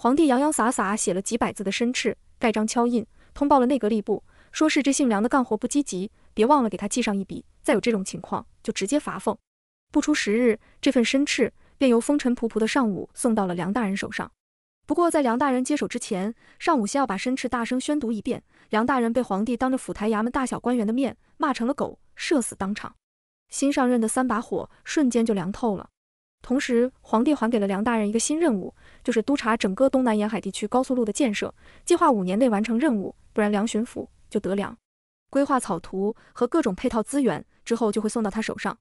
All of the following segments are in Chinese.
皇帝洋洋洒洒写了几百字的申斥，盖章敲印，通报了内阁吏部，说是这姓梁的干活不积极，别忘了给他记上一笔，再有这种情况就直接罚俸。不出十日，这份申斥便由风尘仆仆的尚武送到了梁大人手上。不过在梁大人接手之前，尚武先要把申斥大声宣读一遍。梁大人被皇帝当着府台衙门大小官员的面骂成了狗，射死当场，新上任的三把火瞬间就凉透了。同时，皇帝还给了梁大人一个新任务，就是督察整个东南沿海地区高速路的建设，计划五年内完成任务，不然梁巡抚就得凉。规划草图和各种配套资源之后就会送到他手上。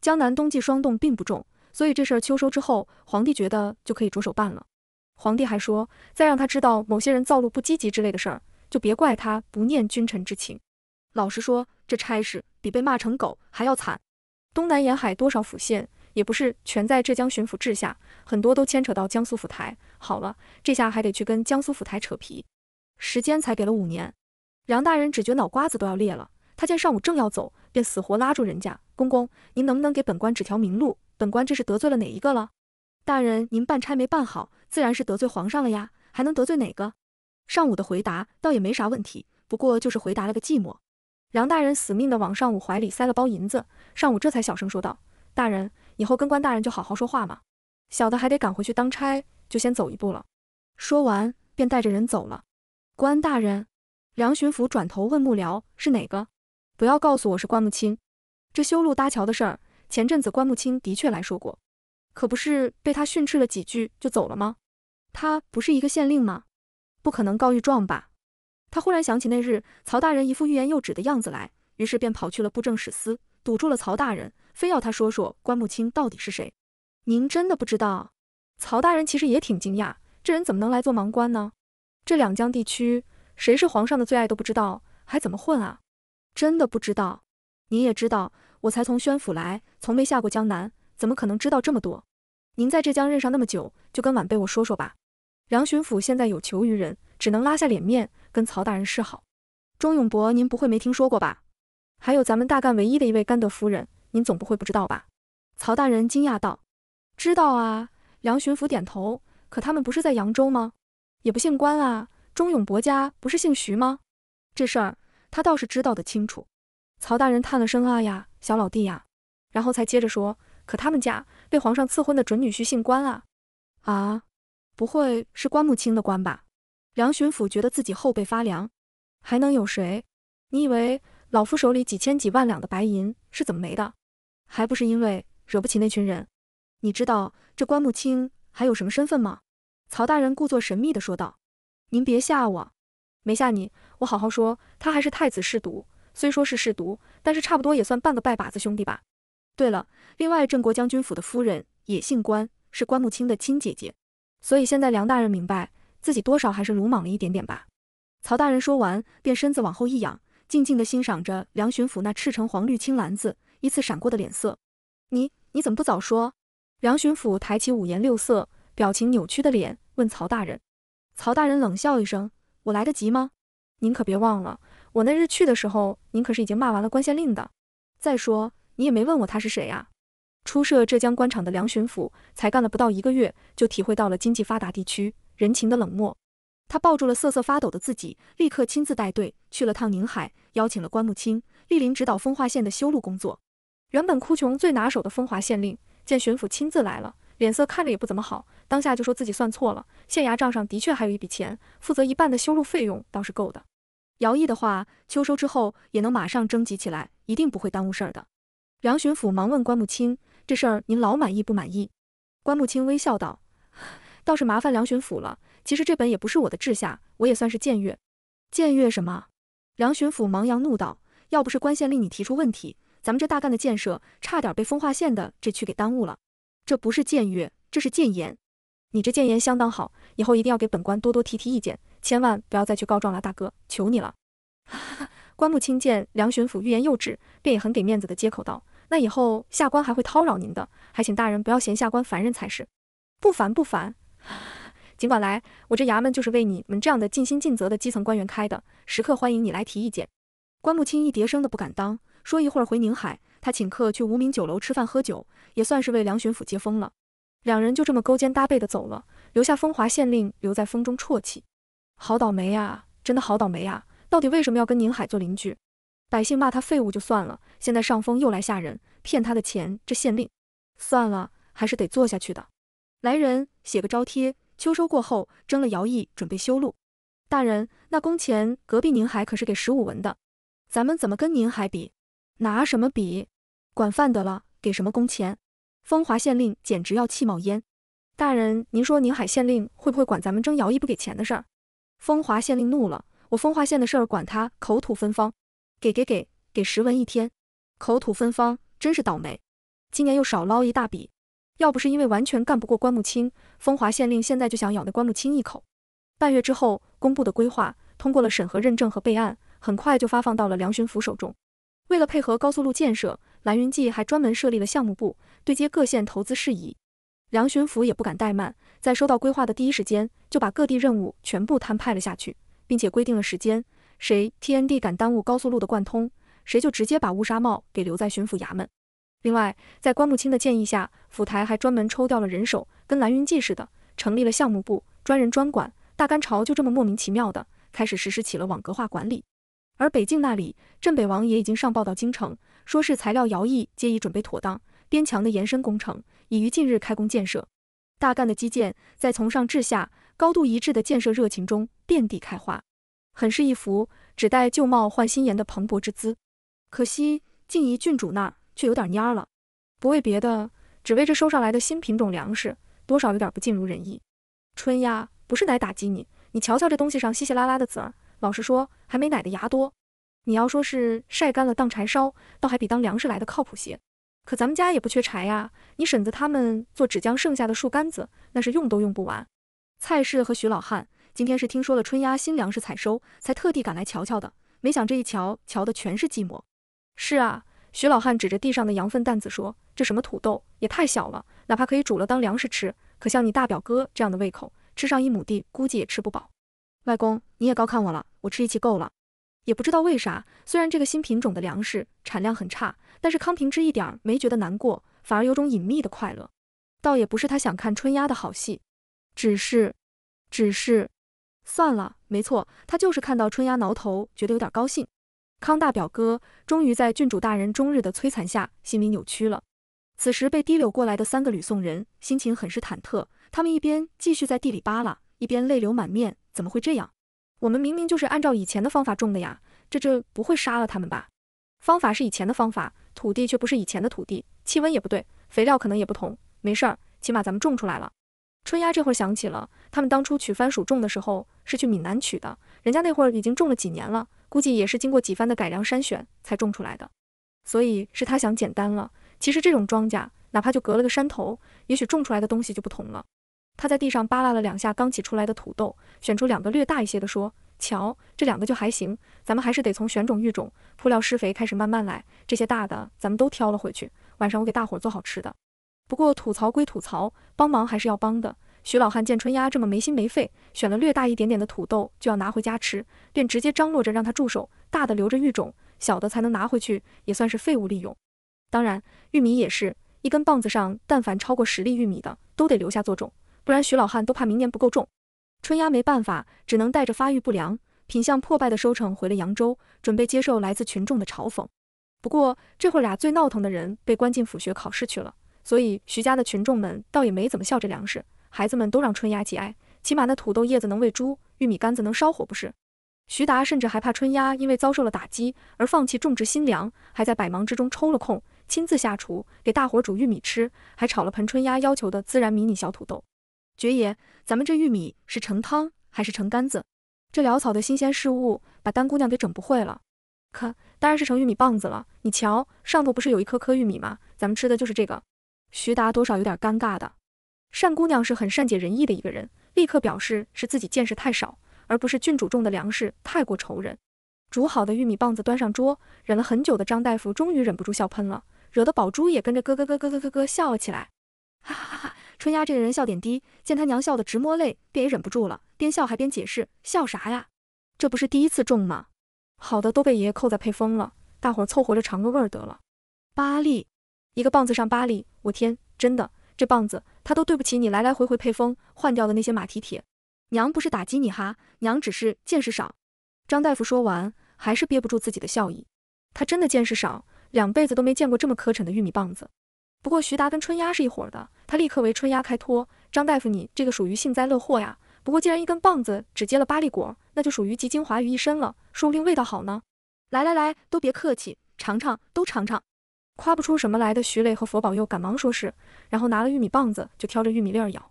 江南冬季霜冻并不重，所以这事儿秋收之后，皇帝觉得就可以着手办了。皇帝还说，再让他知道某些人造路不积极之类的事儿，就别怪他不念君臣之情。老实说，这差事比被骂成狗还要惨。东南沿海多少府县？也不是全在浙江巡抚治下，很多都牵扯到江苏府台。好了，这下还得去跟江苏府台扯皮。时间才给了五年，梁大人只觉脑瓜子都要裂了。他见尚武正要走，便死活拉住人家：“公公，您能不能给本官指条明路？本官这是得罪了哪一个了？大人，您办差没办好，自然是得罪皇上了呀，还能得罪哪个？”尚武的回答倒也没啥问题，不过就是回答了个寂寞。梁大人死命的往尚武怀里塞了包银子，尚武这才小声说道：“大人。”以后跟关大人就好好说话嘛，小的还得赶回去当差，就先走一步了。说完便带着人走了。关大人，梁巡抚转头问幕僚是哪个？不要告诉我是关木清。这修路搭桥的事儿，前阵子关木清的确来说过，可不是被他训斥了几句就走了吗？他不是一个县令吗？不可能告御状吧？他忽然想起那日曹大人一副欲言又止的样子来，于是便跑去了布政使司。堵住了曹大人，非要他说说关木清到底是谁。您真的不知道？曹大人其实也挺惊讶，这人怎么能来做盲官呢？这两江地区，谁是皇上的最爱都不知道，还怎么混啊？真的不知道。您也知道，我才从宣府来，从没下过江南，怎么可能知道这么多？您在浙江任上那么久，就跟晚辈我说说吧。梁巡抚现在有求于人，只能拉下脸面跟曹大人示好。钟永伯，您不会没听说过吧？还有咱们大干唯一的一位甘德夫人，您总不会不知道吧？曹大人惊讶道：“知道啊。”梁巡抚点头。可他们不是在扬州吗？也不姓关啊？钟永伯家不是姓徐吗？这事儿他倒是知道的清楚。曹大人叹了声：“啊呀，小老弟呀。”然后才接着说：“可他们家被皇上赐婚的准女婿姓关啊？啊？不会是关木清的关吧？”梁巡抚觉得自己后背发凉。还能有谁？你以为？老夫手里几千几万两的白银是怎么没的？还不是因为惹不起那群人。你知道这关木清还有什么身份吗？曹大人故作神秘的说道。您别吓我，没吓你，我好好说。他还是太子侍读，虽说是侍读，但是差不多也算半个拜把子兄弟吧。对了，另外镇国将军府的夫人也姓关，是关木清的亲姐姐。所以现在梁大人明白自己多少还是鲁莽了一点点吧？曹大人说完，便身子往后一仰。静静地欣赏着梁巡抚那赤橙黄绿青蓝紫依次闪过的脸色，你你怎么不早说？梁巡抚抬起五颜六色、表情扭曲的脸，问曹大人。曹大人冷笑一声：“我来得及吗？您可别忘了，我那日去的时候，您可是已经骂完了官县令的。再说，你也没问我他是谁呀。”初涉浙江官场的梁巡抚，才干了不到一个月，就体会到了经济发达地区人情的冷漠。他抱住了瑟瑟发抖的自己，立刻亲自带队去了趟宁海，邀请了关木清莅临指导风化县的修路工作。原本哭穷最拿手的风化县令见巡抚亲自来了，脸色看着也不怎么好，当下就说自己算错了，县衙账上的确还有一笔钱，负责一半的修路费用倒是够的。徭毅的话，秋收之后也能马上征集起来，一定不会耽误事儿的。梁巡抚忙问关木清：“这事儿您老满意不满意？”关木清微笑道：“ 倒是麻烦梁巡抚了。”其实这本也不是我的治下，我也算是僭越。僭越什么？梁巡抚忙扬怒道：“要不是关县令你提出问题，咱们这大干的建设差点被风化县的这区给耽误了。这不是僭越，这是谏言。你这谏言相当好，以后一定要给本官多多提提意见，千万不要再去告状了，大哥，求你了。”关木清见梁巡抚欲言又止，便也很给面子的接口道：“那以后下官还会叨扰您的，还请大人不要嫌下官烦人才是。不烦不烦。”尽管来，我这衙门就是为你们这样的尽心尽责的基层官员开的，时刻欢迎你来提意见。关木清一叠声的不敢当，说一会儿回宁海，他请客去无名酒楼吃饭喝酒，也算是为梁巡抚接风了。两人就这么勾肩搭背的走了，留下风华县令留在风中啜泣。好倒霉呀，真的好倒霉呀！到底为什么要跟宁海做邻居？百姓骂他废物就算了，现在上峰又来吓人，骗他的钱，这县令算了，还是得做下去的。来人，写个招贴。秋收过后，征了徭役，准备修路。大人，那工钱隔壁宁海可是给十五文的，咱们怎么跟宁海比？拿什么比？管饭得了，给什么工钱？风华县令简直要气冒烟。大人，您说宁海县令会不会管咱们征徭役不给钱的事儿？风华县令怒了，我风华县的事儿管他口吐芬芳，给给给给十文一天。口吐芬芳，真是倒霉，今年又少捞一大笔。要不是因为完全干不过关木清，风华县令现在就想咬那关木清一口。半月之后公布的规划通过了审核认证和备案，很快就发放到了梁巡抚手中。为了配合高速路建设，蓝云记还专门设立了项目部，对接各县投资事宜。梁巡抚也不敢怠慢，在收到规划的第一时间就把各地任务全部摊派了下去，并且规定了时间，谁 T N D 敢耽误高速路的贯通，谁就直接把乌纱帽给留在巡抚衙门。另外，在关木清的建议下，府台还专门抽调了人手，跟蓝云记似的，成立了项目部，专人专管。大干潮就这么莫名其妙的开始实施起了网格化管理。而北境那里，镇北王也已经上报到京城，说是材料、徭役皆已准备妥当，边墙的延伸工程已于近日开工建设。大干的基建在从上至下高度一致的建设热情中遍地开花，很是一幅只戴旧帽换新颜的蓬勃之姿。可惜静怡郡主那儿。却有点蔫了，不为别的，只为这收上来的新品种粮食，多少有点不尽如人意。春鸭不是奶打击你，你瞧瞧这东西上稀稀拉拉的籽儿，老实说还没奶的芽多。你要说是晒干了当柴烧，倒还比当粮食来的靠谱些。可咱们家也不缺柴呀，你婶子他们做纸浆剩下的树干子，那是用都用不完。蔡氏和徐老汉今天是听说了春鸭新粮食采收，才特地赶来瞧瞧的，没想这一瞧，瞧的全是寂寞。是啊。徐老汉指着地上的羊粪蛋子说：“这什么土豆也太小了，哪怕可以煮了当粮食吃，可像你大表哥这样的胃口，吃上一亩地估计也吃不饱。”外公，你也高看我了，我吃一气够了。也不知道为啥，虽然这个新品种的粮食产量很差，但是康平之一点没觉得难过，反而有种隐秘的快乐。倒也不是他想看春丫的好戏，只是，只是，算了，没错，他就是看到春丫挠头，觉得有点高兴。康大表哥终于在郡主大人终日的摧残下，心理扭曲了。此时被提溜过来的三个吕宋人，心情很是忐忑。他们一边继续在地里扒拉，一边泪流满面。怎么会这样？我们明明就是按照以前的方法种的呀！这这不会杀了他们吧？方法是以前的方法，土地却不是以前的土地，气温也不对，肥料可能也不同。没事儿，起码咱们种出来了。春丫这会儿想起了，他们当初取番薯种的时候，是去闽南取的，人家那会儿已经种了几年了。估计也是经过几番的改良筛选才种出来的，所以是他想简单了。其实这种庄稼，哪怕就隔了个山头，也许种出来的东西就不同了。他在地上扒拉了两下刚起出来的土豆，选出两个略大一些的，说：“瞧，这两个就还行。咱们还是得从选种育种、铺料施肥开始慢慢来。这些大的咱们都挑了回去，晚上我给大伙做好吃的。不过吐槽归吐槽，帮忙还是要帮的。”徐老汉见春丫这么没心没肺，选了略大一点点的土豆就要拿回家吃，便直接张罗着让他住手，大的留着育种，小的才能拿回去，也算是废物利用。当然，玉米也是一根棒子上，但凡超过十粒玉米的都得留下做种，不然徐老汉都怕明年不够种。春丫没办法，只能带着发育不良、品相破败的收成回了扬州，准备接受来自群众的嘲讽。不过这会儿俩最闹腾的人被关进府学考试去了，所以徐家的群众们倒也没怎么笑这粮食。孩子们都让春丫节哀，起码那土豆叶子能喂猪，玉米杆子能烧火，不是？徐达甚至还怕春丫因为遭受了打击而放弃种植新粮，还在百忙之中抽了空亲自下厨给大伙煮玉米吃，还炒了盆春丫要求的孜然迷你小土豆。爵爷，咱们这玉米是成汤还是成杆子？这潦草的新鲜事物把丹姑娘给整不会了。可当然是成玉米棒子了，你瞧，上头不是有一颗颗玉米吗？咱们吃的就是这个。徐达多少有点尴尬的。单姑娘是很善解人意的一个人，立刻表示是自己见识太少，而不是郡主种的粮食太过愁人。煮好的玉米棒子端上桌，忍了很久的张大夫终于忍不住笑喷了，惹得宝珠也跟着咯咯咯咯咯咯咯笑了起来。哈哈哈！春丫这个人笑点低，见他娘笑得直抹泪，便也忍不住了，边笑还边解释：笑啥呀？这不是第一次种吗？好的都被爷爷扣在配风了，大伙凑合着尝个味得了。八粒，一个棒子上八粒，我天，真的！这棒子，他都对不起你，来来回回配风换掉的那些马蹄铁。娘不是打击你哈，娘只是见识少。张大夫说完，还是憋不住自己的笑意。他真的见识少，两辈子都没见过这么磕碜的玉米棒子。不过徐达跟春丫是一伙的，他立刻为春丫开脱。张大夫，你这个属于幸灾乐祸呀。不过既然一根棒子只结了八粒果，那就属于集精华于一身了，说不定味道好呢。来来来，都别客气，尝尝，都尝尝。夸不出什么来的，徐磊和佛宝佑赶忙说是，然后拿了玉米棒子就挑着玉米粒儿咬。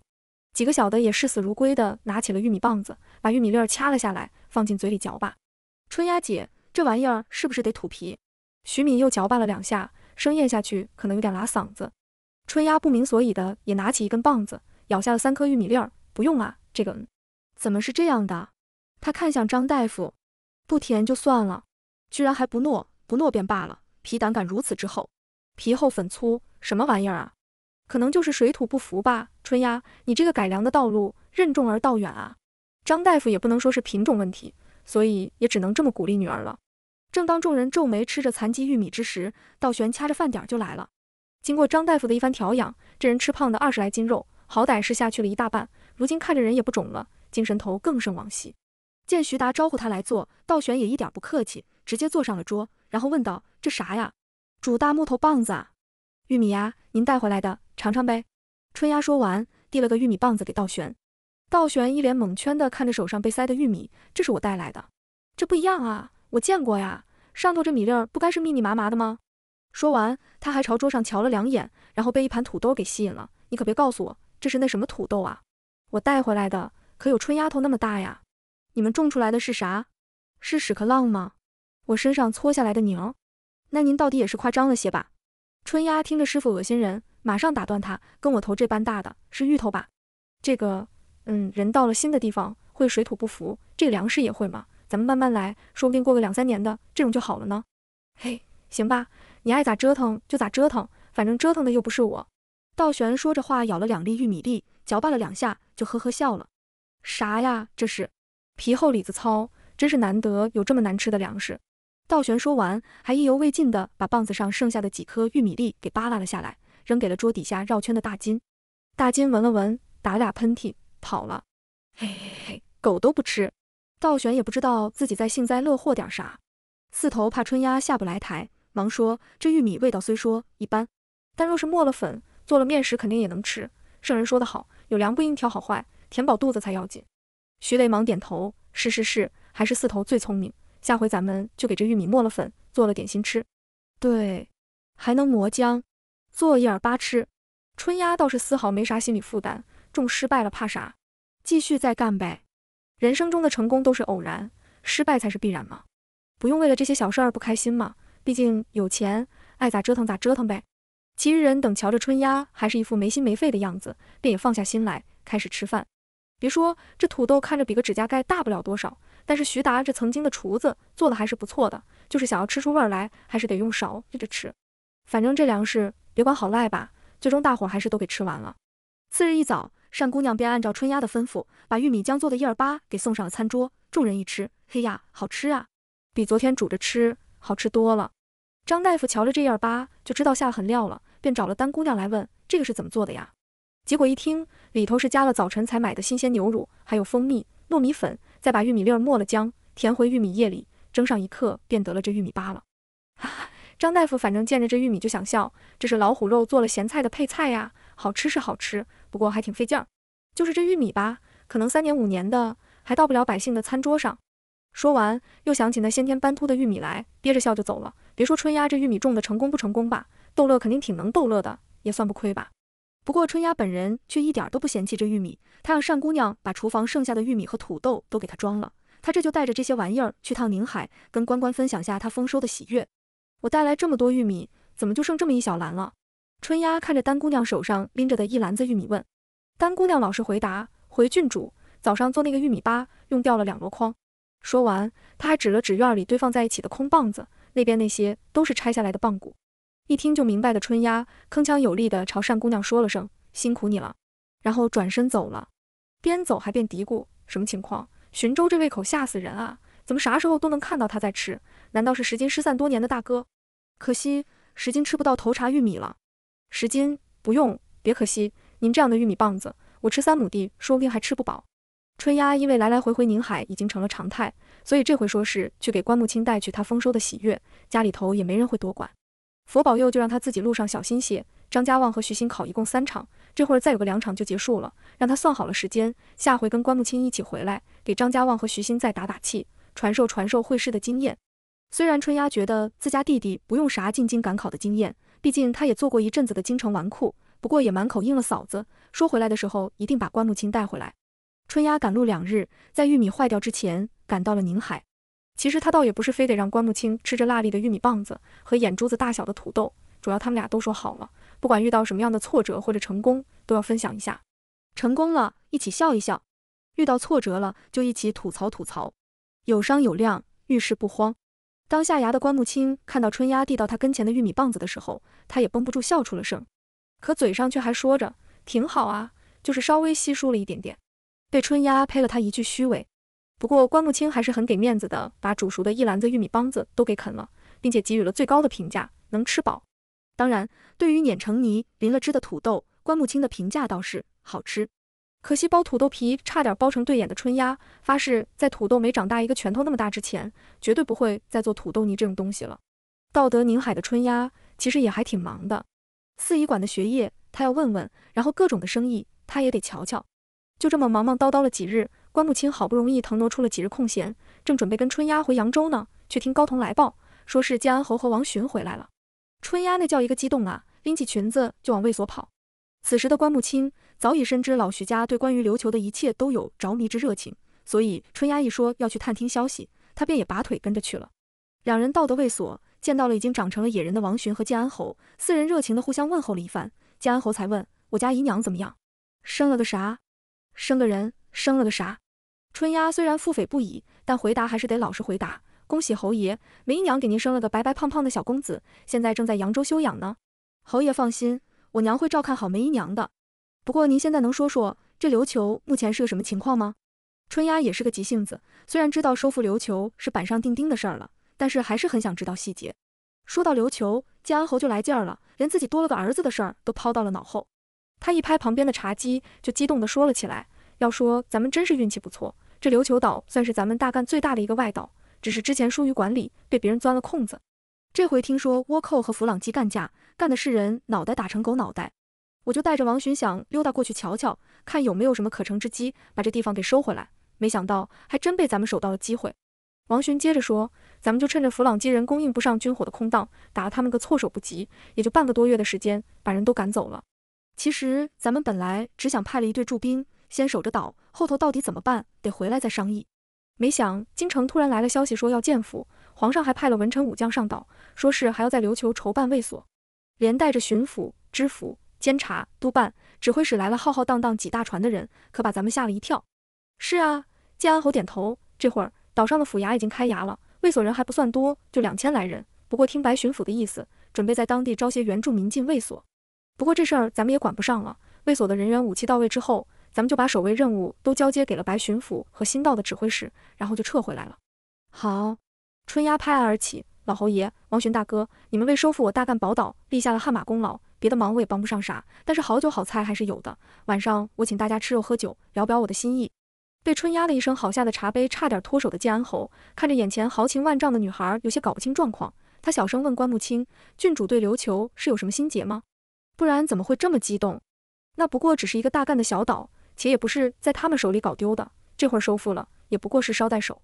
几个小的也视死如归的拿起了玉米棒子，把玉米粒儿掐了下来，放进嘴里嚼吧。春丫姐，这玩意儿是不是得吐皮？徐敏又嚼吧了两下，生咽下去可能有点拉嗓子。春丫不明所以的也拿起一根棒子，咬下了三颗玉米粒儿。不用啊，这个嗯，怎么是这样的？他看向张大夫，不甜就算了，居然还不糯，不糯便罢了，皮胆敢如此之厚。皮厚粉粗，什么玩意儿啊？可能就是水土不服吧。春丫，你这个改良的道路任重而道远啊。张大夫也不能说是品种问题，所以也只能这么鼓励女儿了。正当众人皱眉吃着残疾玉米之时，道玄掐着饭点就来了。经过张大夫的一番调养，这人吃胖的二十来斤肉，好歹是下去了一大半，如今看着人也不肿了，精神头更胜往昔。见徐达招呼他来坐，道玄也一点不客气，直接坐上了桌，然后问道：这啥呀？煮大木头棒子啊，玉米呀，您带回来的，尝尝呗。春丫说完，递了个玉米棒子给道玄。道玄一脸懵圈的看着手上被塞的玉米，这是我带来的，这不一样啊，我见过呀，上头这米粒儿不该是密密麻麻的吗？说完，他还朝桌上瞧了两眼，然后被一盘土豆给吸引了。你可别告诉我，这是那什么土豆啊？我带回来的，可有春丫头那么大呀？你们种出来的是啥？是屎壳郎吗？我身上搓下来的儿。那您到底也是夸张了些吧？春丫听着师傅恶心人，马上打断他，跟我头这般大的是芋头吧？这个，嗯，人到了新的地方会水土不服，这个粮食也会吗？咱们慢慢来，说不定过个两三年的，这种就好了呢。嘿，行吧，你爱咋折腾就咋折腾，反正折腾的又不是我。道玄说着话，咬了两粒玉米粒，嚼巴了两下，就呵呵笑了。啥呀？这是皮厚里子糙，真是难得有这么难吃的粮食。道玄说完，还意犹未尽地把棒子上剩下的几颗玉米粒给扒拉了下来，扔给了桌底下绕圈的大金。大金闻了闻，打俩喷嚏，跑了。嘿嘿嘿，狗都不吃。道玄也不知道自己在幸灾乐祸点啥。四头怕春丫下不来台，忙说：“这玉米味道虽说一般，但若是磨了粉，做了面食，肯定也能吃。圣人说得好，有粮不应挑好坏，填饱肚子才要紧。”徐雷忙点头：“是是是，还是四头最聪明。”下回咱们就给这玉米磨了粉，做了点心吃。对，还能磨浆，做一耳巴吃。春丫倒是丝毫没啥心理负担，种失败了怕啥？继续再干呗。人生中的成功都是偶然，失败才是必然嘛。不用为了这些小事不开心嘛，毕竟有钱，爱咋折腾咋折腾呗。其余人等瞧着春丫还是一副没心没肺的样子，便也放下心来，开始吃饭。别说这土豆看着比个指甲盖大不了多少。但是徐达这曾经的厨子做的还是不错的，就是想要吃出味儿来，还是得用勺对着吃。反正这粮食别管好赖吧，最终大伙还是都给吃完了。次日一早，单姑娘便按照春丫的吩咐，把玉米浆做的叶儿粑给送上了餐桌。众人一吃，嘿呀，好吃啊，比昨天煮着吃好吃多了。张大夫瞧着这叶儿粑就知道下狠料了，便找了单姑娘来问这个是怎么做的呀？结果一听，里头是加了早晨才买的新鲜牛乳，还有蜂蜜。糯米粉，再把玉米粒儿没了浆，填回玉米叶里，蒸上一刻，便得了这玉米粑了。张大夫反正见着这玉米就想笑，这是老虎肉做了咸菜的配菜呀，好吃是好吃，不过还挺费劲儿。就是这玉米吧，可能三年五年的还到不了百姓的餐桌上。说完，又想起那先天斑秃的玉米来，憋着笑就走了。别说春丫这玉米种的成功不成功吧，逗乐肯定挺能逗乐的，也算不亏吧。不过春丫本人却一点都不嫌弃这玉米，她让单姑娘把厨房剩下的玉米和土豆都给她装了，她这就带着这些玩意儿去趟宁海，跟关关分享下她丰收的喜悦。我带来这么多玉米，怎么就剩这么一小篮了？春丫看着单姑娘手上拎着的一篮子玉米问。单姑娘老实回答：“回郡主，早上做那个玉米粑，用掉了两箩筐。”说完，她还指了指院里堆放在一起的空棒子，那边那些都是拆下来的棒骨。一听就明白的春丫，铿锵有力地朝单姑娘说了声“辛苦你了”，然后转身走了。边走还边嘀咕：“什么情况？寻州这胃口吓死人啊！怎么啥时候都能看到他在吃？难道是石金失散多年的大哥？可惜石金吃不到头茬玉米了。石金不用，别可惜，您这样的玉米棒子，我吃三亩地，说不定还吃不饱。”春丫因为来来回回宁海已经成了常态，所以这回说是去给关木清带去他丰收的喜悦，家里头也没人会多管。佛保佑，就让他自己路上小心些。张家旺和徐新考一共三场，这会儿再有个两场就结束了，让他算好了时间，下回跟关木清一起回来，给张家旺和徐新再打打气，传授传授会试的经验。虽然春丫觉得自家弟弟不用啥进京赶考的经验，毕竟他也做过一阵子的京城纨绔，不过也满口应了嫂子，说回来的时候一定把关木清带回来。春丫赶路两日，在玉米坏掉之前赶到了宁海。其实他倒也不是非得让关木青吃着辣力的玉米棒子和眼珠子大小的土豆，主要他们俩都说好了，不管遇到什么样的挫折或者成功，都要分享一下。成功了，一起笑一笑；遇到挫折了，就一起吐槽吐槽。有商有量，遇事不慌。当下牙的关木青看到春丫递到他跟前的玉米棒子的时候，他也绷不住笑出了声，可嘴上却还说着：“挺好啊，就是稍微稀疏了一点点。”被春丫呸了他一句虚伪。不过关木青还是很给面子的，把煮熟的一篮子玉米棒子都给啃了，并且给予了最高的评价，能吃饱。当然，对于碾成泥、淋了汁的土豆，关木青的评价倒是好吃。可惜剥土豆皮差点剥成对眼的春丫，发誓在土豆没长大一个拳头那么大之前，绝对不会再做土豆泥这种东西了。道德宁海的春丫其实也还挺忙的，四医馆的学业他要问问，然后各种的生意他也得瞧瞧，就这么忙忙叨叨了几日。关穆清好不容易腾挪出了几日空闲，正准备跟春丫回扬州呢，却听高童来报，说是建安侯和王巡回来了。春丫那叫一个激动啊，拎起裙子就往卫所跑。此时的关穆清早已深知老徐家对关于琉球的一切都有着迷之热情，所以春丫一说要去探听消息，他便也拔腿跟着去了。两人到的卫所，见到了已经长成了野人的王巡和建安侯，四人热情地互相问候了一番。建安侯才问：“我家姨娘怎么样？生了个啥？生个人？生了个啥？”春丫虽然腹诽不已，但回答还是得老实回答。恭喜侯爷，梅姨娘给您生了个白白胖胖的小公子，现在正在扬州休养呢。侯爷放心，我娘会照看好梅姨娘的。不过您现在能说说这琉球目前是个什么情况吗？春丫也是个急性子，虽然知道收复琉球是板上钉钉的事儿了，但是还是很想知道细节。说到琉球，建安侯就来劲儿了，连自己多了个儿子的事儿都抛到了脑后。他一拍旁边的茶几，就激动地说了起来：“要说咱们真是运气不错。”这琉球岛算是咱们大干最大的一个外岛，只是之前疏于管理，被别人钻了空子。这回听说倭寇和弗朗基干架，干的是人脑袋打成狗脑袋，我就带着王巡想溜达过去瞧瞧，看有没有什么可乘之机，把这地方给收回来。没想到还真被咱们守到了机会。王巡接着说：“咱们就趁着弗朗基人供应不上军火的空档，打了他们个措手不及，也就半个多月的时间，把人都赶走了。其实咱们本来只想派了一队驻兵。”先守着岛，后头到底怎么办？得回来再商议。没想京城突然来了消息，说要建府，皇上还派了文臣武将上岛，说是还要在琉球筹办卫所，连带着巡抚、知府、监察、督办、指挥使来了浩浩荡荡几大船的人，可把咱们吓了一跳。是啊，建安侯点头。这会儿岛上的府衙已经开衙了，卫所人还不算多，就两千来人。不过听白巡抚的意思，准备在当地招些原住民进卫所。不过这事儿咱们也管不上了。卫所的人员武器到位之后。咱们就把守卫任务都交接给了白巡抚和新到的指挥使，然后就撤回来了。好，春丫拍案而起，老侯爷、王巡大哥，你们为收复我大干宝岛立下了汗马功劳，别的忙我也帮不上啥，但是好酒好菜还是有的。晚上我请大家吃肉喝酒，聊表我的心意。被春丫的一声“好”吓得茶杯差点脱手的建安侯，看着眼前豪情万丈的女孩，有些搞不清状况。他小声问关木清：“郡主对琉球是有什么心结吗？不然怎么会这么激动？”那不过只是一个大干的小岛。且也不是在他们手里搞丢的，这会儿收复了，也不过是捎带手。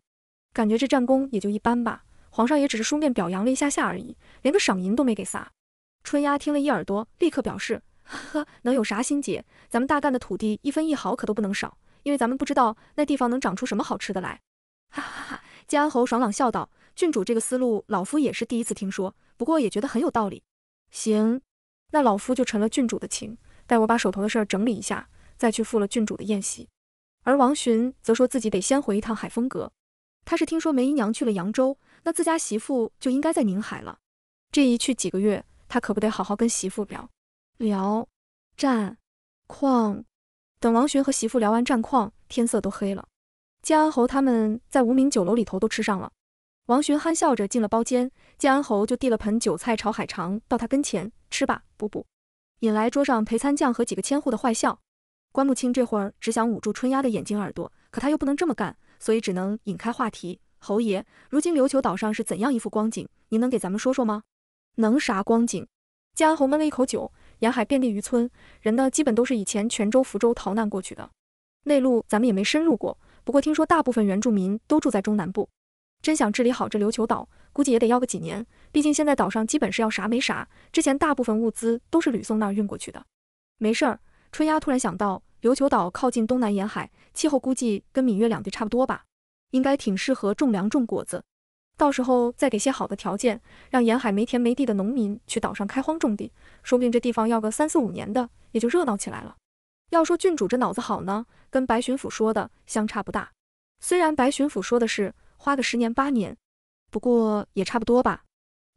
感觉这战功也就一般吧，皇上也只是书面表扬了一下下而已，连个赏银都没给撒。春丫听了一耳朵，立刻表示：呵呵，能有啥心结？咱们大干的土地一分一毫可都不能少，因为咱们不知道那地方能长出什么好吃的来。哈哈哈！建安侯爽朗笑道：“郡主这个思路，老夫也是第一次听说，不过也觉得很有道理。行，那老夫就成了郡主的情，待我把手头的事儿整理一下。”再去赴了郡主的宴席，而王巡则说自己得先回一趟海风阁。他是听说梅姨娘去了扬州，那自家媳妇就应该在宁海了。这一去几个月，他可不得好好跟媳妇聊聊战况。等王巡和媳妇聊完战况，天色都黑了。建安侯他们在无名酒楼里头都吃上了。王巡憨笑着进了包间，建安侯就递了盆韭菜炒海肠到他跟前，吃吧，补补，引来桌上陪餐将和几个千户的坏笑。关穆清这会儿只想捂住春丫的眼睛、耳朵，可他又不能这么干，所以只能引开话题。侯爷，如今琉球岛上是怎样一副光景？您能给咱们说说吗？能啥光景？建安侯闷了一口酒。沿海遍地渔村，人呢基本都是以前泉州、福州逃难过去的。内陆咱们也没深入过，不过听说大部分原住民都住在中南部。真想治理好这琉球岛，估计也得要个几年。毕竟现在岛上基本是要啥没啥，之前大部分物资都是吕宋那儿运过去的。没事儿。春丫突然想到，琉球岛靠近东南沿海，气候估计跟闽粤两地差不多吧，应该挺适合种粮种果子。到时候再给些好的条件，让沿海没田没地的农民去岛上开荒种地，说不定这地方要个三四五年的，也就热闹起来了。要说郡主这脑子好呢，跟白巡抚说的相差不大。虽然白巡抚说的是花个十年八年，不过也差不多吧。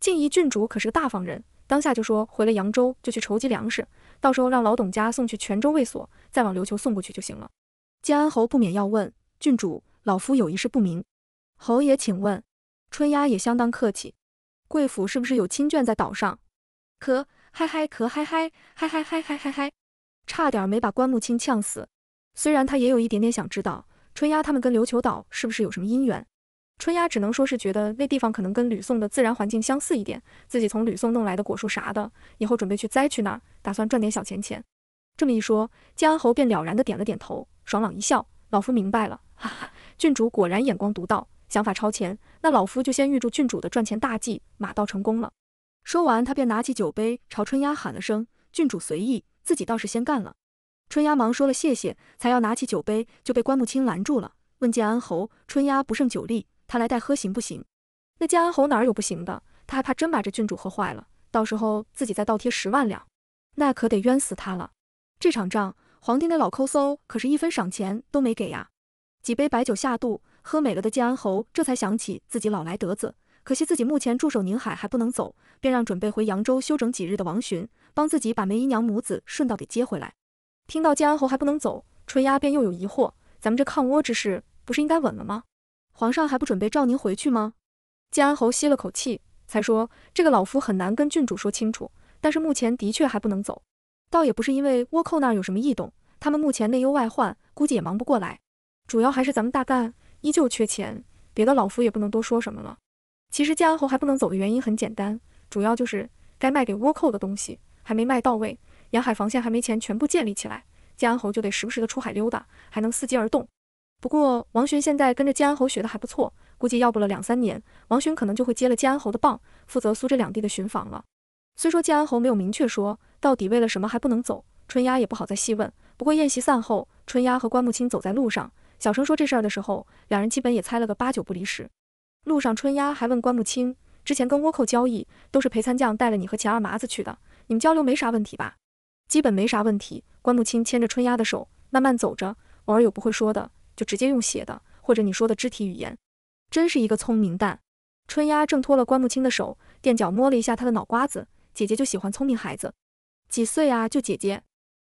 静怡郡主可是个大方人，当下就说回了扬州就去筹集粮食。到时候让老董家送去泉州卫所，再往琉球送过去就行了。建安侯不免要问郡主，老夫有一事不明，侯爷请问。春丫也相当客气，贵府是不是有亲眷在岛上？咳嗨嗨咳嗨嗨嗨嗨嗨嗨嗨，差点没把关木清呛死。虽然他也有一点点想知道春丫他们跟琉球岛是不是有什么姻缘。春丫只能说是觉得那地方可能跟吕宋的自然环境相似一点，自己从吕宋弄来的果树啥的，以后准备去栽去那儿，打算赚点小钱钱。这么一说，建安侯便了然的点了点头，爽朗一笑：“老夫明白了，哈哈，郡主果然眼光独到，想法超前。那老夫就先预祝郡主的赚钱大计马到成功了。”说完，他便拿起酒杯朝春丫喊了声：“郡主随意。”自己倒是先干了。春丫忙说了谢谢，才要拿起酒杯，就被关木青拦住了，问建安侯：“春丫不胜酒力。”他来代喝行不行？那建安侯哪有不行的？他还怕真把这郡主喝坏了，到时候自己再倒贴十万两，那可得冤死他了。这场仗，皇帝那老抠搜可是一分赏钱都没给呀。几杯白酒下肚，喝美了的建安侯这才想起自己老来得子，可惜自己目前驻守宁海还不能走，便让准备回扬州休整几日的王巡帮自己把梅姨娘母子顺道给接回来。听到建安侯还不能走，春丫便又有疑惑：咱们这抗倭之事不是应该稳了吗？皇上还不准备召您回去吗？建安侯吸了口气，才说：“这个老夫很难跟郡主说清楚，但是目前的确还不能走。倒也不是因为倭寇那儿有什么异动，他们目前内忧外患，估计也忙不过来。主要还是咱们大干依旧缺钱，别的老夫也不能多说什么了。其实建安侯还不能走的原因很简单，主要就是该卖给倭寇的东西还没卖到位，沿海防线还没钱全部建立起来，建安侯就得时不时的出海溜达，还能伺机而动。”不过王寻现在跟着建安侯学的还不错，估计要不了两三年，王寻可能就会接了建安侯的棒，负责苏浙两地的巡防了。虽说建安侯没有明确说到底为了什么还不能走，春丫也不好再细问。不过宴席散后，春丫和关木青走在路上，小声说这事儿的时候，两人基本也猜了个八九不离十。路上春丫还问关木青，之前跟倭寇交易都是裴参将带了你和钱二麻子去的，你们交流没啥问题吧？基本没啥问题。关木青牵着春丫的手慢慢走着，偶尔有不会说的。就直接用写的，或者你说的肢体语言，真是一个聪明蛋。春丫挣脱了关木青的手，垫脚摸了一下他的脑瓜子。姐姐就喜欢聪明孩子。几岁啊？就姐姐。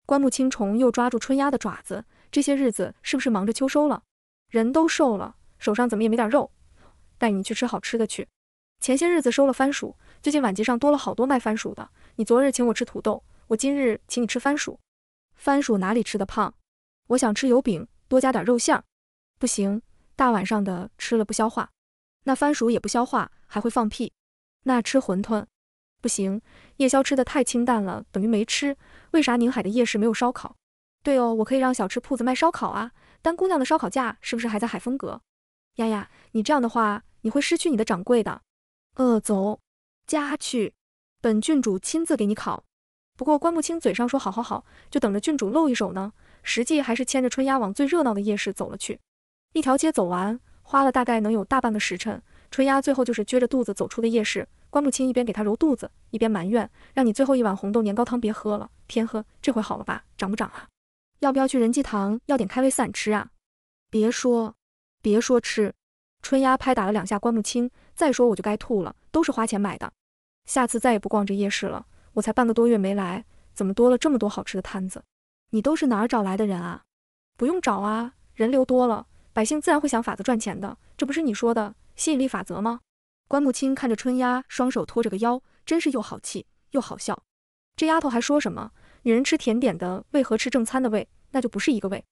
关木青虫又抓住春丫的爪子。这些日子是不是忙着秋收了？人都瘦了，手上怎么也没点肉？带你去吃好吃的去。前些日子收了番薯，最近晚集上多了好多卖番薯的。你昨日请我吃土豆，我今日请你吃番薯。番薯哪里吃的胖？我想吃油饼。多加点肉馅，儿。不行，大晚上的吃了不消化，那番薯也不消化，还会放屁。那吃馄饨，不行，夜宵吃的太清淡了，等于没吃。为啥宁海的夜市没有烧烤？对哦，我可以让小吃铺子卖烧烤啊。丹姑娘的烧烤架是不是还在海风阁？丫丫，你这样的话，你会失去你的掌柜的。呃，走，家去。本郡主亲自给你烤。不过关不清嘴上说好，好，好，就等着郡主露一手呢。实际还是牵着春丫往最热闹的夜市走了去，一条街走完花了大概能有大半个时辰，春丫最后就是撅着肚子走出的夜市。关木清一边给她揉肚子，一边埋怨：“让你最后一碗红豆年糕汤别喝了，偏喝。这回好了吧？长不长啊？要不要去仁济堂要点开胃散吃啊？”别说，别说吃。春丫拍打了两下关木清，再说我就该吐了，都是花钱买的。下次再也不逛这夜市了。我才半个多月没来，怎么多了这么多好吃的摊子？你都是哪儿找来的人啊？不用找啊，人流多了，百姓自然会想法子赚钱的，这不是你说的吸引力法则吗？关木青看着春丫，双手托着个腰，真是又好气又好笑。这丫头还说什么女人吃甜点的胃和吃正餐的胃，那就不是一个胃。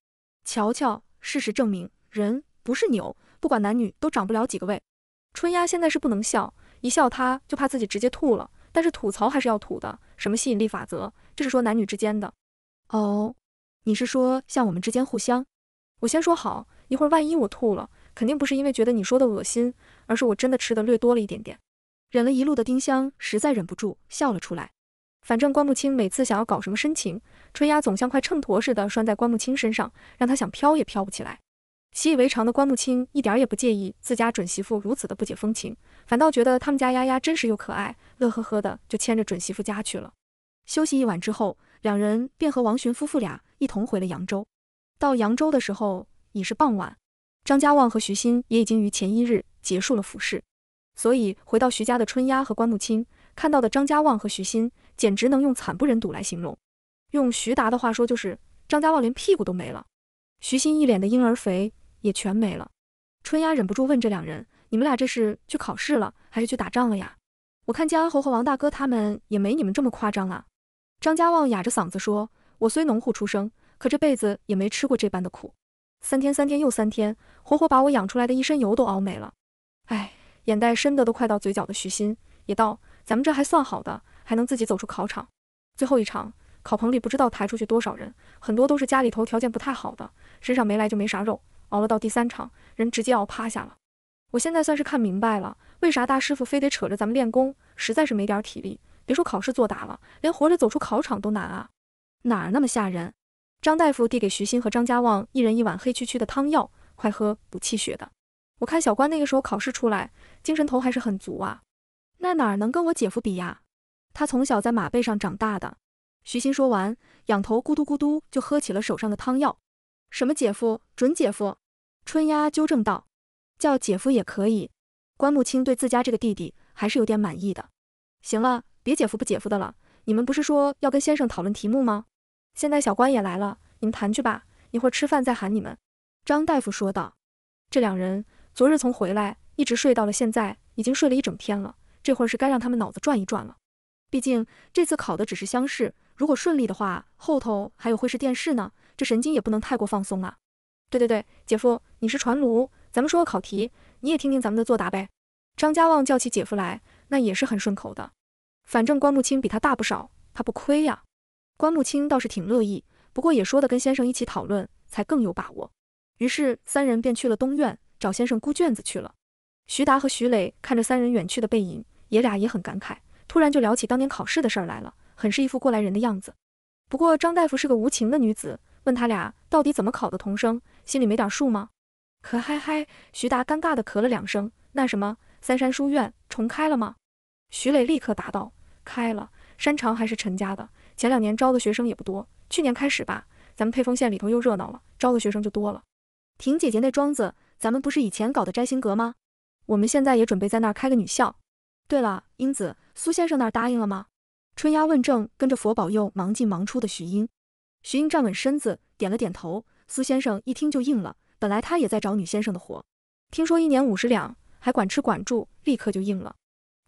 瞧瞧，事实证明，人不是牛，不管男女都长不了几个胃。春丫现在是不能笑，一笑她就怕自己直接吐了。但是吐槽还是要吐的，什么吸引力法则，这是说男女之间的。哦，你是说像我们之间互相？我先说好，一会儿万一我吐了，肯定不是因为觉得你说的恶心，而是我真的吃的略多了一点点。忍了一路的丁香实在忍不住笑了出来。反正关木青每次想要搞什么深情，春丫总像块秤砣似的拴在关木青身上，让他想飘也飘不起来。习以为常的关木青一点也不介意自家准媳妇如此的不解风情，反倒觉得他们家丫丫真实又可爱，乐呵呵的就牵着准媳妇家去了。休息一晚之后。两人便和王寻夫妇俩一同回了扬州。到扬州的时候已是傍晚，张家旺和徐欣也已经于前一日结束了复试，所以回到徐家的春丫和关木青看到的张家旺和徐欣简直能用惨不忍睹来形容。用徐达的话说就是，张家旺连屁股都没了，徐欣一脸的婴儿肥也全没了。春丫忍不住问这两人：“你们俩这是去考试了，还是去打仗了呀？我看江安侯和王大哥他们也没你们这么夸张啊。”张家旺哑着嗓子说：“我虽农户出生，可这辈子也没吃过这般的苦。三天，三天又三天，活活把我养出来的一身油都熬没了。哎，眼袋深的都快到嘴角的徐鑫也道：咱们这还算好的，还能自己走出考场。最后一场，考棚里不知道抬出去多少人，很多都是家里头条件不太好的，身上没来就没啥肉，熬了到第三场，人直接熬趴下了。我现在算是看明白了，为啥大师傅非得扯着咱们练功，实在是没点体力。”别说考试作答了，连活着走出考场都难啊！哪儿那么吓人？张大夫递给徐欣和张家旺一人一碗黑黢黢的汤药，快喝，补气血的。我看小关那个时候考试出来，精神头还是很足啊。那哪能跟我姐夫比呀？他从小在马背上长大的。徐欣说完，仰头咕嘟咕嘟就喝起了手上的汤药。什么姐夫，准姐夫？春丫纠正道，叫姐夫也可以。关牧清对自家这个弟弟还是有点满意的。行了。别姐夫不姐夫的了，你们不是说要跟先生讨论题目吗？现在小关也来了，你们谈去吧，一会儿吃饭再喊你们。张大夫说道。这两人昨日从回来，一直睡到了现在，已经睡了一整天了。这会儿是该让他们脑子转一转了。毕竟这次考的只是乡试，如果顺利的话，后头还有会试、殿试呢。这神经也不能太过放松啊。对对对，姐夫，你是传炉，咱们说个考题，你也听听咱们的作答呗。张家旺叫起姐夫来，那也是很顺口的。反正关木清比他大不少，他不亏呀。关木清倒是挺乐意，不过也说的跟先生一起讨论才更有把握。于是三人便去了东院找先生估卷子去了。徐达和徐磊看着三人远去的背影，爷俩也很感慨，突然就聊起当年考试的事儿来了，很是一副过来人的样子。不过张大夫是个无情的女子，问他俩到底怎么考的童生，心里没点数吗？可嗨嗨，徐达尴尬的咳了两声，那什么，三山书院重开了吗？徐磊立刻答道。开了山长还是陈家的，前两年招的学生也不多。去年开始吧，咱们沛丰县里头又热闹了，招的学生就多了。婷姐姐那庄子，咱们不是以前搞的摘星阁吗？我们现在也准备在那儿开个女校。对了，英子，苏先生那儿答应了吗？春丫问政，跟着佛保佑忙进忙出的徐英。徐英站稳身子，点了点头。苏先生一听就应了。本来他也在找女先生的活，听说一年五十两，还管吃管住，立刻就应了。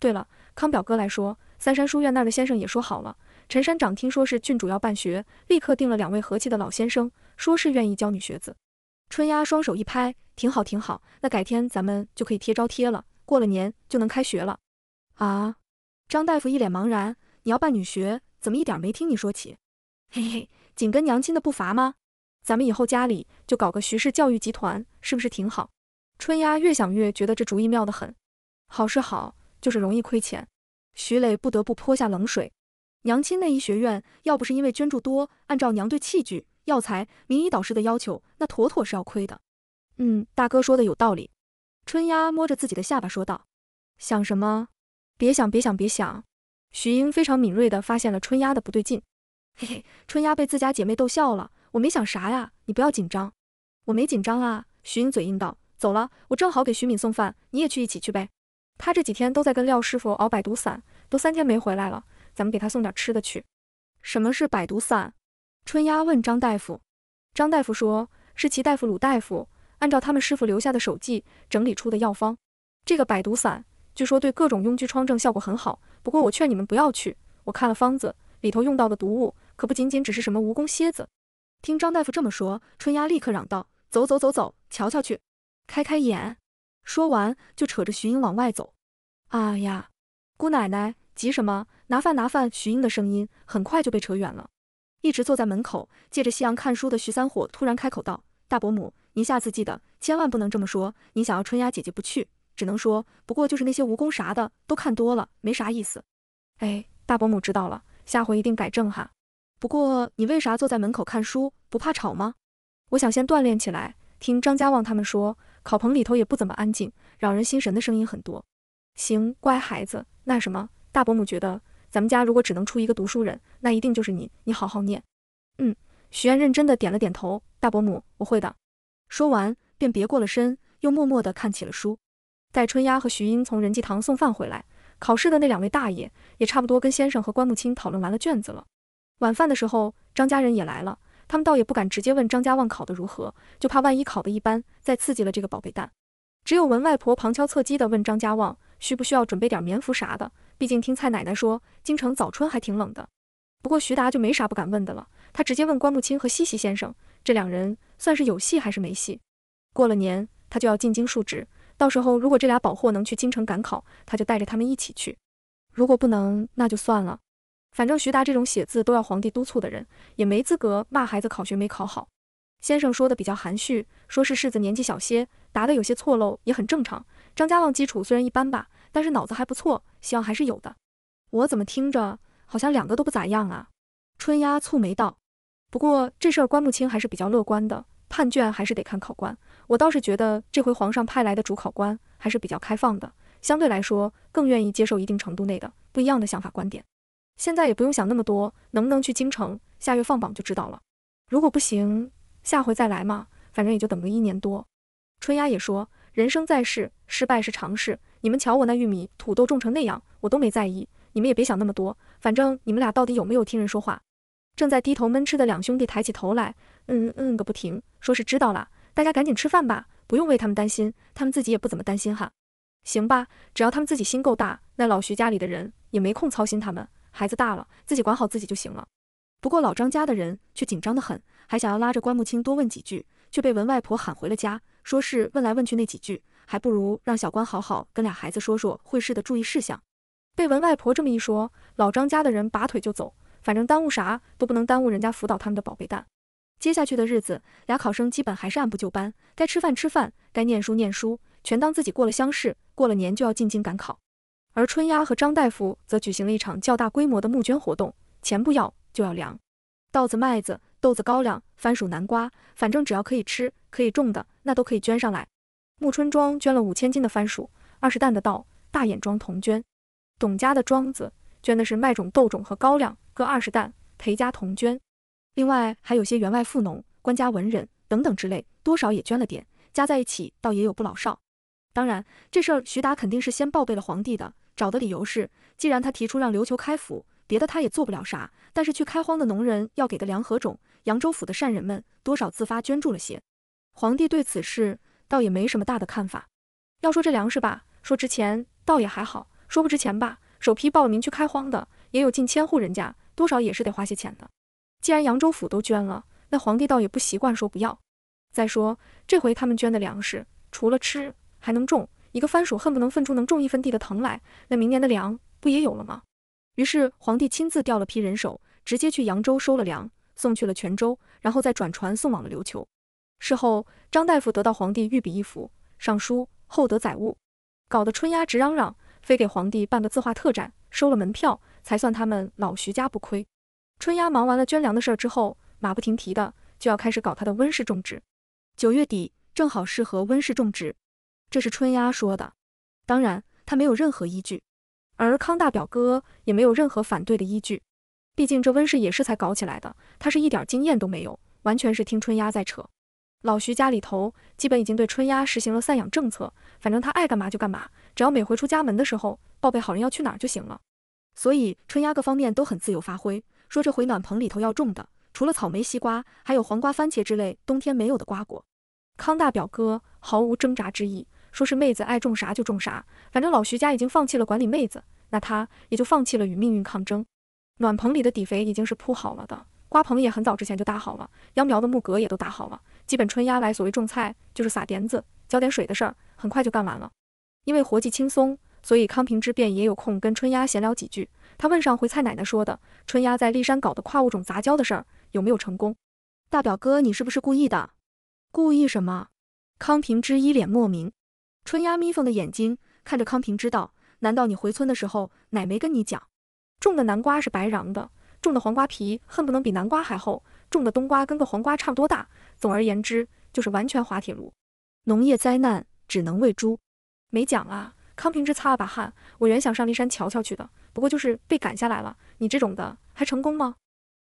对了，康表哥来说。三山书院那儿的先生也说好了。陈山长听说是郡主要办学，立刻定了两位和气的老先生，说是愿意教女学子。春丫双手一拍，挺好挺好，那改天咱们就可以贴招贴了，过了年就能开学了。啊！张大夫一脸茫然，你要办女学，怎么一点没听你说起？嘿嘿，紧跟娘亲的步伐吗？咱们以后家里就搞个徐氏教育集团，是不是挺好？春丫越想越觉得这主意妙得很，好是好，就是容易亏钱。徐磊不得不泼下冷水。娘亲内衣学院，要不是因为捐助多，按照娘对器具、药材、名医导师的要求，那妥妥是要亏的。嗯，大哥说的有道理。春丫摸着自己的下巴说道：“想什么？别想，别想，别想。”徐英非常敏锐的发现了春丫的不对劲。嘿嘿，春丫被自家姐妹逗笑了。我没想啥呀，你不要紧张。我没紧张啊。徐英嘴硬道：“走了，我正好给徐敏送饭，你也去一起去呗。”他这几天都在跟廖师傅熬百毒散，都三天没回来了。咱们给他送点吃的去。什么是百毒散？春丫问张大夫。张大夫说，是齐大夫、鲁大夫按照他们师傅留下的手记整理出的药方。这个百毒散据说对各种痈疽疮症效果很好。不过我劝你们不要去。我看了方子，里头用到的毒物可不仅仅只是什么蜈蚣、蝎子。听张大夫这么说，春丫立刻嚷道：“走走走走，瞧瞧去，开开眼。”说完，就扯着徐英往外走。啊呀，姑奶奶，急什么？拿饭拿饭！徐英的声音很快就被扯远了。一直坐在门口借着夕阳看书的徐三火突然开口道：“大伯母，您下次记得，千万不能这么说。您想要春丫姐姐不去，只能说，不过就是那些蜈蚣啥的都看多了，没啥意思。哎，大伯母知道了，下回一定改正哈。不过你为啥坐在门口看书，不怕吵吗？我想先锻炼起来。听张家旺他们说。”烤棚里头也不怎么安静，扰人心神的声音很多。行，乖孩子，那什么，大伯母觉得咱们家如果只能出一个读书人，那一定就是你。你好好念。嗯，许愿认真的点了点头。大伯母，我会的。说完便别过了身，又默默的看起了书。待春丫和徐英从仁济堂送饭回来，考试的那两位大爷也差不多跟先生和关木清讨论完了卷子了。晚饭的时候，张家人也来了。他们倒也不敢直接问张家旺考得如何，就怕万一考得一般，再刺激了这个宝贝蛋。只有文外婆旁敲侧击地问张家旺需不需要准备点棉服啥的，毕竟听蔡奶奶说京城早春还挺冷的。不过徐达就没啥不敢问的了，他直接问关木清和西西先生，这两人算是有戏还是没戏？过了年他就要进京述职，到时候如果这俩宝货能去京城赶考，他就带着他们一起去；如果不能，那就算了。反正徐达这种写字都要皇帝督促的人，也没资格骂孩子考学没考好。先生说的比较含蓄，说是世子年纪小些，答得有些错漏也很正常。张家旺基础虽然一般吧，但是脑子还不错，希望还是有的。我怎么听着好像两个都不咋样啊？春丫蹙眉道。不过这事儿关木清还是比较乐观的。判卷还是得看考官，我倒是觉得这回皇上派来的主考官还是比较开放的，相对来说更愿意接受一定程度内的不一样的想法观点。现在也不用想那么多，能不能去京城，下月放榜就知道了。如果不行，下回再来嘛，反正也就等个一年多。春丫也说，人生在世，失败是常事。你们瞧我那玉米、土豆种成那样，我都没在意。你们也别想那么多，反正你们俩到底有没有听人说话？正在低头闷吃的两兄弟抬起头来，嗯嗯嗯个不停，说是知道了。大家赶紧吃饭吧，不用为他们担心，他们自己也不怎么担心哈。行吧，只要他们自己心够大，那老徐家里的人也没空操心他们。孩子大了，自己管好自己就行了。不过老张家的人却紧张的很，还想要拉着关木清多问几句，却被文外婆喊回了家，说是问来问去那几句，还不如让小关好好跟俩孩子说说会试的注意事项。被文外婆这么一说，老张家的人拔腿就走，反正耽误啥都不能耽误人家辅导他们的宝贝蛋。接下去的日子，俩考生基本还是按部就班，该吃饭吃饭，该念书念书，全当自己过了乡试，过了年就要进京赶考。而春丫和张大夫则举行了一场较大规模的募捐活动，钱不要就要粮，稻子、麦子、豆子、高粱、番薯、南瓜，反正只要可以吃、可以种的，那都可以捐上来。木春庄捐了五千斤的番薯，二十担的稻。大眼庄同捐，董家的庄子捐的是麦种、豆种和高粱，各二十担。裴家同捐，另外还有些员外富农、官家文人等等之类，多少也捐了点，加在一起倒也有不老少。当然，这事儿徐达肯定是先报备了皇帝的。找的理由是，既然他提出让琉球开府，别的他也做不了啥。但是去开荒的农人要给的粮和种，扬州府的善人们多少自发捐助了些。皇帝对此事倒也没什么大的看法。要说这粮食吧，说值钱倒也还好，说不值钱吧，首批报了名去开荒的也有近千户人家，多少也是得花些钱的。既然扬州府都捐了，那皇帝倒也不习惯说不要。再说这回他们捐的粮食，除了吃还能种。一个番薯恨不能分出能种一分地的藤来，那明年的粮不也有了吗？于是皇帝亲自调了批人手，直接去扬州收了粮，送去了泉州，然后再转船送往了琉球。事后，张大夫得到皇帝御笔一幅，上书“厚德载物”，搞得春丫直嚷嚷，非给皇帝办个字画特展，收了门票才算他们老徐家不亏。春丫忙完了捐粮的事儿之后，马不停蹄的就要开始搞他的温室种植。九月底正好适合温室种植。这是春丫说的，当然他没有任何依据，而康大表哥也没有任何反对的依据，毕竟这温室也是才搞起来的，他是一点经验都没有，完全是听春丫在扯。老徐家里头基本已经对春丫实行了散养政策，反正他爱干嘛就干嘛，只要每回出家门的时候报备好人要去哪儿就行了，所以春丫各方面都很自由发挥，说这回暖棚里头要种的，除了草莓、西瓜，还有黄瓜、番茄之类冬天没有的瓜果。康大表哥毫无挣扎之意。说是妹子爱种啥就种啥，反正老徐家已经放弃了管理妹子，那他也就放弃了与命运抗争。暖棚里的底肥已经是铺好了的，瓜棚也很早之前就搭好了，秧苗的木格也都搭好了，基本春丫来所谓种菜就是撒点子、浇点水的事儿，很快就干完了。因为活计轻松，所以康平之便也有空跟春丫闲聊几句。他问上回蔡奶奶说的春丫在骊山搞的跨物种杂交的事儿有没有成功？大表哥，你是不是故意的？故意什么？康平之一脸莫名。春丫眯缝的眼睛看着康平之道，难道你回村的时候奶没跟你讲？种的南瓜是白瓤的，种的黄瓜皮恨不能比南瓜还厚，种的冬瓜跟个黄瓜差不多大。总而言之，就是完全滑铁卢，农业灾难，只能喂猪。没讲啊！康平之擦了把汗，我原想上骊山瞧瞧去的，不过就是被赶下来了。你这种的还成功吗？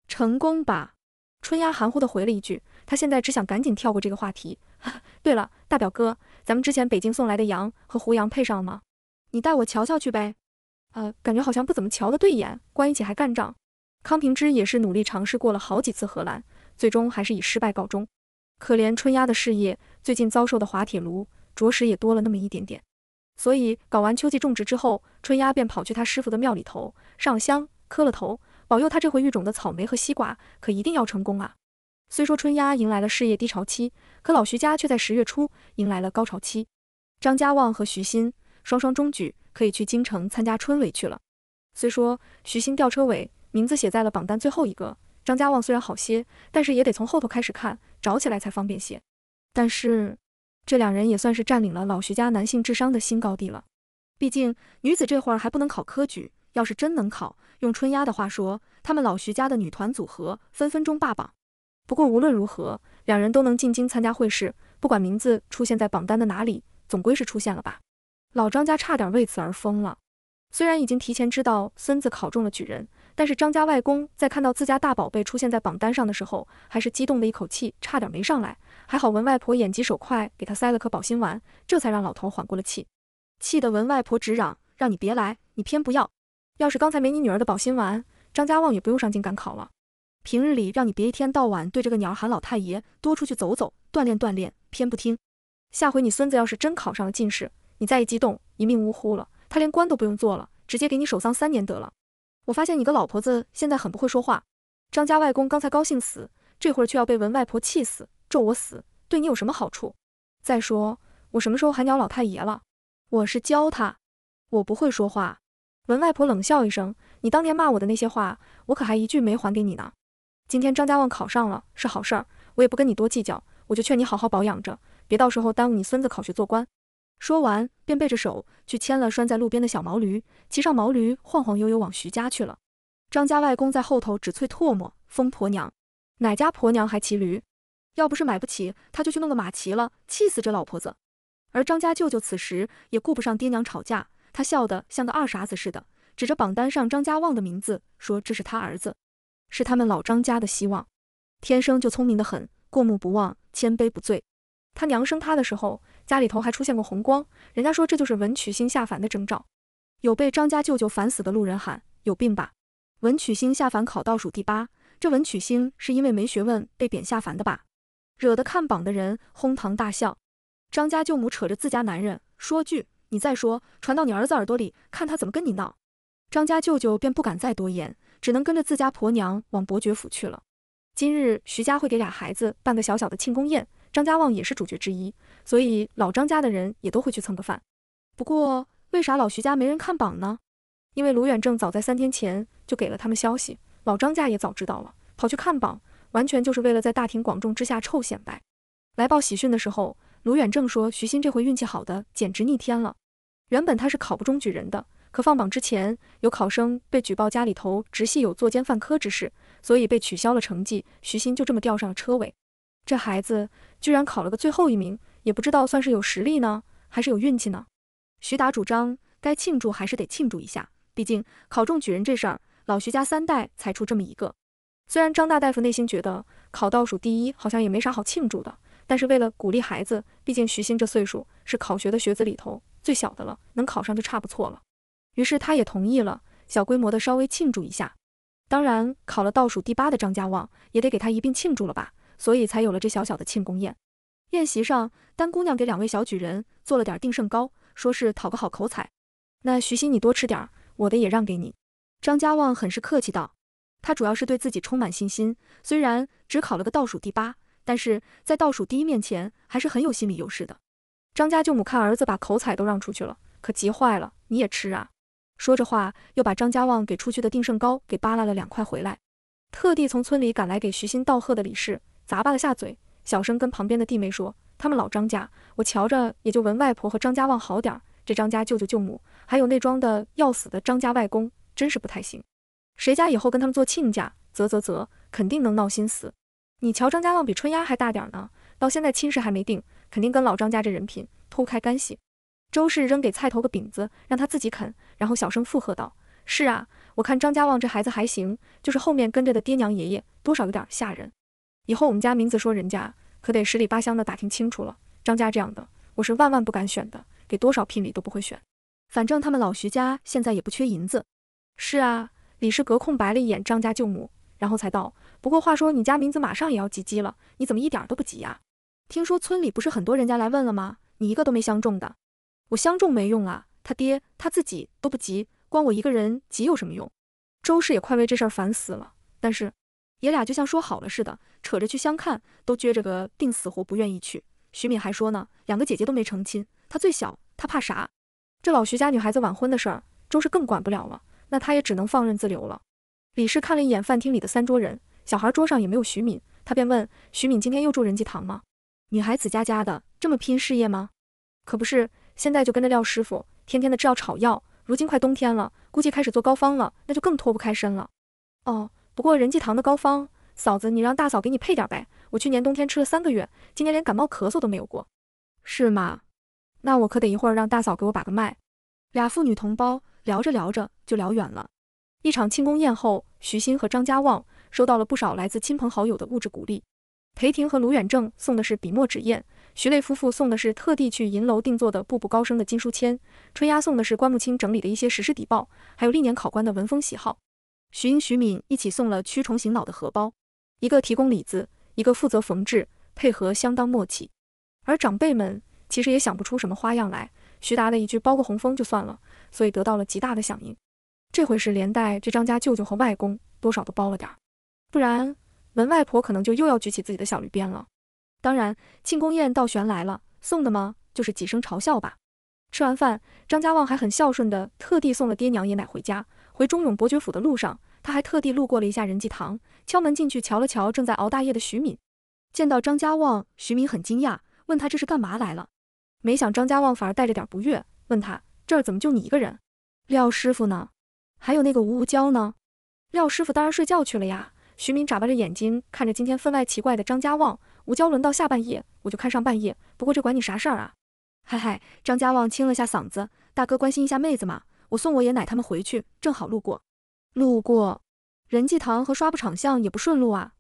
成功吧。春丫含糊的回了一句，她现在只想赶紧跳过这个话题。对了，大表哥，咱们之前北京送来的羊和胡羊配上了吗？你带我瞧瞧去呗。呃，感觉好像不怎么瞧得对眼，关一起还干仗。康平之也是努力尝试过了好几次荷兰，最终还是以失败告终。可怜春丫的事业，最近遭受的滑铁卢，着实也多了那么一点点。所以搞完秋季种植之后，春丫便跑去他师傅的庙里头上香，磕了头。保佑他这回育种的草莓和西瓜可一定要成功啊！虽说春丫迎来了事业低潮期，可老徐家却在十月初迎来了高潮期。张家旺和徐欣双双中举，可以去京城参加春闱去了。虽说徐欣吊车尾，名字写在了榜单最后一个，张家旺虽然好些，但是也得从后头开始看，找起来才方便些。但是这两人也算是占领了老徐家男性智商的新高地了。毕竟女子这会儿还不能考科举。要是真能考，用春丫的话说，他们老徐家的女团组合分分钟霸榜。不过无论如何，两人都能进京参加会试，不管名字出现在榜单的哪里，总归是出现了吧？老张家差点为此而疯了。虽然已经提前知道孙子考中了举人，但是张家外公在看到自家大宝贝出现在榜单上的时候，还是激动的一口气差点没上来，还好文外婆眼疾手快给他塞了颗保心丸，这才让老头缓过了气。气得文外婆直嚷：“让你别来，你偏不要！”要是刚才没你女儿的保心丸，张家旺也不用上京赶考了。平日里让你别一天到晚对这个鸟喊老太爷，多出去走走锻炼锻炼，偏不听。下回你孙子要是真考上了进士，你再一激动一命呜呼了，他连官都不用做了，直接给你守丧三年得了。我发现你个老婆子现在很不会说话。张家外公刚才高兴死，这会儿却要被文外婆气死，咒我死，对你有什么好处？再说我什么时候喊鸟老太爷了？我是教他，我不会说话。文外婆冷笑一声：“你当年骂我的那些话，我可还一句没还给你呢。今天张家旺考上了是好事儿，我也不跟你多计较，我就劝你好好保养着，别到时候耽误你孙子考学做官。”说完便背着手去牵了拴在路边的小毛驴，骑上毛驴晃晃悠悠往徐家去了。张家外公在后头只啐唾沫：“疯婆娘，哪家婆娘还骑驴？要不是买不起，他就去弄个马骑了，气死这老婆子。”而张家舅舅此时也顾不上爹娘吵架。他笑得像个二傻子似的，指着榜单上张家旺的名字说：“这是他儿子，是他们老张家的希望。天生就聪明的很，过目不忘，千杯不醉。他娘生他的时候，家里头还出现过红光，人家说这就是文曲星下凡的征兆。”有被张家舅舅烦死的路人喊：“有病吧，文曲星下凡考倒数第八，这文曲星是因为没学问被贬下凡的吧？”惹得看榜的人哄堂大笑。张家舅母扯着自家男人说：“句。”你再说，传到你儿子耳朵里，看他怎么跟你闹。张家舅舅便不敢再多言，只能跟着自家婆娘往伯爵府去了。今日徐家会给俩孩子办个小小的庆功宴，张家旺也是主角之一，所以老张家的人也都会去蹭个饭。不过，为啥老徐家没人看榜呢？因为卢远正早在三天前就给了他们消息，老张家也早知道了，跑去看榜，完全就是为了在大庭广众之下臭显摆。来报喜讯的时候。卢远正说：“徐欣这回运气好的简直逆天了。原本他是考不中举人的，可放榜之前有考生被举报家里头直系有作奸犯科之事，所以被取消了成绩。徐欣就这么吊上了车尾。这孩子居然考了个最后一名，也不知道算是有实力呢，还是有运气呢？”徐达主张该庆祝还是得庆祝一下，毕竟考中举人这事儿，老徐家三代才出这么一个。虽然张大大夫内心觉得考倒数第一好像也没啥好庆祝的。但是为了鼓励孩子，毕竟徐欣这岁数是考学的学子里头最小的了，能考上就差不错了。于是他也同意了，小规模的稍微庆祝一下。当然，考了倒数第八的张家旺也得给他一并庆祝了吧，所以才有了这小小的庆功宴。宴席上，丹姑娘给两位小举人做了点定胜糕，说是讨个好口彩。那徐欣你多吃点儿，我的也让给你。张家旺很是客气道，他主要是对自己充满信心，虽然只考了个倒数第八。但是在倒数第一面前，还是很有心理优势的。张家舅母看儿子把口彩都让出去了，可急坏了。你也吃啊？说着话，又把张家旺给出去的定胜糕给扒拉了两块回来。特地从村里赶来给徐新道贺的李氏砸巴了下嘴，小声跟旁边的弟妹说：“他们老张家，我瞧着也就文外婆和张家旺好点儿。这张家舅舅舅母，还有那装的要死的张家外公，真是不太行。谁家以后跟他们做亲家？啧啧啧，肯定能闹心死。”你瞧，张家旺比春丫还大点儿呢，到现在亲事还没定，肯定跟老张家这人品脱不开干系。周氏扔给菜头个饼子，让他自己啃，然后小声附和道：“是啊，我看张家旺这孩子还行，就是后面跟着的爹娘爷爷，多少有点吓人。以后我们家明子说人家，可得十里八乡的打听清楚了。张家这样的，我是万万不敢选的，给多少聘礼都不会选。反正他们老徐家现在也不缺银子。”是啊，李氏隔空白了一眼张家舅母，然后才道。不过话说，你家名字马上也要急急了，你怎么一点都不急呀？听说村里不是很多人家来问了吗？你一个都没相中的，我相中没用啊！他爹他自己都不急，光我一个人急有什么用？周氏也快为这事儿烦死了，但是爷俩就像说好了似的，扯着去相看，都撅着个腚死活不愿意去。徐敏还说呢，两个姐姐都没成亲，她最小，她怕啥？这老徐家女孩子晚婚的事儿，周氏更管不了了，那她也只能放任自流了。李氏看了一眼饭厅里的三桌人。小孩桌上也没有徐敏，他便问徐敏：“今天又住仁济堂吗？女孩子家家的这么拼事业吗？可不是，现在就跟着廖师傅，天天的制药炒药。如今快冬天了，估计开始做膏方了，那就更脱不开身了。哦，不过仁济堂的膏方，嫂子你让大嫂给你配点呗。我去年冬天吃了三个月，今年连感冒咳嗽都没有过。是吗？那我可得一会儿让大嫂给我把个脉。俩妇女同胞聊着聊着就聊远了。一场庆功宴后，徐欣和张家旺。收到了不少来自亲朋好友的物质鼓励，裴婷和卢远正送的是笔墨纸砚，徐雷夫妇送的是特地去银楼定做的步步高升的金书签，春丫送的是关木清整理的一些时事底报，还有历年考官的文风喜好。徐英、徐敏一起送了驱虫醒脑的荷包，一个提供里子，一个负责缝制，配合相当默契。而长辈们其实也想不出什么花样来，徐达的一句包个红封就算了，所以得到了极大的响应。这回是连带这张家舅舅和外公，多少都包了点儿。不然，门外婆可能就又要举起自己的小绿鞭了。当然，庆功宴倒悬来了，送的吗？就是几声嘲笑吧。吃完饭，张家旺还很孝顺的特地送了爹娘爷奶回家。回忠勇伯爵府的路上，他还特地路过了一下仁济堂，敲门进去瞧了瞧正在熬大夜的徐敏。见到张家旺，徐敏很惊讶，问他这是干嘛来了。没想张家旺反而带着点不悦，问他这儿怎么就你一个人？廖师傅呢？还有那个吴无娇呢？廖师傅当然睡觉去了呀。徐敏眨巴着眼睛看着今天分外奇怪的张家旺。吴娇轮到下半夜，我就看上半夜。不过这管你啥事儿啊？嗨嗨，张家旺清了下嗓子，大哥关心一下妹子嘛。我送我爷奶他们回去，正好路过。路过仁济堂和刷布厂巷也不顺路啊。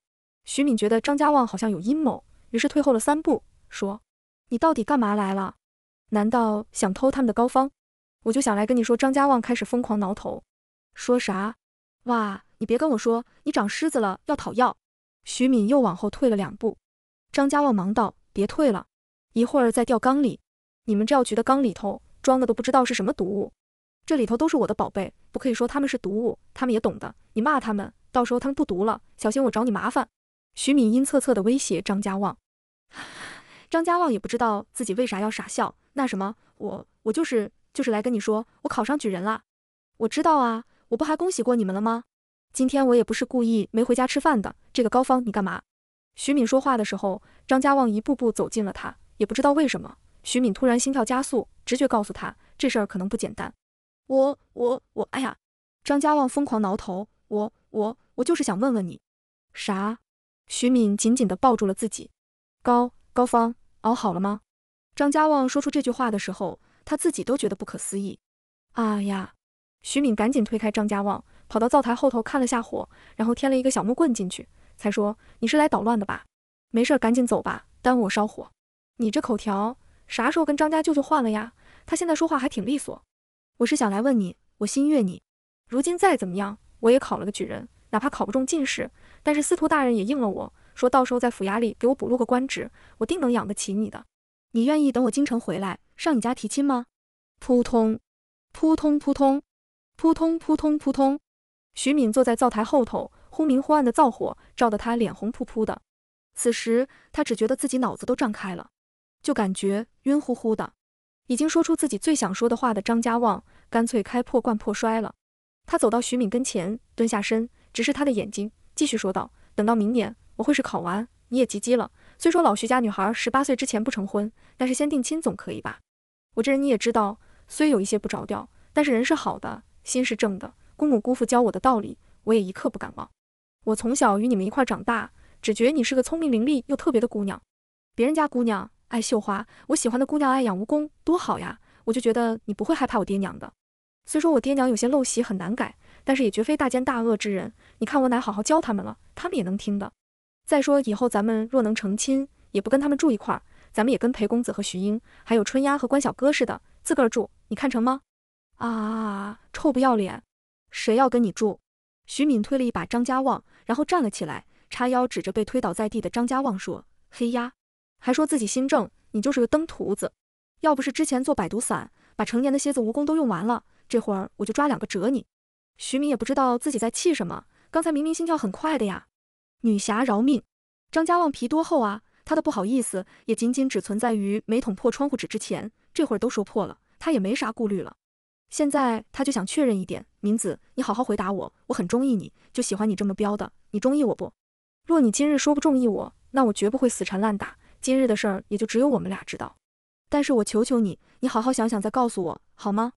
徐敏觉得张家旺好像有阴谋，于是退后了三步，说：“你到底干嘛来了？难道想偷他们的膏方？”我就想来跟你说。张家旺开始疯狂挠头，说啥？哇！你别跟我说你长虱子了要讨药，徐敏又往后退了两步，张家旺忙道：“别退了，一会儿再掉缸里，你们这药局的缸里头装的都不知道是什么毒物，这里头都是我的宝贝，不可以说他们是毒物，他们也懂的。你骂他们，到时候他们不毒了，小心我找你麻烦。”徐敏阴恻恻的威胁张家旺，张家旺也不知道自己为啥要傻笑，那什么，我我就是就是来跟你说，我考上举人了，我知道啊，我不还恭喜过你们了吗？今天我也不是故意没回家吃饭的。这个高芳，你干嘛？徐敏说话的时候，张家旺一步步走近了他。也不知道为什么，徐敏突然心跳加速，直觉告诉他这事儿可能不简单。我、我、我，哎呀！张家旺疯狂挠头。我、我、我就是想问问你，啥？徐敏紧紧地抱住了自己。高高芳熬好了吗？张家旺说出这句话的时候，他自己都觉得不可思议。啊呀！徐敏赶紧推开张家旺。跑到灶台后头看了下火，然后添了一个小木棍进去，才说：“你是来捣乱的吧？没事，赶紧走吧，耽误我烧火。”你这口条啥时候跟张家舅舅换了呀？他现在说话还挺利索。我是想来问你，我心悦你。如今再怎么样，我也考了个举人，哪怕考不中进士，但是司徒大人也应了我说，到时候在府衙里给我补录个官职，我定能养得起你的。你愿意等我京城回来上你家提亲吗？扑通，扑通，扑通，扑通，扑通，扑通。徐敏坐在灶台后头，忽明忽暗的灶火照得他脸红扑扑的。此时他只觉得自己脑子都胀开了，就感觉晕乎乎的。已经说出自己最想说的话的张家旺，干脆开破罐破摔了。他走到徐敏跟前，蹲下身，直视他的眼睛，继续说道：“等到明年，我会是考完，你也及笄了。虽说老徐家女孩十八岁之前不成婚，但是先定亲总可以吧？我这人你也知道，虽有一些不着调，但是人是好的，心是正的。”姑母姑父教我的道理，我也一刻不敢忘。我从小与你们一块长大，只觉你是个聪明伶俐又特别的姑娘。别人家姑娘爱绣花，我喜欢的姑娘爱养蜈蚣，多好呀！我就觉得你不会害怕我爹娘的。虽说我爹娘有些陋习很难改，但是也绝非大奸大恶之人。你看我奶好好教他们了，他们也能听的。再说以后咱们若能成亲，也不跟他们住一块儿，咱们也跟裴公子和徐英，还有春丫和关小哥似的，自个儿住。你看成吗？啊！臭不要脸！谁要跟你住？徐敏推了一把张家旺，然后站了起来，叉腰指着被推倒在地的张家旺说：“黑鸭，还说自己心正，你就是个登徒子。要不是之前做百毒散，把成年的蝎子蜈蚣都用完了，这会儿我就抓两个折你。”徐敏也不知道自己在气什么，刚才明明心跳很快的呀。女侠饶命！张家旺皮多厚啊，他的不好意思也仅仅只存在于没捅破窗户纸之前，这会儿都说破了，他也没啥顾虑了。现在他就想确认一点，明子，你好好回答我，我很中意你，就喜欢你这么彪的，你中意我不？若你今日说不中意我，那我绝不会死缠烂打。今日的事儿也就只有我们俩知道。但是我求求你，你好好想想再告诉我，好吗？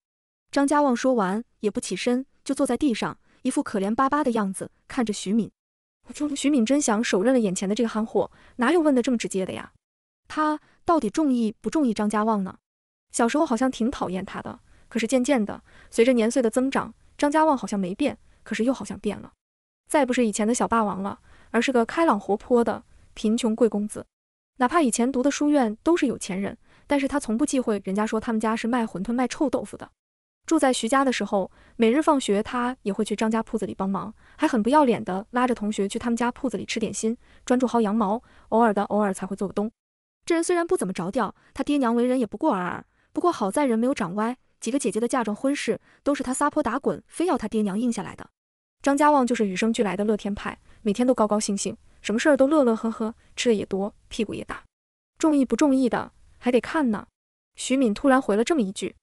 张家旺说完也不起身，就坐在地上，一副可怜巴巴的样子看着徐敏。徐敏真想手刃了眼前的这个憨货，哪有问的这么直接的呀？他到底中意不中意张家旺呢？小时候好像挺讨厌他的。可是渐渐的，随着年岁的增长，张家旺好像没变，可是又好像变了，再不是以前的小霸王了，而是个开朗活泼的贫穷贵公子。哪怕以前读的书院都是有钱人，但是他从不忌讳人家说他们家是卖馄饨卖臭豆腐的。住在徐家的时候，每日放学他也会去张家铺子里帮忙，还很不要脸的拉着同学去他们家铺子里吃点心，专注薅羊毛，偶尔的偶尔才会做个东。这人虽然不怎么着调，他爹娘为人也不过尔尔，不过好在人没有长歪。几个姐姐的嫁妆婚事都是她撒泼打滚，非要她爹娘应下来的。张家旺就是与生俱来的乐天派，每天都高高兴兴，什么事儿都乐乐呵呵，吃的也多，屁股也大。中意不中意的还得看呢。徐敏突然回了这么一句：“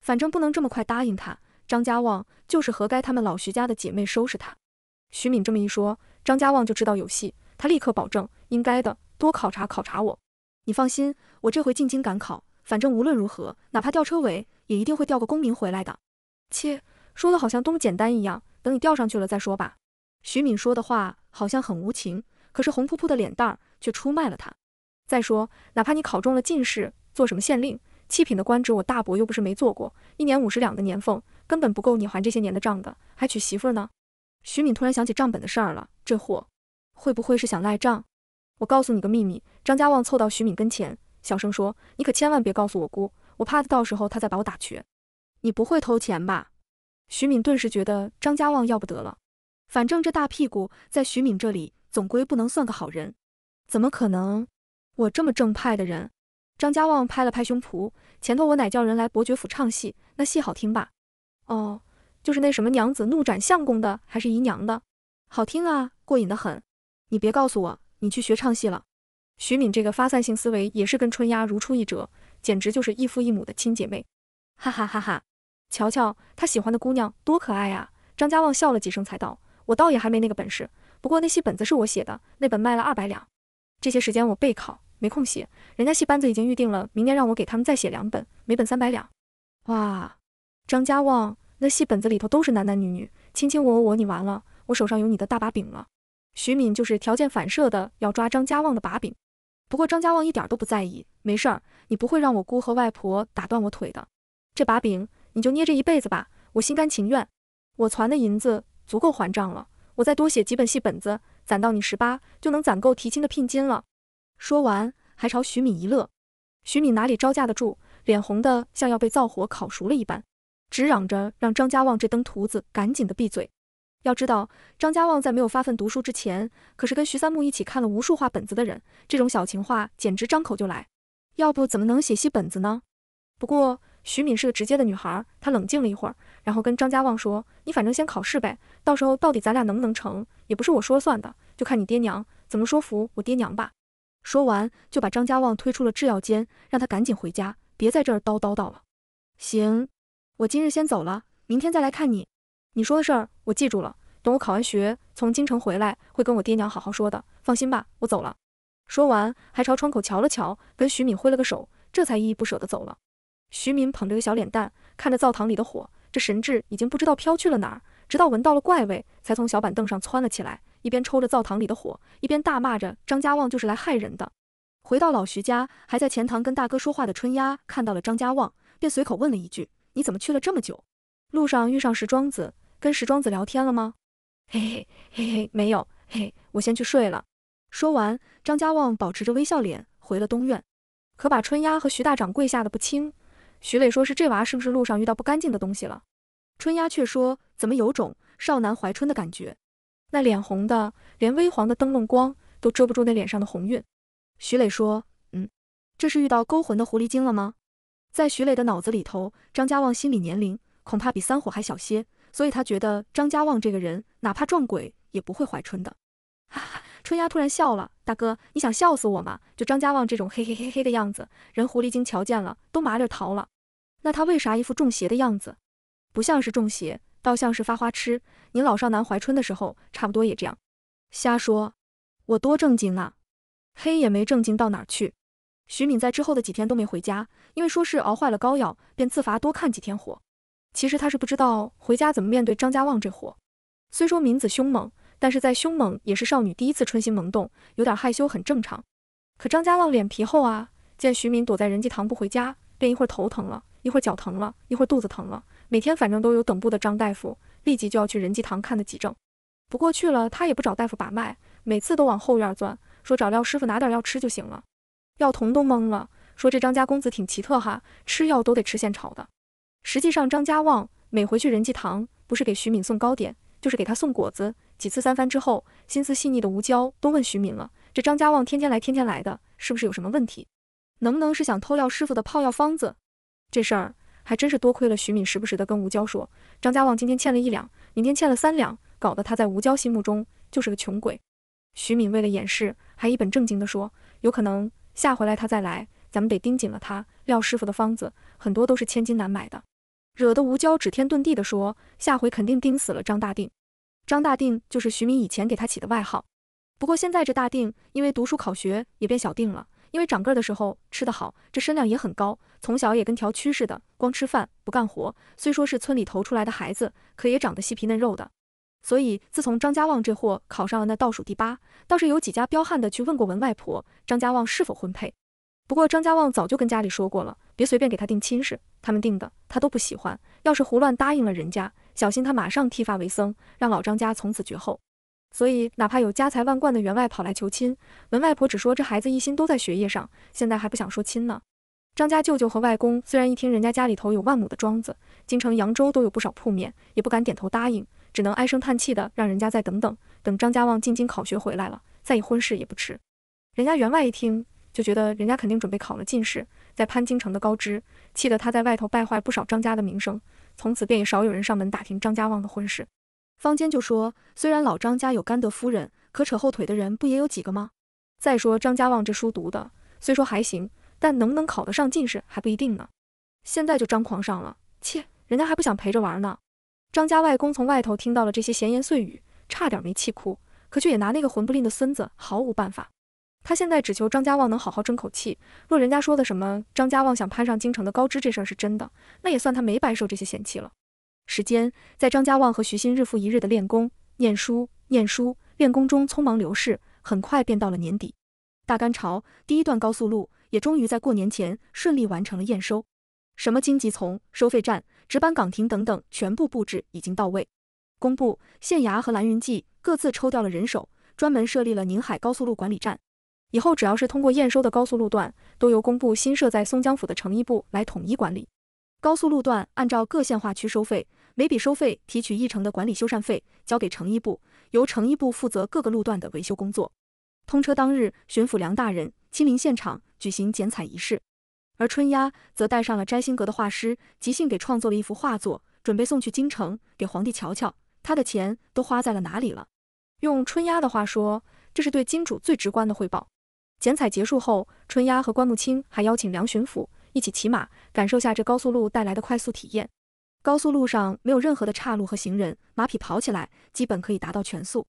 反正不能这么快答应他。”张家旺就是活该他们老徐家的姐妹收拾他。徐敏这么一说，张家旺就知道有戏，他立刻保证：“应该的，多考察考察我。”你放心，我这回进京赶考，反正无论如何，哪怕吊车尾。也一定会调个功名回来的。切，说的好像多么简单一样。等你调上去了再说吧。徐敏说的话好像很无情，可是红扑扑的脸蛋却出卖了他。再说，哪怕你考中了进士，做什么县令，七品的官职，我大伯又不是没做过，一年五十两的年俸，根本不够你还这些年的账的，还娶媳妇呢。徐敏突然想起账本的事儿了，这货会不会是想赖账？我告诉你个秘密，张家旺凑到徐敏跟前，小声说：“你可千万别告诉我姑。”我怕到时候他再把我打瘸，你不会偷钱吧？徐敏顿时觉得张家旺要不得了，反正这大屁股在徐敏这里总归不能算个好人。怎么可能？我这么正派的人。张家旺拍了拍胸脯，前头我乃叫人来伯爵府唱戏，那戏好听吧？哦，就是那什么娘子怒斩相公的，还是姨娘的，好听啊，过瘾的很。你别告诉我你去学唱戏了。徐敏这个发散性思维也是跟春丫如出一辙。简直就是异父异母的亲姐妹，哈哈哈哈！瞧瞧他喜欢的姑娘多可爱啊！张家旺笑了几声才道：“我倒也还没那个本事，不过那戏本子是我写的，那本卖了二百两。这些时间我备考没空写，人家戏班子已经预定了，明年让我给他们再写两本，每本三百两。”哇！张家旺那戏本子里头都是男男女女，卿卿我我，我你完了，我手上有你的大把柄了。徐敏就是条件反射的要抓张家旺的把柄。不过张家旺一点都不在意，没事儿，你不会让我姑和外婆打断我腿的。这把柄你就捏这一辈子吧，我心甘情愿。我攒的银子足够还账了，我再多写几本戏本子，攒到你十八就能攒够提亲的聘金了。说完还朝徐敏一乐，徐敏哪里招架得住，脸红的像要被灶火烤熟了一般，直嚷着让张家旺这登徒子赶紧的闭嘴。要知道，张家旺在没有发奋读书之前，可是跟徐三木一起看了无数话本子的人。这种小情话，简直张口就来，要不怎么能写戏本子呢？不过徐敏是个直接的女孩，她冷静了一会儿，然后跟张家旺说：“你反正先考试呗，到时候到底咱俩能不能成，也不是我说算的，就看你爹娘怎么说服我爹娘吧。”说完，就把张家旺推出了制药间，让他赶紧回家，别在这儿叨叨叨了。行，我今日先走了，明天再来看你。你说的事儿我记住了，等我考完学从京城回来，会跟我爹娘好好说的。放心吧，我走了。说完，还朝窗口瞧了瞧，跟徐敏挥了个手，这才依依不舍地走了。徐敏捧着个小脸蛋，看着灶堂里的火，这神志已经不知道飘去了哪儿，直到闻到了怪味，才从小板凳上窜了起来，一边抽着灶堂里的火，一边大骂着：“张家旺就是来害人的。”回到老徐家，还在前堂跟大哥说话的春丫看到了张家旺，便随口问了一句：“你怎么去了这么久？”路上遇上石庄子。跟石庄子聊天了吗？嘿嘿嘿嘿，没有，嘿，我先去睡了。说完，张家旺保持着微笑脸回了东院，可把春丫和徐大掌柜吓得不轻。徐磊说：“是这娃是不是路上遇到不干净的东西了？”春丫却说：“怎么有种少男怀春的感觉？那脸红的，连微黄的灯笼光都遮不住那脸上的红晕。”徐磊说：“嗯，这是遇到勾魂的狐狸精了吗？”在徐磊的脑子里头，张家旺心理年龄恐怕比三火还小些。所以他觉得张家旺这个人，哪怕撞鬼也不会怀春的。春丫突然笑了：“大哥，你想笑死我吗？就张家旺这种嘿嘿嘿嘿的样子，人狐狸精瞧见了都麻溜逃了。那他为啥一副中邪的样子？不像是中邪，倒像是发花痴。你老少男怀春的时候，差不多也这样。瞎说，我多正经啊，黑也没正经到哪儿去。”徐敏在之后的几天都没回家，因为说是熬坏了膏药，便自罚多看几天火。其实他是不知道回家怎么面对张家旺这货。虽说民子凶猛，但是在凶猛也是少女第一次春心萌动，有点害羞很正常。可张家旺脸皮厚啊，见徐敏躲在仁济堂不回家，便一会儿头疼了，一会儿脚疼了，一会儿肚子疼了，每天反正都有等不的张大夫，立即就要去仁济堂看的急症。不过去了，他也不找大夫把脉，每次都往后院钻，说找廖师傅拿点药吃就行了。药童都懵了，说这张家公子挺奇特哈，吃药都得吃现炒的。实际上，张家旺每回去仁济堂，不是给徐敏送糕点，就是给他送果子。几次三番之后，心思细腻的吴娇都问徐敏了：这张家旺天天来，天天来的，是不是有什么问题？能不能是想偷廖师傅的泡药方子？这事儿还真是多亏了徐敏时不时的跟吴娇说，张家旺今天欠了一两，明天欠了三两，搞得他在吴娇心目中就是个穷鬼。徐敏为了掩饰，还一本正经地说：有可能下回来他再来，咱们得盯紧了他。廖师傅的方子很多都是千金难买的。惹得吴娇指天遁地的说：“下回肯定盯死了张大定。”张大定就是徐明以前给他起的外号。不过现在这大定因为读书考学也变小定了，因为长个的时候吃得好，这身量也很高。从小也跟条蛆似的，光吃饭不干活。虽说是村里头出来的孩子，可也长得细皮嫩肉的。所以自从张家旺这货考上了那倒数第八，倒是有几家彪悍的去问过文外婆张家旺是否婚配。不过张家旺早就跟家里说过了。别随便给他定亲事，他们定的他都不喜欢。要是胡乱答应了人家，小心他马上剃发为僧，让老张家从此绝后。所以，哪怕有家财万贯的员外跑来求亲，文外婆只说这孩子一心都在学业上，现在还不想说亲呢。张家舅舅和外公虽然一听人家家里头有万亩的庄子，京城扬州都有不少铺面，也不敢点头答应，只能唉声叹气的让人家再等等，等张家旺进京考学回来了，再议婚事也不迟。人家员外一听就觉得人家肯定准备考了进士。在潘京城的高枝，气得他在外头败坏不少张家的名声，从此便也少有人上门打听张家旺的婚事。坊间就说，虽然老张家有甘德夫人，可扯后腿的人不也有几个吗？再说张家旺这书读的虽说还行，但能不能考得上进士还不一定呢。现在就张狂上了，切，人家还不想陪着玩呢。张家外公从外头听到了这些闲言碎语，差点没气哭，可却也拿那个混不吝的孙子毫无办法。他现在只求张家旺能好好争口气。若人家说的什么张家旺想攀上京城的高枝这事儿是真的，那也算他没白受这些嫌弃了。时间在张家旺和徐新日复一日的练功、念书、念书、练功中匆忙流逝，很快便到了年底。大干朝第一段高速路也终于在过年前顺利完成了验收。什么荆棘丛、收费站、值班岗亭等等，全部布置已经到位。工部、县衙和蓝云记各自抽调了人手，专门设立了宁海高速路管理站。以后只要是通过验收的高速路段，都由工部新设在松江府的程一部来统一管理。高速路段按照各县划区收费，每笔收费提取一成的管理修缮费，交给程一部，由程一部负责各个路段的维修工作。通车当日，巡抚梁大人亲临现场举行剪彩仪式，而春丫则带上了摘星阁的画师，即兴给创作了一幅画作，准备送去京城给皇帝瞧瞧，他的钱都花在了哪里了。用春丫的话说，这是对金主最直观的汇报。剪彩结束后，春丫和关木青还邀请梁巡抚一起骑马，感受下这高速路带来的快速体验。高速路上没有任何的岔路和行人，马匹跑起来基本可以达到全速。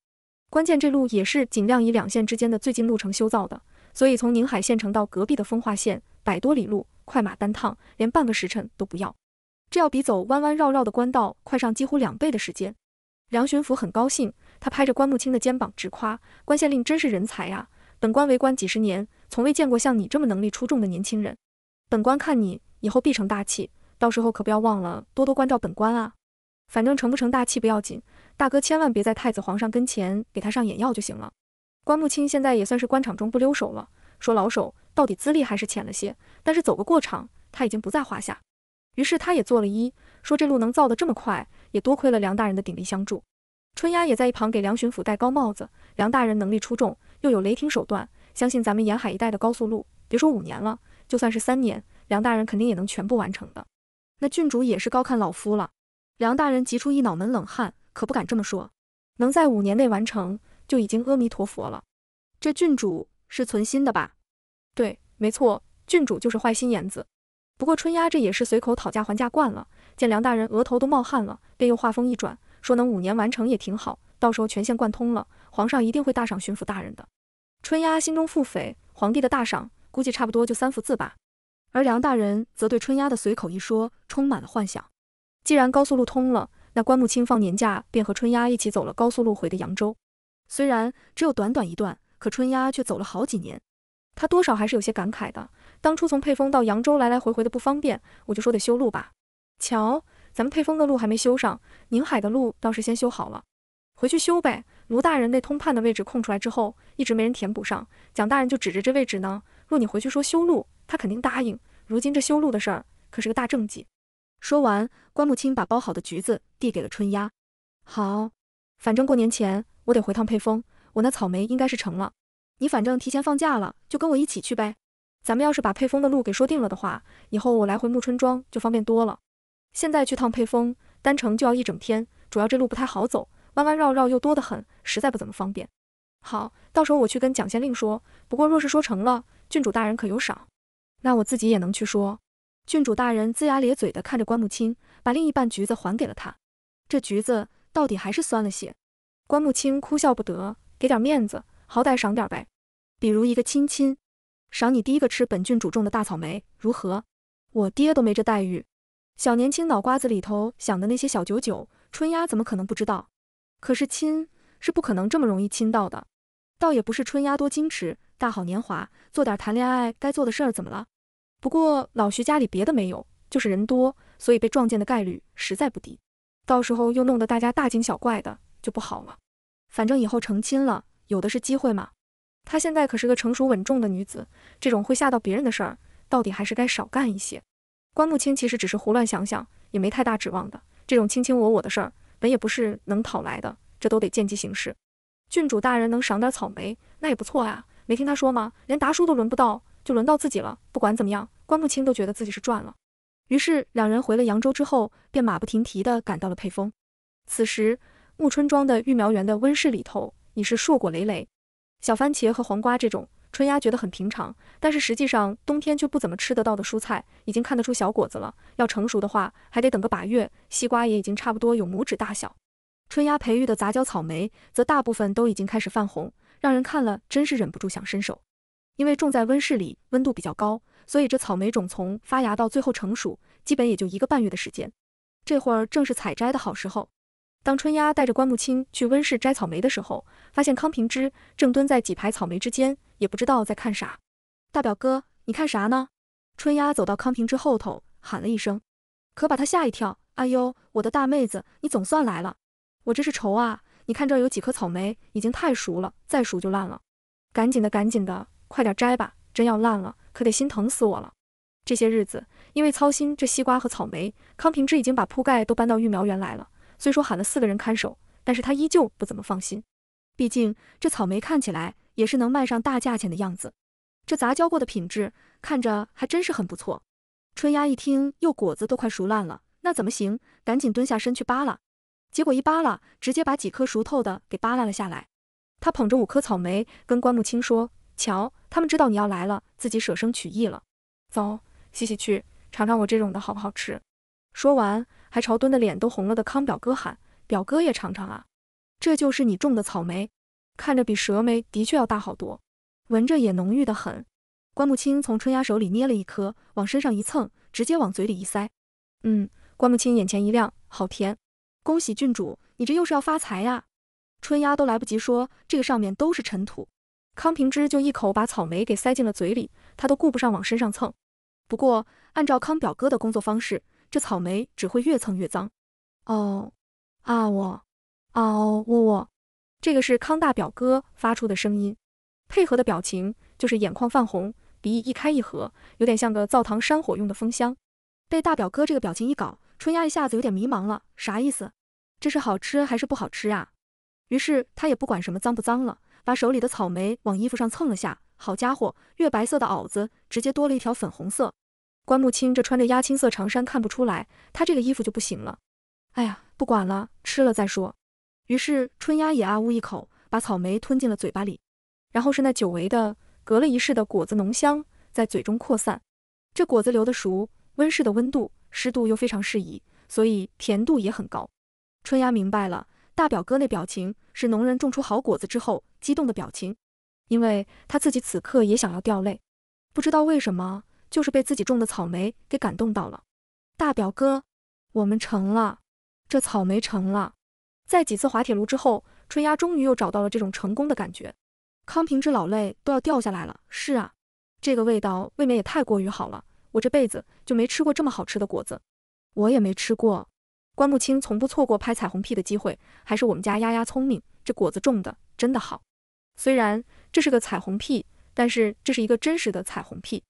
关键这路也是尽量以两线之间的最近路程修造的，所以从宁海县城到隔壁的风化县，百多里路，快马单趟连半个时辰都不要。这要比走弯弯绕绕的官道快上几乎两倍的时间。梁巡抚很高兴，他拍着关木青的肩膀直夸：“关县令真是人才啊！”本官为官几十年，从未见过像你这么能力出众的年轻人。本官看你以后必成大器，到时候可不要忘了多多关照本官啊！反正成不成大器不要紧，大哥千万别在太子皇上跟前给他上眼药就行了。关木清现在也算是官场中不溜手了，说老手到底资历还是浅了些，但是走个过场他已经不在话下。于是他也做了揖，说这路能造得这么快，也多亏了梁大人的鼎力相助。春丫也在一旁给梁巡抚戴高帽子，梁大人能力出众。又有雷霆手段，相信咱们沿海一带的高速路，别说五年了，就算是三年，梁大人肯定也能全部完成的。那郡主也是高看老夫了。梁大人急出一脑门冷汗，可不敢这么说。能在五年内完成，就已经阿弥陀佛了。这郡主是存心的吧？对，没错，郡主就是坏心眼子。不过春丫这也是随口讨价还价惯了，见梁大人额头都冒汗了，便又话锋一转，说能五年完成也挺好，到时候全线贯通了。皇上一定会大赏巡抚大人的，春丫心中腹诽，皇帝的大赏估计差不多就三幅字吧。而梁大人则对春丫的随口一说充满了幻想。既然高速路通了，那关木清放年假便和春丫一起走了高速路回的扬州。虽然只有短短一段，可春丫却走了好几年，她多少还是有些感慨的。当初从沛丰到扬州来来回回的不方便，我就说得修路吧。瞧，咱们沛丰的路还没修上，宁海的路倒是先修好了，回去修呗。卢大人那通判的位置空出来之后，一直没人填补上。蒋大人就指着这位置呢。若你回去说修路，他肯定答应。如今这修路的事儿可是个大政绩。说完，关木清把包好的橘子递给了春丫。好，反正过年前我得回趟沛丰，我那草莓应该是成了。你反正提前放假了，就跟我一起去呗。咱们要是把沛丰的路给说定了的话，以后我来回木春庄就方便多了。现在去趟沛丰，单程就要一整天，主要这路不太好走。弯弯绕绕又多得很，实在不怎么方便。好，到时候我去跟蒋县令说。不过若是说成了，郡主大人可有赏？那我自己也能去说。郡主大人龇牙咧嘴地看着关木青，把另一半橘子还给了他。这橘子到底还是酸了些。关木青哭笑不得，给点面子，好歹赏点呗。比如一个亲亲，赏你第一个吃本郡主种的大草莓，如何？我爹都没这待遇。小年轻脑瓜子里头想的那些小九九，春丫怎么可能不知道？可是亲是不可能这么容易亲到的，倒也不是春丫多矜持，大好年华做点谈恋爱该做的事儿怎么了？不过老徐家里别的没有，就是人多，所以被撞见的概率实在不低，到时候又弄得大家大惊小怪的，就不好了。反正以后成亲了，有的是机会嘛。她现在可是个成熟稳重的女子，这种会吓到别人的事儿，到底还是该少干一些。关木青其实只是胡乱想想，也没太大指望的，这种卿卿我我的事儿。本也不是能讨来的，这都得见机行事。郡主大人能赏点草莓，那也不错啊。没听他说吗？连达叔都轮不到，就轮到自己了。不管怎么样，关不青都觉得自己是赚了。于是两人回了扬州之后，便马不停蹄地赶到了沛丰。此时，暮春庄的育苗园的温室里头已是硕果累累，小番茄和黄瓜这种。春丫觉得很平常，但是实际上冬天却不怎么吃得到的蔬菜，已经看得出小果子了。要成熟的话，还得等个把月。西瓜也已经差不多有拇指大小。春丫培育的杂交草莓，则大部分都已经开始泛红，让人看了真是忍不住想伸手。因为种在温室里，温度比较高，所以这草莓种从发芽到最后成熟，基本也就一个半月的时间。这会儿正是采摘的好时候。当春丫带着关木青去温室摘草莓的时候，发现康平之正蹲在几排草莓之间，也不知道在看啥。大表哥，你看啥呢？春丫走到康平之后头，喊了一声，可把他吓一跳。哎呦，我的大妹子，你总算来了。我这是愁啊，你看这有几颗草莓已经太熟了，再熟就烂了。赶紧的，赶紧的，快点摘吧，真要烂了，可得心疼死我了。这些日子因为操心这西瓜和草莓，康平之已经把铺盖都搬到育苗园来了。虽说喊了四个人看守，但是他依旧不怎么放心，毕竟这草莓看起来也是能卖上大价钱的样子，这杂交过的品质看着还真是很不错。春丫一听，又果子都快熟烂了，那怎么行？赶紧蹲下身去扒拉，结果一扒拉，直接把几颗熟透的给扒拉了下来。他捧着五颗草莓，跟关木青说：“瞧，他们知道你要来了，自己舍生取义了。走，洗洗去，尝尝我这种的好不好吃。”说完。还朝蹲的脸都红了的康表哥喊：“表哥也尝尝啊，这就是你种的草莓，看着比蛇莓的确要大好多，闻着也浓郁的很。”关木青从春丫手里捏了一颗，往身上一蹭，直接往嘴里一塞。嗯，关木青眼前一亮，好甜！恭喜郡主，你这又是要发财呀？春丫都来不及说，这个上面都是尘土。康平之就一口把草莓给塞进了嘴里，他都顾不上往身上蹭。不过，按照康表哥的工作方式。这草莓只会越蹭越脏，哦，啊我，哦我我，这个是康大表哥发出的声音，配合的表情就是眼眶泛红，鼻翼一开一合，有点像个灶堂山火用的风箱。被大表哥这个表情一搞，春丫一下子有点迷茫了，啥意思？这是好吃还是不好吃啊？于是他也不管什么脏不脏了，把手里的草莓往衣服上蹭了下，好家伙，月白色的袄子直接多了一条粉红色。关木青这穿着压青色长衫看不出来，他这个衣服就不行了。哎呀，不管了，吃了再说。于是春丫也啊呜一口，把草莓吞进了嘴巴里。然后是那久违的、隔了一世的果子浓香在嘴中扩散。这果子留的熟，温室的温度湿度又非常适宜，所以甜度也很高。春丫明白了，大表哥那表情是农人种出好果子之后激动的表情，因为他自己此刻也想要掉泪，不知道为什么。就是被自己种的草莓给感动到了，大表哥，我们成了，这草莓成了。在几次滑铁卢之后，春丫终于又找到了这种成功的感觉，康平之老泪都要掉下来了。是啊，这个味道未免也太过于好了，我这辈子就没吃过这么好吃的果子，我也没吃过。关木清从不错过拍彩虹屁的机会，还是我们家丫丫聪明，这果子种的真的好。虽然这是个彩虹屁，但是这是一个真实的彩虹屁。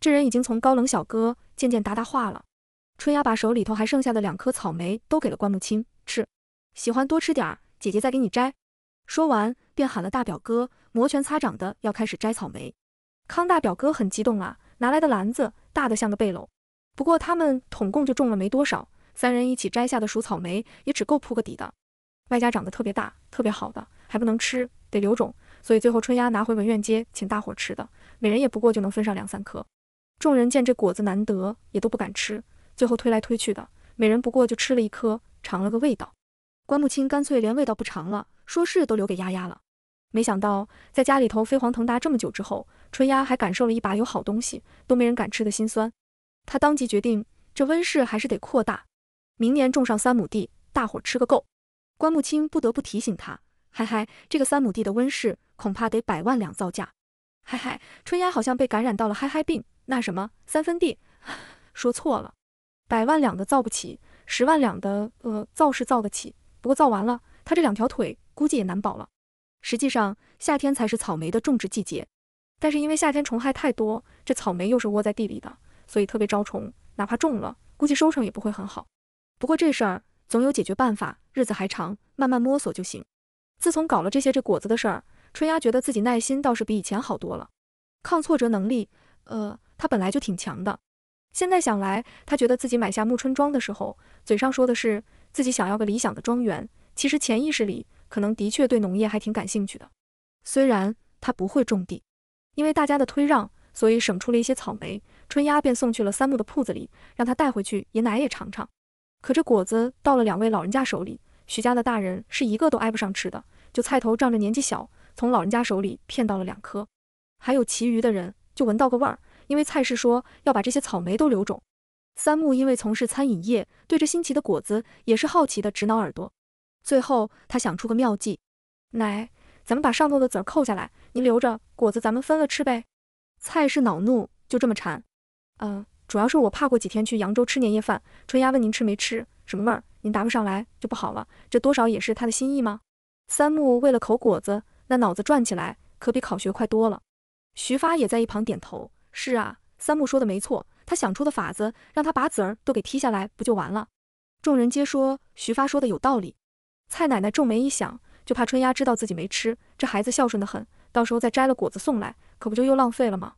这人已经从高冷小哥渐渐达达化了。春丫把手里头还剩下的两颗草莓都给了关木青吃，喜欢多吃点儿，姐姐再给你摘。说完便喊了大表哥，摩拳擦掌的要开始摘草莓。康大表哥很激动啊，拿来的篮子大的像个背篓。不过他们统共就种了没多少，三人一起摘下的熟草莓也只够铺个底的，外家长得特别大、特别好的还不能吃，得留种，所以最后春丫拿回文苑街请大伙吃的，每人也不过就能分上两三颗。众人见这果子难得，也都不敢吃。最后推来推去的，每人不过就吃了一颗，尝了个味道。关木清干脆连味道不尝了，说是都留给丫丫了。没想到在家里头飞黄腾达这么久之后，春丫还感受了一把有好东西都没人敢吃的心酸。他当即决定，这温室还是得扩大，明年种上三亩地，大伙吃个够。关木清不得不提醒他，嗨嗨，这个三亩地的温室恐怕得百万两造价。嗨嗨，春丫好像被感染到了嗨嗨病。那什么三分地，说错了，百万两的造不起，十万两的呃造是造得起，不过造完了，他这两条腿估计也难保了。实际上夏天才是草莓的种植季节，但是因为夏天虫害太多，这草莓又是窝在地里的，所以特别招虫，哪怕种了，估计收成也不会很好。不过这事儿总有解决办法，日子还长，慢慢摸索就行。自从搞了这些这果子的事儿，春丫觉得自己耐心倒是比以前好多了，抗挫折能力呃。他本来就挺强的，现在想来，他觉得自己买下暮春庄的时候，嘴上说的是自己想要个理想的庄园，其实潜意识里可能的确对农业还挺感兴趣的。虽然他不会种地，因为大家的推让，所以省出了一些草莓，春丫便送去了三木的铺子里，让他带回去，爷奶也尝尝。可这果子到了两位老人家手里，徐家的大人是一个都挨不上吃的，就菜头仗着年纪小，从老人家手里骗到了两颗，还有其余的人就闻到个味儿。因为蔡氏说要把这些草莓都留种，三木因为从事餐饮业，对这新奇的果子也是好奇的直挠耳朵。最后他想出个妙计，奶，咱们把上头的籽扣下来，您留着，果子咱们分了吃呗。蔡氏恼怒，就这么馋？嗯，主要是我怕过几天去扬州吃年夜饭，春丫问您吃没吃什么味儿，您答不上来就不好了。这多少也是他的心意吗？三木为了口果子，那脑子转起来可比考学快多了。徐发也在一旁点头。是啊，三木说的没错，他想出的法子，让他把籽儿都给踢下来，不就完了？众人皆说徐发说的有道理。蔡奶奶皱眉一想，就怕春丫知道自己没吃，这孩子孝顺的很，到时候再摘了果子送来，可不就又浪费了吗？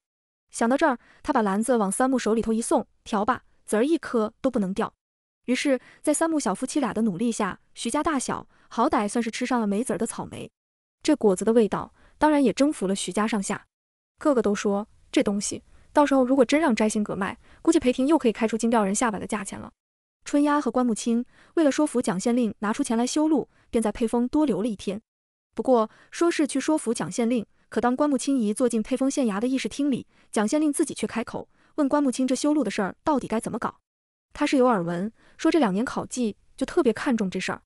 想到这儿，她把篮子往三木手里头一送，调吧，籽儿一颗都不能掉。于是，在三木小夫妻俩的努力下，徐家大小好歹算是吃上了没籽儿的草莓。这果子的味道，当然也征服了徐家上下，个个都说。这东西到时候如果真让摘星阁卖，估计裴婷又可以开出金吊人下巴的价钱了。春丫和关木青为了说服蒋县令拿出钱来修路，便在沛丰多留了一天。不过说是去说服蒋县令，可当关木青一坐进沛丰县衙的议事厅里，蒋县令自己却开口问关木青这修路的事儿到底该怎么搞。他是有耳闻，说这两年考绩就特别看重这事儿。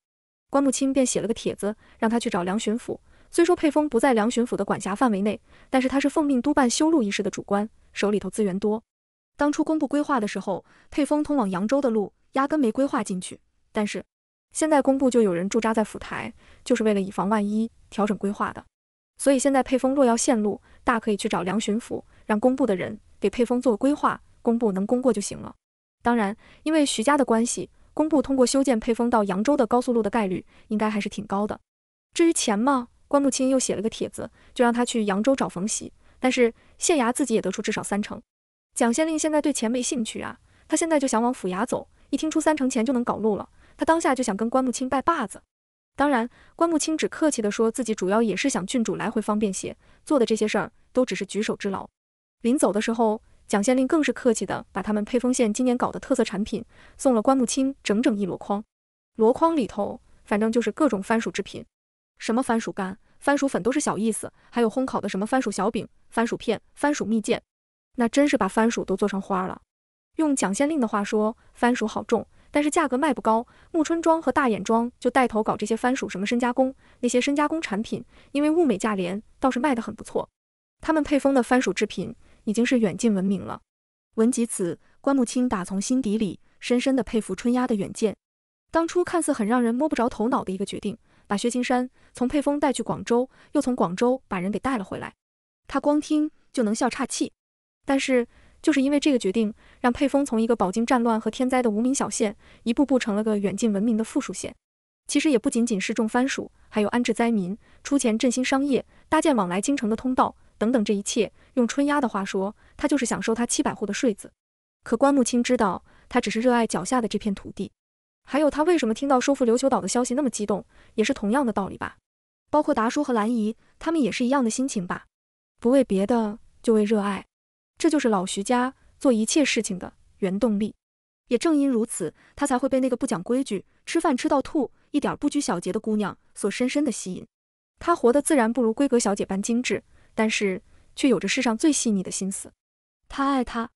关木青便写了个帖子，让他去找梁巡抚。虽说沛丰不在梁巡抚的管辖范围内，但是他是奉命督办修路一事的主官，手里头资源多。当初工部规划的时候，沛丰通往扬州的路压根没规划进去。但是现在工部就有人驻扎在府台，就是为了以防万一调整规划的。所以现在沛丰若要线路，大可以去找梁巡抚，让工部的人给沛丰做规划，工部能公过就行了。当然，因为徐家的关系，工部通过修建沛丰到扬州的高速路的概率应该还是挺高的。至于钱吗？关木清又写了个帖子，就让他去扬州找冯喜。但是县衙自己也得出至少三成。蒋县令现在对钱没兴趣啊，他现在就想往府衙走。一听出三成钱就能搞路了，他当下就想跟关木清拜把子。当然，关木清只客气地说自己主要也是想郡主来回方便些，做的这些事儿都只是举手之劳。临走的时候，蒋县令更是客气地把他们沛丰县今年搞的特色产品送了关木清整整一箩筐，箩筐里头反正就是各种番薯制品。什么番薯干、番薯粉都是小意思，还有烘烤的什么番薯小饼、番薯片、番薯蜜饯，那真是把番薯都做成花了。用蒋县令的话说，番薯好种，但是价格卖不高。木春庄和大眼庄就带头搞这些番薯什么深加工，那些深加工产品因为物美价廉，倒是卖得很不错。他们配封的番薯制品已经是远近闻名了。闻及此，关木清打从心底里深深的佩服春丫的远见，当初看似很让人摸不着头脑的一个决定。把薛青山从沛丰带去广州，又从广州把人给带了回来。他光听就能笑岔气。但是就是因为这个决定，让沛丰从一个饱经战乱和天灾的无名小县，一步步成了个远近闻名的富庶县。其实也不仅仅是种番薯，还有安置灾民、出钱振兴商业、搭建往来京城的通道等等。这一切，用春丫的话说，他就是想收他七百户的税子。可关木清知道，他只是热爱脚下的这片土地。还有他为什么听到收复琉球岛的消息那么激动，也是同样的道理吧？包括达叔和兰姨，他们也是一样的心情吧？不为别的，就为热爱，这就是老徐家做一切事情的原动力。也正因如此，他才会被那个不讲规矩、吃饭吃到吐、一点不拘小节的姑娘所深深的吸引。他活的自然不如闺阁小姐般精致，但是却有着世上最细腻的心思。他爱她，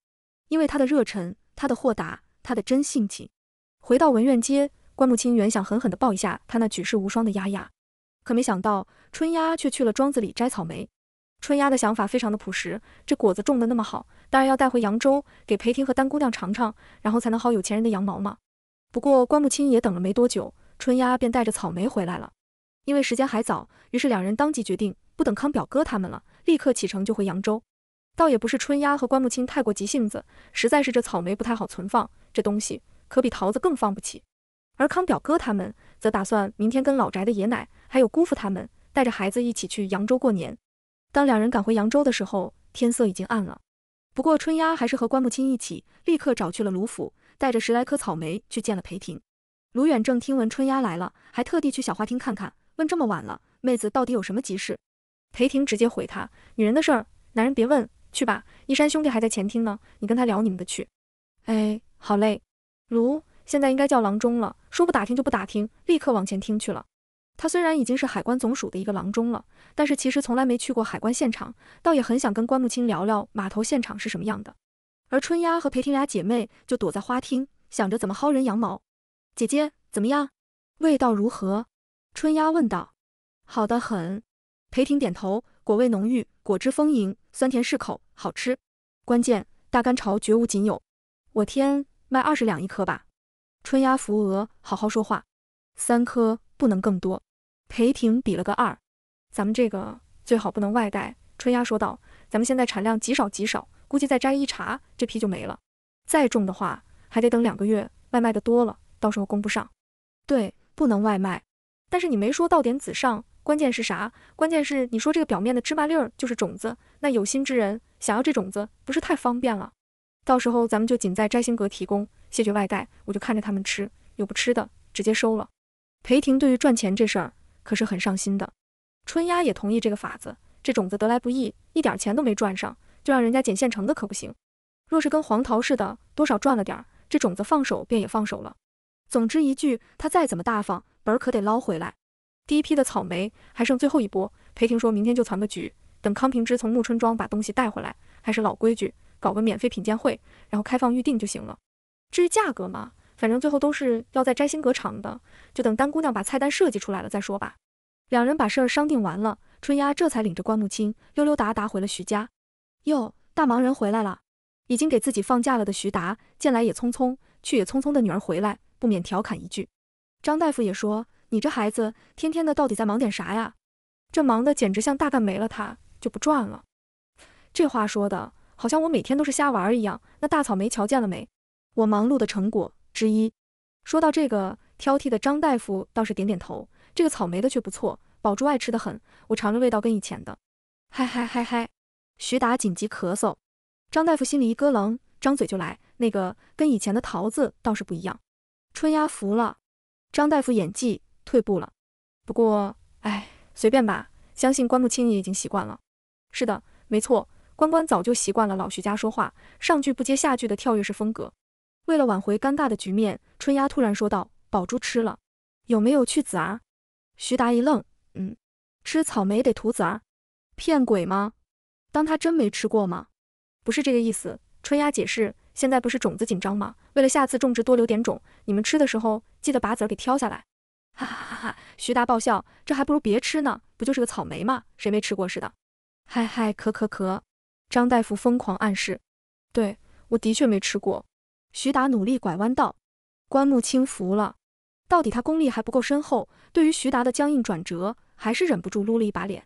因为她的热忱、她的豁达、她的真性情。回到文苑街，关木清原想狠狠地抱一下他那举世无双的丫丫，可没想到春丫却去了庄子里摘草莓。春丫的想法非常的朴实，这果子种的那么好，当然要带回扬州给裴婷和丹姑娘尝尝，然后才能薅有钱人的羊毛嘛。不过关木清也等了没多久，春丫便带着草莓回来了。因为时间还早，于是两人当即决定不等康表哥他们了，立刻启程就回扬州。倒也不是春丫和关木清太过急性子，实在是这草莓不太好存放，这东西。可比桃子更放不起，而康表哥他们则打算明天跟老宅的爷奶还有姑父他们带着孩子一起去扬州过年。当两人赶回扬州的时候，天色已经暗了。不过春丫还是和关木清一起立刻找去了卢府，带着十来颗草莓去见了裴婷。卢远正听闻春丫来了，还特地去小花厅看看，问这么晚了，妹子到底有什么急事？裴婷直接回他，女人的事儿男人别问，去吧，一山兄弟还在前厅呢，你跟他聊你们的去。哎，好嘞。如现在应该叫郎中了，说不打听就不打听，立刻往前听去了。他虽然已经是海关总署的一个郎中了，但是其实从来没去过海关现场，倒也很想跟关木青聊聊码头现场是什么样的。而春丫和裴婷俩姐妹就躲在花厅，想着怎么薅人羊毛。姐姐怎么样？味道如何？春丫问道。好的很。裴婷点头。果味浓郁，果汁丰盈，酸甜适口，好吃。关键大干潮绝无仅有。我天！卖二十两一颗吧，春丫扶额，好好说话。三颗不能更多。裴婷比了个二，咱们这个最好不能外带。春丫说道：“咱们现在产量极少极少，估计再摘一茬，这批就没了。再种的话，还得等两个月，外卖的多了，到时候供不上。对，不能外卖。但是你没说到点子上，关键是啥？关键是你说这个表面的芝麻粒儿就是种子，那有心之人想要这种子，不是太方便了？”到时候咱们就仅在摘星阁提供，谢绝外带。我就看着他们吃，有不吃的直接收了。裴婷对于赚钱这事儿可是很上心的，春丫也同意这个法子。这种子得来不易，一点钱都没赚上，就让人家捡现成的可不行。若是跟黄桃似的，多少赚了点儿，这种子放手便也放手了。总之一句，他再怎么大方，本儿可得捞回来。第一批的草莓还剩最后一波，裴婷说明天就攒个局，等康平之从木春庄把东西带回来，还是老规矩。搞个免费品鉴会，然后开放预定就行了。至于价格嘛，反正最后都是要在摘星阁尝的，就等丹姑娘把菜单设计出来了再说吧。两人把事儿商定完了，春丫这才领着关木青溜溜达达回了徐家。哟，大忙人回来了！已经给自己放假了的徐达见来也匆匆，去也匆匆的女儿回来，不免调侃一句：“张大夫也说你这孩子天天的到底在忙点啥呀？这忙的简直像大干没了，他就不赚了。”这话说的。好像我每天都是瞎玩一样。那大草莓瞧见了没？我忙碌的成果之一。说到这个挑剔的张大夫倒是点点头，这个草莓的却不错，宝珠爱吃的很。我尝着味道跟以前的……嗨嗨嗨嗨！徐达紧急咳嗽，张大夫心里一咯楞，张嘴就来，那个跟以前的桃子倒是不一样。春丫服了，张大夫演技退步了。不过，哎，随便吧，相信关木青也已经习惯了。是的，没错。关关早就习惯了老徐家说话上句不接下句的跳跃式风格。为了挽回尴尬的局面，春丫突然说道：“宝珠吃了，有没有去籽儿？”徐达一愣：“嗯，吃草莓得吐籽儿，骗鬼吗？当他真没吃过吗？不是这个意思。”春丫解释：“现在不是种子紧张吗？为了下次种植多留点种，你们吃的时候记得把籽儿给挑下来。”哈哈哈哈！徐达爆笑：“这还不如别吃呢，不就是个草莓吗？谁没吃过似的？”嗨嗨，咳咳咳。张大夫疯狂暗示，对，我的确没吃过。徐达努力拐弯道，关木清服了。到底他功力还不够深厚，对于徐达的僵硬转折，还是忍不住撸了一把脸。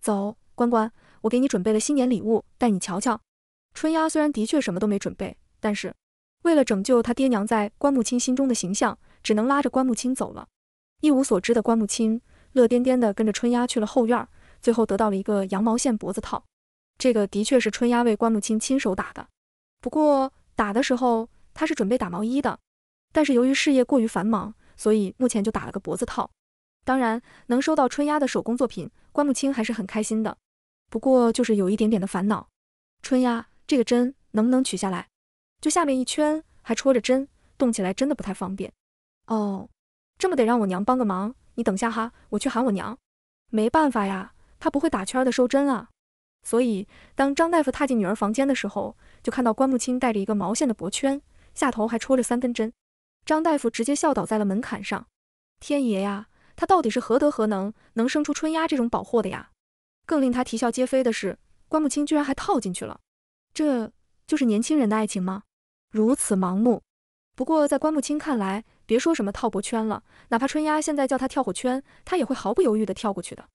走，关关，我给你准备了新年礼物，带你瞧瞧。春丫虽然的确什么都没准备，但是为了拯救他爹娘在关木清心中的形象，只能拉着关木清走了。一无所知的关木清乐颠颠地跟着春丫去了后院，最后得到了一个羊毛线脖子套。这个的确是春丫为关木青亲手打的，不过打的时候他是准备打毛衣的，但是由于事业过于繁忙，所以目前就打了个脖子套。当然，能收到春丫的手工作品，关木青还是很开心的。不过就是有一点点的烦恼，春丫这个针能不能取下来？就下面一圈还戳着针，动起来真的不太方便。哦，这么得让我娘帮个忙，你等下哈，我去喊我娘。没办法呀，她不会打圈的收针啊。所以，当张大夫踏进女儿房间的时候，就看到关木清戴着一个毛线的脖圈，下头还戳着三根针。张大夫直接笑倒在了门槛上。天爷呀，他到底是何德何能，能生出春丫这种宝货的呀？更令他啼笑皆非的是，关木清居然还套进去了。这就是年轻人的爱情吗？如此盲目。不过在关木清看来，别说什么套脖圈了，哪怕春丫现在叫他跳火圈，他也会毫不犹豫地跳过去的。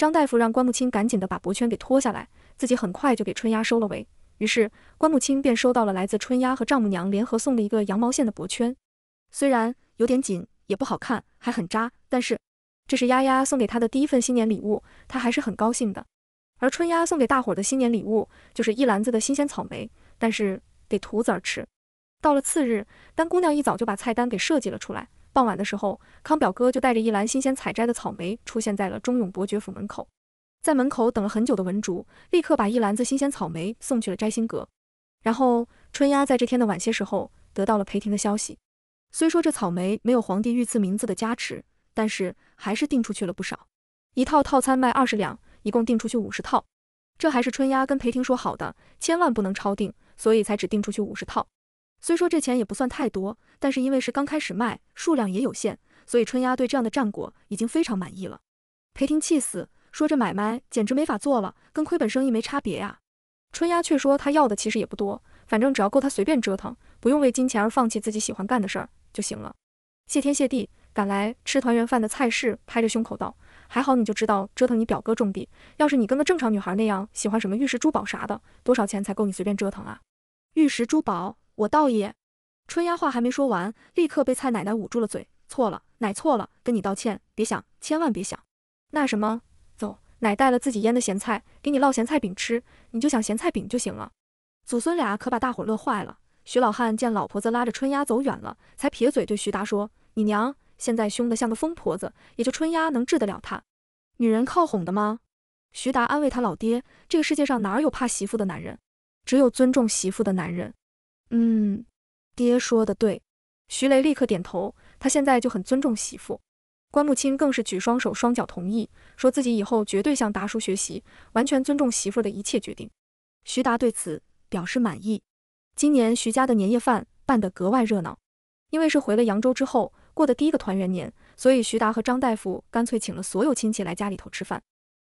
张大夫让关木清赶紧的把脖圈给脱下来，自己很快就给春丫收了围。于是关木清便收到了来自春丫和丈母娘联合送的一个羊毛线的脖圈，虽然有点紧，也不好看，还很扎，但是这是丫丫送给他的第一份新年礼物，他还是很高兴的。而春丫送给大伙的新年礼物就是一篮子的新鲜草莓，但是得徒子儿吃。到了次日，丹姑娘一早就把菜单给设计了出来。傍晚的时候，康表哥就带着一篮新鲜采摘的草莓出现在了忠勇伯爵府门口。在门口等了很久的文竹，立刻把一篮子新鲜草莓送去了摘星阁。然后春丫在这天的晚些时候得到了裴庭的消息。虽说这草莓没有皇帝御赐名字的加持，但是还是订出去了不少。一套套餐卖二十两，一共订出去五十套。这还是春丫跟裴婷说好的，千万不能超订，所以才只订出去五十套。虽说这钱也不算太多，但是因为是刚开始卖，数量也有限，所以春丫对这样的战果已经非常满意了。裴婷气死，说这买卖简直没法做了，跟亏本生意没差别呀。春丫却说她要的其实也不多，反正只要够她随便折腾，不用为金钱而放弃自己喜欢干的事儿就行了。谢天谢地，赶来吃团圆饭的蔡氏拍着胸口道：“还好你就知道折腾你表哥种地，要是你跟个正常女孩那样喜欢什么玉石珠宝啥的，多少钱才够你随便折腾啊？”玉石珠宝。我倒也，春丫话还没说完，立刻被蔡奶奶捂住了嘴。错了，奶错了，跟你道歉，别想，千万别想。那什么，走，奶带了自己腌的咸菜，给你烙咸菜饼吃，你就想咸菜饼就行了。祖孙俩可把大伙乐坏了。徐老汉见老婆子拉着春丫走远了，才撇嘴对徐达说：“你娘现在凶的像个疯婆子，也就春丫能治得了她。女人靠哄的吗？”徐达安慰他老爹：“这个世界上哪有怕媳妇的男人？只有尊重媳妇的男人。”嗯，爹说的对，徐雷立刻点头。他现在就很尊重媳妇，关木清更是举双手双脚同意，说自己以后绝对向达叔学习，完全尊重媳妇的一切决定。徐达对此表示满意。今年徐家的年夜饭办得格外热闹，因为是回了扬州之后过的第一个团圆年，所以徐达和张大夫干脆请了所有亲戚来家里头吃饭，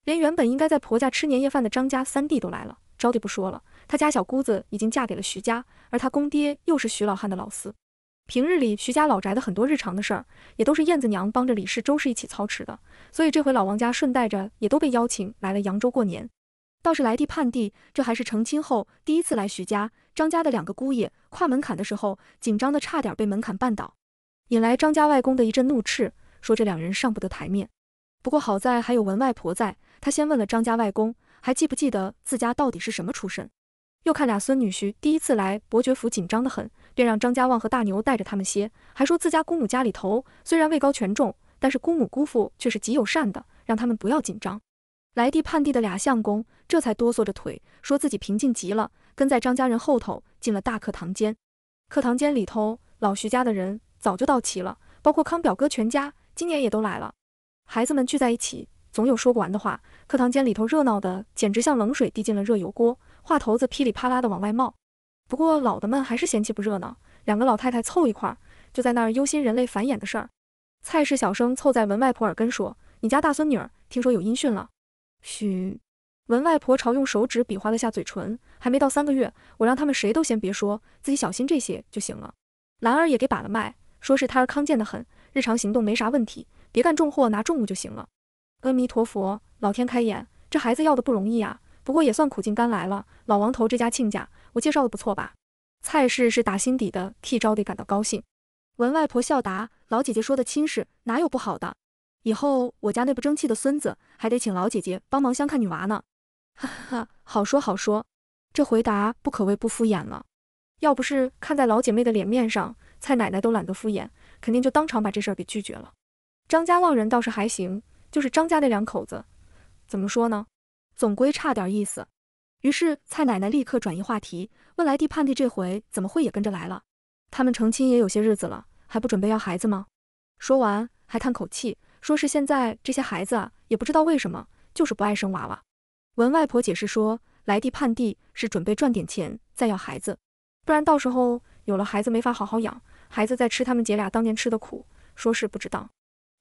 连原本应该在婆家吃年夜饭的张家三弟都来了。招弟不说了，他家小姑子已经嫁给了徐家，而他公爹又是徐老汉的老四。平日里，徐家老宅的很多日常的事儿，也都是燕子娘帮着李氏、周氏一起操持的。所以这回老王家顺带着也都被邀请来了扬州过年。倒是来地盼地，这还是成亲后第一次来徐家。张家的两个姑爷跨门槛的时候，紧张的差点被门槛绊倒，引来张家外公的一阵怒斥，说这两人上不得台面。不过好在还有文外婆在，她先问了张家外公。还记不记得自家到底是什么出身？又看俩孙女婿第一次来伯爵府，紧张的很，便让张家旺和大牛带着他们歇，还说自家姑母家里头虽然位高权重，但是姑母姑父却是极友善的，让他们不要紧张。来地盼地的俩相公这才哆嗦着腿，说自己平静极了，跟在张家人后头进了大课堂间。课堂间里头，老徐家的人早就到齐了，包括康表哥全家，今年也都来了。孩子们聚在一起。总有说不完的话，课堂间里头热闹的简直像冷水滴进了热油锅，话头子噼里啪啦的往外冒。不过老的们还是嫌弃不热闹，两个老太太凑一块儿就在那儿忧心人类繁衍的事儿。蔡氏小声凑在文外婆耳根说：“你家大孙女儿听说有音讯了？”嘘，文外婆朝用手指比划了下嘴唇，还没到三个月，我让他们谁都先别说，自己小心这些就行了。兰儿也给把了脉，说是胎儿康健的很，日常行动没啥问题，别干重货，拿重物就行了。阿弥陀佛，老天开眼，这孩子要的不容易啊，不过也算苦尽甘来了。老王头这家亲家，我介绍的不错吧？蔡氏是打心底的替招娣感到高兴。文外婆笑答：老姐姐说的亲事哪有不好的？以后我家那不争气的孙子还得请老姐姐帮忙相看女娃呢。哈哈哈，好说好说，这回答不可谓不敷衍了。要不是看在老姐妹的脸面上，蔡奶奶都懒得敷衍，肯定就当场把这事儿给拒绝了。张家旺人倒是还行。就是张家那两口子，怎么说呢？总归差点意思。于是蔡奶奶立刻转移话题，问来弟盼弟这回怎么会也跟着来了？他们成亲也有些日子了，还不准备要孩子吗？说完还叹口气，说是现在这些孩子啊，也不知道为什么就是不爱生娃娃。文外婆解释说，来弟盼弟是准备赚点钱再要孩子，不然到时候有了孩子没法好好养，孩子再吃他们姐俩当年吃的苦，说是不值当。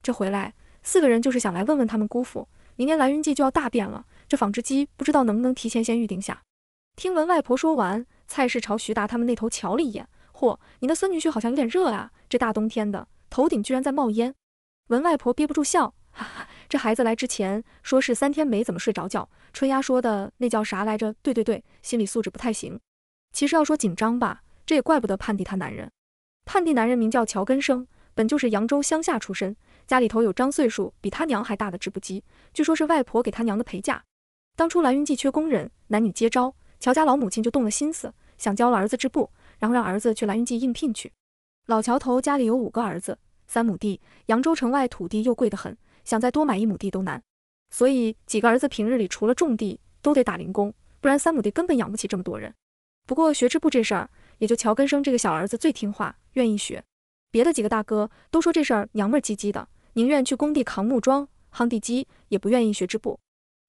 这回来。四个人就是想来问问他们姑父，明年蓝云季就要大变了，这纺织机不知道能不能提前先预定下。听闻外婆说完，蔡氏朝徐达他们那头瞧了一眼，嚯，你那孙女婿好像有点热啊，这大冬天的，头顶居然在冒烟。闻外婆憋不住笑，哈哈，这孩子来之前说是三天没怎么睡着觉，春丫说的那叫啥来着？对对对，心理素质不太行。其实要说紧张吧，这也怪不得盼弟他男人。盼弟男人名叫乔根生，本就是扬州乡下出身。家里头有张岁数比他娘还大的织布机，据说是外婆给他娘的陪嫁。当初蓝云记缺工人，男女接招，乔家老母亲就动了心思，想教了儿子织布，然后让儿子去蓝云记应聘去。老乔头家里有五个儿子，三亩地，扬州城外土地又贵得很，想再多买一亩地都难，所以几个儿子平日里除了种地，都得打零工，不然三亩地根本养不起这么多人。不过学织布这事儿，也就乔根生这个小儿子最听话，愿意学，别的几个大哥都说这事儿娘们儿唧唧的。宁愿去工地扛木桩、夯地基，也不愿意学织布。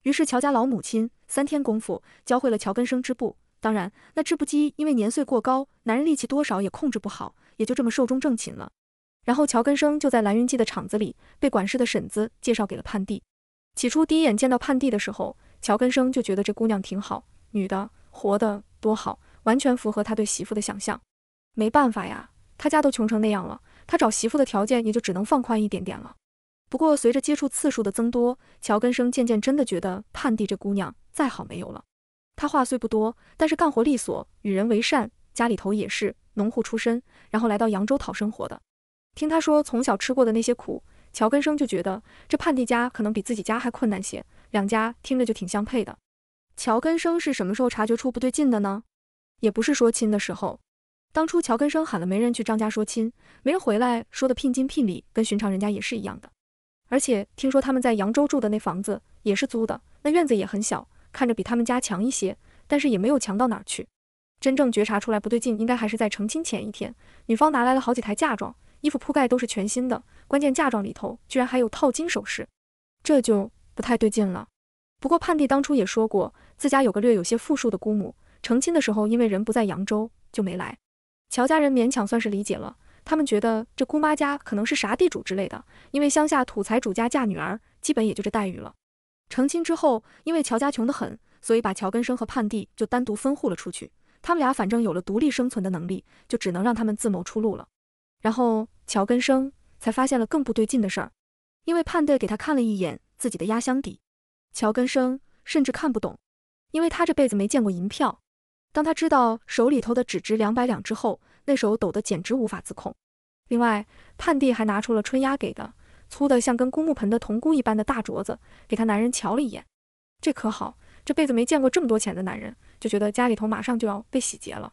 于是乔家老母亲三天功夫教会了乔根生织布。当然，那织布机因为年岁过高，男人力气多少也控制不好，也就这么寿终正寝了。然后乔根生就在蓝云记的厂子里被管事的婶子介绍给了盼弟。起初第一眼见到盼弟的时候，乔根生就觉得这姑娘挺好，女的，活的多好，完全符合他对媳妇的想象。没办法呀，他家都穷成那样了。他找媳妇的条件也就只能放宽一点点了。不过随着接触次数的增多，乔根生渐渐真的觉得盼弟这姑娘再好没有了。他话虽不多，但是干活利索，与人为善，家里头也是农户出身，然后来到扬州讨生活的。听他说从小吃过的那些苦，乔根生就觉得这盼弟家可能比自己家还困难些，两家听着就挺相配的。乔根生是什么时候察觉出不对劲的呢？也不是说亲的时候。当初乔根生喊了媒人去张家说亲，媒人回来说的聘金聘礼跟寻常人家也是一样的。而且听说他们在扬州住的那房子也是租的，那院子也很小，看着比他们家强一些，但是也没有强到哪儿去。真正觉察出来不对劲，应该还是在成亲前一天，女方拿来了好几台嫁妆，衣服铺盖都是全新的，关键嫁妆里头居然还有套金首饰，这就不太对劲了。不过盼弟当初也说过，自家有个略有些富庶的姑母，成亲的时候因为人不在扬州就没来。乔家人勉强算是理解了，他们觉得这姑妈家可能是啥地主之类的，因为乡下土财主家嫁女儿，基本也就这待遇了。成亲之后，因为乔家穷得很，所以把乔根生和盼弟就单独分户了出去。他们俩反正有了独立生存的能力，就只能让他们自谋出路了。然后乔根生才发现了更不对劲的事儿，因为盼弟给他看了一眼自己的压箱底，乔根生甚至看不懂，因为他这辈子没见过银票。当他知道手里头的只值两百两之后，那手抖得简直无法自控。另外，盼弟还拿出了春丫给的粗的像根公木盆的铜箍一般的大镯子，给他男人瞧了一眼。这可好，这辈子没见过这么多钱的男人，就觉得家里头马上就要被洗劫了。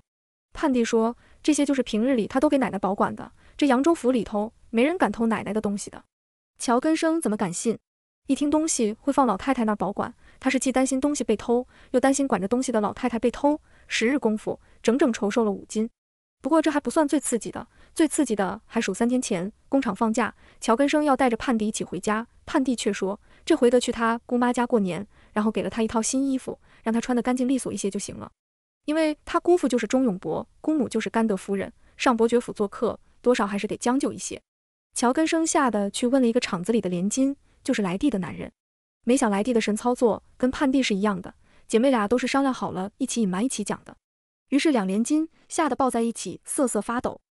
盼弟说，这些就是平日里他都给奶奶保管的。这扬州府里头没人敢偷奶奶的东西的。乔根生怎么敢信？一听东西会放老太太那儿保管，他是既担心东西被偷，又担心管着东西的老太太被偷。十日功夫，整整筹收了五金。不过这还不算最刺激的，最刺激的还数三天前工厂放假，乔根生要带着盼弟一起回家，盼弟却说这回得去他姑妈家过年，然后给了他一套新衣服，让他穿得干净利索一些就行了，因为他姑父就是钟永伯，姑母就是甘德夫人，上伯爵府做客，多少还是得将就一些。乔根生吓得去问了一个厂子里的连金，就是莱蒂的男人，没想莱蒂的神操作跟盼弟是一样的。姐妹俩都是商量好了，一起隐瞒，一起讲的。于是两连襟吓得抱在一起，瑟瑟发抖。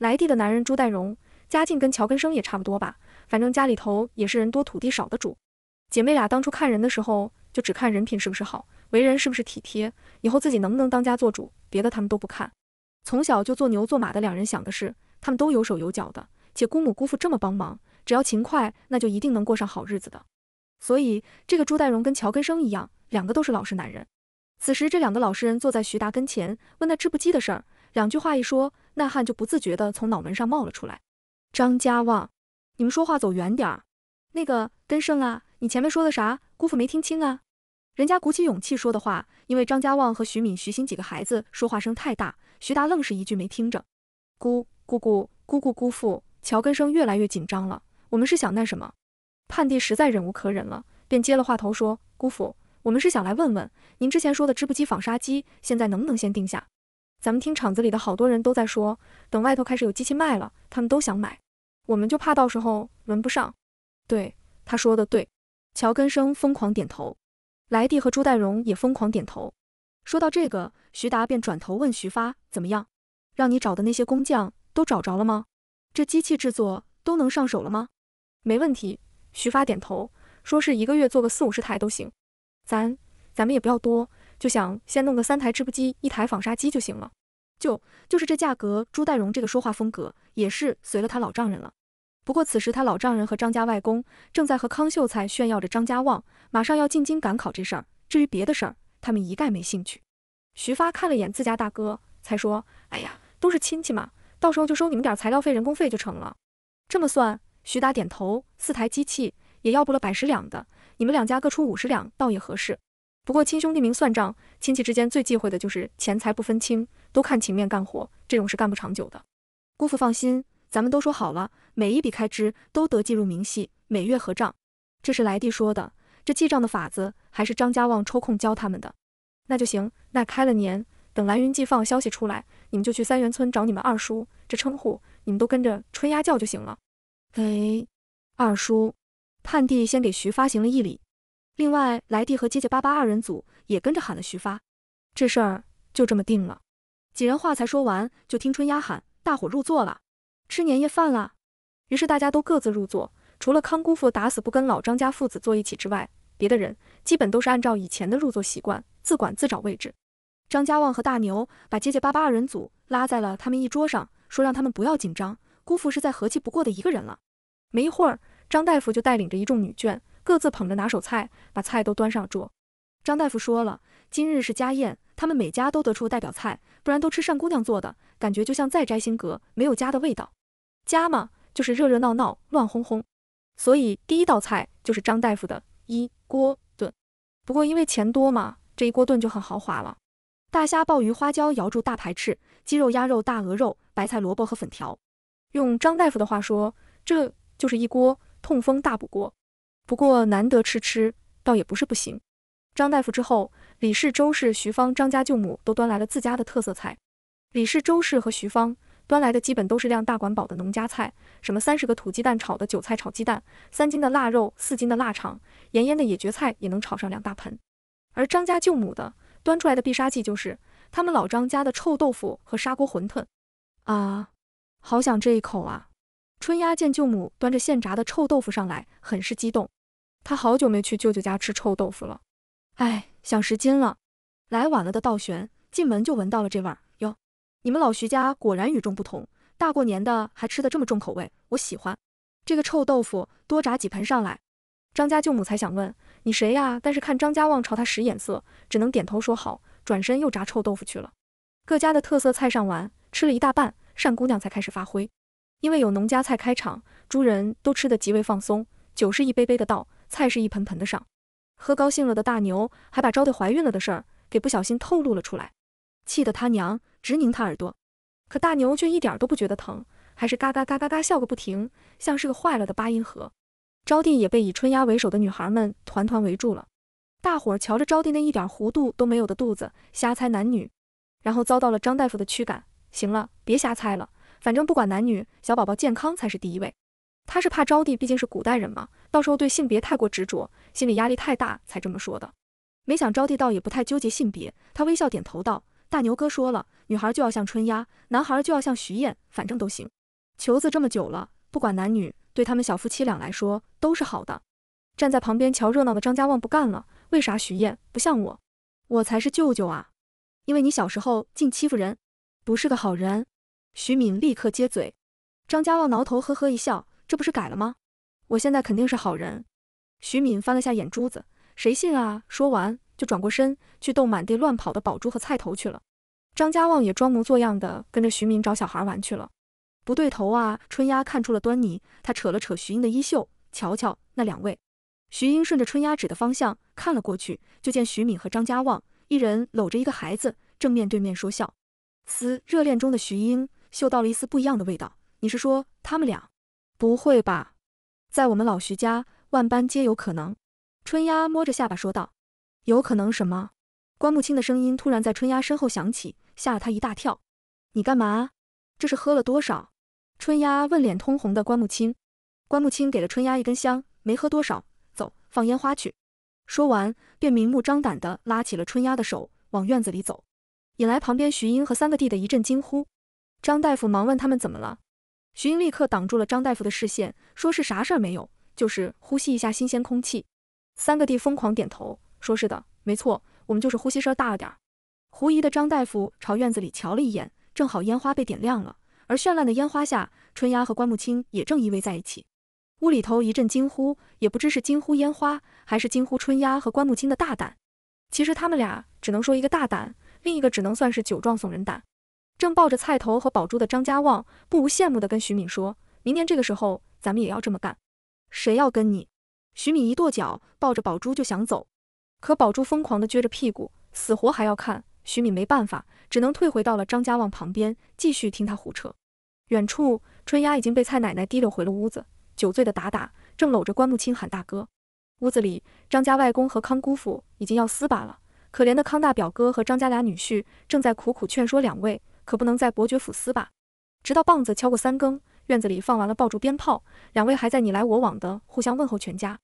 来地的男人朱代荣，家境跟乔根生也差不多吧，反正家里头也是人多土地少的主。姐妹俩当初看人的时候，就只看人品是不是好，为人是不是体贴，以后自己能不能当家做主，别的他们都不看。从小就做牛做马的两人想的是，他们都有手有脚的，且姑母姑父这么帮忙，只要勤快，那就一定能过上好日子的。所以这个朱代荣跟乔根生一样。两个都是老实男人。此时，这两个老实人坐在徐达跟前，问那织布机的事儿。两句话一说，那汗就不自觉地从脑门上冒了出来。张家旺，你们说话走远点儿。那个根生啊，你前面说的啥？姑父没听清啊。人家鼓起勇气说的话，因为张家旺和徐敏、徐欣几个孩子说话声太大，徐达愣是一句没听着。姑姑姑姑姑姑父，乔根生越来越紧张了。我们是想那什么？盼弟实在忍无可忍了，便接了话头说：“姑父。”我们是想来问问您之前说的织布机、纺纱机，现在能不能先定下？咱们听厂子里的好多人都在说，等外头开始有机器卖了，他们都想买，我们就怕到时候轮不上。对，他说的对。乔根生疯狂点头，莱蒂和朱代荣也疯狂点头。说到这个，徐达便转头问徐发：“怎么样？让你找的那些工匠都找着了吗？这机器制作都能上手了吗？”“没问题。”徐发点头，说是一个月做个四五十台都行。咱咱们也不要多，就想先弄个三台织布机，一台纺纱机就行了。就就是这价格，朱代荣这个说话风格也是随了他老丈人了。不过此时他老丈人和张家外公正在和康秀才炫耀着张家旺马上要进京赶考这事儿，至于别的事儿，他们一概没兴趣。徐发看了眼自家大哥，才说：“哎呀，都是亲戚嘛，到时候就收你们点材料费、人工费就成了。”这么算，徐达点头，四台机器也要不了百十两的。你们两家各出五十两，倒也合适。不过亲兄弟明算账，亲戚之间最忌讳的就是钱财不分清，都看情面干活，这种是干不长久的。姑父放心，咱们都说好了，每一笔开支都得记入明细，每月合账。这是来弟说的，这记账的法子还是张家旺抽空教他们的。那就行，那开了年，等蓝云记放消息出来，你们就去三元村找你们二叔，这称呼你们都跟着春丫叫就行了。哎，二叔。探地先给徐发行了一礼，另外来弟和结结巴巴二人组也跟着喊了徐发。这事儿就这么定了。几人话才说完，就听春丫喊：“大伙入座了，吃年夜饭了。”于是大家都各自入座，除了康姑父打死不跟老张家父子坐一起之外，别的人基本都是按照以前的入座习惯，自管自找位置。张家旺和大牛把结结巴巴二人组拉在了他们一桌上，说让他们不要紧张，姑父是在和气不过的一个人了。没一会儿。张大夫就带领着一众女眷，各自捧着拿手菜，把菜都端上桌。张大夫说了，今日是家宴，他们每家都得出代表菜，不然都吃单姑娘做的，感觉就像在摘星阁，没有家的味道。家嘛，就是热热闹闹、乱哄哄。所以第一道菜就是张大夫的一锅炖。不过因为钱多嘛，这一锅炖就很豪华了：大虾、鲍鱼、花椒、瑶柱、大排翅、鸡肉、鸭肉、大鹅肉、白菜、萝卜和粉条。用张大夫的话说，这就是一锅。痛风大补锅，不过难得吃吃，倒也不是不行。张大夫之后，李氏、周氏、徐芳、张家舅母都端来了自家的特色菜。李氏、周氏和徐芳端来的基本都是量大管饱的农家菜，什么三十个土鸡蛋炒的韭菜炒鸡蛋，三斤的腊肉，四斤的腊肠，盐腌的野蕨菜也能炒上两大盆。而张家舅母的端出来的必杀技就是他们老张家的臭豆腐和砂锅馄饨。啊，好想这一口啊！春丫见舅母端着现炸的臭豆腐上来，很是激动。她好久没去舅舅家吃臭豆腐了，哎，想十斤了。来晚了的道玄进门就闻到了这味儿哟，你们老徐家果然与众不同，大过年的还吃的这么重口味，我喜欢。这个臭豆腐多炸几盆上来。张家舅母才想问你谁呀，但是看张家旺朝他使眼色，只能点头说好，转身又炸臭豆腐去了。各家的特色菜上完，吃了一大半，单姑娘才开始发挥。因为有农家菜开场，诸人都吃得极为放松，酒是一杯杯的倒，菜是一盆盆的上。喝高兴了的大牛还把招娣怀孕了的事儿给不小心透露了出来，气得他娘直拧他耳朵。可大牛却一点都不觉得疼，还是嘎嘎嘎嘎嘎笑个不停，像是个坏了的八音盒。招娣也被以春丫为首的女孩们团团围住了，大伙儿瞧着招娣那一点弧度都没有的肚子，瞎猜男女，然后遭到了张大夫的驱赶。行了，别瞎猜了。反正不管男女，小宝宝健康才是第一位。他是怕招娣毕竟是古代人嘛，到时候对性别太过执着，心理压力太大才这么说的。没想招娣倒也不太纠结性别，他微笑点头道：“大牛哥说了，女孩就要像春丫，男孩就要像徐燕，反正都行。求子这么久了，不管男女，对他们小夫妻俩来说都是好的。”站在旁边瞧热闹的张家旺不干了：“为啥徐燕不像我？我才是舅舅啊！因为你小时候净欺负人，不是个好人。”徐敏立刻接嘴，张家旺挠头，呵呵一笑，这不是改了吗？我现在肯定是好人。徐敏翻了下眼珠子，谁信啊？说完就转过身去逗满地乱跑的宝珠和菜头去了。张家旺也装模作样的跟着徐敏找小孩玩去了。不对头啊！春丫看出了端倪，她扯了扯徐英的衣袖，瞧瞧那两位。徐英顺着春丫指的方向看了过去，就见徐敏和张家旺一人搂着一个孩子，正面对面说笑。嘶，热恋中的徐英。嗅到了一丝不一样的味道，你是说他们俩？不会吧，在我们老徐家，万般皆有可能。春丫摸着下巴说道：“有可能什么？”关木清的声音突然在春丫身后响起，吓了她一大跳。你干嘛？这是喝了多少？春丫问脸通红的关木清。关木清给了春丫一根香，没喝多少。走，放烟花去。说完，便明目张胆地拉起了春丫的手，往院子里走，引来旁边徐英和三个弟的一阵惊呼。张大夫忙问他们怎么了，徐英立刻挡住了张大夫的视线，说是啥事儿没有，就是呼吸一下新鲜空气。三个弟疯狂点头，说是的，没错，我们就是呼吸声大了点儿。狐疑的张大夫朝院子里瞧了一眼，正好烟花被点亮了，而绚烂的烟花下，春丫和关木青也正依偎在一起。屋里头一阵惊呼，也不知是惊呼烟花，还是惊呼春丫和关木青的大胆。其实他们俩只能说一个大胆，另一个只能算是酒壮怂人胆。正抱着菜头和宝珠的张家旺不无羡慕地跟徐敏说：“明年这个时候，咱们也要这么干。”谁要跟你？徐敏一跺脚，抱着宝珠就想走，可宝珠疯狂地撅着屁股，死活还要看。徐敏没办法，只能退回到了张家旺旁边，继续听他胡扯。远处，春丫已经被蔡奶奶提溜回了屋子。酒醉的打打正搂着关木清喊大哥。屋子里，张家外公和康姑父已经要撕巴了，可怜的康大表哥和张家俩女婿正在苦苦劝说两位。可不能在伯爵府撕吧。直到棒子敲过三更，院子里放完了爆竹鞭炮，两位还在你来我往的互相问候。全家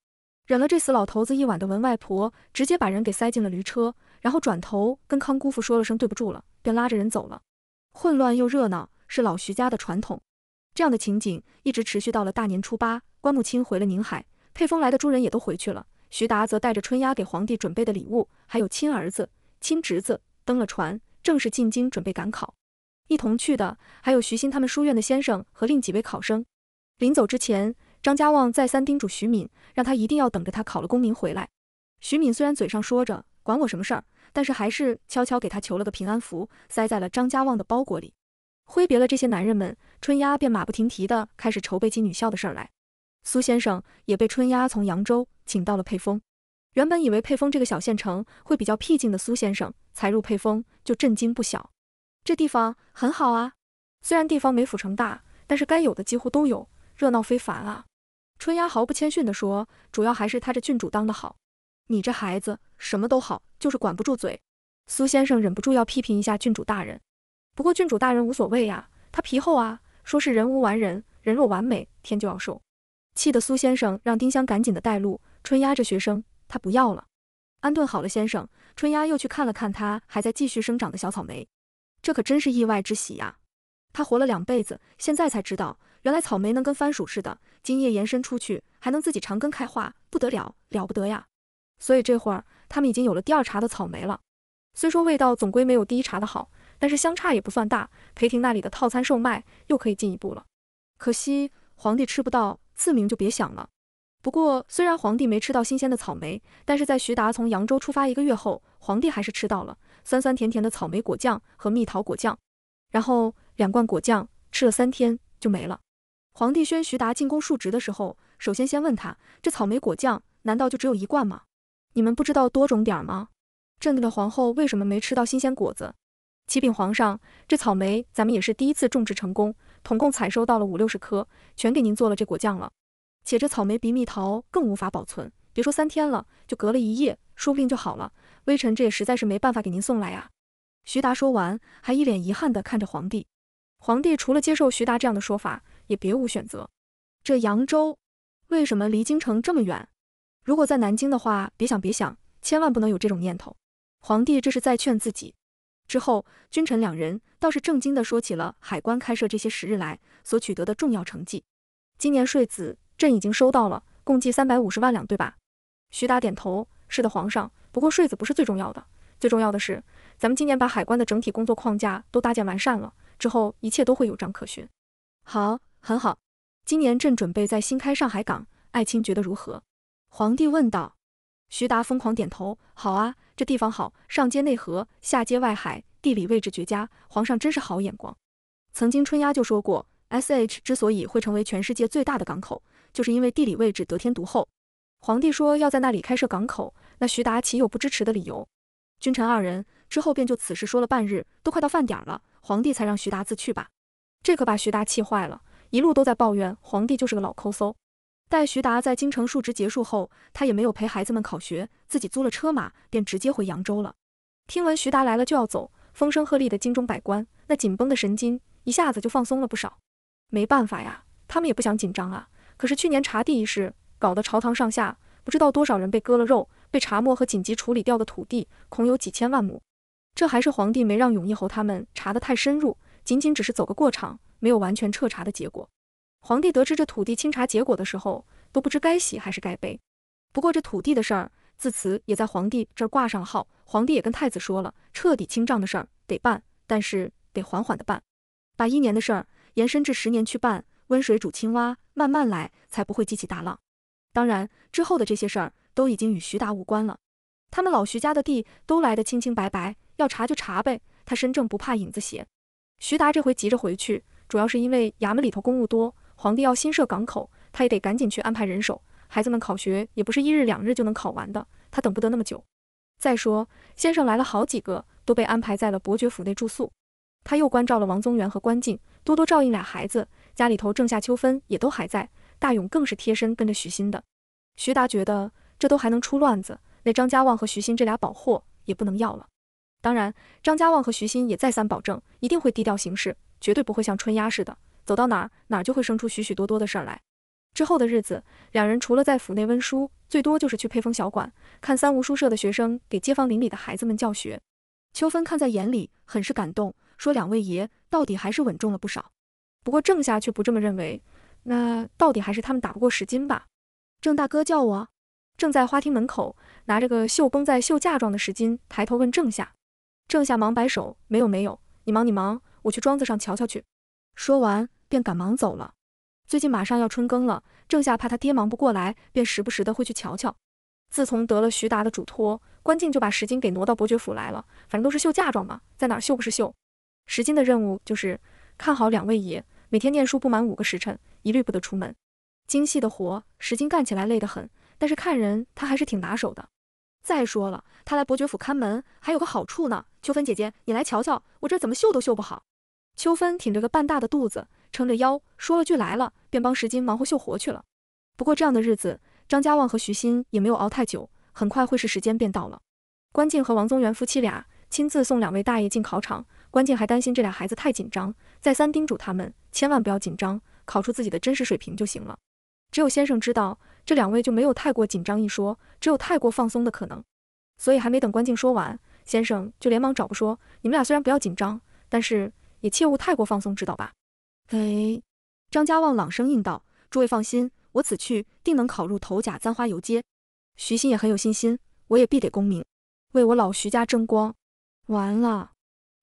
忍了这死老头子一晚的文外婆，直接把人给塞进了驴车，然后转头跟康姑父说了声对不住了，便拉着人走了。混乱又热闹，是老徐家的传统。这样的情景一直持续到了大年初八，关木清回了宁海，配封来的诸人也都回去了。徐达则带着春丫给皇帝准备的礼物，还有亲儿子、亲侄子，登了船，正式进京准备赶考。一同去的还有徐欣他们书院的先生和另几位考生。临走之前，张家旺再三叮嘱徐敏，让他一定要等着他考了功名回来。徐敏虽然嘴上说着管我什么事儿，但是还是悄悄给他求了个平安符，塞在了张家旺的包裹里。挥别了这些男人们，春丫便马不停蹄地开始筹备起女校的事儿来。苏先生也被春丫从扬州请到了沛丰。原本以为沛丰这个小县城会比较僻静的苏先生，才入沛丰就震惊不小。这地方很好啊，虽然地方没府城大，但是该有的几乎都有，热闹非凡啊。春丫毫不谦逊地说，主要还是他这郡主当得好。你这孩子什么都好，就是管不住嘴。苏先生忍不住要批评一下郡主大人，不过郡主大人无所谓呀，他皮厚啊。说是人无完人，人若完美，天就要收。气得苏先生让丁香赶紧的带路，春丫这学生他不要了。安顿好了，先生，春丫又去看了看她还在继续生长的小草莓。这可真是意外之喜呀！他活了两辈子，现在才知道，原来草莓能跟番薯似的，茎叶延伸出去，还能自己长根开花，不得了了不得呀！所以这会儿他们已经有了第二茬的草莓了。虽说味道总归没有第一茬的好，但是相差也不算大。裴庭那里的套餐售卖又可以进一步了。可惜皇帝吃不到，赐名就别想了。不过虽然皇帝没吃到新鲜的草莓，但是在徐达从扬州出发一个月后，皇帝还是吃到了。酸酸甜甜的草莓果酱和蜜桃果酱，然后两罐果酱吃了三天就没了。皇帝宣徐达进宫述职的时候，首先先问他：这草莓果酱难道就只有一罐吗？你们不知道多种点儿吗？朕的皇后为什么没吃到新鲜果子？启禀皇上，这草莓咱们也是第一次种植成功，统共采收到了五六十颗，全给您做了这果酱了。且这草莓比蜜桃更无法保存，别说三天了，就隔了一夜，说不定就好了。微臣这也实在是没办法给您送来啊！徐达说完，还一脸遗憾地看着皇帝。皇帝除了接受徐达这样的说法，也别无选择。这扬州为什么离京城这么远？如果在南京的话，别想别想，千万不能有这种念头。皇帝这是在劝自己。之后，君臣两人倒是正经地说起了海关开设这些时日来所取得的重要成绩。今年税子，朕已经收到了，共计三百五十万两，对吧？徐达点头，是的，皇上。不过税子不是最重要的，最重要的是，咱们今年把海关的整体工作框架都搭建完善了，之后一切都会有章可循。好，很好。今年正准备在新开上海港，爱卿觉得如何？皇帝问道。徐达疯狂点头。好啊，这地方好，上接内河，下接外海，地理位置绝佳。皇上真是好眼光。曾经春丫就说过，S H 之所以会成为全世界最大的港口，就是因为地理位置得天独厚。皇帝说要在那里开设港口。那徐达岂有不支持的理由？君臣二人之后便就此事说了半日，都快到饭点了，皇帝才让徐达自去吧。这可把徐达气坏了，一路都在抱怨皇帝就是个老抠搜。待徐达在京城述职结束后，他也没有陪孩子们考学，自己租了车马，便直接回扬州了。听闻徐达来了就要走，风声鹤唳的京中百官那紧绷的神经一下子就放松了不少。没办法呀，他们也不想紧张啊，可是去年查地一事，搞得朝堂上下不知道多少人被割了肉。被查没和紧急处理掉的土地，恐有几千万亩。这还是皇帝没让永义侯他们查得太深入，仅仅只是走个过场，没有完全彻查的结果。皇帝得知这土地清查结果的时候，都不知该喜还是该悲。不过这土地的事儿，自此也在皇帝这儿挂上号。皇帝也跟太子说了，彻底清账的事儿得办，但是得缓缓的办，把一年的事儿延伸至十年去办，温水煮青蛙，慢慢来，才不会激起大浪。当然，之后的这些事儿都已经与徐达无关了。他们老徐家的地都来得清清白白，要查就查呗。他身正不怕影子斜。徐达这回急着回去，主要是因为衙门里头公务多，皇帝要新设港口，他也得赶紧去安排人手。孩子们考学也不是一日两日就能考完的，他等不得那么久。再说，先生来了好几个，都被安排在了伯爵府内住宿。他又关照了王宗元和关静，多多照应俩孩子。家里头正夏秋分，也都还在。大勇更是贴身跟着徐新。的徐达觉得这都还能出乱子，那张家旺和徐新这俩宝货也不能要了。当然，张家旺和徐新也再三保证，一定会低调行事，绝对不会像春丫似的，走到哪儿哪儿就会生出许许多多的事儿来。之后的日子，两人除了在府内温书，最多就是去配风小馆看三无书社的学生给街坊邻里的孩子们教学。秋芬看在眼里，很是感动，说两位爷到底还是稳重了不少。不过郑夏却不这么认为。那到底还是他们打不过石金吧？郑大哥叫我，正在花厅门口拿着个绣绷在绣嫁妆的石金抬头问郑夏。郑夏忙摆手，没有没有，你忙你忙，我去庄子上瞧瞧去。说完便赶忙走了。最近马上要春耕了，郑夏怕他爹忙不过来，便时不时的会去瞧瞧。自从得了徐达的嘱托，关静就把石金给挪到伯爵府来了。反正都是绣嫁妆嘛，在哪儿绣不是绣？石金的任务就是看好两位爷。每天念书不满五个时辰，一律不得出门。精细的活，石金干起来累得很，但是看人他还是挺拿手的。再说了，他来伯爵府看门还有个好处呢。秋芬姐姐，你来瞧瞧，我这怎么绣都绣不好。秋芬挺着个半大的肚子，撑着腰，说了句“来了”，便帮石金忙活绣活去了。不过这样的日子，张家旺和徐欣也没有熬太久，很快会是时间便到了。关静和王宗元夫妻俩亲自送两位大爷进考场。关静还担心这俩孩子太紧张，再三叮嘱他们千万不要紧张，考出自己的真实水平就行了。只有先生知道，这两位就没有太过紧张一说，只有太过放松的可能。所以还没等关静说完，先生就连忙找过说：“你们俩虽然不要紧张，但是也切勿太过放松，知道吧？”哎，张家旺朗声应道：“诸位放心，我此去定能考入头甲簪花游街。”徐鑫也很有信心：“我也必得功名，为我老徐家争光。”完了。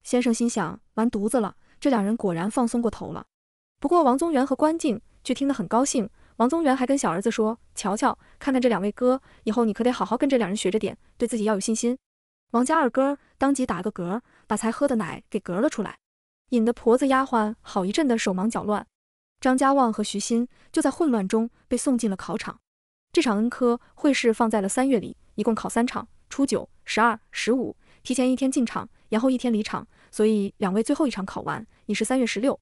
先生心想：完犊子了！这两人果然放松过头了。不过王宗元和关静却听得很高兴。王宗元还跟小儿子说：“瞧瞧，看看这两位哥，以后你可得好好跟这两人学着点，对自己要有信心。”王家二哥当即打个嗝，把才喝的奶给嗝了出来，引得婆子丫鬟好一阵的手忙脚乱。张家旺和徐新就在混乱中被送进了考场。这场恩科会试放在了三月里，一共考三场：初九、十二、十五。提前一天进场，延后一天离场。所以两位最后一场考完已是三月十六，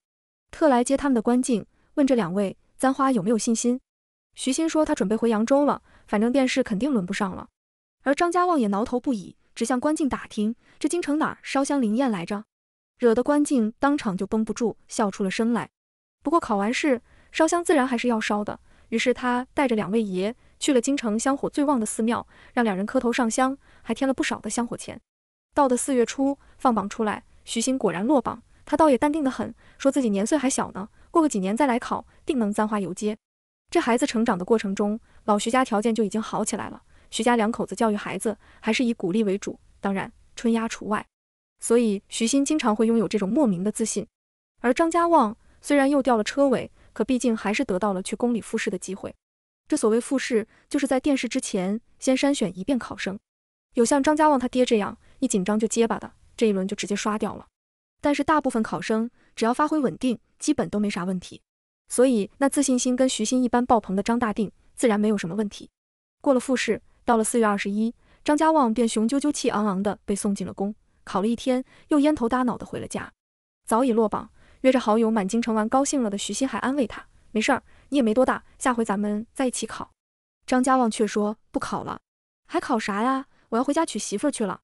特来接他们的关静，问这两位簪花有没有信心。徐欣说他准备回扬州了，反正殿试肯定轮不上了。而张家旺也挠头不已，直向关静打听这京城哪儿烧香灵验来着，惹得关静当场就绷不住笑出了声来。不过考完试烧香自然还是要烧的，于是他带着两位爷去了京城香火最旺的寺庙，让两人磕头上香，还添了不少的香火钱。到的四月初放榜出来。徐欣果然落榜，他倒也淡定的很，说自己年岁还小呢，过个几年再来考，定能簪花游街。这孩子成长的过程中，老徐家条件就已经好起来了，徐家两口子教育孩子还是以鼓励为主，当然春压除外。所以徐欣经常会拥有这种莫名的自信。而张家旺虽然又掉了车尾，可毕竟还是得到了去宫里复试的机会。这所谓复试，就是在殿试之前先筛选一遍考生。有像张家旺他爹这样一紧张就结巴的。这一轮就直接刷掉了，但是大部分考生只要发挥稳定，基本都没啥问题。所以那自信心跟徐欣一般爆棚的张大定自然没有什么问题。过了复试，到了四月二十一，张家旺便雄赳赳气昂昂地被送进了宫，考了一天，又烟头耷脑的回了家，早已落榜。约着好友满京城玩高兴了的徐欣还安慰他，没事儿，你也没多大，下回咱们再一起考。张家旺却说不考了，还考啥呀？我要回家娶媳妇去了。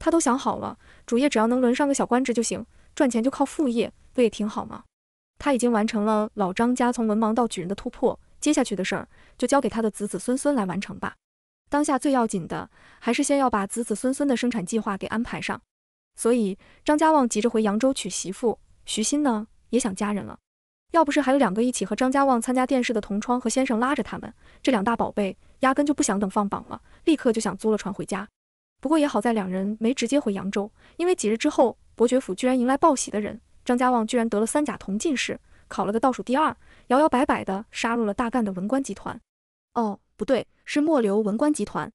他都想好了，主业只要能轮上个小官职就行，赚钱就靠副业，不也挺好吗？他已经完成了老张家从文盲到举人的突破，接下去的事儿就交给他的子子孙孙来完成吧。当下最要紧的，还是先要把子子孙孙的生产计划给安排上。所以张家旺急着回扬州娶媳妇，徐欣呢也想家人了。要不是还有两个一起和张家旺参加电视的同窗和先生拉着他们，这两大宝贝压根就不想等放榜了，立刻就想租了船回家。不过也好在两人没直接回扬州，因为几日之后，伯爵府居然迎来报喜的人，张家旺居然得了三甲同进士，考了个倒数第二，摇摇摆摆的杀入了大干的文官集团。哦，不对，是末流文官集团。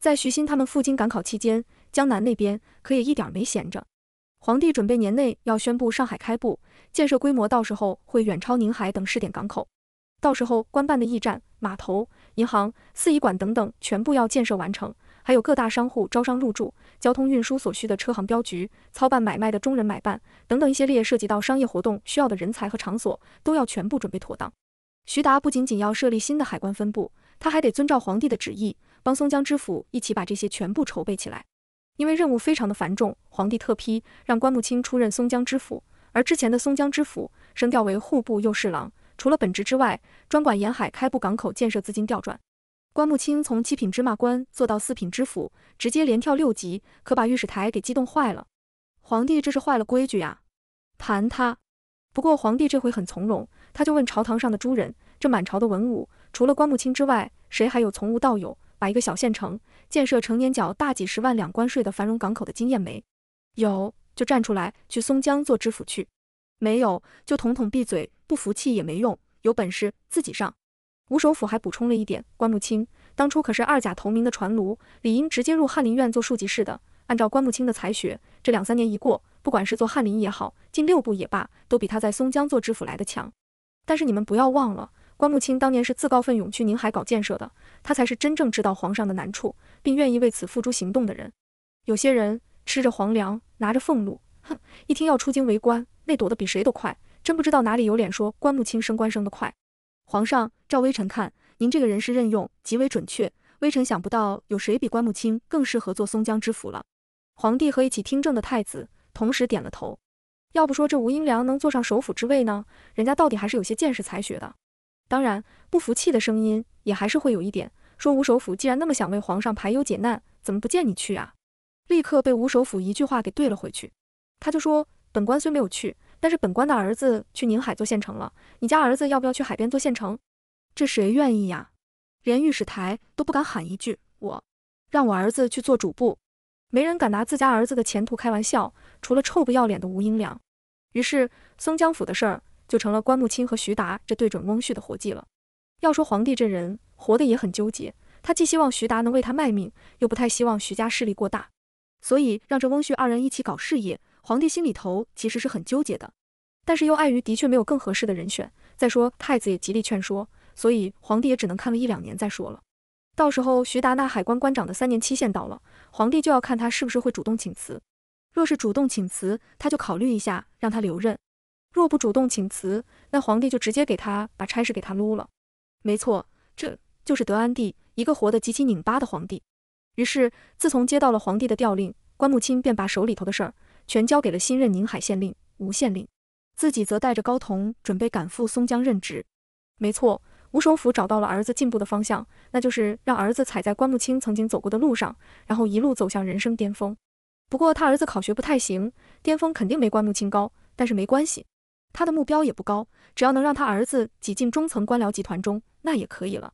在徐新他们赴京赶考期间，江南那边可也一点没闲着。皇帝准备年内要宣布上海开埠，建设规模到时候会远超宁海等试点港口，到时候官办的驿站、码头、银行、四医馆等等全部要建设完成。还有各大商户招商入驻，交通运输所需的车行镖局，操办买卖的中人买办等等一系列涉及到商业活动需要的人才和场所，都要全部准备妥当。徐达不仅仅要设立新的海关分部，他还得遵照皇帝的旨意，帮松江知府一起把这些全部筹备起来。因为任务非常的繁重，皇帝特批让关木清出任松江知府，而之前的松江知府升调为户部右侍郎，除了本职之外，专管沿海开埠港口建设资金调转。关木清从七品芝麻官做到四品知府，直接连跳六级，可把御史台给激动坏了。皇帝这是坏了规矩啊！盘他。不过皇帝这回很从容，他就问朝堂上的诸人：这满朝的文武，除了关木清之外，谁还有从无到有，把一个小县城建设成年缴大几十万两关税的繁荣港口的经验？没有，就站出来去松江做知府去；没有，就统统闭嘴，不服气也没用，有本事自己上。吴首辅还补充了一点，关木清当初可是二甲头名的传奴，理应直接入翰林院做庶吉士的。按照关木清的才学，这两三年一过，不管是做翰林也好，进六部也罢，都比他在松江做知府来的强。但是你们不要忘了，关木清当年是自告奋勇去宁海搞建设的，他才是真正知道皇上的难处，并愿意为此付诸行动的人。有些人吃着皇粮，拿着俸禄，哼，一听要出京为官，那躲得比谁都快。真不知道哪里有脸说关木清升官升得快。皇上，照微臣看，您这个人事任用极为准确。微臣想不到有谁比关木清更适合做松江知府了。皇帝和一起听政的太子同时点了头。要不说这吴英良能坐上首府之位呢？人家到底还是有些见识才学的。当然，不服气的声音也还是会有一点，说吴首府既然那么想为皇上排忧解难，怎么不见你去啊？立刻被吴首府一句话给怼了回去。他就说：“本官虽没有去。”但是本官的儿子去宁海做县城了，你家儿子要不要去海边做县城？这谁愿意呀？连御史台都不敢喊一句我，让我儿子去做主簿，没人敢拿自家儿子的前途开玩笑，除了臭不要脸的吴英良。于是松江府的事儿就成了关木清和徐达这对准翁婿的活计了。要说皇帝这人活得也很纠结，他既希望徐达能为他卖命，又不太希望徐家势力过大，所以让这翁婿二人一起搞事业。皇帝心里头其实是很纠结的，但是又碍于的确没有更合适的人选，再说太子也极力劝说，所以皇帝也只能看了一两年再说了。到时候徐达那海关关长的三年期限到了，皇帝就要看他是不是会主动请辞。若是主动请辞，他就考虑一下让他留任；若不主动请辞，那皇帝就直接给他把差事给他撸了。没错，这就是德安帝一个活得极其拧巴的皇帝。于是，自从接到了皇帝的调令，关木清便把手里头的事儿。全交给了新任宁海县令吴县令，自己则带着高童准备赶赴松江任职。没错，吴首府找到了儿子进步的方向，那就是让儿子踩在关木清曾经走过的路上，然后一路走向人生巅峰。不过他儿子考学不太行，巅峰肯定没关木清高，但是没关系，他的目标也不高，只要能让他儿子挤进中层官僚集团中，那也可以了。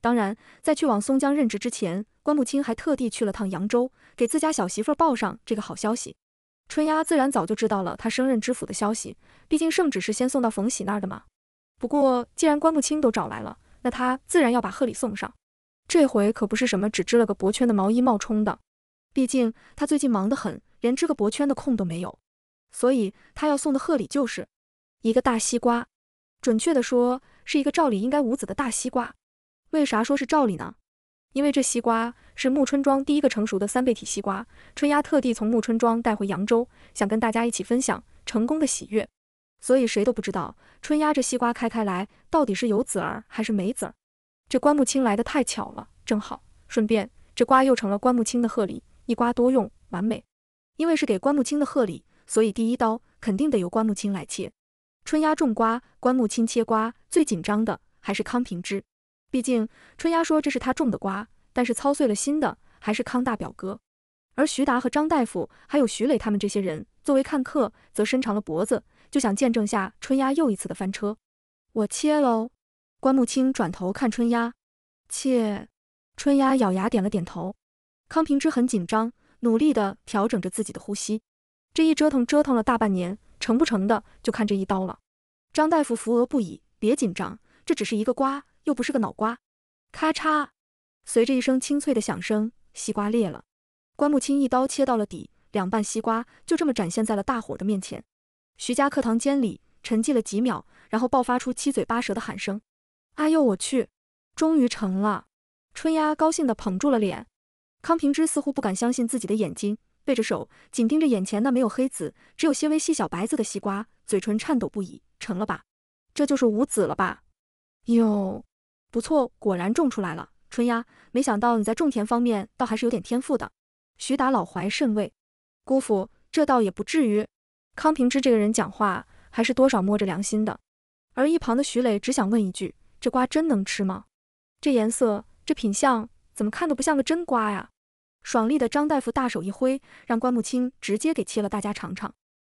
当然，在去往松江任职之前，关木清还特地去了趟扬州，给自家小媳妇报上这个好消息。春丫自然早就知道了他升任知府的消息，毕竟圣旨是先送到冯喜那儿的嘛。不过既然关木清都找来了，那他自然要把贺礼送上。这回可不是什么只织了个薄圈的毛衣冒充的，毕竟他最近忙得很，连织个薄圈的空都没有。所以他要送的贺礼就是一个大西瓜，准确的说是一个照理应该无籽的大西瓜。为啥说是照理呢？因为这西瓜是木春庄第一个成熟的三倍体西瓜，春丫特地从木春庄带回扬州，想跟大家一起分享成功的喜悦。所以谁都不知道春丫这西瓜开开来，到底是有籽儿还是没籽儿。这关木青来的太巧了，正好，顺便这瓜又成了关木青的贺礼，一瓜多用，完美。因为是给关木青的贺礼，所以第一刀肯定得由关木青来切。春丫种瓜，关木青切瓜，最紧张的还是康平之。毕竟春丫说这是她种的瓜，但是操碎了心的还是康大表哥。而徐达和张大夫，还有徐磊他们这些人作为看客，则伸长了脖子，就想见证下春丫又一次的翻车。我切喽！关木清转头看春丫，切。春丫咬牙点了点头。康平之很紧张，努力地调整着自己的呼吸。这一折腾折腾了大半年，成不成的就看这一刀了。张大夫扶额不已，别紧张，这只是一个瓜。又不是个脑瓜，咔嚓！随着一声清脆的响声，西瓜裂了。关木青一刀切到了底，两半西瓜就这么展现在了大伙的面前。徐家课堂间里沉寂了几秒，然后爆发出七嘴八舌的喊声：“哎呦我去！终于成了！”春丫高兴地捧住了脸。康平之似乎不敢相信自己的眼睛，背着手紧盯着眼前那没有黑籽、只有些微细小白籽的西瓜，嘴唇颤抖不已：“成了吧？这就是无籽了吧？哟！”不错，果然种出来了。春丫，没想到你在种田方面倒还是有点天赋的。徐达老怀甚慰，姑父这倒也不至于。康平之这个人讲话还是多少摸着良心的。而一旁的徐磊只想问一句：这瓜真能吃吗？这颜色，这品相，怎么看都不像个真瓜呀！爽利的张大夫大手一挥，让关木清直接给切了，大家尝尝。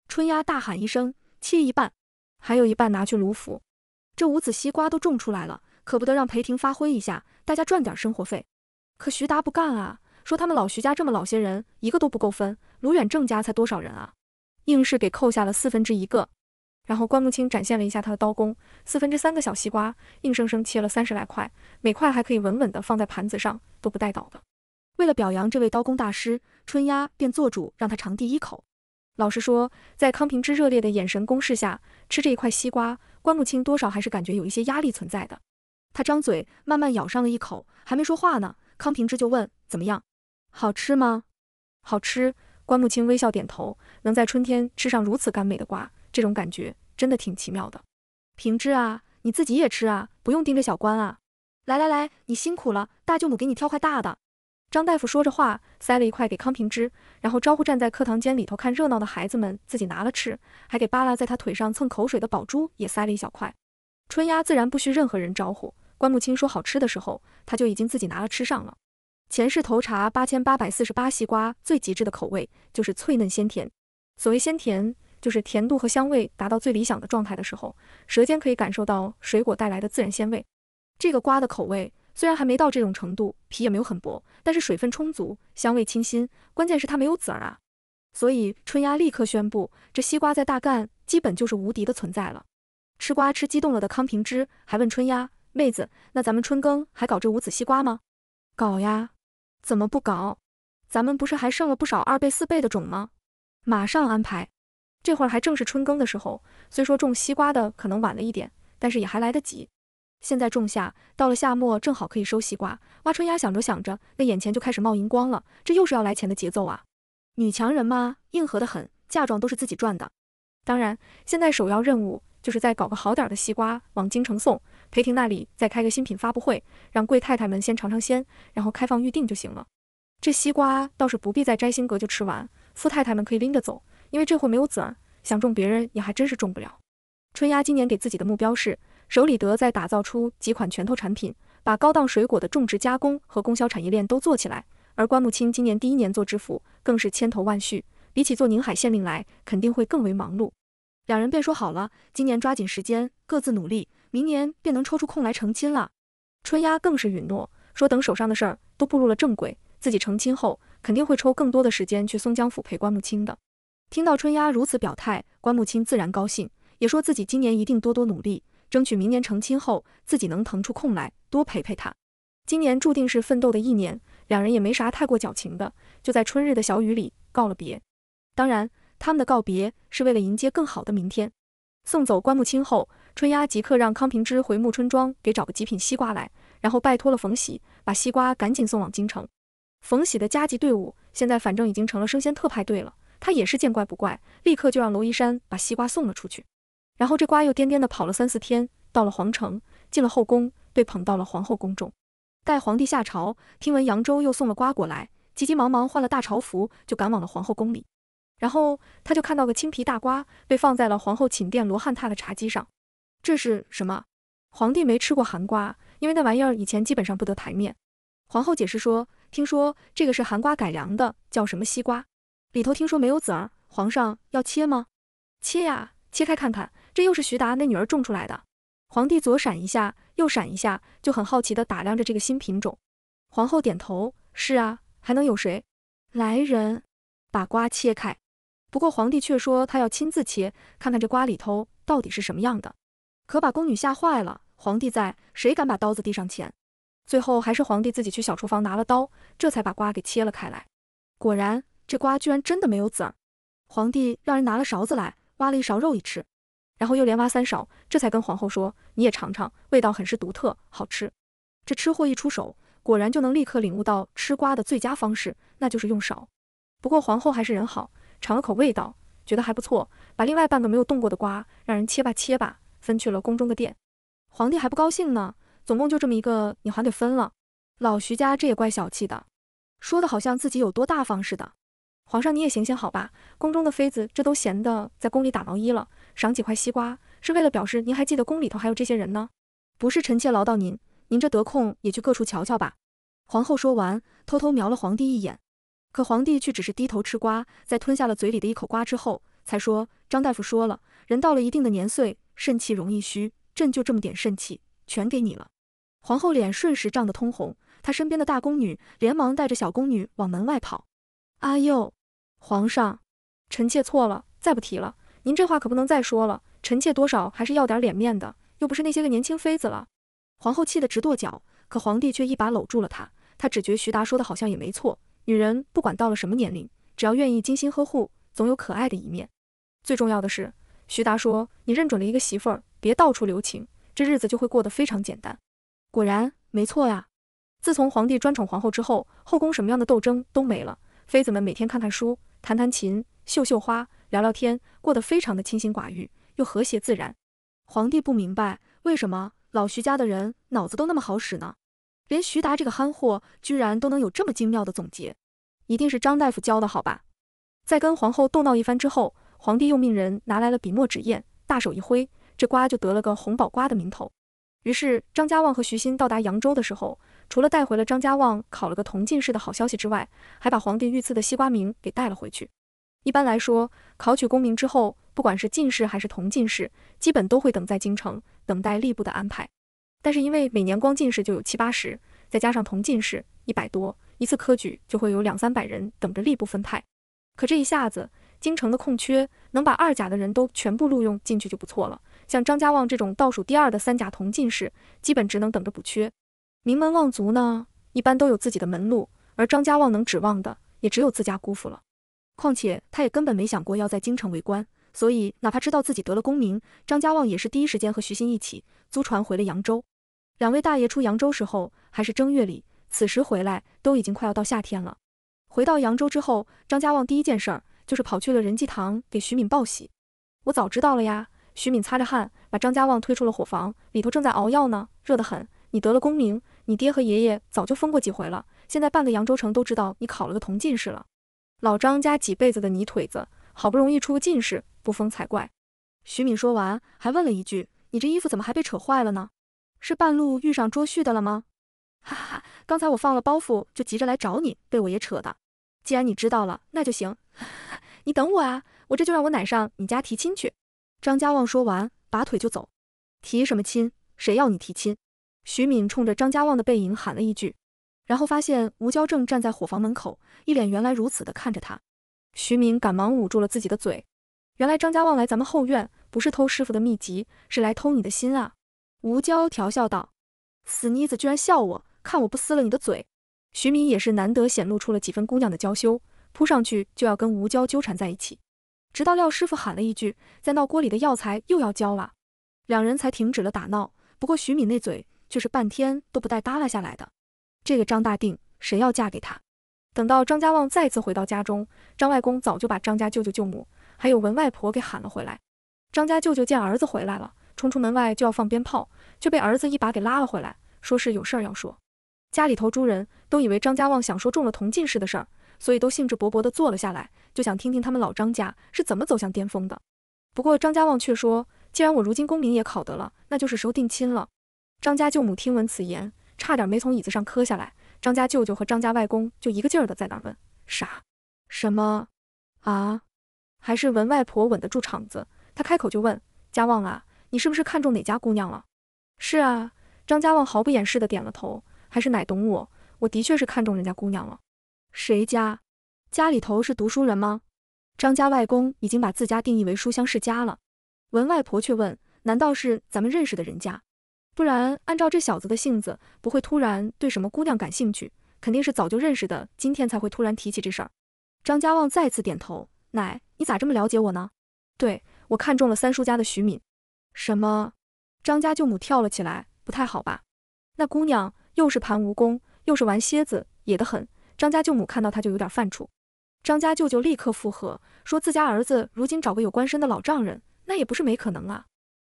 春丫大喊一声：切一半，还有一半拿去卢府。这无籽西瓜都种出来了。可不得让裴婷发挥一下，大家赚点生活费。可徐达不干啊，说他们老徐家这么老些人，一个都不够分。卢远正家才多少人啊？硬是给扣下了四分之一个。然后关木清展现了一下他的刀工，四分之三个小西瓜，硬生生切了三十来块，每块还可以稳稳的放在盘子上，都不带倒的。为了表扬这位刀工大师，春丫便做主让他尝第一口。老实说，在康平之热烈的眼神攻势下，吃这一块西瓜，关木清多少还是感觉有一些压力存在的。他张嘴，慢慢咬上了一口，还没说话呢，康平之就问：“怎么样，好吃吗？”“好吃。”关木青微笑点头，能在春天吃上如此甘美的瓜，这种感觉真的挺奇妙的。平之啊，你自己也吃啊，不用盯着小关啊。来来来，你辛苦了，大舅母给你挑块大的。张大夫说着话，塞了一块给康平之，然后招呼站在课堂间里头看热闹的孩子们自己拿了吃，还给扒拉在他腿上蹭口水的宝珠也塞了一小块。春丫自然不需任何人招呼。关木青说好吃的时候，他就已经自己拿了吃上了。前世头茬八千八百四十八西瓜最极致的口味就是脆嫩鲜甜。所谓鲜甜，就是甜度和香味达到最理想的状态的时候，舌尖可以感受到水果带来的自然鲜味。这个瓜的口味虽然还没到这种程度，皮也没有很薄，但是水分充足，香味清新，关键是它没有籽儿啊！所以春丫立刻宣布，这西瓜在大干基本就是无敌的存在了。吃瓜吃激动了的康平之还问春丫。妹子，那咱们春耕还搞这无籽西瓜吗？搞呀，怎么不搞？咱们不是还剩了不少二倍四倍的种吗？马上安排，这会儿还正是春耕的时候，虽说种西瓜的可能晚了一点，但是也还来得及。现在种下，到了夏末正好可以收西瓜。挖春丫想着想着，那眼前就开始冒银光了，这又是要来钱的节奏啊！女强人嘛，硬核的很，嫁妆都是自己赚的。当然，现在首要任务。就是再搞个好点的西瓜往京城送，裴庭那里再开个新品发布会，让贵太太们先尝尝鲜，然后开放预定就行了。这西瓜倒是不必在摘星阁就吃完，富太太们可以拎着走，因为这货没有籽儿，想种别人也还真是种不了。春丫今年给自己的目标是，手里得再打造出几款拳头产品，把高档水果的种植、加工和供销产业链都做起来。而关木清今年第一年做知府，更是千头万绪，比起做宁海县令来，肯定会更为忙碌。两人便说好了，今年抓紧时间各自努力，明年便能抽出空来成亲了。春丫更是允诺，说等手上的事儿都步入了正轨，自己成亲后肯定会抽更多的时间去松江府陪关木清的。听到春丫如此表态，关木清自然高兴，也说自己今年一定多多努力，争取明年成亲后自己能腾出空来多陪陪他。今年注定是奋斗的一年，两人也没啥太过矫情的，就在春日的小雨里告了别。当然。他们的告别是为了迎接更好的明天。送走关木青后，春丫即刻让康平之回木春庄给找个极品西瓜来，然后拜托了冯喜把西瓜赶紧送往京城。冯喜的加急队伍现在反正已经成了生鲜特派队了，他也是见怪不怪，立刻就让娄一山把西瓜送了出去。然后这瓜又颠颠的跑了三四天，到了皇城，进了后宫，被捧到了皇后宫中。待皇帝下朝，听闻扬州又送了瓜果来，急急忙忙换了大朝服，就赶往了皇后宫里。然后他就看到个青皮大瓜被放在了皇后寝殿罗汉榻的茶几上，这是什么？皇帝没吃过寒瓜，因为那玩意儿以前基本上不得台面。皇后解释说，听说这个是寒瓜改良的，叫什么西瓜，里头听说没有籽儿。皇上要切吗？切呀，切开看看，这又是徐达那女儿种出来的。皇帝左闪一下，右闪一下，就很好奇地打量着这个新品种。皇后点头，是啊，还能有谁？来人，把瓜切开。不过皇帝却说他要亲自切，看看这瓜里头到底是什么样的，可把宫女吓坏了。皇帝在，谁敢把刀子递上前？最后还是皇帝自己去小厨房拿了刀，这才把瓜给切了开来。果然，这瓜居然真的没有籽儿。皇帝让人拿了勺子来，挖了一勺肉一吃，然后又连挖三勺，这才跟皇后说：“你也尝尝，味道很是独特，好吃。”这吃货一出手，果然就能立刻领悟到吃瓜的最佳方式，那就是用勺。不过皇后还是人好。尝了口味道，觉得还不错，把另外半个没有动过的瓜让人切吧切吧，分去了宫中的殿。皇帝还不高兴呢，总共就这么一个，你还给分了，老徐家这也怪小气的，说的好像自己有多大方似的。皇上你也行行好吧，宫中的妃子这都闲的在宫里打毛衣了，赏几块西瓜是为了表示您还记得宫里头还有这些人呢，不是臣妾唠叨您，您这得空也去各处瞧瞧吧。皇后说完，偷偷瞄了皇帝一眼。可皇帝却只是低头吃瓜，在吞下了嘴里的一口瓜之后，才说：“张大夫说了，人到了一定的年岁，肾气容易虚，朕就这么点肾气，全给你了。”皇后脸瞬时涨得通红，她身边的大宫女连忙带着小宫女往门外跑。阿佑，皇上，臣妾错了，再不提了。您这话可不能再说了，臣妾多少还是要点脸面的，又不是那些个年轻妃子了。皇后气得直跺脚，可皇帝却一把搂住了她，她只觉徐达说的好像也没错。女人不管到了什么年龄，只要愿意精心呵护，总有可爱的一面。最重要的是，徐达说：“你认准了一个媳妇儿，别到处留情，这日子就会过得非常简单。”果然没错呀。自从皇帝专宠皇后之后，后宫什么样的斗争都没了，妃子们每天看看书、弹弹琴、绣绣花、聊聊天，过得非常的清心寡欲，又和谐自然。皇帝不明白，为什么老徐家的人脑子都那么好使呢？连徐达这个憨货居然都能有这么精妙的总结，一定是张大夫教的好吧？在跟皇后斗闹一番之后，皇帝又命人拿来了笔墨纸砚，大手一挥，这瓜就得了个红宝瓜的名头。于是，张家旺和徐新到达扬州的时候，除了带回了张家旺考了个同进士的好消息之外，还把皇帝御赐的西瓜名给带了回去。一般来说，考取功名之后，不管是进士还是同进士，基本都会等在京城，等待吏部的安排。但是因为每年光进士就有七八十，再加上同进士一百多，一次科举就会有两三百人等着吏部分派。可这一下子，京城的空缺能把二甲的人都全部录用进去就不错了。像张家旺这种倒数第二的三甲同进士，基本只能等着补缺。名门望族呢，一般都有自己的门路，而张家旺能指望的也只有自家姑父了。况且他也根本没想过要在京城为官，所以哪怕知道自己得了功名，张家旺也是第一时间和徐欣一起租船回了扬州。两位大爷出扬州时候还是正月里，此时回来都已经快要到夏天了。回到扬州之后，张家旺第一件事儿就是跑去了仁济堂给徐敏报喜。我早知道了呀。徐敏擦着汗，把张家旺推出了伙房，里头正在熬药呢，热得很。你得了功名，你爹和爷爷早就疯过几回了。现在半个扬州城都知道你考了个同进士了。老张家几辈子的泥腿子，好不容易出个进士，不疯才怪。徐敏说完，还问了一句：“你这衣服怎么还被扯坏了呢？”是半路遇上捉婿的了吗？哈哈，刚才我放了包袱就急着来找你，被我也扯的。既然你知道了，那就行。你等我啊，我这就让我奶上你家提亲去。张家旺说完，拔腿就走。提什么亲？谁要你提亲？徐敏冲着张家旺的背影喊了一句，然后发现吴娇正站在火房门口，一脸原来如此的看着他。徐敏赶忙捂住了自己的嘴。原来张家旺来咱们后院，不是偷师傅的秘籍，是来偷你的心啊！吴娇调笑道：“死妮子，居然笑我，看我不撕了你的嘴！”徐敏也是难得显露出了几分姑娘的娇羞，扑上去就要跟吴娇纠缠在一起，直到廖师傅喊了一句：“在闹锅里的药材又要焦了。”两人才停止了打闹。不过徐敏那嘴却是半天都不带耷拉下来的。这个张大定，谁要嫁给他？等到张家旺再次回到家中，张外公早就把张家舅舅、舅母还有文外婆给喊了回来。张家舅舅见儿子回来了。冲出门外就要放鞭炮，却被儿子一把给拉了回来，说是有事儿要说。家里头诸人都以为张家旺想说中了铜进士的事儿，所以都兴致勃勃地坐了下来，就想听听他们老张家是怎么走向巅峰的。不过张家旺却说：“既然我如今功名也考得了，那就是时候定亲了。”张家舅母听闻此言，差点没从椅子上磕下来。张家舅舅和张家外公就一个劲儿的在那问啥什么啊，还是文外婆稳得住场子，他开口就问：“家旺啊。”你是不是看中哪家姑娘了？是啊，张家旺毫不掩饰的点了头。还是奶懂我，我的确是看中人家姑娘了。谁家？家里头是读书人吗？张家外公已经把自家定义为书香世家了。文外婆却问：难道是咱们认识的人家？不然，按照这小子的性子，不会突然对什么姑娘感兴趣，肯定是早就认识的。今天才会突然提起这事儿。张家旺再次点头。奶，你咋这么了解我呢？对，我看中了三叔家的徐敏。什么？张家舅母跳了起来，不太好吧？那姑娘又是盘蜈蚣，又是玩蝎子，野得很。张家舅母看到她就有点犯怵。张家舅舅立刻附和说：“自家儿子如今找个有官身的老丈人，那也不是没可能啊。”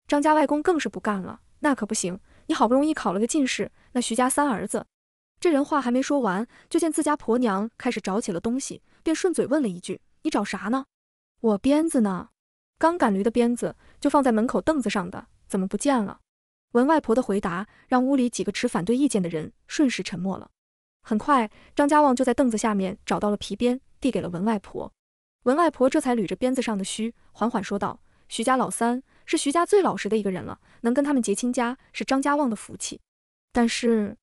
张家外公更是不干了：“那可不行！你好不容易考了个进士，那徐家三儿子……”这人话还没说完，就见自家婆娘开始找起了东西，便顺嘴问了一句：“你找啥呢？”“我鞭子呢？”刚赶驴的鞭子就放在门口凳子上的，怎么不见了？文外婆的回答让屋里几个持反对意见的人瞬时沉默了。很快，张家旺就在凳子下面找到了皮鞭，递给了文外婆。文外婆这才捋着鞭子上的须，缓缓说道：“徐家老三是徐家最老实的一个人了，能跟他们结亲家是张家旺的福气。但是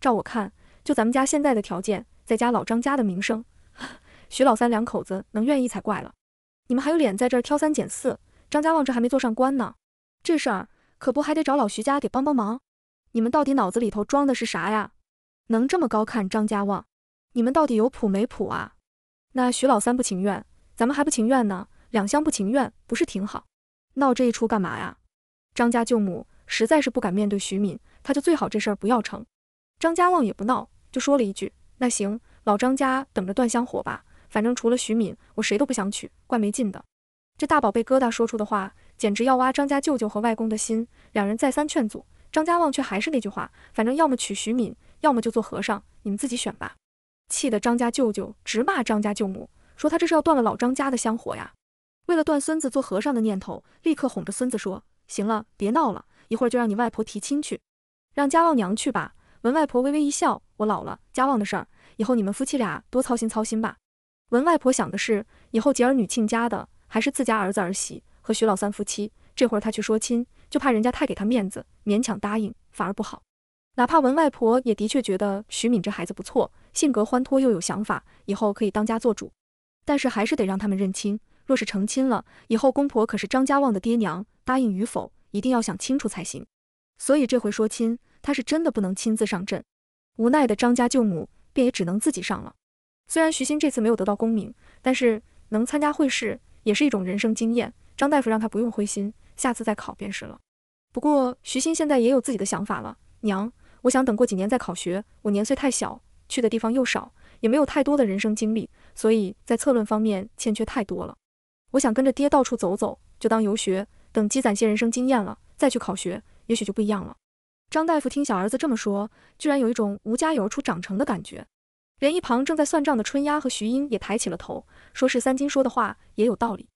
照我看，就咱们家现在的条件，再加老张家的名声，徐老三两口子能愿意才怪了。”你们还有脸在这挑三拣四？张家旺这还没做上官呢，这事儿可不还得找老徐家给帮帮忙？你们到底脑子里头装的是啥呀？能这么高看张家旺？你们到底有谱没谱啊？那徐老三不情愿，咱们还不情愿呢，两相不情愿不是挺好？闹这一出干嘛呀？张家舅母实在是不敢面对徐敏，他就最好这事儿不要成。张家旺也不闹，就说了一句：“那行，老张家等着断香火吧。”反正除了徐敏，我谁都不想娶，怪没劲的。这大宝贝疙瘩说出的话，简直要挖张家舅舅和外公的心。两人再三劝阻，张家旺却还是那句话：反正要么娶徐敏，要么就做和尚，你们自己选吧。气得张家舅舅直骂张家舅母，说他这是要断了老张家的香火呀。为了断孙子做和尚的念头，立刻哄着孙子说：行了，别闹了，一会儿就让你外婆提亲去，让家旺娘去吧。文外婆微微一笑：我老了，家旺的事儿，以后你们夫妻俩多操心操心吧。文外婆想的是，以后结儿女亲家的还是自家儿子儿媳和徐老三夫妻，这会儿她去说亲，就怕人家太给她面子，勉强答应反而不好。哪怕文外婆也的确觉得徐敏这孩子不错，性格欢脱又有想法，以后可以当家做主。但是还是得让他们认亲，若是成亲了，以后公婆可是张家旺的爹娘，答应与否一定要想清楚才行。所以这回说亲，他是真的不能亲自上阵，无奈的张家舅母便也只能自己上了。虽然徐欣这次没有得到功名，但是能参加会试也是一种人生经验。张大夫让他不用灰心，下次再考便是了。不过徐欣现在也有自己的想法了。娘，我想等过几年再考学，我年岁太小，去的地方又少，也没有太多的人生经历，所以在策论方面欠缺太多了。我想跟着爹到处走走，就当游学，等积攒些人生经验了再去考学，也许就不一样了。张大夫听小儿子这么说，居然有一种吾家有儿出长成的感觉。连一旁正在算账的春丫和徐英也抬起了头，说是三金说的话也有道理。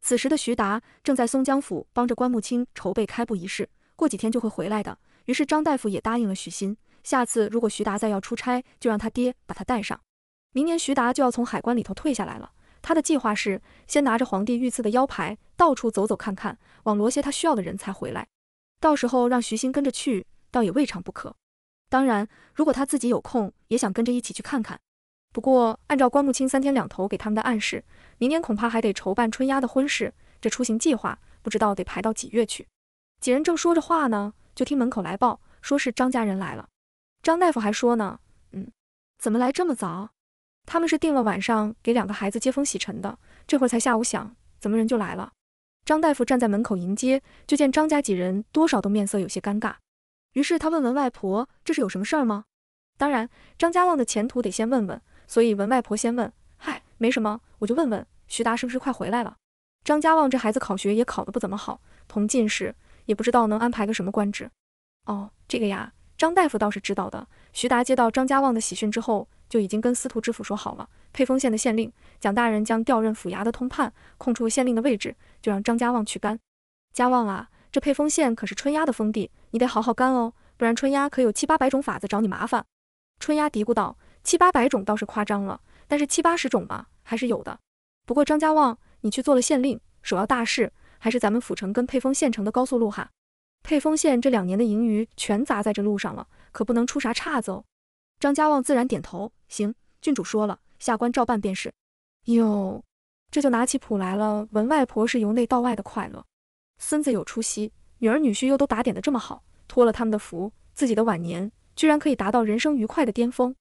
此时的徐达正在松江府帮着关木清筹备开埠仪式，过几天就会回来的。于是张大夫也答应了徐新，下次如果徐达再要出差，就让他爹把他带上。明年徐达就要从海关里头退下来了，他的计划是先拿着皇帝御赐的腰牌到处走走看看，网罗些他需要的人才回来。到时候让徐新跟着去，倒也未尝不可。当然，如果他自己有空，也想跟着一起去看看。不过，按照关木青三天两头给他们的暗示，明年恐怕还得筹办春丫的婚事，这出行计划不知道得排到几月去。几人正说着话呢，就听门口来报，说是张家人来了。张大夫还说呢，嗯，怎么来这么早？他们是定了晚上给两个孩子接风洗尘的，这会儿才下午想，怎么人就来了？张大夫站在门口迎接，就见张家几人多少都面色有些尴尬。于是他问文外婆：“这是有什么事儿吗？”当然，张家旺的前途得先问问，所以文外婆先问：“嗨，没什么，我就问问，徐达是不是快回来了？”张家旺这孩子考学也考得不怎么好，同进士，也不知道能安排个什么官职。哦，这个呀，张大夫倒是知道的。徐达接到张家旺的喜讯之后，就已经跟司徒知府说好了，沛丰县的县令蒋大人将调任府衙的通判，空出县令的位置，就让张家旺去干。家旺啊！这沛丰县可是春丫的封地，你得好好干哦，不然春丫可有七八百种法子找你麻烦。春丫嘀咕道：“七八百种倒是夸张了，但是七八十种吧，还是有的。不过张家旺，你去做了县令，首要大事还是咱们府城跟沛丰县城的高速路哈。沛丰县这两年的盈余全砸在这路上了，可不能出啥岔子哦。”张家旺自然点头：“行，郡主说了，下官照办便是。”哟，这就拿起谱来了，文外婆是由内到外的快乐。孙子有出息，女儿女婿又都打点的这么好，托了他们的福，自己的晚年居然可以达到人生愉快的巅峰。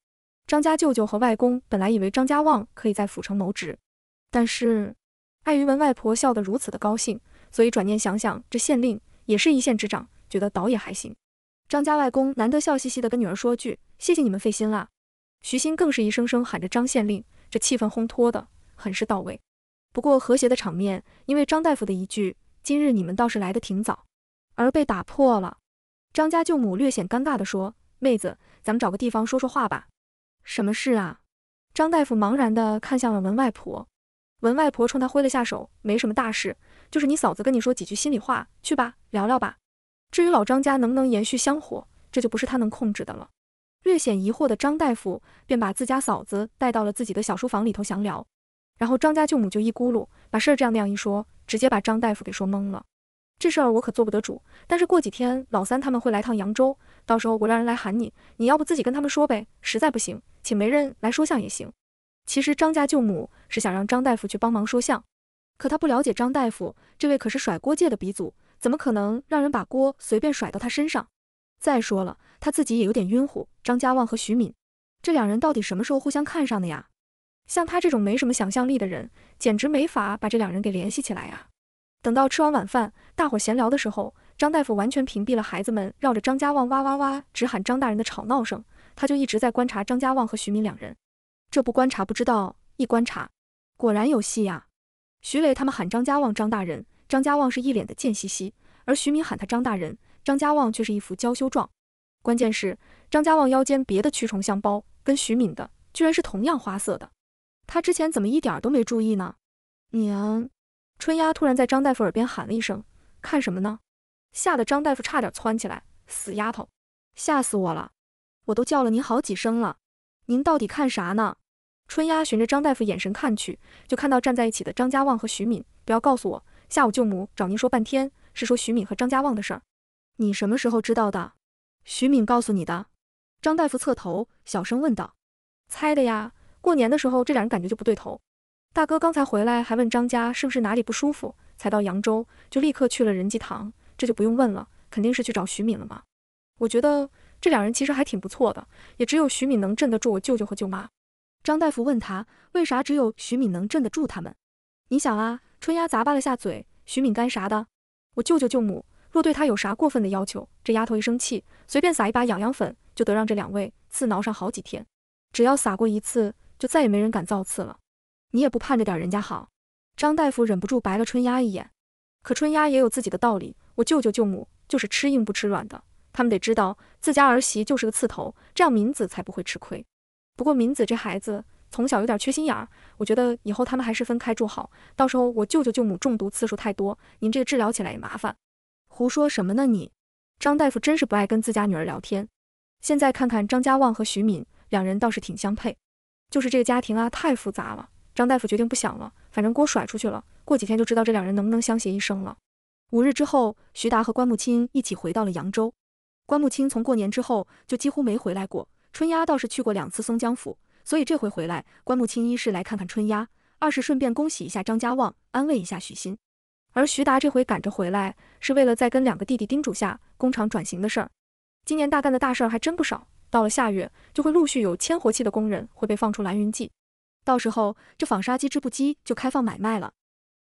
张家舅舅和外公本来以为张家旺可以在府城谋职，但是碍于文外婆笑得如此的高兴，所以转念想想，这县令也是一县之长，觉得倒也还行。张家外公难得笑嘻嘻的跟女儿说句谢谢你们费心啦。徐欣更是一声声喊着张县令，这气氛烘托的很是到位。不过和谐的场面，因为张大夫的一句。今日你们倒是来的挺早，而被打破了。张家舅母略显尴尬地说：“妹子，咱们找个地方说说话吧。什么事啊？”张大夫茫然地看向了文外婆，文外婆冲他挥了下手，没什么大事，就是你嫂子跟你说几句心里话，去吧，聊聊吧。至于老张家能不能延续香火，这就不是他能控制的了。略显疑惑的张大夫便把自家嫂子带到了自己的小书房里头详聊。然后张家舅母就一咕噜把事儿这样那样一说，直接把张大夫给说懵了。这事儿我可做不得主，但是过几天老三他们会来趟扬州，到时候我让人来喊你，你要不自己跟他们说呗，实在不行请媒人来说相也行。其实张家舅母是想让张大夫去帮忙说相，可他不了解张大夫，这位可是甩锅界的鼻祖，怎么可能让人把锅随便甩到他身上？再说了，他自己也有点晕乎。张家旺和徐敏这两人到底什么时候互相看上的呀？像他这种没什么想象力的人，简直没法把这两人给联系起来呀。等到吃完晚饭，大伙闲聊的时候，张大夫完全屏蔽了孩子们绕着张家旺哇哇哇直喊张大人的吵闹声，他就一直在观察张家旺和徐敏两人。这不观察不知道，一观察果然有戏呀。徐磊他们喊张家旺张大人，张家旺是一脸的贱兮兮；而徐敏喊他张大人，张家旺却是一副娇羞状。关键是张家旺腰间别的驱虫香包跟徐敏的居然是同样花色的。他之前怎么一点都没注意呢？娘，春丫突然在张大夫耳边喊了一声：“看什么呢？”吓得张大夫差点窜起来。死丫头，吓死我了！我都叫了您好几声了，您到底看啥呢？春丫循着张大夫眼神看去，就看到站在一起的张家旺和徐敏。不要告诉我，下午舅母找您说半天，是说徐敏和张家旺的事儿。你什么时候知道的？徐敏告诉你的？张大夫侧头小声问道。猜的呀。过年的时候，这两人感觉就不对头。大哥刚才回来还问张家是不是哪里不舒服，才到扬州就立刻去了仁济堂，这就不用问了，肯定是去找徐敏了嘛。我觉得这两人其实还挺不错的，也只有徐敏能镇得住我舅舅和舅妈。张大夫问他为啥只有徐敏能镇得住他们？你想啊，春丫砸巴了下嘴，徐敏干啥的？我舅舅舅母若对他有啥过分的要求，这丫头一生气，随便撒一把痒痒粉，就得让这两位刺挠上好几天。只要撒过一次。就再也没人敢造次了，你也不盼着点人家好。张大夫忍不住白了春丫一眼，可春丫也有自己的道理。我舅舅舅母就是吃硬不吃软的，他们得知道自家儿媳就是个刺头，这样敏子才不会吃亏。不过敏子这孩子从小有点缺心眼，儿，我觉得以后他们还是分开住好。到时候我舅舅舅母中毒次数太多，您这个治疗起来也麻烦。胡说什么呢你？张大夫真是不爱跟自家女儿聊天。现在看看张家旺和徐敏两人倒是挺相配。就是这个家庭啊，太复杂了。张大夫决定不想了，反正锅甩出去了。过几天就知道这两人能不能相携一生了。五日之后，徐达和关木清一起回到了扬州。关木清从过年之后就几乎没回来过，春丫倒是去过两次松江府，所以这回回来，关木清一是来看看春丫，二是顺便恭喜一下张家旺，安慰一下许昕。而徐达这回赶着回来，是为了再跟两个弟弟叮嘱下工厂转型的事儿。今年大干的大事儿还真不少。到了下月，就会陆续有签活期的工人会被放出蓝云记，到时候这纺纱机、织布机就开放买卖了。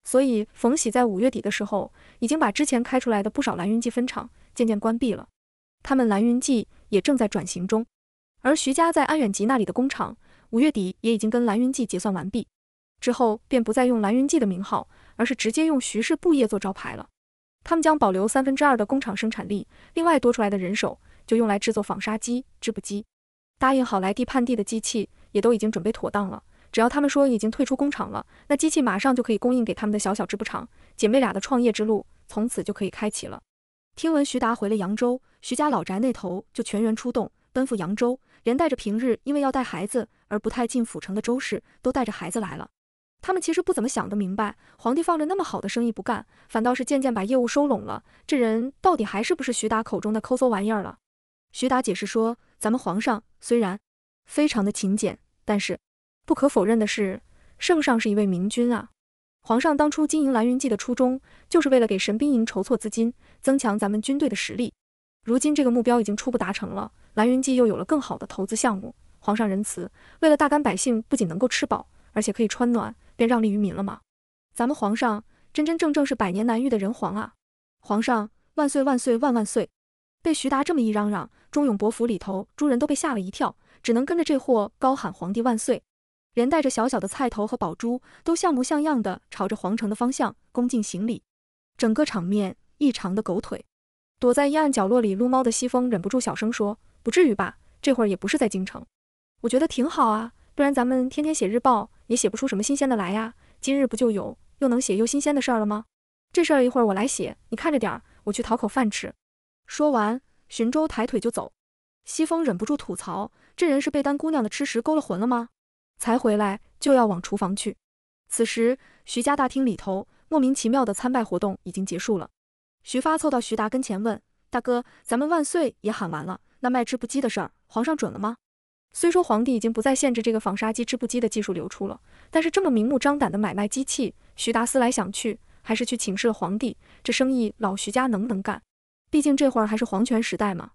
所以冯喜在五月底的时候，已经把之前开出来的不少蓝云记分厂渐渐关闭了。他们蓝云记也正在转型中，而徐家在安远集那里的工厂，五月底也已经跟蓝云记结算完毕，之后便不再用蓝云记的名号，而是直接用徐氏布业做招牌了。他们将保留三分之二的工厂生产力，另外多出来的人手。就用来制作纺纱机、织布机，答应好来地判地的机器也都已经准备妥当了。只要他们说已经退出工厂了，那机器马上就可以供应给他们的小小织布厂。姐妹俩的创业之路从此就可以开启了。听闻徐达回了扬州，徐家老宅那头就全员出动，奔赴扬州，连带着平日因为要带孩子而不太进府城的周氏都带着孩子来了。他们其实不怎么想得明白，皇帝放着那么好的生意不干，反倒是渐渐把业务收拢了，这人到底还是不是徐达口中的抠搜玩意儿了？徐达解释说：“咱们皇上虽然非常的勤俭，但是不可否认的是，圣上是一位明君啊。皇上当初经营蓝云记的初衷，就是为了给神兵营筹措资金，增强咱们军队的实力。如今这个目标已经初步达成了，蓝云记又有了更好的投资项目。皇上仁慈，为了大干百姓不仅能够吃饱，而且可以穿暖，便让利于民了吗？咱们皇上真真正正是百年难遇的人皇啊！皇上万岁万岁万万岁！被徐达这么一嚷嚷。”忠勇伯府里头，诸人都被吓了一跳，只能跟着这货高喊“皇帝万岁”，连带着小小的菜头和宝珠都像模像样的朝着皇城的方向恭敬行礼。整个场面异常的狗腿。躲在阴暗角落里撸猫的西风忍不住小声说：“不至于吧？这会儿也不是在京城，我觉得挺好啊。不然咱们天天写日报，也写不出什么新鲜的来呀。今日不就有又能写又新鲜的事儿了吗？这事儿一会儿我来写，你看着点，儿，我去讨口饭吃。”说完。寻州抬腿就走，西风忍不住吐槽：“这人是被丹姑娘的吃食勾了魂了吗？才回来就要往厨房去。”此时，徐家大厅里头莫名其妙的参拜活动已经结束了。徐发凑到徐达跟前问：“大哥，咱们万岁也喊完了，那卖织布机的事儿，皇上准了吗？”虽说皇帝已经不再限制这个纺纱机、织布机的技术流出了，但是这么明目张胆的买卖机器，徐达思来想去，还是去请示了皇帝，这生意老徐家能不能干？毕竟这会儿还是皇权时代嘛，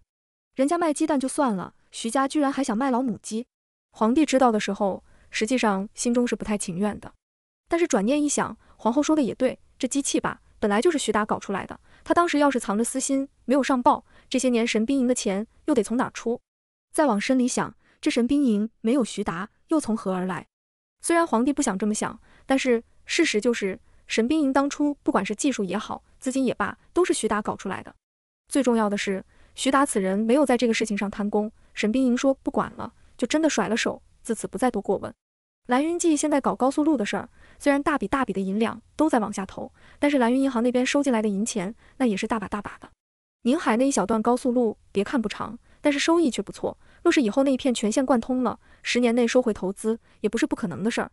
人家卖鸡蛋就算了，徐家居然还想卖老母鸡。皇帝知道的时候，实际上心中是不太情愿的。但是转念一想，皇后说的也对，这机器吧，本来就是徐达搞出来的。他当时要是藏着私心，没有上报，这些年神兵营的钱又得从哪出？再往深里想，这神兵营没有徐达，又从何而来？虽然皇帝不想这么想，但是事实就是，神兵营当初不管是技术也好，资金也罢，都是徐达搞出来的。最重要的是，徐达此人没有在这个事情上贪功。沈冰莹说：“不管了，就真的甩了手，自此不再多过问。”蓝云记现在搞高速路的事儿，虽然大笔大笔的银两都在往下投，但是蓝云银行那边收进来的银钱，那也是大把大把的。宁海那一小段高速路，别看不长，但是收益却不错。若是以后那一片全线贯通了，十年内收回投资也不是不可能的事儿。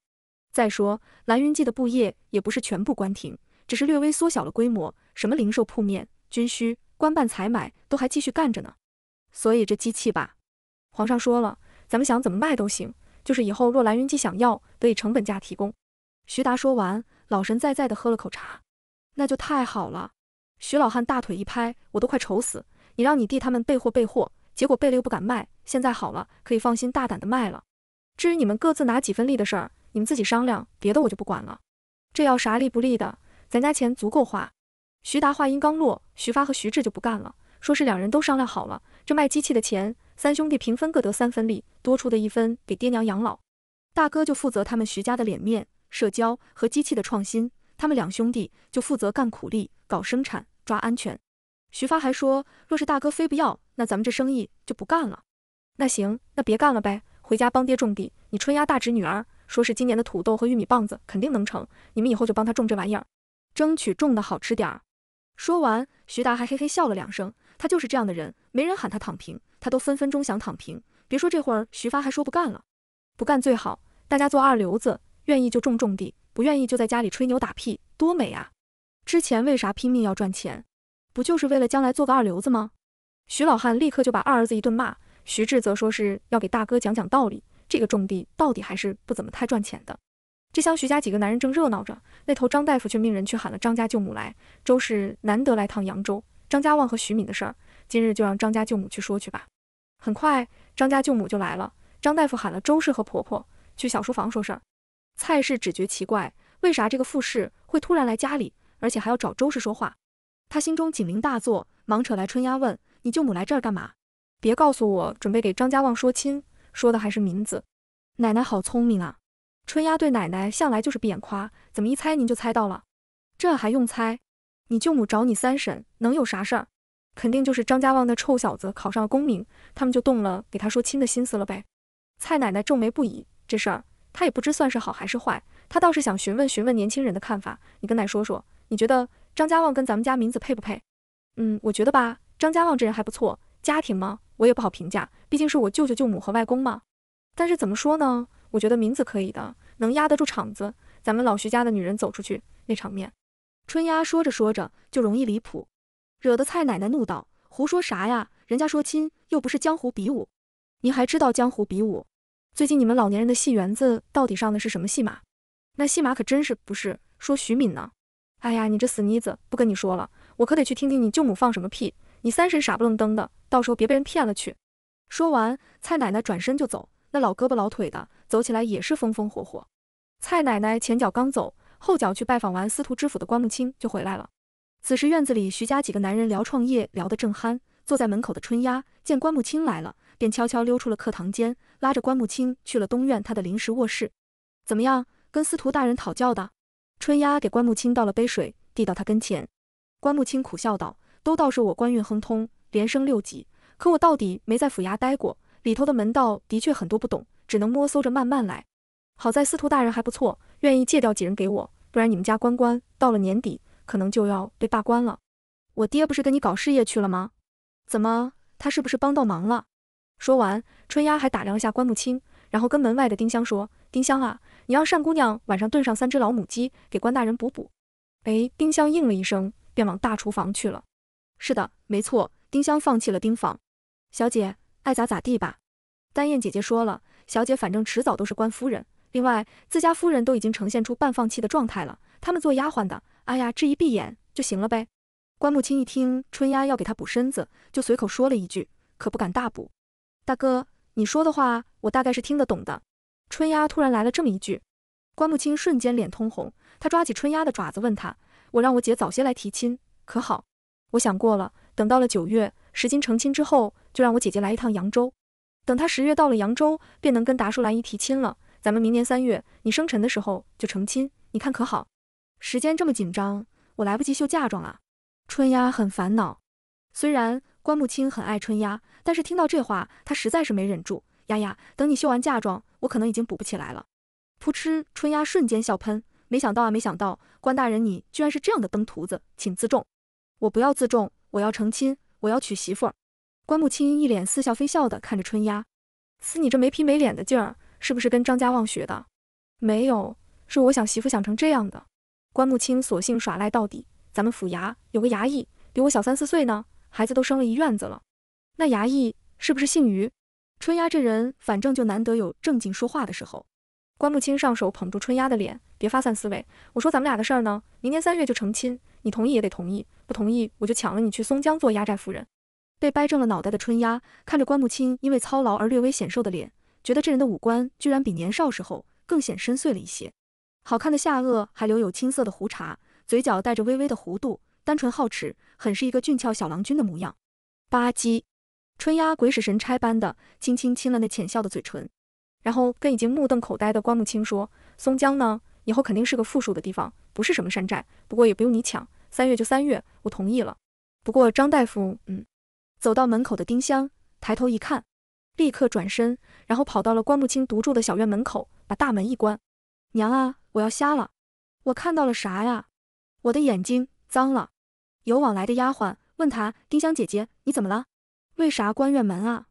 再说，蓝云记的布业也不是全部关停，只是略微缩小了规模，什么零售铺面、军需。官办采买都还继续干着呢，所以这机器吧，皇上说了，咱们想怎么卖都行，就是以后若蓝云姬想要，得以成本价提供。徐达说完，老神在在的喝了口茶，那就太好了。徐老汉大腿一拍，我都快愁死，你让你弟他们备货备货，结果备了又不敢卖，现在好了，可以放心大胆的卖了。至于你们各自拿几分利的事儿，你们自己商量，别的我就不管了。这要啥利不利的，咱家钱足够花。徐达话音刚落，徐发和徐志就不干了，说是两人都商量好了，这卖机器的钱，三兄弟平分，各得三分利，多出的一分给爹娘养老。大哥就负责他们徐家的脸面、社交和机器的创新，他们两兄弟就负责干苦力、搞生产、抓安全。徐发还说，若是大哥非不要，那咱们这生意就不干了。那行，那别干了呗，回家帮爹种地。你春压大侄女儿，说是今年的土豆和玉米棒子肯定能成，你们以后就帮他种这玩意儿，争取种的好吃点儿。说完，徐达还嘿嘿笑了两声。他就是这样的人，没人喊他躺平，他都分分钟想躺平。别说这会儿，徐发还说不干了，不干最好。大家做二流子，愿意就种种地，不愿意就在家里吹牛打屁，多美啊！之前为啥拼命要赚钱？不就是为了将来做个二流子吗？徐老汉立刻就把二儿子一顿骂。徐志则说是要给大哥讲讲道理，这个种地到底还是不怎么太赚钱的。这厢徐家几个男人正热闹着，那头张大夫却命人去喊了张家舅母来。周氏难得来趟扬州，张家旺和徐敏的事儿，今日就让张家舅母去说去吧。很快，张家舅母就来了。张大夫喊了周氏和婆婆去小书房说事儿。蔡氏只觉奇怪，为啥这个傅氏会突然来家里，而且还要找周氏说话？他心中警铃大作，忙扯来春丫问：“你舅母来这儿干嘛？别告诉我准备给张家旺说亲，说的还是名字？奶奶好聪明啊！”春丫对奶奶向来就是闭眼夸，怎么一猜您就猜到了？这还用猜？你舅母找你三婶能有啥事儿？肯定就是张家旺那臭小子考上了功名，他们就动了给他说亲的心思了呗。蔡奶奶皱眉不已，这事儿她也不知算是好还是坏。她倒是想询问询问年轻人的看法，你跟奶说说，你觉得张家旺跟咱们家名子配不配？嗯，我觉得吧，张家旺这人还不错，家庭嘛，我也不好评价，毕竟是我舅舅、舅母和外公嘛。但是怎么说呢？我觉得名字可以的，能压得住场子。咱们老徐家的女人走出去，那场面。春丫说着说着就容易离谱，惹得蔡奶奶怒道：“胡说啥呀？人家说亲又不是江湖比武，您还知道江湖比武？最近你们老年人的戏园子到底上的是什么戏码？那戏码可真是不是说徐敏呢？哎呀，你这死妮子，不跟你说了，我可得去听听你舅母放什么屁。你三婶傻不愣登的，到时候别被人骗了去。”说完，蔡奶奶转身就走。那老胳膊老腿的走起来也是风风火火。蔡奶奶前脚刚走，后脚去拜访完司徒知府的关木清就回来了。此时院子里徐家几个男人聊创业聊得正酣，坐在门口的春丫见关木清来了，便悄悄溜出了客堂间，拉着关木清去了东院他的临时卧室。怎么样，跟司徒大人讨教的？春丫给关木清倒了杯水，递到他跟前。关木清苦笑道：“都倒是我官运亨通，连升六级，可我到底没在府衙待过。”里头的门道的确很多，不懂，只能摸索着慢慢来。好在司徒大人还不错，愿意借掉几人给我，不然你们家关关到了年底可能就要被罢官了。我爹不是跟你搞事业去了吗？怎么，他是不是帮到忙了？说完，春丫还打量下关木清，然后跟门外的丁香说：“丁香啊，你让单姑娘晚上炖上三只老母鸡给关大人补补。”哎，丁香应了一声，便往大厨房去了。是的，没错，丁香放弃了丁房小姐。爱咋咋地吧。丹燕姐姐说了，小姐反正迟早都是官夫人。另外，自家夫人都已经呈现出半放弃的状态了，他们做丫鬟的，哎呀，这一闭眼就行了呗。关木清一听春丫要给她补身子，就随口说了一句，可不敢大补。大哥，你说的话我大概是听得懂的。春丫突然来了这么一句，关木清瞬间脸通红，他抓起春丫的爪子，问他，我让我姐早些来提亲，可好？我想过了，等到了九月，石金成亲之后。就让我姐姐来一趟扬州，等她十月到了扬州，便能跟达叔兰姨提亲了。咱们明年三月你生辰的时候就成亲，你看可好？时间这么紧张，我来不及绣嫁妆啊。春丫很烦恼。虽然关木清很爱春丫，但是听到这话，他实在是没忍住。丫丫，等你绣完嫁妆，我可能已经补不起来了。噗嗤，春丫瞬间笑喷。没想到啊，没想到，关大人你居然是这样的登徒子，请自重。我不要自重，我要成亲，我要娶媳妇。关慕清一脸似笑非笑地看着春丫，死你这没皮没脸的劲儿，是不是跟张家旺学的？没有，是我想媳妇想成这样的。关慕清索性耍赖到底。咱们府衙有个衙役，比我小三四岁呢，孩子都生了一院子了。那衙役是不是姓余？春丫这人，反正就难得有正经说话的时候。关慕清上手捧住春丫的脸，别发散思维。我说咱们俩的事儿呢，明年三月就成亲，你同意也得同意，不同意我就抢了你去松江做压寨夫人。被掰正了脑袋的春丫看着关木清因为操劳而略微显瘦的脸，觉得这人的五官居然比年少时候更显深邃了一些。好看的下颚还留有青色的胡茬，嘴角带着微微的弧度，单纯好齿，很是一个俊俏小郎君的模样。吧唧，春丫鬼使神差般的轻轻亲了那浅笑的嘴唇，然后跟已经目瞪口呆的关木清说：“松江呢，以后肯定是个富庶的地方，不是什么山寨。不过也不用你抢，三月就三月，我同意了。不过张大夫，嗯。”走到门口的丁香抬头一看，立刻转身，然后跑到了关不清独住的小院门口，把大门一关。娘啊，我要瞎了！我看到了啥呀？我的眼睛脏了。有往来的丫鬟问她：“丁香姐姐，你怎么了？为啥关院门啊？”“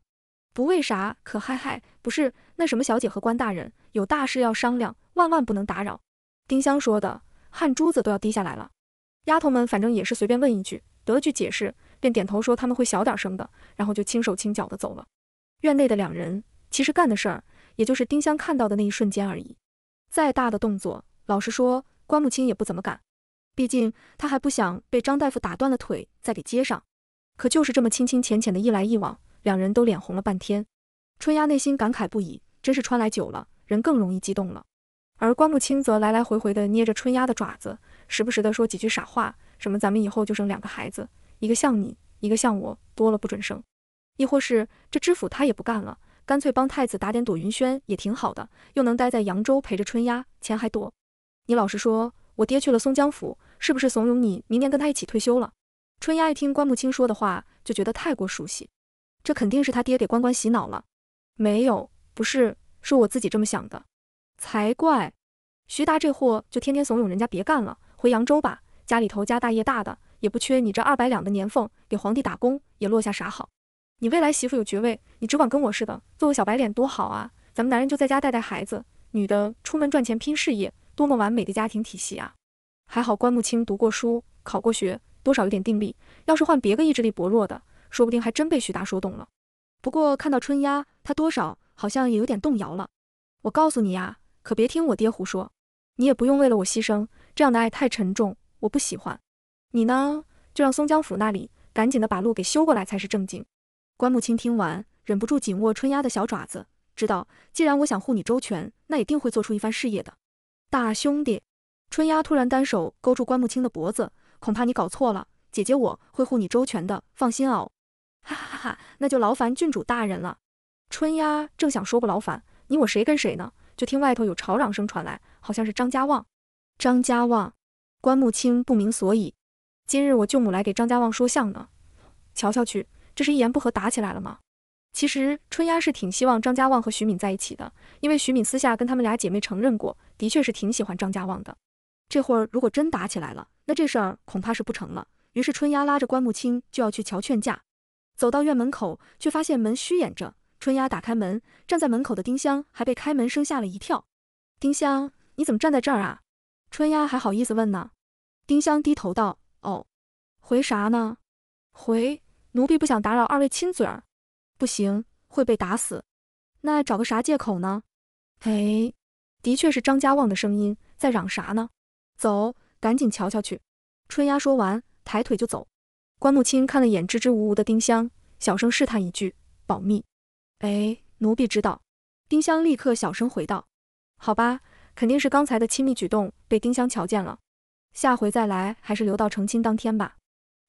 不为啥，可嗨嗨，不是那什么小姐和关大人有大事要商量，万万不能打扰。”丁香说的，汗珠子都要滴下来了。丫头们反正也是随便问一句，得了句解释。便点头说他们会小点声的，然后就轻手轻脚的走了。院内的两人其实干的事儿，也就是丁香看到的那一瞬间而已。再大的动作，老实说，关木清也不怎么敢，毕竟他还不想被张大夫打断了腿再给接上。可就是这么清清浅浅的一来一往，两人都脸红了半天。春丫内心感慨不已，真是穿来久了，人更容易激动了。而关木清则来来回回的捏着春丫的爪子，时不时的说几句傻话，什么咱们以后就生两个孩子。一个像你，一个像我，多了不准生。亦或是这知府他也不干了，干脆帮太子打点朵云轩也挺好的，又能待在扬州陪着春丫，钱还多。你老实说，我爹去了松江府，是不是怂恿你明年跟他一起退休了？春丫一听关木清说的话，就觉得太过熟悉，这肯定是他爹给关关洗脑了。没有，不是，是我自己这么想的，才怪。徐达这货就天天怂恿人家别干了，回扬州吧，家里头家大业大的。也不缺你这二百两的年俸，给皇帝打工也落下啥好？你未来媳妇有爵位，你只管跟我似的，做个小白脸多好啊！咱们男人就在家带带孩子，女的出门赚钱拼事业，多么完美的家庭体系啊！还好关木清读过书，考过学，多少有点定力。要是换别个意志力薄弱的，说不定还真被徐达说动了。不过看到春丫，他多少好像也有点动摇了。我告诉你呀，可别听我爹胡说，你也不用为了我牺牲，这样的爱太沉重，我不喜欢。你呢，就让松江府那里赶紧的把路给修过来才是正经。关木清听完，忍不住紧握春丫的小爪子，知道既然我想护你周全，那也定会做出一番事业的。大兄弟，春丫突然单手勾住关木清的脖子，恐怕你搞错了，姐姐我会护你周全的，放心哦。哈哈哈哈，那就劳烦郡主大人了。春丫正想说不劳烦，你我谁跟谁呢，就听外头有吵嚷声传来，好像是张家旺。张家旺，关木清不明所以。今日我舅母来给张家旺说相呢，瞧瞧去。这是一言不合打起来了吗？其实春丫是挺希望张家旺和徐敏在一起的，因为徐敏私下跟她们俩姐妹承认过，的确是挺喜欢张家旺的。这会儿如果真打起来了，那这事儿恐怕是不成了。于是春丫拉着关木清就要去瞧劝架，走到院门口，却发现门虚掩着。春丫打开门，站在门口的丁香还被开门声吓了一跳。丁香，你怎么站在这儿啊？春丫还好意思问呢。丁香低头道。哦，回啥呢？回奴婢不想打扰二位亲嘴儿，不行会被打死。那找个啥借口呢？哎，的确是张家旺的声音，在嚷啥呢？走，赶紧瞧瞧去。春丫说完，抬腿就走。关木清看了眼支支吾吾的丁香，小声试探一句：保密。哎，奴婢知道。丁香立刻小声回道：好吧，肯定是刚才的亲密举动被丁香瞧见了。下回再来还是留到成亲当天吧。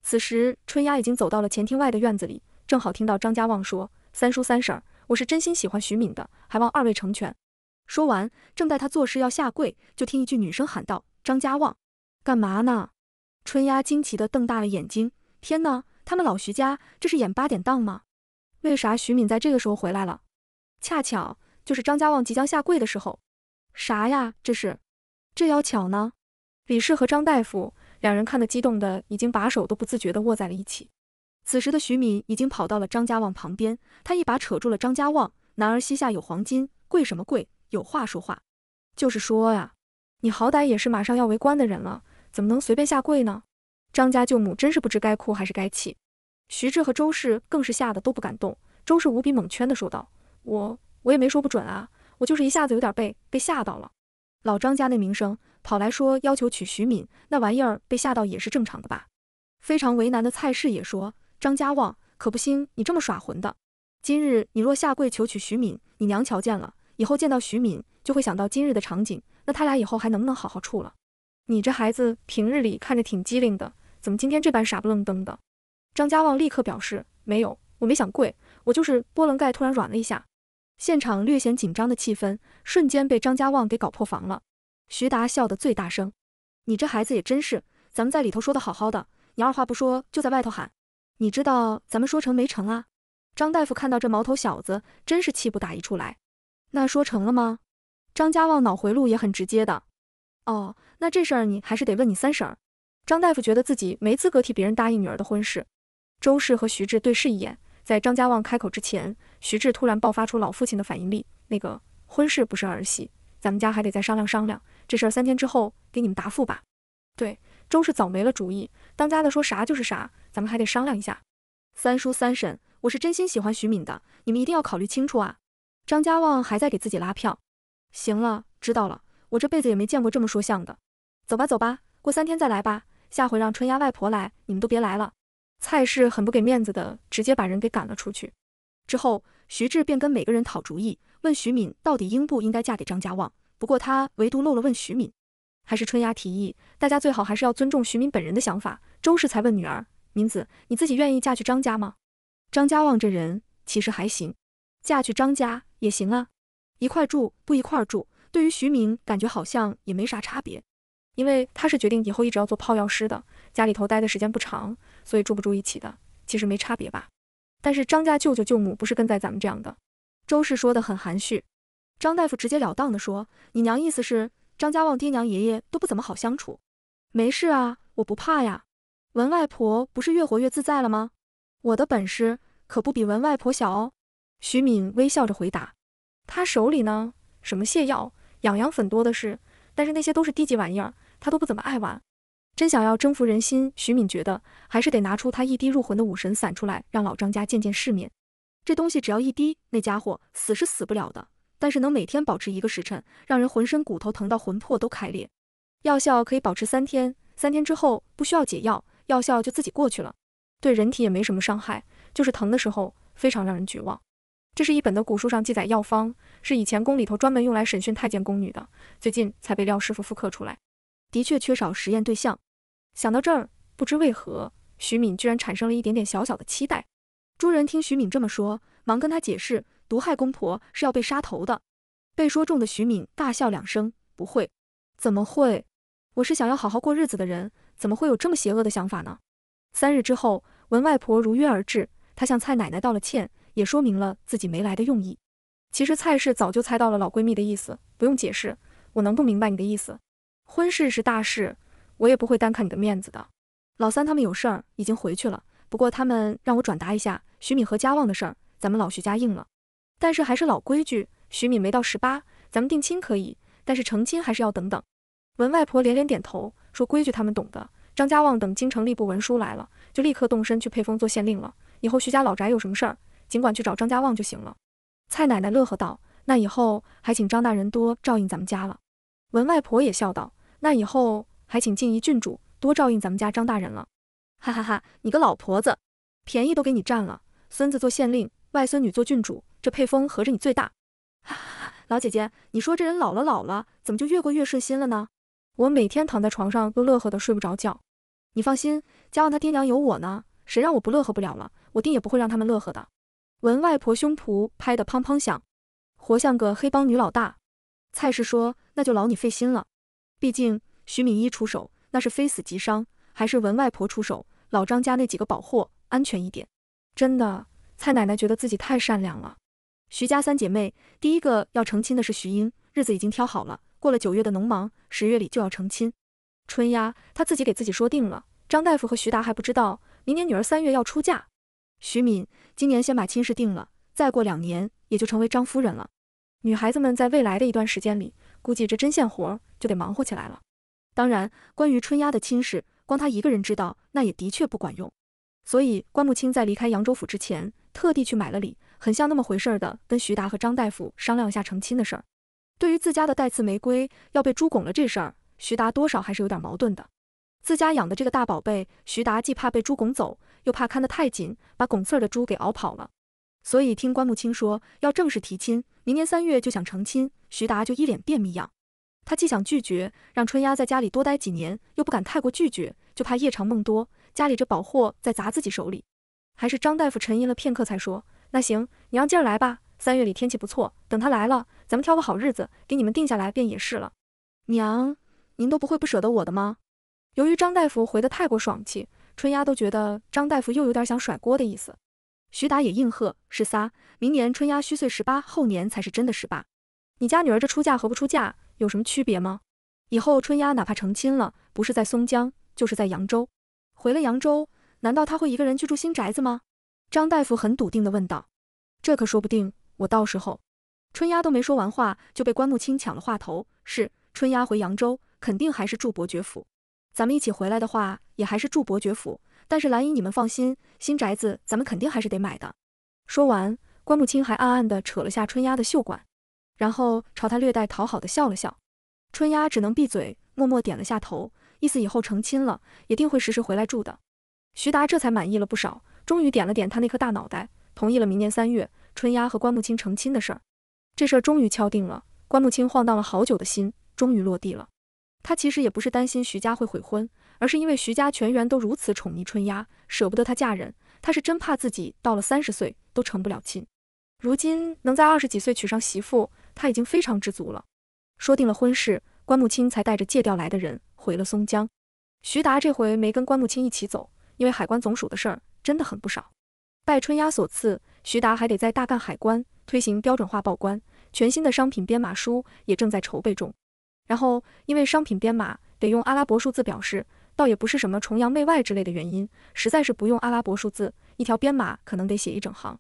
此时春丫已经走到了前厅外的院子里，正好听到张家旺说：“三叔三婶，我是真心喜欢徐敏的，还望二位成全。”说完，正待他作势要下跪，就听一句女声喊道：“张家旺，干嘛呢？”春丫惊奇地瞪大了眼睛，天哪，他们老徐家这是演八点档吗？为啥徐敏在这个时候回来了？恰巧就是张家旺即将下跪的时候，啥呀？这是，这要巧呢？李氏和张大夫两人看的激动的，已经把手都不自觉地握在了一起。此时的徐敏已经跑到了张家旺旁边，他一把扯住了张家旺。男儿膝下有黄金，跪什么跪？有话说话。就是说呀，你好歹也是马上要为官的人了，怎么能随便下跪呢？张家舅母真是不知该哭还是该气。徐志和周氏更是吓得都不敢动。周氏无比懵圈地说道：“我我也没说不准啊，我就是一下子有点被被吓到了。老张家那名声。”跑来说要求娶徐敏，那玩意儿被吓到也是正常的吧？非常为难的蔡氏也说：“张家旺可不兴你这么耍浑的，今日你若下跪求娶徐敏，你娘瞧见了以后见到徐敏就会想到今日的场景，那他俩以后还能不能好好处了？你这孩子平日里看着挺机灵的，怎么今天这般傻不愣登的？”张家旺立刻表示：“没有，我没想跪，我就是波棱盖突然软了一下。”现场略显紧张的气氛瞬间被张家旺给搞破防了。徐达笑得最大声，你这孩子也真是，咱们在里头说的好好的，你二话不说就在外头喊，你知道咱们说成没成啊？张大夫看到这毛头小子，真是气不打一处来。那说成了吗？张家旺脑回路也很直接的，哦，那这事儿你还是得问你三婶儿。张大夫觉得自己没资格替别人答应女儿的婚事。周氏和徐志对视一眼，在张家旺开口之前，徐志突然爆发出老父亲的反应力，那个婚事不是儿戏，咱们家还得再商量商量。这事儿三天之后给你们答复吧。对，周氏早没了主意，当家的说啥就是啥，咱们还得商量一下。三叔三婶，我是真心喜欢徐敏的，你们一定要考虑清楚啊！张家旺还在给自己拉票。行了，知道了，我这辈子也没见过这么说相的。走吧走吧，过三天再来吧，下回让春丫外婆来，你们都别来了。蔡氏很不给面子的，直接把人给赶了出去。之后，徐志便跟每个人讨主意，问徐敏到底应不应该嫁给张家旺。不过他唯独漏了问徐敏，还是春丫提议，大家最好还是要尊重徐敏本人的想法。周氏才问女儿：明子，你自己愿意嫁去张家吗？张家旺这人其实还行，嫁去张家也行啊。一块住不一块住，对于徐敏感觉好像也没啥差别，因为他是决定以后一直要做泡药师的，家里头待的时间不长，所以住不住一起的其实没差别吧。但是张家舅舅舅母不是跟在咱们这样的。周氏说的很含蓄。张大夫直截了当的说：“你娘意思是张家旺爹娘爷爷都不怎么好相处？没事啊，我不怕呀。文外婆不是越活越自在了吗？我的本事可不比文外婆小哦。”徐敏微笑着回答：“他手里呢，什么泻药、痒痒粉多的是，但是那些都是低级玩意儿，他都不怎么爱玩。真想要征服人心，徐敏觉得还是得拿出他一滴入魂的武神散出来，让老张家见见世面。这东西只要一滴，那家伙死是死不了的。”但是能每天保持一个时辰，让人浑身骨头疼到魂魄都开裂，药效可以保持三天，三天之后不需要解药，药效就自己过去了，对人体也没什么伤害，就是疼的时候非常让人绝望。这是一本的古书上记载药方，是以前宫里头专门用来审讯太监宫女的，最近才被廖师傅复刻出来，的确缺少实验对象。想到这儿，不知为何，徐敏居然产生了一点点小小的期待。朱人听徐敏这么说，忙跟他解释。毒害公婆是要被杀头的，被说中的徐敏大笑两声，不会，怎么会？我是想要好好过日子的人，怎么会有这么邪恶的想法呢？三日之后，文外婆如约而至，她向蔡奶奶道了歉，也说明了自己没来的用意。其实蔡氏早就猜到了老闺蜜的意思，不用解释，我能不明白你的意思？婚事是大事，我也不会单看你的面子的。老三他们有事儿，已经回去了，不过他们让我转达一下徐敏和家旺的事儿，咱们老徐家应了。但是还是老规矩，徐敏没到十八，咱们定亲可以，但是成亲还是要等等。文外婆连连点头，说规矩他们懂的。张家旺等京城吏部文书来了，就立刻动身去沛丰做县令了。以后徐家老宅有什么事儿，尽管去找张家旺就行了。蔡奶奶乐呵道：“那以后还请张大人多照应咱们家了。”文外婆也笑道：“那以后还请静怡郡主多照应咱们家张大人了。”哈哈哈，你个老婆子，便宜都给你占了，孙子做县令，外孙女做郡主。这配风合着你最大，老姐姐，你说这人老了老了，怎么就越过越顺心了呢？我每天躺在床上都乐呵的睡不着觉。你放心，家旺他爹娘有我呢，谁让我不乐呵不了了？我定也不会让他们乐呵的。闻外婆胸脯拍得砰砰响，活像个黑帮女老大。蔡氏说：“那就劳你费心了，毕竟徐敏一出手那是非死即伤，还是闻外婆出手，老张家那几个宝货安全一点。”真的，蔡奶奶觉得自己太善良了。徐家三姐妹，第一个要成亲的是徐英，日子已经挑好了，过了九月的农忙，十月里就要成亲。春丫，她自己给自己说定了。张大夫和徐达还不知道，明年女儿三月要出嫁。徐敏，今年先把亲事定了，再过两年也就成为张夫人了。女孩子们在未来的一段时间里，估计这针线活就得忙活起来了。当然，关于春丫的亲事，光她一个人知道，那也的确不管用。所以，关木清在离开扬州府之前，特地去买了礼。很像那么回事儿的，跟徐达和张大夫商量一下成亲的事儿。对于自家的带刺玫瑰要被猪拱了这事儿，徐达多少还是有点矛盾的。自家养的这个大宝贝，徐达既怕被猪拱走，又怕看得太紧，把拱刺儿的猪给熬跑了。所以听关木清说要正式提亲，明年三月就想成亲，徐达就一脸便秘样。他既想拒绝，让春丫在家里多待几年，又不敢太过拒绝，就怕夜长梦多，家里这宝货在砸自己手里。还是张大夫沉吟了片刻才说。那行，你让劲儿来吧。三月里天气不错，等他来了，咱们挑个好日子给你们定下来便也是了。娘，您都不会不舍得我的吗？由于张大夫回的太过爽气，春丫都觉得张大夫又有点想甩锅的意思。徐达也应和，是仨。明年春丫虚岁十八，后年才是真的十八。你家女儿这出嫁和不出嫁有什么区别吗？以后春丫哪怕成亲了，不是在松江，就是在扬州。回了扬州，难道她会一个人去住新宅子吗？张大夫很笃定的问道：“这可说不定。”我到时候，春丫都没说完话，就被关木清抢了话头：“是春丫回扬州，肯定还是住伯爵府。咱们一起回来的话，也还是住伯爵府。但是兰姨，你们放心，新宅子咱们肯定还是得买的。”说完，关木清还暗暗地扯了下春丫的袖管，然后朝他略带讨好的笑了笑。春丫只能闭嘴，默默点了下头，意思以后成亲了，也定会时时回来住的。徐达这才满意了不少。终于点了点他那颗大脑袋，同意了明年三月春丫和关木清成亲的事儿。这事儿终于敲定了，关木清晃荡了好久的心终于落地了。他其实也不是担心徐家会悔婚，而是因为徐家全员都如此宠溺春丫，舍不得她嫁人。他是真怕自己到了三十岁都成不了亲。如今能在二十几岁娶上媳妇，他已经非常知足了。说定了婚事，关木清才带着借调来的人回了松江。徐达这回没跟关木清一起走，因为海关总署的事儿。真的很不少，拜春丫所赐，徐达还得在大干海关推行标准化报关，全新的商品编码书也正在筹备中。然后因为商品编码得用阿拉伯数字表示，倒也不是什么崇洋媚外之类的原因，实在是不用阿拉伯数字，一条编码可能得写一整行。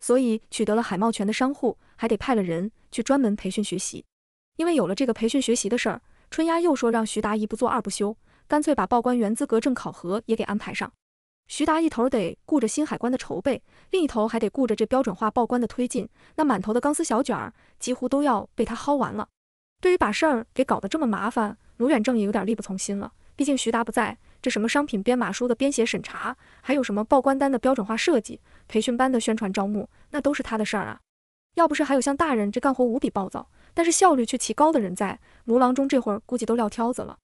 所以取得了海贸权的商户还得派了人去专门培训学习，因为有了这个培训学习的事儿，春丫又说让徐达一不做二不休，干脆把报关员资格证考核也给安排上。徐达一头得顾着新海关的筹备，另一头还得顾着这标准化报关的推进，那满头的钢丝小卷儿几乎都要被他薅完了。对于把事儿给搞得这么麻烦，卢远正也有点力不从心了。毕竟徐达不在这，什么商品编码书的编写审查，还有什么报关单的标准化设计、培训班的宣传招募，那都是他的事儿啊。要不是还有像大人这干活无比暴躁，但是效率却奇高的人在，卢郎中这会儿估计都撂挑子了。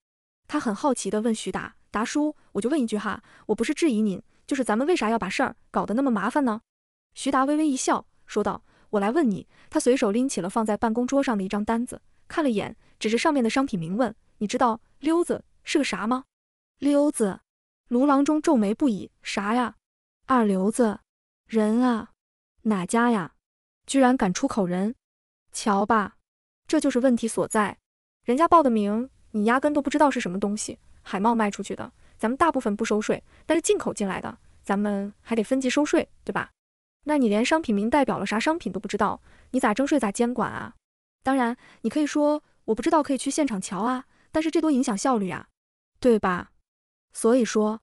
他很好奇地问徐达。达叔，我就问一句哈，我不是质疑您，就是咱们为啥要把事儿搞得那么麻烦呢？徐达微微一笑，说道：“我来问你。”他随手拎起了放在办公桌上的一张单子，看了眼，指着上面的商品名问：“你知道溜子是个啥吗？”溜子，卢郎中皱眉不已：“啥呀？二流子，人啊，哪家呀？居然敢出口人？瞧吧，这就是问题所在。人家报的名，你压根都不知道是什么东西。”海贸卖出去的，咱们大部分不收税，但是进口进来的，咱们还得分级收税，对吧？那你连商品名代表了啥商品都不知道，你咋征税咋监管啊？当然，你可以说我不知道，可以去现场瞧啊，但是这多影响效率啊，对吧？所以说，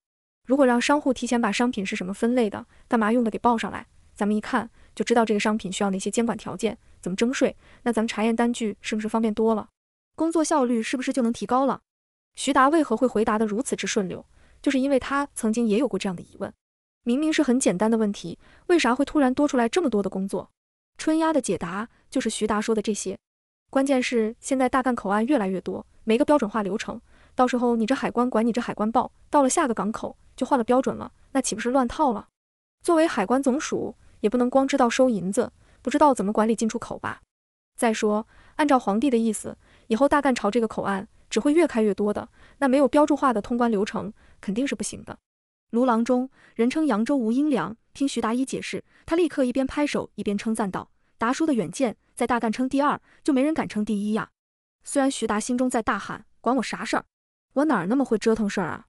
如果让商户提前把商品是什么分类的、干嘛用的给报上来，咱们一看就知道这个商品需要哪些监管条件，怎么征税，那咱们查验单据是不是方便多了？工作效率是不是就能提高了？徐达为何会回答的如此之顺溜，就是因为他曾经也有过这样的疑问：明明是很简单的问题，为啥会突然多出来这么多的工作？春丫的解答就是徐达说的这些。关键是现在大干口岸越来越多，没个标准化流程，到时候你这海关管你这海关报，到了下个港口就换了标准了，那岂不是乱套了？作为海关总署，也不能光知道收银子，不知道怎么管理进出口吧？再说，按照皇帝的意思，以后大干朝这个口岸。只会越开越多的，那没有标注化的通关流程肯定是不行的。卢郎中人称扬州无阴凉，听徐达一解释，他立刻一边拍手一边称赞道：“达叔的远见，在大干称第二，就没人敢称第一呀！”虽然徐达心中在大喊：“管我啥事儿，我哪那么会折腾事儿啊？”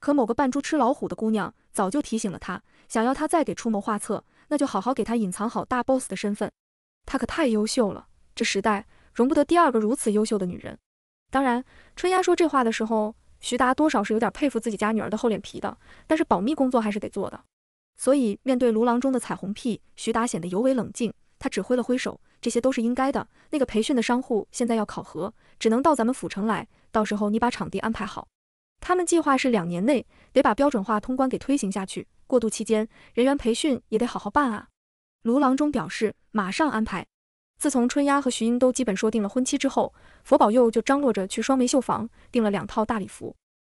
可某个扮猪吃老虎的姑娘早就提醒了他，想要他再给出谋划策，那就好好给他隐藏好大 boss 的身份。他可太优秀了，这时代容不得第二个如此优秀的女人。当然，春丫说这话的时候，徐达多少是有点佩服自己家女儿的厚脸皮的。但是保密工作还是得做的，所以面对卢郎中的彩虹屁，徐达显得尤为冷静。他指挥了挥手，这些都是应该的。那个培训的商户现在要考核，只能到咱们府城来，到时候你把场地安排好。他们计划是两年内得把标准化通关给推行下去，过渡期间人员培训也得好好办啊。卢郎中表示，马上安排。自从春丫和徐英都基本说定了婚期之后，佛宝佑就张罗着去双梅绣房订了两套大礼服。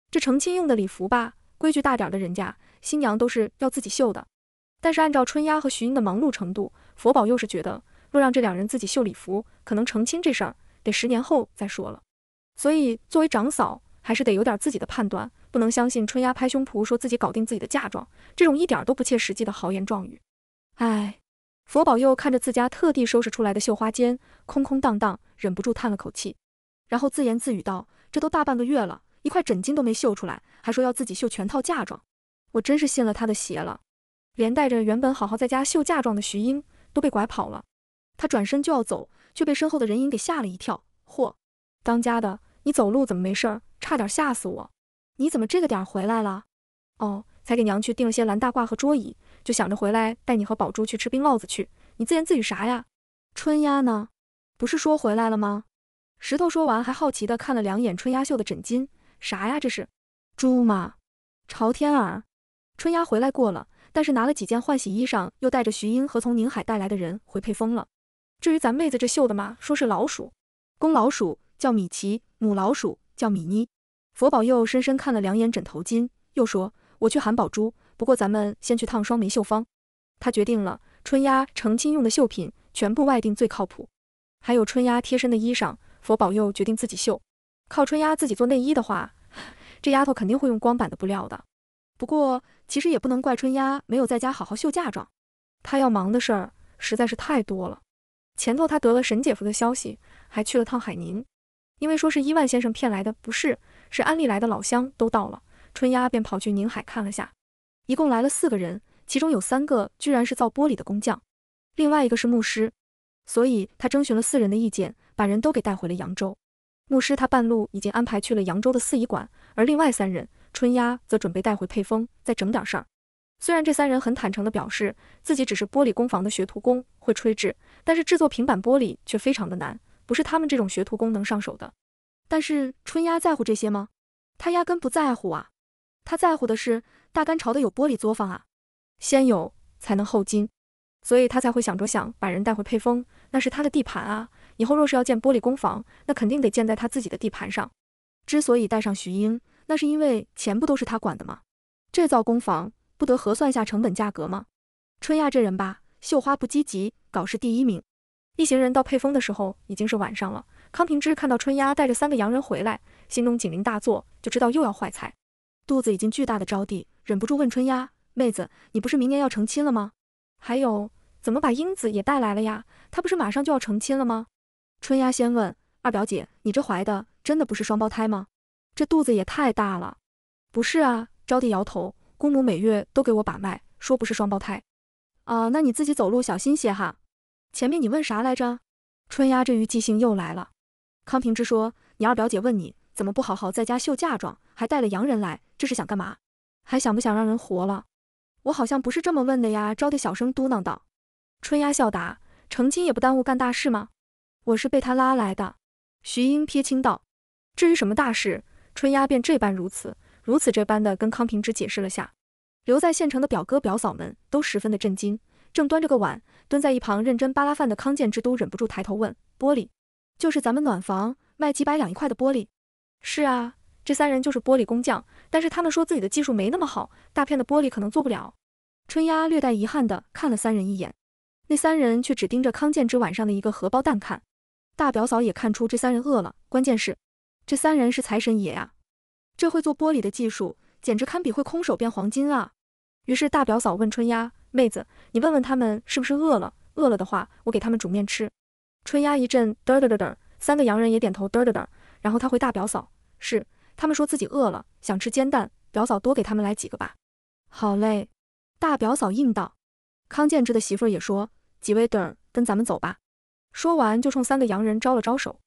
这成亲用的礼服吧，规矩大点的人家新娘都是要自己绣的。但是按照春丫和徐英的忙碌程度，佛宝佑是觉得，若让这两人自己绣礼服，可能成亲这事儿得十年后再说了。所以作为长嫂，还是得有点自己的判断，不能相信春丫拍胸脯说自己搞定自己的嫁妆，这种一点都不切实际的豪言壮语。哎。佛宝佑，看着自家特地收拾出来的绣花间，空空荡荡，忍不住叹了口气，然后自言自语道：“这都大半个月了，一块枕巾都没绣出来，还说要自己绣全套嫁妆，我真是信了他的邪了。连带着原本好好在家绣嫁妆的徐英都被拐跑了。”他转身就要走，却被身后的人影给吓了一跳：“嚯，当家的，你走路怎么没事？差点吓死我！你怎么这个点回来了？哦，才给娘去订了些蓝大褂和桌椅。”就想着回来带你和宝珠去吃冰烙子去，你自言自语啥呀？春丫呢？不是说回来了吗？石头说完，还好奇地看了两眼春丫绣的枕巾，啥呀？这是猪吗？朝天儿？春丫回来过了，但是拿了几件换洗衣裳，又带着徐英和从宁海带来的人回配丰了。至于咱妹子这绣的嘛，说是老鼠，公老鼠叫米奇，母老鼠叫米妮。佛宝佑，深深看了两眼枕头巾，又说：“我去喊宝珠。”不过咱们先去趟双梅绣坊，他决定了春丫成亲用的绣品全部外定最靠谱，还有春丫贴身的衣裳，佛宝佑决定自己绣。靠春丫自己做内衣的话，这丫头肯定会用光板的布料的。不过其实也不能怪春丫没有在家好好绣嫁妆，她要忙的事儿实在是太多了。前头她得了沈姐夫的消息，还去了趟海宁，因为说是伊万先生骗来的，不是，是安利来的老乡都到了，春丫便跑去宁海看了下。一共来了四个人，其中有三个居然是造玻璃的工匠，另外一个是牧师，所以他征询了四人的意见，把人都给带回了扬州。牧师他半路已经安排去了扬州的四仪馆，而另外三人春丫则准备带回沛丰，再整点事儿。虽然这三人很坦诚地表示自己只是玻璃工坊的学徒工，会吹制，但是制作平板玻璃却非常的难，不是他们这种学徒工能上手的。但是春丫在乎这些吗？他压根不在乎啊，他在乎的是。大干朝的有玻璃作坊啊，先有才能后金，所以他才会想着想把人带回沛丰，那是他的地盘啊。以后若是要建玻璃工坊，那肯定得建在他自己的地盘上。之所以带上徐英，那是因为钱不都是他管的吗？这造工坊不得核算下成本价格吗？春亚这人吧，绣花不积极，搞是第一名。一行人到沛丰的时候已经是晚上了，康平之看到春亚带着三个洋人回来，心中警铃大作，就知道又要坏菜。肚子已经巨大的招地，忍不住问春丫妹子：“你不是明年要成亲了吗？还有，怎么把英子也带来了呀？她不是马上就要成亲了吗？”春丫先问二表姐：“你这怀的真的不是双胞胎吗？这肚子也太大了。”“不是啊。”招娣摇头。“姑母每月都给我把脉，说不是双胞胎。”“啊，那你自己走路小心些哈。”“前面你问啥来着？”春丫这鱼记性又来了。康平之说：“你二表姐问你怎么不好好在家绣嫁妆，还带了洋人来，这是想干嘛？”还想不想让人活了？我好像不是这么问的呀！招娣小声嘟囔道。春丫笑答：“成亲也不耽误干大事吗？”我是被他拉来的。徐英撇清道。至于什么大事，春丫便这般如此，如此这般的跟康平之解释了下。留在县城的表哥表嫂们都十分的震惊，正端着个碗蹲在一旁认真扒拉饭的康健之都忍不住抬头问：“玻璃，就是咱们暖房卖几百两一块的玻璃？”“是啊。”这三人就是玻璃工匠，但是他们说自己的技术没那么好，大片的玻璃可能做不了。春丫略带遗憾的看了三人一眼，那三人却只盯着康健之碗上的一个荷包蛋看。大表嫂也看出这三人饿了，关键是这三人是财神爷呀，这会做玻璃的技术简直堪比会空手变黄金啊。于是大表嫂问春丫妹子：“你问问他们是不是饿了？饿了的话，我给他们煮面吃。”春丫一阵嘚嘚嘚嘚，三个洋人也点头嘚嘚嘚，然后他回大表嫂：“是。”他们说自己饿了，想吃煎蛋，表嫂多给他们来几个吧。好嘞，大表嫂应道。康健之的媳妇儿也说：“几位儿跟咱们走吧。”说完就冲三个洋人招了招手。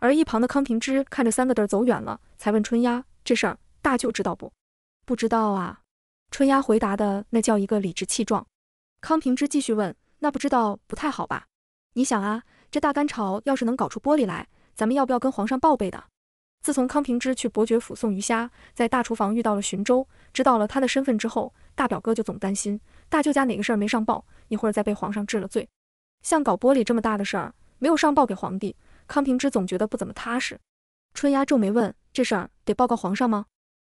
而一旁的康平之看着三个儿走远了，才问春丫：“这事儿大舅知道不？”“不知道啊。”春丫回答的那叫一个理直气壮。康平之继续问：“那不知道不太好吧？你想啊，这大干潮要是能搞出玻璃来，咱们要不要跟皇上报备的？”自从康平之去伯爵府送鱼虾，在大厨房遇到了寻州，知道了他的身份之后，大表哥就总担心大舅家哪个事儿没上报，一会儿再被皇上治了罪。像搞玻璃这么大的事儿，没有上报给皇帝，康平之总觉得不怎么踏实。春丫皱眉问：“这事儿得报告皇上吗？”“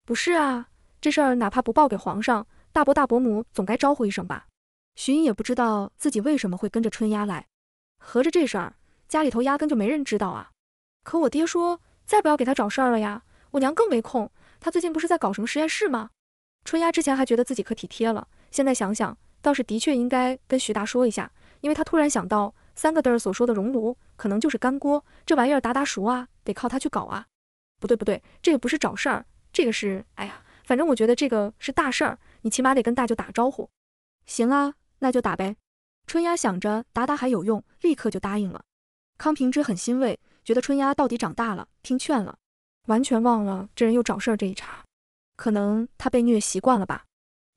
不是啊，这事儿哪怕不报给皇上，大伯大伯母总该招呼一声吧？”徐英也不知道自己为什么会跟着春丫来，合着这事儿家里头压根就没人知道啊？可我爹说。再不要给他找事儿了呀！我娘更没空，他最近不是在搞什么实验室吗？春丫之前还觉得自己可体贴了，现在想想倒是的确应该跟徐达说一下，因为他突然想到，三个字儿所说的熔炉可能就是干锅，这玩意儿达达熟啊，得靠他去搞啊。不对不对，这个不是找事儿，这个是……哎呀，反正我觉得这个是大事儿，你起码得跟大舅打个招呼。行啊，那就打呗。春丫想着达达还有用，立刻就答应了。康平之很欣慰。觉得春丫到底长大了，听劝了，完全忘了这人又找事儿这一茬，可能他被虐习惯了吧，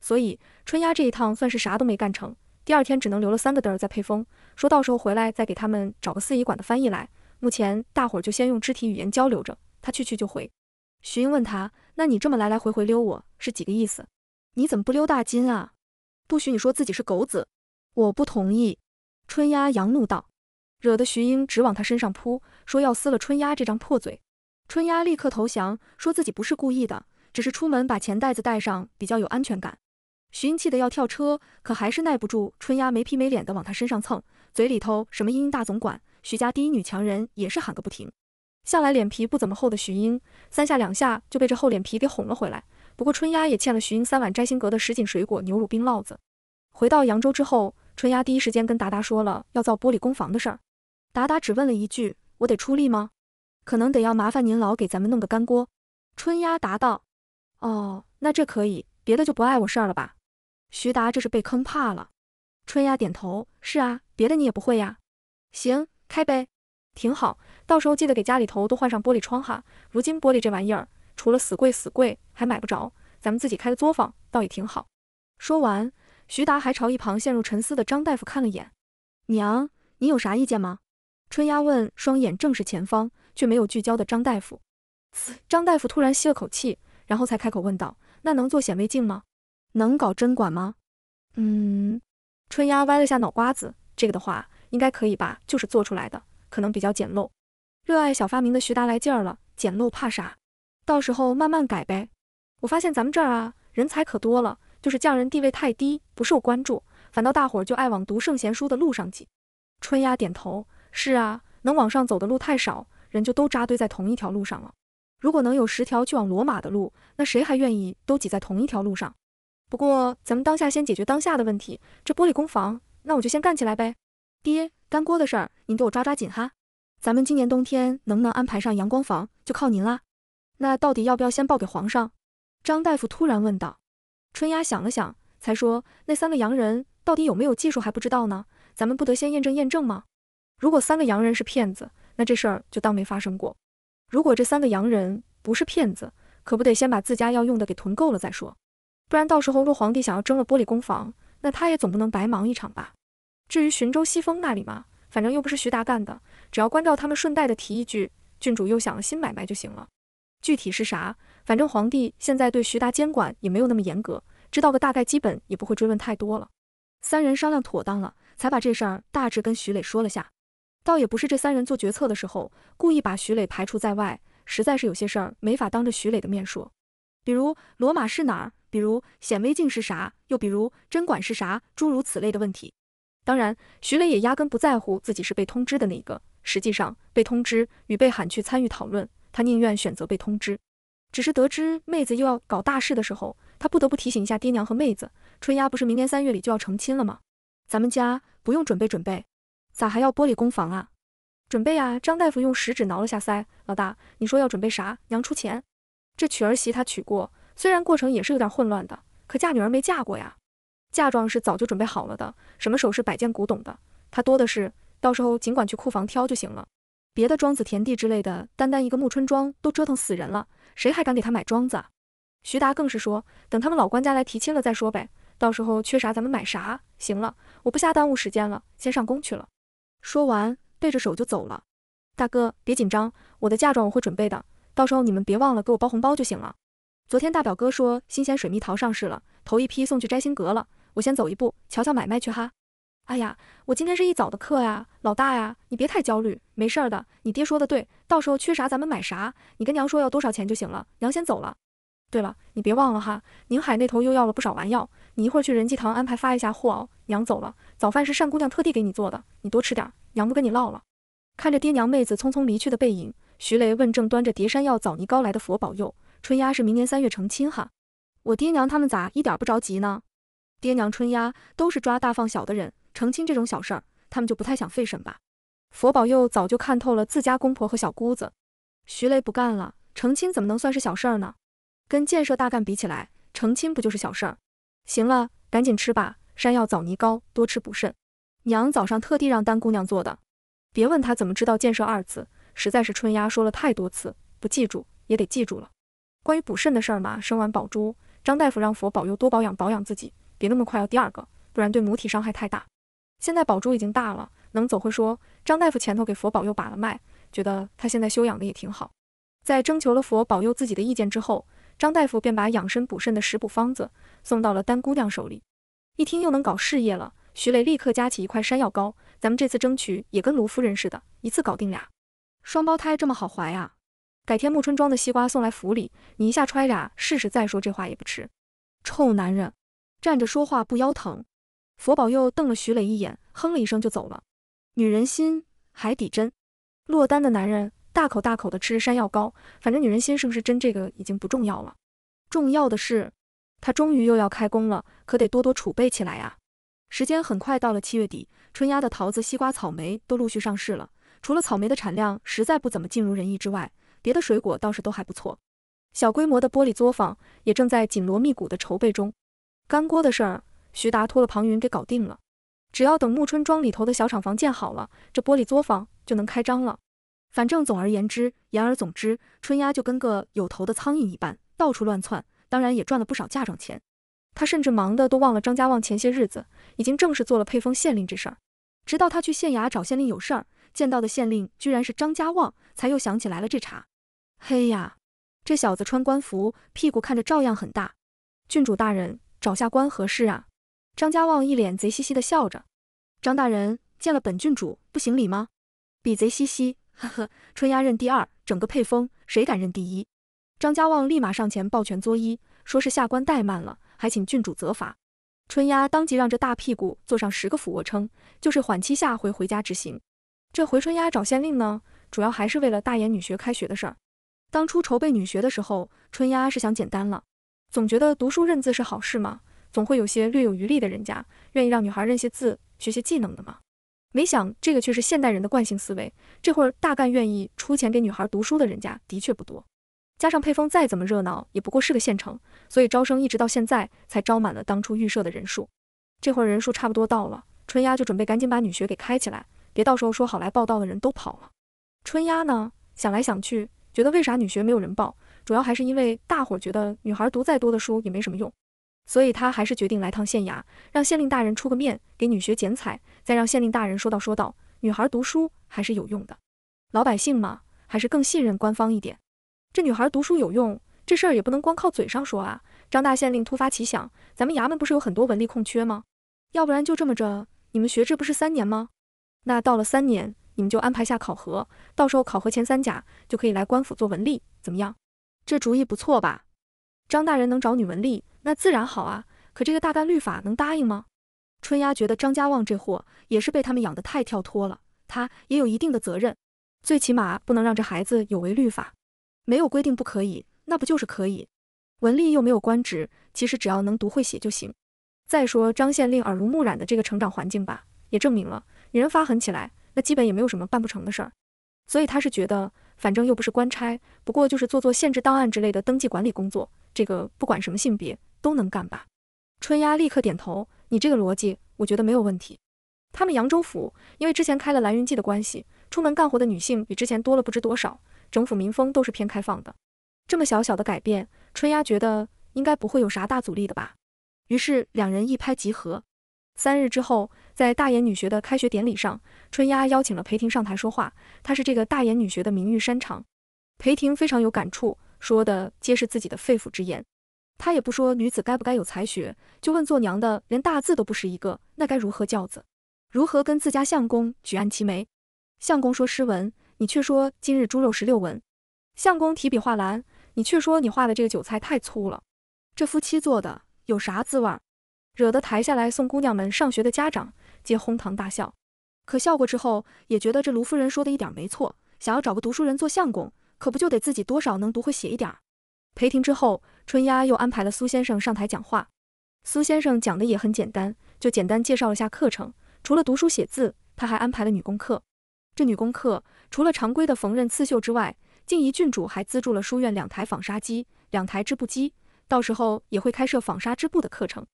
所以春丫这一趟算是啥都没干成，第二天只能留了三个嘚儿在配风，说到时候回来再给他们找个四仪馆的翻译来，目前大伙儿就先用肢体语言交流着，他去去就回。徐英问他，那你这么来来回回溜我是几个意思？你怎么不溜大金啊？不许你说自己是狗子，我不同意。春丫佯怒道。惹得徐英直往他身上扑，说要撕了春丫这张破嘴。春丫立刻投降，说自己不是故意的，只是出门把钱袋子带上比较有安全感。徐英气得要跳车，可还是耐不住春丫没皮没脸的往他身上蹭，嘴里头什么“英英大总管，徐家第一女强人”也是喊个不停。向来脸皮不怎么厚的徐英，三下两下就被这厚脸皮给哄了回来。不过春丫也欠了徐英三碗摘星阁的什锦水果牛乳冰烙子。回到扬州之后，春丫第一时间跟达达说了要造玻璃工房的事儿。达达只问了一句：“我得出力吗？可能得要麻烦您老给咱们弄个干锅。”春丫答道：“哦，那这可以，别的就不碍我事儿了吧？”徐达这是被坑怕了。春丫点头：“是啊，别的你也不会呀。”行，开呗，挺好。到时候记得给家里头都换上玻璃窗哈。如今玻璃这玩意儿，除了死贵死贵，还买不着。咱们自己开个作坊，倒也挺好。说完，徐达还朝一旁陷入沉思的张大夫看了眼：“娘，你有啥意见吗？”春丫问，双眼正是前方却没有聚焦的张大夫。张大夫突然吸了口气，然后才开口问道：“那能做显微镜吗？能搞针管吗？”“嗯。”春丫歪了下脑瓜子，“这个的话应该可以吧？就是做出来的可能比较简陋。”热爱小发明的徐达来劲儿了：“简陋怕啥？到时候慢慢改呗。我发现咱们这儿啊，人才可多了，就是匠人地位太低，不受关注，反倒大伙儿就爱往读圣贤书的路上挤。”春丫点头。是啊，能往上走的路太少，人就都扎堆在同一条路上了。如果能有十条去往罗马的路，那谁还愿意都挤在同一条路上？不过咱们当下先解决当下的问题，这玻璃工房，那我就先干起来呗。爹，干锅的事儿您给我抓抓紧哈。咱们今年冬天能不能安排上阳光房，就靠您啦。那到底要不要先报给皇上？张大夫突然问道。春丫想了想，才说：“那三个洋人到底有没有技术还不知道呢，咱们不得先验证验证吗？”如果三个洋人是骗子，那这事儿就当没发生过。如果这三个洋人不是骗子，可不得先把自家要用的给囤够了再说，不然到时候若皇帝想要争了玻璃工坊，那他也总不能白忙一场吧。至于浔州西风那里嘛，反正又不是徐达干的，只要关照他们，顺带的提一句，郡主又想了新买卖就行了。具体是啥，反正皇帝现在对徐达监管也没有那么严格，知道个大概，基本也不会追问太多了。三人商量妥当了，才把这事儿大致跟徐磊说了下。倒也不是这三人做决策的时候故意把徐磊排除在外，实在是有些事儿没法当着徐磊的面说，比如罗马是哪儿，比如显微镜是啥，又比如针管是啥，诸如此类的问题。当然，徐磊也压根不在乎自己是被通知的那一个，实际上被通知与被喊去参与讨论，他宁愿选择被通知。只是得知妹子又要搞大事的时候，他不得不提醒一下爹娘和妹子，春丫不是明年三月里就要成亲了吗？咱们家不用准备准备。咋还要玻璃工房啊？准备啊！张大夫用食指挠了下腮，老大，你说要准备啥？娘出钱。这娶儿媳他娶过，虽然过程也是有点混乱的，可嫁女儿没嫁过呀。嫁妆是早就准备好了的，什么首饰、摆件、古董的，他多的是，到时候尽管去库房挑就行了。别的庄子、田地之类的，单单一个木春庄都折腾死人了，谁还敢给他买庄子？徐达更是说，等他们老官家来提亲了再说呗，到时候缺啥咱们买啥。行了，我不瞎耽误时间了，先上工去了。说完，背着手就走了。大哥，别紧张，我的嫁妆我会准备的，到时候你们别忘了给我包红包就行了。昨天大表哥说新鲜水蜜桃上市了，头一批送去摘星阁了，我先走一步，瞧瞧买卖去哈。哎呀，我今天是一早的课呀，老大呀，你别太焦虑，没事儿的。你爹说的对，到时候缺啥咱们买啥，你跟娘说要多少钱就行了，娘先走了。对了，你别忘了哈，宁海那头又要了不少丸药，你一会儿去仁济堂安排发一下货哦。娘走了。早饭是单姑娘特地给你做的，你多吃点。娘不跟你唠了。看着爹娘妹子匆匆离去的背影，徐雷问正端着叠山药枣泥糕来的佛保佑：“春丫是明年三月成亲哈，我爹娘他们咋一点不着急呢？”爹娘春丫都是抓大放小的人，成亲这种小事儿，他们就不太想费神吧？佛保佑早就看透了自家公婆和小姑子。徐雷不干了，成亲怎么能算是小事儿呢？跟建设大干比起来，成亲不就是小事儿？行了，赶紧吃吧。山药枣泥糕，多吃补肾。娘早上特地让丹姑娘做的。别问她怎么知道“建设”二字，实在是春丫说了太多次，不记住也得记住了。关于补肾的事儿嘛，生完宝珠，张大夫让佛保佑多保养保养自己，别那么快要第二个，不然对母体伤害太大。现在宝珠已经大了，能走会说，张大夫前头给佛保佑把了脉，觉得他现在修养的也挺好。在征求了佛保佑自己的意见之后，张大夫便把养身补肾的食补方子送到了丹姑娘手里。一听又能搞事业了，徐磊立刻夹起一块山药糕。咱们这次争取也跟卢夫人似的，一次搞定俩双胞胎，这么好怀啊！改天木春庄的西瓜送来府里，你一下揣俩试试再说。这话也不迟。臭男人，站着说话不腰疼。佛宝佑，瞪了徐磊一眼，哼了一声就走了。女人心，海底针。落单的男人大口大口地吃山药糕，反正女人心是不是真这个已经不重要了，重要的是。他终于又要开工了，可得多多储备起来啊！时间很快到了七月底，春丫的桃子、西瓜、草莓都陆续上市了。除了草莓的产量实在不怎么尽如人意之外，别的水果倒是都还不错。小规模的玻璃作坊也正在紧锣密鼓的筹备中。干锅的事儿，徐达托了庞云给搞定了。只要等木春庄里头的小厂房建好了，这玻璃作坊就能开张了。反正总而言之，言而总之，春丫就跟个有头的苍蝇一般，到处乱窜。当然也赚了不少嫁妆钱，他甚至忙得都忘了张家旺前些日子已经正式做了配封县令这事儿，直到他去县衙找县令有事儿，见到的县令居然是张家旺，才又想起来了这茬。嘿呀，这小子穿官服，屁股看着照样很大。郡主大人找下官何事啊？张家旺一脸贼兮兮的笑着。张大人见了本郡主不行礼吗？比贼兮兮，呵呵，春丫认第二，整个配封谁敢认第一？张家旺立马上前抱拳作揖，说是下官怠慢了，还请郡主责罚。春丫当即让这大屁股做上十个俯卧撑，就是缓期下回回家执行。这回春丫找县令呢，主要还是为了大延女学开学的事儿。当初筹备女学的时候，春丫是想简单了，总觉得读书认字是好事嘛，总会有些略有余力的人家愿意让女孩认些字，学些技能的嘛。没想这个却是现代人的惯性思维，这会儿大概愿意出钱给女孩读书的人家的确不多。加上配方再怎么热闹，也不过是个县城，所以招生一直到现在才招满了当初预设的人数。这会儿人数差不多到了，春丫就准备赶紧把女学给开起来，别到时候说好来报道的人都跑了。春丫呢，想来想去，觉得为啥女学没有人报，主要还是因为大伙觉得女孩读再多的书也没什么用，所以她还是决定来趟县衙，让县令大人出个面给女学剪彩，再让县令大人说道说道，女孩读书还是有用的。老百姓嘛，还是更信任官方一点。这女孩读书有用，这事儿也不能光靠嘴上说啊！张大县令突发奇想，咱们衙门不是有很多文吏空缺吗？要不然就这么着，你们学制不是三年吗？那到了三年，你们就安排下考核，到时候考核前三甲就可以来官府做文吏，怎么样？这主意不错吧？张大人能找女文吏，那自然好啊。可这个大干律法能答应吗？春丫觉得张家旺这货也是被他们养得太跳脱了，他也有一定的责任，最起码不能让这孩子有违律法。没有规定不可以，那不就是可以？文丽又没有官职，其实只要能读会写就行。再说张县令耳濡目染的这个成长环境吧，也证明了女人发狠起来，那基本也没有什么办不成的事儿。所以他是觉得，反正又不是官差，不过就是做做限制档案之类的登记管理工作，这个不管什么性别都能干吧？春丫立刻点头，你这个逻辑我觉得没有问题。他们扬州府因为之前开了蓝云记的关系，出门干活的女性比之前多了不知多少。整府民风都是偏开放的，这么小小的改变，春丫觉得应该不会有啥大阻力的吧？于是两人一拍即合。三日之后，在大研女学的开学典礼上，春丫邀请了裴婷上台说话。她是这个大研女学的名誉山长。裴婷非常有感触，说的皆是自己的肺腑之言。她也不说女子该不该有才学，就问做娘的连大字都不识一个，那该如何教子？如何跟自家相公举案齐眉？相公说诗文。你却说今日猪肉十六文，相公提笔画兰，你却说你画的这个韭菜太粗了，这夫妻做的有啥滋味？惹得台下来送姑娘们上学的家长皆哄堂大笑。可笑过之后，也觉得这卢夫人说的一点没错，想要找个读书人做相公，可不就得自己多少能读会写一点？陪庭之后，春丫又安排了苏先生上台讲话。苏先生讲的也很简单，就简单介绍了下课程，除了读书写字，他还安排了女工课。这女工课除了常规的缝纫刺绣之外，静怡郡主还资助了书院两台纺纱机、两台织布机，到时候也会开设纺纱织布的课程。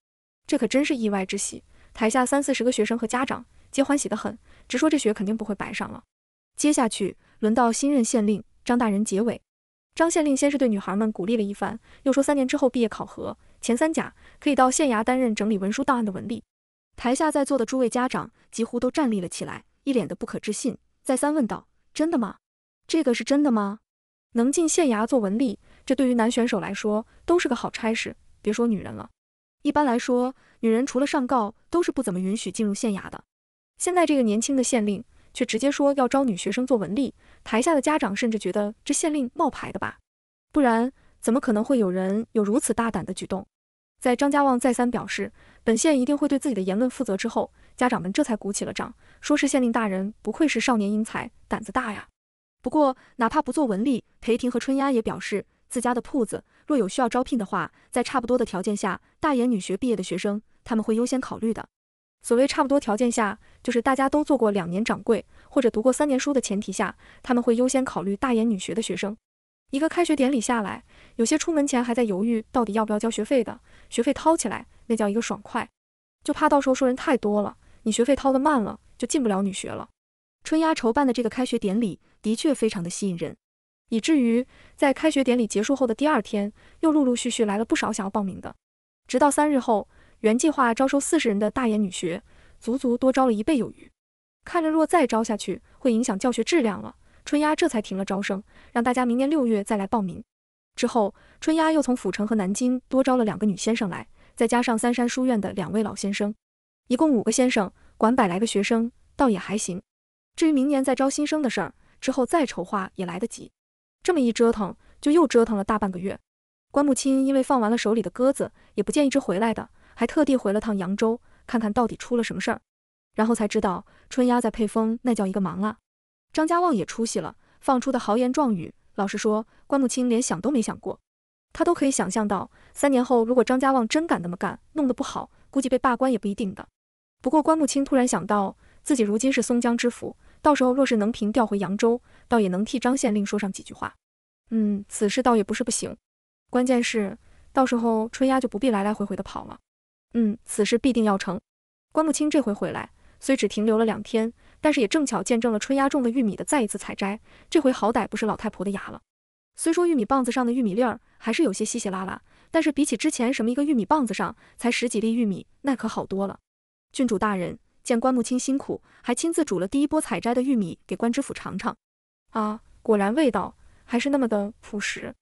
这可真是意外之喜！台下三四十个学生和家长皆欢喜得很，直说这学肯定不会白上了。接下去轮到新任县令张大人结尾。张县令先是对女孩们鼓励了一番，又说三年之后毕业考核前三甲可以到县衙担任整理文书档案的文吏。台下在座的诸位家长几乎都站立了起来，一脸的不可置信。再三问道：“真的吗？这个是真的吗？能进县衙做文吏，这对于男选手来说都是个好差事。别说女人了，一般来说，女人除了上告，都是不怎么允许进入县衙的。现在这个年轻的县令却直接说要招女学生做文吏，台下的家长甚至觉得这县令冒牌的吧？不然怎么可能会有人有如此大胆的举动？在张家旺再三表示本县一定会对自己的言论负责之后。”家长们这才鼓起了掌，说是县令大人不愧是少年英才，胆子大呀。不过，哪怕不做文吏，裴婷和春丫也表示，自家的铺子若有需要招聘的话，在差不多的条件下，大研女学毕业的学生他们会优先考虑的。所谓差不多条件下，就是大家都做过两年掌柜或者读过三年书的前提下，他们会优先考虑大研女学的学生。一个开学典礼下来，有些出门前还在犹豫到底要不要交学费的，学费掏起来那叫一个爽快，就怕到时候说人太多了。你学费掏的慢了，就进不了女学了。春丫筹办的这个开学典礼的确非常的吸引人，以至于在开学典礼结束后的第二天，又陆陆续续来了不少想要报名的。直到三日后，原计划招收四十人的大研女学，足足多招了一倍有余。看着若再招下去会影响教学质量了，春丫这才停了招生，让大家明年六月再来报名。之后，春丫又从府城和南京多招了两个女先生来，再加上三山书院的两位老先生。一共五个先生，管百来个学生，倒也还行。至于明年再招新生的事儿，之后再筹划也来得及。这么一折腾，就又折腾了大半个月。关木清因为放完了手里的鸽子，也不见一只回来的，还特地回了趟扬州，看看到底出了什么事儿。然后才知道春丫在配风那叫一个忙啊。张家旺也出息了，放出的豪言壮语，老实说，关木清连想都没想过。他都可以想象到，三年后如果张家旺真敢那么干，弄得不好。估计被罢官也不一定的。不过关木清突然想到，自己如今是松江知府，到时候若是能平调回扬州，倒也能替张县令说上几句话。嗯，此事倒也不是不行。关键是到时候春丫就不必来来回回的跑了。嗯，此事必定要成。关木清这回回来，虽只停留了两天，但是也正巧见证了春丫种的玉米的再一次采摘。这回好歹不是老太婆的牙了。虽说玉米棒子上的玉米粒儿还是有些稀稀拉拉。但是比起之前什么一个玉米棒子上才十几粒玉米，那可好多了。郡主大人见关木清辛苦，还亲自煮了第一波采摘的玉米给关知府尝尝。啊，果然味道还是那么的朴实。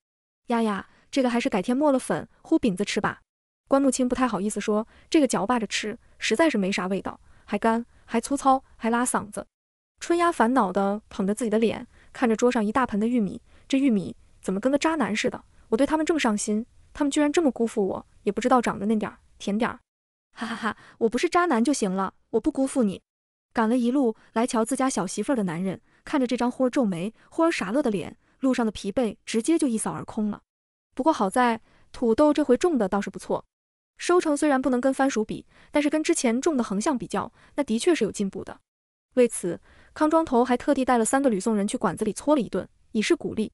丫丫，这个还是改天磨了粉糊饼子吃吧。关木清不太好意思说，这个嚼巴着吃实在是没啥味道，还干，还粗糙，还拉嗓子。春丫烦恼的捧着自己的脸，看着桌上一大盆的玉米，这玉米怎么跟个渣男似的？我对他们这么上心。他们居然这么辜负我，也不知道长得那点甜点儿，哈哈哈！我不是渣男就行了，我不辜负你。赶了一路来瞧自家小媳妇儿的男人，看着这张忽而皱眉、忽而傻乐的脸，路上的疲惫直接就一扫而空了。不过好在土豆这回种的倒是不错，收成虽然不能跟番薯比，但是跟之前种的横向比较，那的确是有进步的。为此，康庄头还特地带了三个吕宋人去馆子里搓了一顿，以示鼓励。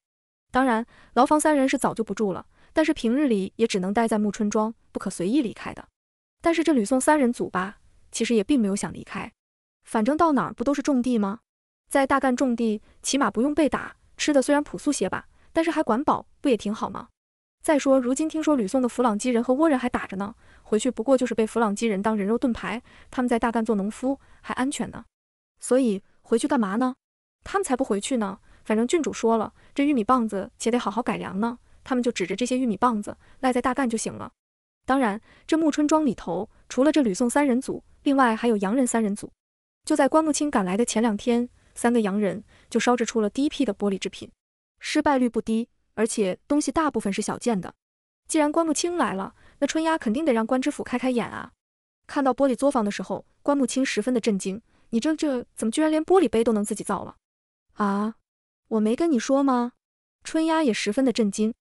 当然，牢房三人是早就不住了。但是平日里也只能待在木春庄，不可随意离开的。但是这吕宋三人组吧，其实也并没有想离开，反正到哪儿不都是种地吗？在大干种地，起码不用被打，吃的虽然朴素些吧，但是还管饱，不也挺好吗？再说如今听说吕宋的弗朗基人和倭人还打着呢，回去不过就是被弗朗基人当人肉盾牌，他们在大干做农夫还安全呢。所以回去干嘛呢？他们才不回去呢！反正郡主说了，这玉米棒子且得好好改良呢。他们就指着这些玉米棒子赖在大干就行了。当然，这木春庄里头除了这吕宋三人组，另外还有洋人三人组。就在关木清赶来的前两天，三个洋人就烧制出了第一批的玻璃制品，失败率不低，而且东西大部分是小件的。既然关木清来了，那春丫肯定得让官知府开开眼啊！看到玻璃作坊的时候，关木清十分的震惊：“你这这怎么居然连玻璃杯都能自己造了？”啊，我没跟你说吗？春丫也十分的震惊。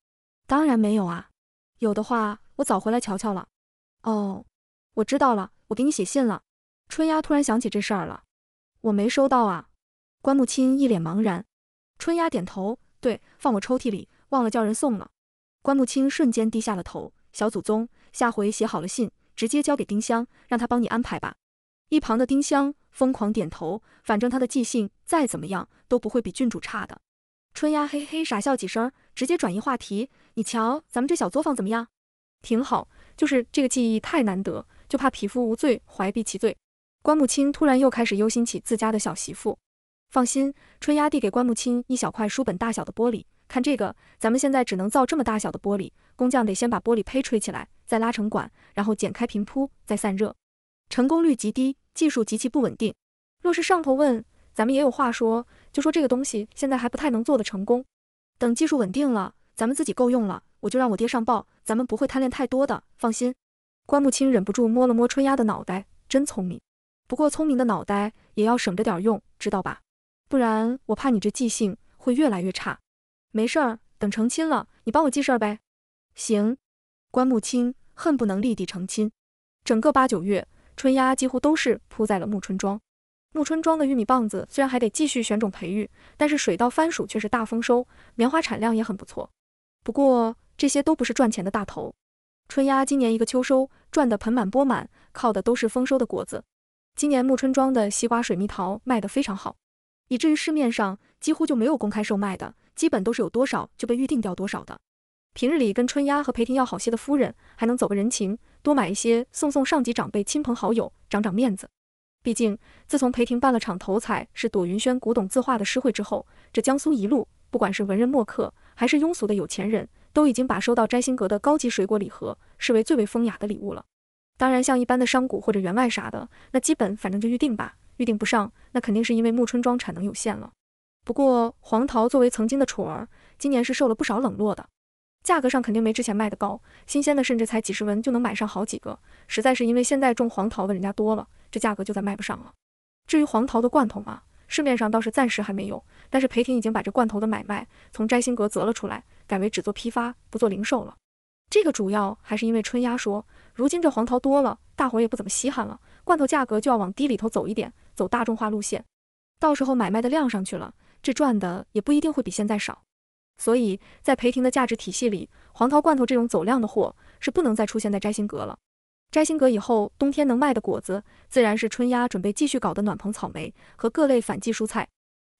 当然没有啊，有的话我早回来瞧瞧了。哦，我知道了，我给你写信了。春丫突然想起这事儿了，我没收到啊。关木亲一脸茫然。春丫点头，对，放我抽屉里，忘了叫人送了。关木青瞬间低下了头。小祖宗，下回写好了信，直接交给丁香，让他帮你安排吧。一旁的丁香疯狂点头，反正他的记性再怎么样都不会比郡主差的。春丫嘿嘿傻笑几声，直接转移话题。你瞧，咱们这小作坊怎么样？挺好，就是这个技艺太难得，就怕匹夫无罪，怀璧其罪。关木青突然又开始忧心起自家的小媳妇。放心，春丫递给关木青一小块书本大小的玻璃，看这个，咱们现在只能造这么大小的玻璃。工匠得先把玻璃胚吹起来，再拉成管，然后剪开平铺，再散热，成功率极低，技术极其不稳定。若是上头问，咱们也有话说，就说这个东西现在还不太能做得成功，等技术稳定了。咱们自己够用了，我就让我爹上报，咱们不会贪恋太多的，放心。关木清忍不住摸了摸春丫的脑袋，真聪明。不过聪明的脑袋也要省着点用，知道吧？不然我怕你这记性会越来越差。没事儿，等成亲了，你帮我记事儿呗。行。关木清恨不能立地成亲。整个八九月，春丫几乎都是扑在了木春庄。木春庄的玉米棒子虽然还得继续选种培育，但是水稻、番薯却是大丰收，棉花产量也很不错。不过这些都不是赚钱的大头，春丫今年一个秋收赚得盆满钵满，靠的都是丰收的果子。今年暮春装的西瓜、水蜜桃卖得非常好，以至于市面上几乎就没有公开售卖的，基本都是有多少就被预定掉多少的。平日里跟春丫和裴婷要好些的夫人，还能走个人情，多买一些送送上级长辈、亲朋好友，长长面子。毕竟自从裴婷办了场头彩是朵云轩古董字画的诗会之后，这江苏一路。不管是文人墨客，还是庸俗的有钱人，都已经把收到摘星阁的高级水果礼盒视为最为风雅的礼物了。当然，像一般的商贾或者员外啥的，那基本反正就预定吧。预定不上，那肯定是因为暮春庄产能有限了。不过黄桃作为曾经的宠儿，今年是受了不少冷落的。价格上肯定没之前卖的高，新鲜的甚至才几十文就能买上好几个，实在是因为现在种黄桃的人家多了，这价格就再卖不上了。至于黄桃的罐头嘛。市面上倒是暂时还没有，但是裴婷已经把这罐头的买卖从摘星阁择了出来，改为只做批发，不做零售了。这个主要还是因为春丫说，如今这黄桃多了，大伙也不怎么稀罕了，罐头价格就要往低里头走一点，走大众化路线。到时候买卖的量上去了，这赚的也不一定会比现在少。所以在裴婷的价值体系里，黄桃罐头这种走量的货是不能再出现在摘星阁了。摘星阁以后冬天能卖的果子，自然是春丫准备继续搞的暖棚草莓和各类反季蔬菜。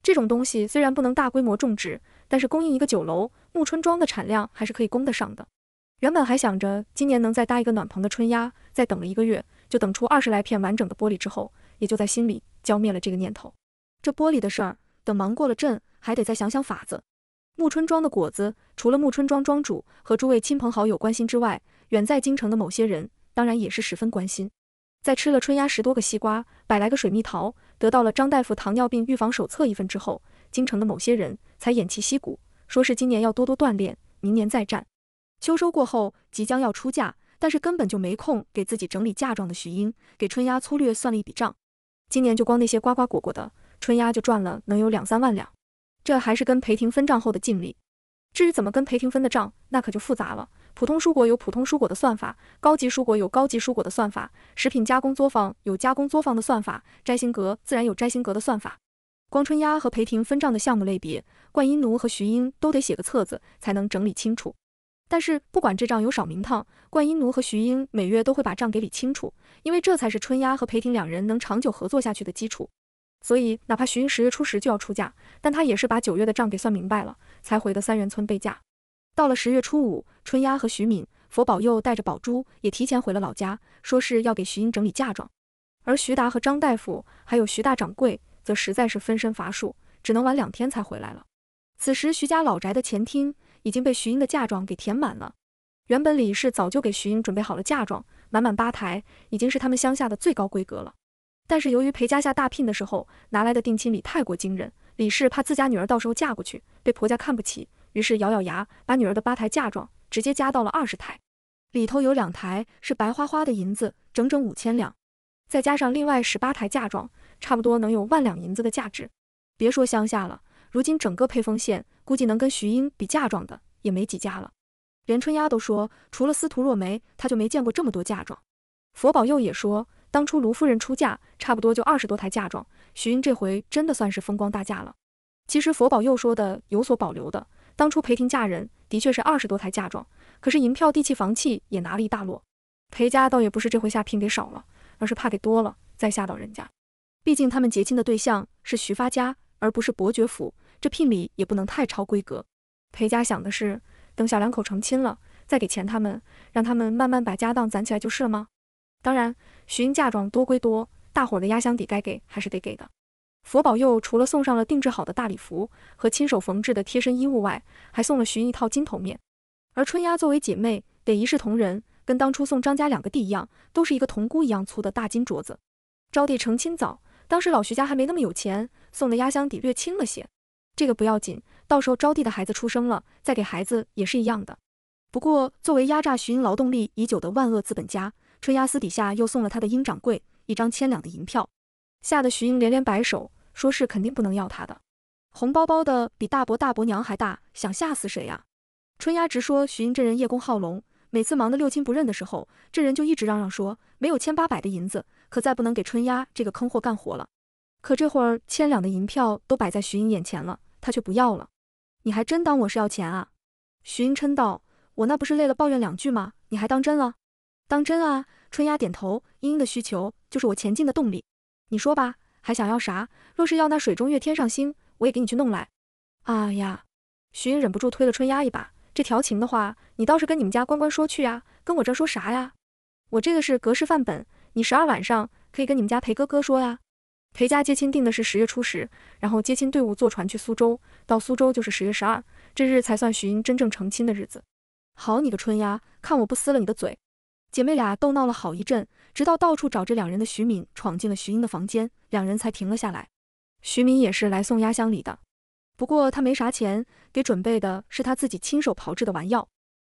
这种东西虽然不能大规模种植，但是供应一个酒楼木春庄的产量还是可以供得上的。原本还想着今年能再搭一个暖棚的春丫，在等了一个月，就等出二十来片完整的玻璃之后，也就在心里浇灭了这个念头。这玻璃的事儿，等忙过了阵，还得再想想法子。木春庄的果子，除了木春庄庄主和诸位亲朋好友关心之外，远在京城的某些人。当然也是十分关心，在吃了春丫十多个西瓜、百来个水蜜桃，得到了张大夫糖尿病预防手册一份之后，京城的某些人才偃旗息鼓，说是今年要多多锻炼，明年再战。秋收过后，即将要出嫁，但是根本就没空给自己整理嫁妆的徐英，给春丫粗略算了一笔账，今年就光那些瓜瓜果果的，春丫就赚了能有两三万两，这还是跟裴婷分账后的净利。至于怎么跟裴婷分的账，那可就复杂了。普通蔬果有普通蔬果的算法，高级蔬果有高级蔬果的算法，食品加工作坊有加工作坊的算法，摘星阁自然有摘星阁的算法。光春丫和裴婷分账的项目类别，冠英奴和徐英都得写个册子才能整理清楚。但是不管这账有少名堂，冠英奴和徐英每月都会把账给理清楚，因为这才是春丫和裴婷两人能长久合作下去的基础。所以哪怕徐英十月初十就要出嫁，但她也是把九月的账给算明白了，才回的三元村备嫁。到了十月初五，春丫和徐敏、佛保佑带着宝珠也提前回了老家，说是要给徐英整理嫁妆。而徐达和张大夫还有徐大掌柜则实在是分身乏术，只能晚两天才回来了。此时，徐家老宅的前厅已经被徐英的嫁妆给填满了。原本李氏早就给徐英准备好了嫁妆，满满八抬已经是他们乡下的最高规格了。但是由于裴家下大聘的时候拿来的定亲礼太过惊人，李氏怕自家女儿到时候嫁过去被婆家看不起。于是咬咬牙，把女儿的八台嫁妆直接加到了二十台，里头有两台是白花花的银子，整整五千两，再加上另外十八台嫁妆，差不多能有万两银子的价值。别说乡下了，如今整个沛丰县估计能跟徐英比嫁妆的也没几家了。连春丫都说，除了司徒若梅，她就没见过这么多嫁妆。佛宝佑也说，当初卢夫人出嫁，差不多就二十多台嫁妆。徐英这回真的算是风光大嫁了。其实佛宝佑说的有所保留的。当初裴婷嫁人，的确是二十多台嫁妆，可是银票、地契、房契也拿了一大摞。裴家倒也不是这回下聘给少了，而是怕给多了再吓到人家。毕竟他们结亲的对象是徐发家，而不是伯爵府，这聘礼也不能太超规格。裴家想的是，等小两口成亲了再给钱，他们让他们慢慢把家当攒起来就是了吗？当然，徐英嫁妆多归多，大伙的压箱底该给还是得给的。佛宝佑，除了送上了定制好的大礼服和亲手缝制的贴身衣物外，还送了徐英一套金头面。而春丫作为姐妹，得一视同仁，跟当初送张家两个弟一样，都是一个铜箍一样粗的大金镯子。招娣成亲早，当时老徐家还没那么有钱，送的压箱底略轻了些，这个不要紧，到时候招娣的孩子出生了，再给孩子也是一样的。不过，作为压榨徐英劳动力已久的万恶资本家，春丫私底下又送了他的英掌柜一张千两的银票，吓得徐英连连摆手。说是肯定不能要他的，红包包的比大伯大伯娘还大，想吓死谁呀？春丫直说徐英这人叶公好龙，每次忙得六亲不认的时候，这人就一直嚷嚷说没有千八百的银子，可再不能给春丫这个坑货干活了。可这会儿千两的银票都摆在徐英眼前了，他却不要了。你还真当我是要钱啊？徐英嗔道：“我那不是累了抱怨两句吗？你还当真了？当真啊？”春丫点头。英英的需求就是我前进的动力。你说吧。还想要啥？若是要那水中月，天上星，我也给你去弄来。啊呀，徐英忍不住推了春丫一把。这调情的话，你倒是跟你们家关关说去呀，跟我这说啥呀？我这个是格式范本，你十二晚上可以跟你们家裴哥哥说呀。裴家接亲定的是十月初十，然后接亲队伍坐船去苏州，到苏州就是十月十二，这日才算徐英真正成亲的日子。好你个春丫，看我不撕了你的嘴！姐妹俩逗闹了好一阵，直到到处找这两人的徐敏闯进了徐英的房间，两人才停了下来。徐敏也是来送压箱里的，不过他没啥钱，给准备的是他自己亲手炮制的丸药。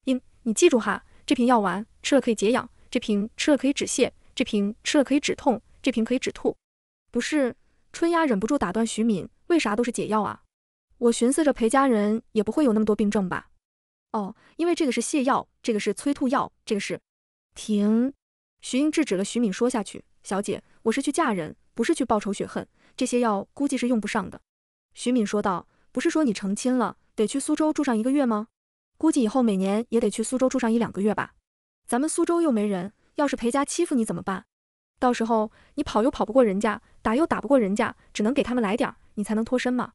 英，你记住哈，这瓶药丸吃了可以解痒，这瓶吃了可以止泻，这瓶吃了可以止痛，这瓶可以止吐。不是，春丫忍不住打断徐敏，为啥都是解药啊？我寻思着裴家人也不会有那么多病症吧？哦，因为这个是泻药，这个是催吐药，这个是。停，徐英制止了徐敏说下去。小姐，我是去嫁人，不是去报仇雪恨。这些药估计是用不上的。徐敏说道：“不是说你成亲了，得去苏州住上一个月吗？估计以后每年也得去苏州住上一两个月吧。咱们苏州又没人，要是裴家欺负你怎么办？到时候你跑又跑不过人家，打又打不过人家，只能给他们来点，你才能脱身嘛。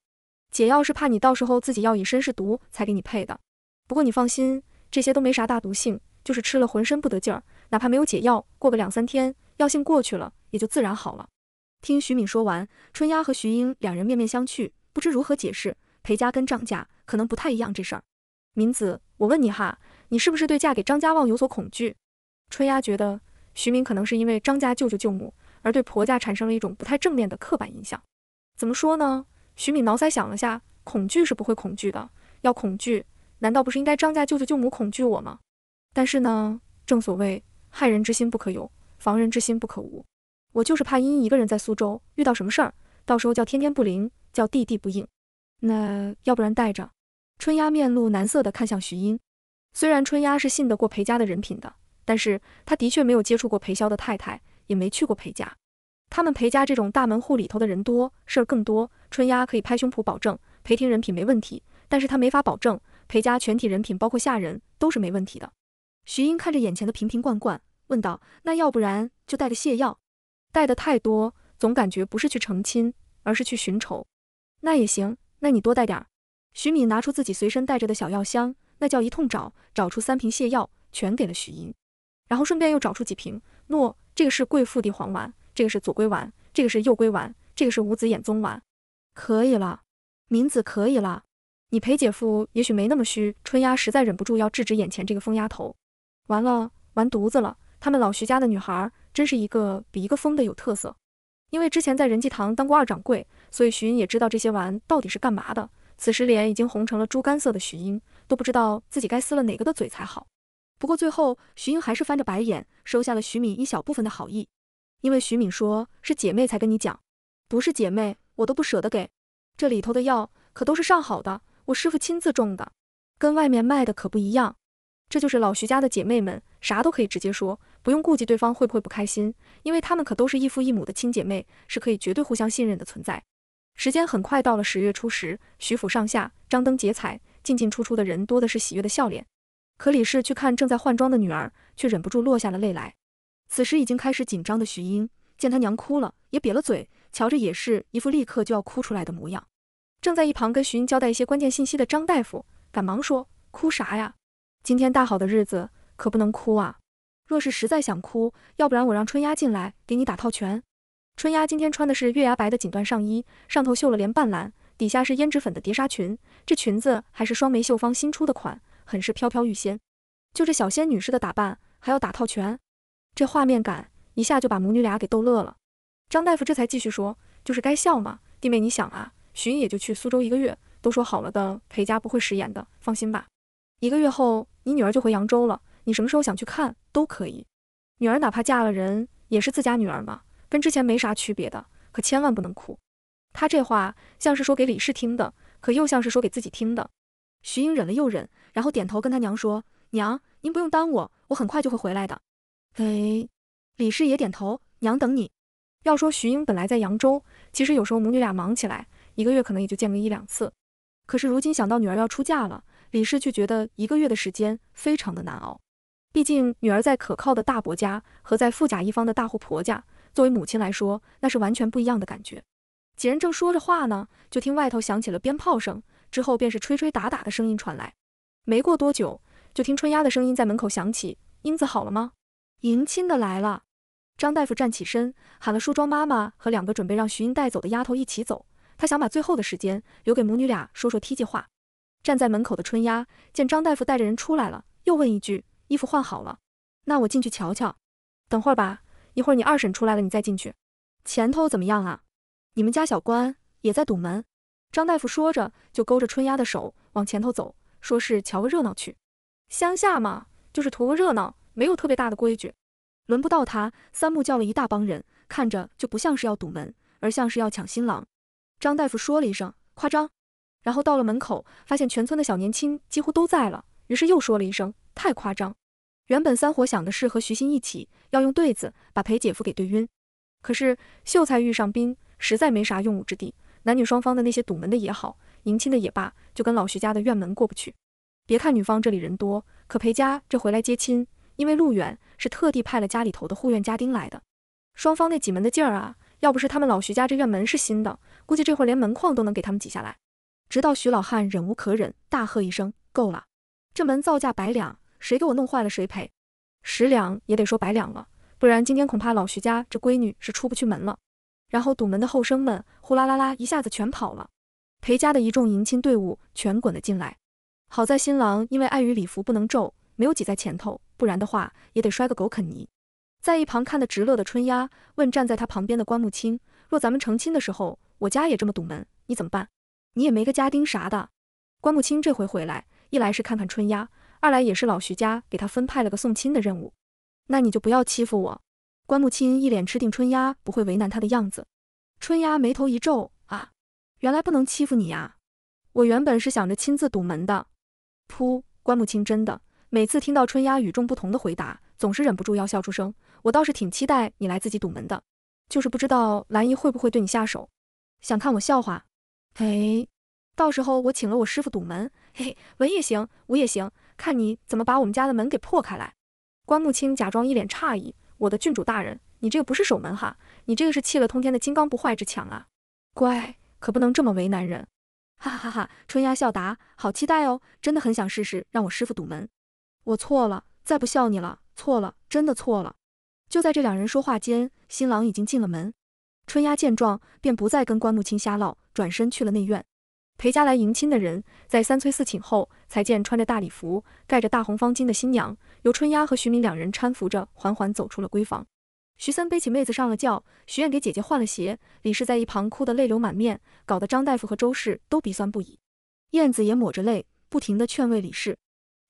解药是怕你到时候自己要以身试毒才给你配的。不过你放心，这些都没啥大毒性。”就是吃了浑身不得劲儿，哪怕没有解药，过个两三天，药性过去了也就自然好了。听徐敏说完，春丫和徐英两人面面相觑，不知如何解释。裴家跟张家可能不太一样，这事儿。敏子，我问你哈，你是不是对嫁给张家旺有所恐惧？春丫觉得徐敏可能是因为张家舅舅舅母而对婆家产生了一种不太正面的刻板印象。怎么说呢？徐敏挠腮想了下，恐惧是不会恐惧的，要恐惧，难道不是应该张家舅舅舅母恐惧我吗？但是呢，正所谓害人之心不可有，防人之心不可无。我就是怕茵茵一个人在苏州遇到什么事儿，到时候叫天天不灵，叫地地不应。那要不然带着？春丫面露难色的看向徐茵。虽然春丫是信得过裴家的人品的，但是她的确没有接触过裴萧的太太，也没去过裴家。他们裴家这种大门户里头的人多，事儿更多。春丫可以拍胸脯保证裴婷人品没问题，但是她没法保证裴家全体人品，包括下人都是没问题的。徐英看着眼前的瓶瓶罐罐，问道：“那要不然就带个泻药？带的太多，总感觉不是去成亲，而是去寻仇。那也行，那你多带点儿。”徐敏拿出自己随身带着的小药箱，那叫一通找，找出三瓶泻药，全给了徐英，然后顺便又找出几瓶。喏，这个是贵妇地黄丸，这个是左归丸，这个是右归丸，这个是五子衍宗丸，可以了，敏子可以了，你陪姐夫也许没那么虚。春丫实在忍不住要制止眼前这个疯丫头。完了，完犊子了！他们老徐家的女孩真是一个比一个疯的，有特色。因为之前在仁济堂当过二掌柜，所以徐英也知道这些丸到底是干嘛的。此时脸已经红成了猪肝色的徐英，都不知道自己该撕了哪个的嘴才好。不过最后，徐英还是翻着白眼收下了徐敏一小部分的好意，因为徐敏说是姐妹才跟你讲，不是姐妹我都不舍得给。这里头的药可都是上好的，我师傅亲自种的，跟外面卖的可不一样。这就是老徐家的姐妹们，啥都可以直接说，不用顾及对方会不会不开心，因为她们可都是异父异母的亲姐妹，是可以绝对互相信任的存在。时间很快到了十月初十，徐府上下张灯结彩，进进出出的人多的是喜悦的笑脸。可李氏去看正在换装的女儿，却忍不住落下了泪来。此时已经开始紧张的徐英见她娘哭了，也瘪了嘴，瞧着也是一副立刻就要哭出来的模样。正在一旁跟徐英交代一些关键信息的张大夫赶忙说：“哭啥呀？”今天大好的日子可不能哭啊！若是实在想哭，要不然我让春丫进来给你打套拳。春丫今天穿的是月牙白的锦缎上衣，上头绣了莲瓣蓝，底下是胭脂粉的叠纱裙，这裙子还是双眉绣坊新出的款，很是飘飘欲仙。就这小仙女似的打扮，还要打套拳，这画面感一下就把母女俩给逗乐了。张大夫这才继续说，就是该笑嘛。弟妹，你想啊，徐姨也就去苏州一个月，都说好了的，裴家不会食言的，放心吧。一个月后。你女儿就回扬州了，你什么时候想去看都可以。女儿哪怕嫁了人，也是自家女儿嘛，跟之前没啥区别的，可千万不能哭。他这话像是说给李氏听的，可又像是说给自己听的。徐英忍了又忍，然后点头跟他娘说：“娘，您不用耽误，我很快就会回来的。”哎，李氏也点头：“娘等你。”要说徐英本来在扬州，其实有时候母女俩忙起来，一个月可能也就见个一两次。可是如今想到女儿要出嫁了，李氏却觉得一个月的时间非常的难熬，毕竟女儿在可靠的大伯家和在富甲一方的大户婆家，作为母亲来说，那是完全不一样的感觉。几人正说着话呢，就听外头响起了鞭炮声，之后便是吹吹打打的声音传来。没过多久，就听春丫的声音在门口响起：“英子好了吗？迎亲的来了。”张大夫站起身，喊了梳妆妈妈和两个准备让徐英带走的丫头一起走，他想把最后的时间留给母女俩说说贴计划。站在门口的春丫见张大夫带着人出来了，又问一句：“衣服换好了？那我进去瞧瞧。”“等会儿吧，一会儿你二婶出来了，你再进去。”“前头怎么样啊？你们家小关也在堵门？”张大夫说着就勾着春丫的手往前头走，说是瞧个热闹去。乡下嘛，就是图个热闹，没有特别大的规矩。轮不到他，三木叫了一大帮人，看着就不像是要堵门，而像是要抢新郎。张大夫说了一声：“夸张。”然后到了门口，发现全村的小年轻几乎都在了，于是又说了一声太夸张。原本三火想的是和徐欣一起，要用对子把裴姐夫给对晕，可是秀才遇上兵，实在没啥用武之地。男女双方的那些堵门的也好，迎亲的也罢，就跟老徐家的院门过不去。别看女方这里人多，可裴家这回来接亲，因为路远，是特地派了家里头的护院家丁来的。双方那挤门的劲儿啊，要不是他们老徐家这院门是新的，估计这会儿连门框都能给他们挤下来。直到徐老汉忍无可忍，大喝一声：“够了！这门造价百两，谁给我弄坏了谁赔。十两也得说百两了，不然今天恐怕老徐家这闺女是出不去门了。”然后堵门的后生们呼啦啦啦一下子全跑了，裴家的一众迎亲队伍全滚了进来。好在新郎因为碍于礼服不能皱，没有挤在前头，不然的话也得摔个狗啃泥。在一旁看得直乐的春丫问站在他旁边的关木青：“若咱们成亲的时候，我家也这么堵门，你怎么办？”你也没个家丁啥的。关木清这回回来，一来是看看春丫，二来也是老徐家给他分派了个送亲的任务。那你就不要欺负我。关木清一脸吃定春丫不会为难他的样子。春丫眉头一皱，啊，原来不能欺负你啊！我原本是想着亲自堵门的。噗！关木清真的每次听到春丫与众不同的回答，总是忍不住要笑出声。我倒是挺期待你来自己堵门的，就是不知道兰姨会不会对你下手，想看我笑话。哎，到时候我请了我师傅堵门，嘿嘿，文也行，武也行，看你怎么把我们家的门给破开来。关木清假装一脸诧异，我的郡主大人，你这个不是守门哈，你这个是气了通天的金刚不坏之墙啊。乖，可不能这么为难人。哈哈哈哈！春丫笑答，好期待哦，真的很想试试让我师傅堵门。我错了，再不笑你了，错了，真的错了。就在这两人说话间，新郎已经进了门。春丫见状，便不再跟关木青瞎闹，转身去了内院。陪家来迎亲的人，在三催四请后，才见穿着大礼服、盖着大红方巾的新娘，由春丫和徐敏两人搀扶着，缓缓走出了闺房。徐三背起妹子上了轿，徐燕给姐姐换了鞋，李氏在一旁哭得泪流满面，搞得张大夫和周氏都鼻酸不已。燕子也抹着泪，不停地劝慰李氏，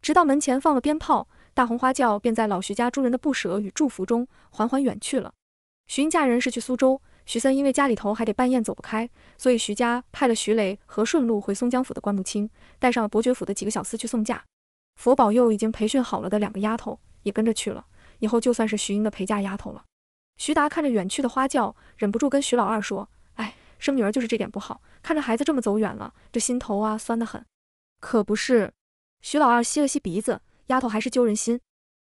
直到门前放了鞭炮，大红花轿便在老徐家诸人的不舍与祝福中，缓缓远去了。徐英嫁人是去苏州。徐森因为家里头还得办宴，走不开，所以徐家派了徐雷和顺路回松江府的关木清，带上了伯爵府的几个小厮去送嫁。佛保又已经培训好了的两个丫头也跟着去了，以后就算是徐英的陪嫁丫头了。徐达看着远去的花轿，忍不住跟徐老二说：“哎，生女儿就是这点不好，看着孩子这么走远了，这心头啊酸得很。”可不是，徐老二吸了吸鼻子，丫头还是揪人心。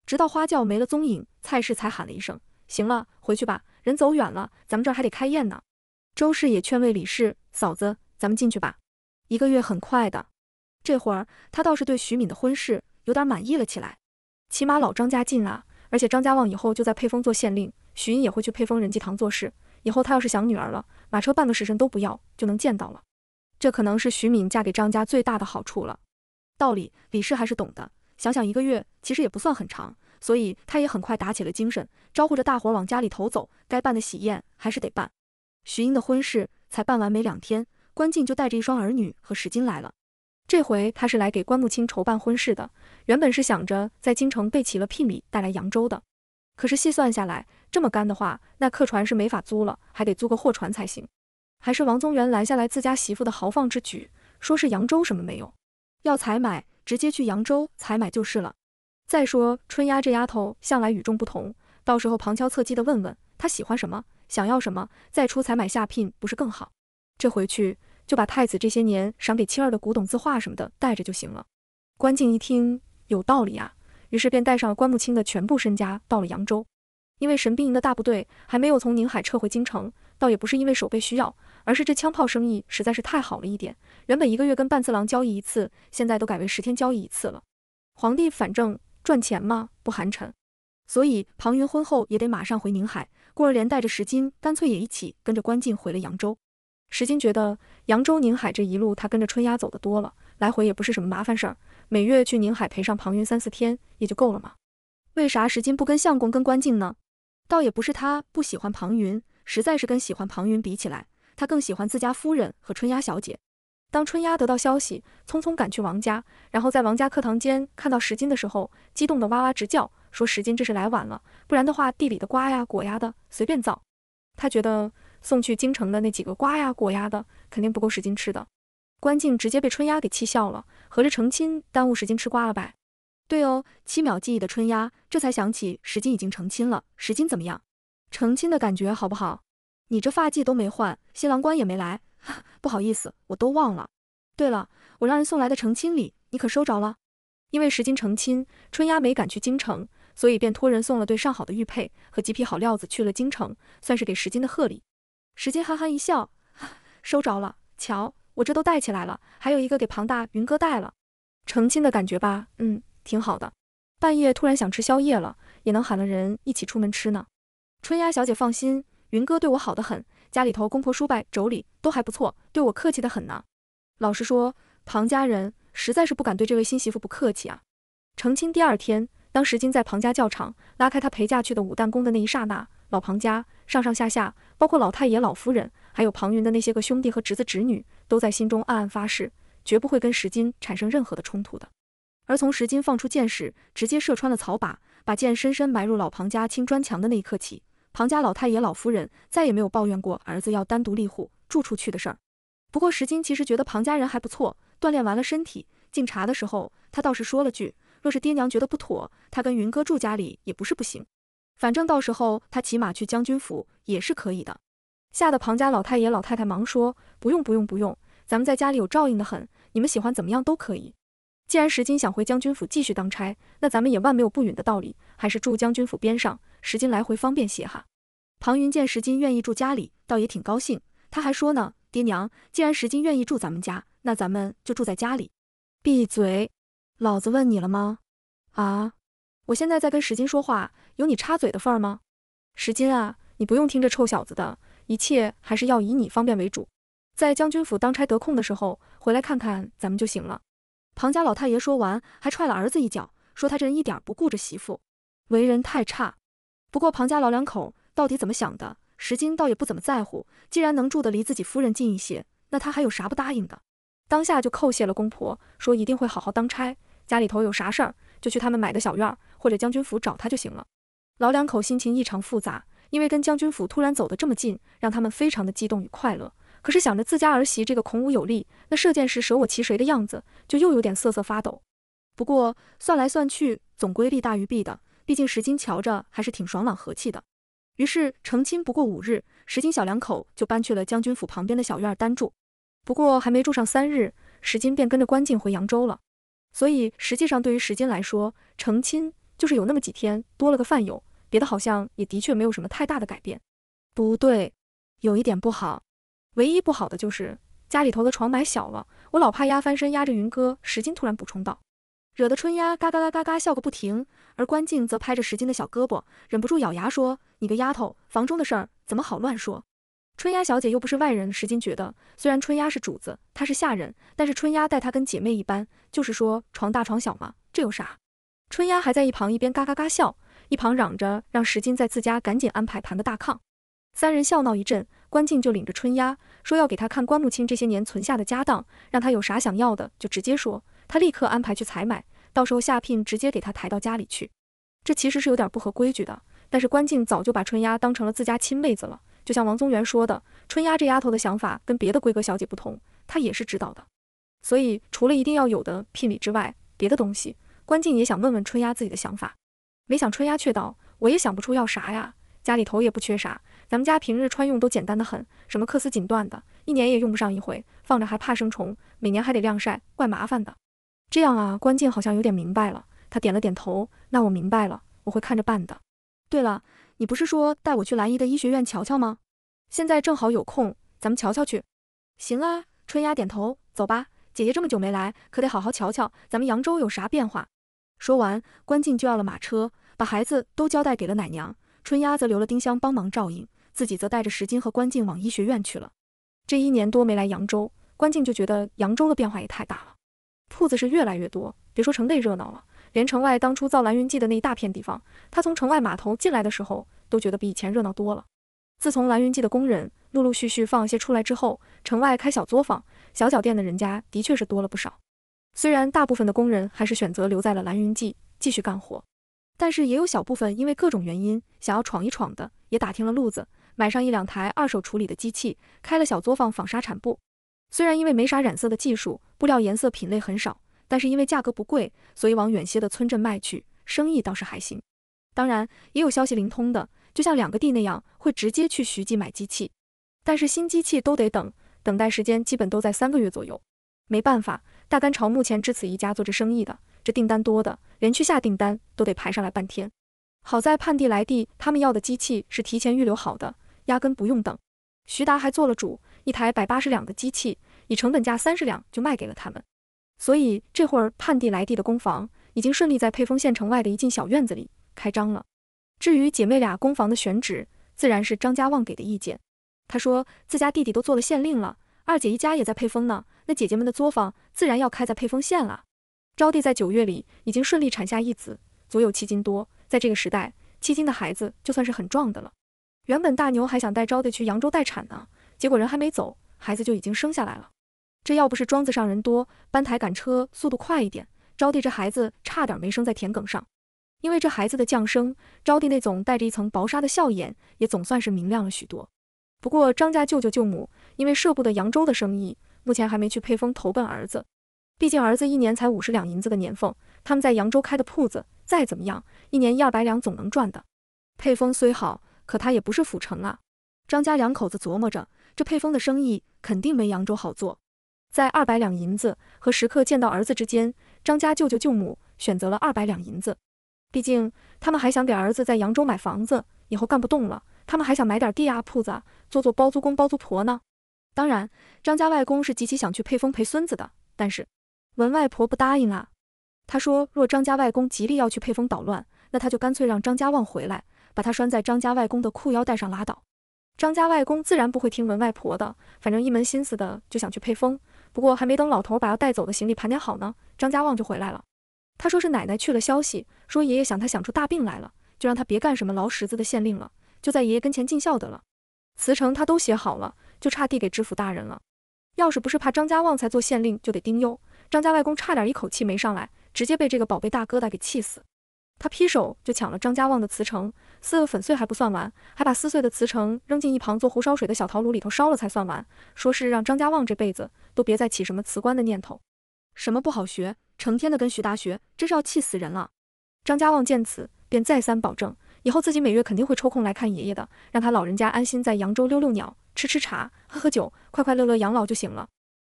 直到花轿没了踪影，蔡氏才喊了一声：“行了，回去吧。”人走远了，咱们这儿还得开宴呢。周氏也劝慰李氏嫂子：“咱们进去吧，一个月很快的。”这会儿他倒是对徐敏的婚事有点满意了起来，起码老张家近啊，而且张家旺以后就在沛丰做县令，徐英也会去沛丰仁济堂做事，以后他要是想女儿了，马车半个时辰都不要就能见到了。这可能是徐敏嫁给张家最大的好处了。道理李氏还是懂的，想想一个月其实也不算很长。所以他也很快打起了精神，招呼着大伙往家里头走。该办的喜宴还是得办，徐英的婚事才办完没两天，关静就带着一双儿女和石金来了。这回他是来给关木清筹办婚事的，原本是想着在京城备齐了聘礼，带来扬州的。可是细算下来，这么干的话，那客船是没法租了，还得租个货船才行。还是王宗元拦下来自家媳妇的豪放之举，说是扬州什么没有，要采买直接去扬州采买就是了。再说春丫这丫头向来与众不同，到时候旁敲侧击的问问她喜欢什么，想要什么，再出彩买下聘不是更好？这回去就把太子这些年赏给青儿的古董字画什么的带着就行了。关静一听有道理啊，于是便带上了关木清的全部身家到了扬州。因为神兵营的大部队还没有从宁海撤回京城，倒也不是因为守备需要，而是这枪炮生意实在是太好了一点。原本一个月跟半次郎交易一次，现在都改为十天交易一次了。皇帝反正。赚钱吗？不寒碜，所以庞云婚后也得马上回宁海，故而连带着石金干脆也一起跟着关静回了扬州。石金觉得扬州宁海这一路他跟着春丫走的多了，来回也不是什么麻烦事儿，每月去宁海陪上庞云三四天也就够了嘛。为啥石金不跟相公跟关静呢？倒也不是他不喜欢庞云，实在是跟喜欢庞云比起来，他更喜欢自家夫人和春丫小姐。当春丫得到消息，匆匆赶去王家，然后在王家课堂间看到石金的时候，激动的哇哇直叫，说石金这是来晚了，不然的话地里的瓜呀果呀的随便造。他觉得送去京城的那几个瓜呀果呀的，肯定不够石金吃的。关静直接被春丫给气笑了，合着成亲耽误石金吃瓜了呗？对哦，七秒记忆的春丫这才想起石金已经成亲了，石金怎么样？成亲的感觉好不好？你这发髻都没换，新郎官也没来。不好意思，我都忘了。对了，我让人送来的成亲礼，你可收着了？因为石金成亲，春丫没赶去京城，所以便托人送了对上好的玉佩和几匹好料子去了京城，算是给石金的贺礼。石金憨憨一笑，收着了。瞧，我这都带起来了，还有一个给庞大云哥带了。成亲的感觉吧？嗯，挺好的。半夜突然想吃宵夜了，也能喊了人一起出门吃呢。春丫小姐放心，云哥对我好的很。家里头公婆叔伯妯娌都还不错，对我客气的很呢。老实说，庞家人实在是不敢对这位新媳妇不客气啊。成亲第二天，当石金在庞家教场拉开他陪嫁去的五弹弓的那一刹那，老庞家上上下下，包括老太爷、老夫人，还有庞云的那些个兄弟和侄子侄女，都在心中暗暗发誓，绝不会跟石金产生任何的冲突的。而从石金放出箭时，直接射穿了草靶，把箭深深埋入老庞家青砖墙的那一刻起。庞家老太爷、老夫人再也没有抱怨过儿子要单独立户住出去的事儿。不过石金其实觉得庞家人还不错，锻炼完了身体，敬茶的时候，他倒是说了句：“若是爹娘觉得不妥，他跟云哥住家里也不是不行。反正到时候他骑马去将军府也是可以的。”吓得庞家老太爷、老太太忙说：“不用不用不用，咱们在家里有照应的很，你们喜欢怎么样都可以。既然石金想回将军府继续当差，那咱们也万没有不允的道理。”还是住将军府边上，石金来回方便些哈。庞云见石金愿意住家里，倒也挺高兴。他还说呢：“爹娘，既然石金愿意住咱们家，那咱们就住在家里。”闭嘴！老子问你了吗？啊？我现在在跟石金说话，有你插嘴的份儿吗？石金啊，你不用听这臭小子的，一切还是要以你方便为主。在将军府当差得空的时候，回来看看咱们就行了。庞家老太爷说完，还踹了儿子一脚，说他这人一点不顾着媳妇。为人太差，不过庞家老两口到底怎么想的，石金倒也不怎么在乎。既然能住得离自己夫人近一些，那他还有啥不答应的？当下就叩谢了公婆，说一定会好好当差，家里头有啥事儿就去他们买的小院儿或者将军府找他就行了。老两口心情异常复杂，因为跟将军府突然走得这么近，让他们非常的激动与快乐。可是想着自家儿媳这个孔武有力，那射箭时舍我其谁的样子，就又有点瑟瑟发抖。不过算来算去，总归利大于弊的。毕竟石金瞧着还是挺爽朗和气的，于是成亲不过五日，石金小两口就搬去了将军府旁边的小院单住。不过还没住上三日，石金便跟着关静回扬州了。所以实际上对于石金来说，成亲就是有那么几天多了个饭友，别的好像也的确没有什么太大的改变。不对，有一点不好，唯一不好的就是家里头的床买小了，我老怕压翻身压着云哥。石金突然补充道，惹得春丫嘎嘎嘎嘎嘎笑个不停。而关静则拍着石金的小胳膊，忍不住咬牙说：“你个丫头，房中的事儿怎么好乱说？春丫小姐又不是外人。”石金觉得，虽然春丫是主子，她是下人，但是春丫待她跟姐妹一般，就是说床大床小嘛，这有啥？春丫还在一旁一边嘎嘎嘎笑，一旁嚷着让石金在自家赶紧安排盘个大炕。三人笑闹一阵，关静就领着春丫说要给她看关木清这些年存下的家当，让她有啥想要的就直接说，她立刻安排去采买。到时候下聘直接给她抬到家里去，这其实是有点不合规矩的。但是关静早就把春丫当成了自家亲妹子了，就像王宗元说的，春丫这丫头的想法跟别的规格小姐不同，她也是知道的。所以除了一定要有的聘礼之外，别的东西关静也想问问春丫自己的想法。没想春丫却道：“我也想不出要啥呀，家里头也不缺啥，咱们家平日穿用都简单的很，什么克丝锦缎的，一年也用不上一回，放着还怕生虫，每年还得晾晒，怪麻烦的。”这样啊，关静好像有点明白了，他点了点头。那我明白了，我会看着办的。对了，你不是说带我去兰姨的医学院瞧瞧吗？现在正好有空，咱们瞧瞧去。行啊，春丫点头。走吧，姐姐这么久没来，可得好好瞧瞧咱们扬州有啥变化。说完，关静就要了马车，把孩子都交代给了奶娘，春丫则留了丁香帮忙照应，自己则带着石金和关静往医学院去了。这一年多没来扬州，关静就觉得扬州的变化也太大了。铺子是越来越多，别说城内热闹了，连城外当初造蓝云记的那一大片地方，他从城外码头进来的时候，都觉得比以前热闹多了。自从蓝云记的工人陆陆续续放些出来之后，城外开小作坊、小脚店的人家的确是多了不少。虽然大部分的工人还是选择留在了蓝云记继续干活，但是也有小部分因为各种原因想要闯一闯的，也打听了路子，买上一两台二手处理的机器，开了小作坊纺纱产布。虽然因为没啥染色的技术，布料颜色品类很少，但是因为价格不贵，所以往远些的村镇卖去，生意倒是还行。当然，也有消息灵通的，就像两个弟那样，会直接去徐记买机器。但是新机器都得等，等待时间基本都在三个月左右。没办法，大干朝目前只此一家做这生意的，这订单多的，连去下订单都得排上来半天。好在盼弟来弟他们要的机器是提前预留好的，压根不用等。徐达还做了主，一台百八十两的机器。以成本价三十两就卖给了他们，所以这会儿盼地来弟的工房已经顺利在沛丰县城外的一进小院子里开张了。至于姐妹俩工房的选址，自然是张家旺给的意见。他说自家弟弟都做了县令了，二姐一家也在沛丰呢，那姐姐们的作坊自然要开在沛丰县了。招弟在九月里已经顺利产下一子，足有七斤多，在这个时代，七斤的孩子就算是很壮的了。原本大牛还想带招弟去扬州待产呢，结果人还没走，孩子就已经生下来了。这要不是庄子上人多，搬台赶车速度快一点，招娣这孩子差点没生在田埂上。因为这孩子的降生，招娣那种带着一层薄纱的笑颜也总算是明亮了许多。不过张家舅舅舅母因为舍不得扬州的生意，目前还没去沛丰投奔儿子。毕竟儿子一年才五十两银子的年俸，他们在扬州开的铺子再怎么样，一年一二百两总能赚的。沛丰虽好，可他也不是府城啊。张家两口子琢磨着，这沛丰的生意肯定没扬州好做。在二百两银子和时刻见到儿子之间，张家舅舅舅母选择了二百两银子。毕竟他们还想给儿子在扬州买房子，以后干不动了，他们还想买点地啊铺子，做做包租公包租婆呢。当然，张家外公是极其想去配风陪孙子的，但是文外婆不答应啊。他说，若张家外公极力要去配风捣乱，那他就干脆让张家旺回来，把他拴在张家外公的裤腰带上拉倒。张家外公自然不会听文外婆的，反正一门心思的就想去配风，不过还没等老头把要带走的行李盘点好呢，张家旺就回来了。他说是奶奶去了，消息说爷爷想他想出大病来了，就让他别干什么劳什子的县令了，就在爷爷跟前尽孝的了。辞呈他都写好了，就差递给知府大人了。要是不是怕张家旺才做县令，就得丁忧。张家外公差点一口气没上来，直接被这个宝贝大疙瘩给气死。他劈手就抢了张家旺的辞呈。撕了粉碎还不算完，还把撕碎的瓷城扔进一旁做壶烧水的小陶炉里头烧了才算完，说是让张家旺这辈子都别再起什么辞官的念头。什么不好学，成天的跟徐达学，真是要气死人了。张家旺见此，便再三保证，以后自己每月肯定会抽空来看爷爷的，让他老人家安心在扬州溜溜鸟、吃吃茶、喝喝酒，快快乐乐养老就行了。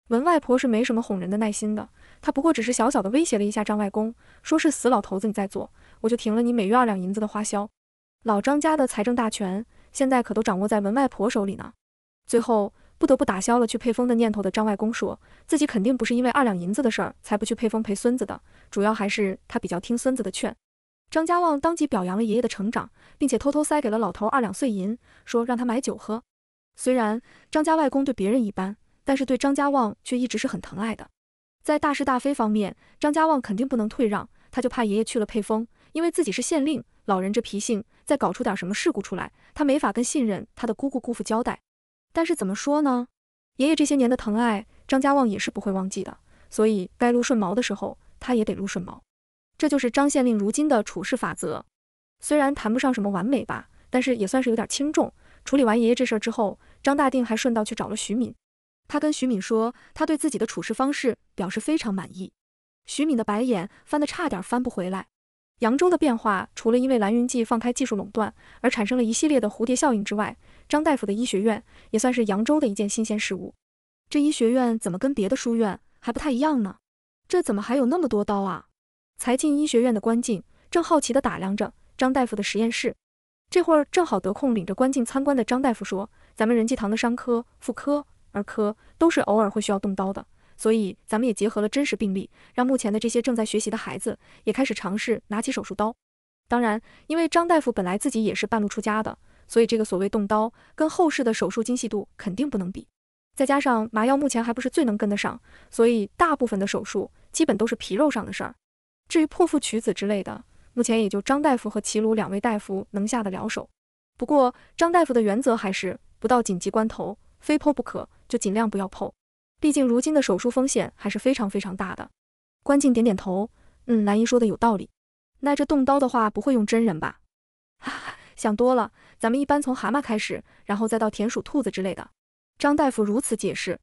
文外婆是没什么哄人的耐心的，她不过只是小小的威胁了一下张外公，说是死老头子，你再做，我就停了你每月二两银子的花销。老张家的财政大权现在可都掌握在文外婆手里呢。最后不得不打消了去配丰的念头的张外公说，自己肯定不是因为二两银子的事儿才不去配丰陪孙子的，主要还是他比较听孙子的劝。张家旺当即表扬了爷爷的成长，并且偷偷塞给了老头二两碎银，说让他买酒喝。虽然张家外公对别人一般，但是对张家旺却一直是很疼爱的。在大是大非方面，张家旺肯定不能退让，他就怕爷爷去了配丰，因为自己是县令。老人这脾性，再搞出点什么事故出来，他没法跟信任他的姑姑姑父交代。但是怎么说呢？爷爷这些年的疼爱，张家旺也是不会忘记的。所以该撸顺毛的时候，他也得撸顺毛。这就是张县令如今的处事法则。虽然谈不上什么完美吧，但是也算是有点轻重。处理完爷爷这事之后，张大定还顺道去找了徐敏。他跟徐敏说，他对自己的处事方式表示非常满意。徐敏的白眼翻得差点翻不回来。扬州的变化，除了因为蓝云记放开技术垄断而产生了一系列的蝴蝶效应之外，张大夫的医学院也算是扬州的一件新鲜事物。这医学院怎么跟别的书院还不太一样呢？这怎么还有那么多刀啊？才进医学院的关静正好奇地打量着张大夫的实验室，这会儿正好得空领着关静参观的张大夫说：“咱们仁济堂的伤科、妇科、儿科都是偶尔会需要动刀的。”所以，咱们也结合了真实病例，让目前的这些正在学习的孩子也开始尝试拿起手术刀。当然，因为张大夫本来自己也是半路出家的，所以这个所谓动刀，跟后世的手术精细度肯定不能比。再加上麻药目前还不是最能跟得上，所以大部分的手术基本都是皮肉上的事儿。至于破腹取子之类的，目前也就张大夫和齐鲁两位大夫能下得了手。不过，张大夫的原则还是不到紧急关头非剖不可，就尽量不要剖。毕竟如今的手术风险还是非常非常大的。关静点点头，嗯，兰姨说的有道理。那这动刀的话不会用真人吧？哈哈，想多了，咱们一般从蛤蟆开始，然后再到田鼠、兔子之类的。张大夫如此解释。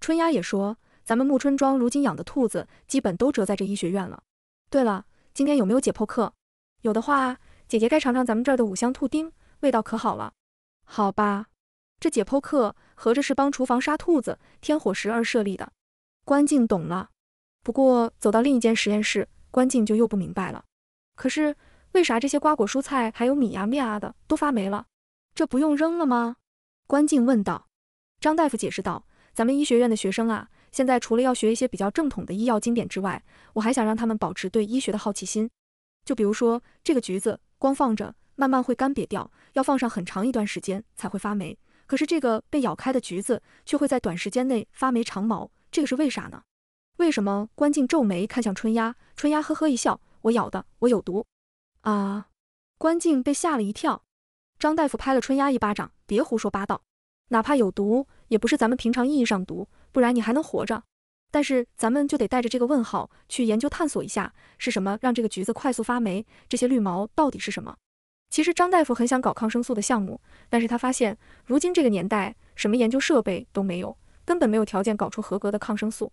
春丫也说，咱们木春庄如今养的兔子基本都折在这医学院了。对了，今天有没有解剖课？有的话，姐姐该尝尝咱们这儿的五香兔丁，味道可好了。好吧。这解剖课合着是帮厨房杀兔子、添火食而设立的，关静懂了。不过走到另一间实验室，关静就又不明白了。可是为啥这些瓜果蔬菜还有米呀面啊的都发霉了？这不用扔了吗？关静问道。张大夫解释道：“咱们医学院的学生啊，现在除了要学一些比较正统的医药经典之外，我还想让他们保持对医学的好奇心。就比如说这个橘子，光放着慢慢会干瘪掉，要放上很长一段时间才会发霉。”可是这个被咬开的橘子却会在短时间内发霉长毛，这个是为啥呢？为什么？关静皱眉看向春丫，春丫呵呵一笑，我咬的，我有毒啊！关静被吓了一跳。张大夫拍了春丫一巴掌，别胡说八道，哪怕有毒，也不是咱们平常意义上毒，不然你还能活着。但是咱们就得带着这个问号去研究探索一下，是什么让这个橘子快速发霉，这些绿毛到底是什么？其实张大夫很想搞抗生素的项目，但是他发现如今这个年代，什么研究设备都没有，根本没有条件搞出合格的抗生素。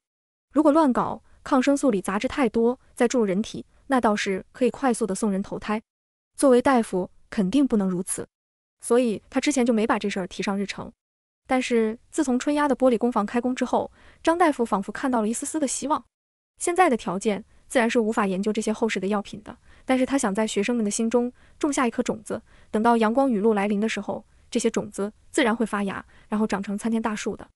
如果乱搞，抗生素里杂质太多，再注入人体，那倒是可以快速的送人投胎。作为大夫，肯定不能如此，所以他之前就没把这事儿提上日程。但是自从春压的玻璃工坊开工之后，张大夫仿佛看到了一丝丝的希望。现在的条件。自然是无法研究这些厚实的药品的，但是他想在学生们的心中种下一颗种子，等到阳光雨露来临的时候，这些种子自然会发芽，然后长成参天大树的。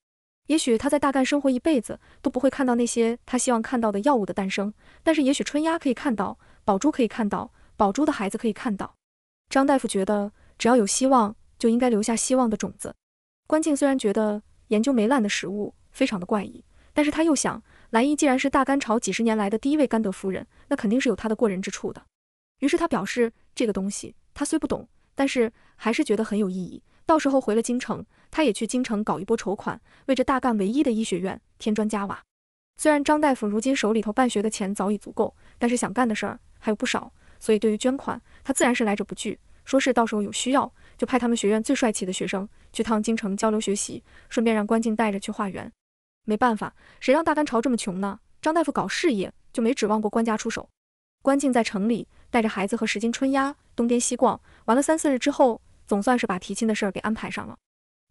也许他在大干生活一辈子都不会看到那些他希望看到的药物的诞生，但是也许春丫可以看到，宝珠可以看到，宝珠的孩子可以看到。张大夫觉得只要有希望就应该留下希望的种子。关静虽然觉得研究霉烂的食物非常的怪异，但是他又想。莱伊既然是大干朝几十年来的第一位甘德夫人，那肯定是有她的过人之处的。于是他表示，这个东西他虽不懂，但是还是觉得很有意义。到时候回了京城，他也去京城搞一波筹款，为这大干唯一的医学院添砖加瓦。虽然张大夫如今手里头办学的钱早已足够，但是想干的事儿还有不少，所以对于捐款，他自然是来者不拒。说是到时候有需要，就派他们学院最帅气的学生去趟京城交流学习，顺便让关静带着去化缘。没办法，谁让大干朝这么穷呢？张大夫搞事业就没指望过官家出手。关静在城里带着孩子和十斤春鸭东颠西逛，玩了三四日之后，总算是把提亲的事儿给安排上了。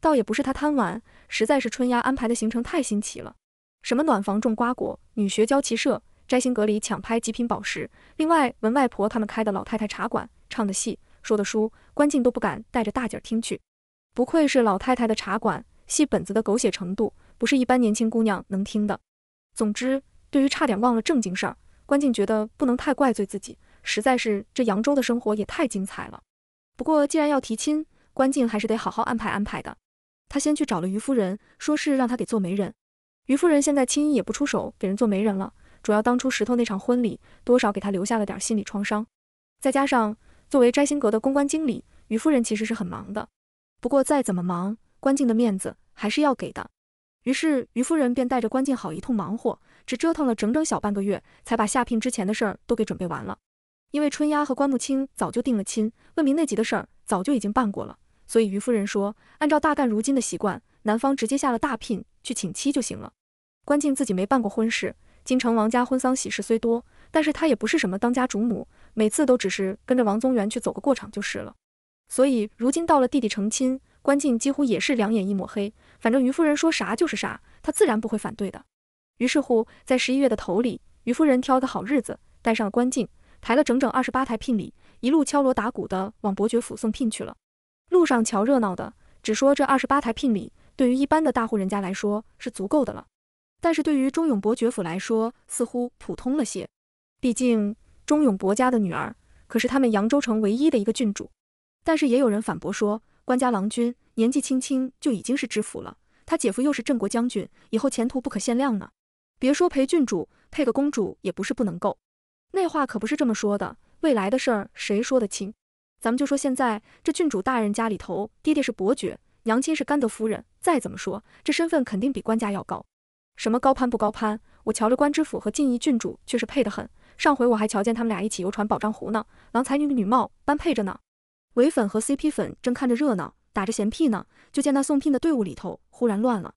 倒也不是他贪玩，实在是春鸭安排的行程太新奇了。什么暖房种瓜果，女学教骑射，摘星阁里抢拍极品宝石，另外文外婆他们开的老太太茶馆唱的戏说的书，关静都不敢带着大姐听去。不愧是老太太的茶馆，戏本子的狗血程度。不是一般年轻姑娘能听的。总之，对于差点忘了正经事儿，关静觉得不能太怪罪自己，实在是这扬州的生活也太精彩了。不过，既然要提亲，关静还是得好好安排安排的。他先去找了于夫人，说是让她给做媒人。于夫人现在轻易也不出手给人做媒人了，主要当初石头那场婚礼，多少给她留下了点心理创伤。再加上作为摘星阁的公关经理，于夫人其实是很忙的。不过再怎么忙，关静的面子还是要给的。于是，于夫人便带着关静好一通忙活，只折腾了整整小半个月，才把下聘之前的事儿都给准备完了。因为春丫和关木清早就定了亲，问明那集的事儿早就已经办过了，所以于夫人说，按照大干如今的习惯，男方直接下了大聘去请妻就行了。关静自己没办过婚事，京城王家婚丧喜事虽多，但是他也不是什么当家主母，每次都只是跟着王宗元去走个过场就是了。所以如今到了弟弟成亲，关静几乎也是两眼一抹黑。反正于夫人说啥就是啥，她自然不会反对的。于是乎，在十一月的头里，于夫人挑个好日子，带上了官进，抬了整整二十八台聘礼，一路敲锣打鼓的往伯爵府送聘去了。路上瞧热闹的，只说这二十八台聘礼对于一般的大户人家来说是足够的了，但是对于钟勇伯爵府来说似乎普通了些。毕竟钟勇伯家的女儿可是他们扬州城唯一的一个郡主。但是也有人反驳说，官家郎君。年纪轻轻就已经是知府了，他姐夫又是镇国将军，以后前途不可限量呢。别说陪郡主，配个公主也不是不能够。那话可不是这么说的，未来的事儿谁说得清？咱们就说现在，这郡主大人家里头，爹爹是伯爵，娘亲是甘德夫人，再怎么说这身份肯定比官家要高。什么高攀不高攀？我瞧着官知府和静怡郡主却是配得很。上回我还瞧见他们俩一起游船保障湖呢，郎才女女貌，般配着呢。伪粉和 CP 粉正看着热闹。打着闲屁呢，就见那送聘的队伍里头忽然乱了，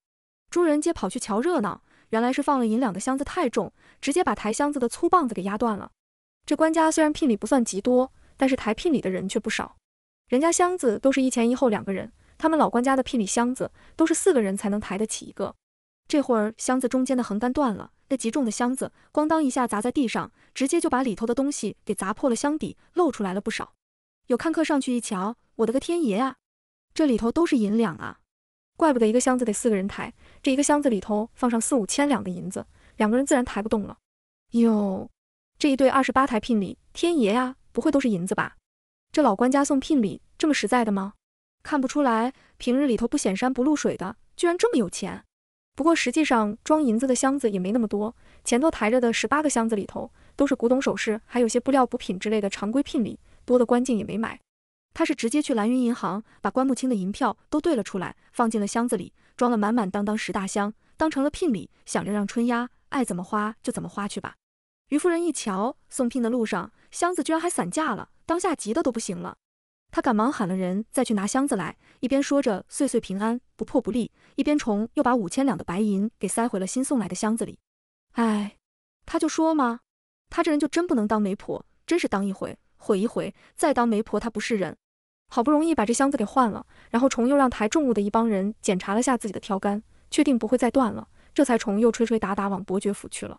诸人皆跑去瞧热闹。原来是放了银两的箱子太重，直接把抬箱子的粗棒子给压断了。这官家虽然聘礼不算极多，但是抬聘礼的人却不少。人家箱子都是一前一后两个人，他们老官家的聘礼箱子都是四个人才能抬得起一个。这会儿箱子中间的横杆断了，那极重的箱子咣当一下砸在地上，直接就把里头的东西给砸破了，箱底露出来了不少。有看客上去一瞧，我的个天爷啊！这里头都是银两啊，怪不得一个箱子得四个人抬。这一个箱子里头放上四五千两的银子，两个人自然抬不动了。哟，这一对二十八台聘礼，天爷呀，不会都是银子吧？这老官家送聘礼这么实在的吗？看不出来，平日里头不显山不露水的，居然这么有钱。不过实际上装银子的箱子也没那么多，前头抬着的十八个箱子里头都是古董首饰，还有些布料补品之类的常规聘礼，多的官进也没买。他是直接去蓝云银行，把关木清的银票都兑了出来，放进了箱子里，装了满满当当十大箱，当成了聘礼，想着让春丫爱怎么花就怎么花去吧。余夫人一瞧，送聘的路上箱子居然还散架了，当下急得都不行了。她赶忙喊了人再去拿箱子来，一边说着岁岁平安，不破不立，一边重又把五千两的白银给塞回了新送来的箱子里。哎，他就说嘛，他这人就真不能当媒婆，真是当一回。毁一毁，再当媒婆，她不是人。好不容易把这箱子给换了，然后虫又让抬重物的一帮人检查了下自己的挑杆，确定不会再断了，这才虫又吹吹打打往伯爵府去了。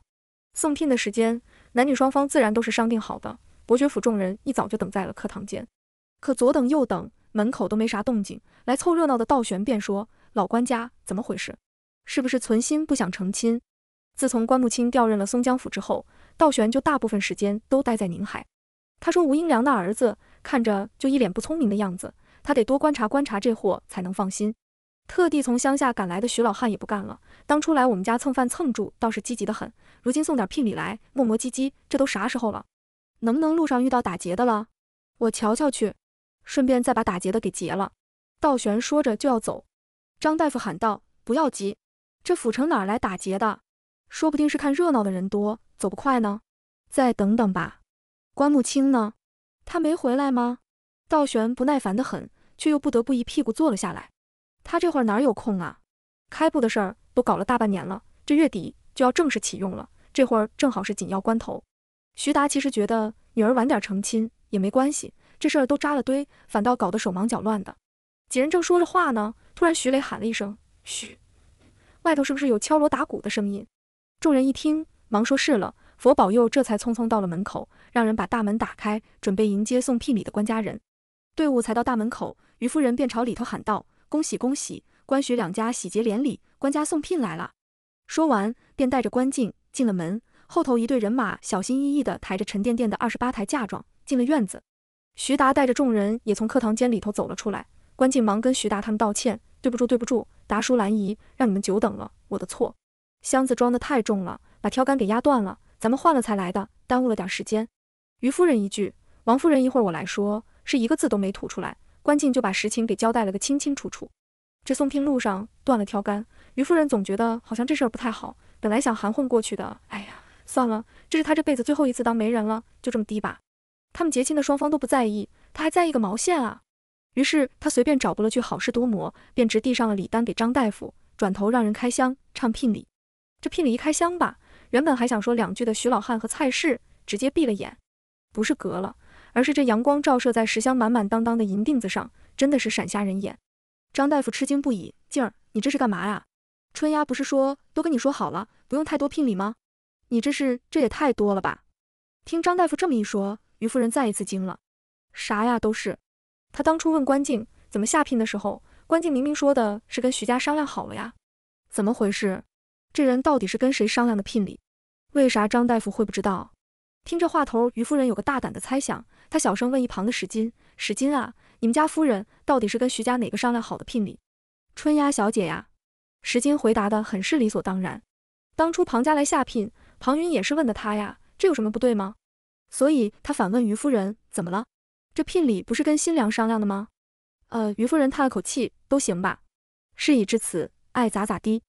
送聘的时间，男女双方自然都是商定好的。伯爵府众人一早就等在了客堂间，可左等右等，门口都没啥动静。来凑热闹的道玄便说：“老官家，怎么回事？是不是存心不想成亲？”自从关木清调任了松江府之后，道玄就大部分时间都待在宁海。他说：“吴英良的儿子看着就一脸不聪明的样子，他得多观察观察这货才能放心。”特地从乡下赶来的徐老汉也不干了，当初来我们家蹭饭蹭住倒是积极的很，如今送点聘礼来磨磨唧唧，这都啥时候了？能不能路上遇到打劫的了？我瞧瞧去，顺便再把打劫的给劫了。道玄说着就要走，张大夫喊道：“不要急，这府城哪来打劫的？说不定是看热闹的人多，走不快呢。再等等吧。”关木青呢？他没回来吗？道玄不耐烦得很，却又不得不一屁股坐了下来。他这会儿哪有空啊？开埠的事儿都搞了大半年了，这月底就要正式启用了，这会儿正好是紧要关头。徐达其实觉得女儿晚点成亲也没关系，这事儿都扎了堆，反倒搞得手忙脚乱的。几人正说着话呢，突然徐磊喊了一声：“嘘！”外头是不是有敲锣打鼓的声音？众人一听，忙说是了。佛保佑，这才匆匆到了门口。让人把大门打开，准备迎接送聘礼的官家人。队伍才到大门口，于夫人便朝里头喊道：“恭喜恭喜，关徐两家喜结连理，官家送聘来了。”说完，便带着关静进了门。后头一队人马小心翼翼地抬着沉甸甸的二十八台嫁妆进了院子。徐达带着众人也从课堂间里头走了出来。关静忙跟徐达他们道歉：“对不住，对不住，达叔、兰姨，让你们久等了，我的错。箱子装得太重了，把挑杆给压断了，咱们换了才来的，耽误了点时间。”于夫人一句，王夫人一会儿我来说，是一个字都没吐出来，关静就把实情给交代了个清清楚楚。这送聘路上断了挑杆，于夫人总觉得好像这事儿不太好，本来想含混过去的，哎呀，算了，这是她这辈子最后一次当媒人了，就这么低吧。他们结亲的双方都不在意，她还在意个毛线啊？于是她随便找补了句好事多磨，便直递上了礼单给张大夫，转头让人开箱唱聘礼。这聘礼一开箱吧，原本还想说两句的徐老汉和蔡氏直接闭了眼。不是隔了，而是这阳光照射在石箱满满当当的银锭子上，真的是闪瞎人眼。张大夫吃惊不已：“静儿，你这是干嘛呀？”春丫不是说都跟你说好了，不用太多聘礼吗？你这是这也太多了吧？听张大夫这么一说，于夫人再一次惊了：“啥呀？都是他当初问关静怎么下聘的时候，关静明明说的是跟徐家商量好了呀，怎么回事？这人到底是跟谁商量的聘礼？为啥张大夫会不知道？”听这话头，于夫人有个大胆的猜想，她小声问一旁的石金：“石金啊，你们家夫人到底是跟徐家哪个商量好的聘礼？春丫小姐呀。”石金回答的很是理所当然：“当初庞家来下聘，庞云也是问的他呀，这有什么不对吗？”所以她反问于夫人：“怎么了？这聘礼不是跟新娘商量的吗？”呃，于夫人叹了口气：“都行吧，事已至此，爱咋咋地。”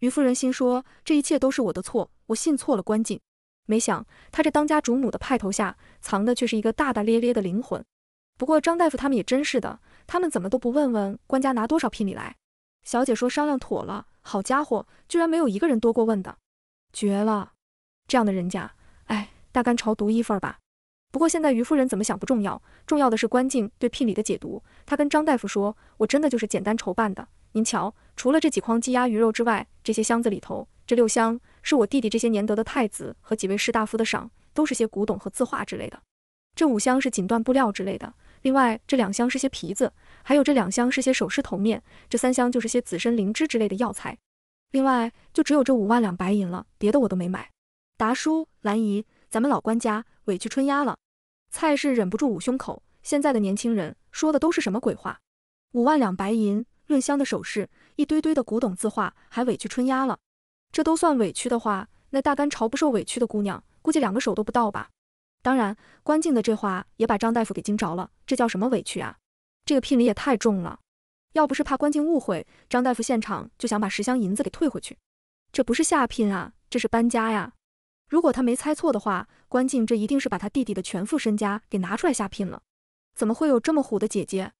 于夫人心说：“这一切都是我的错，我信错了关静。”没想，他这当家主母的派头下，藏的却是一个大大咧咧的灵魂。不过张大夫他们也真是的，他们怎么都不问问官家拿多少聘礼来？小姐说商量妥了。好家伙，居然没有一个人多过问的，绝了！这样的人家，哎，大干朝独一份吧。不过现在于夫人怎么想不重要，重要的是关静对聘礼的解读。她跟张大夫说：“我真的就是简单筹办的。您瞧，除了这几筐鸡鸭鱼肉之外，这些箱子里头，这六箱……”是我弟弟这些年得的太子和几位士大夫的赏，都是些古董和字画之类的。这五箱是锦缎布料之类的，另外这两箱是些皮子，还有这两箱是些首饰头面，这三箱就是些紫参、灵芝之类的药材。另外就只有这五万两白银了，别的我都没买。达叔、兰姨，咱们老官家委屈春丫了。蔡氏忍不住捂胸口，现在的年轻人说的都是什么鬼话？五万两白银，论箱的首饰，一堆堆的古董字画，还委屈春丫了。这都算委屈的话，那大干朝不受委屈的姑娘，估计两个手都不到吧。当然，关静的这话也把张大夫给惊着了。这叫什么委屈啊？这个聘礼也太重了。要不是怕关静误会，张大夫现场就想把十箱银子给退回去。这不是下聘啊，这是搬家呀。如果他没猜错的话，关静这一定是把他弟弟的全副身家给拿出来下聘了。怎么会有这么虎的姐姐？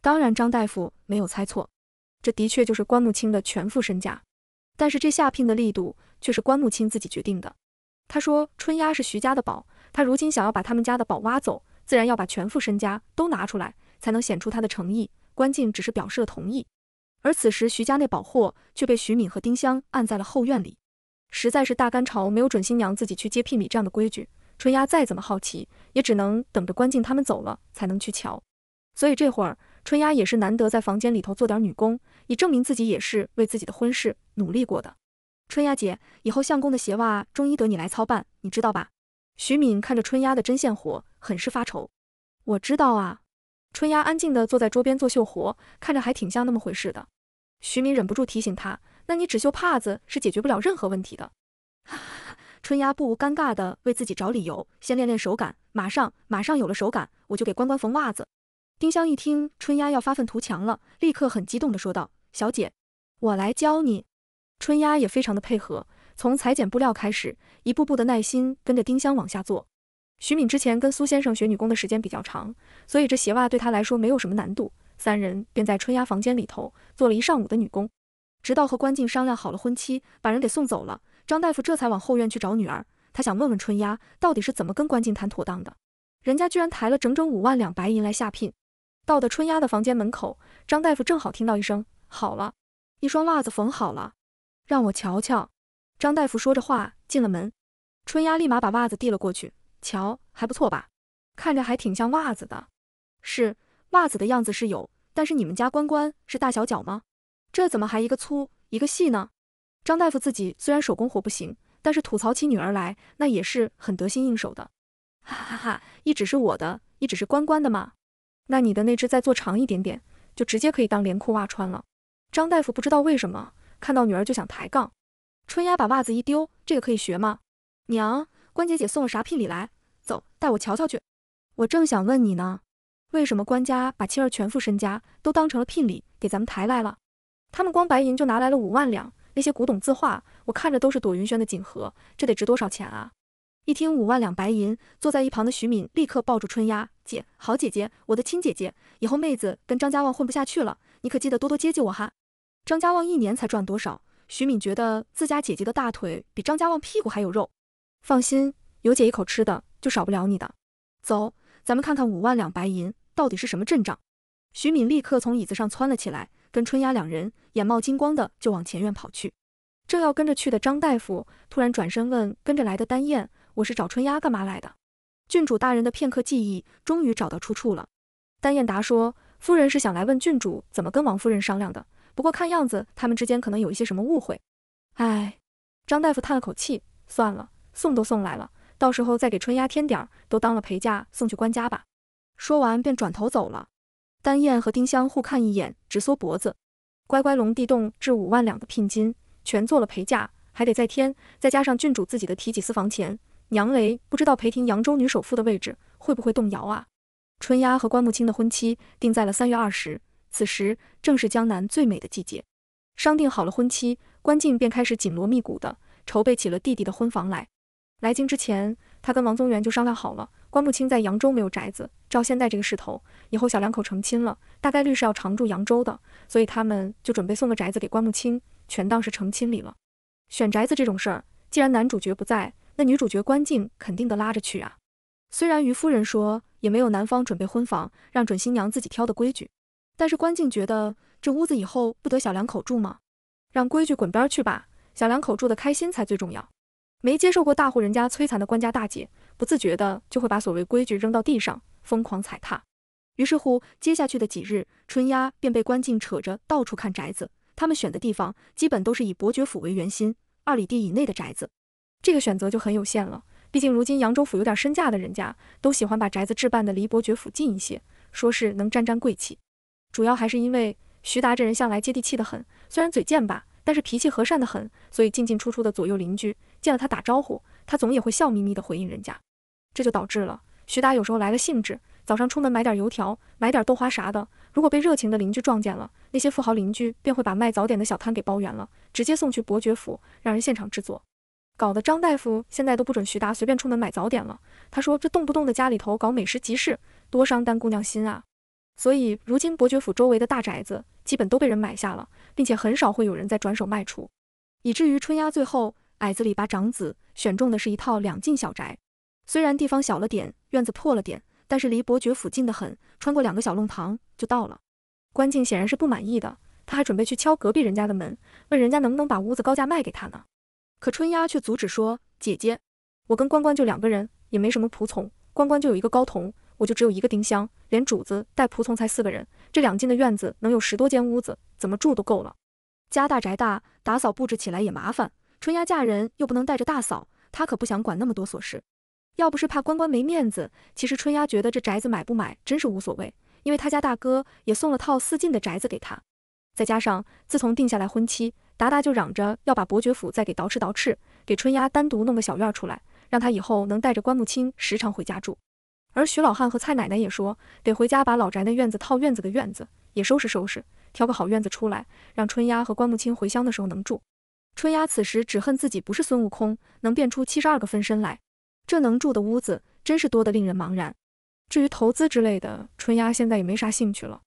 当然，张大夫没有猜错，这的确就是关木清的全副身家。但是这下聘的力度却是关木清自己决定的。他说：“春丫是徐家的宝，他如今想要把他们家的宝挖走，自然要把全副身家都拿出来，才能显出他的诚意。”关静只是表示了同意。而此时，徐家那宝货却被徐敏和丁香按在了后院里。实在是大干朝没有准新娘自己去接聘礼这样的规矩，春丫再怎么好奇，也只能等着关静他们走了才能去瞧。所以这会儿，春丫也是难得在房间里头做点女工。以证明自己也是为自己的婚事努力过的。春丫姐，以后相公的鞋袜终于得你来操办，你知道吧？徐敏看着春丫的针线活，很是发愁。我知道啊。春丫安静地坐在桌边做绣活，看着还挺像那么回事的。徐敏忍不住提醒她，那你只绣帕子是解决不了任何问题的。哈哈。春丫不无尴尬地为自己找理由，先练练手感，马上马上有了手感，我就给关关缝袜子。丁香一听春丫要发愤图强了，立刻很激动地说道。小姐，我来教你。春丫也非常的配合，从裁剪布料开始，一步步的耐心跟着丁香往下做。徐敏之前跟苏先生学女工的时间比较长，所以这鞋袜对她来说没有什么难度。三人便在春丫房间里头做了一上午的女工，直到和关静商量好了婚期，把人给送走了。张大夫这才往后院去找女儿，他想问问春丫到底是怎么跟关静谈妥当的。人家居然抬了整整五万两白银来下聘。到的春丫的房间门口，张大夫正好听到一声。好了，一双袜子缝好了，让我瞧瞧。张大夫说着话进了门，春丫立马把袜子递了过去，瞧，还不错吧？看着还挺像袜子的。是，袜子的样子是有，但是你们家关关是大小脚吗？这怎么还一个粗一个细呢？张大夫自己虽然手工活不行，但是吐槽起女儿来那也是很得心应手的。哈哈哈，一只是我的，一只是关关的嘛。那你的那只再做长一点点，就直接可以当连裤袜穿了。张大夫不知道为什么看到女儿就想抬杠。春丫把袜子一丢，这个可以学吗？娘，关姐姐送了啥聘礼来？走，带我瞧瞧去。我正想问你呢，为什么官家把妻儿全副身家都当成了聘礼给咱们抬来了？他们光白银就拿来了五万两，那些古董字画，我看着都是朵云轩的锦盒，这得值多少钱啊？一听五万两白银，坐在一旁的徐敏立刻抱住春丫姐，好姐姐，我的亲姐姐，以后妹子跟张家旺混不下去了，你可记得多多接济我哈。张家旺一年才赚多少？徐敏觉得自家姐姐的大腿比张家旺屁股还有肉。放心，有姐一口吃的就少不了你的。走，咱们看看五万两白银到底是什么阵仗。徐敏立刻从椅子上窜了起来，跟春丫两人眼冒金光的就往前院跑去。正要跟着去的张大夫突然转身问跟着来的丹燕：“我是找春丫干嘛来的？”郡主大人的片刻记忆终于找到出处了。丹燕答说：“夫人是想来问郡主怎么跟王夫人商量的。”不过看样子，他们之间可能有一些什么误会。哎，张大夫叹了口气，算了，送都送来了，到时候再给春丫添点儿，都当了陪嫁送去官家吧。说完便转头走了。丹燕和丁香互看一眼，直缩脖子。乖乖龙地洞置五万两的聘金，全做了陪嫁，还得再添，再加上郡主自己的提己私房钱，娘雷不知道裴庭扬州女首富的位置会不会动摇啊？春丫和关穆清的婚期定在了三月二十。此时正是江南最美的季节，商定好了婚期，关静便开始紧锣密鼓的筹备起了弟弟的婚房来。来京之前，他跟王宗元就商量好了，关穆清在扬州没有宅子，照现在这个势头，以后小两口成亲了，大概率是要常住扬州的，所以他们就准备送个宅子给关穆清，全当是成亲礼了。选宅子这种事儿，既然男主角不在，那女主角关静肯定得拉着去啊。虽然于夫人说也没有男方准备婚房，让准新娘自己挑的规矩。但是关静觉得这屋子以后不得小两口住吗？让规矩滚边去吧，小两口住的开心才最重要。没接受过大户人家摧残的官家大姐，不自觉的就会把所谓规矩扔到地上，疯狂踩踏。于是乎，接下去的几日，春丫便被关静扯着到处看宅子。他们选的地方基本都是以伯爵府为圆心，二里地以内的宅子。这个选择就很有限了，毕竟如今扬州府有点身价的人家，都喜欢把宅子置办的离伯爵府近一些，说是能沾沾贵气。主要还是因为徐达这人向来接地气的很，虽然嘴贱吧，但是脾气和善的很，所以进进出出的左右邻居见了他打招呼，他总也会笑眯眯的回应人家。这就导致了徐达有时候来了兴致，早上出门买点油条、买点豆花啥的。如果被热情的邻居撞见了，那些富豪邻居便会把卖早点的小摊给包圆了，直接送去伯爵府让人现场制作。搞得张大夫现在都不准徐达随便出门买早点了。他说这动不动的家里头搞美食集市，多伤丹姑娘心啊！所以，如今伯爵府周围的大宅子基本都被人买下了，并且很少会有人再转手卖出，以至于春丫最后矮子里把长子选中的是一套两进小宅，虽然地方小了点，院子破了点，但是离伯爵府近得很，穿过两个小弄堂就到了。关静显然是不满意的，他还准备去敲隔壁人家的门，问人家能不能把屋子高价卖给他呢。可春丫却阻止说：“姐姐，我跟关关就两个人，也没什么仆从，关关就有一个高童。”我就只有一个丁香，连主子带仆从才四个人。这两进的院子能有十多间屋子，怎么住都够了。家大宅大，打扫布置起来也麻烦。春丫嫁人又不能带着大嫂，她可不想管那么多琐事。要不是怕关关没面子，其实春丫觉得这宅子买不买真是无所谓，因为他家大哥也送了套四进的宅子给他。再加上自从定下来婚期，达达就嚷着要把伯爵府再给捯饬捯饬，给春丫单独弄个小院出来，让她以后能带着关木青时常回家住。而徐老汉和蔡奶奶也说得回家把老宅那院子套院子的院子也收拾收拾，挑个好院子出来，让春丫和关木青回乡的时候能住。春丫此时只恨自己不是孙悟空，能变出七十二个分身来。这能住的屋子真是多得令人茫然。至于投资之类的，春丫现在也没啥兴趣了。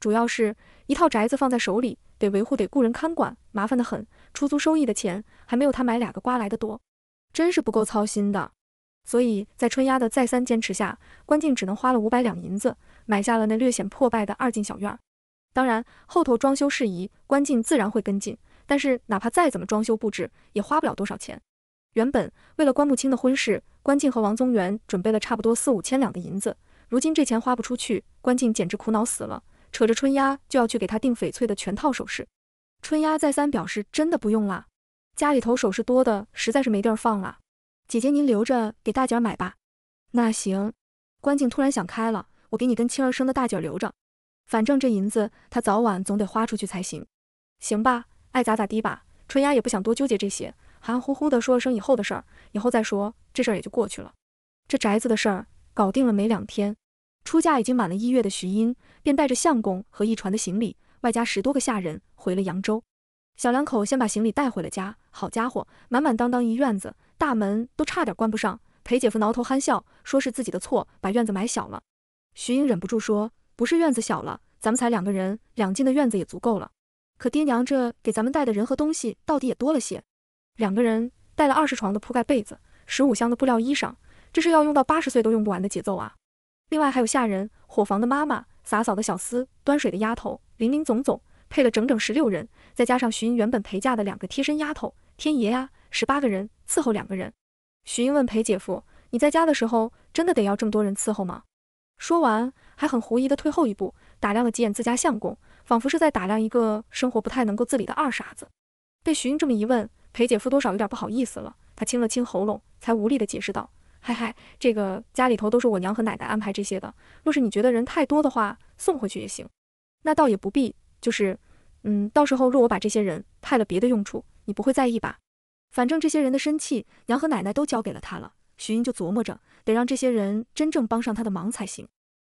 主要是一套宅子放在手里，得维护，得雇人看管，麻烦得很。出租收益的钱还没有他买两个瓜来的多，真是不够操心的。所以在春丫的再三坚持下，关静只能花了五百两银子买下了那略显破败的二进小院。当然，后头装修事宜，关静自然会跟进。但是哪怕再怎么装修布置，也花不了多少钱。原本为了关穆清的婚事，关静和王宗元准备了差不多四五千两的银子，如今这钱花不出去，关静简直苦恼死了，扯着春丫就要去给他订翡翠的全套首饰。春丫再三表示真的不用啦，家里头首饰多的实在是没地儿放了。姐姐您留着给大姐买吧，那行。关静突然想开了，我给你跟青儿生的大姐留着，反正这银子她早晚总得花出去才行。行吧，爱咋咋地吧。春丫也不想多纠结这些，含含糊糊的说了声以后的事儿，以后再说，这事儿也就过去了。这宅子的事儿搞定了没两天，出嫁已经满了一月的徐英，便带着相公和一船的行李，外加十多个下人回了扬州。小两口先把行李带回了家。好家伙，满满当当一院子，大门都差点关不上。裴姐夫挠头憨笑，说是自己的错，把院子买小了。徐英忍不住说：“不是院子小了，咱们才两个人，两进的院子也足够了。可爹娘这给咱们带的人和东西，到底也多了些。两个人带了二十床的铺盖被子，十五箱的布料衣裳，这是要用到八十岁都用不完的节奏啊！另外还有下人、伙房的妈妈、洒扫的小厮、端水的丫头，林林总总。”配了整整十六人，再加上徐英原本陪嫁的两个贴身丫头，天爷呀，十八个人伺候两个人。徐英问裴姐夫：“你在家的时候，真的得要这么多人伺候吗？”说完，还很狐疑的退后一步，打量了几眼自家相公，仿佛是在打量一个生活不太能够自理的二傻子。被徐英这么一问，裴姐夫多少有点不好意思了，他清了清喉咙，才无力的解释道：“嗨嗨，这个家里头都是我娘和奶奶安排这些的。若是你觉得人太多的话，送回去也行。那倒也不必。”就是，嗯，到时候若我把这些人派了别的用处，你不会在意吧？反正这些人的身气，娘和奶奶都交给了他了。徐英就琢磨着，得让这些人真正帮上他的忙才行。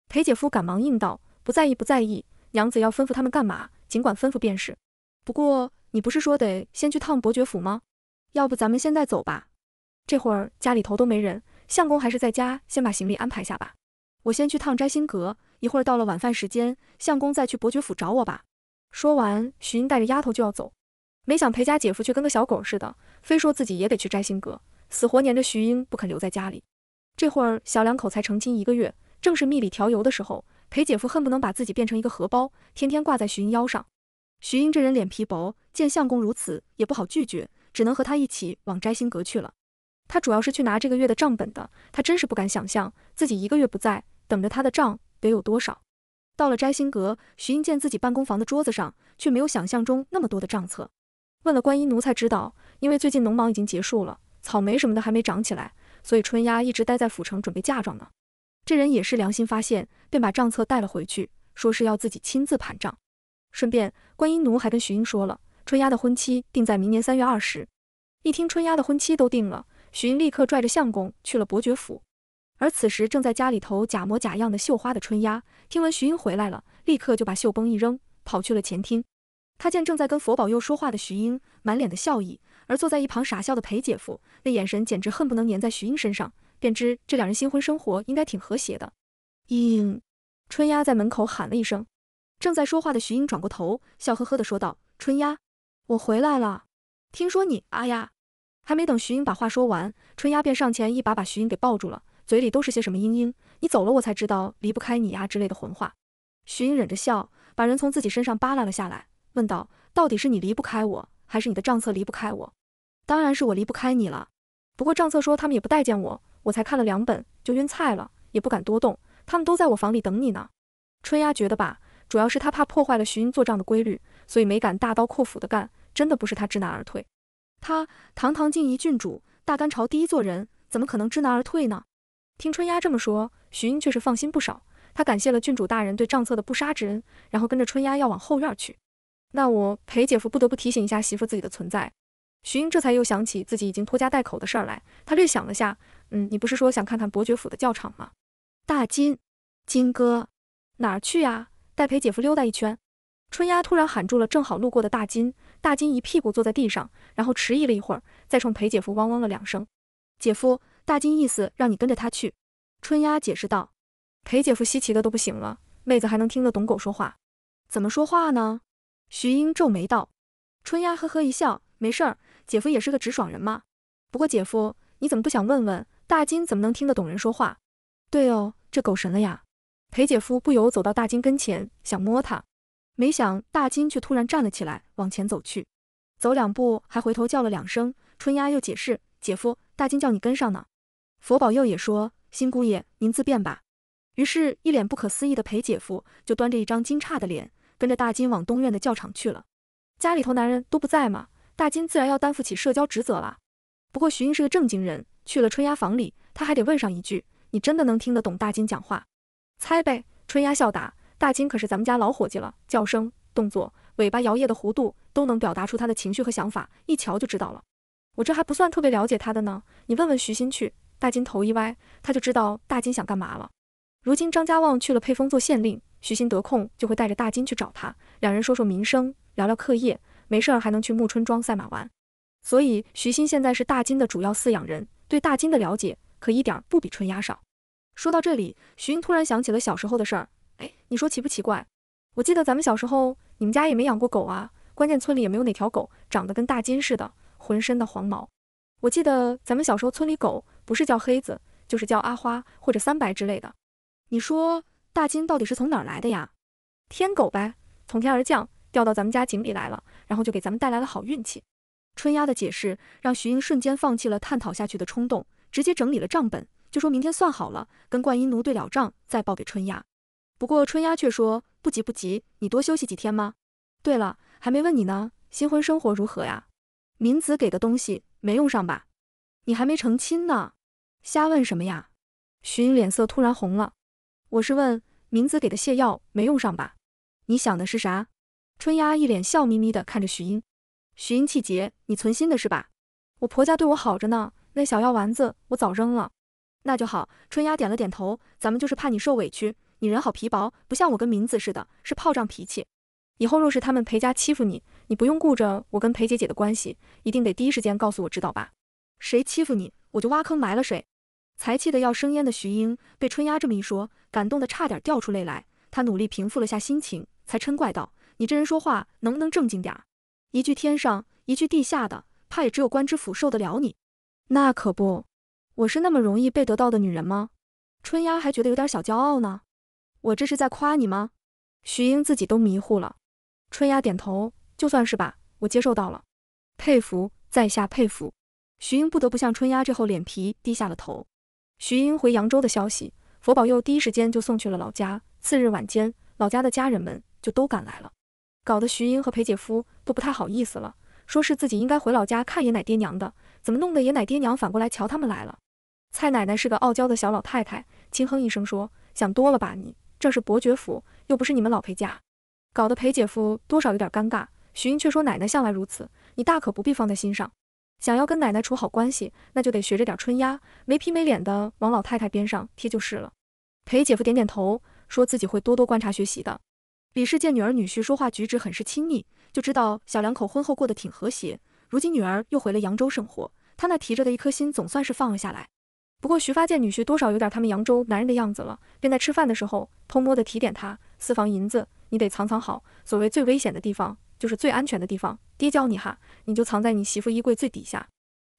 裴姐夫赶忙应道：“不在意，不在意。娘子要吩咐他们干嘛，尽管吩咐便是。不过你不是说得先去趟伯爵府吗？要不咱们现在走吧？这会儿家里头都没人，相公还是在家先把行李安排下吧。我先去趟摘星阁，一会儿到了晚饭时间，相公再去伯爵府找我吧。”说完，徐英带着丫头就要走，没想裴家姐夫却跟个小狗似的，非说自己也得去摘星阁，死活黏着徐英不肯留在家里。这会儿小两口才成亲一个月，正是蜜里调油的时候，裴姐夫恨不能把自己变成一个荷包，天天挂在徐英腰上。徐英这人脸皮薄，见相公如此也不好拒绝，只能和他一起往摘星阁去了。他主要是去拿这个月的账本的，他真是不敢想象自己一个月不在，等着他的账得有多少。到了摘星阁，徐英见自己办公房的桌子上却没有想象中那么多的账册，问了观音奴才知道，因为最近农忙已经结束了，草莓什么的还没长起来，所以春丫一直待在府城准备嫁妆呢。这人也是良心发现，便把账册带了回去，说是要自己亲自盘账。顺便，观音奴还跟徐英说了春丫的婚期定在明年三月二十。一听春丫的婚期都定了，徐英立刻拽着相公去了伯爵府。而此时正在家里头假模假样的绣花的春丫，听闻徐英回来了，立刻就把绣绷一扔，跑去了前厅。他见正在跟佛宝佑说话的徐英满脸的笑意，而坐在一旁傻笑的裴姐夫，那眼神简直恨不能粘在徐英身上，便知这两人新婚生活应该挺和谐的。英，春丫在门口喊了一声，正在说话的徐英转过头，笑呵呵的说道：“春丫，我回来了。听说你……啊呀！”还没等徐英把话说完，春丫便上前一把把徐英给抱住了。嘴里都是些什么嘤嘤，你走了我才知道离不开你呀之类的混话。徐英忍着笑，把人从自己身上扒拉了下来，问道：“到底是你离不开我，还是你的账册离不开我？”“当然是我离不开你了。不过账册说他们也不待见我，我才看了两本就晕菜了，也不敢多动。他们都在我房里等你呢。”春丫觉得吧，主要是她怕破坏了徐英做账的规律，所以没敢大刀阔斧的干。真的不是她知难而退，她堂堂静怡郡主，大干朝第一做人，怎么可能知难而退呢？听春丫这么说，徐英却是放心不少。他感谢了郡主大人对账册的不杀之恩，然后跟着春丫要往后院去。那我裴姐夫不得不提醒一下媳妇自己的存在。徐英这才又想起自己已经拖家带口的事儿来。他略想了下，嗯，你不是说想看看伯爵府的教场吗？大金，金哥，哪儿去呀？带陪姐夫溜达一圈。春丫突然喊住了正好路过的大金，大金一屁股坐在地上，然后迟疑了一会儿，再冲裴姐夫汪汪了两声，姐夫。大金意思让你跟着他去，春丫解释道：“裴姐夫稀奇的都不行了，妹子还能听得懂狗说话，怎么说话呢？”徐英皱眉道。春丫呵呵一笑：“没事儿，姐夫也是个直爽人嘛。不过姐夫，你怎么不想问问大金怎么能听得懂人说话？对哦，这狗神了呀！”裴姐夫不由走到大金跟前，想摸他，没想大金却突然站了起来，往前走去，走两步还回头叫了两声。春丫又解释：“姐夫，大金叫你跟上呢。”佛保佑也说：“新姑爷，您自便吧。”于是，一脸不可思议的裴姐夫就端着一张惊诧的脸，跟着大金往东院的教场去了。家里头男人都不在嘛，大金自然要担负起社交职责了。不过，徐英是个正经人，去了春丫房里，他还得问上一句：“你真的能听得懂大金讲话？”猜呗，春丫笑答：“大金可是咱们家老伙计了，叫声、动作、尾巴摇曳的弧度，都能表达出他的情绪和想法，一瞧就知道了。我这还不算特别了解他的呢，你问问徐新去。”大金头一歪，他就知道大金想干嘛了。如今张家旺去了沛丰做县令，徐鑫得空就会带着大金去找他，两人说说民生，聊聊课业，没事儿还能去暮春庄赛马玩。所以徐鑫现在是大金的主要饲养人，对大金的了解可一点不比春丫少。说到这里，徐英突然想起了小时候的事儿，哎，你说奇不奇怪？我记得咱们小时候，你们家也没养过狗啊，关键村里也没有哪条狗长得跟大金似的，浑身的黄毛。我记得咱们小时候村里狗。不是叫黑子，就是叫阿花或者三白之类的。你说大金到底是从哪儿来的呀？天狗呗，从天而降，掉到咱们家井里来了，然后就给咱们带来了好运气。春丫的解释让徐英瞬间放弃了探讨下去的冲动，直接整理了账本，就说明天算好了，跟冠音奴对了账，再报给春丫。不过春丫却说不急不急，你多休息几天嘛。对了，还没问你呢，新婚生活如何呀？民子给的东西没用上吧？你还没成亲呢。瞎问什么呀？徐英脸色突然红了。我是问，明子给的泻药没用上吧？你想的是啥？春丫一脸笑眯眯的看着徐英。徐英气结，你存心的是吧？我婆家对我好着呢，那小药丸子我早扔了。那就好。春丫点了点头。咱们就是怕你受委屈。你人好皮薄，不像我跟明子似的，是炮仗脾气。以后若是他们裴家欺负你，你不用顾着我跟裴姐姐的关系，一定得第一时间告诉我，知道吧？谁欺负你，我就挖坑埋了谁。才气的要生烟的徐英被春丫这么一说，感动得差点掉出泪来。她努力平复了下心情，才嗔怪道：“你这人说话能不能正经点儿？一句天上，一句地下的，怕也只有官知府受得了你。”“那可不，我是那么容易被得到的女人吗？”春丫还觉得有点小骄傲呢。“我这是在夸你吗？”徐英自己都迷糊了。春丫点头：“就算是吧，我接受到了，佩服，在下佩服。”徐英不得不向春丫这厚脸皮低下了头。徐英回扬州的消息，佛保佑第一时间就送去了老家。次日晚间，老家的家人们就都赶来了，搞得徐英和裴姐夫都不太好意思了，说是自己应该回老家看爷奶爹娘的，怎么弄得爷奶爹娘反过来瞧他们来了？蔡奶奶是个傲娇的小老太太，轻哼一声说：“想多了吧，你这是伯爵府，又不是你们老裴家。”搞得裴姐夫多少有点尴尬。徐英却说：“奶奶向来如此，你大可不必放在心上。”想要跟奶奶处好关系，那就得学着点春丫，没皮没脸的往老太太边上贴就是了。裴姐夫点点头，说自己会多多观察学习的。李氏见女儿女婿说话举止很是亲密，就知道小两口婚后过得挺和谐。如今女儿又回了扬州生活，他那提着的一颗心总算是放了下来。不过徐发见女婿多少有点他们扬州男人的样子了，便在吃饭的时候偷摸的提点他：私房银子你得藏藏好，所谓最危险的地方就是最安全的地方。爹教你哈，你就藏在你媳妇衣柜最底下。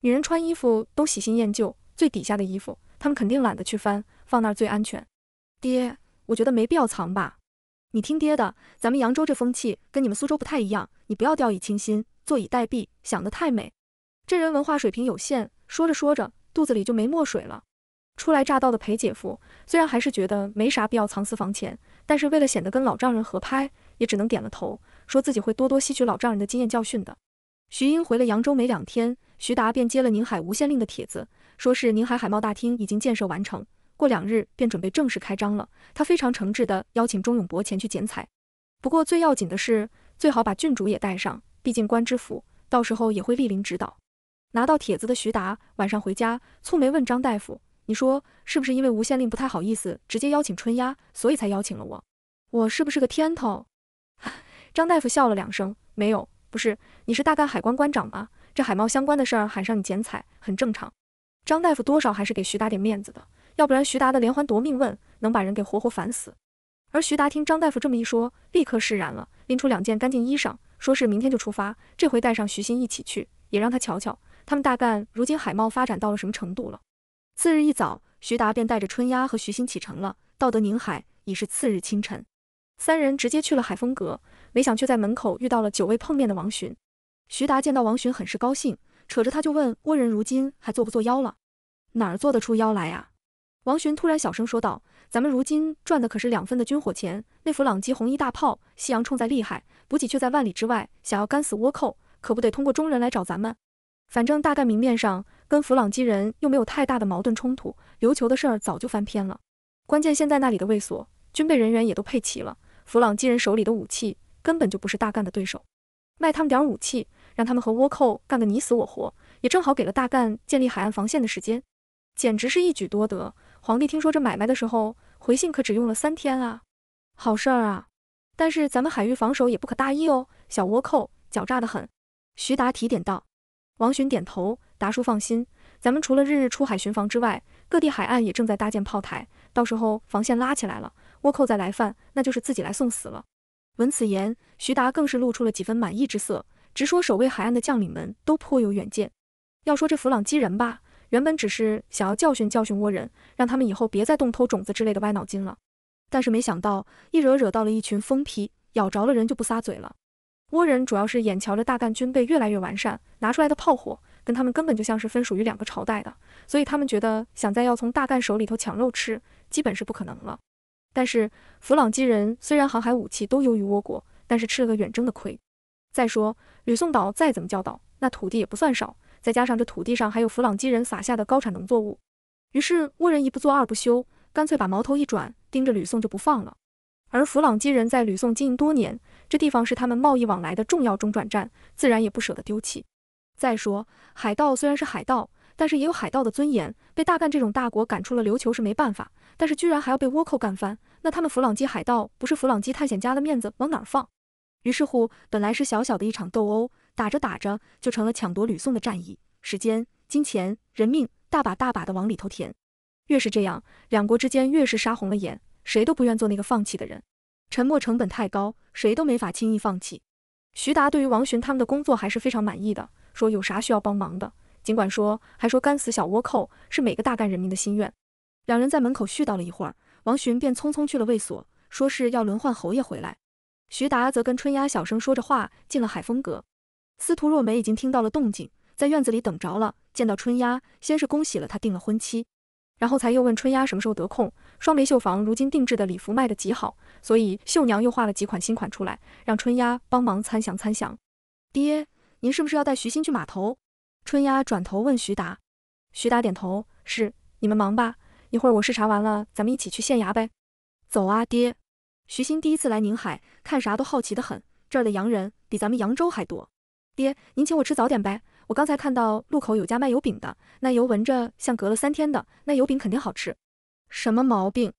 女人穿衣服都喜新厌旧，最底下的衣服他们肯定懒得去翻，放那儿最安全。爹，我觉得没必要藏吧？你听爹的，咱们扬州这风气跟你们苏州不太一样，你不要掉以轻心，坐以待毙，想得太美。这人文化水平有限，说着说着肚子里就没墨水了。初来乍到的裴姐夫虽然还是觉得没啥必要藏私房钱，但是为了显得跟老丈人合拍，也只能点了头。说自己会多多吸取老丈人的经验教训的。徐英回了扬州没两天，徐达便接了宁海无限令的帖子，说是宁海海贸大厅已经建设完成，过两日便准备正式开张了。他非常诚挚地邀请钟永博前去剪彩，不过最要紧的是，最好把郡主也带上，毕竟官知府到时候也会莅临指导。拿到帖子的徐达晚上回家，蹙眉问张大夫：“你说是不是因为无县令不太好意思直接邀请春丫，所以才邀请了我？我是不是个天头？”张大夫笑了两声，没有，不是，你是大干海关关长吗？这海贸相关的事儿喊上你剪彩很正常。张大夫多少还是给徐达点面子的，要不然徐达的连环夺命问能把人给活活烦死。而徐达听张大夫这么一说，立刻释然了，拎出两件干净衣裳，说是明天就出发，这回带上徐新一起去，也让他瞧瞧他们大干如今海贸发展到了什么程度了。次日一早，徐达便带着春丫和徐新启程了，到得宁海已是次日清晨，三人直接去了海风阁。没想却在门口遇到了久未碰面的王巡，徐达见到王巡很是高兴，扯着他就问：“倭人如今还做不做妖了？哪儿做得出妖来啊？”王巡突然小声说道：“咱们如今赚的可是两分的军火钱，那弗朗基红衣大炮西洋冲在厉害，补给却在万里之外，想要干死倭寇，可不得通过中人来找咱们？反正大概明面上跟弗朗基人又没有太大的矛盾冲突，琉球的事儿早就翻篇了。关键现在那里的卫所军备人员也都配齐了，弗朗基人手里的武器。”根本就不是大干的对手，卖他们点武器，让他们和倭寇干个你死我活，也正好给了大干建立海岸防线的时间，简直是一举多得。皇帝听说这买卖的时候，回信可只用了三天啊，好事儿啊！但是咱们海域防守也不可大意哦，小倭寇狡诈得很。徐达提点道，王巡点头，达叔放心，咱们除了日日出海巡防之外，各地海岸也正在搭建炮台，到时候防线拉起来了，倭寇再来犯，那就是自己来送死了。闻此言，徐达更是露出了几分满意之色，直说守卫海岸的将领们都颇有远见。要说这弗朗基人吧，原本只是想要教训教训倭人，让他们以后别再动偷种子之类的歪脑筋了。但是没想到，一惹惹到了一群疯批，咬着了人就不撒嘴了。倭人主要是眼瞧着大干军备越来越完善，拿出来的炮火跟他们根本就像是分属于两个朝代的，所以他们觉得想再要从大干手里头抢肉吃，基本是不可能了。但是弗朗基人虽然航海武器都优于倭国，但是吃了个远征的亏。再说吕宋岛再怎么教导，那土地也不算少，再加上这土地上还有弗朗基人撒下的高产农作物。于是倭人一不做二不休，干脆把矛头一转，盯着吕宋就不放了。而弗朗基人在吕宋经营多年，这地方是他们贸易往来的重要中转站，自然也不舍得丢弃。再说海盗虽然是海盗。但是也有海盗的尊严，被大干这种大国赶出了琉球是没办法，但是居然还要被倭寇干翻，那他们弗朗基海盗不是弗朗基探险家的面子往哪儿放？于是乎，本来是小小的一场斗殴，打着打着就成了抢夺吕宋的战役，时间、金钱、人命，大把大把的往里头填。越是这样，两国之间越是杀红了眼，谁都不愿做那个放弃的人，沉默成本太高，谁都没法轻易放弃。徐达对于王寻他们的工作还是非常满意的，说有啥需要帮忙的。尽管说，还说干死小倭寇是每个大干人民的心愿。两人在门口絮叨了一会儿，王寻便匆匆去了卫所，说是要轮换侯爷回来。徐达则跟春丫小声说着话，进了海风阁。司徒若梅已经听到了动静，在院子里等着了。见到春丫，先是恭喜了她订了婚期，然后才又问春丫什么时候得空。双梅绣坊如今定制的礼服卖得极好，所以绣娘又画了几款新款出来，让春丫帮忙参详参详。爹，您是不是要带徐新去码头？春丫转头问徐达，徐达点头，是，你们忙吧，一会儿我视察完了，咱们一起去县衙呗。走啊，爹。徐欣第一次来宁海，看啥都好奇的很，这儿的洋人比咱们扬州还多。爹，您请我吃早点呗，我刚才看到路口有家卖油饼的，那油闻着像隔了三天的，那油饼肯定好吃。什么毛病？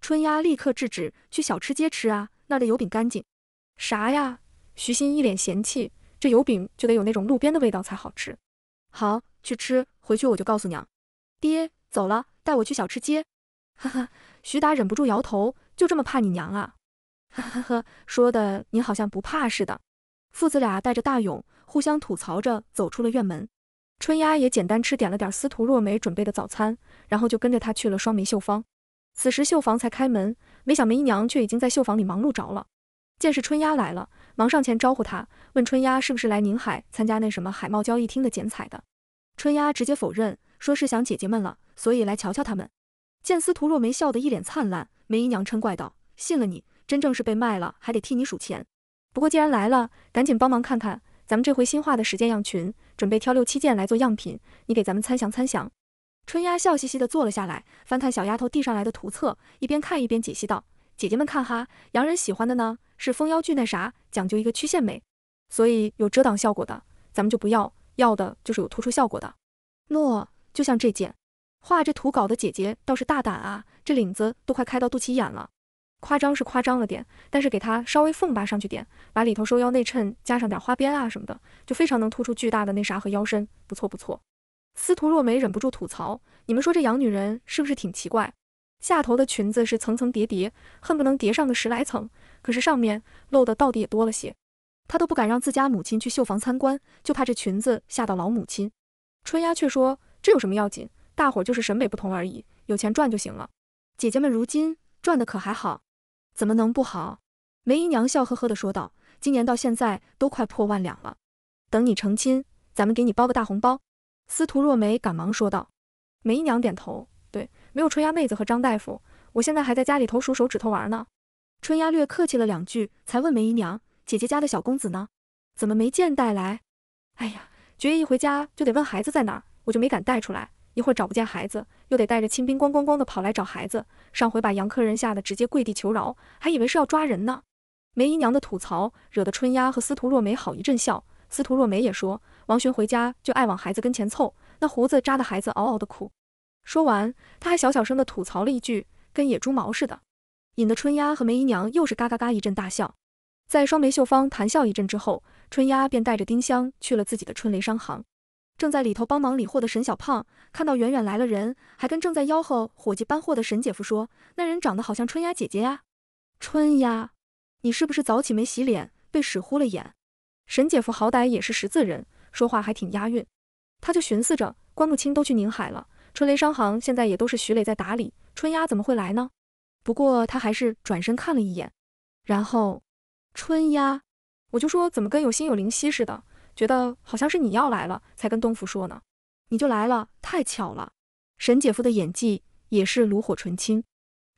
春丫立刻制止，去小吃街吃啊，那儿的油饼干净。啥呀？徐欣一脸嫌弃，这油饼就得有那种路边的味道才好吃。好，去吃。回去我就告诉娘。爹走了，带我去小吃街。哈哈，徐达忍不住摇头，就这么怕你娘啊？哈哈哈，说的你好像不怕似的。父子俩带着大勇，互相吐槽着走出了院门。春丫也简单吃点了点司徒若梅准备的早餐，然后就跟着他去了双梅绣坊。此时绣坊才开门，没想梅姨娘却已经在绣房里忙碌着了。见是春丫来了。忙上前招呼他，问春丫是不是来宁海参加那什么海贸交易厅的剪彩的。春丫直接否认，说是想姐姐们了，所以来瞧瞧他们。见司徒若梅笑得一脸灿烂，梅姨娘嗔怪道：“信了你，真正是被卖了，还得替你数钱。不过既然来了，赶紧帮忙看看，咱们这回新画的十件样裙，准备挑六七件来做样品，你给咱们参详参详。”春丫笑嘻嘻地坐了下来，翻看小丫头递上来的图册，一边看一边解析道。姐姐们看哈，洋人喜欢的呢，是封腰具那啥，讲究一个曲线美，所以有遮挡效果的，咱们就不要，要的就是有突出效果的。诺，就像这件。画这图稿的姐姐倒是大胆啊，这领子都快开到肚脐眼了，夸张是夸张了点，但是给它稍微缝吧上去点，把里头收腰内衬加上点花边啊什么的，就非常能突出巨大的那啥和腰身，不错不错。司徒若梅忍不住吐槽，你们说这洋女人是不是挺奇怪？下头的裙子是层层叠叠，恨不能叠上个十来层，可是上面露的到底也多了些，他都不敢让自家母亲去绣房参观，就怕这裙子吓到老母亲。春丫却说，这有什么要紧，大伙儿就是审美不同而已，有钱赚就行了。姐姐们如今赚的可还好？怎么能不好？梅姨娘笑呵呵的说道，今年到现在都快破万两了，等你成亲，咱们给你包个大红包。司徒若梅赶忙说道。梅姨娘点头，对。没有春丫妹子和张大夫，我现在还在家里头数手指头玩呢。春丫略客气了两句，才问梅姨娘：“姐姐家的小公子呢？怎么没见带来？”哎呀，爵爷一回家就得问孩子在哪儿，我就没敢带出来。一会儿找不见孩子，又得带着亲兵光光光的跑来找孩子。上回把杨客人吓得直接跪地求饶，还以为是要抓人呢。梅姨娘的吐槽惹得春丫和司徒若美好一阵笑。司徒若梅也说，王寻回家就爱往孩子跟前凑，那胡子扎的孩子嗷嗷的哭。说完，他还小小声的吐槽了一句，跟野猪毛似的，引得春丫和梅姨娘又是嘎嘎嘎一阵大笑。在双梅秀芳谈笑一阵之后，春丫便带着丁香去了自己的春雷商行。正在里头帮忙理货的沈小胖看到远远来了人，还跟正在吆喝伙计搬货的沈姐夫说：“那人长得好像春丫姐姐呀。”春丫，你是不是早起没洗脸，被屎糊了眼？沈姐夫好歹也是识字人，说话还挺押韵，他就寻思着关木清都去宁海了。春雷商行现在也都是徐磊在打理，春丫怎么会来呢？不过他还是转身看了一眼，然后，春丫，我就说怎么跟有心有灵犀似的，觉得好像是你要来了才跟东府说呢，你就来了，太巧了。沈姐夫的演技也是炉火纯青。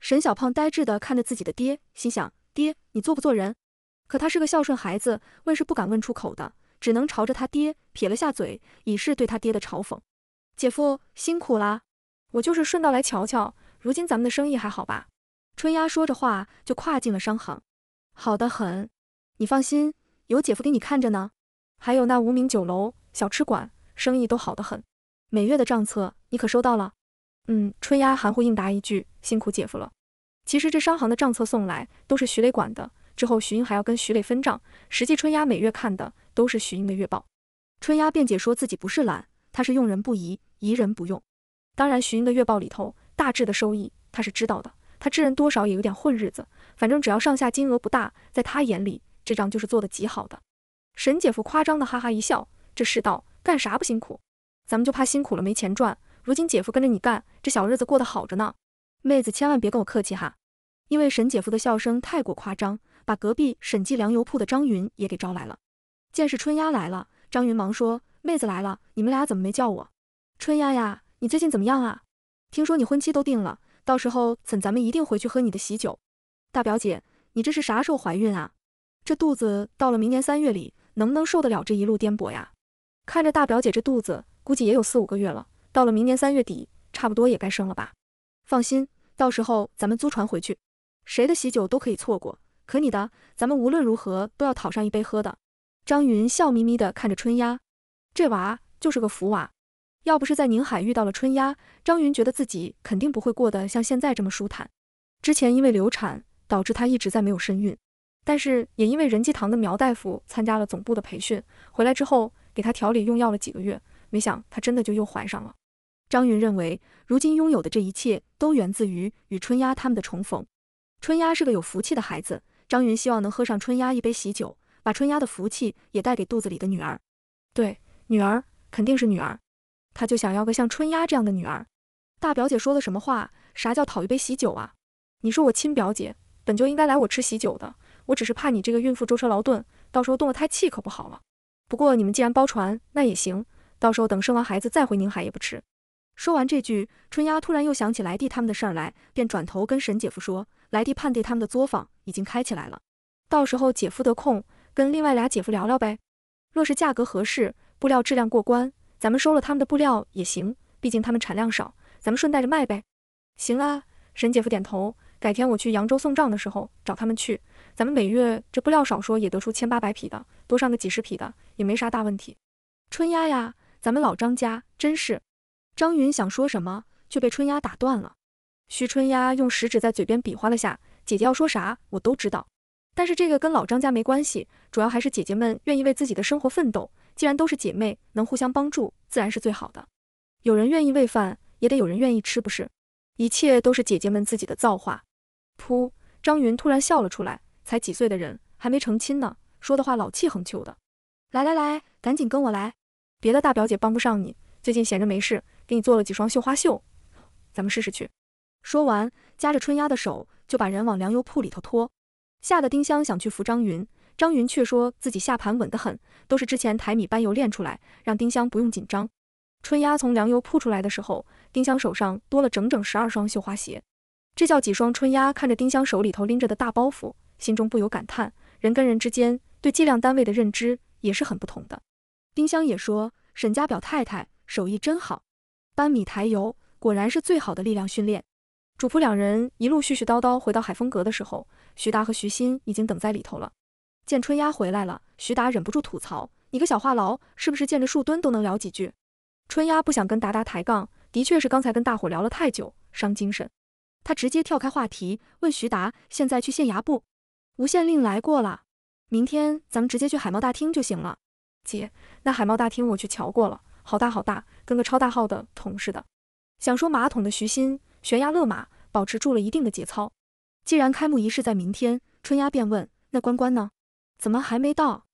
沈小胖呆滞地看着自己的爹，心想：爹，你做不做人？可他是个孝顺孩子，问是不敢问出口的，只能朝着他爹撇了下嘴，以示对他爹的嘲讽。姐夫辛苦了，我就是顺道来瞧瞧，如今咱们的生意还好吧？春丫说着话就跨进了商行，好的很，你放心，有姐夫给你看着呢。还有那无名酒楼、小吃馆，生意都好得很。每月的账册你可收到了？嗯，春丫含糊应答一句，辛苦姐夫了。其实这商行的账册送来都是徐磊管的，之后徐英还要跟徐磊分账，实际春丫每月看的都是徐英的月报。春丫辩解说自己不是懒。他是用人不疑，疑人不用。当然，徐英的月报里头大致的收益他是知道的。他知人多少也有点混日子，反正只要上下金额不大，在他眼里这账就是做的极好的。沈姐夫夸张的哈哈一笑，这世道干啥不辛苦？咱们就怕辛苦了没钱赚。如今姐夫跟着你干，这小日子过得好着呢。妹子千万别跟我客气哈。因为沈姐夫的笑声太过夸张，把隔壁沈记粮油铺的张云也给招来了。见是春丫来了，张云忙说。妹子来了，你们俩怎么没叫我？春丫呀，你最近怎么样啊？听说你婚期都定了，到时候怎咱们一定回去喝你的喜酒。大表姐，你这是啥时候怀孕啊？这肚子到了明年三月里，能不能受得了这一路颠簸呀？看着大表姐这肚子，估计也有四五个月了，到了明年三月底，差不多也该生了吧？放心，到时候咱们租船回去，谁的喜酒都可以错过，可你的，咱们无论如何都要讨上一杯喝的。张云笑眯眯地看着春丫。这娃就是个福娃，要不是在宁海遇到了春丫，张云觉得自己肯定不会过得像现在这么舒坦。之前因为流产，导致她一直在没有身孕，但是也因为仁济堂的苗大夫参加了总部的培训，回来之后给她调理用药了几个月，没想她真的就又怀上了。张云认为，如今拥有的这一切都源自于与春丫他们的重逢。春丫是个有福气的孩子，张云希望能喝上春丫一杯喜酒，把春丫的福气也带给肚子里的女儿。对。女儿肯定是女儿，她就想要个像春丫这样的女儿。大表姐说的什么话？啥叫讨一杯喜酒啊？你是我亲表姐，本就应该来我吃喜酒的。我只是怕你这个孕妇舟车劳顿，到时候动了胎气可不好了。不过你们既然包船，那也行。到时候等生完孩子再回宁海也不迟。说完这句，春丫突然又想起来弟他们的事儿来，便转头跟沈姐夫说：“来弟盼弟他们的作坊已经开起来了，到时候姐夫得空跟另外俩姐夫聊聊呗。若是价格合适。”布料质量过关，咱们收了他们的布料也行，毕竟他们产量少，咱们顺带着卖呗。行啊，沈姐夫点头，改天我去扬州送账的时候找他们去。咱们每月这布料少说也得出千八百匹的，多上个几十匹的也没啥大问题。春丫呀，咱们老张家真是……张云想说什么，却被春丫打断了。徐春丫用食指在嘴边比划了下，姐姐要说啥我都知道，但是这个跟老张家没关系，主要还是姐姐们愿意为自己的生活奋斗。既然都是姐妹，能互相帮助，自然是最好的。有人愿意喂饭，也得有人愿意吃，不是？一切都是姐姐们自己的造化。噗！张云突然笑了出来，才几岁的人，还没成亲呢，说的话老气横秋的。来来来，赶紧跟我来，别的大表姐帮不上你，最近闲着没事，给你做了几双绣花袖，咱们试试去。说完，夹着春丫的手，就把人往粮油铺里头拖，吓得丁香想去扶张云。张云却说自己下盘稳得很，都是之前抬米搬油练出来，让丁香不用紧张。春丫从粮油铺出来的时候，丁香手上多了整整十二双绣花鞋，这叫几双春丫看着丁香手里头拎着的大包袱，心中不由感叹：人跟人之间对计量单位的认知也是很不同的。丁香也说，沈家表太太手艺真好，搬米抬油果然是最好的力量训练。主仆两人一路絮絮叨叨回到海风阁的时候，徐达和徐新已经等在里头了。见春丫回来了，徐达忍不住吐槽：“你个小话痨，是不是见着树墩都能聊几句？”春丫不想跟达达抬杠，的确是刚才跟大伙聊了太久，伤精神。他直接跳开话题，问徐达：“现在去县衙不？吴县令来过了，明天咱们直接去海贸大厅就行了。”姐，那海贸大厅我去瞧过了，好大好大，跟个超大号的桶似的。想说马桶的徐鑫悬崖勒马，保持住了一定的节操。既然开幕仪式在明天，春丫便问：“那关关呢？”怎么还没到？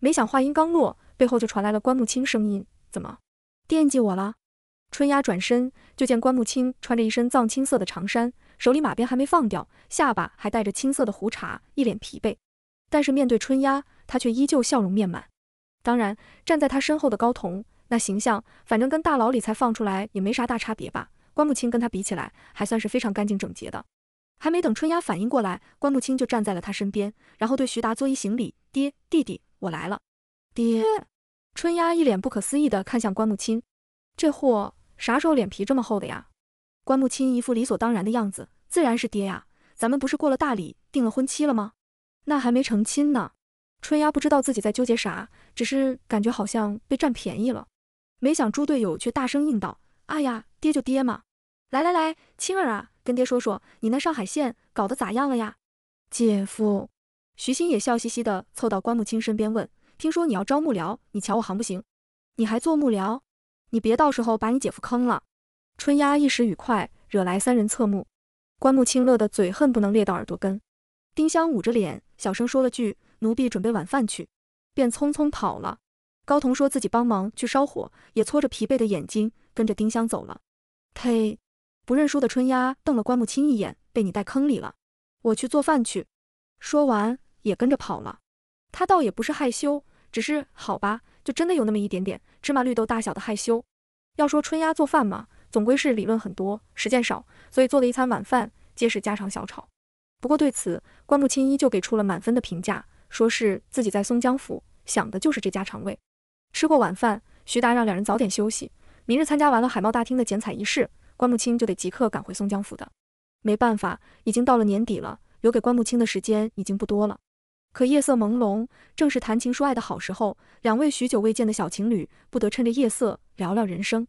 没想话音刚落，背后就传来了关木青声音：“怎么惦记我了？”春丫转身就见关木青穿着一身藏青色的长衫，手里马鞭还没放掉，下巴还带着青色的胡茬，一脸疲惫。但是面对春丫，他却依旧笑容面满。当然，站在他身后的高童那形象，反正跟大牢里才放出来也没啥大差别吧。关木青跟他比起来，还算是非常干净整洁的。还没等春丫反应过来，关木清就站在了他身边，然后对徐达作揖行礼：“爹，弟弟，我来了。”爹，春丫一脸不可思议的看向关木清，这货啥时候脸皮这么厚的呀？关木清一副理所当然的样子：“自然是爹呀，咱们不是过了大礼，定了婚期了吗？那还没成亲呢。”春丫不知道自己在纠结啥，只是感觉好像被占便宜了。没想猪队友却大声应道：“啊呀，爹就爹嘛，来来来，青儿啊。”跟爹说说，你那上海县搞得咋样了呀？姐夫，徐欣也笑嘻嘻地凑到关木清身边问：“听说你要招幕僚，你瞧我行不行？你还做幕僚？你别到时候把你姐夫坑了。”春丫一时语快，惹来三人侧目。关木清乐得嘴恨不能裂到耳朵根。丁香捂着脸，小声说了句：“奴婢准备晚饭去。”便匆匆跑了。高童说自己帮忙去烧火，也搓着疲惫的眼睛，跟着丁香走了。呸！不认输的春丫瞪了关木清一眼，被你带坑里了。我去做饭去。说完也跟着跑了。他倒也不是害羞，只是好吧，就真的有那么一点点芝麻绿豆大小的害羞。要说春丫做饭嘛，总归是理论很多，实践少，所以做的一餐晚饭皆是家常小炒。不过对此，关木清依旧给出了满分的评价，说是自己在松江府想的就是这家常味。吃过晚饭，徐达让两人早点休息，明日参加完了海贸大厅的剪彩仪式。关木清就得即刻赶回松江府的，没办法，已经到了年底了，留给关木清的时间已经不多了。可夜色朦胧，正是谈情说爱的好时候，两位许久未见的小情侣不得趁着夜色聊聊人生。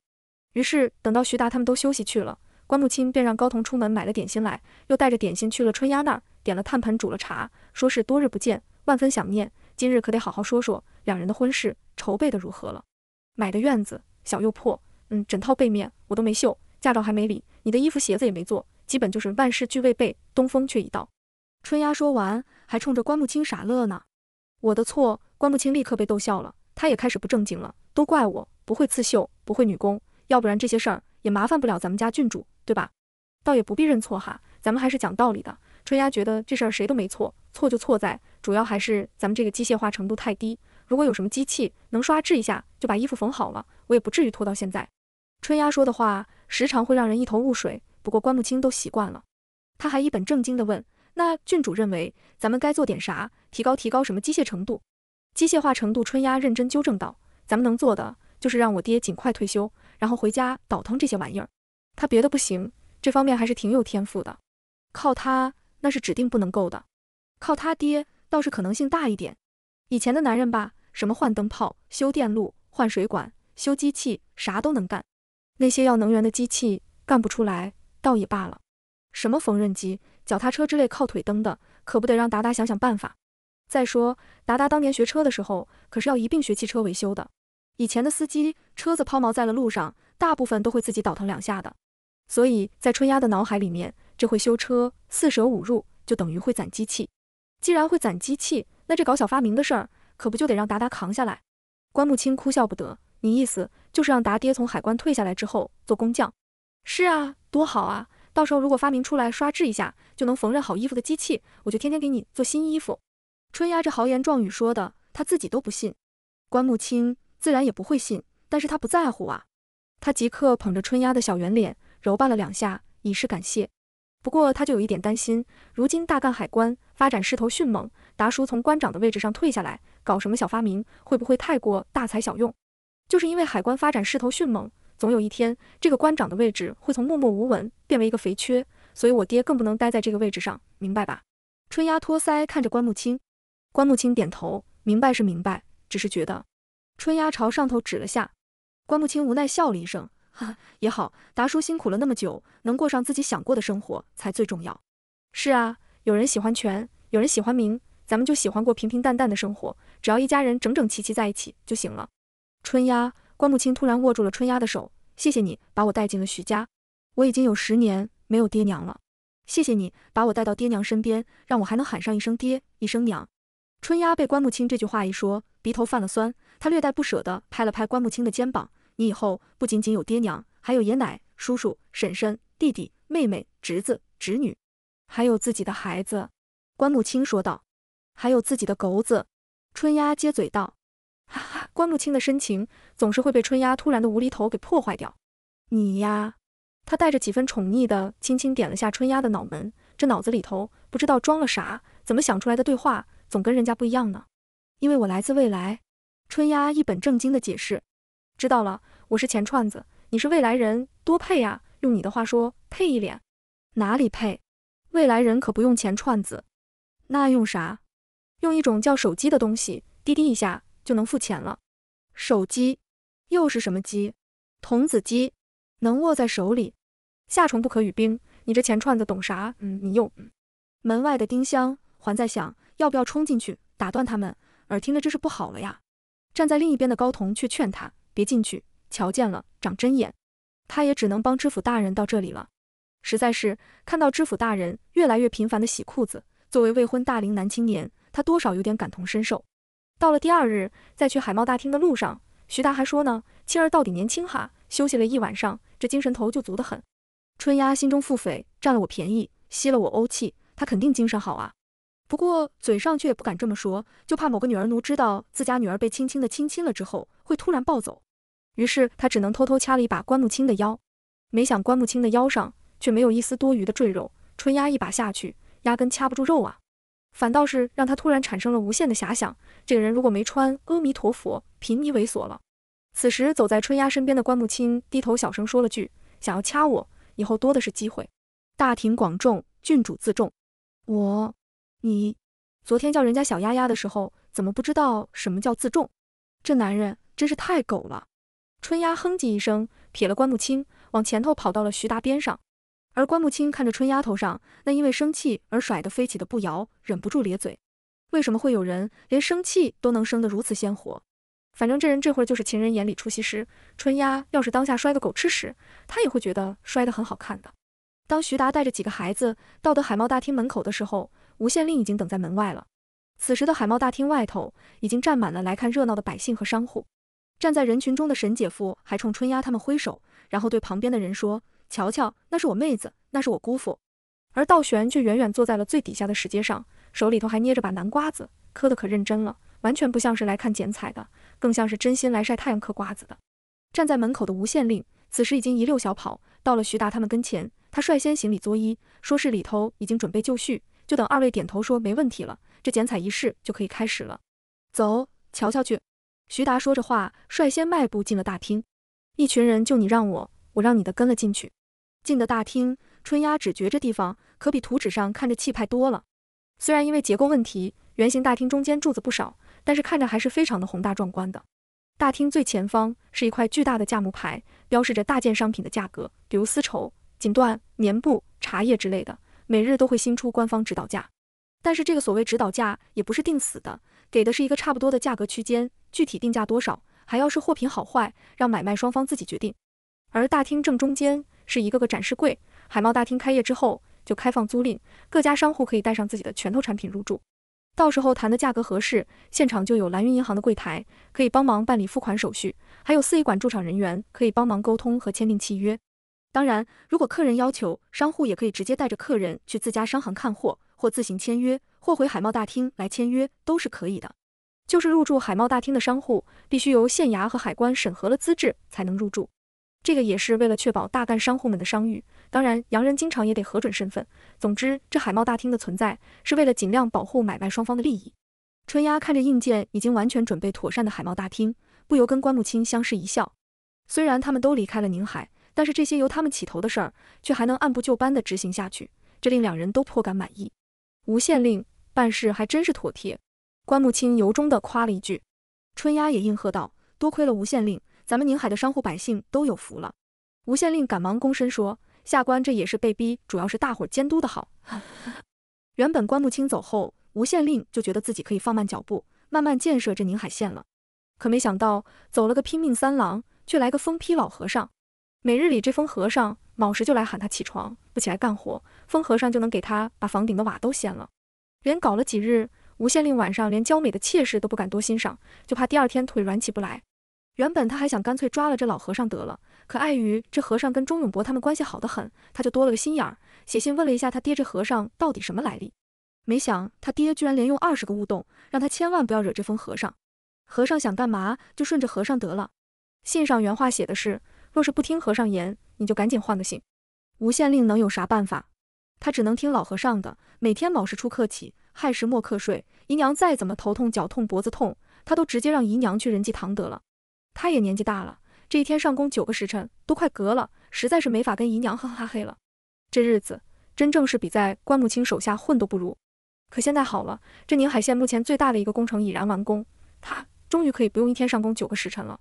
于是等到徐达他们都休息去了，关木清便让高童出门买了点心来，又带着点心去了春丫那儿，点了炭盆煮了茶，说是多日不见，万分想念，今日可得好好说说两人的婚事筹备的如何了。买的院子小又破，嗯，枕套背面我都没绣。驾照还没领，你的衣服鞋子也没做，基本就是万事俱未备，东风却已到。春丫说完，还冲着关木清傻乐呢。我的错，关木清立刻被逗笑了，他也开始不正经了。都怪我不会刺绣，不会女工，要不然这些事儿也麻烦不了咱们家郡主，对吧？倒也不必认错哈，咱们还是讲道理的。春丫觉得这事儿谁都没错，错就错在主要还是咱们这个机械化程度太低。如果有什么机器能刷制一下，就把衣服缝好了，我也不至于拖到现在。春丫说的话。时常会让人一头雾水，不过关不清都习惯了。他还一本正经地问：“那郡主认为咱们该做点啥？提高提高什么机械程度？机械化程度？”春丫认真纠正道：“咱们能做的就是让我爹尽快退休，然后回家倒腾这些玩意儿。他别的不行，这方面还是挺有天赋的。靠他那是指定不能够的，靠他爹倒是可能性大一点。以前的男人吧，什么换灯泡、修电路、换水管、修机器，啥都能干。”那些要能源的机器干不出来，倒也罢了。什么缝纫机、脚踏车之类靠腿蹬的，可不得让达达想想办法。再说，达达当年学车的时候，可是要一并学汽车维修的。以前的司机，车子抛锚在了路上，大部分都会自己倒腾两下的。所以在春丫的脑海里面，这会修车，四舍五入就等于会攒机器。既然会攒机器，那这搞小发明的事儿，可不就得让达达扛下来？关木清哭笑不得，你意思？就是让达爹从海关退下来之后做工匠，是啊，多好啊！到时候如果发明出来刷制一下，就能缝纫好衣服的机器，我就天天给你做新衣服。春丫这豪言壮语说的，他自己都不信，关木清自然也不会信，但是他不在乎啊。他即刻捧着春丫的小圆脸揉巴了两下，以示感谢。不过他就有一点担心，如今大干海关发展势头迅猛，达叔从关长的位置上退下来，搞什么小发明，会不会太过大材小用？就是因为海关发展势头迅猛，总有一天这个关长的位置会从默默无闻变为一个肥缺，所以我爹更不能待在这个位置上，明白吧？春丫托腮看着关木清，关木清点头，明白是明白，只是觉得。春丫朝上头指了下，关木清无奈笑了一声，哈哈，也好，达叔辛苦了那么久，能过上自己想过的生活才最重要。是啊，有人喜欢权，有人喜欢名，咱们就喜欢过平平淡淡的生活，只要一家人整整齐齐在一起就行了。春丫，关木清突然握住了春丫的手，谢谢你把我带进了徐家，我已经有十年没有爹娘了，谢谢你把我带到爹娘身边，让我还能喊上一声爹，一声娘。春丫被关木清这句话一说，鼻头犯了酸，她略带不舍地拍了拍关木清的肩膀，你以后不仅仅有爹娘，还有爷奶、叔叔、婶婶、弟弟、妹妹、侄子、侄女，还有自己的孩子。关木清说道，还有自己的狗子。春丫接嘴道，哈哈。关不青的深情总是会被春丫突然的无厘头给破坏掉。你呀，他带着几分宠溺的轻轻点了下春丫的脑门，这脑子里头不知道装了啥，怎么想出来的对话总跟人家不一样呢？因为我来自未来，春丫一本正经的解释。知道了，我是钱串子，你是未来人，多配呀！用你的话说，配一脸。哪里配？未来人可不用钱串子，那用啥？用一种叫手机的东西，滴滴一下就能付钱了。手机又是什么机？童子鸡能握在手里。夏虫不可语冰，你这钱串子懂啥？嗯，你又嗯。门外的丁香还在想要不要冲进去打断他们，耳听着这是不好了呀。站在另一边的高童却劝他别进去，瞧见了长针眼。他也只能帮知府大人到这里了。实在是看到知府大人越来越频繁的洗裤子，作为未婚大龄男青年，他多少有点感同身受。到了第二日，在去海贸大厅的路上，徐达还说呢：“青儿到底年轻哈，休息了一晚上，这精神头就足得很。”春丫心中腹诽，占了我便宜，吸了我欧气，他肯定精神好啊。不过嘴上却也不敢这么说，就怕某个女儿奴知道自家女儿被轻轻的亲亲了之后，会突然暴走。于是她只能偷偷掐了一把关木青的腰，没想关木青的腰上却没有一丝多余的赘肉，春丫一把下去，压根掐不住肉啊。反倒是让他突然产生了无限的遐想。这个人如果没穿，阿弥陀佛，贫尼猥琐了。此时走在春丫身边的关木青低头小声说了句：“想要掐我，以后多的是机会。”大庭广众，郡主自重。我，你，昨天叫人家小丫丫的时候，怎么不知道什么叫自重？这男人真是太狗了。春丫哼唧一声，瞥了关木青，往前头跑到了徐达边上。而关木清看着春丫头上那因为生气而甩得飞起的步摇，忍不住咧嘴。为什么会有人连生气都能生得如此鲜活？反正这人这会儿就是情人眼里出西施。春丫要是当下摔个狗吃屎，他也会觉得摔得很好看的。当徐达带着几个孩子到得海贸大厅门口的时候，吴县令已经等在门外了。此时的海贸大厅外头已经站满了来看热闹的百姓和商户。站在人群中的沈姐夫还冲春丫他们挥手，然后对旁边的人说。瞧瞧，那是我妹子，那是我姑父，而道玄却远远坐在了最底下的石阶上，手里头还捏着把南瓜子，磕得可认真了，完全不像是来看剪彩的，更像是真心来晒太阳嗑瓜子的。站在门口的吴县令此时已经一溜小跑到了徐达他们跟前，他率先行礼作揖，说是里头已经准备就绪，就等二位点头说没问题了，这剪彩仪式就可以开始了。走，瞧瞧去。徐达说着话，率先迈步进了大厅，一群人就你让我，我让你的跟了进去。进的大厅，春丫只觉这地方可比图纸上看着气派多了。虽然因为结构问题，圆形大厅中间柱子不少，但是看着还是非常的宏大壮观的。大厅最前方是一块巨大的价目牌，标示着大件商品的价格，比如丝绸、锦缎、棉布、茶叶之类的，每日都会新出官方指导价。但是这个所谓指导价也不是定死的，给的是一个差不多的价格区间，具体定价多少还要是货品好坏，让买卖双方自己决定。而大厅正中间。是一个个展示柜，海贸大厅开业之后就开放租赁，各家商户可以带上自己的拳头产品入驻，到时候谈的价格合适，现场就有蓝云银行的柜台可以帮忙办理付款手续，还有四亿馆驻场人员可以帮忙沟通和签订契约。当然，如果客人要求，商户也可以直接带着客人去自家商行看货，或自行签约，或回海贸大厅来签约都是可以的。就是入驻海贸大厅的商户必须由县衙和海关审核了资质才能入住。这个也是为了确保大干商户们的商誉，当然，洋人经常也得核准身份。总之，这海贸大厅的存在是为了尽量保护买卖双方的利益。春丫看着硬件已经完全准备妥善的海贸大厅，不由跟关木青相视一笑。虽然他们都离开了宁海，但是这些由他们起头的事儿却还能按部就班地执行下去，这令两人都颇感满意。吴县令办事还真是妥帖，关木青由衷地夸了一句，春丫也应和道：“多亏了吴县令。”咱们宁海的商户百姓都有福了。吴县令赶忙躬身说：“下官这也是被逼，主要是大伙监督的好。”原本关木清走后，吴县令就觉得自己可以放慢脚步，慢慢建设这宁海县了。可没想到，走了个拼命三郎，却来个疯批老和尚。每日里这疯和尚卯时就来喊他起床，不起来干活，疯和尚就能给他把房顶的瓦都掀了。连搞了几日，吴县令晚上连娇美的妾室都不敢多欣赏，就怕第二天腿软起不来。原本他还想干脆抓了这老和尚得了，可碍于这和尚跟钟永伯他们关系好得很，他就多了个心眼儿，写信问了一下他爹这和尚到底什么来历。没想他爹居然连用二十个勿动，让他千万不要惹这疯和尚。和尚想干嘛就顺着和尚得了。信上原话写的是，若是不听和尚言，你就赶紧换个姓。吴县令能有啥办法？他只能听老和尚的。每天卯时出客起，亥时末客睡。姨娘再怎么头痛脚痛脖子痛，他都直接让姨娘去仁济堂得了。他也年纪大了，这一天上工九个时辰都快隔了，实在是没法跟姨娘哈哈嘿了。这日子真正是比在关木清手下混都不如。可现在好了，这宁海县目前最大的一个工程已然完工，他终于可以不用一天上工九个时辰了。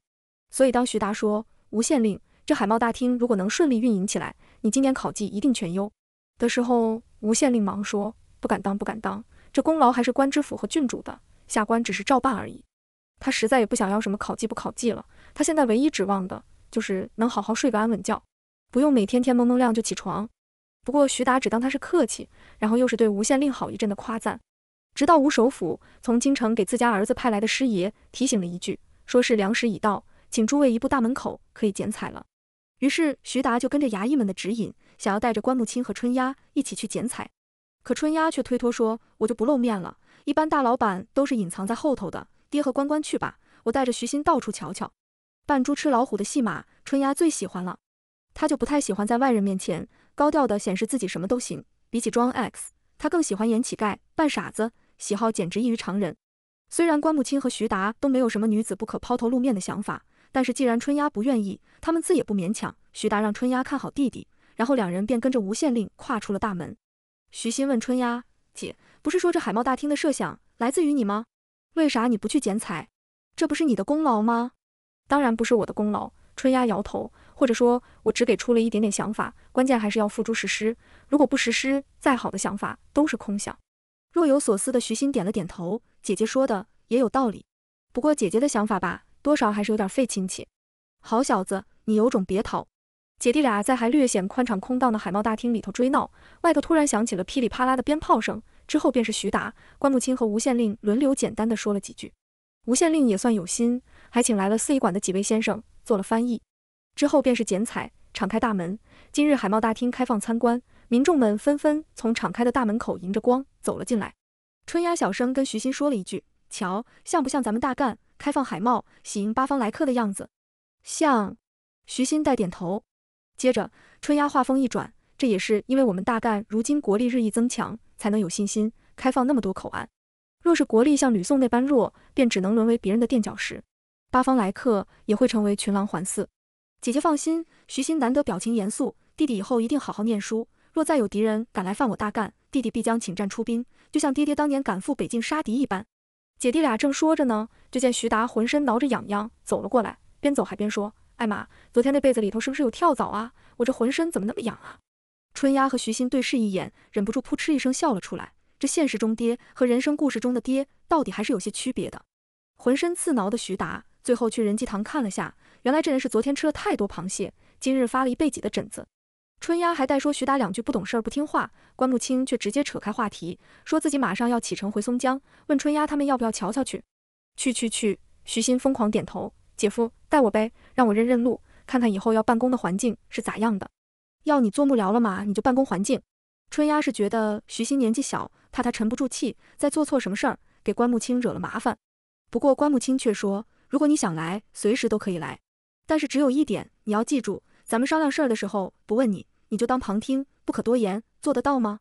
所以当徐达说吴县令，这海贸大厅如果能顺利运营起来，你今年考绩一定全优。的时候，吴县令忙说不敢当，不敢当，这功劳还是官知府和郡主的，下官只是照办而已。他实在也不想要什么考绩不考绩了，他现在唯一指望的就是能好好睡个安稳觉，不用每天天蒙蒙亮就起床。不过徐达只当他是客气，然后又是对吴县令好一阵的夸赞，直到吴首府从京城给自家儿子派来的师爷提醒了一句，说是粮食已到，请诸位移步大门口可以剪彩了。于是徐达就跟着衙役们的指引，想要带着关木亲和春丫一起去剪彩，可春丫却推脱说：“我就不露面了，一般大老板都是隐藏在后头的。”爹和关关去吧，我带着徐欣到处瞧瞧，扮猪吃老虎的戏码春丫最喜欢了，他就不太喜欢在外人面前高调的显示自己什么都行，比起装 X，他更喜欢演乞丐、扮傻子，喜好简直异于常人。虽然关木青和徐达都没有什么女子不可抛头露面的想法，但是既然春丫不愿意，他们自也不勉强。徐达让春丫看好弟弟，然后两人便跟着吴县令跨出了大门。徐欣问春丫姐：“不是说这海贸大厅的设想来自于你吗？”为啥你不去剪彩？这不是你的功劳吗？当然不是我的功劳，春丫摇头。或者说，我只给出了一点点想法，关键还是要付诸实施。如果不实施，再好的想法都是空想。若有所思的徐欣点了点头，姐姐说的也有道理。不过姐姐的想法吧，多少还是有点费亲戚。好小子，你有种别逃！姐弟俩在还略显宽敞空荡的海贸大厅里头追闹，外头突然响起了噼里啪啦的鞭炮声。之后便是徐达、关木清和吴县令轮流简单的说了几句。吴县令也算有心，还请来了四医馆的几位先生做了翻译。之后便是剪彩、敞开大门。今日海贸大厅开放参观，民众们纷纷从敞开的大门口迎着光走了进来。春丫小声跟徐新说了一句：“瞧，像不像咱们大干开放海贸、喜迎八方来客的样子？”像。徐新带点头。接着，春丫话锋一转：“这也是因为我们大干如今国力日益增强。”才能有信心开放那么多口岸。若是国力像吕宋那般弱，便只能沦为别人的垫脚石，八方来客也会成为群狼环伺。姐姐放心，徐欣难得表情严肃，弟弟以后一定好好念书。若再有敌人敢来犯我大干，弟弟必将请战出兵，就像爹爹当年赶赴北境杀敌一般。姐弟俩正说着呢，就见徐达浑身挠着痒痒走了过来，边走还边说：“艾玛，昨天那被子里头是不是有跳蚤啊？我这浑身怎么那么痒啊？”春丫和徐欣对视一眼，忍不住扑哧一声笑了出来。这现实中爹和人生故事中的爹，到底还是有些区别的。浑身刺挠的徐达，最后去仁济堂看了下，原来这人是昨天吃了太多螃蟹，今日发了一背脊的疹子。春丫还带说徐达两句不懂事儿不听话，关木清却直接扯开话题，说自己马上要启程回松江，问春丫他们要不要瞧瞧去。去去去！徐欣疯狂点头，姐夫带我呗，让我认认路，看看以后要办公的环境是咋样的。要你做幕僚了吗？你就办公环境。春丫是觉得徐欣年纪小，怕他沉不住气，在做错什么事儿，给关木清惹了麻烦。不过关木清却说，如果你想来，随时都可以来。但是只有一点，你要记住，咱们商量事儿的时候不问你，你就当旁听，不可多言，做得到吗？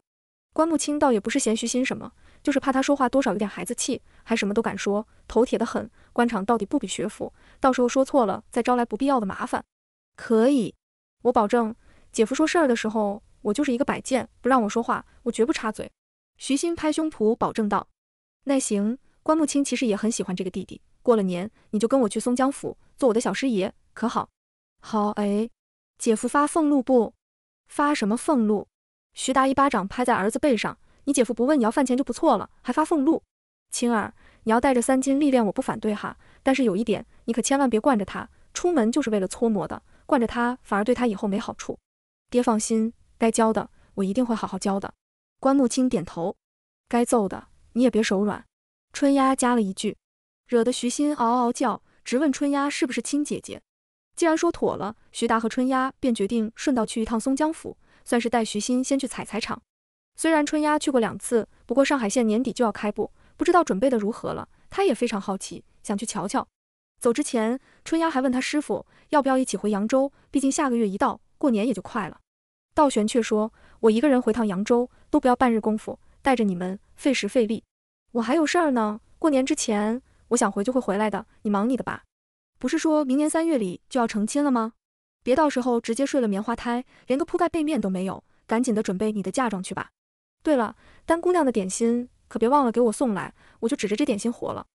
关木清倒也不是嫌徐欣什么，就是怕他说话多少有点孩子气，还什么都敢说，头铁得很。官场到底不比学府，到时候说错了，再招来不必要的麻烦。可以，我保证。姐夫说事儿的时候，我就是一个摆件，不让我说话，我绝不插嘴。徐鑫拍胸脯保证道：“那行。”关木青其实也很喜欢这个弟弟。过了年，你就跟我去松江府做我的小师爷，可好？好哎！姐夫发俸禄不？发什么俸禄？徐达一巴掌拍在儿子背上：“你姐夫不问你要饭钱就不错了，还发俸禄？青儿，你要带着三金历练，我不反对哈。但是有一点，你可千万别惯着他，出门就是为了搓磨的，惯着他反而对他以后没好处。”爹放心，该教的我一定会好好教的。关木清点头，该揍的你也别手软。春丫加了一句，惹得徐欣嗷嗷叫，直问春丫是不是亲姐姐。既然说妥了，徐达和春丫便决定顺道去一趟松江府，算是带徐欣先去采采场。虽然春丫去过两次，不过上海线年底就要开埠，不知道准备的如何了，她也非常好奇，想去瞧瞧。走之前，春丫还问他师傅要不要一起回扬州，毕竟下个月一到。过年也就快了，道玄却说：“我一个人回趟扬州都不要半日功夫，带着你们费时费力，我还有事儿呢。过年之前，我想回就会回来的，你忙你的吧。”不是说明年三月里就要成亲了吗？别到时候直接睡了棉花胎，连个铺盖被面都没有，赶紧的准备你的嫁妆去吧。对了，丹姑娘的点心可别忘了给我送来，我就指着这点心活了。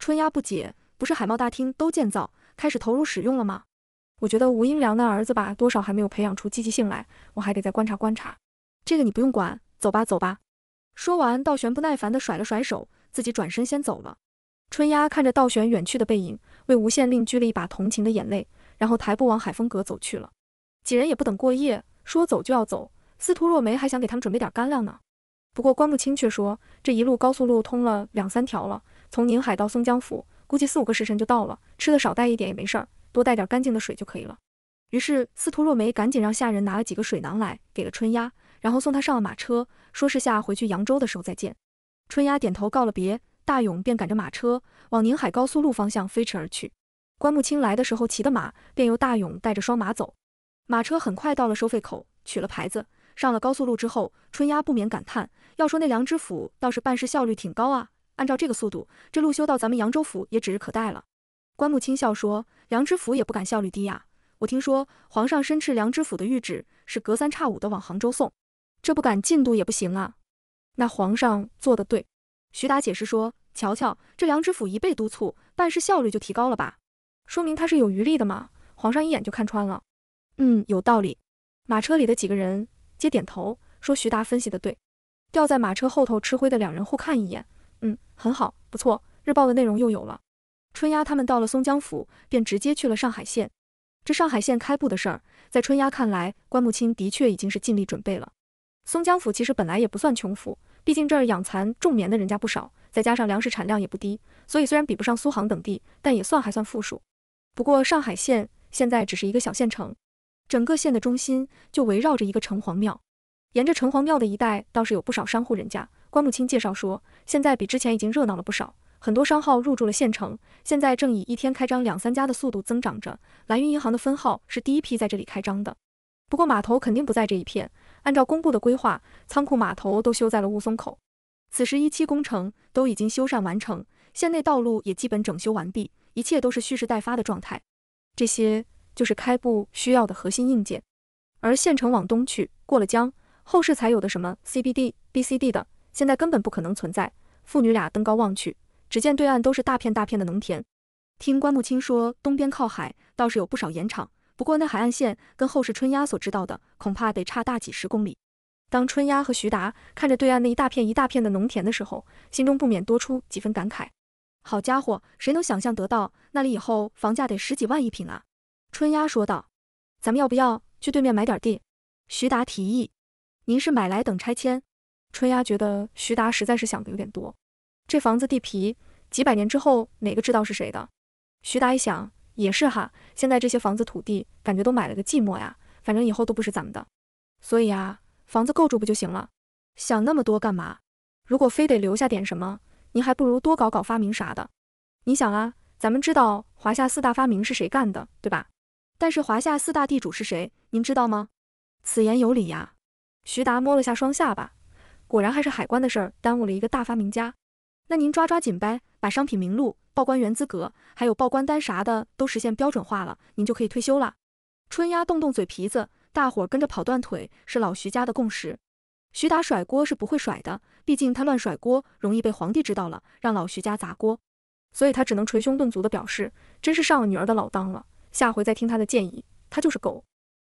春丫不解，不是海贸大厅都建造，开始投入使用了吗？我觉得吴英良的儿子吧，多少还没有培养出积极性来，我还得再观察观察。这个你不用管，走吧，走吧。说完，道玄不耐烦地甩了甩手，自己转身先走了。春丫看着道玄远去的背影，为吴县令掬了一把同情的眼泪，然后抬步往海风阁走去了。几人也不等过夜，说走就要走。司徒若梅还想给他们准备点干粮呢，不过关木清却说，这一路高速路通了两三条了，从宁海到松江府，估计四五个时辰就到了，吃的少带一点也没事儿。多带点干净的水就可以了。于是司徒若梅赶紧让下人拿了几个水囊来，给了春丫，然后送她上了马车，说是下回去扬州的时候再见。春丫点头告了别，大勇便赶着马车往宁海高速路方向飞驰而去。关木清来的时候骑的马，便由大勇带着双马走。马车很快到了收费口，取了牌子，上了高速路之后，春丫不免感叹：要说那梁知府倒是办事效率挺高啊，按照这个速度，这路修到咱们扬州府也指日可待了。关木清笑说。梁知府也不敢效率低呀。我听说皇上申斥梁知府的谕旨是隔三差五的往杭州送，这不赶进度也不行啊。那皇上做的对。徐达解释说：“瞧瞧，这梁知府一被督促，办事效率就提高了吧？说明他是有余力的嘛。”皇上一眼就看穿了。嗯，有道理。马车里的几个人皆点头说：“徐达分析的对。”掉在马车后头吃灰的两人互看一眼，嗯，很好，不错。日报的内容又有了。春丫他们到了松江府，便直接去了上海县。这上海县开埠的事儿，在春丫看来，关木清的确已经是尽力准备了。松江府其实本来也不算穷府，毕竟这儿养蚕种棉的人家不少，再加上粮食产量也不低，所以虽然比不上苏杭等地，但也算还算富庶。不过上海县现在只是一个小县城，整个县的中心就围绕着一个城隍庙，沿着城隍庙的一带倒是有不少商户人家。关木清介绍说，现在比之前已经热闹了不少。很多商号入驻了县城，现在正以一天开张两三家的速度增长着。蓝云银行的分号是第一批在这里开张的。不过码头肯定不在这一片，按照公布的规划，仓库码头都修在了雾凇口。此时一期工程都已经修缮完成，县内道路也基本整修完毕，一切都是蓄势待发的状态。这些就是开埠需要的核心硬件。而县城往东去，过了江，后世才有的什么 CBD、BCD 的，现在根本不可能存在。父女俩登高望去。只见对岸都是大片大片的农田，听关木青说，东边靠海，倒是有不少盐场。不过那海岸线跟后世春丫所知道的，恐怕得差大几十公里。当春丫和徐达看着对岸那一大片一大片的农田的时候，心中不免多出几分感慨。好家伙，谁能想象得到那里以后房价得十几万一平啊？春丫说道：“咱们要不要去对面买点地？”徐达提议：“您是买来等拆迁？”春丫觉得徐达实在是想的有点多。这房子地皮，几百年之后哪个知道是谁的？徐达一想，也是哈，现在这些房子土地，感觉都买了个寂寞呀。反正以后都不是咱们的，所以啊，房子够住不就行了？想那么多干嘛？如果非得留下点什么，您还不如多搞搞发明啥的。你想啊，咱们知道华夏四大发明是谁干的，对吧？但是华夏四大地主是谁，您知道吗？此言有理呀。徐达摸了下双下巴，果然还是海关的事儿耽误了一个大发明家。那您抓抓紧呗，把商品名录、报关员资格，还有报关单啥的都实现标准化了，您就可以退休了。春丫动动嘴皮子，大伙跟着跑断腿，是老徐家的共识。徐达甩锅是不会甩的，毕竟他乱甩锅容易被皇帝知道了，让老徐家砸锅，所以他只能捶胸顿足地表示，真是上了女儿的老当了，下回再听他的建议，他就是狗。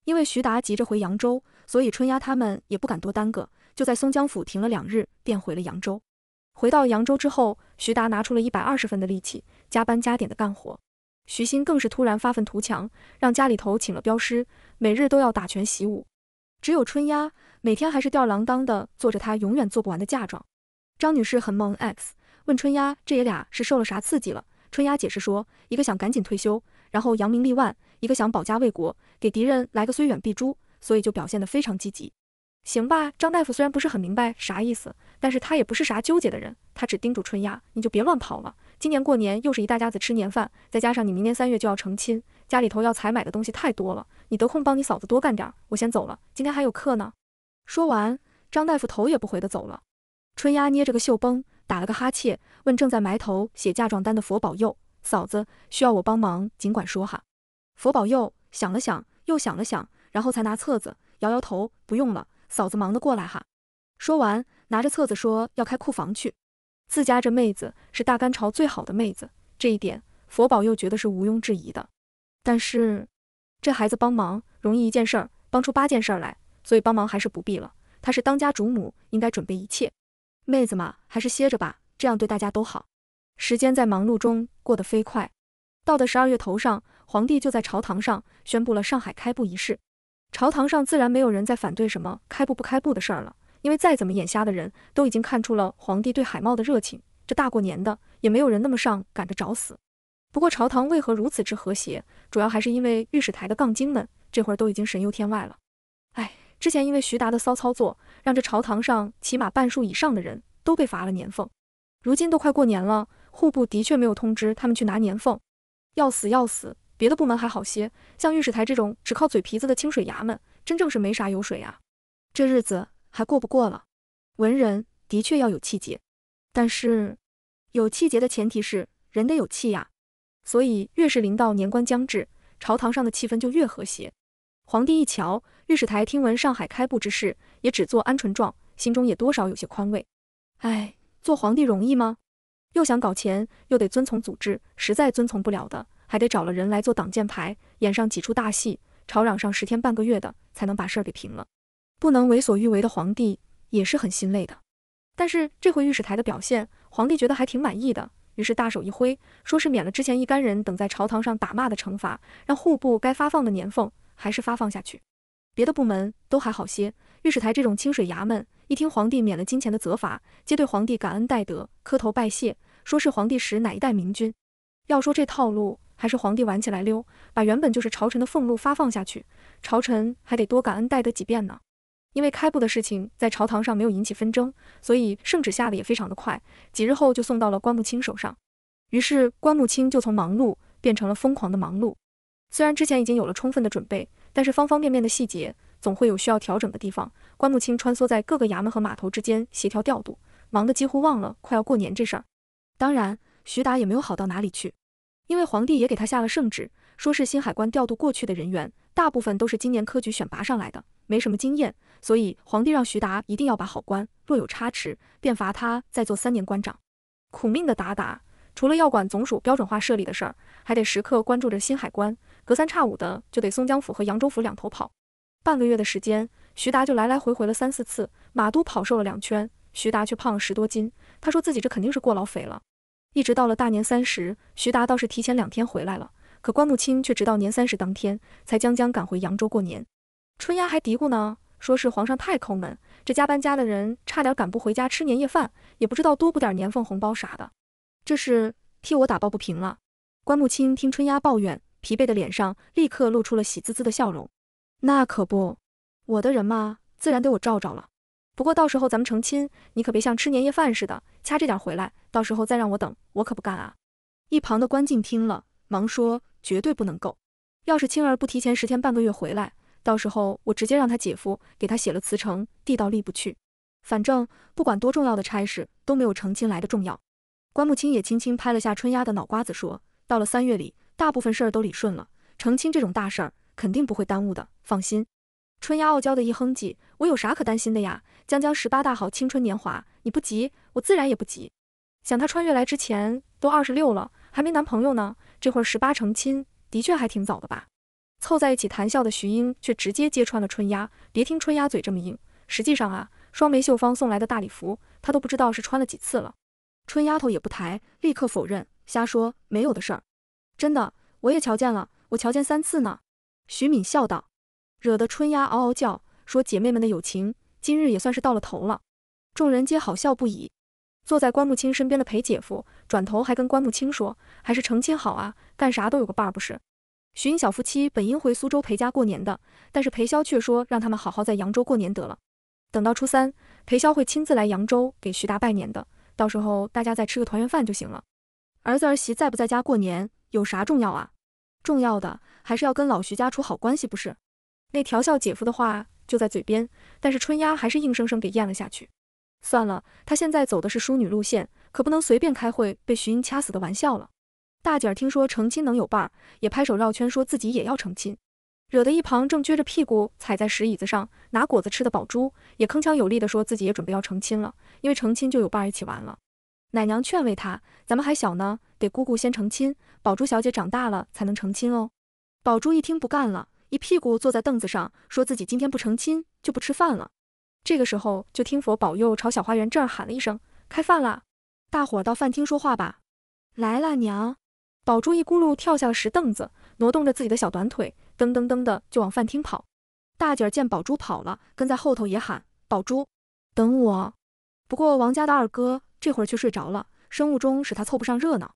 因为徐达急着回扬州，所以春丫他们也不敢多耽搁，就在松江府停了两日，便回了扬州。回到扬州之后，徐达拿出了一百二十分的力气，加班加点的干活。徐欣更是突然发愤图强，让家里头请了镖师，每日都要打拳习武。只有春丫每天还是吊儿郎当的做着他永远做不完的嫁妆。张女士很懵 X 问春丫这爷俩是受了啥刺激了？春丫解释说，一个想赶紧退休，然后扬名立万；一个想保家卫国，给敌人来个虽远必诛，所以就表现得非常积极。行吧，张大夫虽然不是很明白啥意思，但是他也不是啥纠结的人，他只叮嘱春丫，你就别乱跑了。今年过年又是一大家子吃年饭，再加上你明年三月就要成亲，家里头要采买的东西太多了，你得空帮你嫂子多干点。我先走了，今天还有课呢。说完，张大夫头也不回的走了。春丫捏着个袖崩，打了个哈欠，问正在埋头写嫁妆单的佛保佑嫂子：“需要我帮忙，尽管说哈。”佛保佑想了想，又想了想，然后才拿册子，摇摇头，不用了。嫂子忙得过来哈，说完拿着册子说要开库房去。自家这妹子是大干朝最好的妹子，这一点佛宝又觉得是毋庸置疑的。但是这孩子帮忙容易一件事儿，帮出八件事儿来，所以帮忙还是不必了。她是当家主母，应该准备一切。妹子嘛，还是歇着吧，这样对大家都好。时间在忙碌中过得飞快，到的十二月头上，皇帝就在朝堂上宣布了上海开埠仪式。朝堂上自然没有人再反对什么开布不开布的事儿了，因为再怎么眼瞎的人都已经看出了皇帝对海贸的热情。这大过年的，也没有人那么上赶着找死。不过朝堂为何如此之和谐，主要还是因为御史台的杠精们这会儿都已经神游天外了。哎，之前因为徐达的骚操作，让这朝堂上起码半数以上的人都被罚了年俸。如今都快过年了，户部的确没有通知他们去拿年俸，要死要死！别的部门还好些，像御史台这种只靠嘴皮子的清水衙门，真正是没啥油水呀。这日子还过不过了？文人的确要有气节，但是有气节的前提是人得有气呀。所以越是临到年关将至，朝堂上的气氛就越和谐。皇帝一瞧御史台听闻上海开埠之事，也只做鹌鹑状，心中也多少有些宽慰。哎，做皇帝容易吗？又想搞钱，又得遵从组织，实在遵从不了的。还得找了人来做挡箭牌，演上几出大戏，吵嚷上十天半个月的，才能把事儿给平了。不能为所欲为的皇帝也是很心累的。但是这回御史台的表现，皇帝觉得还挺满意的，于是大手一挥，说是免了之前一干人等在朝堂上打骂的惩罚，让户部该发放的年俸还是发放下去。别的部门都还好些，御史台这种清水衙门，一听皇帝免了金钱的责罚，皆对皇帝感恩戴德，磕头拜谢，说是皇帝时哪一代明君。要说这套路。还是皇帝玩起来溜，把原本就是朝臣的俸禄发放下去，朝臣还得多感恩戴德几遍呢。因为开布的事情在朝堂上没有引起纷争，所以圣旨下的也非常的快，几日后就送到了关木清手上。于是关木清就从忙碌变成了疯狂的忙碌。虽然之前已经有了充分的准备，但是方方面面的细节总会有需要调整的地方。关木清穿梭在各个衙门和码头之间协调调度，忙得几乎忘了快要过年这事儿。当然，徐达也没有好到哪里去。因为皇帝也给他下了圣旨，说是新海关调度过去的人员，大部分都是今年科举选拔上来的，没什么经验，所以皇帝让徐达一定要把好关，若有差池，便罚他再做三年官长。苦命的达达，除了要管总署标准化设立的事儿，还得时刻关注着新海关，隔三差五的就得松江府和扬州府两头跑。半个月的时间，徐达就来来回回了三四次，马都跑瘦了两圈，徐达却胖了十多斤。他说自己这肯定是过劳肥了。一直到了大年三十，徐达倒是提前两天回来了，可关木清却直到年三十当天才将将赶回扬州过年。春丫还嘀咕呢，说是皇上太抠门，这加班加的人差点赶不回家吃年夜饭，也不知道多补点年俸红包啥的。这是替我打抱不平了。关木清听春丫抱怨，疲惫的脸上立刻露出了喜滋滋的笑容。那可不，我的人嘛，自然得我照照了。不过到时候咱们成亲，你可别像吃年夜饭似的掐这点回来，到时候再让我等，我可不干啊！一旁的关静听了，忙说绝对不能够，要是青儿不提前十天半个月回来，到时候我直接让他姐夫给他写了辞呈，递到吏部去。反正不管多重要的差事，都没有成亲来的重要。关木青也轻轻拍了下春丫的脑瓜子，说到了三月里，大部分事儿都理顺了，成亲这种大事儿肯定不会耽误的，放心。春丫傲娇的一哼唧，我有啥可担心的呀？将将十八大好青春年华，你不急，我自然也不急。想她穿越来之前都二十六了，还没男朋友呢，这会儿十八成亲，的确还挺早的吧？凑在一起谈笑的徐英却直接揭穿了春丫，别听春丫嘴这么硬，实际上啊，双眉秀芳送来的大礼服，她都不知道是穿了几次了。春丫头也不抬，立刻否认，瞎说没有的事儿。真的，我也瞧见了，我瞧见三次呢。徐敏笑道，惹得春丫嗷嗷叫，说姐妹们的友情。今日也算是到了头了，众人皆好笑不已。坐在关木清身边的裴姐夫转头还跟关木清说：“还是成亲好啊，干啥都有个伴儿不是？”徐英小夫妻本应回苏州裴家过年的，但是裴潇却说让他们好好在扬州过年得了。等到初三，裴潇会亲自来扬州给徐达拜年的，到时候大家再吃个团圆饭就行了。儿子儿媳在不在家过年有啥重要啊？重要的还是要跟老徐家处好关系不是？那调笑姐夫的话。就在嘴边，但是春丫还是硬生生给咽了下去。算了，她现在走的是淑女路线，可不能随便开会被徐英掐死的玩笑了。大姐儿听说成亲能有伴，也拍手绕圈，说自己也要成亲，惹得一旁正撅着屁股踩在石椅子上拿果子吃的宝珠也铿锵有力的说自己也准备要成亲了，因为成亲就有伴一起玩了。奶娘劝慰她，咱们还小呢，得姑姑先成亲，宝珠小姐长大了才能成亲哦。宝珠一听不干了。一屁股坐在凳子上，说自己今天不成亲就不吃饭了。这个时候就听佛保佑朝小花园这儿喊了一声：“开饭啦！”大伙到饭厅说话吧。来啦，娘！宝珠一咕噜跳下了石凳子，挪动着自己的小短腿，噔噔噔的就往饭厅跑。大姐儿见宝珠跑了，跟在后头也喊：“宝珠，等我！”不过王家的二哥这会儿却睡着了，生物钟使他凑不上热闹。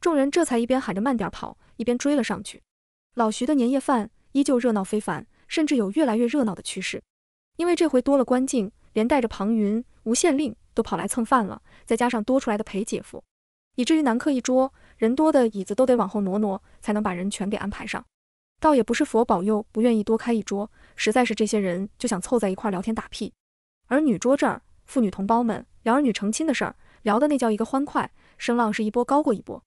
众人这才一边喊着慢点跑，一边追了上去。老徐的年夜饭。依旧热闹非凡，甚至有越来越热闹的趋势，因为这回多了关静，连带着庞云、吴县令都跑来蹭饭了，再加上多出来的裴姐夫，以至于男客一桌人多的椅子都得往后挪挪，才能把人全给安排上。倒也不是佛保佑不愿意多开一桌，实在是这些人就想凑在一块聊天打屁。而女桌这儿，妇女同胞们聊儿女成亲的事儿，聊的那叫一个欢快，声浪是一波高过一波。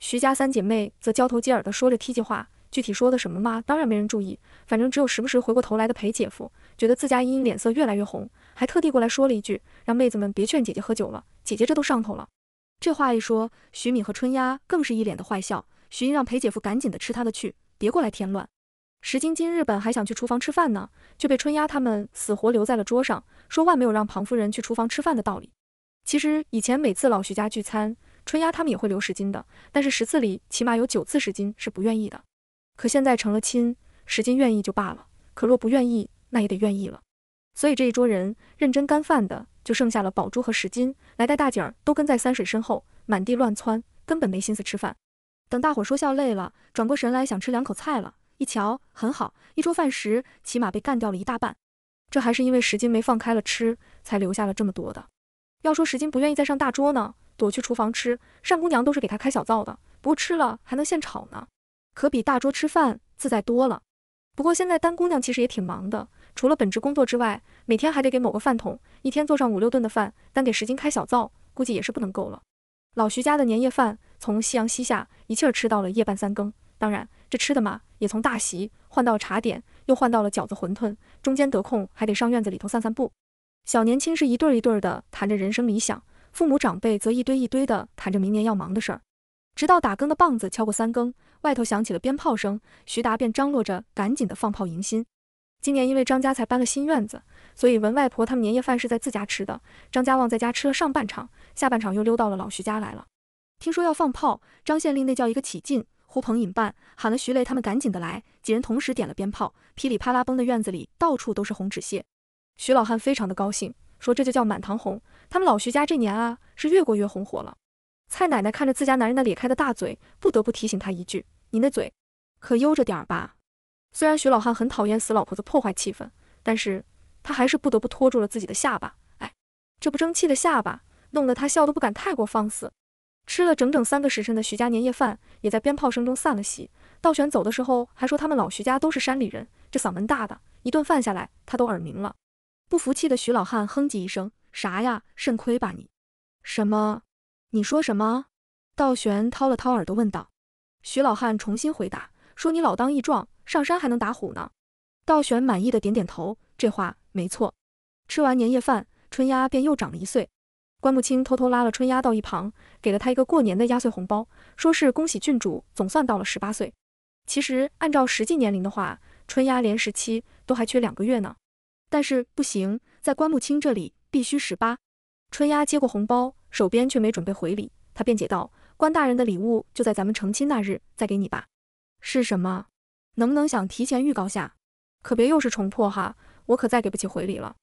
徐家三姐妹则交头接耳地说着踢脚话，具体说的什么吗？当然没人注意，反正只有时不时回过头来的裴姐夫，觉得自家茵茵脸色越来越红，还特地过来说了一句，让妹子们别劝姐姐喝酒了，姐姐这都上头了。这话一说，徐敏和春丫更是一脸的坏笑。徐茵让裴姐夫赶紧的吃他的去，别过来添乱。石晶晶日本还想去厨房吃饭呢，却被春丫他们死活留在了桌上，说万没有让庞夫人去厨房吃饭的道理。其实以前每次老徐家聚餐，春丫他们也会留石斤的，但是十次里起码有九次石斤是不愿意的。可现在成了亲，十斤愿意就罢了，可若不愿意，那也得愿意了。所以这一桌人认真干饭的，就剩下了宝珠和石金。来带大姐儿都跟在三水身后，满地乱窜，根本没心思吃饭。等大伙说笑累了，转过神来想吃两口菜了，一瞧，很好，一桌饭食起码被干掉了一大半。这还是因为石金没放开了吃，才留下了这么多的。要说石金不愿意再上大桌呢，躲去厨房吃，单姑娘都是给他开小灶的，不过吃了还能现炒呢。可比大桌吃饭自在多了。不过现在单姑娘其实也挺忙的，除了本职工作之外，每天还得给某个饭桶一天做上五六顿的饭。单给十斤开小灶，估计也是不能够了。老徐家的年夜饭从夕阳西下一气儿吃到了夜半三更，当然这吃的嘛，也从大席换到茶点，又换到了饺子馄饨，中间得空还得上院子里头散散步。小年轻是一对儿一对儿的谈着人生理想，父母长辈则一堆一堆的谈着明年要忙的事儿，直到打更的棒子敲过三更。外头响起了鞭炮声，徐达便张罗着赶紧的放炮迎新。今年因为张家才搬了新院子，所以文外婆他们年夜饭是在自家吃的。张家旺在家吃了上半场，下半场又溜到了老徐家来了。听说要放炮，张县令那叫一个起劲，呼朋引伴，喊了徐雷他们赶紧的来。几人同时点了鞭炮，噼里啪啦崩的院子里到处都是红纸屑。徐老汉非常的高兴，说这就叫满堂红。他们老徐家这年啊是越过越红火了。蔡奶奶看着自家男人那咧开的大嘴，不得不提醒他一句：“你那嘴，可悠着点儿吧。”虽然徐老汉很讨厌死老婆子破坏气氛，但是他还是不得不拖住了自己的下巴。哎，这不争气的下巴，弄得他笑都不敢太过放肆。吃了整整三个时辰的徐家年夜饭，也在鞭炮声中散了席。道玄走的时候还说：“他们老徐家都是山里人，这嗓门大的，一顿饭下来他都耳鸣了。”不服气的徐老汉哼唧一声：“啥呀，肾亏吧你？什么？”你说什么？道玄掏了掏耳朵问道。徐老汉重新回答说：“你老当益壮，上山还能打虎呢。”道玄满意的点点头，这话没错。吃完年夜饭，春丫便又长了一岁。关木青偷偷拉了春丫到一旁，给了他一个过年的压岁红包，说是恭喜郡主总算到了十八岁。其实按照实际年龄的话，春丫连十七都还缺两个月呢。但是不行，在关木青这里必须十八。春丫接过红包。手边却没准备回礼，他辩解道：“关大人的礼物就在咱们成亲那日再给你吧，是什么？能不能想提前预告下？可别又是重破哈，我可再给不起回礼了。”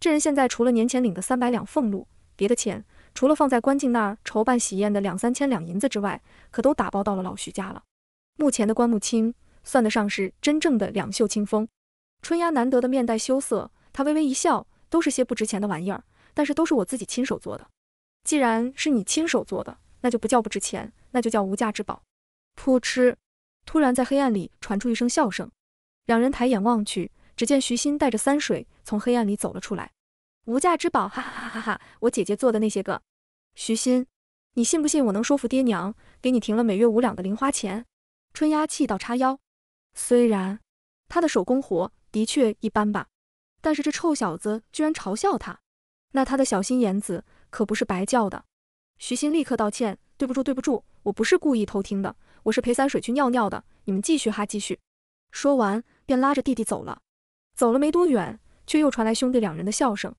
这人现在除了年前领的三百两俸禄，别的钱除了放在关静那儿筹办喜宴的两三千两银子之外，可都打包到了老徐家了。目前的关木清算得上是真正的两袖清风。春丫难得的面带羞涩，她微微一笑：“都是些不值钱的玩意儿，但是都是我自己亲手做的。”既然是你亲手做的，那就不叫不值钱，那就叫无价之宝。噗嗤！突然在黑暗里传出一声笑声，两人抬眼望去，只见徐鑫带着三水从黑暗里走了出来。无价之宝，哈哈哈哈哈我姐姐做的那些个，徐鑫，你信不信我能说服爹娘给你停了每月五两的零花钱？春丫气到叉腰，虽然他的手工活的确一般吧，但是这臭小子居然嘲笑他，那他的小心眼子。可不是白叫的，徐鑫立刻道歉，对不住对不住，我不是故意偷听的，我是陪三水去尿尿的，你们继续哈继续。说完便拉着弟弟走了，走了没多远，却又传来兄弟两人的笑声。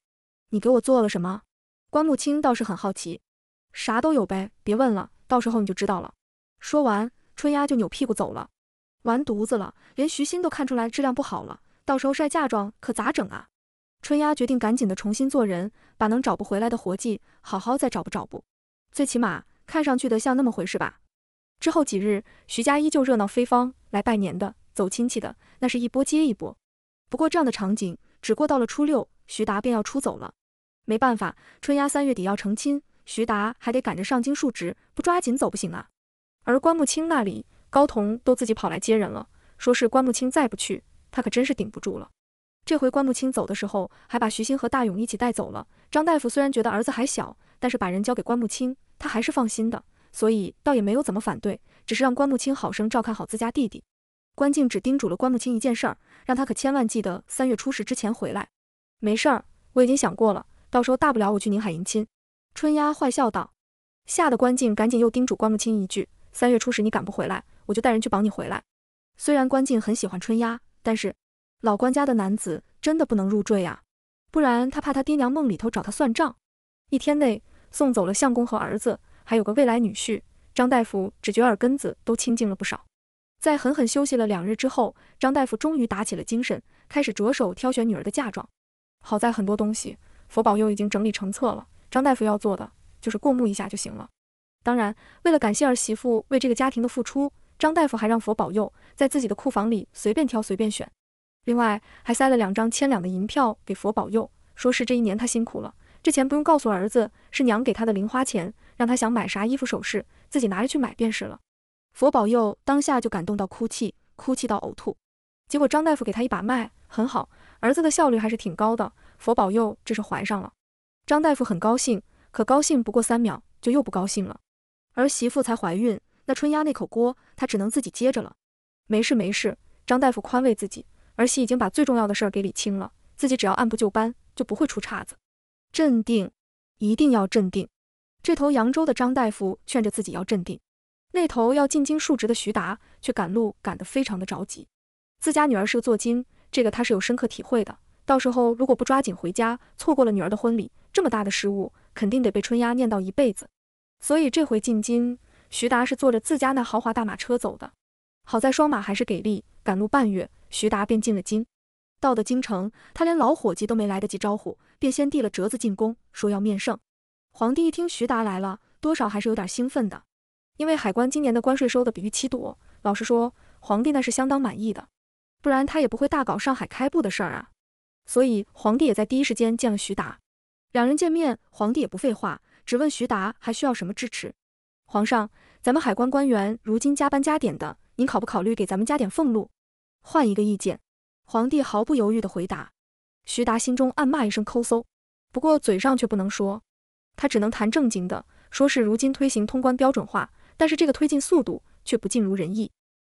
你给我做了什么？关木青倒是很好奇，啥都有呗，别问了，到时候你就知道了。说完，春丫就扭屁股走了。完犊子了，连徐鑫都看出来质量不好了，到时候晒嫁妆可咋整啊？春丫决定赶紧的重新做人，把能找不回来的活计好好再找不找不，最起码看上去的像那么回事吧。之后几日，徐家依旧热闹非凡，来拜年的、走亲戚的，那是一波接一波。不过这样的场景，只过到了初六，徐达便要出走了。没办法，春丫三月底要成亲，徐达还得赶着上京述职，不抓紧走不行啊。而关木清那里，高彤都自己跑来接人了，说是关木清再不去，他可真是顶不住了。这回关木清走的时候，还把徐星和大勇一起带走了。张大夫虽然觉得儿子还小，但是把人交给关木清，他还是放心的，所以倒也没有怎么反对，只是让关木清好生照看好自家弟弟。关静只叮嘱了关木清一件事儿，让他可千万记得三月初十之前回来。没事儿，我已经想过了，到时候大不了我去宁海迎亲。春丫坏笑道，吓得关静赶紧又叮嘱关木清一句：三月初十你赶不回来，我就带人去绑你回来。虽然关静很喜欢春丫，但是。老官家的男子真的不能入赘啊，不然他怕他爹娘梦里头找他算账。一天内送走了相公和儿子，还有个未来女婿，张大夫只觉耳根子都清净了不少。在狠狠休息了两日之后，张大夫终于打起了精神，开始着手挑选女儿的嫁妆。好在很多东西佛保佑已经整理成册了，张大夫要做的就是过目一下就行了。当然，为了感谢儿媳妇为这个家庭的付出，张大夫还让佛保佑在自己的库房里随便挑、随便选。另外还塞了两张千两的银票给佛保佑，说是这一年他辛苦了，这钱不用告诉儿子，是娘给他的零花钱，让他想买啥衣服首饰，自己拿着去买便是了。佛保佑当下就感动到哭泣，哭泣到呕吐。结果张大夫给他一把脉，很好，儿子的效率还是挺高的。佛保佑这是怀上了，张大夫很高兴，可高兴不过三秒就又不高兴了。儿媳妇才怀孕，那春丫那口锅他只能自己接着了。没事没事，张大夫宽慰自己。儿媳已经把最重要的事儿给理清了，自己只要按部就班，就不会出岔子。镇定，一定要镇定。这头扬州的张大夫劝着自己要镇定，那头要进京述职的徐达却赶路赶得非常的着急。自家女儿是个坐精，这个他是有深刻体会的。到时候如果不抓紧回家，错过了女儿的婚礼，这么大的失误肯定得被春丫念叨一辈子。所以这回进京，徐达是坐着自家那豪华大马车走的。好在双马还是给力，赶路半月，徐达便进了京。到的京城，他连老伙计都没来得及招呼，便先递了折子进宫，说要面圣。皇帝一听徐达来了，多少还是有点兴奋的，因为海关今年的关税收的比预期多。老实说，皇帝那是相当满意的，不然他也不会大搞上海开埠的事儿啊。所以皇帝也在第一时间见了徐达。两人见面，皇帝也不废话，只问徐达还需要什么支持。皇上，咱们海关官员如今加班加点的。您考不考虑给咱们加点俸禄？换一个意见，皇帝毫不犹豫地回答。徐达心中暗骂一声抠搜，不过嘴上却不能说，他只能谈正经的，说是如今推行通关标准化，但是这个推进速度却不尽如人意，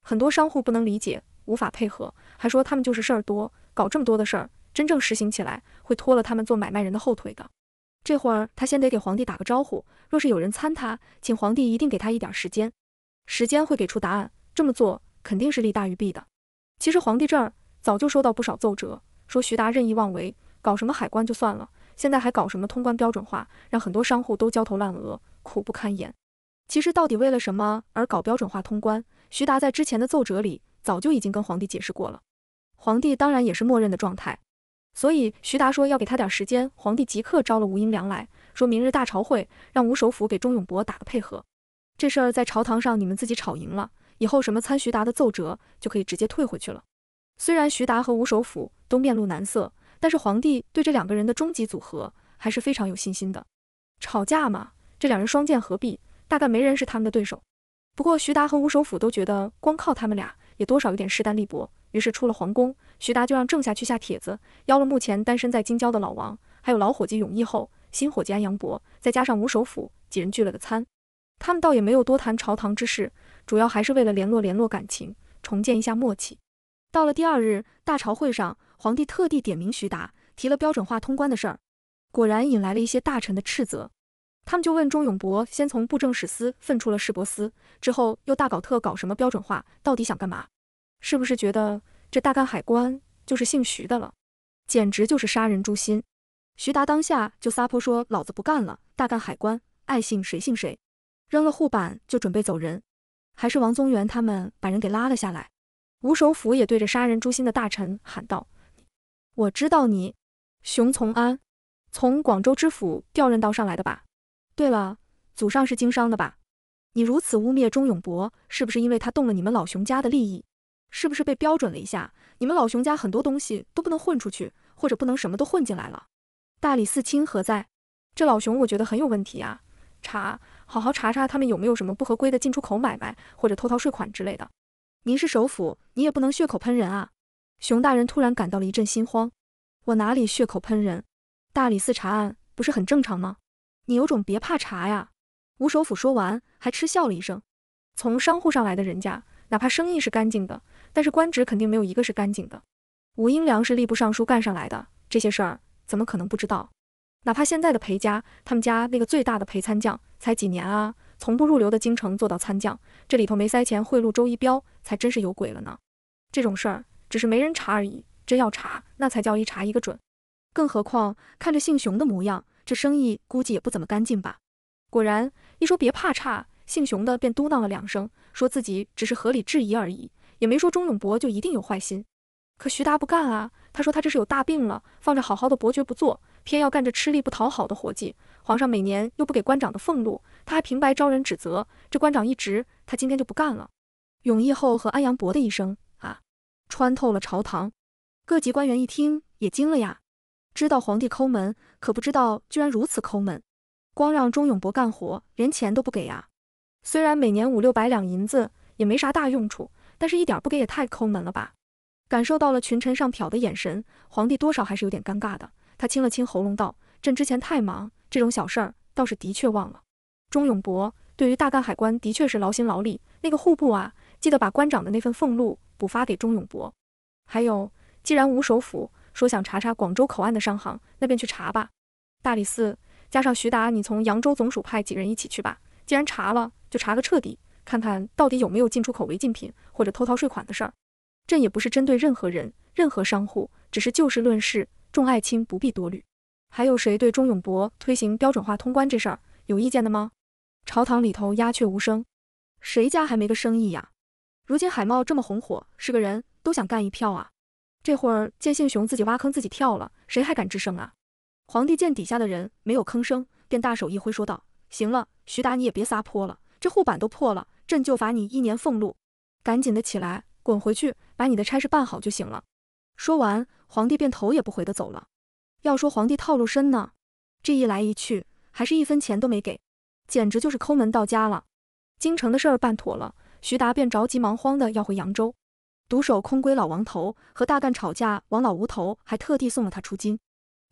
很多商户不能理解，无法配合，还说他们就是事儿多，搞这么多的事儿，真正实行起来会拖了他们做买卖人的后腿的。这会儿他先得给皇帝打个招呼，若是有人参他，请皇帝一定给他一点时间，时间会给出答案。这么做肯定是利大于弊的。其实皇帝这儿早就收到不少奏折，说徐达任意妄为，搞什么海关就算了，现在还搞什么通关标准化，让很多商户都焦头烂额，苦不堪言。其实到底为了什么而搞标准化通关？徐达在之前的奏折里早就已经跟皇帝解释过了，皇帝当然也是默认的状态。所以徐达说要给他点时间，皇帝即刻召了吴英良来，说明日大朝会让吴首府给钟永博打个配合，这事儿在朝堂上你们自己吵赢了。以后什么参徐达的奏折就可以直接退回去了。虽然徐达和吴首辅都面露难色，但是皇帝对这两个人的终极组合还是非常有信心的。吵架嘛，这两人双剑合璧，大概没人是他们的对手。不过徐达和吴首辅都觉得光靠他们俩也多少有点势单力薄，于是出了皇宫，徐达就让郑下去下帖子，邀了目前单身在京郊的老王，还有老伙计永义后，新伙计安阳博，再加上吴首辅几人聚了个餐。他们倒也没有多谈朝堂之事。主要还是为了联络联络感情，重建一下默契。到了第二日大朝会上，皇帝特地点名徐达，提了标准化通关的事儿，果然引来了一些大臣的斥责。他们就问钟永伯，先从布政使司分出了市舶司，之后又大搞特搞什么标准化，到底想干嘛？是不是觉得这大干海关就是姓徐的了？简直就是杀人诛心！徐达当下就撒泼说：“老子不干了！大干海关爱姓谁姓谁！”扔了护板就准备走人。还是王宗元他们把人给拉了下来。吴首府也对着杀人诛心的大臣喊道：“我知道你，熊从安，从广州知府调任到上来的吧？对了，祖上是经商的吧？你如此污蔑钟永博，是不是因为他动了你们老熊家的利益？是不是被标准了一下？你们老熊家很多东西都不能混出去，或者不能什么都混进来了？大理寺卿何在？这老熊我觉得很有问题啊！查。”好好查查他们有没有什么不合规的进出口买卖，或者偷逃税款之类的。您是首府，你也不能血口喷人啊！熊大人突然感到了一阵心慌，我哪里血口喷人？大理寺查案不是很正常吗？你有种别怕查呀！吴首府说完，还嗤笑了一声。从商户上来的人家，哪怕生意是干净的，但是官职肯定没有一个是干净的。吴英良是吏部尚书干上来的，这些事儿怎么可能不知道？哪怕现在的裴家，他们家那个最大的裴参将才几年啊？从不入流的京城做到参将，这里头没塞钱贿赂周一彪，才真是有鬼了呢！这种事儿只是没人查而已，真要查，那才叫一查一个准。更何况看着姓熊的模样，这生意估计也不怎么干净吧？果然，一说别怕差，姓熊的便嘟囔了两声，说自己只是合理质疑而已，也没说钟永伯就一定有坏心。可徐达不干啊，他说他这是有大病了，放着好好的伯爵不做。偏要干着吃力不讨好的活计，皇上每年又不给官长的俸禄，他还平白招人指责。这官长一职，他今天就不干了。永义后和安阳伯的一声啊，穿透了朝堂，各级官员一听也惊了呀。知道皇帝抠门，可不知道居然如此抠门，光让钟永伯干活，连钱都不给呀。虽然每年五六百两银子也没啥大用处，但是一点不给也太抠门了吧。感受到了群臣上瞟的眼神，皇帝多少还是有点尴尬的。他清了清喉咙道：“朕之前太忙，这种小事儿倒是的确忘了。钟永伯对于大干海关的确是劳心劳力。那个户部啊，记得把关长的那份俸禄补发给钟永伯。还有，既然吴首府说想查查广州口岸的商行，那便去查吧。大理寺加上徐达，你从扬州总署派几人一起去吧。既然查了，就查个彻底，看看到底有没有进出口违禁品或者偷逃税款的事儿。朕也不是针对任何人、任何商户，只是就事论事。”众爱卿不必多虑，还有谁对钟永伯推行标准化通关这事儿有意见的吗？朝堂里头鸦雀无声，谁家还没个生意呀？如今海贸这么红火，是个人都想干一票啊。这会儿见姓熊自己挖坑自己跳了，谁还敢吱声啊？皇帝见底下的人没有吭声，便大手一挥说道：“行了，徐达你也别撒泼了，这护板都破了，朕就罚你一年俸禄。赶紧的起来，滚回去，把你的差事办好就行了。”说完，皇帝便头也不回的走了。要说皇帝套路深呢，这一来一去，还是一分钱都没给，简直就是抠门到家了。京城的事儿办妥了，徐达便着急忙慌的要回扬州。独守空闺老王头和大干吵架，王老无头还特地送了他出京。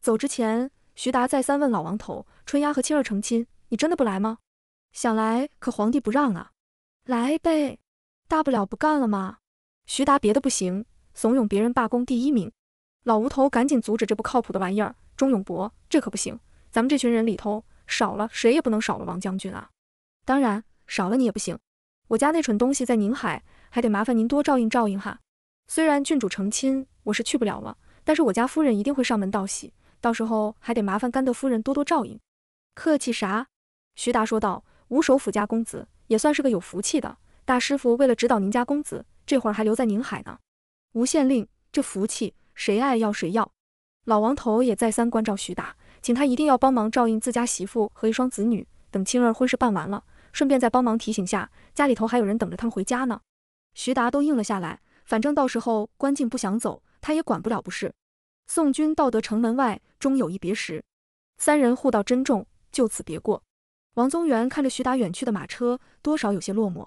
走之前，徐达再三问老王头：“春丫和青儿成亲，你真的不来吗？想来，可皇帝不让啊。来呗，大不了不干了嘛。徐达别的不行。”怂恿别人罢工，第一名，老吴头赶紧阻止这不靠谱的玩意儿。钟永博，这可不行，咱们这群人里头少了谁也不能少了王将军啊！当然少了你也不行，我家那蠢东西在宁海，还得麻烦您多照应照应哈。虽然郡主成亲，我是去不了了，但是我家夫人一定会上门道喜，到时候还得麻烦甘德夫人多多照应。客气啥？徐达说道。吴首府家公子也算是个有福气的，大师傅为了指导您家公子，这会儿还留在宁海呢。吴县令，这福气谁爱要谁要。老王头也再三关照徐达，请他一定要帮忙照应自家媳妇和一双子女。等青儿婚事办完了，顺便再帮忙提醒下，家里头还有人等着他们回家呢。徐达都应了下来，反正到时候关进不想走，他也管不了不是。宋军到得城门外，终有一别时，三人互道珍重，就此别过。王宗元看着徐达远去的马车，多少有些落寞。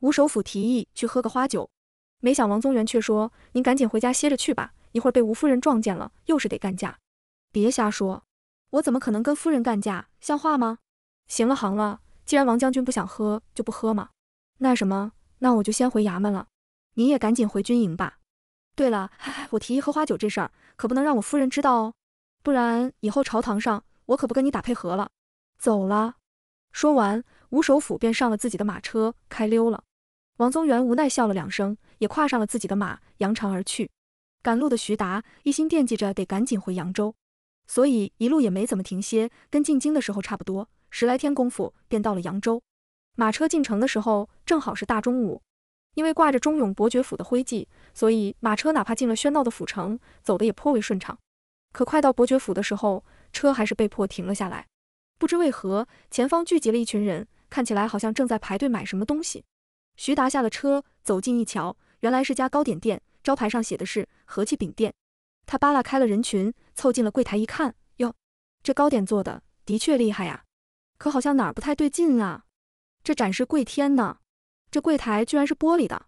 吴首府提议去喝个花酒。没想，王宗元却说：“您赶紧回家歇着去吧，一会儿被吴夫人撞见了，又是得干架。别瞎说，我怎么可能跟夫人干架，像话吗？行了行了，既然王将军不想喝，就不喝嘛。那什么，那我就先回衙门了，你也赶紧回军营吧。对了，我提议喝花酒这事儿，可不能让我夫人知道哦，不然以后朝堂上我可不跟你打配合了。走了。”说完，吴首府便上了自己的马车，开溜了。王宗元无奈笑了两声，也跨上了自己的马，扬长而去。赶路的徐达一心惦记着得赶紧回扬州，所以一路也没怎么停歇，跟进京的时候差不多，十来天功夫便到了扬州。马车进城的时候正好是大中午，因为挂着忠勇伯爵府的徽记，所以马车哪怕进了喧闹的府城，走得也颇为顺畅。可快到伯爵府的时候，车还是被迫停了下来。不知为何，前方聚集了一群人，看起来好像正在排队买什么东西。徐达下了车，走近一瞧，原来是家糕点店，招牌上写的是“和记饼店”。他扒拉开了人群，凑近了柜台一看，哟，这糕点做的的确厉害呀，可好像哪儿不太对劲啊。这展示柜天呢，这柜台居然是玻璃的，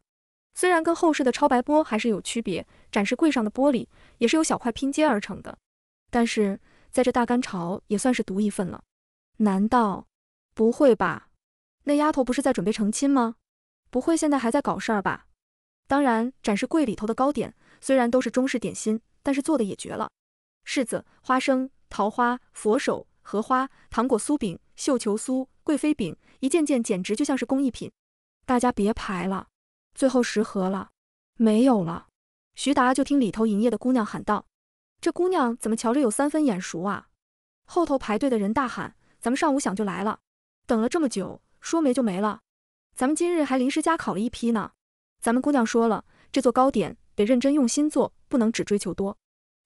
虽然跟后世的超白玻还是有区别，展示柜上的玻璃也是由小块拼接而成的，但是在这大干潮也算是独一份了。难道不会吧？那丫头不是在准备成亲吗？不会现在还在搞事儿吧？当然，展示柜里头的糕点虽然都是中式点心，但是做的也绝了。柿子、花生、桃花、佛手、荷花、糖果酥饼、绣球酥、贵妃饼，一件件简直就像是工艺品。大家别排了，最后十盒了，没有了。徐达就听里头营业的姑娘喊道：“这姑娘怎么瞧着有三分眼熟啊？”后头排队的人大喊：“咱们上午想就来了，等了这么久，说没就没了。”咱们今日还临时加烤了一批呢。咱们姑娘说了，这座糕点得认真用心做，不能只追求多。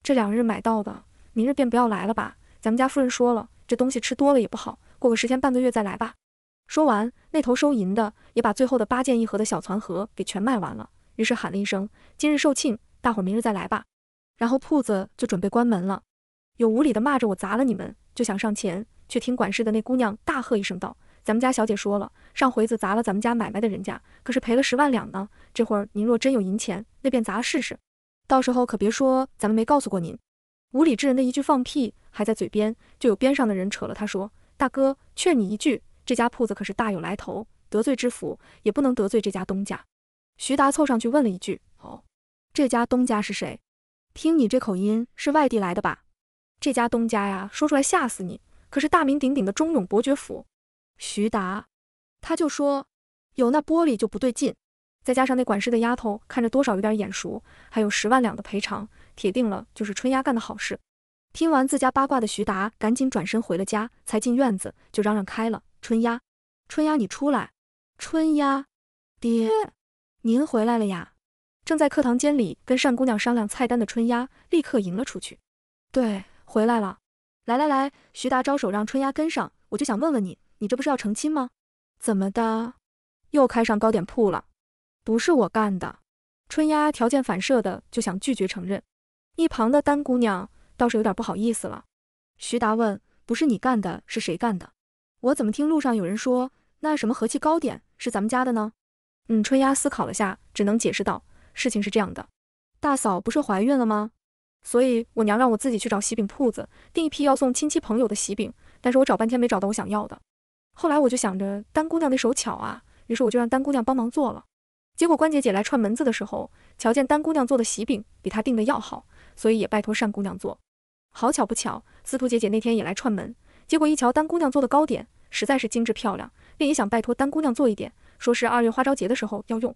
这两日买到的，明日便不要来了吧。咱们家夫人说了，这东西吃多了也不好，过个十天半个月再来吧。说完，那头收银的也把最后的八件一盒的小攒盒给全卖完了，于是喊了一声：“今日售罄，大伙明日再来吧。”然后铺子就准备关门了。有无理的骂着我砸了你们，就想上前，却听管事的那姑娘大喝一声道。咱们家小姐说了，上回子砸了咱们家买卖的人家，可是赔了十万两呢。这会儿您若真有银钱，那便砸试试，到时候可别说咱们没告诉过您。无理之人的一句放屁还在嘴边，就有边上的人扯了他，说：“大哥，劝你一句，这家铺子可是大有来头，得罪知府也不能得罪这家东家。”徐达凑上去问了一句：“哦，这家东家是谁？听你这口音是外地来的吧？”这家东家呀，说出来吓死你，可是大名鼎鼎的忠勇伯爵府。徐达，他就说有那玻璃就不对劲，再加上那管事的丫头看着多少有点眼熟，还有十万两的赔偿，铁定了就是春丫干的好事。听完自家八卦的徐达，赶紧转身回了家，才进院子就嚷嚷开了：“春丫，春丫你出来！春丫，爹，您回来了呀！”正在课堂间里跟单姑娘商量菜单的春丫，立刻迎了出去：“对，回来了！来来来，徐达招手让春丫跟上，我就想问问你。”你这不是要成亲吗？怎么的，又开上糕点铺了？不是我干的，春丫条件反射的就想拒绝承认。一旁的丹姑娘倒是有点不好意思了。徐达问：“不是你干的，是谁干的？我怎么听路上有人说那什么和气糕点是咱们家的呢？”嗯，春丫思考了下，只能解释道：“事情是这样的，大嫂不是怀孕了吗？所以我娘让我自己去找喜饼铺子订一批要送亲戚朋友的喜饼，但是我找半天没找到我想要的。”后来我就想着丹姑娘的手巧啊，于是我就让丹姑娘帮忙做了。结果关姐姐来串门子的时候，瞧见丹姑娘做的喜饼比她订的要好，所以也拜托单姑娘做。好巧不巧，司徒姐姐那天也来串门，结果一瞧单姑娘做的糕点实在是精致漂亮，便也想拜托单姑娘做一点，说是二月花朝节的时候要用。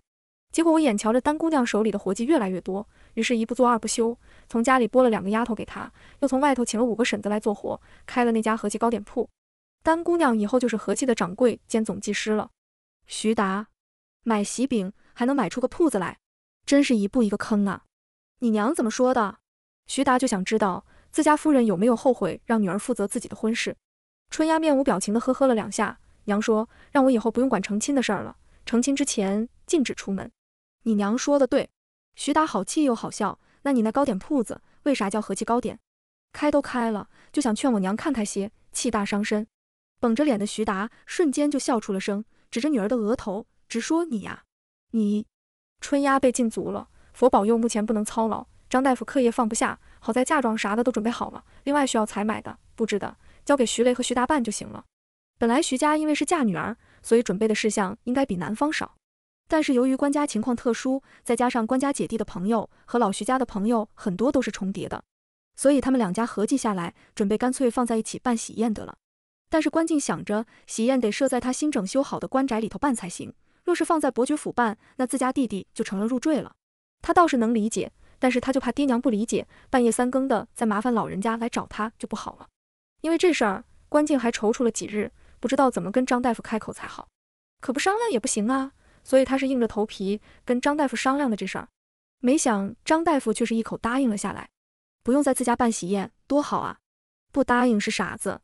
结果我眼瞧着单姑娘手里的活计越来越多，于是一不做二不休，从家里拨了两个丫头给她，又从外头请了五个婶子来做活，开了那家和记糕点铺。丹姑娘以后就是和气的掌柜兼总技师了。徐达买喜饼还能买出个铺子来，真是一步一个坑啊！你娘怎么说的？徐达就想知道自家夫人有没有后悔让女儿负责自己的婚事。春丫面无表情的呵呵了两下，娘说让我以后不用管成亲的事儿了，成亲之前禁止出门。你娘说的对。徐达好气又好笑。那你那糕点铺子为啥叫和气糕点？开都开了，就想劝我娘看开些，气大伤身。绷着脸的徐达瞬间就笑出了声，指着女儿的额头，直说：“你呀，你春丫被禁足了，佛保佑，目前不能操劳。张大夫课业放不下，好在嫁妆啥的都准备好了。另外需要采买的、布置的，交给徐雷和徐达办就行了。本来徐家因为是嫁女儿，所以准备的事项应该比男方少。但是由于官家情况特殊，再加上官家姐弟的朋友和老徐家的朋友很多都是重叠的，所以他们两家合计下来，准备干脆放在一起办喜宴得了。”但是关静想着，喜宴得设在他新整修好的官宅里头办才行。若是放在伯爵府办，那自家弟弟就成了入赘了。他倒是能理解，但是他就怕爹娘不理解，半夜三更的再麻烦老人家来找他就不好了。因为这事儿，关静还踌躇了几日，不知道怎么跟张大夫开口才好。可不商量也不行啊，所以他是硬着头皮跟张大夫商量的这事儿。没想张大夫却是一口答应了下来，不用在自家办喜宴，多好啊！不答应是傻子。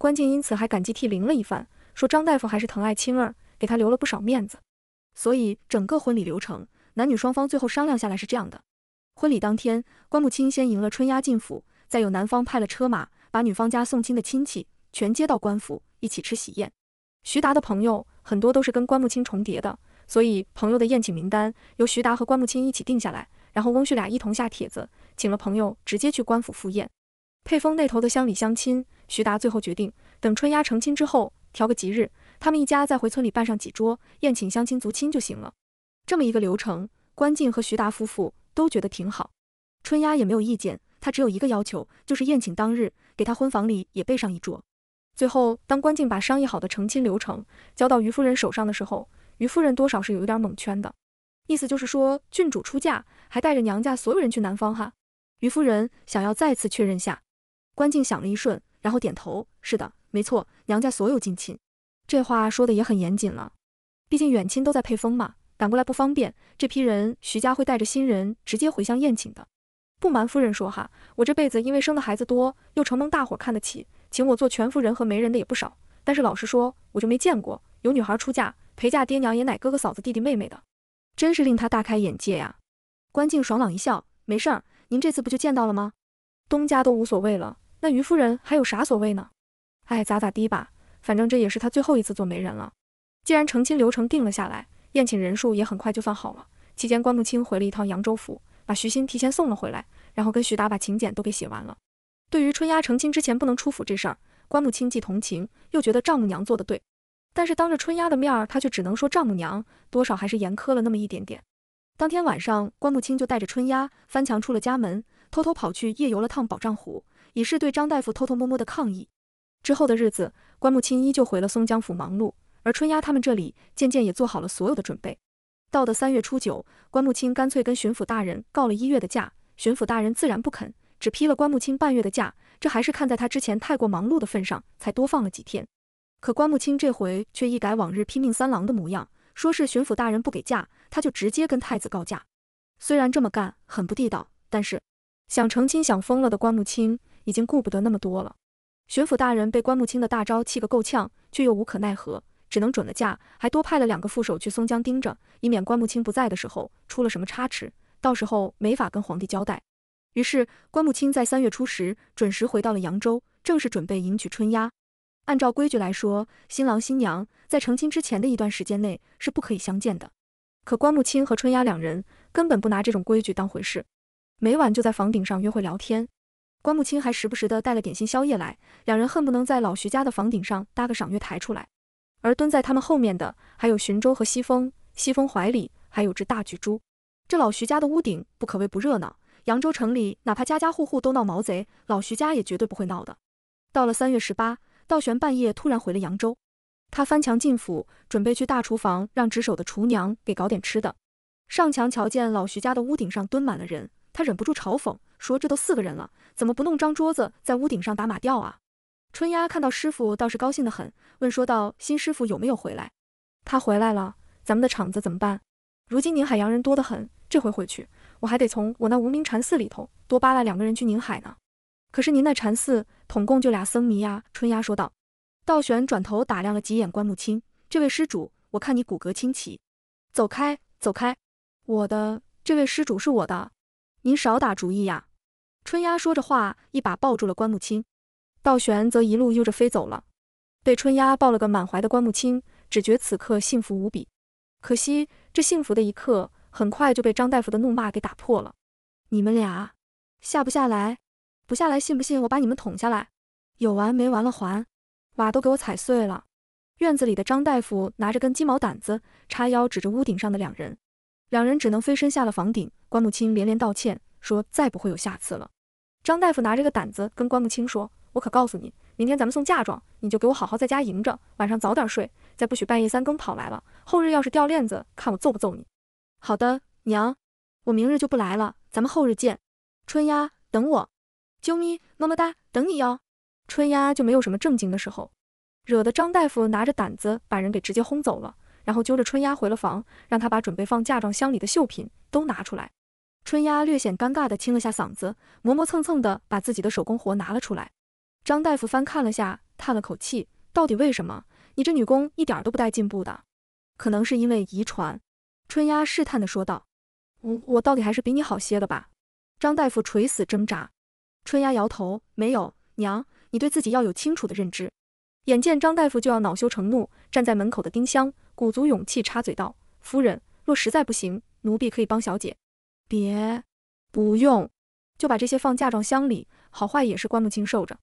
关键因此还感激涕零了一番，说张大夫还是疼爱青儿，给他留了不少面子。所以整个婚礼流程，男女双方最后商量下来是这样的：婚礼当天，关木青先迎了春丫进府，再有男方派了车马，把女方家送亲的亲戚全接到官府一起吃喜宴。徐达的朋友很多都是跟关木青重叠的，所以朋友的宴请名单由徐达和关木青一起定下来，然后翁婿俩一同下帖子，请了朋友直接去官府赴宴。配丰那头的乡里乡亲，徐达最后决定等春丫成亲之后，挑个吉日，他们一家再回村里办上几桌宴请乡亲族亲就行了。这么一个流程，关静和徐达夫妇都觉得挺好，春丫也没有意见。她只有一个要求，就是宴请当日给她婚房里也备上一桌。最后，当关静把商议好的成亲流程交到于夫人手上的时候，于夫人多少是有一点懵圈的，意思就是说郡主出嫁还带着娘家所有人去南方哈。于夫人想要再次确认下。关静想了一瞬，然后点头：“是的，没错，娘家所有近亲。”这话说的也很严谨了，毕竟远亲都在配封嘛，赶过来不方便。这批人，徐家会带着新人直接回乡宴请的。不瞒夫人说哈，我这辈子因为生的孩子多，又承蒙大伙看得起，请我做全夫人和媒人的也不少。但是老实说，我就没见过有女孩出嫁陪嫁爹娘爷奶哥哥嫂子弟弟妹妹的，真是令他大开眼界呀。关静爽朗一笑：“没事儿，您这次不就见到了吗？”东家都无所谓了，那于夫人还有啥所谓呢？哎，咋咋地吧，反正这也是她最后一次做媒人了。既然成亲流程定了下来，宴请人数也很快就算好了。期间，关慕清回了一趟扬州府，把徐欣提前送了回来，然后跟徐达把请柬都给写完了。对于春丫成亲之前不能出府这事儿，关慕清既同情又觉得丈母娘做的对，但是当着春丫的面儿，他却只能说丈母娘多少还是严苛了那么一点点。当天晚上，关慕清就带着春丫翻墙出了家门。偷偷跑去夜游了趟宝障湖，以示对张大夫偷偷摸摸的抗议。之后的日子，关木清依旧回了松江府忙碌，而春丫他们这里渐渐也做好了所有的准备。到的三月初九，关木清干脆跟巡抚大人告了一月的假，巡抚大人自然不肯，只批了关木清半月的假，这还是看在他之前太过忙碌的份上才多放了几天。可关木清这回却一改往日拼命三郎的模样，说是巡抚大人不给假，他就直接跟太子告假。虽然这么干很不地道，但是。想成亲想疯了的关木清已经顾不得那么多了。巡抚大人被关木清的大招气个够呛，却又无可奈何，只能准了假，还多派了两个副手去松江盯着，以免关木清不在的时候出了什么差池，到时候没法跟皇帝交代。于是关木清在三月初十准时回到了扬州，正式准备迎娶春丫。按照规矩来说，新郎新娘在成亲之前的一段时间内是不可以相见的。可关木清和春丫两人根本不拿这种规矩当回事。每晚就在房顶上约会聊天，关木青还时不时的带了点心宵夜来，两人恨不能在老徐家的房顶上搭个赏月台出来。而蹲在他们后面的还有寻州和西风，西风怀里还有只大巨猪。这老徐家的屋顶不可谓不热闹。扬州城里哪怕家家户户都闹毛贼，老徐家也绝对不会闹的。到了三月十八，道玄半夜突然回了扬州，他翻墙进府，准备去大厨房让值守的厨娘给搞点吃的。上墙瞧见老徐家的屋顶上蹲满了人。他忍不住嘲讽说：“这都四个人了，怎么不弄张桌子在屋顶上打马吊啊？”春丫看到师傅倒是高兴的很，问说道：“新师傅有没有回来？”“他回来了，咱们的场子怎么办？”“如今宁海洋人多得很，这回回去，我还得从我那无名禅寺里头多扒拉两个人去宁海呢。”“可是您那禅寺统共就俩僧尼呀？”春丫说道。道玄转头打量了几眼关木青，这位施主，我看你骨骼清奇。走开，走开！我的，这位施主是我的。您少打主意呀！春丫说着话，一把抱住了关木青，道玄则一路悠着飞走了。被春丫抱了个满怀的关木青，只觉此刻幸福无比。可惜，这幸福的一刻很快就被张大夫的怒骂给打破了。你们俩下不下来，不下来，信不信我把你们捅下来？有完没完了？还，瓦都给我踩碎了！院子里的张大夫拿着根鸡毛掸子，叉腰指着屋顶上的两人。两人只能飞身下了房顶，关木清连连道歉，说再不会有下次了。张大夫拿着个胆子跟关木清说：“我可告诉你，明天咱们送嫁妆，你就给我好好在家迎着，晚上早点睡，再不许半夜三更跑来了。后日要是掉链子，看我揍不揍你。”“好的，娘，我明日就不来了，咱们后日见。”“春丫，等我。”“啾咪，么么哒，等你哟。”春丫就没有什么正经的时候，惹得张大夫拿着胆子把人给直接轰走了。然后揪着春丫回了房，让她把准备放嫁妆箱里的绣品都拿出来。春丫略显尴尬地清了下嗓子，磨磨蹭蹭的把自己的手工活拿了出来。张大夫翻看了下，叹了口气：“到底为什么？你这女工一点都不带进步的。可能是因为遗传。”春丫试探的说道：“我我到底还是比你好些了吧？”张大夫垂死挣扎。春丫摇头：“没有，娘，你对自己要有清楚的认知。”眼见张大夫就要恼羞成怒，站在门口的丁香鼓足勇气插嘴道：“夫人，若实在不行，奴婢可以帮小姐。”“别，不用，就把这些放嫁妆箱里，好坏也是关木清受着。”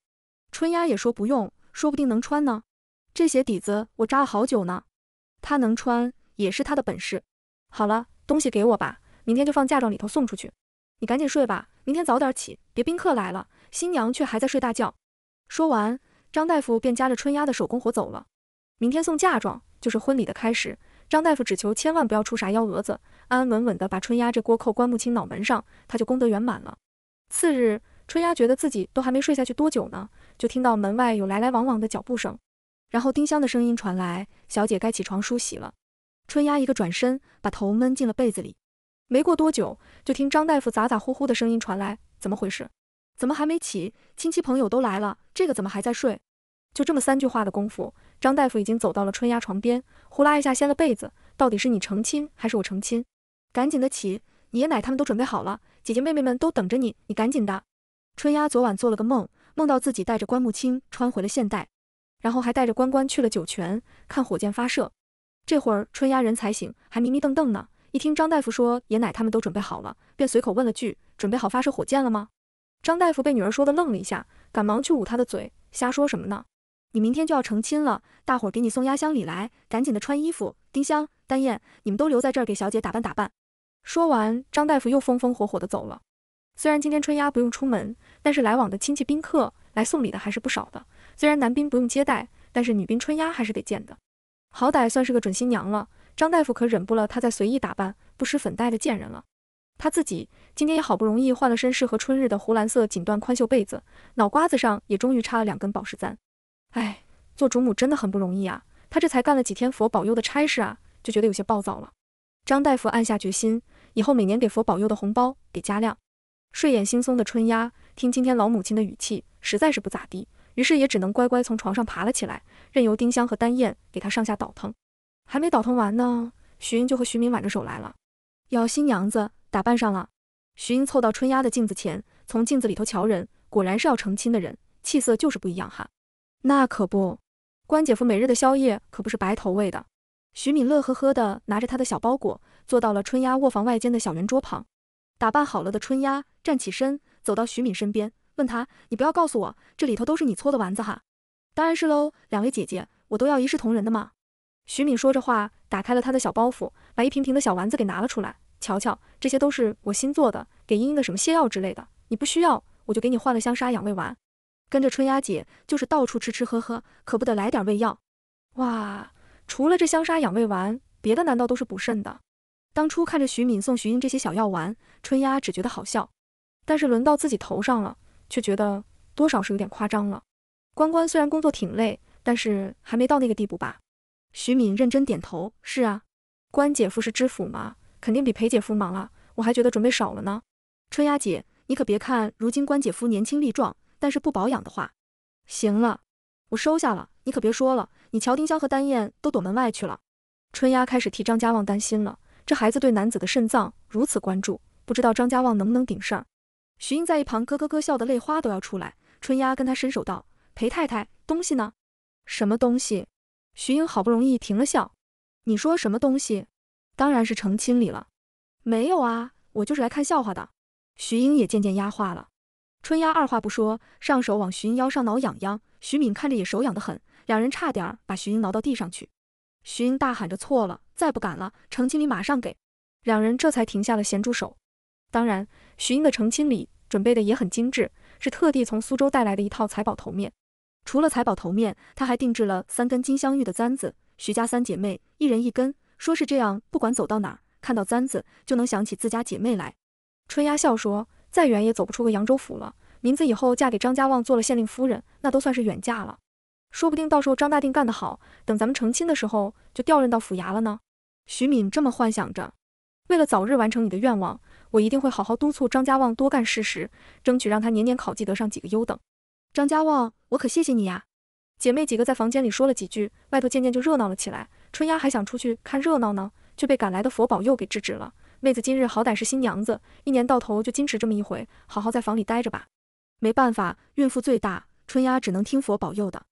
春丫也说：“不用，说不定能穿呢。这鞋底子我扎了好久呢，她能穿也是她的本事。”“好了，东西给我吧，明天就放嫁妆里头送出去。你赶紧睡吧，明天早点起，别宾客来了，新娘却还在睡大觉。”说完。张大夫便夹着春丫的手工活走了。明天送嫁妆，就是婚礼的开始。张大夫只求千万不要出啥幺蛾子，安安稳稳的把春丫这锅扣关木清脑门上，他就功德圆满了。次日，春丫觉得自己都还没睡下去多久呢，就听到门外有来来往往的脚步声，然后丁香的声音传来：“小姐该起床梳洗了。”春丫一个转身，把头闷进了被子里。没过多久，就听张大夫咋咋呼呼的声音传来：“怎么回事？”怎么还没起？亲戚朋友都来了，这个怎么还在睡？就这么三句话的功夫，张大夫已经走到了春丫床边，呼啦一下掀了被子。到底是你成亲还是我成亲？赶紧的起，爷爷奶他们都准备好了，姐姐妹妹们都等着你，你赶紧的。春丫昨晚做了个梦，梦到自己带着关木青穿回了现代，然后还带着关关去了酒泉看火箭发射。这会儿春丫人才醒，还迷迷瞪瞪呢。一听张大夫说爷奶他们都准备好了，便随口问了句：准备好发射火箭了吗？张大夫被女儿说的愣了一下，赶忙去捂她的嘴，瞎说什么呢？你明天就要成亲了，大伙儿给你送压箱礼来，赶紧的穿衣服。丁香、丹燕，你们都留在这儿给小姐打扮打扮。说完，张大夫又风风火火的走了。虽然今天春丫不用出门，但是来往的亲戚宾客来送礼的还是不少的。虽然男宾不用接待，但是女宾春丫还是得见的，好歹算是个准新娘了。张大夫可忍不了她再随意打扮、不施粉黛的贱人了。他自己今天也好不容易换了身适合春日的湖蓝色锦缎宽袖被子，脑瓜子上也终于插了两根宝石簪。哎，做主母真的很不容易啊！他这才干了几天佛保佑的差事啊，就觉得有些暴躁了。张大夫暗下决心，以后每年给佛保佑的红包给加量。睡眼惺忪的春丫听今天老母亲的语气实在是不咋地，于是也只能乖乖从床上爬了起来，任由丁香和丹燕给她上下倒腾。还没倒腾完呢，徐英就和徐明挽着手来了，要新娘子。打扮上了，徐英凑到春丫的镜子前，从镜子里头瞧人，果然是要成亲的人，气色就是不一样哈。那可不，关姐夫每日的宵夜可不是白头喂的。徐敏乐呵呵的拿着他的小包裹，坐到了春丫卧房外间的小圆桌旁。打扮好了的春丫站起身，走到徐敏身边，问他：“你不要告诉我，这里头都是你搓的丸子哈？”“当然是喽，两位姐姐，我都要一视同仁的嘛。”徐敏说着话，打开了他的小包袱，把一瓶瓶的小丸子给拿了出来。瞧瞧，这些都是我新做的，给英英的什么泻药之类的。你不需要，我就给你换了香砂养胃丸。跟着春丫姐，就是到处吃吃喝喝，可不得来点胃药？哇，除了这香砂养胃丸，别的难道都是补肾的？当初看着徐敏送徐英这些小药丸，春丫只觉得好笑，但是轮到自己头上了，却觉得多少是有点夸张了。关关虽然工作挺累，但是还没到那个地步吧？徐敏认真点头，是啊，关姐夫是知府吗？肯定比裴姐夫忙了，我还觉得准备少了呢。春丫姐，你可别看如今关姐夫年轻力壮，但是不保养的话，行了，我收下了，你可别说了。你乔丁香和丹燕都躲门外去了。春丫开始替张家旺担心了，这孩子对男子的肾脏如此关注，不知道张家旺能不能顶事儿。徐英在一旁咯咯咯笑的泪花都要出来，春丫跟他伸手道：“裴太太，东西呢？什么东西？”徐英好不容易停了笑，你说什么东西？当然是成亲礼了，没有啊，我就是来看笑话的。徐英也渐渐压化了，春丫二话不说，上手往徐英腰上挠痒痒。徐敏看着也手痒得很，两人差点把徐英挠到地上去。徐英大喊着错了，再不敢了。成亲礼马上给，两人这才停下了咸猪手。当然，徐英的成亲礼准备的也很精致，是特地从苏州带来的一套财宝头面。除了财宝头面，她还定制了三根金镶玉的簪子，徐家三姐妹一人一根。说是这样，不管走到哪儿，看到簪子就能想起自家姐妹来。春丫笑说：“再远也走不出个扬州府了。名子以后嫁给张家旺做了县令夫人，那都算是远嫁了。说不定到时候张大定干得好，等咱们成亲的时候就调任到府衙了呢。”徐敏这么幻想着。为了早日完成你的愿望，我一定会好好督促张家旺多干实事，争取让他年年考绩得上几个优等。张家旺，我可谢谢你呀。姐妹几个在房间里说了几句，外头渐渐就热闹了起来。春丫还想出去看热闹呢，却被赶来的佛保佑给制止了。妹子今日好歹是新娘子，一年到头就矜持这么一回，好好在房里待着吧。没办法，孕妇最大，春丫只能听佛保佑的。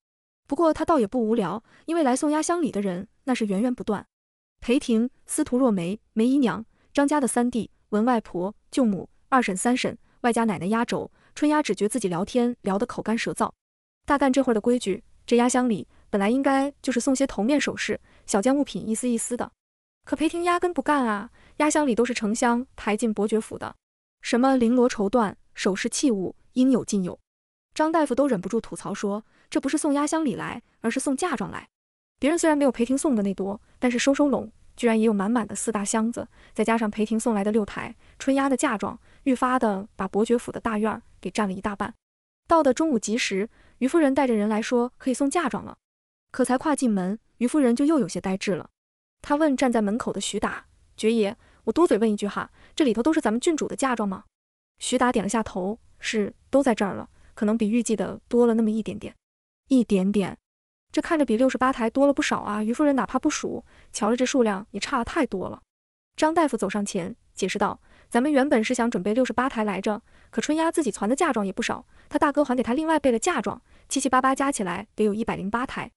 不过她倒也不无聊，因为来送压箱礼的人那是源源不断。裴婷、司徒若梅、梅姨娘、张家的三弟文外婆、舅母、二婶、三婶，外加奶奶压轴。春丫只觉自己聊天聊得口干舌燥，大干这会儿的规矩。这压箱里本来应该就是送些头面首饰、小件物品，一丝一丝的。可裴廷压根不干啊！压箱里都是成箱抬进伯爵府的，什么绫罗绸缎、首饰器物，应有尽有。张大夫都忍不住吐槽说：“这不是送压箱里来，而是送嫁妆来。”别人虽然没有裴廷送的那多，但是收收拢，居然也有满满的四大箱子，再加上裴廷送来的六台春丫的嫁妆，愈发的把伯爵府的大院儿给占了一大半。到的中午及时。余夫人带着人来说可以送嫁妆了，可才跨进门，余夫人就又有些呆滞了。她问站在门口的徐达爵爷：“我多嘴问一句哈，这里头都是咱们郡主的嫁妆吗？”徐达点了下头：“是，都在这儿了，可能比预计的多了那么一点点，一点点。这看着比六十八台多了不少啊！余夫人哪怕不数，瞧着这数量也差了太多了。”张大夫走上前解释道。咱们原本是想准备六十八台来着，可春丫自己攒的嫁妆也不少，她大哥还给她另外备了嫁妆，七七八八加起来得有一百零八台。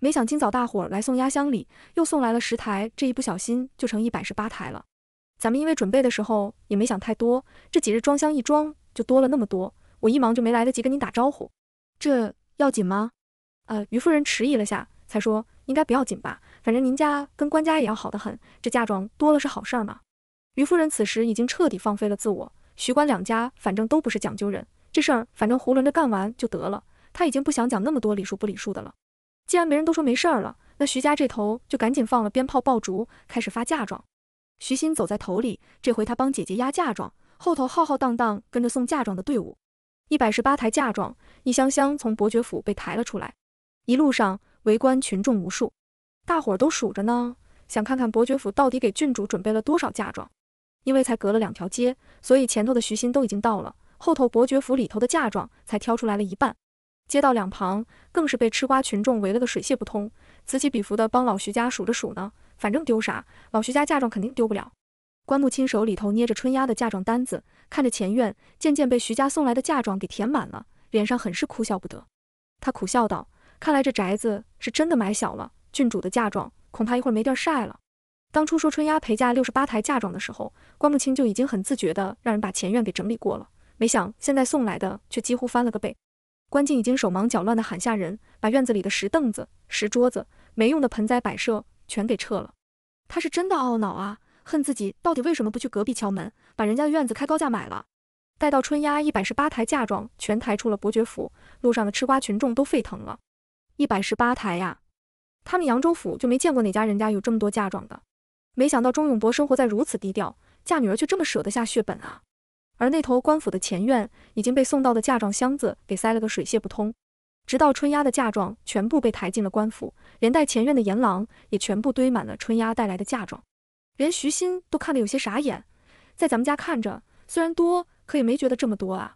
没想今早大伙来送压箱礼，又送来了十台，这一不小心就成一百十八台了。咱们因为准备的时候也没想太多，这几日装箱一装就多了那么多，我一忙就没来得及跟您打招呼。这要紧吗？呃，于夫人迟疑了下，才说应该不要紧吧，反正您家跟官家也要好得很，这嫁妆多了是好事儿嘛。于夫人此时已经彻底放飞了自我，徐官两家反正都不是讲究人，这事儿反正胡轮着干完就得了。他已经不想讲那么多礼数不礼数的了。既然别人都说没事儿了，那徐家这头就赶紧放了鞭炮爆竹，开始发嫁妆。徐欣走在头里，这回他帮姐姐压嫁妆，后头浩浩荡荡跟着送嫁妆的队伍。一百十八台嫁妆，一箱箱从伯爵府被抬了出来，一路上围观群众无数，大伙儿都数着呢，想看看伯爵府到底给郡主准备了多少嫁妆。因为才隔了两条街，所以前头的徐欣都已经到了，后头伯爵府里头的嫁妆才挑出来了一半。街道两旁更是被吃瓜群众围了个水泄不通，此起彼伏的帮老徐家数着数呢。反正丢啥，老徐家嫁妆肯定丢不了。关木亲手里头捏着春丫的嫁妆单子，看着前院渐渐被徐家送来的嫁妆给填满了，脸上很是哭笑不得。他苦笑道：“看来这宅子是真的买小了，郡主的嫁妆恐怕一会儿没地儿晒了。”当初说春丫陪嫁六十八台嫁妆的时候，关木清就已经很自觉的让人把前院给整理过了。没想现在送来的却几乎翻了个倍。关静已经手忙脚乱的喊下人，把院子里的石凳子、石桌子、没用的盆栽摆设全给撤了。他是真的懊恼啊，恨自己到底为什么不去隔壁敲门，把人家的院子开高价买了。待到春丫一百十八台嫁妆全抬出了伯爵府，路上的吃瓜群众都沸腾了。一百十八台呀，他们扬州府就没见过哪家人家有这么多嫁妆的。没想到钟永伯生活在如此低调，嫁女儿却这么舍得下血本啊！而那头官府的前院已经被送到的嫁妆箱子给塞了个水泄不通，直到春丫的嫁妆全部被抬进了官府，连带前院的严郎也全部堆满了春丫带来的嫁妆，连徐欣都看得有些傻眼。在咱们家看着虽然多，可也没觉得这么多啊。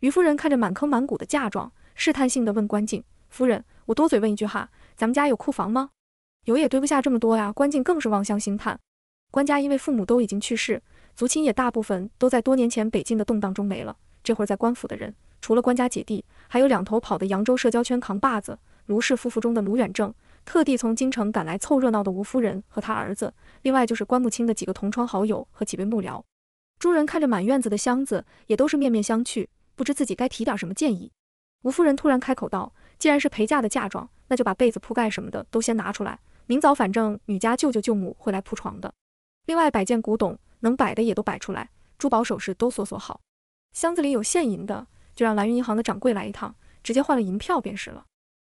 余夫人看着满坑满谷的嫁妆，试探性的问关静夫人：“我多嘴问一句哈，咱们家有库房吗？”有也堆不下这么多呀！关静更是望乡兴叹。关家因为父母都已经去世，族亲也大部分都在多年前北境的动荡中没了。这会儿在官府的人，除了关家姐弟，还有两头跑的扬州社交圈扛把子卢氏夫妇中的卢远正，特地从京城赶来凑热闹的吴夫人和他儿子，另外就是关木清的几个同窗好友和几位幕僚。诸人看着满院子的箱子，也都是面面相觑，不知自己该提点什么建议。吴夫人突然开口道：“既然是陪嫁的嫁妆，那就把被子铺盖什么的都先拿出来。”明早反正女家舅舅舅母会来铺床的，另外摆件古董能摆的也都摆出来，珠宝首饰都锁锁好。箱子里有现银的，就让蓝云银行的掌柜来一趟，直接换了银票便是了。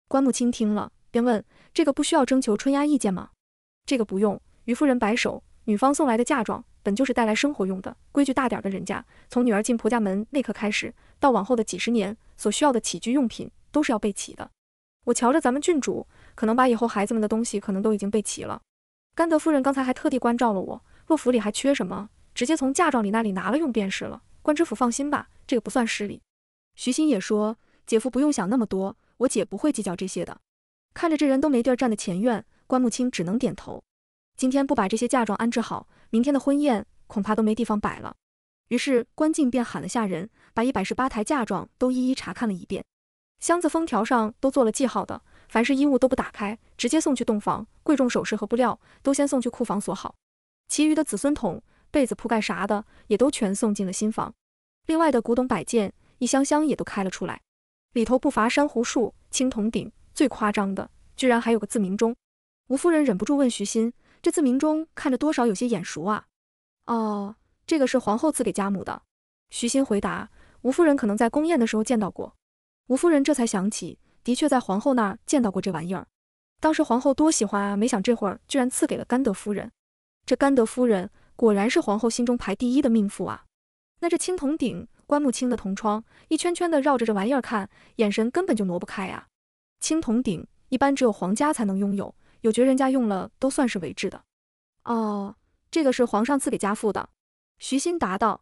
关木清听了，便问：“这个不需要征求春丫意见吗？”“这个不用。”于夫人摆手：“女方送来的嫁妆本就是带来生活用的，规矩大点的人家，从女儿进婆家门那刻开始，到往后的几十年所需要的起居用品都是要备齐的。我瞧着咱们郡主。”可能把以后孩子们的东西可能都已经备齐了。甘德夫人刚才还特地关照了我，若府里还缺什么，直接从嫁妆里那里拿了用便是了。关知府放心吧，这个不算失礼。徐欣也说，姐夫不用想那么多，我姐不会计较这些的。看着这人都没地儿站的前院，关木清只能点头。今天不把这些嫁妆安置好，明天的婚宴恐怕都没地方摆了。于是关静便喊了下人，把一百十八台嫁妆都一一查看了一遍，箱子封条上都做了记号的。凡是衣物都不打开，直接送去洞房。贵重首饰和布料都先送去库房锁好，其余的子孙桶、被子、铺盖啥的也都全送进了新房。另外的古董摆件，一箱箱也都开了出来，里头不乏珊瑚树、青铜鼎。最夸张的，居然还有个字明钟。吴夫人忍不住问徐新：“这字明钟看着多少有些眼熟啊？”“哦，这个是皇后赐给家母的。”徐新回答。吴夫人可能在宫宴的时候见到过。吴夫人这才想起。的确在皇后那儿见到过这玩意儿，当时皇后多喜欢啊！没想这会儿居然赐给了甘德夫人。这甘德夫人果然是皇后心中排第一的命妇啊。那这青铜鼎，棺木青的铜窗，一圈圈的绕着这玩意儿看，眼神根本就挪不开啊。青铜鼎一般只有皇家才能拥有，有爵人家用了都算是违制的。哦，这个是皇上赐给家父的。徐欣答道。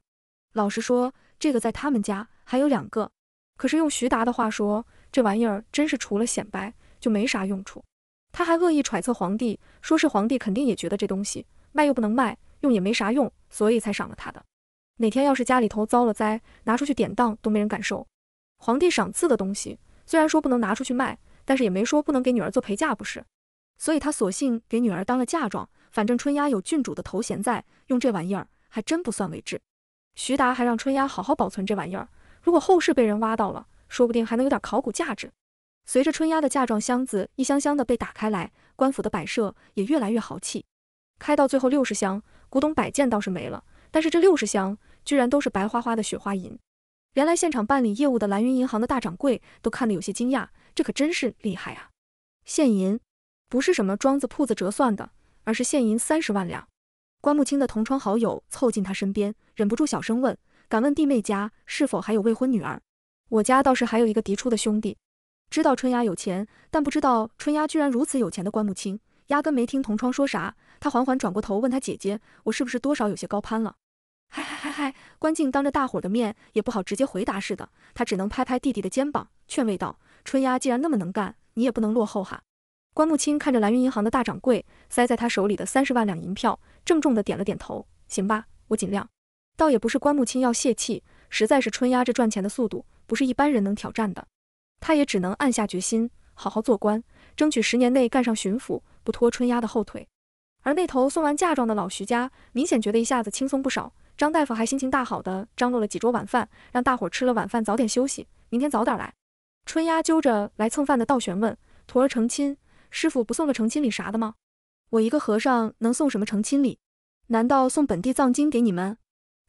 老实说，这个在他们家还有两个，可是用徐达的话说。这玩意儿真是除了显摆就没啥用处。他还恶意揣测皇帝，说是皇帝肯定也觉得这东西卖又不能卖，用也没啥用，所以才赏了他的。哪天要是家里头遭了灾，拿出去典当都没人敢收。皇帝赏赐的东西虽然说不能拿出去卖，但是也没说不能给女儿做陪嫁，不是？所以他索性给女儿当了嫁妆，反正春丫有郡主的头衔在，用这玩意儿还真不算违制。徐达还让春丫好好保存这玩意儿，如果后世被人挖到了。说不定还能有点考古价值。随着春丫的嫁妆箱子一箱箱的被打开来，官府的摆设也越来越豪气。开到最后六十箱，古董摆件倒是没了，但是这六十箱居然都是白花花的雪花银。原来现场办理业务的蓝云银行的大掌柜都看得有些惊讶，这可真是厉害啊！现银不是什么庄子铺子折算的，而是现银三十万两。关木清的同窗好友凑近他身边，忍不住小声问：“敢问弟妹家是否还有未婚女儿？”我家倒是还有一个嫡出的兄弟，知道春丫有钱，但不知道春丫居然如此有钱的关木青，压根没听同窗说啥。他缓缓转过头问他姐姐：“我是不是多少有些高攀了？”嗨嗨嗨嗨！关静当着大伙的面也不好直接回答似的，他只能拍拍弟弟的肩膀，劝慰道：“春丫既然那么能干，你也不能落后哈。”关木青看着蓝云银行的大掌柜塞在他手里的三十万两银票，郑重的点了点头：“行吧，我尽量。”倒也不是关木青要泄气，实在是春丫这赚钱的速度。不是一般人能挑战的，他也只能暗下决心，好好做官，争取十年内干上巡抚，不拖春丫的后腿。而那头送完嫁妆的老徐家，明显觉得一下子轻松不少。张大夫还心情大好的张罗了几桌晚饭，让大伙吃了晚饭早点休息，明天早点来。春丫揪着来蹭饭的道玄问：“徒儿成亲，师傅不送个成亲礼啥的吗？我一个和尚能送什么成亲礼？难道送本地藏经给你们？”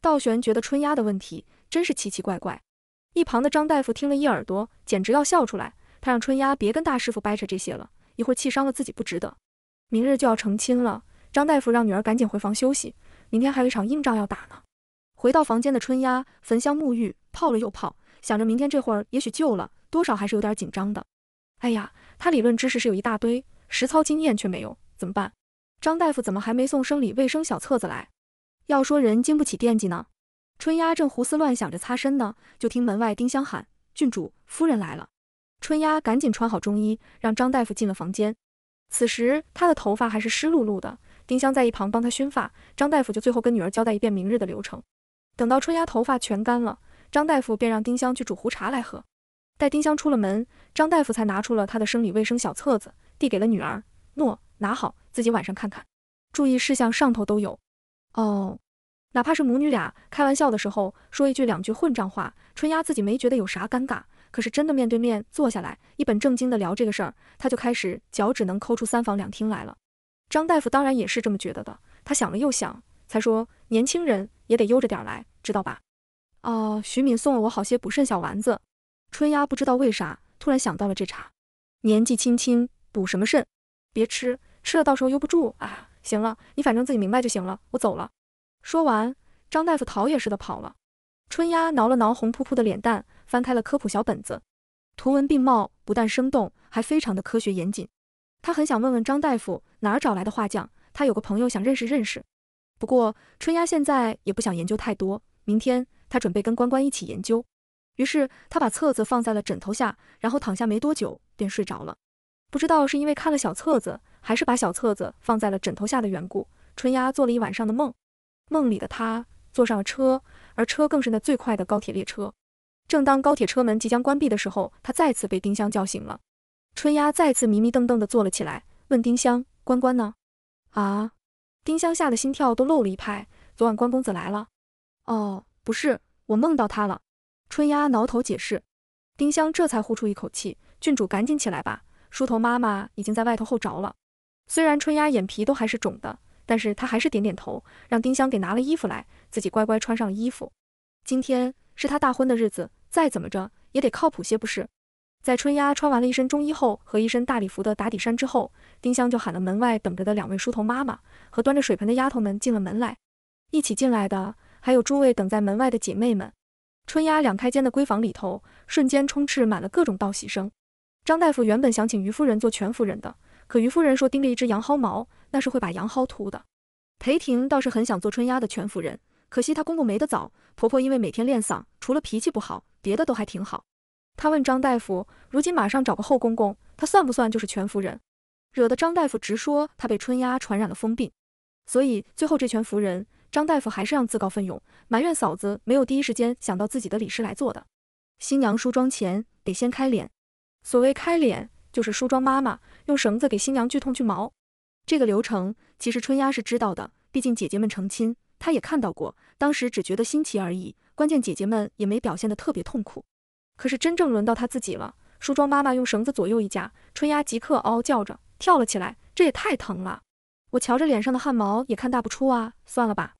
道玄觉得春丫的问题真是奇奇怪怪。一旁的张大夫听了一耳朵，简直要笑出来。他让春丫别跟大师傅掰扯这些了，一会儿气伤了自己不值得。明日就要成亲了，张大夫让女儿赶紧回房休息，明天还有一场硬仗要打呢。回到房间的春丫焚香沐浴，泡了又泡，想着明天这会儿也许救了，多少还是有点紧张的。哎呀，他理论知识是有一大堆，实操经验却没有，怎么办？张大夫怎么还没送生理卫生小册子来？要说人经不起惦记呢。春丫正胡思乱想着擦身呢，就听门外丁香喊：“郡主夫人来了。”春丫赶紧穿好中衣，让张大夫进了房间。此时她的头发还是湿漉漉的，丁香在一旁帮她熏发。张大夫就最后跟女儿交代一遍明日的流程。等到春丫头发全干了，张大夫便让丁香去煮壶茶来喝。待丁香出了门，张大夫才拿出了他的生理卫生小册子，递给了女儿：“诺，拿好，自己晚上看看，注意事项上头都有。”哦。哪怕是母女俩开玩笑的时候说一句两句混账话，春丫自己没觉得有啥尴尬，可是真的面对面坐下来，一本正经的聊这个事儿，她就开始脚趾能抠出三房两厅来了。张大夫当然也是这么觉得的，他想了又想，才说：年轻人也得悠着点来，知道吧？哦，徐敏送了我好些补肾小丸子，春丫不知道为啥突然想到了这茬，年纪轻轻补什么肾？别吃，吃了到时候悠不住啊！行了，你反正自己明白就行了，我走了。说完，张大夫逃也似的跑了。春丫挠了挠红扑扑的脸蛋，翻开了科普小本子，图文并茂，不但生动，还非常的科学严谨。她很想问问张大夫哪儿找来的画匠，她有个朋友想认识认识。不过春丫现在也不想研究太多，明天她准备跟关关一起研究。于是她把册子放在了枕头下，然后躺下没多久便睡着了。不知道是因为看了小册子，还是把小册子放在了枕头下的缘故，春丫做了一晚上的梦。梦里的他坐上了车，而车更是那最快的高铁列车。正当高铁车门即将关闭的时候，他再次被丁香叫醒了。春丫再次迷迷瞪瞪地坐了起来，问丁香：“关关呢？”啊！丁香吓得心跳都漏了一拍。昨晚关公子来了。哦，不是，我梦到他了。春丫挠头解释。丁香这才呼出一口气：“郡主，赶紧起来吧，梳头妈妈已经在外头候着了。”虽然春丫眼皮都还是肿的。但是他还是点点头，让丁香给拿了衣服来，自己乖乖穿上衣服。今天是他大婚的日子，再怎么着也得靠谱些不是？在春丫穿完了一身中衣后和一身大礼服的打底衫之后，丁香就喊了门外等着的两位梳头妈妈和端着水盆的丫头们进了门来。一起进来的还有诸位等在门外的姐妹们。春丫两开间的闺房里头瞬间充斥满了各种道喜声。张大夫原本想请余夫人做全夫人的，可余夫人说盯着一只羊薅毛。那是会把羊薅秃的。裴婷倒是很想做春丫的全夫人，可惜她公公没得早，婆婆因为每天练嗓，除了脾气不好，别的都还挺好。她问张大夫，如今马上找个后公公，他算不算就是全夫人？惹得张大夫直说她被春丫传染了疯病。所以最后这全夫人，张大夫还是让自告奋勇，埋怨嫂子没有第一时间想到自己的理事来做的。新娘梳妆前得先开脸，所谓开脸，就是梳妆妈妈用绳子给新娘剧痛去毛。这个流程其实春丫是知道的，毕竟姐姐们成亲，她也看到过，当时只觉得新奇而已。关键姐姐们也没表现得特别痛苦。可是真正轮到她自己了，梳妆妈妈用绳子左右一夹，春丫即刻嗷嗷叫着跳了起来，这也太疼了！我瞧着脸上的汗毛也看大不出啊，算了吧。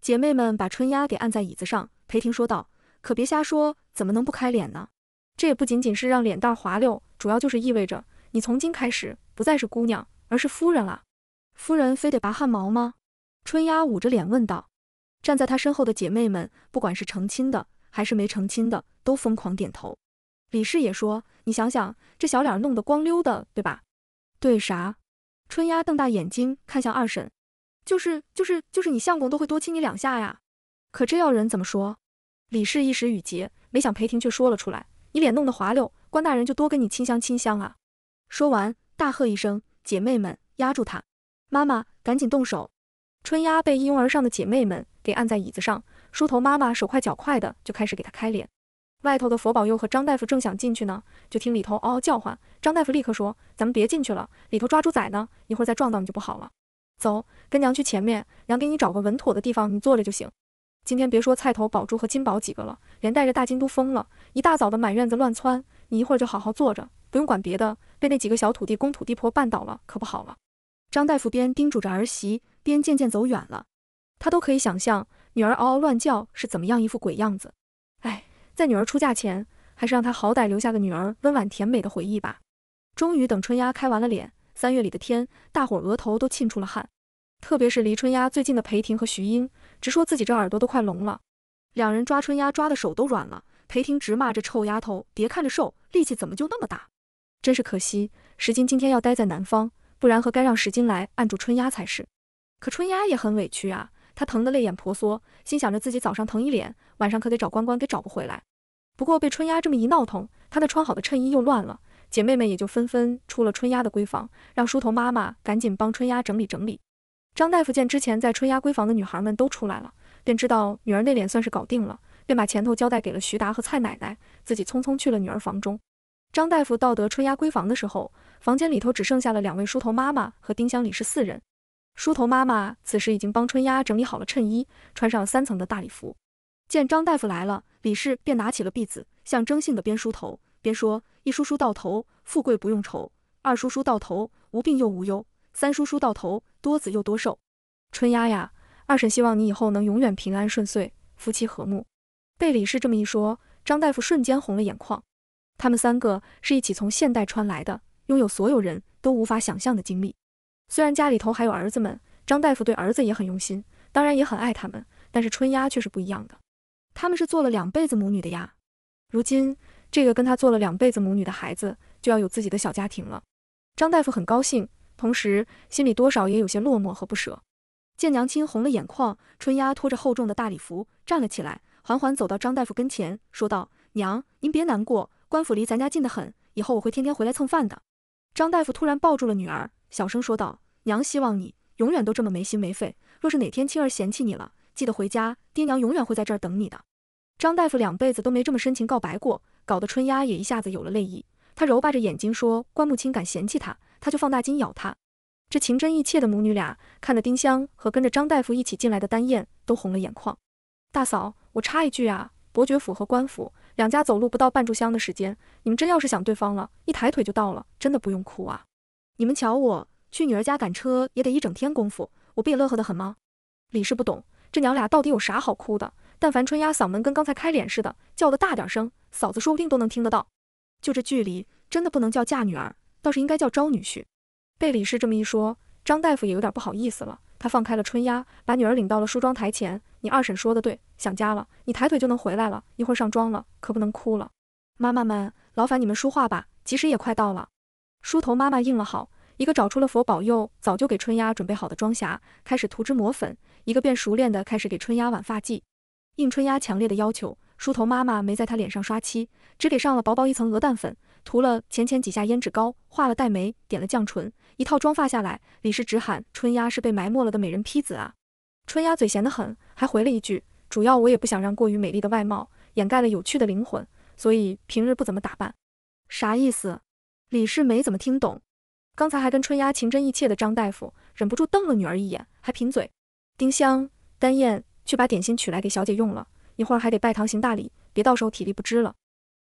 姐妹们把春丫给按在椅子上，裴婷说道：“可别瞎说，怎么能不开脸呢？这也不仅仅是让脸蛋滑溜，主要就是意味着你从今开始不再是姑娘。”而是夫人了，夫人非得拔汗毛吗？春丫捂着脸问道。站在她身后的姐妹们，不管是成亲的还是没成亲的，都疯狂点头。李氏也说：“你想想，这小脸弄得光溜的，对吧？”“对啥？”春丫瞪大眼睛看向二婶，“就是就是就是你相公都会多亲你两下呀。”可这要人怎么说？李氏一时语结，没想裴婷却说了出来：“你脸弄得滑溜，关大人就多跟你亲香亲香啊！”说完，大喝一声。姐妹们，压住他！妈妈，赶紧动手！春丫被一拥而上的姐妹们给按在椅子上，梳头妈妈手快脚快的就开始给她开脸。外头的佛宝佑和张大夫正想进去呢，就听里头嗷嗷叫唤。张大夫立刻说：“咱们别进去了，里头抓猪崽呢，一会儿再撞到你就不好了。走，跟娘去前面，娘给你找个稳妥的地方，你坐着就行。今天别说菜头、宝珠和金宝几个了，连带着大金都疯了，一大早的满院子乱窜。你一会儿就好好坐着，不用管别的。”被那几个小土地公土地婆绊倒了，可不好了。张大夫边叮嘱着儿媳，边渐渐走远了。他都可以想象女儿嗷嗷乱叫是怎么样一副鬼样子。哎，在女儿出嫁前，还是让她好歹留下个女儿温婉甜美的回忆吧。终于等春丫开完了脸，三月里的天，大伙额头都沁出了汗。特别是离春丫最近的裴婷和徐英，直说自己这耳朵都快聋了。两人抓春丫抓的手都软了，裴婷直骂这臭丫头，别看着瘦，力气怎么就那么大？真是可惜，石金今天要待在南方，不然和该让石金来按住春丫才是。可春丫也很委屈啊，她疼得泪眼婆娑，心想着自己早上疼一脸，晚上可得找关关给找不回来。不过被春丫这么一闹腾，她的穿好的衬衣又乱了，姐妹们也就纷纷出了春丫的闺房，让梳头妈妈赶紧帮春丫整理整理。张大夫见之前在春丫闺房的女孩们都出来了，便知道女儿那脸算是搞定了，便把前头交代给了徐达和蔡奶奶，自己匆匆去了女儿房中。张大夫到得春丫闺房的时候，房间里头只剩下了两位梳头妈妈和丁香李氏四人。梳头妈妈此时已经帮春丫整理好了衬衣，穿上三层的大礼服。见张大夫来了，李氏便拿起了篦子，象征性的边梳头边说：“一梳梳到头，富贵不用愁；二梳梳到头，无病又无忧；三梳梳到头，多子又多寿。”春丫呀，二婶希望你以后能永远平安顺遂，夫妻和睦。被李氏这么一说，张大夫瞬间红了眼眶。他们三个是一起从现代穿来的，拥有所有人都无法想象的经历。虽然家里头还有儿子们，张大夫对儿子也很用心，当然也很爱他们。但是春丫却是不一样的，他们是做了两辈子母女的呀。如今这个跟他做了两辈子母女的孩子就要有自己的小家庭了，张大夫很高兴，同时心里多少也有些落寞和不舍。见娘亲红了眼眶，春丫拖着厚重的大礼服站了起来，缓缓走到张大夫跟前，说道：“娘，您别难过。”官府离咱家近得很，以后我会天天回来蹭饭的。张大夫突然抱住了女儿，小声说道：“娘希望你永远都这么没心没肺。若是哪天青儿嫌弃你了，记得回家，爹娘永远会在这儿等你的。”张大夫两辈子都没这么深情告白过，搞得春丫也一下子有了泪意。她揉巴着眼睛说：“关木青敢嫌弃他，他就放大金咬他。”这情真意切的母女俩，看着丁香和跟着张大夫一起进来的丹燕，都红了眼眶。大嫂，我插一句啊，伯爵府和官府。两家走路不到半炷香的时间，你们真要是想对方了，一抬腿就到了，真的不用哭啊！你们瞧，我去女儿家赶车也得一整天功夫，我不也乐呵的很吗？李氏不懂这娘俩到底有啥好哭的，但凡春丫嗓门跟刚才开脸似的，叫的大点声，嫂子说不定都能听得到。就这距离，真的不能叫嫁女儿，倒是应该叫招女婿。被李氏这么一说，张大夫也有点不好意思了。他放开了春丫，把女儿领到了梳妆台前。你二婶说的对，想家了，你抬腿就能回来了。一会儿上妆了，可不能哭了。妈妈们，劳烦你们梳化吧，吉时也快到了。梳头妈妈应了好，一个找出了佛保佑，早就给春丫准备好的妆匣，开始涂脂抹粉；一个便熟练的开始给春丫挽发髻。应春丫强烈的要求，梳头妈妈没在她脸上刷漆，只给上了薄薄一层鹅蛋粉。涂了浅浅几下胭脂膏，画了黛眉，点了绛唇，一套妆发下来，李氏直喊春丫是被埋没了的美人坯子啊！春丫嘴闲得很，还回了一句：“主要我也不想让过于美丽的外貌掩盖了有趣的灵魂，所以平日不怎么打扮。”啥意思？李氏没怎么听懂。刚才还跟春丫情真意切的张大夫忍不住瞪了女儿一眼，还贫嘴：“丁香、丹燕，去把点心取来给小姐用，了一会儿还得拜堂行大礼，别到时候体力不支了。”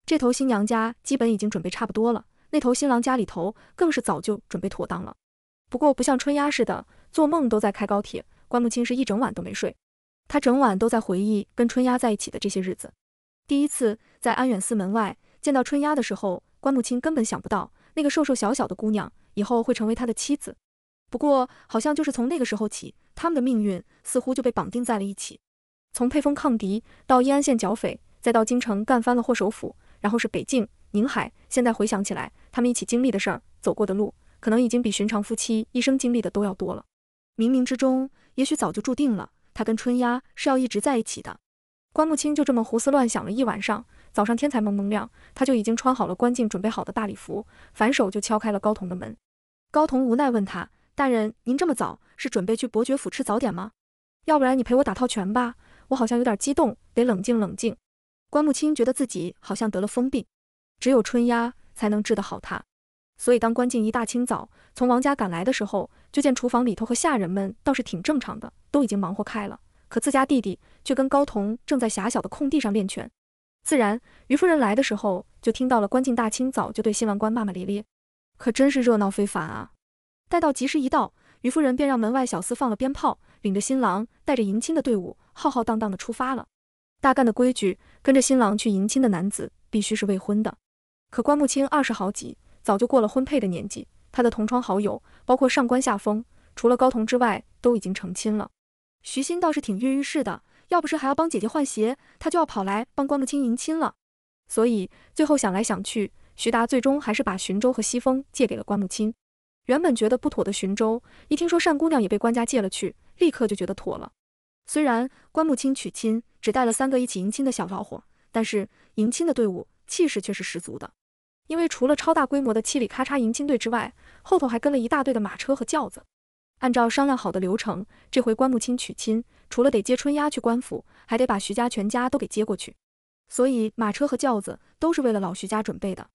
这头新娘家基本已经准备差不多了，那头新郎家里头更是早就准备妥当了。不过不像春丫似的，做梦都在开高铁。关木清是一整晚都没睡，他整晚都在回忆跟春丫在一起的这些日子。第一次在安远寺门外见到春丫的时候，关木清根本想不到那个瘦瘦小小的姑娘以后会成为他的妻子。不过好像就是从那个时候起，他们的命运似乎就被绑定在了一起。从配峰抗敌，到伊安县剿匪，再到京城干翻了霍首府。然后是北境、宁海。现在回想起来，他们一起经历的事儿，走过的路，可能已经比寻常夫妻一生经历的都要多了。冥冥之中，也许早就注定了，他跟春丫是要一直在一起的。关木清就这么胡思乱想了一晚上，早上天才蒙蒙亮，他就已经穿好了关静准备好的大礼服，反手就敲开了高同的门。高同无奈问他：“大人，您这么早，是准备去伯爵府吃早点吗？要不然你陪我打套拳吧，我好像有点激动，得冷静冷静。”关木清觉得自己好像得了疯病，只有春鸭才能治得好他。所以当关静一大清早从王家赶来的时候，就见厨房里头和下人们倒是挺正常的，都已经忙活开了。可自家弟弟却跟高童正在狭小的空地上练拳。自然，于夫人来的时候就听到了关静大清早就对新郎官骂骂咧咧，可真是热闹非凡啊！待到吉时一到，于夫人便让门外小厮放了鞭炮，领着新郎带着迎亲的队伍浩浩荡荡的出发了。大干的规矩。跟着新郎去迎亲的男子必须是未婚的，可关木清二十好几，早就过了婚配的年纪。他的同窗好友，包括上官夏风，除了高彤之外，都已经成亲了。徐欣倒是挺跃跃欲试的，要不是还要帮姐姐换鞋，他就要跑来帮关木清迎亲了。所以最后想来想去，徐达最终还是把寻州和西风借给了关木清。原本觉得不妥的寻州，一听说单姑娘也被官家借了去，立刻就觉得妥了。虽然关木青娶亲只带了三个一起迎亲的小老伙，但是迎亲的队伍气势却是十足的，因为除了超大规模的七里咔嚓迎亲队之外，后头还跟了一大队的马车和轿子。按照商量好的流程，这回关木青娶亲，除了得接春丫去官府，还得把徐家全家都给接过去，所以马车和轿子都是为了老徐家准备的。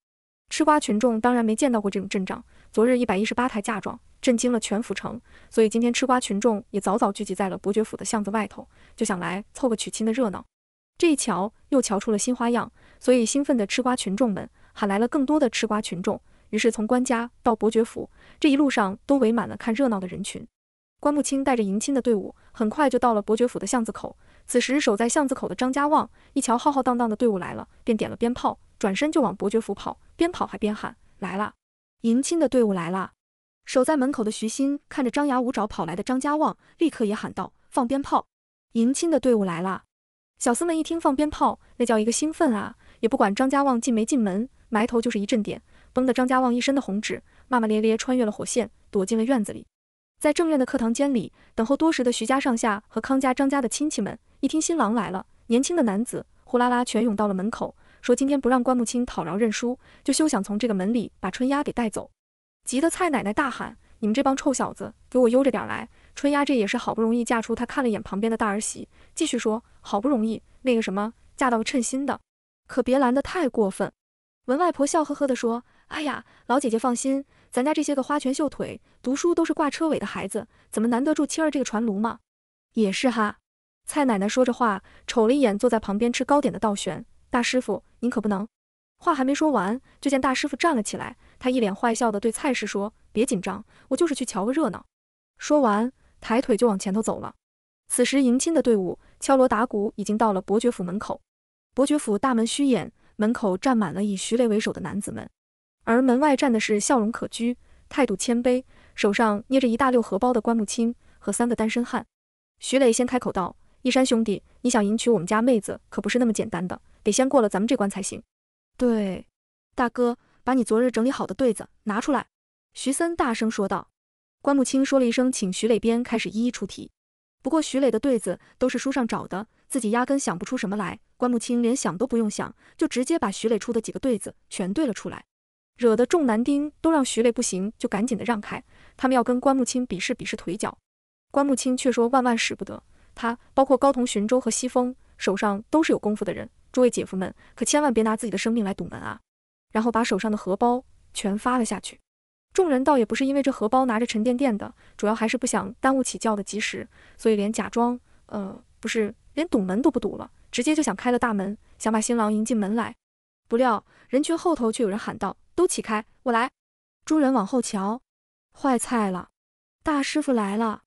吃瓜群众当然没见到过这种阵仗。昨日一百一十八台嫁妆震惊了全府城，所以今天吃瓜群众也早早聚集在了伯爵府的巷子外头，就想来凑个娶亲的热闹。这一瞧又瞧出了新花样，所以兴奋的吃瓜群众们喊来了更多的吃瓜群众，于是从官家到伯爵府这一路上都围满了看热闹的人群。关木清带着迎亲的队伍，很快就到了伯爵府的巷子口。此时守在巷子口的张家旺一瞧浩浩荡荡的队伍来了，便点了鞭炮，转身就往伯爵府跑，边跑还边喊：“来了，迎亲的队伍来了！”守在门口的徐欣看着张牙舞爪跑来的张家旺，立刻也喊道：“放鞭炮，迎亲的队伍来了！”小厮们一听放鞭炮，那叫一个兴奋啊，也不管张家旺进没进门，埋头就是一阵点，崩得张家旺一身的红纸，骂骂咧咧穿越了火线，躲进了院子里。在正院的课堂间里，等候多时的徐家上下和康家、张家的亲戚们，一听新郎来了，年轻的男子呼啦啦全涌到了门口，说：“今天不让关木清讨饶认输，就休想从这个门里把春丫给带走。”急得蔡奶奶大喊：“你们这帮臭小子，给我悠着点来！春丫这也是好不容易嫁出。”她看了一眼旁边的大儿媳，继续说：“好不容易那个什么嫁到个称心的，可别拦得太过分。”文外婆笑呵呵地说：“哎呀，老姐姐放心。”咱家这些个花拳绣腿、读书都是挂车尾的孩子，怎么难得住青儿这个船奴吗？也是哈。蔡奶奶说着话，瞅了一眼坐在旁边吃糕点的道玄大师傅，您可不能。话还没说完，就见大师傅站了起来，他一脸坏笑的对蔡氏说：“别紧张，我就是去瞧个热闹。”说完，抬腿就往前头走了。此时迎亲的队伍敲锣打鼓，已经到了伯爵府门口。伯爵府大门虚掩，门口站满了以徐雷为首的男子们。而门外站的是笑容可掬、态度谦卑、手上捏着一大溜荷包的关木清和三个单身汉。徐磊先开口道：“一山兄弟，你想迎娶我们家妹子，可不是那么简单的，得先过了咱们这关才行。”“对，大哥，把你昨日整理好的对子拿出来。”徐森大声说道。关木清说了一声“请”，徐磊编开始一一出题。不过徐磊的对子都是书上找的，自己压根想不出什么来。关木清连想都不用想，就直接把徐磊出的几个对子全对了出来。惹得众男丁都让徐磊不行，就赶紧的让开。他们要跟关木青比试比试腿脚，关木青却说万万使不得。他包括高同、寻州和西风手上都是有功夫的人，诸位姐夫们可千万别拿自己的生命来堵门啊！然后把手上的荷包全发了下去。众人倒也不是因为这荷包拿着沉甸甸的，主要还是不想耽误起轿的及时，所以连假装呃不是连堵门都不堵了，直接就想开了大门，想把新郎迎进门来。不料人群后头却有人喊道。都起开，我来！众人往后瞧，坏菜了！大师傅来了！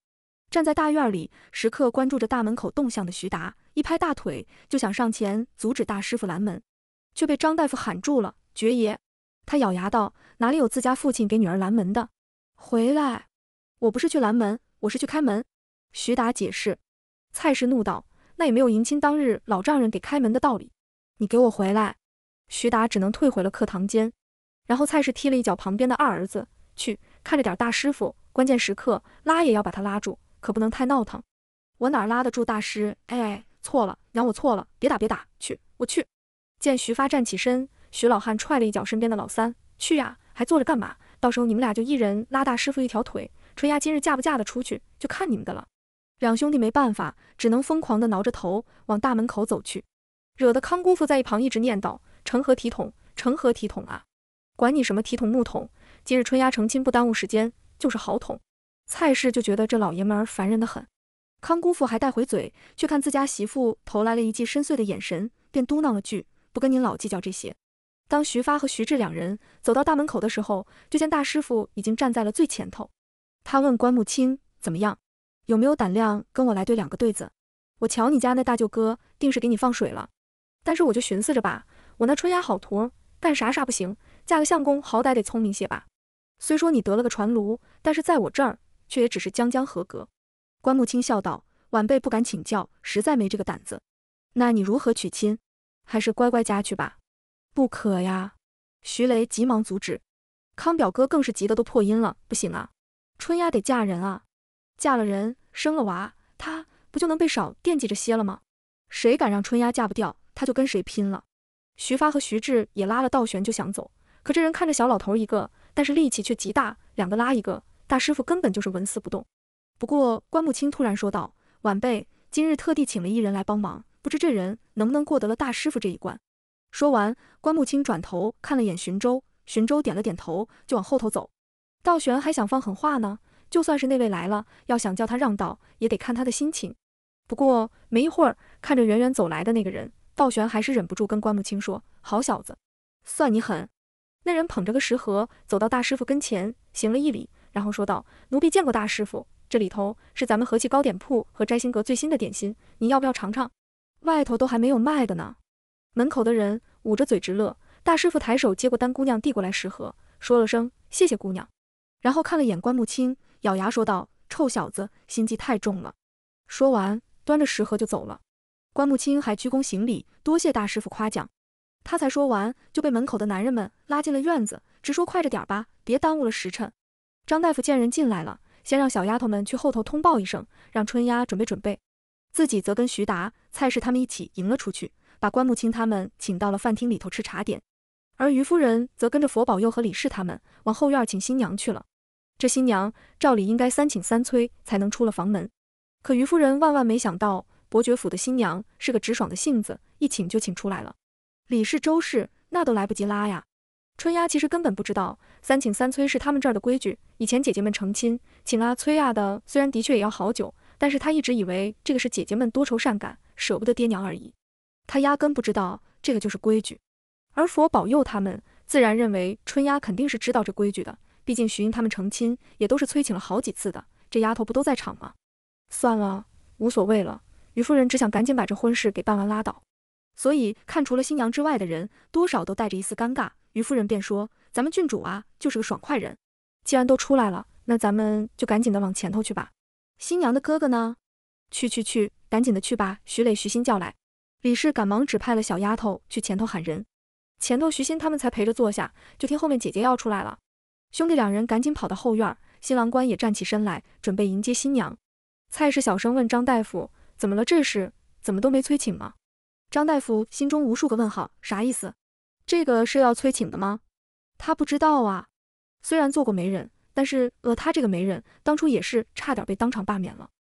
站在大院里，时刻关注着大门口动向的徐达，一拍大腿就想上前阻止大师傅拦门，却被张大夫喊住了：“爵爷！”他咬牙道：“哪里有自家父亲给女儿拦门的？回来！我不是去拦门，我是去开门。”徐达解释。蔡氏怒道：“那也没有迎亲当日老丈人给开门的道理！你给我回来！”徐达只能退回了客堂间。然后蔡氏踢了一脚旁边的二儿子，去看着点大师傅，关键时刻拉也要把他拉住，可不能太闹腾。我哪拉得住大师？哎，错了，娘我错了，别打别打，去我去。见徐发站起身，徐老汉踹了一脚身边的老三，去呀，还坐着干嘛？到时候你们俩就一人拉大师傅一条腿，春丫今日嫁不嫁的出去就看你们的了。两兄弟没办法，只能疯狂的挠着头往大门口走去，惹得康姑父在一旁一直念叨：成何体统？成何体统啊！管你什么提桶木桶，今日春丫成亲不耽误时间，就是好桶。蔡氏就觉得这老爷们儿烦人的很。康姑父还带回嘴，却看自家媳妇投来了一记深邃的眼神，便嘟囔了句：“不跟您老计较这些。”当徐发和徐志两人走到大门口的时候，就见大师傅已经站在了最前头。他问关木清：“怎么样？有没有胆量跟我来对两个对子？我瞧你家那大舅哥定是给你放水了。但是我就寻思着吧，我那春丫好徒，干啥啥不行。”嫁个相公，好歹得聪明些吧。虽说你得了个传胪，但是在我这儿却也只是将将合格。关木清笑道：“晚辈不敢请教，实在没这个胆子。”那你如何娶亲？还是乖乖嫁去吧。不可呀！徐雷急忙阻止。康表哥更是急得都破音了。不行啊，春丫得嫁人啊！嫁了人生了娃，她不就能被少惦记着些了吗？谁敢让春丫嫁不掉，她就跟谁拼了。徐发和徐志也拉了道玄就想走。可这人看着小老头一个，但是力气却极大，两个拉一个，大师傅根本就是纹丝不动。不过关木清突然说道：“晚辈今日特地请了一人来帮忙，不知这人能不能过得了大师傅这一关？”说完，关木清转头看了眼寻州，寻州点了点头，就往后头走。道玄还想放狠话呢，就算是那位来了，要想叫他让道，也得看他的心情。不过没一会儿，看着远远走来的那个人，道玄还是忍不住跟关木清说：“好小子，算你狠。”那人捧着个食盒，走到大师傅跟前，行了一礼，然后说道：“奴婢见过大师傅，这里头是咱们和气糕点铺和摘星阁最新的点心，你要不要尝尝？外头都还没有卖的呢。”门口的人捂着嘴直乐。大师傅抬手接过丹姑娘递过来食盒，说了声“谢谢姑娘”，然后看了眼关木青，咬牙说道：“臭小子，心机太重了。”说完，端着食盒就走了。关木青还鞠躬行礼，多谢大师傅夸奖。他才说完，就被门口的男人们拉进了院子，直说快着点吧，别耽误了时辰。张大夫见人进来了，先让小丫头们去后头通报一声，让春丫准备准备，自己则跟徐达、蔡氏他们一起迎了出去，把关木清他们请到了饭厅里头吃茶点。而余夫人则跟着佛宝佑和李氏他们往后院请新娘去了。这新娘照理应该三请三催才能出了房门，可余夫人万万没想到，伯爵府的新娘是个直爽的性子，一请就请出来了。李氏、周氏那都来不及拉呀。春丫其实根本不知道三请三催是他们这儿的规矩。以前姐姐们成亲请啊催啊的，虽然的确也要好久，但是她一直以为这个是姐姐们多愁善感，舍不得爹娘而已。她压根不知道这个就是规矩。而佛保佑他们，自然认为春丫肯定是知道这规矩的。毕竟徐英他们成亲也都是催请了好几次的，这丫头不都在场吗？算了，无所谓了。于夫人只想赶紧把这婚事给办完拉倒。所以看除了新娘之外的人，多少都带着一丝尴尬。于夫人便说：“咱们郡主啊，就是个爽快人。既然都出来了，那咱们就赶紧的往前头去吧。”新娘的哥哥呢？去去去，赶紧的去吧！徐磊、徐欣叫来。李氏赶忙指派了小丫头去前头喊人。前头徐欣他们才陪着坐下，就听后面姐姐要出来了。兄弟两人赶紧跑到后院，新郎官也站起身来，准备迎接新娘。蔡氏小声问张大夫：“怎么了？这是怎么都没催请吗？”张大夫心中无数个问号，啥意思？这个是要催请的吗？他不知道啊。虽然做过媒人，但是呃，他这个媒人当初也是差点被当场罢免了，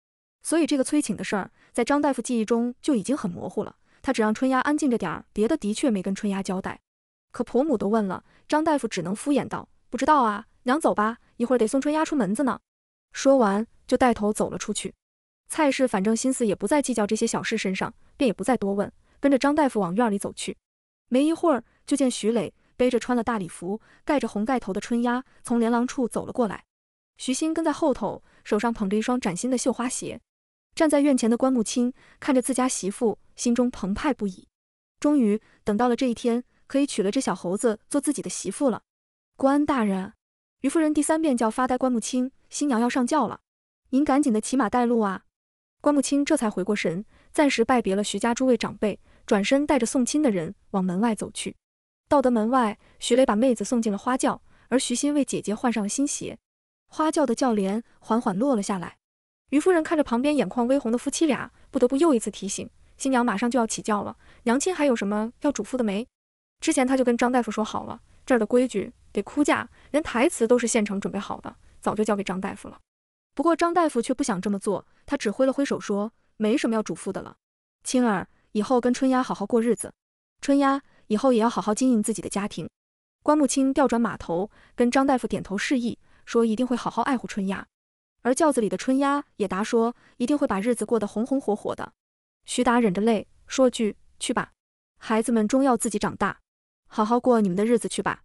所以这个催请的事儿，在张大夫记忆中就已经很模糊了。他只让春丫安静着点，儿，别的的确没跟春丫交代。可婆母都问了，张大夫只能敷衍道：“不知道啊，娘走吧，一会儿得送春丫出门子呢。”说完就带头走了出去。蔡氏反正心思也不再计较这些小事身上，便也不再多问。跟着张大夫往院里走去，没一会儿就见徐磊背着穿了大礼服、盖着红盖头的春丫从连廊处走了过来，徐欣跟在后头，手上捧着一双崭新的绣花鞋。站在院前的关木清看着自家媳妇，心中澎湃不已。终于等到了这一天，可以娶了这小猴子做自己的媳妇了。关大人，于夫人第三遍叫发呆关木清，新娘要上轿了，您赶紧的骑马带路啊！关木清这才回过神。暂时拜别了徐家诸位长辈，转身带着送亲的人往门外走去。到得门外，徐磊把妹子送进了花轿，而徐欣为姐姐换上了新鞋。花轿的轿帘缓缓落了下来。于夫人看着旁边眼眶微红的夫妻俩，不得不又一次提醒：新娘马上就要起轿了，娘亲还有什么要嘱咐的没？之前她就跟张大夫说好了，这儿的规矩得哭嫁，连台词都是现成准备好的，早就交给张大夫了。不过张大夫却不想这么做，他只挥了挥手说。没什么要嘱咐的了，青儿以后跟春丫好好过日子，春丫以后也要好好经营自己的家庭。关木青调转马头，跟张大夫点头示意，说一定会好好爱护春丫。而轿子里的春丫也答说一定会把日子过得红红火火的。徐达忍着泪说句去吧，孩子们终要自己长大，好好过你们的日子去吧。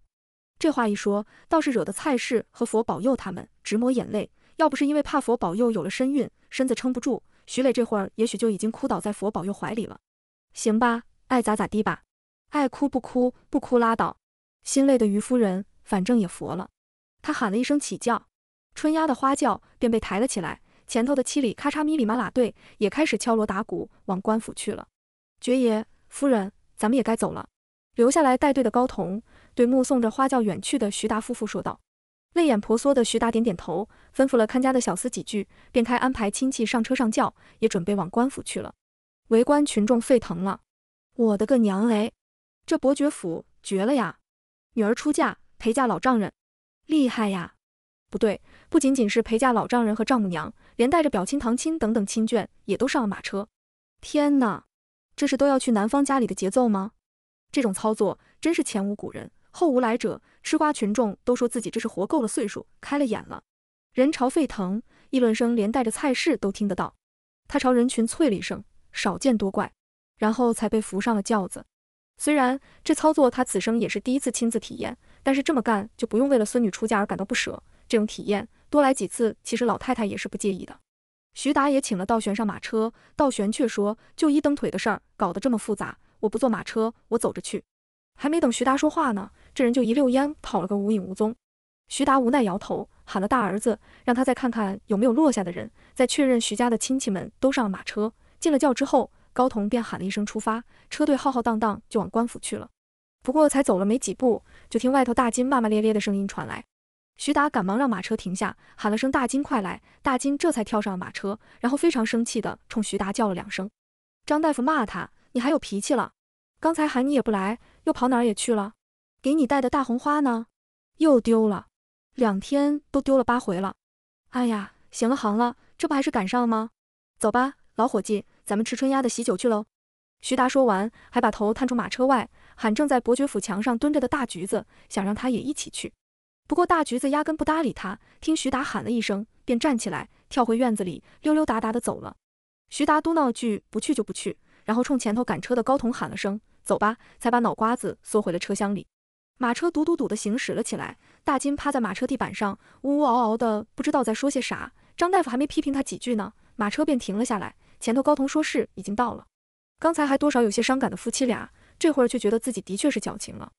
这话一说，倒是惹得蔡氏和佛保佑他们直抹眼泪。要不是因为怕佛保佑有了身孕，身子撑不住。徐磊这会儿也许就已经哭倒在佛保佑怀里了，行吧，爱咋咋地吧，爱哭不哭不哭拉倒。心累的余夫人反正也佛了，她喊了一声起轿，春丫的花轿便被抬了起来，前头的七里咔嚓咪里嘛喇队也开始敲锣打鼓往官府去了。爵爷、夫人，咱们也该走了。留下来带队的高童对目送着花轿远去的徐达夫妇说道。泪眼婆娑的徐达点点头，吩咐了看家的小厮几句，便开安排亲戚上车上轿，也准备往官府去了。围观群众沸腾了，我的个娘嘞，这伯爵府绝了呀！女儿出嫁，陪嫁老丈人，厉害呀！不对，不仅仅是陪嫁老丈人和丈母娘，连带着表亲、堂亲等等亲眷也都上了马车。天哪，这是都要去男方家里的节奏吗？这种操作真是前无古人。后无来者，吃瓜群众都说自己这是活够了岁数，开了眼了。人潮沸腾，议论声连带着菜市都听得到。他朝人群啐了一声，少见多怪，然后才被扶上了轿子。虽然这操作他此生也是第一次亲自体验，但是这么干就不用为了孙女出嫁而感到不舍。这种体验多来几次，其实老太太也是不介意的。徐达也请了道玄上马车，道玄却说：“就一蹬腿的事儿，搞得这么复杂，我不坐马车，我走着去。”还没等徐达说话呢，这人就一溜烟跑了个无影无踪。徐达无奈摇头，喊了大儿子，让他再看看有没有落下的人。在确认徐家的亲戚们都上了马车，进了轿之后，高同便喊了一声出发。车队浩浩荡荡就往官府去了。不过才走了没几步，就听外头大金骂骂咧咧的声音传来。徐达赶忙让马车停下，喊了声大金快来。大金这才跳上了马车，然后非常生气地冲徐达叫了两声：“张大夫骂他，你还有脾气了？刚才喊你也不来。”又跑哪儿也去了？给你带的大红花呢？又丢了，两天都丢了八回了。哎呀，行了行了，这不还是赶上了吗？走吧，老伙计，咱们吃春鸭的喜酒去喽。徐达说完，还把头探出马车外，喊正在伯爵府墙上蹲着的大橘子，想让他也一起去。不过大橘子压根不搭理他，听徐达喊了一声，便站起来，跳回院子里，溜溜达达的走了。徐达嘟囔句不去就不去，然后冲前头赶车的高童喊了声。走吧，才把脑瓜子缩回了车厢里。马车嘟嘟堵的行驶了起来，大金趴在马车地板上，呜呜嗷嗷的，不知道在说些啥。张大夫还没批评他几句呢，马车便停了下来。前头高彤说：“是已经到了。”刚才还多少有些伤感的夫妻俩，这会儿却觉得自己的确是矫情了。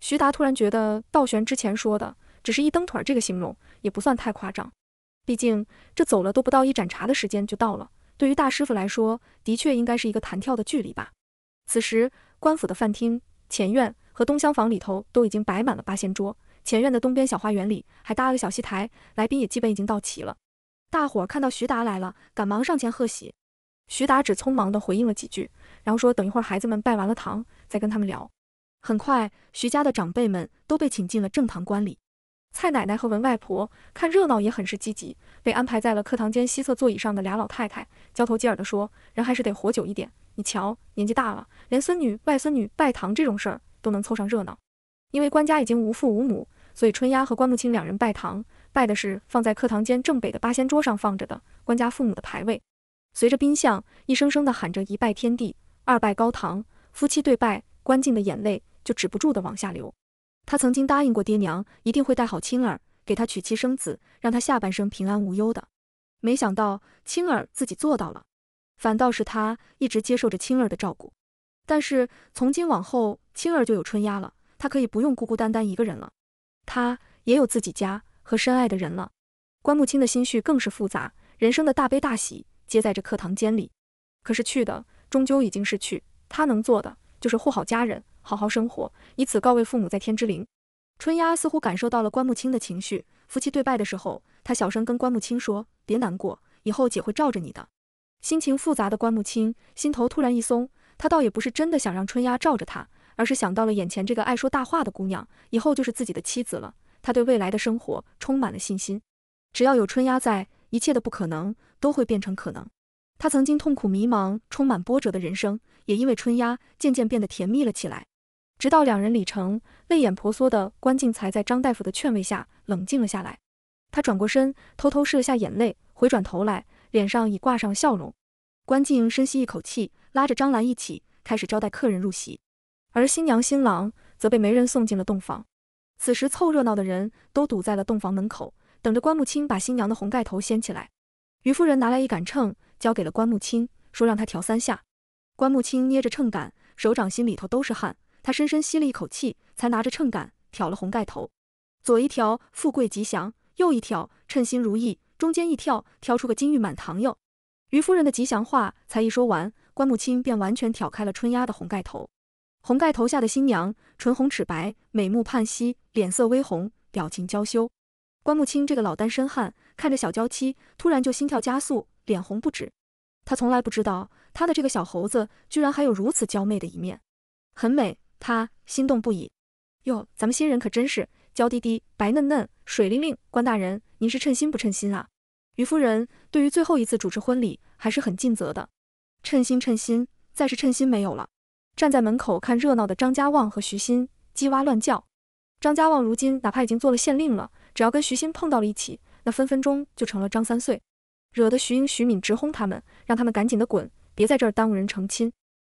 徐达突然觉得，道玄之前说的“只是一蹬腿”这个形容，也不算太夸张。毕竟这走了都不到一盏茶的时间就到了，对于大师傅来说，的确应该是一个弹跳的距离吧。此时，官府的饭厅、前院和东厢房里头都已经摆满了八仙桌，前院的东边小花园里还搭了个小戏台，来宾也基本已经到齐了。大伙看到徐达来了，赶忙上前贺喜。徐达只匆忙地回应了几句，然后说等一会儿孩子们拜完了堂，再跟他们聊。很快，徐家的长辈们都被请进了正堂观礼。蔡奶奶和文外婆看热闹也很是积极，被安排在了课堂间西侧座椅上的俩老太太交头接耳地说，人还是得活久一点。你瞧，年纪大了，连孙女、外孙女拜堂这种事儿都能凑上热闹。因为官家已经无父无母，所以春丫和关木青两人拜堂，拜的是放在课堂间正北的八仙桌上放着的官家父母的牌位。随着宾相一声声的喊着“一拜天地，二拜高堂”，夫妻对拜，关静的眼泪就止不住的往下流。他曾经答应过爹娘，一定会带好青儿，给他娶妻生子，让他下半生平安无忧的。没想到青儿自己做到了。反倒是他一直接受着青儿的照顾，但是从今往后，青儿就有春丫了，她可以不用孤孤单单一个人了，她也有自己家和深爱的人了。关木清的心绪更是复杂，人生的大悲大喜皆在这课堂间里。可是去的终究已经是去，他能做的就是护好家人，好好生活，以此告慰父母在天之灵。春丫似乎感受到了关木清的情绪，夫妻对拜的时候，她小声跟关木清说：“别难过，以后姐会罩着你的。”心情复杂的关木青心头突然一松，他倒也不是真的想让春丫罩着他，而是想到了眼前这个爱说大话的姑娘，以后就是自己的妻子了。他对未来的生活充满了信心，只要有春丫在，一切的不可能都会变成可能。他曾经痛苦迷茫、充满波折的人生，也因为春丫渐渐变得甜蜜了起来。直到两人离成，泪眼婆娑的关静才在张大夫的劝慰下冷静了下来。他转过身，偷偷拭了下眼泪，回转头来。脸上已挂上了笑容，关静深吸一口气，拉着张兰一起开始招待客人入席，而新娘新郎则被媒人送进了洞房。此时凑热闹的人都堵在了洞房门口，等着关木清把新娘的红盖头掀起来。于夫人拿来一杆秤，交给了关木清，说让他调三下。关木清捏着秤杆，手掌心里头都是汗，他深深吸了一口气，才拿着秤杆挑了红盖头，左一条富贵吉祥，右一条称心如意。中间一跳，挑出个金玉满堂哟！虞夫人的吉祥话才一说完，关木青便完全挑开了春丫的红盖头。红盖头下的新娘，唇红齿白，美目盼兮，脸色微红，表情娇羞。关木青这个老单身汉看着小娇妻，突然就心跳加速，脸红不止。他从来不知道他的这个小猴子居然还有如此娇媚的一面，很美，他心动不已。哟，咱们新人可真是。娇滴滴、白嫩嫩、水灵灵，关大人，您是称心不称心啊？余夫人对于最后一次主持婚礼还是很尽责的，称心称心，再是称心没有了。站在门口看热闹的张家旺和徐欣叽哇乱叫。张家旺如今哪怕已经做了县令了，只要跟徐欣碰到了一起，那分分钟就成了张三岁，惹得徐英、徐敏直轰他们，让他们赶紧的滚，别在这儿耽误人成亲。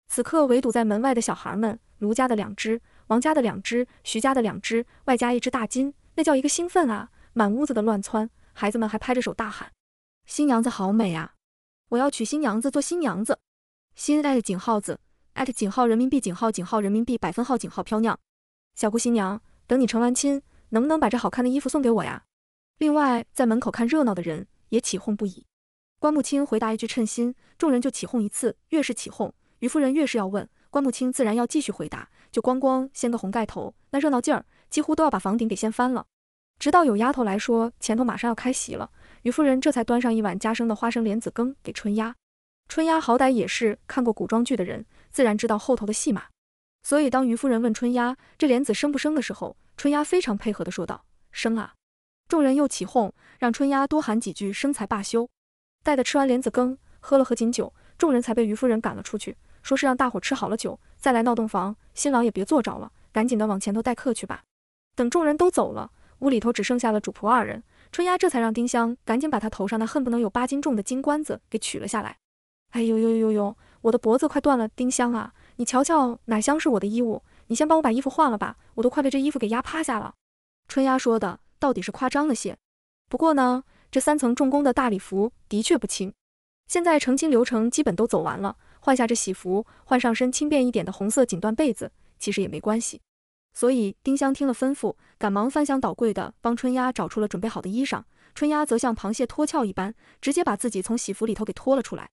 此刻围堵在门外的小孩们，卢家的两只。王家的两只，徐家的两只，外加一只大金，那叫一个兴奋啊！满屋子的乱窜，孩子们还拍着手大喊：“新娘子好美啊！我要娶新娘子做新娘子！”新的井号子艾特井号人民币井号井号人民币百分号井号漂酿，小姑新娘，等你成完亲，能不能把这好看的衣服送给我呀？另外，在门口看热闹的人也起哄不已。关木清回答一句称心，众人就起哄一次，越是起哄，于夫人越是要问，关木清自然要继续回答。就光光掀个红盖头，那热闹劲儿几乎都要把房顶给掀翻了。直到有丫头来说前头马上要开席了，于夫人这才端上一碗加生的花生莲子羹给春丫。春丫好歹也是看过古装剧的人，自然知道后头的戏码。所以当于夫人问春丫这莲子生不生的时候，春丫非常配合的说道：“生啊！”众人又起哄，让春丫多喊几句生才罢休。待得吃完莲子羹，喝了喝锦酒。众人才被于夫人赶了出去，说是让大伙吃好了酒再来闹洞房，新郎也别坐着了，赶紧的往前头待客去吧。等众人都走了，屋里头只剩下了主仆二人，春丫这才让丁香赶紧把她头上那恨不能有八斤重的金冠子给取了下来。哎呦呦呦呦，我的脖子快断了！丁香啊，你瞧瞧哪箱是我的衣物，你先帮我把衣服换了吧，我都快被这衣服给压趴下了。春丫说的到底是夸张了些，不过呢，这三层重工的大礼服的确不轻。现在成亲流程基本都走完了，换下这喜服，换上身轻便一点的红色锦缎被子，其实也没关系。所以丁香听了吩咐，赶忙翻箱倒柜的帮春丫找出了准备好的衣裳。春丫则像螃蟹脱壳一般，直接把自己从喜服里头给脱了出来。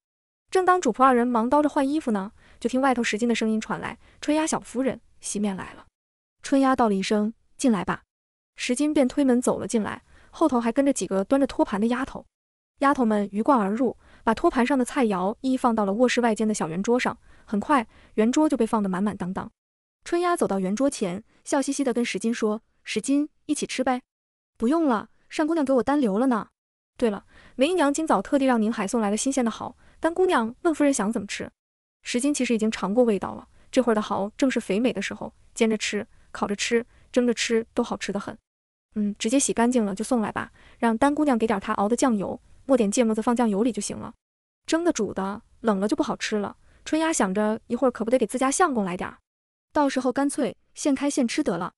正当主仆二人忙叨着换衣服呢，就听外头石金的声音传来：“春丫小夫人，洗面来了。”春丫道了一声：“进来吧。”石金便推门走了进来，后头还跟着几个端着托盘的丫头。丫头们鱼贯而入。把托盘上的菜肴一一放到了卧室外间的小圆桌上，很快圆桌就被放得满满当当。春丫走到圆桌前，笑嘻嘻地跟石金说：“石金，一起吃呗。”“不用了，单姑娘给我单留了呢。”“对了，梅姨娘今早特地让宁海送来了新鲜的蚝，单姑娘问夫人想怎么吃。”石金其实已经尝过味道了，这会儿的蚝正是肥美的时候，煎着吃、烤着吃、蒸着吃都好吃得很。嗯，直接洗干净了就送来吧，让单姑娘给点她熬的酱油。抹点芥末子放酱油里就行了。蒸的、煮的，冷了就不好吃了。春丫想着，一会儿可不得给自家相公来点儿，到时候干脆现开现吃得了。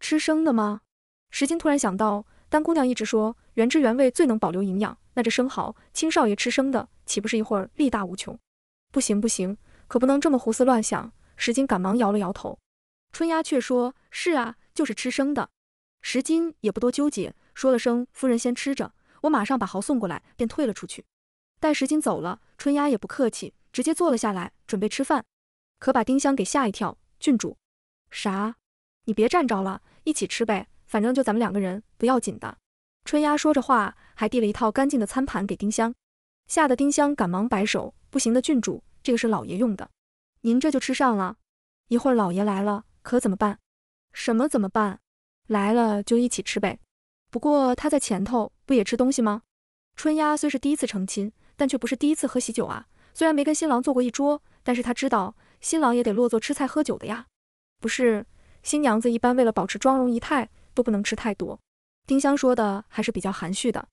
吃生的吗？石金突然想到，丹姑娘一直说原汁原味最能保留营养，那这生蚝，青少爷吃生的，岂不是一会儿力大无穷？不行不行，可不能这么胡思乱想。石金赶忙摇了摇头。春丫却说：“是啊，就是吃生的。”石金也不多纠结，说了声：“夫人先吃着。”我马上把豪送过来，便退了出去。待石金走了，春丫也不客气，直接坐了下来，准备吃饭。可把丁香给吓一跳。郡主，啥？你别站着了，一起吃呗，反正就咱们两个人，不要紧的。春丫说着话，还递了一套干净的餐盘给丁香。吓得丁香赶忙摆手，不行的，郡主，这个是老爷用的，您这就吃上了。一会儿老爷来了，可怎么办？什么怎么办？来了就一起吃呗。不过他在前头不也吃东西吗？春丫虽是第一次成亲，但却不是第一次喝喜酒啊。虽然没跟新郎坐过一桌，但是她知道新郎也得落座吃菜喝酒的呀。不是，新娘子一般为了保持妆容仪态，都不能吃太多。丁香说的还是比较含蓄的。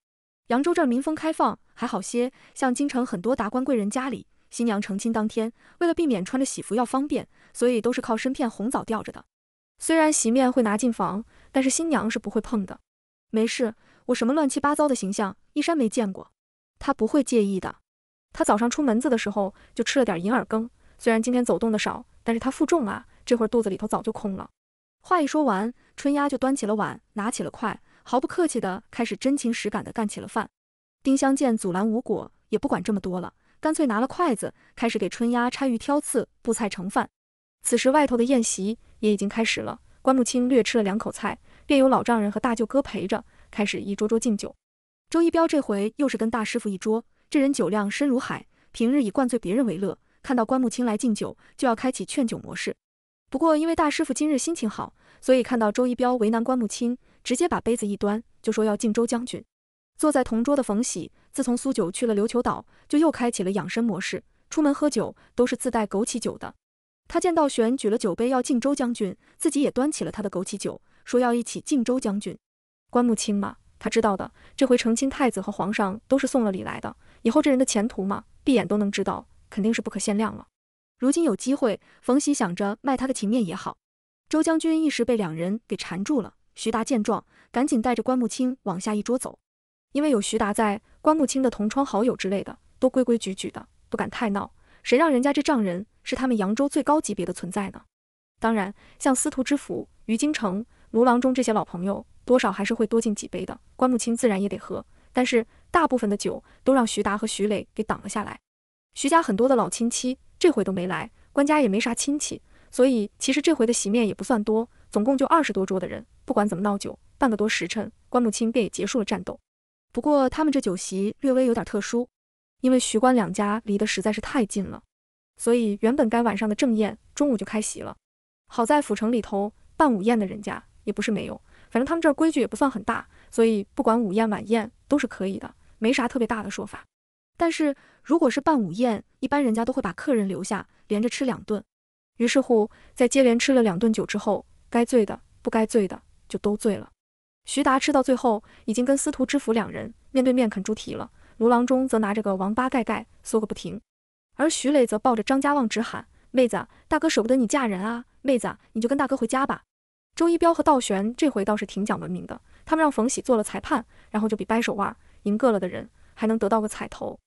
扬州这儿民风开放还好些，像京城很多达官贵人家里，新娘成亲当天，为了避免穿着喜服要方便，所以都是靠身片红枣吊着的。虽然席面会拿进房，但是新娘是不会碰的。没事，我什么乱七八糟的形象，一山没见过，他不会介意的。他早上出门子的时候就吃了点银耳羹，虽然今天走动的少，但是他负重啊，这会儿肚子里头早就空了。话一说完，春丫就端起了碗，拿起了筷，毫不客气的开始真情实感的干起了饭。丁香见阻拦无果，也不管这么多了，干脆拿了筷子开始给春丫拆鱼挑刺、布菜盛饭。此时外头的宴席也已经开始了，关木清略吃了两口菜。便有老丈人和大舅哥陪着，开始一桌桌敬酒。周一彪这回又是跟大师傅一桌，这人酒量深如海，平日以灌醉别人为乐。看到关木清来敬酒，就要开启劝酒模式。不过因为大师傅今日心情好，所以看到周一彪为难关木清，直接把杯子一端，就说要敬周将军。坐在同桌的冯喜，自从苏九去了琉球岛，就又开启了养生模式，出门喝酒都是自带枸杞酒的。他见道玄举了酒杯要敬周将军，自己也端起了他的枸杞酒。说要一起敬周将军关木清嘛，他知道的。这回成亲，太子和皇上都是送了礼来的，以后这人的前途嘛，闭眼都能知道，肯定是不可限量了。如今有机会，冯喜想着卖他的情面也好。周将军一时被两人给缠住了。徐达见状，赶紧带着关木清往下一桌走。因为有徐达在，关木清的同窗好友之类的都规规矩矩的，不敢太闹。谁让人家这丈人是他们扬州最高级别的存在呢？当然，像司徒知府于京城。卢郎中这些老朋友，多少还是会多敬几杯的。关木清自然也得喝，但是大部分的酒都让徐达和徐磊给挡了下来。徐家很多的老亲戚这回都没来，关家也没啥亲戚，所以其实这回的席面也不算多，总共就二十多桌的人。不管怎么闹酒，半个多时辰，关木清便也结束了战斗。不过他们这酒席略微有点特殊，因为徐关两家离得实在是太近了，所以原本该晚上的正宴，中午就开席了。好在府城里头办午宴的人家。也不是没有，反正他们这儿规矩也不算很大，所以不管午宴晚宴都是可以的，没啥特别大的说法。但是如果是办午宴，一般人家都会把客人留下，连着吃两顿。于是乎，在接连吃了两顿酒之后，该醉的不该醉的就都醉了。徐达吃到最后，已经跟司徒知府两人面对面啃猪蹄了。卢郎中则拿着个王八盖盖嗦个不停，而徐磊则抱着张家旺直喊：“妹子，大哥舍不得你嫁人啊，妹子你就跟大哥回家吧。”周一彪和道玄这回倒是挺讲文明的，他们让冯喜做了裁判，然后就比掰手腕，赢个了的人还能得到个彩头。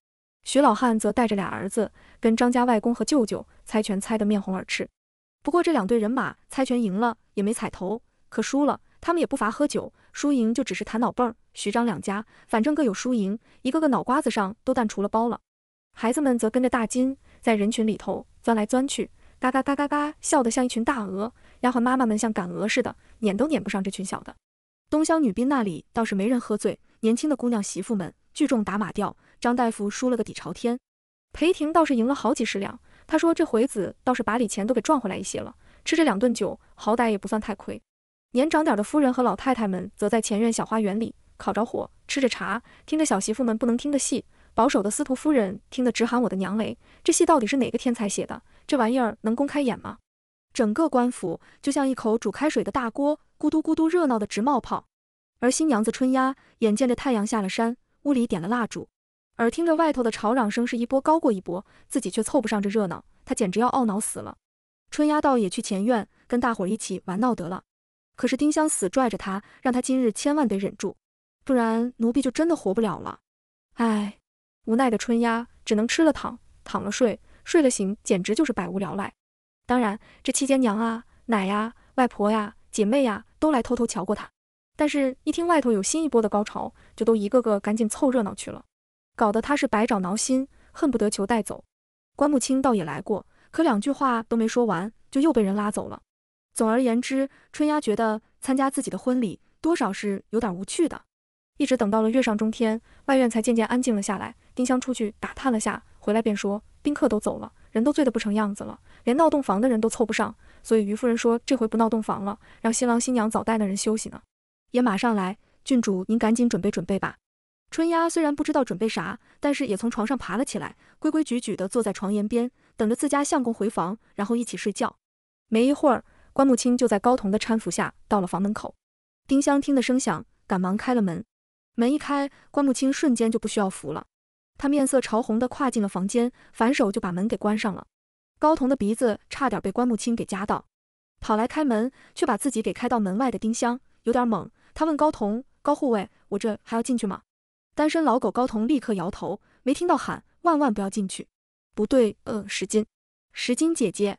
徐老汉则带着俩儿子跟张家外公和舅舅猜拳猜得面红耳赤。不过这两队人马猜拳赢了也没彩头，可输了他们也不罚喝酒，输赢就只是谈脑蹦儿。徐张两家反正各有输赢，一个个脑瓜子上都弹出了包了。孩子们则跟着大金在人群里头钻来钻去。嘎嘎嘎嘎嘎，笑得像一群大鹅。丫鬟妈妈们像赶鹅似的，撵都撵不上这群小的。东乡女兵那里倒是没人喝醉，年轻的姑娘媳妇们聚众打马吊。张大夫输了个底朝天，裴婷倒是赢了好几十两。他说这回子倒是把礼钱都给赚回来一些了。吃这两顿酒，好歹也不算太亏。年长点的夫人和老太太们则在前院小花园里烤着火，吃着茶，听着小媳妇们不能听的戏。保守的司徒夫人听得直喊我的娘嘞，这戏到底是哪个天才写的？这玩意儿能公开演吗？整个官府就像一口煮开水的大锅，咕嘟咕嘟，热闹的直冒泡。而新娘子春丫眼见着太阳下了山，屋里点了蜡烛，耳听着外头的吵嚷声是一波高过一波，自己却凑不上这热闹，她简直要懊恼死了。春丫倒也去前院跟大伙儿一起玩闹得了，可是丁香死拽着她，让她今日千万得忍住，不然奴婢就真的活不了了。唉，无奈的春丫只能吃了躺，躺了睡。睡了醒，简直就是百无聊赖。当然，这期间娘啊、奶呀、外婆呀、姐妹呀，都来偷偷瞧过他。但是，一听外头有新一波的高潮，就都一个个赶紧凑热闹去了，搞得他是百爪挠心，恨不得求带走。关木清倒也来过，可两句话都没说完，就又被人拉走了。总而言之，春丫觉得参加自己的婚礼多少是有点无趣的。一直等到了月上中天，外院才渐渐安静了下来。丁香出去打探了下。回来便说，宾客都走了，人都醉得不成样子了，连闹洞房的人都凑不上，所以余夫人说这回不闹洞房了，让新郎新娘早带那人休息呢，也马上来。郡主您赶紧准备准备吧。春丫虽然不知道准备啥，但是也从床上爬了起来，规规矩矩地坐在床沿边，等着自家相公回房，然后一起睡觉。没一会儿，关木清就在高童的搀扶下到了房门口。丁香听得声响，赶忙开了门。门一开，关木清瞬间就不需要扶了。他面色潮红的跨进了房间，反手就把门给关上了。高彤的鼻子差点被关木青给夹到，跑来开门，却把自己给开到门外的丁香有点懵。他问高彤：“高护卫，我这还要进去吗？”单身老狗高彤立刻摇头，没听到喊，万万不要进去。不对，呃，石金，石金姐姐，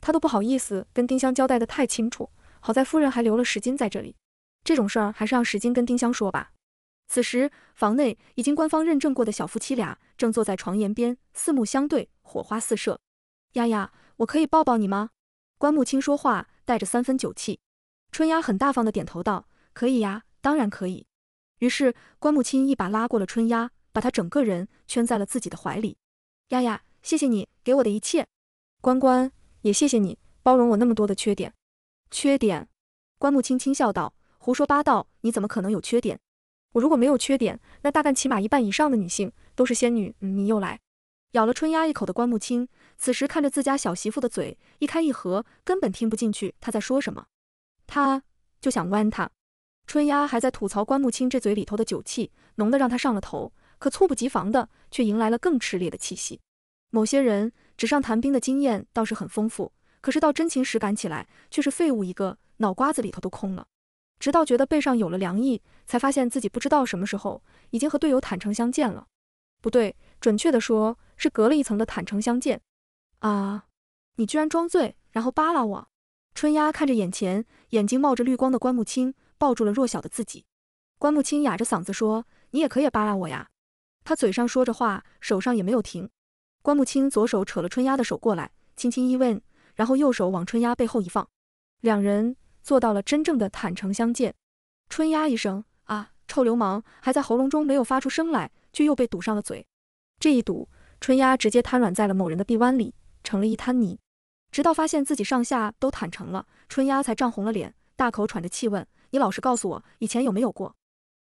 他都不好意思跟丁香交代的太清楚。好在夫人还留了石金在这里，这种事儿还是让石金跟丁香说吧。此时，房内已经官方认证过的小夫妻俩正坐在床沿边，四目相对，火花四射。丫丫，我可以抱抱你吗？关木清说话带着三分酒气，春丫很大方的点头道：“可以呀，当然可以。”于是关木清一把拉过了春丫，把她整个人圈在了自己的怀里。丫丫，谢谢你给我的一切，关关也谢谢你包容我那么多的缺点。缺点？关木清轻笑道：“胡说八道，你怎么可能有缺点？”我如果没有缺点，那大概起码一半以上的女性都是仙女。你又来，咬了春丫一口的关木青，此时看着自家小媳妇的嘴一开一合，根本听不进去她在说什么，他就想弯她。春丫还在吐槽关木青这嘴里头的酒气浓的让她上了头，可猝不及防的却迎来了更炽烈的气息。某些人纸上谈兵的经验倒是很丰富，可是到真情实感起来，却是废物一个，脑瓜子里头都空了。直到觉得背上有了凉意，才发现自己不知道什么时候已经和队友坦诚相见了。不对，准确的说，是隔了一层的坦诚相见。啊！你居然装醉，然后扒拉我！春丫看着眼前眼睛冒着绿光的关木青，抱住了弱小的自己。关木青哑着嗓子说：“你也可以扒拉我呀。”他嘴上说着话，手上也没有停。关木青左手扯了春丫的手过来，轻轻一问，然后右手往春丫背后一放，两人。做到了真正的坦诚相见。春丫一声啊，臭流氓，还在喉咙中没有发出声来，却又被堵上了嘴。这一堵，春丫直接瘫软在了某人的臂弯里，成了一滩泥。直到发现自己上下都坦诚了，春丫才涨红了脸，大口喘着气问：“你老实告诉我，以前有没有过？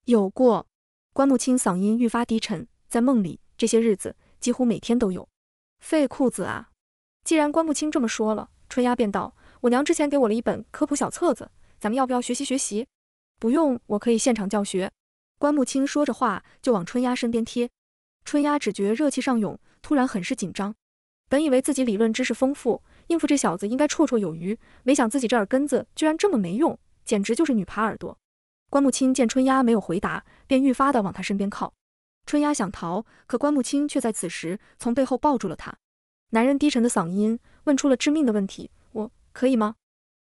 有过？”关木清嗓音愈发低沉，在梦里这些日子几乎每天都有。废裤子啊！既然关木清这么说了，春丫便道。我娘之前给我了一本科普小册子，咱们要不要学习学习？不用，我可以现场教学。关木青说着话就往春丫身边贴，春丫只觉热气上涌，突然很是紧张。本以为自己理论知识丰富，应付这小子应该绰绰有余，没想自己这耳根子居然这么没用，简直就是女耙耳朵。关木青见春丫没有回答，便愈发的往他身边靠。春丫想逃，可关木青却在此时从背后抱住了他。男人低沉的嗓音问出了致命的问题。可以吗？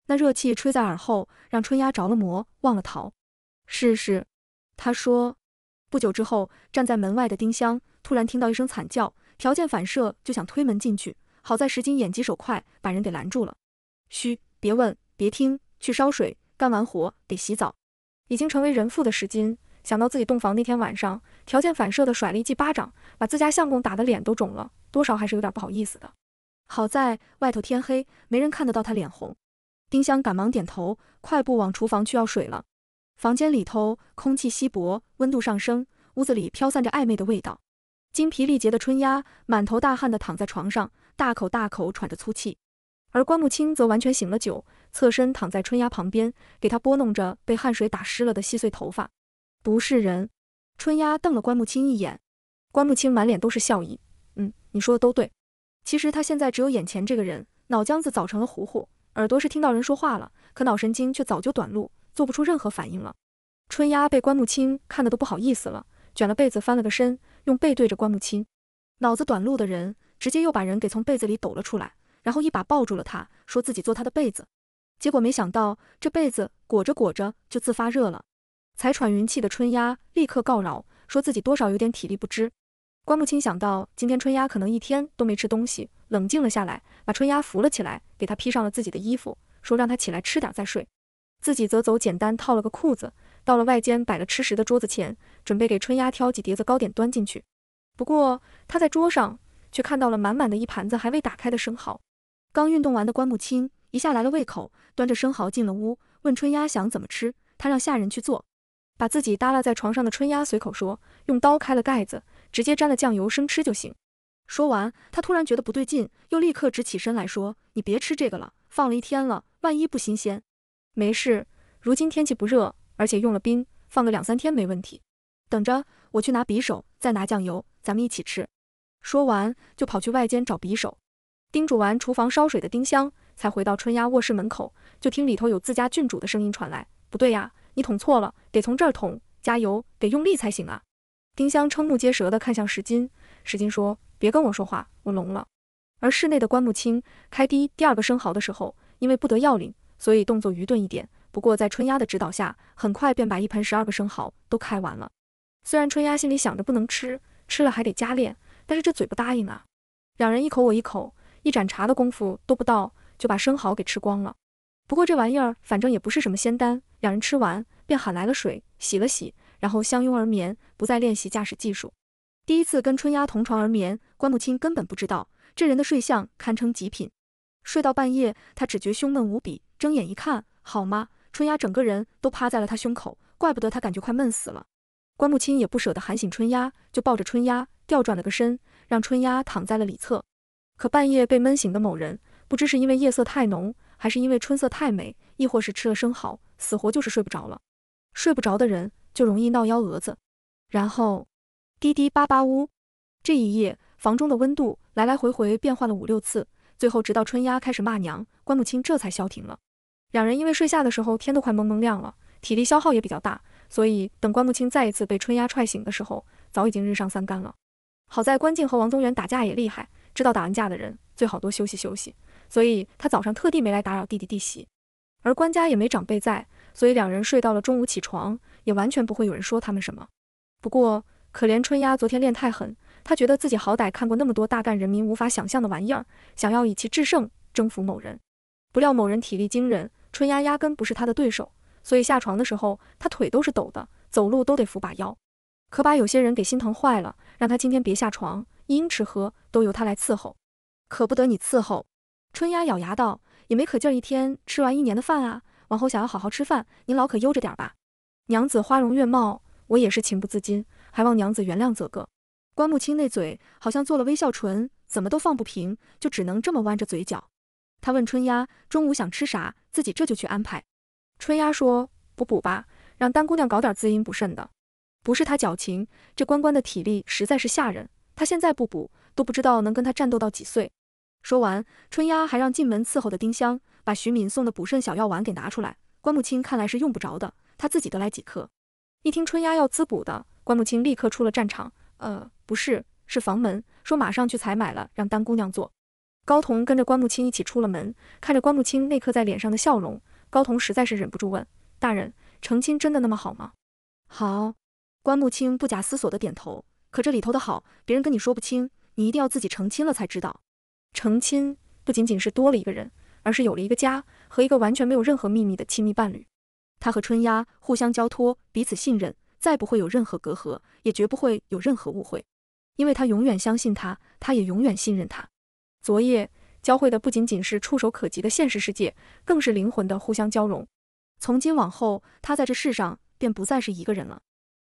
那热气吹在耳后，让春丫着了魔，忘了逃。试试，他说。不久之后，站在门外的丁香突然听到一声惨叫，条件反射就想推门进去。好在石金眼疾手快，把人给拦住了。嘘，别问，别听，去烧水。干完活得洗澡。已经成为人妇的石金想到自己洞房那天晚上，条件反射的甩了一记巴掌，把自家相公打的脸都肿了，多少还是有点不好意思的。好在外头天黑，没人看得到他脸红。丁香赶忙点头，快步往厨房去要水了。房间里头空气稀薄，温度上升，屋子里飘散着暧昧的味道。精疲力竭的春丫满头大汗地躺在床上，大口大口喘着粗气。而关木青则完全醒了酒，侧身躺在春丫旁边，给她拨弄着被汗水打湿了的细碎头发。不是人！春丫瞪了关木青一眼。关木青满脸都是笑意：“嗯，你说的都对。”其实他现在只有眼前这个人，脑浆子早成了糊糊，耳朵是听到人说话了，可脑神经却早就短路，做不出任何反应了。春丫被关木青看得都不好意思了，卷了被子翻了个身，用背对着关木青。脑子短路的人直接又把人给从被子里抖了出来，然后一把抱住了他，说自己做他的被子。结果没想到这被子裹着裹着就自发热了，才喘匀气的春丫立刻告饶，说自己多少有点体力不支。关木清想到今天春丫可能一天都没吃东西，冷静了下来，把春丫扶了起来，给她披上了自己的衣服，说让她起来吃点再睡。自己则走简单套了个裤子，到了外间摆了吃食的桌子前，准备给春丫挑几碟子糕点端进去。不过他在桌上却看到了满满的一盘子还未打开的生蚝。刚运动完的关木清一下来了胃口，端着生蚝进了屋，问春丫想怎么吃，他让下人去做。把自己耷拉在床上的春丫随口说，用刀开了盖子。直接沾了酱油生吃就行。说完，他突然觉得不对劲，又立刻直起身来说：“你别吃这个了，放了一天了，万一不新鲜。”“没事，如今天气不热，而且用了冰，放个两三天没问题。”“等着，我去拿匕首，再拿酱油，咱们一起吃。”说完，就跑去外间找匕首，叮嘱完厨房烧水的丁香，才回到春丫卧室门口，就听里头有自家郡主的声音传来：“不对呀，你捅错了，得从这儿捅，加油，得用力才行啊。”丁香瞠目结舌地看向石金，石金说：“别跟我说话，我聋了。”而室内的关木青开第第二个生蚝的时候，因为不得要领，所以动作愚钝一点。不过在春丫的指导下，很快便把一盆十二个生蚝都开完了。虽然春丫心里想着不能吃，吃了还得加练，但是这嘴不答应啊。两人一口我一口，一盏茶的功夫都不到，就把生蚝给吃光了。不过这玩意儿反正也不是什么仙丹，两人吃完便喊来了水洗了洗。然后相拥而眠，不再练习驾驶技术。第一次跟春丫同床而眠，关木清根本不知道这人的睡相堪称极品。睡到半夜，他只觉胸闷无比，睁眼一看，好吗？春丫整个人都趴在了他胸口，怪不得他感觉快闷死了。关木清也不舍得喊醒春丫，就抱着春丫调转了个身，让春丫躺在了里侧。可半夜被闷醒的某人，不知是因为夜色太浓，还是因为春色太美，亦或是吃了生蚝，死活就是睡不着了。睡不着的人。就容易闹幺蛾子。然后滴滴叭叭呜，这一夜房中的温度来来回回变换了五六次，最后直到春丫开始骂娘，关木清这才消停了。两人因为睡下的时候天都快蒙蒙亮了，体力消耗也比较大，所以等关木清再一次被春丫踹醒的时候，早已经日上三竿了。好在关静和王宗元打架也厉害，知道打完架的人最好多休息休息，所以他早上特地没来打扰弟弟弟媳。而关家也没长辈在，所以两人睡到了中午起床。也完全不会有人说他们什么。不过可怜春丫昨天练太狠，她觉得自己好歹看过那么多大干人民无法想象的玩意儿，想要以其制胜，征服某人。不料某人体力惊人，春丫压根不是他的对手，所以下床的时候他腿都是抖的，走路都得扶把腰，可把有些人给心疼坏了，让他今天别下床，一应吃喝都由他来伺候。可不得你伺候，春丫咬牙道，也没可劲儿一天吃完一年的饭啊，往后想要好好吃饭，您老可悠着点吧。娘子花容月貌，我也是情不自禁，还望娘子原谅泽哥。关木清那嘴好像做了微笑唇，怎么都放不平，就只能这么弯着嘴角。他问春丫中午想吃啥，自己这就去安排。春丫说补补吧，让丹姑娘搞点滋阴补肾的。不是他矫情，这关关的体力实在是吓人，他现在不补都不知道能跟他战斗到几岁。说完，春丫还让进门伺候的丁香把徐敏送的补肾小药丸给拿出来。关木清看来是用不着的。他自己得来几颗，一听春丫要滋补的，关木清立刻出了战场。呃，不是，是房门，说马上去采买了，让丹姑娘做。高童跟着关木清一起出了门，看着关木清那刻在脸上的笑容，高童实在是忍不住问：大人，成亲真的那么好吗？好。关木清不假思索的点头。可这里头的好，别人跟你说不清，你一定要自己成亲了才知道。成亲不仅仅是多了一个人，而是有了一个家和一个完全没有任何秘密的亲密伴侣。他和春丫互相交托，彼此信任，再不会有任何隔阂，也绝不会有任何误会，因为他永远相信他，他也永远信任他。昨夜教会的不仅仅是触手可及的现实世界，更是灵魂的互相交融。从今往后，他在这世上便不再是一个人了。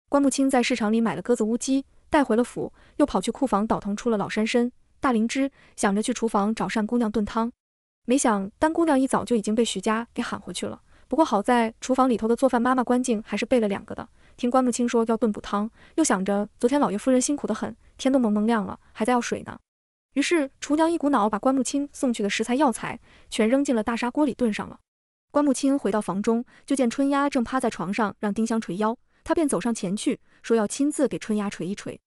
关木清在市场里买了鸽子、乌鸡，带回了府，又跑去库房倒腾出了老山参、大灵芝，想着去厨房找单姑娘炖汤，没想单姑娘一早就已经被徐家给喊回去了。不过好在厨房里头的做饭妈妈关静还是备了两个的。听关木清说要炖补汤，又想着昨天老爷夫人辛苦得很，天都蒙蒙亮了，还在要水呢。于是厨娘一股脑把关木清送去的食材药材全扔进了大砂锅里炖上了。关木清回到房中，就见春丫正趴在床上让丁香捶腰，他便走上前去说要亲自给春丫捶一捶。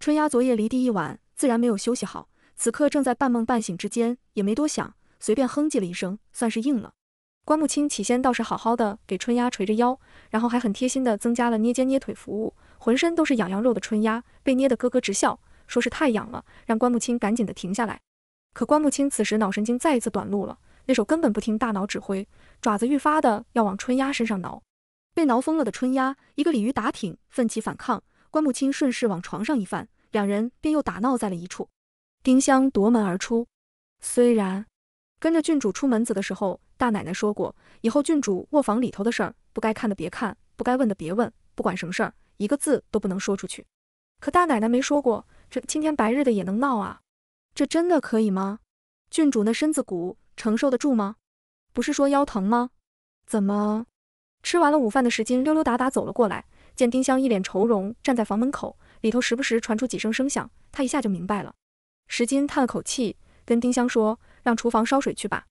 春丫昨夜离地一晚，自然没有休息好，此刻正在半梦半醒之间，也没多想，随便哼唧了一声，算是应了。关木清起先倒是好好的给春丫捶着腰，然后还很贴心的增加了捏肩捏腿服务，浑身都是痒痒肉的春丫被捏得咯咯直笑，说是太痒了，让关木清赶紧的停下来。可关木清此时脑神经再一次短路了，那手根本不听大脑指挥，爪子愈发的要往春丫身上挠，被挠疯了的春丫，一个鲤鱼打挺，奋起反抗，关木清顺势往床上一翻，两人便又打闹在了一处。丁香夺门而出，虽然。跟着郡主出门子的时候，大奶奶说过，以后郡主卧房里头的事儿，不该看的别看，不该问的别问，不管什么事儿，一个字都不能说出去。可大奶奶没说过，这青天白日的也能闹啊？这真的可以吗？郡主那身子骨承受得住吗？不是说腰疼吗？怎么？吃完了午饭的石金溜溜达达走了过来，见丁香一脸愁容站在房门口，里头时不时传出几声声响，他一下就明白了。石金叹了口气，跟丁香说。让厨房烧水去吧，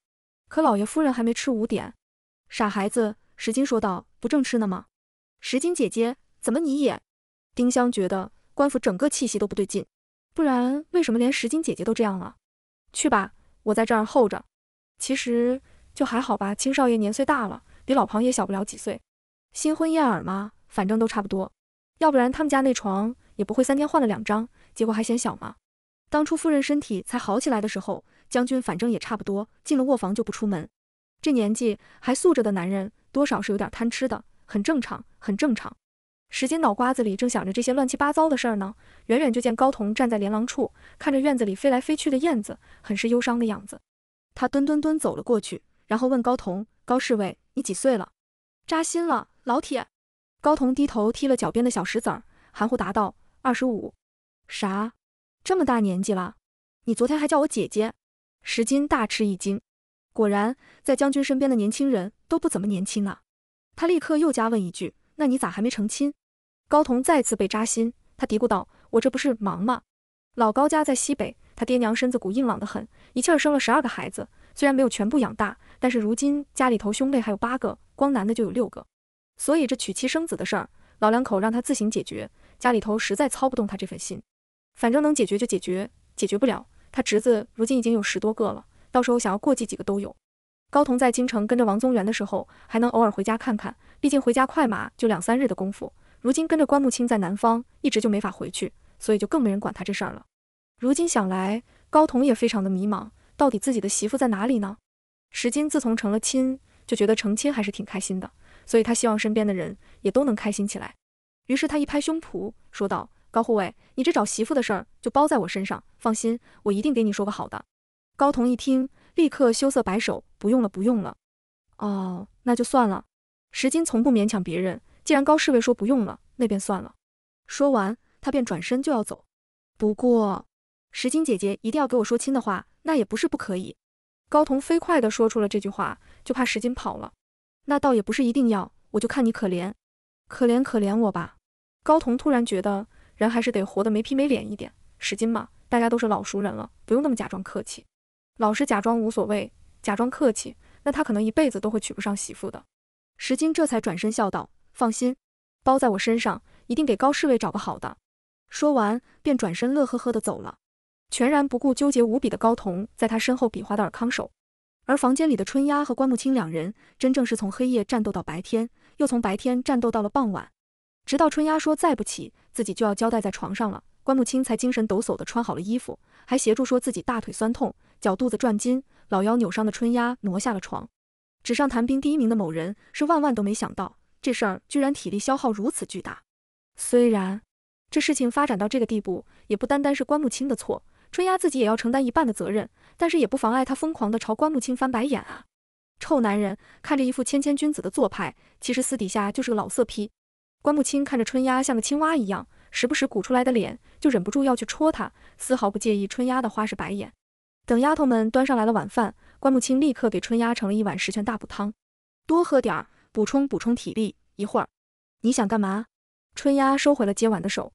可老爷夫人还没吃五点。傻孩子，石金说道：“不正吃呢吗？”石金姐姐，怎么你也……丁香觉得官府整个气息都不对劲，不然为什么连石金姐姐都这样了？去吧，我在这儿候着。其实就还好吧，青少爷年岁大了，比老庞也小不了几岁，新婚燕尔嘛，反正都差不多。要不然他们家那床也不会三天换了两张，结果还嫌小嘛。当初夫人身体才好起来的时候。将军反正也差不多，进了卧房就不出门。这年纪还素着的男人，多少是有点贪吃的，很正常，很正常。石间脑瓜子里正想着这些乱七八糟的事儿呢，远远就见高彤站在连廊处，看着院子里飞来飞去的燕子，很是忧伤的样子。他蹲蹲蹲走了过去，然后问高彤：“高侍卫，你几岁了？”扎心了，老铁。高彤低头踢了脚边的小石子儿，含糊答道：“二十五。”啥？这么大年纪了，你昨天还叫我姐姐。石金大吃一惊，果然在将军身边的年轻人都不怎么年轻啊！他立刻又加问一句：“那你咋还没成亲？”高同再次被扎心，他嘀咕道：“我这不是忙吗？老高家在西北，他爹娘身子骨硬朗得很，一气儿生了十二个孩子，虽然没有全部养大，但是如今家里头兄妹还有八个，光男的就有六个，所以这娶妻生子的事儿，老两口让他自行解决，家里头实在操不动他这份心，反正能解决就解决，解决不了。”他侄子如今已经有十多个了，到时候想要过继几个都有。高童在京城跟着王宗元的时候，还能偶尔回家看看，毕竟回家快马就两三日的功夫。如今跟着关木清在南方，一直就没法回去，所以就更没人管他这事儿了。如今想来，高童也非常的迷茫，到底自己的媳妇在哪里呢？石金自从成了亲，就觉得成亲还是挺开心的，所以他希望身边的人也都能开心起来。于是他一拍胸脯说道。高护卫，你这找媳妇的事儿就包在我身上，放心，我一定给你说个好的。高同一听，立刻羞涩摆手，不用了，不用了。哦，那就算了。石金从不勉强别人，既然高侍卫说不用了，那便算了。说完，他便转身就要走。不过，石金姐姐一定要给我说亲的话，那也不是不可以。高同飞快地说出了这句话，就怕石金跑了。那倒也不是一定要，我就看你可怜，可怜可怜我吧。高同突然觉得。人还是得活得没皮没脸一点，石金嘛，大家都是老熟人了，不用那么假装客气。老是假装无所谓，假装客气，那他可能一辈子都会娶不上媳妇的。石金这才转身笑道：“放心，包在我身上，一定给高侍卫找个好的。”说完便转身乐呵呵的走了，全然不顾纠结无比的高童在他身后比划的尔康手。而房间里的春丫和关木青两人，真正是从黑夜战斗到白天，又从白天战斗到了傍晚。直到春丫说再不起，自己就要交代在床上了，关木青才精神抖擞地穿好了衣服，还协助说自己大腿酸痛，脚肚子转筋，老腰扭伤的春丫挪下了床。纸上谈兵第一名的某人是万万都没想到，这事儿居然体力消耗如此巨大。虽然这事情发展到这个地步，也不单单是关木青的错，春丫自己也要承担一半的责任，但是也不妨碍他疯狂地朝关木青翻白眼啊！臭男人，看着一副谦谦君子的做派，其实私底下就是个老色批。关木清看着春丫像个青蛙一样，时不时鼓出来的脸，就忍不住要去戳她，丝毫不介意春丫的花式白眼。等丫头们端上来了晚饭，关木清立刻给春丫盛了一碗十全大补汤，多喝点儿，补充补充体力。一会儿，你想干嘛？春丫收回了接碗的手，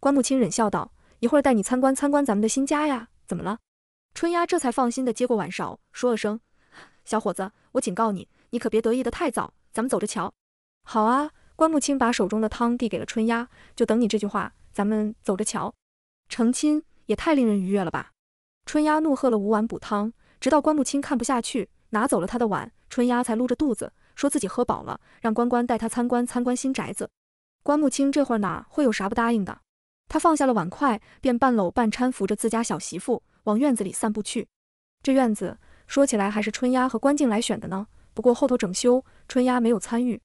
关木清忍笑道，一会儿带你参观参观咱们的新家呀。怎么了？春丫这才放心的接过碗勺，说了声，小伙子，我警告你，你可别得意的太早，咱们走着瞧。好啊。关木清把手中的汤递给了春丫，就等你这句话，咱们走着瞧。成亲也太令人愉悦了吧！春丫怒喝了五碗补汤，直到关木清看不下去，拿走了他的碗，春丫才撸着肚子说自己喝饱了，让关关带她参观参观新宅子。关木清这会儿哪会有啥不答应的？他放下了碗筷，便半搂半搀扶着自家小媳妇往院子里散步去。这院子说起来还是春丫和关静来选的呢，不过后头整修，春丫没有参与。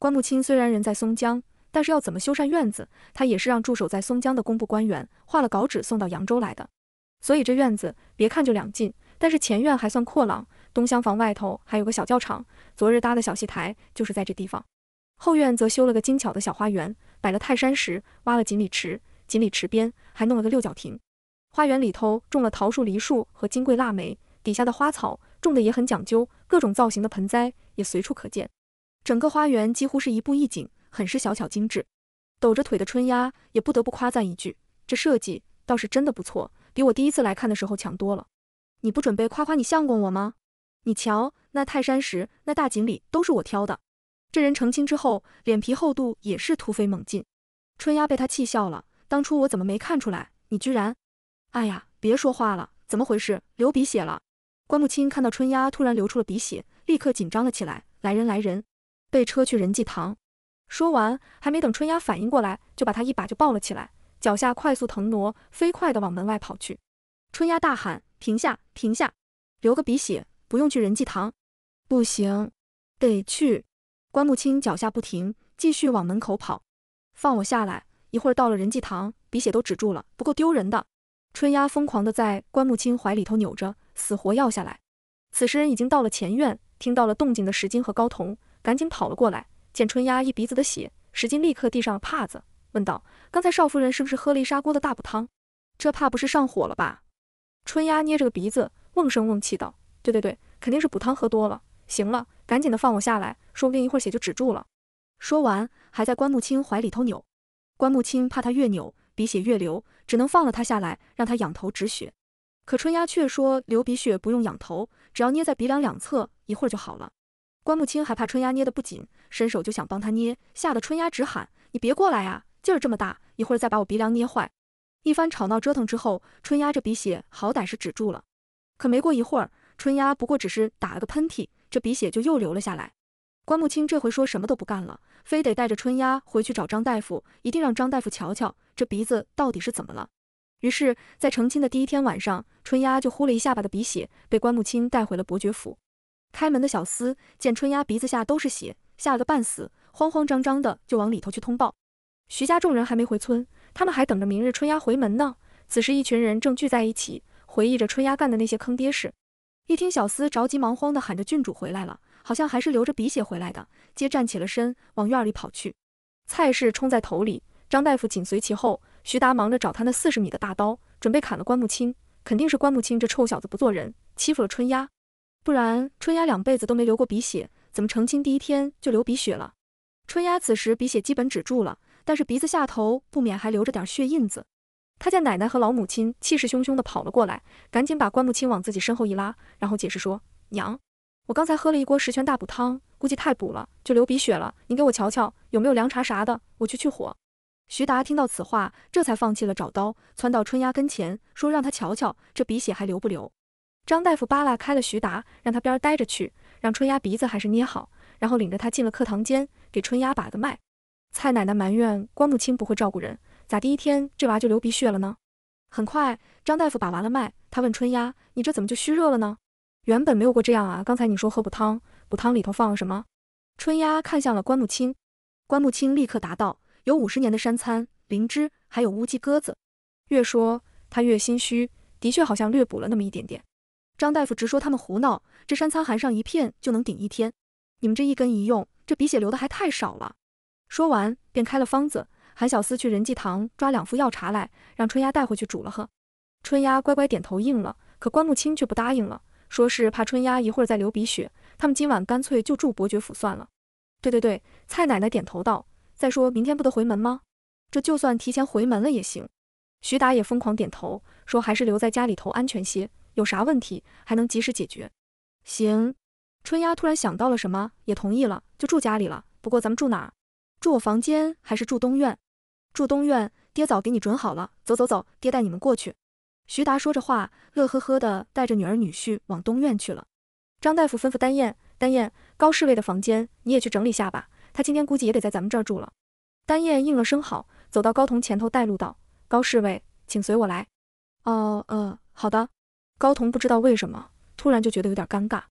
关木清虽然人在松江，但是要怎么修缮院子，他也是让驻守在松江的工部官员画了稿纸送到扬州来的。所以这院子别看就两进，但是前院还算阔朗，东厢房外头还有个小教场，昨日搭的小戏台就是在这地方。后院则修了个精巧的小花园，摆了泰山石，挖了锦鲤池，锦鲤池边还弄了个六角亭。花园里头种了桃树、梨树和金桂、腊梅，底下的花草种的也很讲究，各种造型的盆栽也随处可见。整个花园几乎是一步一景，很是小巧精致。抖着腿的春丫也不得不夸赞一句：“这设计倒是真的不错，比我第一次来看的时候强多了。”你不准备夸夸你相公我吗？你瞧那泰山石，那大锦鲤都是我挑的。这人成亲之后，脸皮厚度也是突飞猛进。春丫被他气笑了，当初我怎么没看出来，你居然……哎呀，别说话了，怎么回事？流鼻血了！关木青看到春丫突然流出了鼻血，立刻紧张了起来。来人，来人！备车去仁济堂。说完，还没等春丫反应过来，就把他一把就抱了起来，脚下快速腾挪，飞快地往门外跑去。春丫大喊：“停下！停下！流个鼻血，不用去仁济堂。”“不行，得去。”关木清脚下不停，继续往门口跑。“放我下来！一会儿到了仁济堂，鼻血都止住了，不够丢人的。”春丫疯狂地在关木清怀里头扭着，死活要下来。此时人已经到了前院，听到了动静的石金和高童。赶紧跑了过来，见春丫一鼻子的血，石金立刻递上了帕子，问道：“刚才少夫人是不是喝了一砂锅的大补汤？这怕不是上火了吧？”春丫捏着个鼻子，瓮声瓮气道：“对对对，肯定是补汤喝多了。行了，赶紧的放我下来，说不定一会儿血就止住了。”说完，还在关木清怀里头扭。关木清怕他越扭鼻血越流，只能放了他下来，让他仰头止血。可春丫却说流鼻血不用仰头，只要捏在鼻梁两侧，一会儿就好了。关木青还怕春丫捏得不紧，伸手就想帮她捏，吓得春丫直喊：“你别过来啊，劲儿这么大，一会儿再把我鼻梁捏坏！”一番吵闹折腾之后，春丫这鼻血好歹是止住了。可没过一会儿，春丫不过只是打了个喷嚏，这鼻血就又流了下来。关木青这回说什么都不干了，非得带着春丫回去找张大夫，一定让张大夫瞧瞧这鼻子到底是怎么了。于是，在成亲的第一天晚上，春丫就呼了一下巴的鼻血，被关木青带回了伯爵府。开门的小厮见春丫鼻子下都是血，吓得个半死，慌慌张张的就往里头去通报。徐家众人还没回村，他们还等着明日春丫回门呢。此时，一群人正聚在一起回忆着春丫干的那些坑爹事。一听小厮着急忙慌的喊着郡主回来了，好像还是流着鼻血回来的，皆站起了身，往院里跑去。蔡氏冲在头里，张大夫紧随其后，徐达忙着找他那四十米的大刀，准备砍了关木清。肯定是关木清这臭小子不做人，欺负了春丫。不然春丫两辈子都没流过鼻血，怎么成亲第一天就流鼻血了？春丫此时鼻血基本止住了，但是鼻子下头不免还留着点血印子。他见奶奶和老母亲气势汹汹地跑了过来，赶紧把关木青往自己身后一拉，然后解释说：“娘，我刚才喝了一锅十全大补汤，估计太补了，就流鼻血了。您给我瞧瞧有没有凉茶啥的，我去去火。”徐达听到此话，这才放弃了找刀，窜到春丫跟前，说：“让他瞧瞧，这鼻血还流不流？”张大夫扒拉开了徐达，让他边待着去，让春丫鼻子还是捏好，然后领着他进了课堂间，给春丫把个脉。蔡奶奶埋怨关木清不会照顾人，咋第一天这娃就流鼻血了呢？很快，张大夫把完了脉，他问春丫：“你这怎么就虚热了呢？原本没有过这样啊？刚才你说喝补汤，补汤里头放了什么？”春丫看向了关木清，关木清立刻答道：“有五十年的山参、灵芝，还有乌鸡鸽子。”越说他越心虚，的确好像略补了那么一点点。张大夫直说他们胡闹，这山参含上一片就能顶一天，你们这一根一用，这鼻血流的还太少了。说完便开了方子，韩小厮去仁济堂抓两副药茶来，让春丫带回去煮了喝。春丫乖乖点头应了，可关木清却不答应了，说是怕春丫一会儿再流鼻血，他们今晚干脆就住伯爵府算了。对对对，蔡奶奶点头道，再说明天不得回门吗？这就算提前回门了也行。徐达也疯狂点头，说还是留在家里头安全些。有啥问题还能及时解决，行。春丫突然想到了什么，也同意了，就住家里了。不过咱们住哪？儿？住我房间还是住东院？住东院，爹早给你准好了。走走走，爹带你们过去。徐达说着话，乐呵呵的带着女儿女婿往东院去了。张大夫吩咐丹燕，丹燕，高侍卫的房间你也去整理下吧，他今天估计也得在咱们这儿住了。丹燕应了声好，走到高彤前头带路道：“高侍卫，请随我来。”哦，呃，好的。高童不知道为什么，突然就觉得有点尴尬。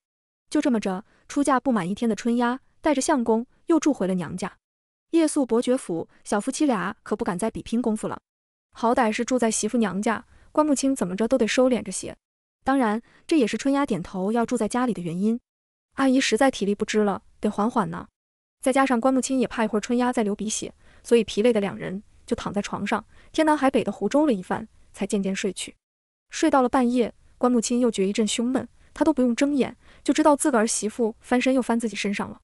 就这么着，出嫁不满一天的春丫带着相公又住回了娘家，夜宿伯爵府。小夫妻俩可不敢再比拼功夫了，好歹是住在媳妇娘家，关木清怎么着都得收敛着些。当然，这也是春丫点头要住在家里的原因。阿姨实在体力不支了，得缓缓呢。再加上关木清也怕一会儿春丫再流鼻血，所以疲累的两人就躺在床上，天南海北的胡诌了一番，才渐渐睡去。睡到了半夜。关木青又觉一阵胸闷，他都不用睁眼就知道自个儿媳妇翻身又翻自己身上了。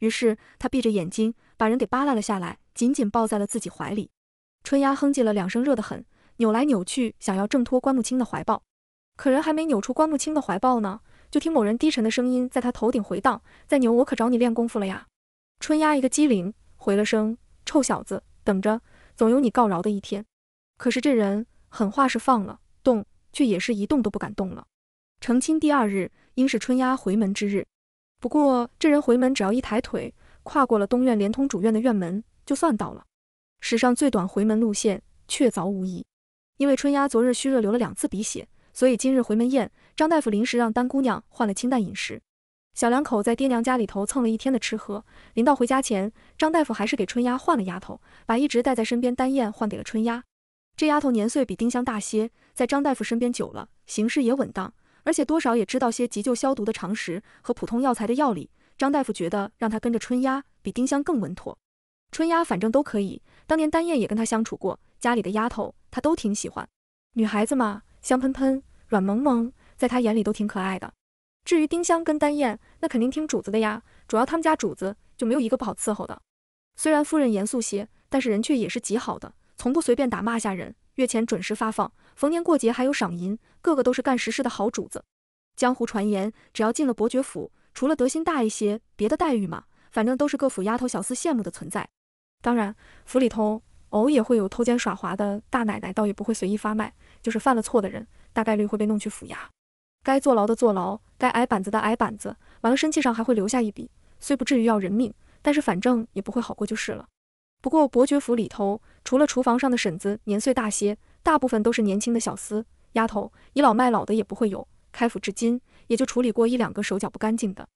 于是他闭着眼睛把人给扒拉了下来，紧紧抱在了自己怀里。春丫哼唧了两声，热得很，扭来扭去想要挣脱关木青的怀抱，可人还没扭出关木青的怀抱呢，就听某人低沉的声音在他头顶回荡：“再扭，我可找你练功夫了呀！”春丫一个机灵，回了声：“臭小子，等着，总有你告饶的一天。”可是这人狠话是放了，动。却也是一动都不敢动了。成亲第二日，应是春丫回门之日。不过这人回门，只要一抬腿跨过了东院连通主院的院门，就算到了。史上最短回门路线，确凿无疑。因为春丫昨日虚热流了两次鼻血，所以今日回门宴，张大夫临时让丹姑娘换了清淡饮食。小两口在爹娘家里头蹭了一天的吃喝，临到回家前，张大夫还是给春丫换了丫头，把一直带在身边丹燕换给了春丫。这丫头年岁比丁香大些。在张大夫身边久了，行事也稳当，而且多少也知道些急救消毒的常识和普通药材的药理。张大夫觉得让他跟着春丫，比丁香更稳妥。春丫反正都可以，当年丹燕也跟她相处过，家里的丫头她都挺喜欢。女孩子嘛，香喷喷、软萌萌，在他眼里都挺可爱的。至于丁香跟丹燕，那肯定听主子的呀。主要他们家主子就没有一个不好伺候的。虽然夫人严肃些，但是人却也是极好的，从不随便打骂下人。月前准时发放，逢年过节还有赏银，个个都是干实事的好主子。江湖传言，只要进了伯爵府，除了德心大一些，别的待遇嘛，反正都是各府丫头小厮羡慕的存在。当然，府里头偶也会有偷奸耍滑的大奶奶，倒也不会随意发卖，就是犯了错的人，大概率会被弄去府衙，该坐牢的坐牢，该挨板子的挨板子，完了身气上还会留下一笔，虽不至于要人命，但是反正也不会好过就是了。不过伯爵府里头。除了厨房上的婶子年岁大些，大部分都是年轻的小厮丫头，倚老卖老的也不会有。开府至今，也就处理过一两个手脚不干净的，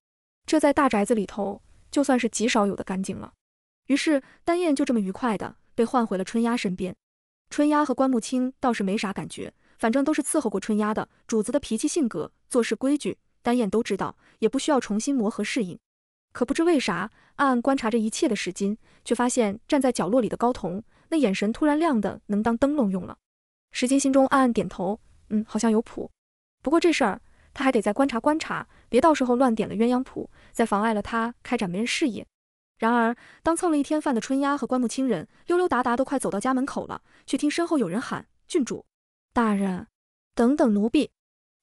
这在大宅子里头就算是极少有的干净了。于是，丹燕就这么愉快的被换回了春丫身边。春丫和关木青倒是没啥感觉，反正都是伺候过春丫的主子的脾气性格做事规矩，丹燕都知道，也不需要重新磨合适应。可不知为啥，暗暗观察着一切的石金，却发现站在角落里的高童。那眼神突然亮的能当灯笼用了，石金心中暗暗点头，嗯，好像有谱。不过这事儿他还得再观察观察，别到时候乱点了鸳鸯谱，再妨碍了他开展媒人事业。然而，当蹭了一天饭的春丫和关木亲人溜溜达达都快走到家门口了，却听身后有人喊：“郡主，大人，等等奴婢。”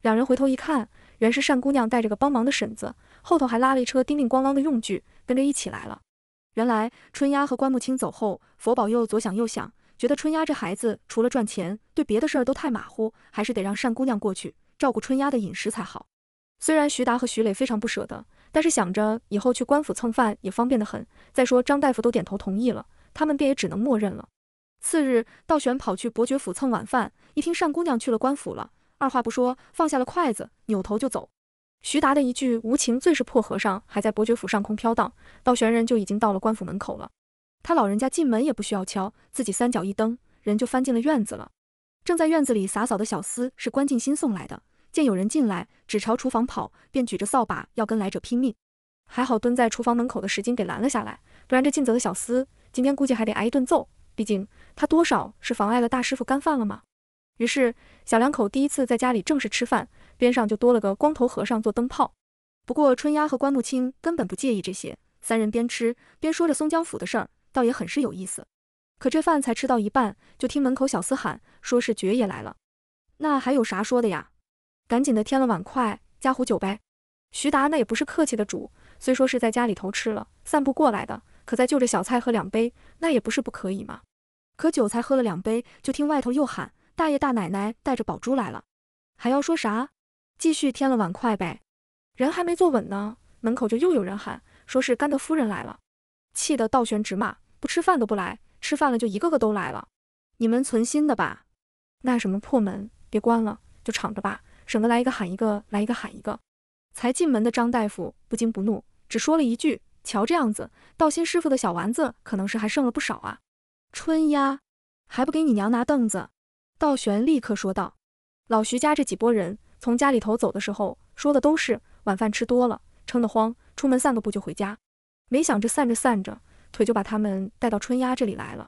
两人回头一看，原是单姑娘带着个帮忙的婶子，后头还拉了一车叮叮咣啷的用具，跟着一起来了。原来春丫和关木清走后，佛宝又左想右想，觉得春丫这孩子除了赚钱，对别的事儿都太马虎，还是得让单姑娘过去照顾春丫的饮食才好。虽然徐达和徐磊非常不舍得，但是想着以后去官府蹭饭也方便得很。再说张大夫都点头同意了，他们便也只能默认了。次日，道玄跑去伯爵府蹭晚饭，一听单姑娘去了官府了，二话不说，放下了筷子，扭头就走。徐达的一句“无情最是破和尚”还在伯爵府上空飘荡，道玄人就已经到了官府门口了。他老人家进门也不需要敲，自己三脚一蹬，人就翻进了院子了。正在院子里洒扫的小厮是关静心送来的，见有人进来，只朝厨房跑，便举着扫把要跟来者拼命。还好蹲在厨房门口的石金给拦了下来，不然这尽责的小厮今天估计还得挨一顿揍，毕竟他多少是妨碍了大师傅干饭了嘛。于是，小两口第一次在家里正式吃饭。边上就多了个光头和尚做灯泡，不过春丫和关木青根本不介意这些。三人边吃边说着松江府的事儿，倒也很是有意思。可这饭才吃到一半，就听门口小厮喊，说是爵爷来了。那还有啥说的呀？赶紧的添了碗筷，加壶酒呗。徐达那也不是客气的主，虽说是在家里头吃了，散步过来的，可再就着小菜喝两杯，那也不是不可以嘛。可酒才喝了两杯，就听外头又喊大爷大奶奶带着宝珠来了，还要说啥？继续添了碗筷呗，人还没坐稳呢，门口就又有人喊，说是甘德夫人来了，气得道玄直骂，不吃饭都不来，吃饭了就一个个都来了，你们存心的吧？那什么破门别关了，就敞着吧，省得来一个喊一个，来一个喊一个。才进门的张大夫不惊不怒，只说了一句：瞧这样子，道心师傅的小丸子可能是还剩了不少啊。春丫还不给你娘拿凳子？道玄立刻说道，老徐家这几拨人。从家里头走的时候说的都是晚饭吃多了撑得慌，出门散个步就回家。没想着散着散着腿就把他们带到春丫这里来了。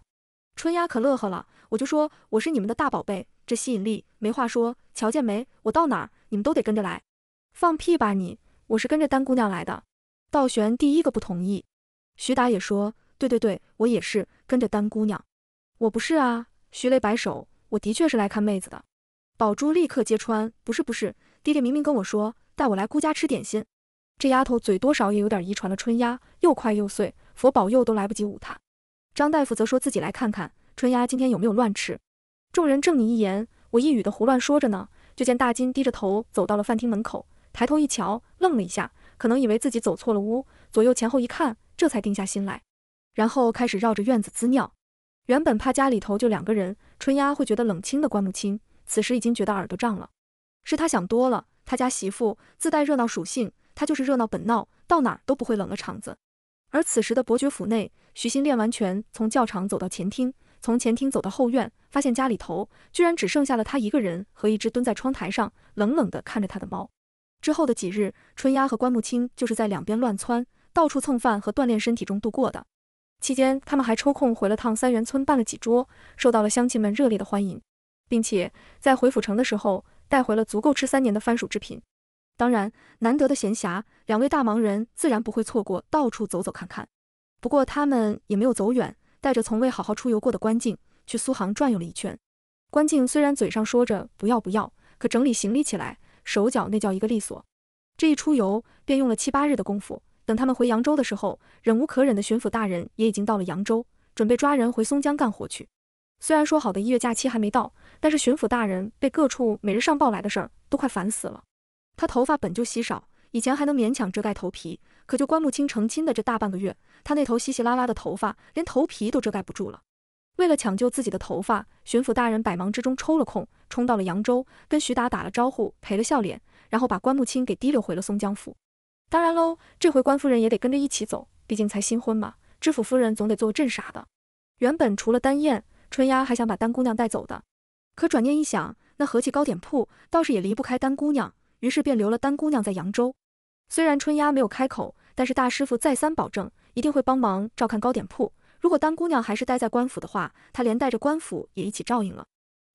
春丫可乐呵了，我就说我是你们的大宝贝，这吸引力没话说。瞧见没，我到哪儿你们都得跟着来。放屁吧你！我是跟着丹姑娘来的。道玄第一个不同意。徐达也说，对对对，我也是跟着丹姑娘。我不是啊。徐雷摆手，我的确是来看妹子的。宝珠立刻揭穿，不是不是，爹爹明明跟我说带我来姑家吃点心。这丫头嘴多少也有点遗传了春丫，又快又碎，佛保佑都来不及捂她。张大夫则说自己来看看春丫今天有没有乱吃。众人正你一言我一语的胡乱说着呢，就见大金低着头走到了饭厅门口，抬头一瞧，愣了一下，可能以为自己走错了屋，左右前后一看，这才定下心来，然后开始绕着院子滋尿。原本怕家里头就两个人，春丫会觉得冷清的关不清。此时已经觉得耳朵胀了，是他想多了。他家媳妇自带热闹属性，他就是热闹本闹，到哪儿都不会冷了场子。而此时的伯爵府内，徐欣练完拳，从教场走到前厅，从前厅走到后院，发现家里头居然只剩下了他一个人和一只蹲在窗台上冷冷的看着他的猫。之后的几日，春丫和关木青就是在两边乱窜，到处蹭饭和锻炼身体中度过的。期间，他们还抽空回了趟三元村，办了几桌，受到了乡亲们热烈的欢迎。并且在回府城的时候带回了足够吃三年的番薯制品。当然，难得的闲暇，两位大忙人自然不会错过到处走走看看。不过他们也没有走远，带着从未好好出游过的关静去苏杭转悠了一圈。关静虽然嘴上说着不要不要，可整理行李起来手脚那叫一个利索。这一出游便用了七八日的功夫。等他们回扬州的时候，忍无可忍的巡抚大人也已经到了扬州，准备抓人回松江干活去。虽然说好的一月假期还没到，但是巡抚大人被各处每日上报来的事儿都快烦死了。他头发本就稀少，以前还能勉强遮盖头皮，可就关木清成亲的这大半个月，他那头稀稀拉拉的头发连头皮都遮盖不住了。为了抢救自己的头发，巡抚大人百忙之中抽了空，冲到了扬州，跟徐达打了招呼，赔了笑脸，然后把关木清给提溜回了松江府。当然喽，这回关夫人也得跟着一起走，毕竟才新婚嘛，知府夫人总得做个阵啥的。原本除了丹燕。春丫还想把丹姑娘带走的，可转念一想，那和气糕点铺倒是也离不开丹姑娘，于是便留了丹姑娘在扬州。虽然春丫没有开口，但是大师傅再三保证一定会帮忙照看糕点铺。如果丹姑娘还是待在官府的话，他连带着官府也一起照应了。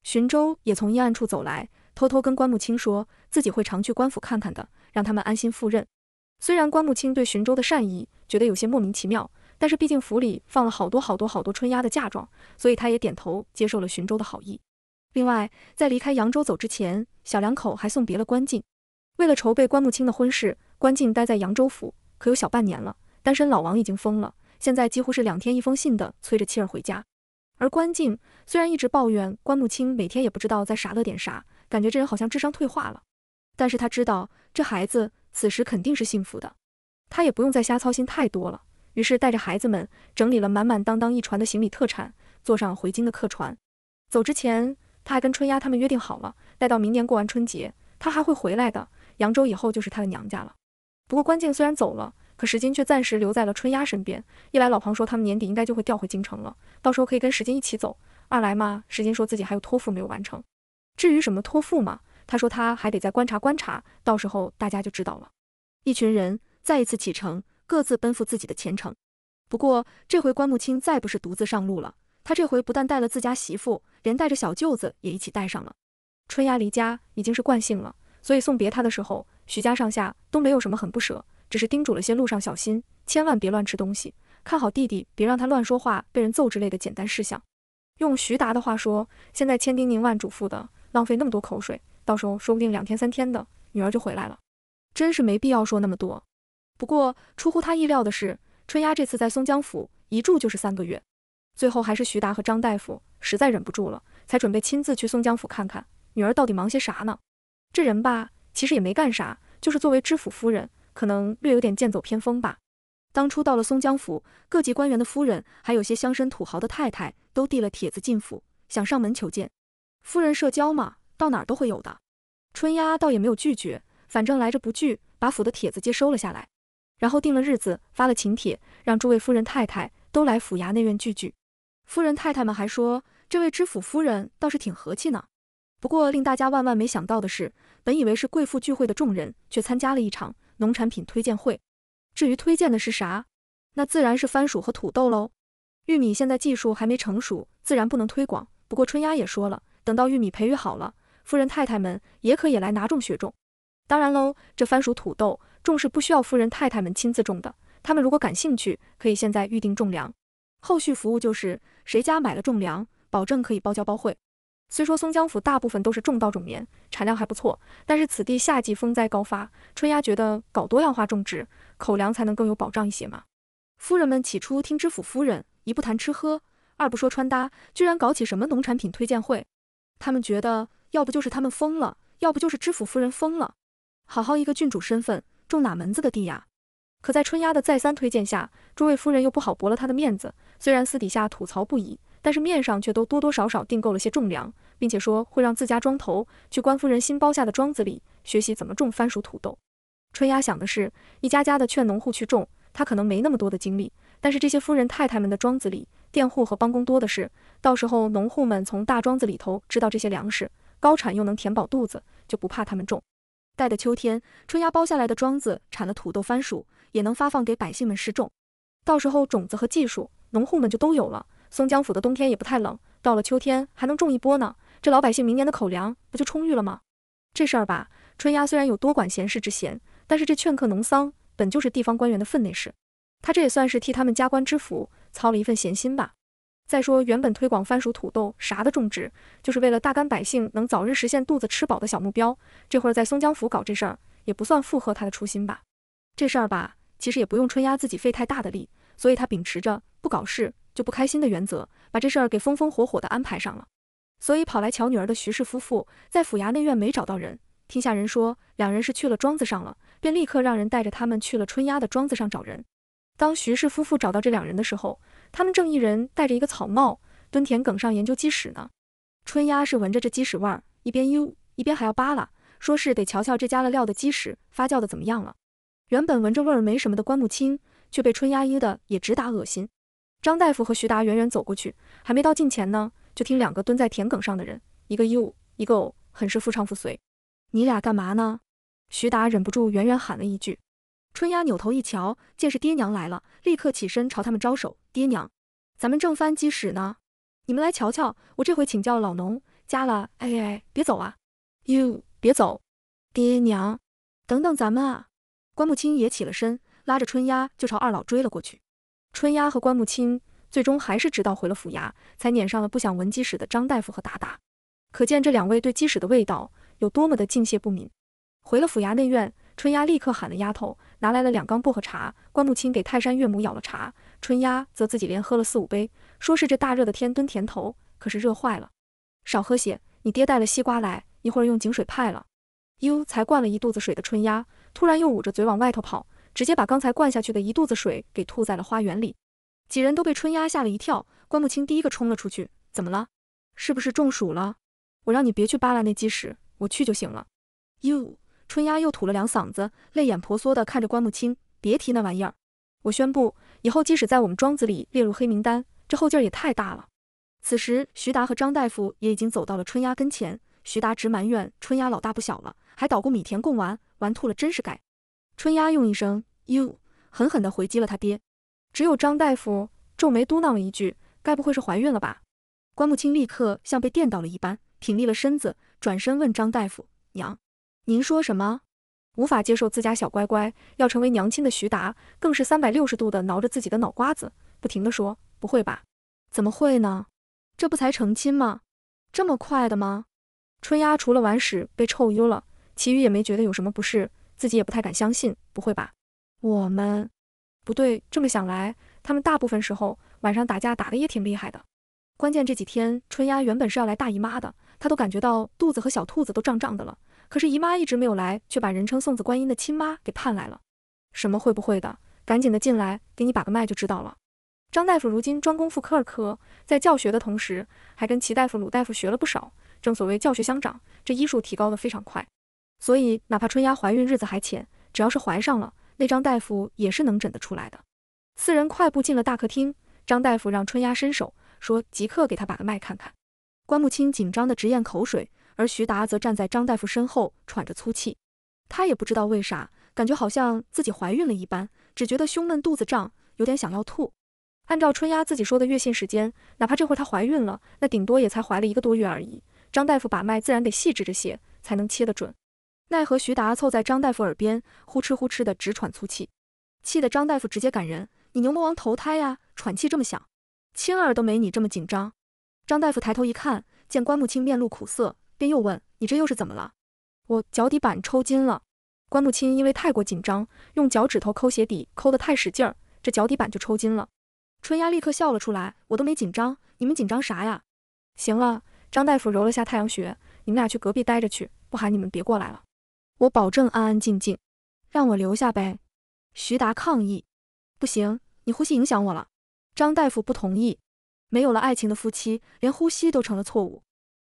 寻州也从阴暗处走来，偷偷跟关木清说自己会常去官府看看的，让他们安心赴任。虽然关木清对寻州的善意觉得有些莫名其妙。但是毕竟府里放了好多好多好多春丫的嫁妆，所以他也点头接受了寻州的好意。另外，在离开扬州走之前，小两口还送别了关静。为了筹备关穆清的婚事，关静待在扬州府可有小半年了。单身老王已经疯了，现在几乎是两天一封信的催着妻儿回家。而关静虽然一直抱怨关穆清每天也不知道在傻乐点啥，感觉这人好像智商退化了，但是他知道这孩子此时肯定是幸福的，他也不用再瞎操心太多了。于是带着孩子们整理了满满当当一船的行李特产，坐上回京的客船。走之前，他还跟春丫他们约定好了，待到明年过完春节，他还会回来的。扬州以后就是他的娘家了。不过关静虽然走了，可石金却暂时留在了春丫身边。一来老庞说他们年底应该就会调回京城了，到时候可以跟石金一起走；二来嘛，石金说自己还有托付没有完成。至于什么托付嘛，他说他还得再观察观察，到时候大家就知道了。一群人再一次启程。各自奔赴自己的前程。不过这回关木清再不是独自上路了，他这回不但带了自家媳妇，连带着小舅子也一起带上了。春芽离家已经是惯性了，所以送别他的时候，徐家上下都没有什么很不舍，只是叮嘱了些路上小心，千万别乱吃东西，看好弟弟，别让他乱说话被人揍之类的简单事项。用徐达的话说，现在千叮咛万嘱咐的，浪费那么多口水，到时候说不定两天三天的女儿就回来了，真是没必要说那么多。不过，出乎他意料的是，春丫这次在松江府一住就是三个月，最后还是徐达和张大夫实在忍不住了，才准备亲自去松江府看看女儿到底忙些啥呢。这人吧，其实也没干啥，就是作为知府夫人，可能略有点剑走偏锋吧。当初到了松江府，各级官员的夫人，还有些乡绅土豪的太太，都递了帖子进府，想上门求见。夫人社交嘛，到哪儿都会有的。春丫倒也没有拒绝，反正来者不拒，把府的帖子接收了下来。然后定了日子，发了请帖，让诸位夫人太太都来府衙内院聚聚。夫人太太们还说，这位知府夫人倒是挺和气呢。不过令大家万万没想到的是，本以为是贵妇聚会的众人，却参加了一场农产品推荐会。至于推荐的是啥，那自然是番薯和土豆喽。玉米现在技术还没成熟，自然不能推广。不过春丫也说了，等到玉米培育好了，夫人太太们也可以来拿种学种。当然喽，这番薯土豆。种是不需要夫人太太们亲自种的，他们如果感兴趣，可以现在预定种粮，后续服务就是谁家买了种粮，保证可以包教包会。虽说松江府大部分都是种稻种棉，产量还不错，但是此地夏季风灾高发，春丫觉得搞多样化种植，口粮才能更有保障一些嘛。夫人们起初听知府夫人一不谈吃喝，二不说穿搭，居然搞起什么农产品推荐会，他们觉得要不就是他们疯了，要不就是知府夫人疯了，好好一个郡主身份。种哪门子的地呀？可在春丫的再三推荐下，诸位夫人又不好驳了她的面子，虽然私底下吐槽不已，但是面上却都多多少少订购了些种粮，并且说会让自家庄头去官夫人新包下的庄子里学习怎么种番薯、土豆。春丫想的是，一家家的劝农户去种，她可能没那么多的精力，但是这些夫人太太们的庄子里，佃户和帮工多的是，到时候农户们从大庄子里头知道这些粮食高产又能填饱肚子，就不怕他们种。待的秋天，春丫包下来的庄子产了土豆、番薯，也能发放给百姓们试种。到时候种子和技术，农户们就都有了。松江府的冬天也不太冷，到了秋天还能种一波呢。这老百姓明年的口粮不就充裕了吗？这事儿吧，春丫虽然有多管闲事之嫌，但是这劝客农桑本就是地方官员的分内事，他这也算是替他们加官知府操了一份闲心吧。再说，原本推广番薯、土豆啥的种植，就是为了大干百姓能早日实现肚子吃饱的小目标。这会儿在松江府搞这事儿，也不算附和他的初心吧？这事儿吧，其实也不用春丫自己费太大的力，所以他秉持着不搞事就不开心的原则，把这事儿给风风火火的安排上了。所以跑来瞧女儿的徐氏夫妇，在府衙内院没找到人，听下人说两人是去了庄子上了，便立刻让人带着他们去了春丫的庄子上找人。当徐氏夫妇找到这两人的时候，他们正一人戴着一个草帽，蹲田埂上研究鸡屎呢。春丫是闻着这鸡屎味儿，一边吆一边还要扒拉，说是得瞧瞧这加了料的鸡屎发酵的怎么样了。原本闻着味儿没什么的关木青，却被春丫噎的也直打恶心。张大夫和徐达远远走过去，还没到近前呢，就听两个蹲在田埂上的人，一个吆，一个呕，很是夫唱妇随。你俩干嘛呢？徐达忍不住远远喊了一句。春丫扭头一瞧，见是爹娘来了，立刻起身朝他们招手：“爹娘，咱们正翻鸡屎呢，你们来瞧瞧。我这回请教老农，加了……哎哎，别走啊！哟，别走，爹娘，等等咱们啊！”关木青也起了身，拉着春丫就朝二老追了过去。春丫和关木青最终还是直到回了府衙，才撵上了不想闻鸡屎的张大夫和达达。可见这两位对鸡屎的味道有多么的敬谢不敏。回了府衙内院，春丫立刻喊了丫头。拿来了两缸薄荷茶，关木清给泰山岳母舀了茶，春丫则自己连喝了四五杯，说是这大热的天蹲田头，可是热坏了，少喝些。你爹带了西瓜来，一会儿用井水派了。哟，才灌了一肚子水的春丫，突然又捂着嘴往外头跑，直接把刚才灌下去的一肚子水给吐在了花园里。几人都被春丫吓了一跳，关木清第一个冲了出去，怎么了？是不是中暑了？我让你别去扒拉那鸡屎，我去就行了。哟。春丫又吐了两嗓子，泪眼婆娑地看着关木清。别提那玩意儿，我宣布，以后即使在我们庄子里列入黑名单，这后劲儿也太大了。此时，徐达和张大夫也已经走到了春丫跟前。徐达直埋怨春丫老大不小了，还捣鼓米田共玩，玩吐了，真是该。春丫用一声哟狠狠地回击了他爹。只有张大夫皱眉嘟囔了一句：“该不会是怀孕了吧？”关木清立刻像被电到了一般，挺立了身子，转身问张大夫：“娘。”您说什么？无法接受自家小乖乖要成为娘亲的徐达，更是三百六十度的挠着自己的脑瓜子，不停的说：“不会吧？怎么会呢？这不才成亲吗？这么快的吗？”春丫除了玩屎被臭晕了，其余也没觉得有什么不适，自己也不太敢相信。不会吧？我们不对，这么想来，他们大部分时候晚上打架打的也挺厉害的。关键这几天春丫原本是要来大姨妈的，她都感觉到肚子和小兔子都胀胀的了。可是姨妈一直没有来，却把人称送子观音的亲妈给盼来了。什么会不会的，赶紧的进来，给你把个脉就知道了。张大夫如今专攻妇科儿科，在教学的同时，还跟齐大夫、鲁大夫学了不少。正所谓教学相长，这医术提高的非常快。所以哪怕春丫怀孕日子还浅，只要是怀上了，那张大夫也是能诊得出来的。四人快步进了大客厅，张大夫让春丫伸手，说即刻给她把个脉看看。关木清紧张的直咽口水。而徐达则站在张大夫身后，喘着粗气。他也不知道为啥，感觉好像自己怀孕了一般，只觉得胸闷、肚子胀，有点想要吐。按照春丫自己说的月信时间，哪怕这会儿她怀孕了，那顶多也才怀了一个多月而已。张大夫把脉自然得细致些，才能切得准。奈何徐达凑在张大夫耳边，呼哧呼哧的直喘粗气，气得张大夫直接赶人：“你牛魔王投胎呀，喘气这么响，青儿都没你这么紧张。”张大夫抬头一看，见关木青面露苦涩。便又问你这又是怎么了？我脚底板抽筋了。关木青因为太过紧张，用脚趾头抠鞋底，抠得太使劲儿，这脚底板就抽筋了。春丫立刻笑了出来，我都没紧张，你们紧张啥呀？行了，张大夫揉了下太阳穴，你们俩去隔壁待着去，不喊你们别过来了。我保证安安静静。让我留下呗。徐达抗议，不行，你呼吸影响我了。张大夫不同意，没有了爱情的夫妻，连呼吸都成了错误。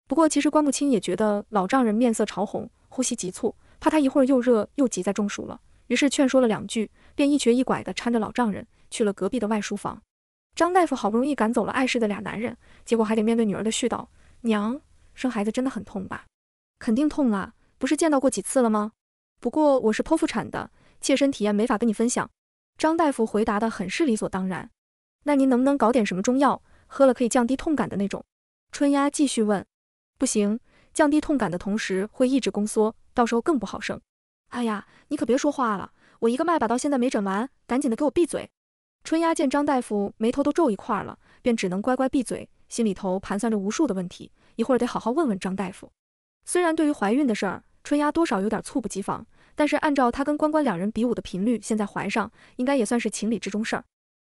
不过其实关木清也觉得老丈人面色潮红，呼吸急促，怕他一会儿又热又急再中暑了，于是劝说了两句，便一瘸一拐地搀着老丈人去了隔壁的外书房。张大夫好不容易赶走了碍事的俩男人，结果还得面对女儿的絮叨。娘，生孩子真的很痛吧？肯定痛啊，不是见到过几次了吗？不过我是剖腹产的，切身体验没法跟你分享。张大夫回答的很是理所当然。那您能不能搞点什么中药，喝了可以降低痛感的那种？春丫继续问。不行，降低痛感的同时会抑制宫缩，到时候更不好生。哎呀，你可别说话了，我一个脉把到现在没诊完，赶紧的给我闭嘴。春丫见张大夫眉头都皱一块了，便只能乖乖闭嘴，心里头盘算着无数的问题，一会儿得好好问问张大夫。虽然对于怀孕的事儿，春丫多少有点猝不及防，但是按照她跟关关两人比武的频率，现在怀上应该也算是情理之中事儿。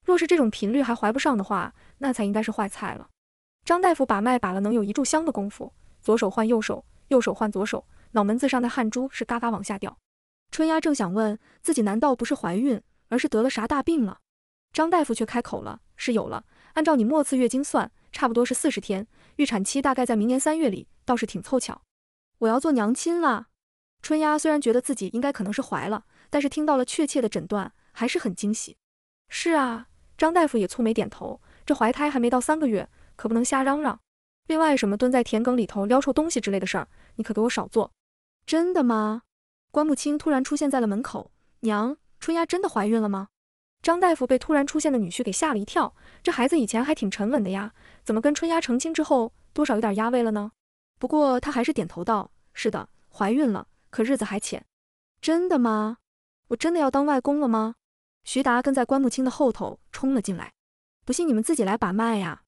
若是这种频率还怀不上的话，那才应该是坏菜了。张大夫把脉把了能有一炷香的功夫，左手换右手，右手换左手，脑门子上的汗珠是嘎嘎往下掉。春丫正想问自己难道不是怀孕，而是得了啥大病了？张大夫却开口了，是有了。按照你末次月经算，差不多是四十天，预产期大概在明年三月里，倒是挺凑巧。我要做娘亲了。春丫虽然觉得自己应该可能是怀了，但是听到了确切的诊断，还是很惊喜。是啊，张大夫也蹙眉点头，这怀胎还没到三个月。可不能瞎嚷嚷。另外，什么蹲在田埂里头撩臭东西之类的事儿，你可给我少做。真的吗？关木清突然出现在了门口。娘，春丫真的怀孕了吗？张大夫被突然出现的女婿给吓了一跳。这孩子以前还挺沉稳的呀，怎么跟春丫成亲之后，多少有点压味了呢？不过他还是点头道：“是的，怀孕了，可日子还浅。”真的吗？我真的要当外公了吗？徐达跟在关木清的后头冲了进来。不信你们自己来把脉呀！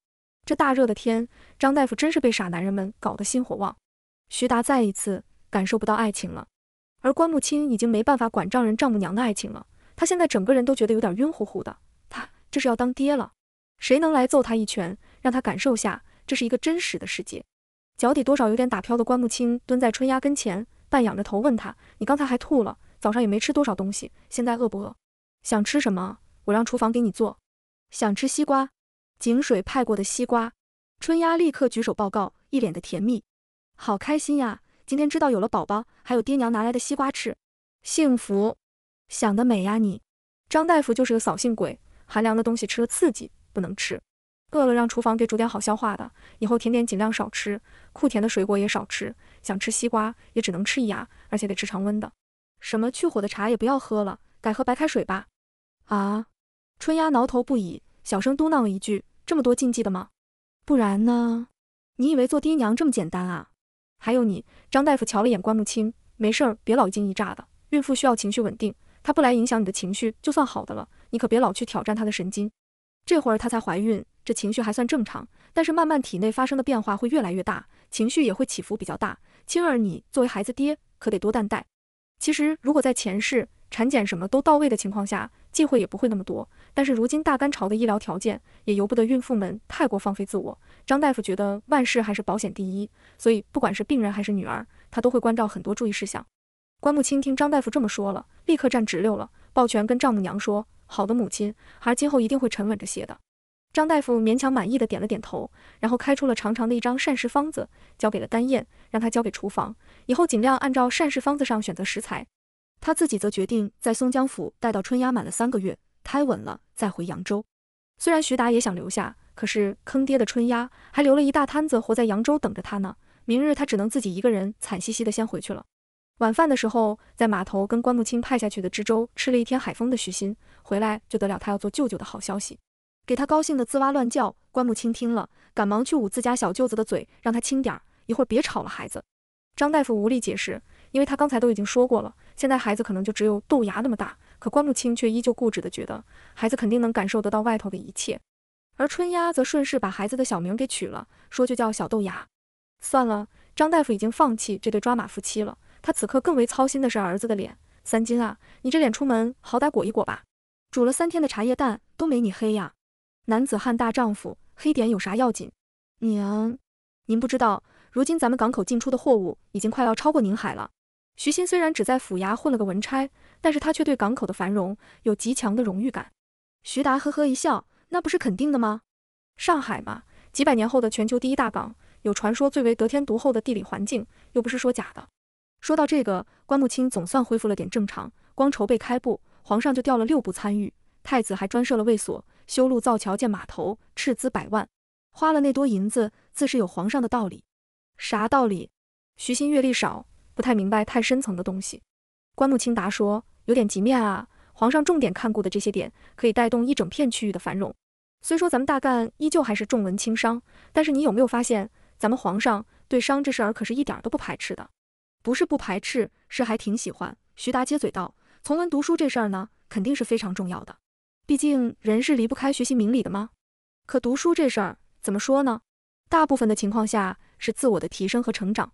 这大热的天，张大夫真是被傻男人们搞得心火旺。徐达再一次感受不到爱情了，而关木青已经没办法管丈人丈母娘的爱情了。他现在整个人都觉得有点晕乎乎的，他这是要当爹了，谁能来揍他一拳，让他感受下这是一个真实的世界？脚底多少有点打飘的关木青蹲在春丫跟前，半仰着头问他：“你刚才还吐了，早上也没吃多少东西，现在饿不饿？想吃什么？我让厨房给你做。想吃西瓜。”井水派过的西瓜，春丫立刻举手报告，一脸的甜蜜，好开心呀！今天知道有了宝宝，还有爹娘拿来的西瓜吃，幸福。想得美呀你！张大夫就是个扫兴鬼，寒凉的东西吃了刺激，不能吃。饿了让厨房给煮点好消化的，以后甜点尽量少吃，酷甜的水果也少吃。想吃西瓜也只能吃一牙，而且得吃常温的。什么去火的茶也不要喝了，改喝白开水吧。啊！春丫挠头不已，小声嘟囔了一句。这么多禁忌的吗？不然呢？你以为做爹娘这么简单啊？还有你，张大夫瞧了眼关木青，没事儿，别老一惊一乍的。孕妇需要情绪稳定，她不来影响你的情绪就算好的了。你可别老去挑战她的神经。这会儿她才怀孕，这情绪还算正常。但是慢慢体内发生的变化会越来越大，情绪也会起伏比较大。青儿，你作为孩子爹，可得多担待。其实如果在前世。产检什么都到位的情况下，忌讳也不会那么多。但是如今大干潮的医疗条件，也由不得孕妇们太过放飞自我。张大夫觉得万事还是保险第一，所以不管是病人还是女儿，他都会关照很多注意事项。关木清听张大夫这么说了，立刻站直溜了，抱拳跟丈母娘说：“好的，母亲，孩儿今后一定会沉稳着些的。”张大夫勉强满意的点了点头，然后开出了长长的一张膳食方子，交给了丹燕，让她交给厨房，以后尽量按照膳食方子上选择食材。他自己则决定在松江府待到春压满了三个月，胎稳了再回扬州。虽然徐达也想留下，可是坑爹的春压还留了一大摊子活在扬州等着他呢。明日他只能自己一个人惨兮兮的先回去了。晚饭的时候，在码头跟关木清派下去的知州吃了一天海风的徐新回来就得了他要做舅舅的好消息，给他高兴的滋哇乱叫。关木清听了，赶忙去捂自家小舅子的嘴，让他轻点儿，一会儿别吵了孩子。张大夫无力解释。因为他刚才都已经说过了，现在孩子可能就只有豆芽那么大，可关木青却依旧固执的觉得孩子肯定能感受得到外头的一切，而春丫则顺势把孩子的小名给取了，说就叫小豆芽。算了，张大夫已经放弃这对抓马夫妻了，他此刻更为操心的是儿子的脸。三金啊，你这脸出门好歹裹一裹吧，煮了三天的茶叶蛋都没你黑呀。男子汉大丈夫，黑点有啥要紧？娘，您不知道，如今咱们港口进出的货物已经快要超过宁海了。徐欣虽然只在府衙混了个文差，但是他却对港口的繁荣有极强的荣誉感。徐达呵呵一笑，那不是肯定的吗？上海嘛，几百年后的全球第一大港，有传说最为得天独厚的地理环境，又不是说假的。说到这个，关木清总算恢复了点正常。光筹备开埠，皇上就调了六部参与，太子还专设了卫所，修路造桥建码头，斥资百万，花了那多银子，自是有皇上的道理。啥道理？徐欣阅历少。不太明白太深层的东西。关木清答说：“有点急面啊，皇上重点看过的这些点，可以带动一整片区域的繁荣。虽说咱们大干依旧还是重文轻商，但是你有没有发现，咱们皇上对商这事儿可是一点都不排斥的？不是不排斥，是还挺喜欢。”徐达接嘴道：“从文读书这事儿呢，肯定是非常重要的，毕竟人是离不开学习明理的吗？可读书这事儿怎么说呢？大部分的情况下是自我的提升和成长。”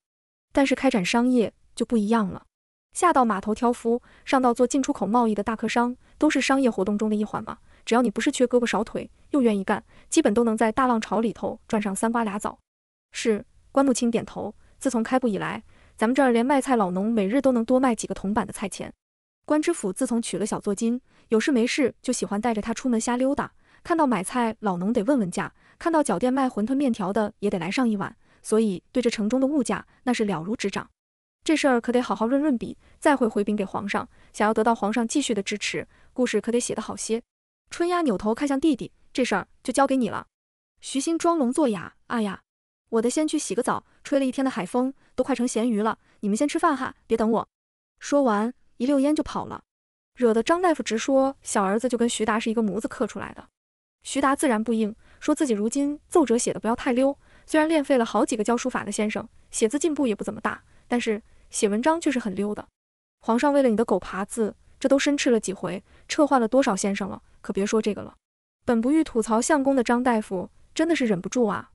但是开展商业就不一样了，下到码头挑夫，上到做进出口贸易的大客商，都是商业活动中的一环嘛。只要你不是缺胳膊少腿，又愿意干，基本都能在大浪潮里头赚上三瓜俩枣。是关木清点头。自从开埠以来，咱们这儿连卖菜老农每日都能多卖几个铜板的菜钱。关知府自从娶了小作金，有事没事就喜欢带着他出门瞎溜达，看到买菜老农得问问价，看到脚店卖馄饨面条的也得来上一碗。所以对这城中的物价那是了如指掌，这事儿可得好好润润笔，再会回禀给皇上，想要得到皇上继续的支持，故事可得写得好些。春丫扭头看向弟弟，这事儿就交给你了。徐兴装聋作哑，啊呀，我得先去洗个澡，吹了一天的海风，都快成咸鱼了。你们先吃饭哈，别等我。说完一溜烟就跑了，惹得张大夫直说小儿子就跟徐达是一个模子刻出来的。徐达自然不应，说自己如今奏折写的不要太溜。虽然练废了好几个教书法的先生，写字进步也不怎么大，但是写文章却是很溜的。皇上为了你的狗爬字，这都申斥了几回，撤换了多少先生了，可别说这个了。本不欲吐槽相公的张大夫，真的是忍不住啊，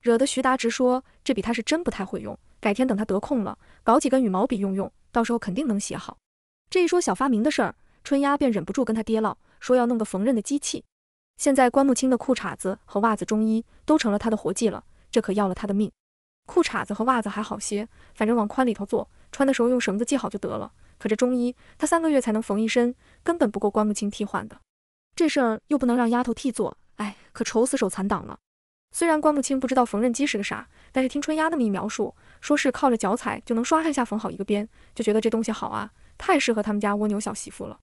惹得徐达直说这笔他是真不太会用，改天等他得空了，搞几根羽毛笔用用，到时候肯定能写好。这一说小发明的事儿，春丫便忍不住跟他爹唠，说要弄个缝纫的机器。现在关木清的裤衩子和袜子、中衣都成了他的活计了。这可要了他的命。裤衩子和袜子还好些，反正往宽里头做，穿的时候用绳子系好就得了。可这中医，他三个月才能缝一身，根本不够关木清替换的。这事儿又不能让丫头替做，哎，可愁死手残党了。虽然关木清不知道缝纫机是个啥，但是听春丫那么一描述，说是靠着脚踩就能刷一下缝好一个边，就觉得这东西好啊，太适合他们家蜗牛小媳妇了。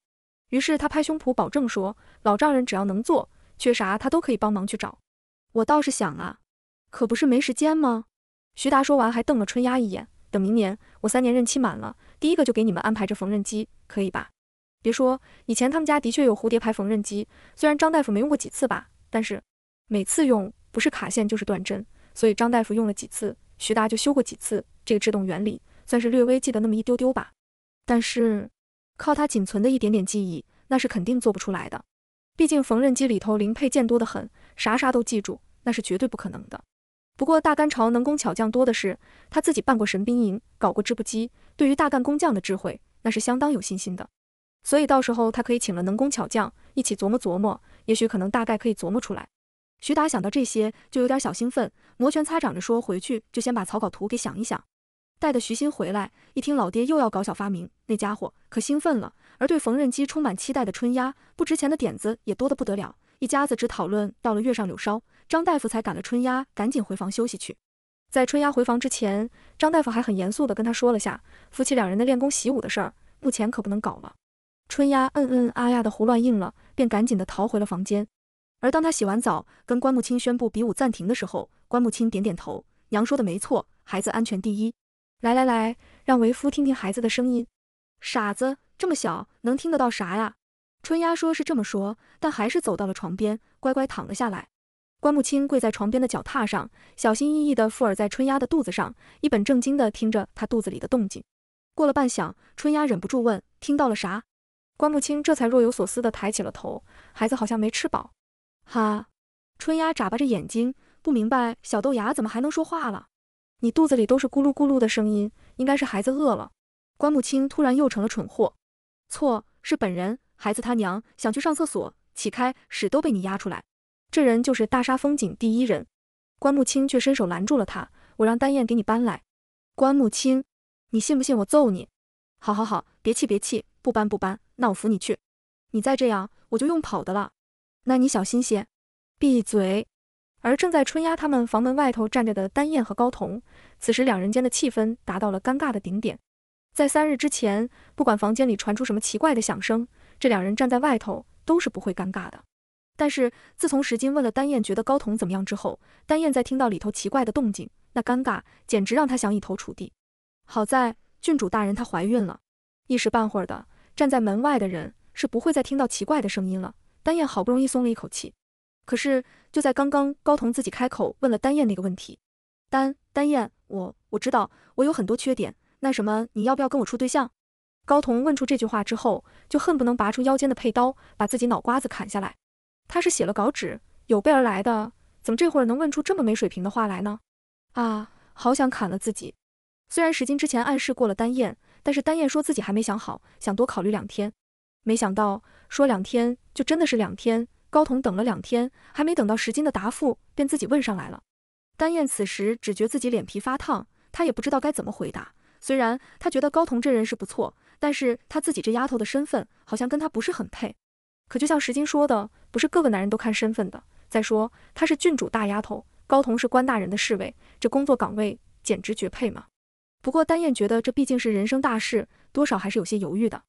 于是他拍胸脯保证说，老丈人只要能做，缺啥他都可以帮忙去找。我倒是想啊。可不是没时间吗？徐达说完，还瞪了春丫一眼。等明年我三年任期满了，第一个就给你们安排这缝纫机，可以吧？别说，以前他们家的确有蝴蝶牌缝纫机，虽然张大夫没用过几次吧，但是每次用不是卡线就是断针，所以张大夫用了几次，徐达就修过几次。这个制动原理算是略微记得那么一丢丢吧，但是靠他仅存的一点点记忆，那是肯定做不出来的。毕竟缝纫机里头零配件多得很，啥啥都记住，那是绝对不可能的。不过大干朝能工巧匠多的是，他自己办过神兵营，搞过织布机，对于大干工匠的智慧，那是相当有信心的。所以到时候他可以请了能工巧匠一起琢磨琢磨，也许可能大概可以琢磨出来。徐达想到这些，就有点小兴奋，摩拳擦掌着说：“回去就先把草稿图给想一想。”带着徐新回来，一听老爹又要搞小发明，那家伙可兴奋了。而对缝纫机充满期待的春丫，不值钱的点子也多得不得了，一家子只讨论到了月上柳梢。张大夫才赶了春丫，赶紧回房休息去。在春丫回房之前，张大夫还很严肃的跟他说了下夫妻两人的练功习武的事儿，目前可不能搞了。春丫嗯嗯啊呀的胡乱应了，便赶紧的逃回了房间。而当他洗完澡，跟关木清宣布比武暂停的时候，关木清点点头，娘说的没错，孩子安全第一。来来来，让为夫听听孩子的声音。傻子，这么小能听得到啥呀？春丫说是这么说，但还是走到了床边，乖乖躺了下来。关木青跪在床边的脚踏上，小心翼翼地附耳在春丫的肚子上，一本正经地听着他肚子里的动静。过了半晌，春丫忍不住问：“听到了啥？”关木青这才若有所思地抬起了头：“孩子好像没吃饱。”“哈！”春丫眨巴着眼睛，不明白小豆芽怎么还能说话了。“你肚子里都是咕噜咕噜的声音，应该是孩子饿了。”关木青突然又成了蠢货：“错，是本人，孩子他娘想去上厕所，起开，屎都被你压出来。”这人就是大沙风景第一人，关木清却伸手拦住了他。我让丹燕给你搬来。关木清，你信不信我揍你？好好好，别气别气，不搬不搬，那我扶你去。你再这样，我就用跑的了。那你小心些。闭嘴。而正在春丫他们房门外头站着的丹燕和高彤，此时两人间的气氛达到了尴尬的顶点。在三日之前，不管房间里传出什么奇怪的响声，这两人站在外头都是不会尴尬的。但是自从石金问了丹燕觉得高童怎么样之后，丹燕在听到里头奇怪的动静，那尴尬简直让她想以头触地。好在郡主大人她怀孕了，一时半会儿的站在门外的人是不会再听到奇怪的声音了。丹燕好不容易松了一口气，可是就在刚刚，高彤自己开口问了丹燕那个问题：“丹丹燕，我我知道我有很多缺点，那什么你要不要跟我处对象？”高彤问出这句话之后，就恨不能拔出腰间的佩刀，把自己脑瓜子砍下来。他是写了稿纸，有备而来的，怎么这会儿能问出这么没水平的话来呢？啊，好想砍了自己！虽然石金之前暗示过了丹燕，但是丹燕说自己还没想好，想多考虑两天。没想到说两天就真的是两天，高彤等了两天，还没等到石金的答复，便自己问上来了。丹燕此时只觉自己脸皮发烫，她也不知道该怎么回答。虽然她觉得高彤这人是不错，但是她自己这丫头的身份好像跟他不是很配。可就像石金说的，不是各个男人都看身份的。再说她是郡主大丫头，高同是官大人的侍卫，这工作岗位简直绝配嘛。不过丹燕觉得这毕竟是人生大事，多少还是有些犹豫的。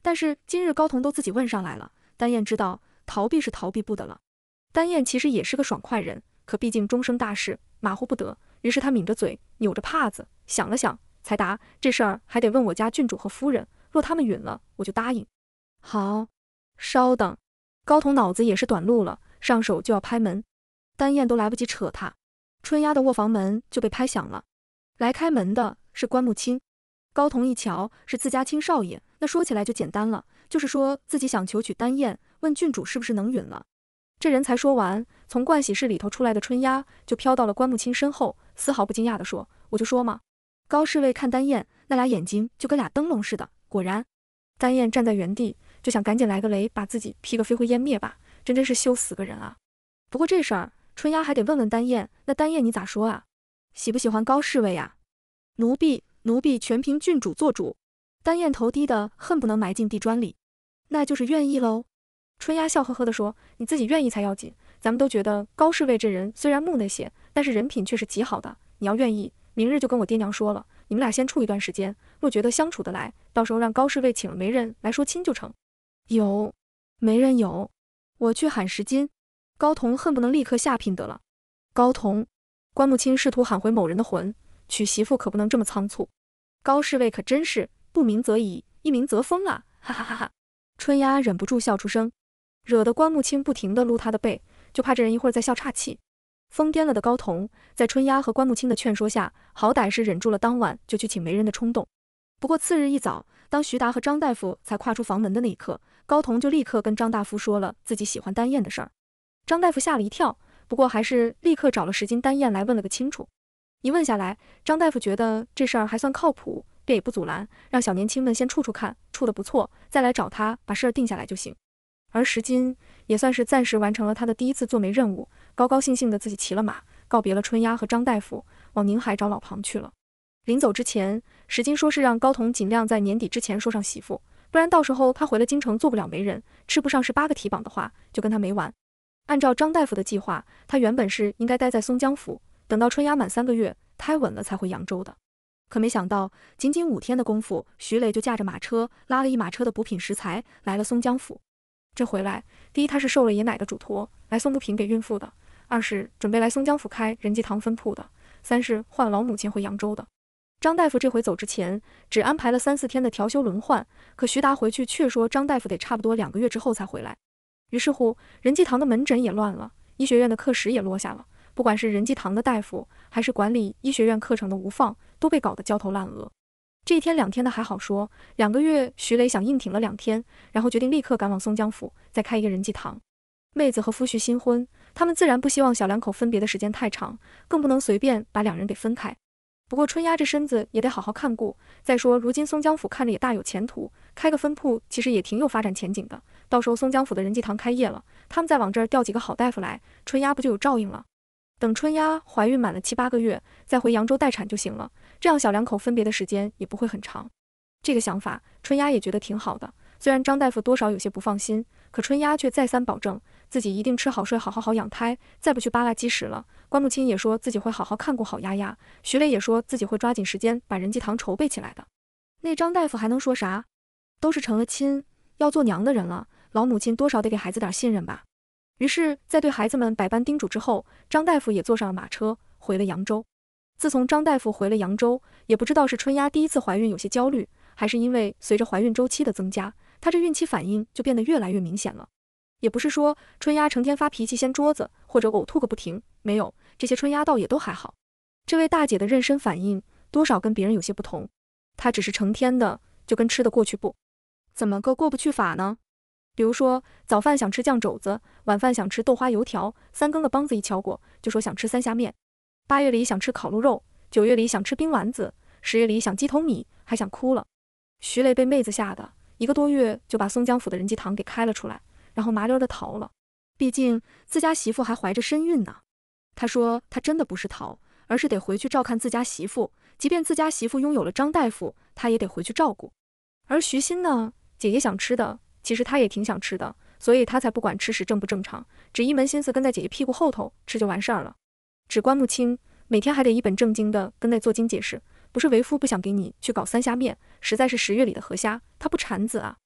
但是今日高同都自己问上来了，丹燕知道逃避是逃避不得了。丹燕其实也是个爽快人，可毕竟终生大事，马虎不得。于是她抿着嘴，扭着帕子，想了想，才答：“这事儿还得问我家郡主和夫人，若他们允了，我就答应。”好。稍等，高童脑子也是短路了，上手就要拍门，丹燕都来不及扯他，春丫的卧房门就被拍响了。来开门的是关木清，高童一瞧是自家亲少爷，那说起来就简单了，就是说自己想求娶丹燕，问郡主是不是能允了。这人才说完，从盥洗室里头出来的春丫就飘到了关木清身后，丝毫不惊讶地说：“我就说嘛。”高侍卫看丹燕那俩眼睛就跟俩灯笼似的，果然，丹燕站在原地。就想赶紧来个雷，把自己劈个飞灰烟灭吧！真真是羞死个人啊！不过这事儿春丫还得问问丹燕，那丹燕你咋说啊？喜不喜欢高侍卫呀？奴婢奴婢全凭郡主做主。丹燕头低的恨不能埋进地砖里，那就是愿意喽。春丫笑呵呵的说：“你自己愿意才要紧，咱们都觉得高侍卫这人虽然木那些，但是人品却是极好的。你要愿意，明日就跟我爹娘说了，你们俩先处一段时间，若觉得相处得来，到时候让高侍卫请了媒人来说亲就成。”有，没人有，我去喊十金。高同恨不能立刻下聘得了。高同，关木清试图喊回某人的魂。娶媳妇可不能这么仓促。高侍卫可真是不鸣则已，一鸣则疯啊！哈哈哈哈！春丫忍不住笑出声，惹得关木清不停地撸他的背，就怕这人一会儿再笑岔气。疯癫了的高同，在春丫和关木清的劝说下，好歹是忍住了当晚就去请媒人的冲动。不过次日一早，当徐达和张大夫才跨出房门的那一刻。高童就立刻跟张大夫说了自己喜欢丹燕的事儿，张大夫吓了一跳，不过还是立刻找了石金丹燕来问了个清楚。一问下来，张大夫觉得这事儿还算靠谱，便也不阻拦，让小年轻们先处处看，处的不错，再来找他把事儿定下来就行。而石金也算是暂时完成了他的第一次做媒任务，高高兴兴的自己骑了马，告别了春丫和张大夫，往宁海找老庞去了。临走之前，石金说是让高童尽量在年底之前说上媳妇。不然到时候他回了京城做不了媒人，吃不上十八个提榜的话，就跟他没完。按照张大夫的计划，他原本是应该待在松江府，等到春芽满三个月，胎稳了才回扬州的。可没想到，仅仅五天的功夫，徐磊就驾着马车拉了一马车的补品食材来了松江府。这回来，第一他是受了爷奶的嘱托，来送补品给孕妇的；二是准备来松江府开仁济堂分铺的；三是换老母亲回扬州的。张大夫这回走之前，只安排了三四天的调休轮换，可徐达回去却说张大夫得差不多两个月之后才回来。于是乎，仁济堂的门诊也乱了，医学院的课时也落下了。不管是仁济堂的大夫，还是管理医学院课程的吴放，都被搞得焦头烂额。这一天两天的还好说，两个月，徐雷想硬挺了两天，然后决定立刻赶往松江府，再开一个人济堂。妹子和夫婿新婚，他们自然不希望小两口分别的时间太长，更不能随便把两人给分开。不过春丫这身子也得好好看顾。再说如今松江府看着也大有前途，开个分铺其实也挺有发展前景的。到时候松江府的人济堂开业了，他们再往这儿调几个好大夫来，春丫不就有照应了？等春丫怀孕满了七八个月，再回扬州待产就行了。这样小两口分别的时间也不会很长。这个想法春丫也觉得挺好的，虽然张大夫多少有些不放心，可春丫却再三保证。自己一定吃好睡好，好好养胎，再不去扒拉鸡屎了。关木清也说自己会好好看顾好丫丫，徐磊也说自己会抓紧时间把人济堂筹备起来的。那张大夫还能说啥？都是成了亲，要做娘的人了，老母亲多少得给孩子点信任吧。于是，在对孩子们百般叮嘱之后，张大夫也坐上了马车，回了扬州。自从张大夫回了扬州，也不知道是春丫第一次怀孕有些焦虑，还是因为随着怀孕周期的增加，她这孕期反应就变得越来越明显了。也不是说春丫成天发脾气掀桌子或者呕吐个不停，没有这些春丫倒也都还好。这位大姐的妊娠反应多少跟别人有些不同，她只是成天的就跟吃的过去不，怎么个过不去法呢？比如说早饭想吃酱肘子，晚饭想吃豆花油条，三更的梆子一敲过就说想吃三虾面，八月里想吃烤鹿肉，九月里想吃冰丸子，十月里想鸡头米，还想哭了。徐雷被妹子吓得一个多月就把松江府的人济堂给开了出来。然后麻溜的逃了，毕竟自家媳妇还怀着身孕呢。他说他真的不是逃，而是得回去照看自家媳妇，即便自家媳妇拥有了张大夫，他也得回去照顾。而徐鑫呢，姐姐想吃的，其实他也挺想吃的，所以他才不管吃食正不正常，只一门心思跟在姐姐屁股后头吃就完事儿了。只关木青每天还得一本正经的跟那做经解释，不是为夫不想给你去搞三虾面，实在是十月里的河虾他不产子啊。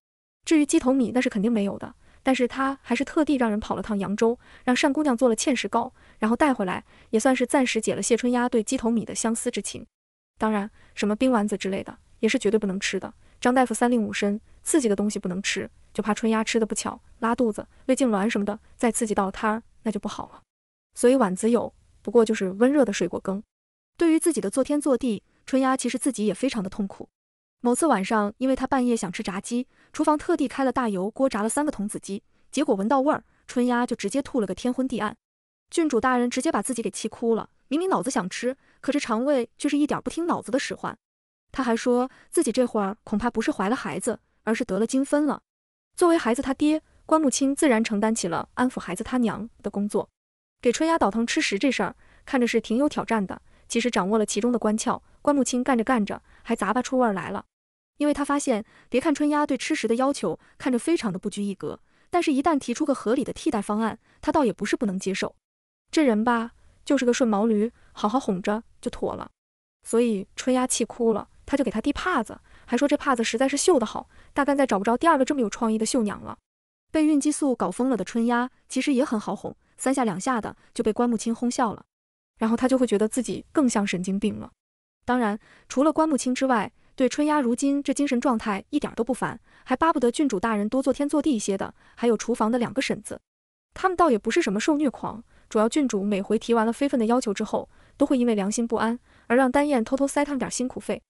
至于鸡头米，那是肯定没有的。但是他还是特地让人跑了趟扬州，让单姑娘做了芡实糕，然后带回来，也算是暂时解了谢春鸭对鸡头米的相思之情。当然，什么冰丸子之类的也是绝对不能吃的。张大夫三令五申，刺激的东西不能吃，就怕春鸭吃的不巧，拉肚子、胃痉挛什么的，再刺激到儿，那就不好了。所以丸子有，不过就是温热的水果羹。对于自己的作天作地，春鸭其实自己也非常的痛苦。某次晚上，因为他半夜想吃炸鸡，厨房特地开了大油锅炸了三个童子鸡，结果闻到味儿，春丫就直接吐了个天昏地暗。郡主大人直接把自己给气哭了，明明脑子想吃，可这肠胃却是一点不听脑子的使唤。他还说自己这会儿恐怕不是怀了孩子，而是得了精分了。作为孩子他爹，关牧清自然承担起了安抚孩子他娘的工作，给春丫倒腾吃食这事儿，看着是挺有挑战的，其实掌握了其中的关窍，关牧清干着干着。还砸巴出味来了，因为他发现，别看春丫对吃食的要求看着非常的不拘一格，但是，一旦提出个合理的替代方案，他倒也不是不能接受。这人吧，就是个顺毛驴，好好哄着就妥了。所以春丫气哭了，他就给她递帕子，还说这帕子实在是绣得好，大概再找不着第二个这么有创意的绣娘了。被孕激素搞疯了的春丫其实也很好哄，三下两下的就被关木亲哄笑了，然后她就会觉得自己更像神经病了。当然，除了关木青之外，对春丫如今这精神状态一点都不烦，还巴不得郡主大人多做天做地一些的。还有厨房的两个婶子，他们倒也不是什么受虐狂，主要郡主每回提完了非分的要求之后，都会因为良心不安而让丹燕偷偷塞他们点辛苦费。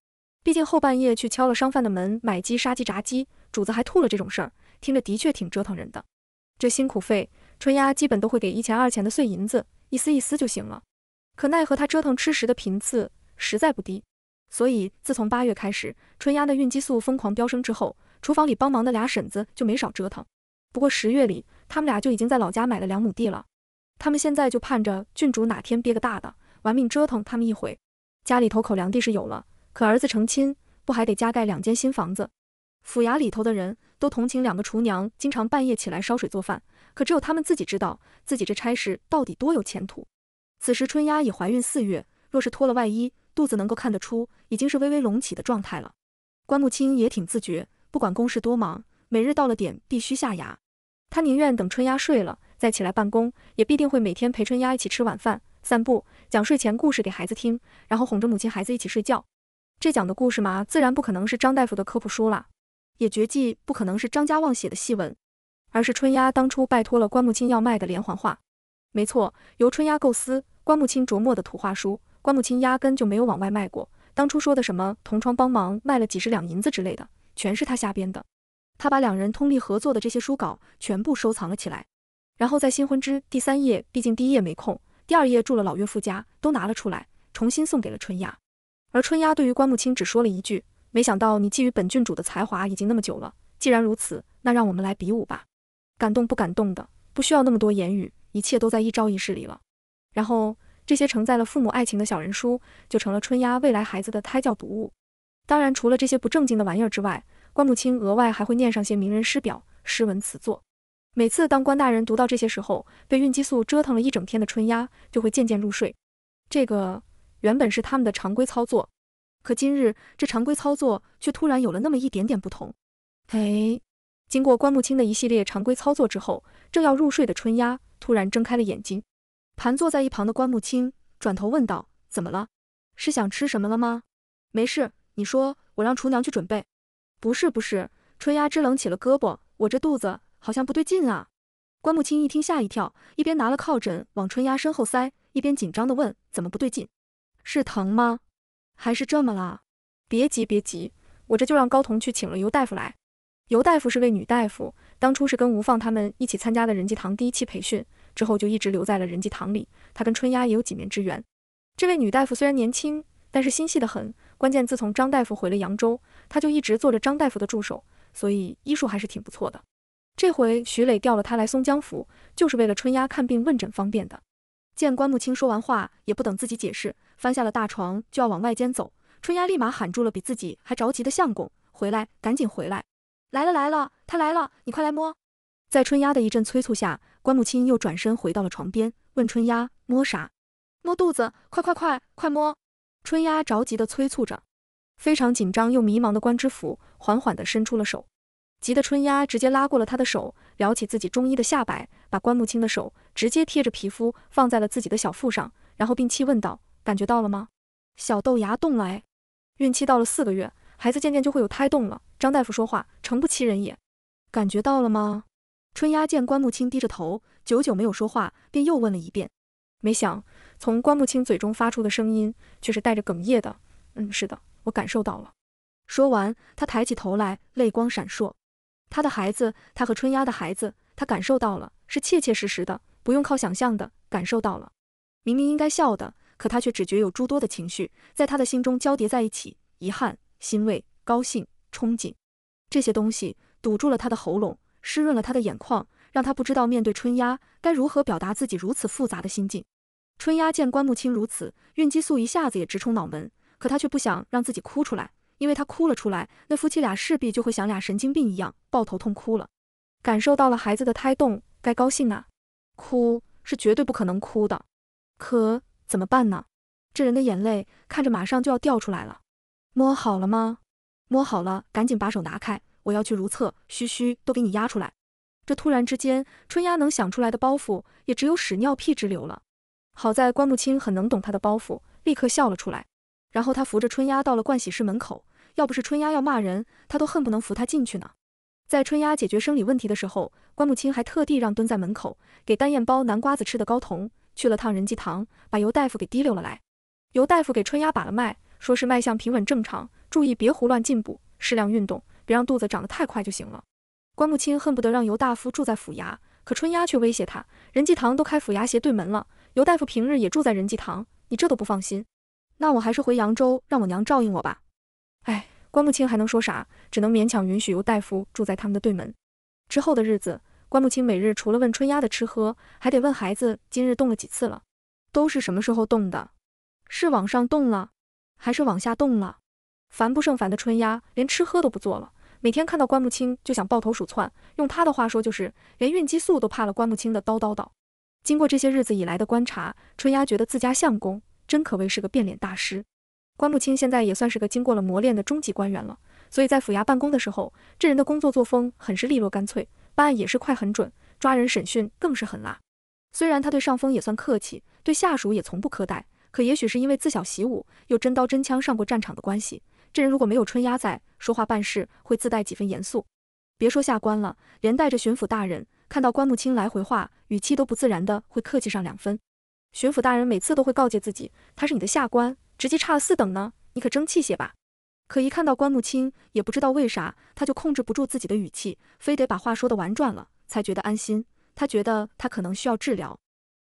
毕竟后半夜去敲了商贩的门买鸡杀鸡炸鸡，主子还吐了这种事儿，听着的确挺折腾人的。这辛苦费，春丫基本都会给一钱二钱的碎银子，一丝一丝就行了。可奈何她折腾吃食的频次。实在不低，所以自从八月开始，春丫的孕激素疯狂飙升之后，厨房里帮忙的俩婶子就没少折腾。不过十月里，他们俩就已经在老家买了两亩地了。他们现在就盼着郡主哪天憋个大的，玩命折腾他们一回。家里头口粮地是有了，可儿子成亲不还得加盖两间新房子？府衙里头的人都同情两个厨娘，经常半夜起来烧水做饭，可只有他们自己知道自己这差事到底多有前途。此时春丫已怀孕四月，若是脱了外衣。肚子能够看得出，已经是微微隆起的状态了。关木清也挺自觉，不管公事多忙，每日到了点必须下牙。他宁愿等春丫睡了再起来办公，也必定会每天陪春丫一起吃晚饭、散步，讲睡前故事给孩子听，然后哄着母亲、孩子一起睡觉。这讲的故事嘛，自然不可能是张大夫的科普书啦，也绝迹不可能是张家旺写的戏文，而是春丫当初拜托了关木清要卖的连环画。没错，由春丫构思，关木清琢磨的图画书。关木清压根就没有往外卖过，当初说的什么同窗帮忙卖了几十两银子之类的，全是他瞎编的。他把两人通力合作的这些书稿全部收藏了起来，然后在新婚之第三页，毕竟第一页没空，第二页住了老岳父家，都拿了出来，重新送给了春丫。而春丫对于关木清只说了一句：“没想到你觊觎本郡主的才华已经那么久了，既然如此，那让我们来比武吧。”感动不感动的，不需要那么多言语，一切都在一招一式里了。然后。这些承载了父母爱情的小人书，就成了春丫未来孩子的胎教读物。当然，除了这些不正经的玩意儿之外，关穆清额外还会念上些名人诗表、诗文词作。每次当关大人读到这些时候，被孕激素折腾了一整天的春丫就会渐渐入睡。这个原本是他们的常规操作，可今日这常规操作却突然有了那么一点点不同。哎，经过关木清的一系列常规操作之后，正要入睡的春丫突然睁开了眼睛。盘坐在一旁的关木清转头问道：“怎么了？是想吃什么了吗？没事，你说，我让厨娘去准备。”“不是，不是。”春丫支棱起了胳膊，“我这肚子好像不对劲啊！”关木清一听吓一跳，一边拿了靠枕往春丫身后塞，一边紧张地问：“怎么不对劲？是疼吗？还是这么啦？”“别急，别急，我这就让高童去请了尤大夫来。尤大夫是位女大夫，当初是跟吴放他们一起参加的人济堂第一期培训。”之后就一直留在了仁济堂里，他跟春丫也有几面之缘。这位女大夫虽然年轻，但是心细得很。关键自从张大夫回了扬州，她就一直做着张大夫的助手，所以医术还是挺不错的。这回徐磊调了她来松江府，就是为了春丫看病问诊方便的。见关木清说完话，也不等自己解释，翻下了大床就要往外间走。春丫立马喊住了比自己还着急的相公：“回来，赶紧回来！来了来了，他来了，你快来摸！”在春丫的一阵催促下。关木亲又转身回到了床边，问春丫摸啥？摸肚子，快快快快摸！春丫着急的催促着。非常紧张又迷茫的关之府缓缓的伸出了手，急得春丫直接拉过了他的手，撩起自己中医的下摆，把关木亲的手直接贴着皮肤放在了自己的小腹上，然后并气问道：感觉到了吗？小豆芽动了，孕期到了四个月，孩子渐渐就会有胎动了。张大夫说话诚不欺人也。感觉到了吗？春丫见关木青低着头，久久没有说话，便又问了一遍。没想从关木青嘴中发出的声音却是带着哽咽的。嗯，是的，我感受到了。说完，他抬起头来，泪光闪烁。他的孩子，他和春丫的孩子，他感受到了，是切切实实的，不用靠想象的，感受到了。明明应该笑的，可他却只觉有诸多的情绪在他的心中交叠在一起，遗憾、欣慰、高兴、憧憬，这些东西堵住了他的喉咙。湿润了他的眼眶，让他不知道面对春丫该如何表达自己如此复杂的心境。春丫见关木青如此，孕激素一下子也直冲脑门，可她却不想让自己哭出来，因为她哭了出来，那夫妻俩势必就会像俩神经病一样抱头痛哭了。感受到了孩子的胎动，该高兴啊！哭是绝对不可能哭的，可怎么办呢？这人的眼泪看着马上就要掉出来了，摸好了吗？摸好了，赶紧把手拿开。我要去如厕，嘘嘘都给你压出来。这突然之间，春丫能想出来的包袱也只有屎尿屁之流了。好在关木清很能懂她的包袱，立刻笑了出来。然后他扶着春丫到了盥洗室门口，要不是春丫要骂人，他都恨不能扶她进去呢。在春丫解决生理问题的时候，关木清还特地让蹲在门口给单燕包南瓜子吃的高童去了趟仁济堂，把尤大夫给提溜了来。尤大夫给春丫把了脉，说是脉象平稳正常，注意别胡乱进补，适量运动。别让肚子长得太快就行了。关木清恨不得让尤大夫住在府衙，可春丫却威胁他，任济堂都开府衙斜对门了，尤大夫平日也住在任济堂，你这都不放心。那我还是回扬州，让我娘照应我吧。哎，关木清还能说啥？只能勉强允许尤大夫住在他们的对门。之后的日子，关木清每日除了问春丫的吃喝，还得问孩子今日动了几次了，都是什么时候动的，是往上动了，还是往下动了？烦不胜烦的春丫连吃喝都不做了。每天看到关木青就想抱头鼠窜，用他的话说就是连孕激素都怕了关木青的叨叨叨。经过这些日子以来的观察，春丫觉得自家相公真可谓是个变脸大师。关木青现在也算是个经过了磨练的中级官员了，所以在府衙办公的时候，这人的工作作风很是利落干脆，办案也是快很准，抓人审讯更是狠辣。虽然他对上峰也算客气，对下属也从不苛待，可也许是因为自小习武，又真刀真枪上过战场的关系。这人如果没有春丫在，说话办事会自带几分严肃。别说下官了，连带着巡抚大人，看到关木清来回话，语气都不自然的会客气上两分。巡抚大人每次都会告诫自己，他是你的下官，职级差了四等呢，你可争气些吧。可一看到关木清，也不知道为啥，他就控制不住自己的语气，非得把话说得婉转了，才觉得安心。他觉得他可能需要治疗。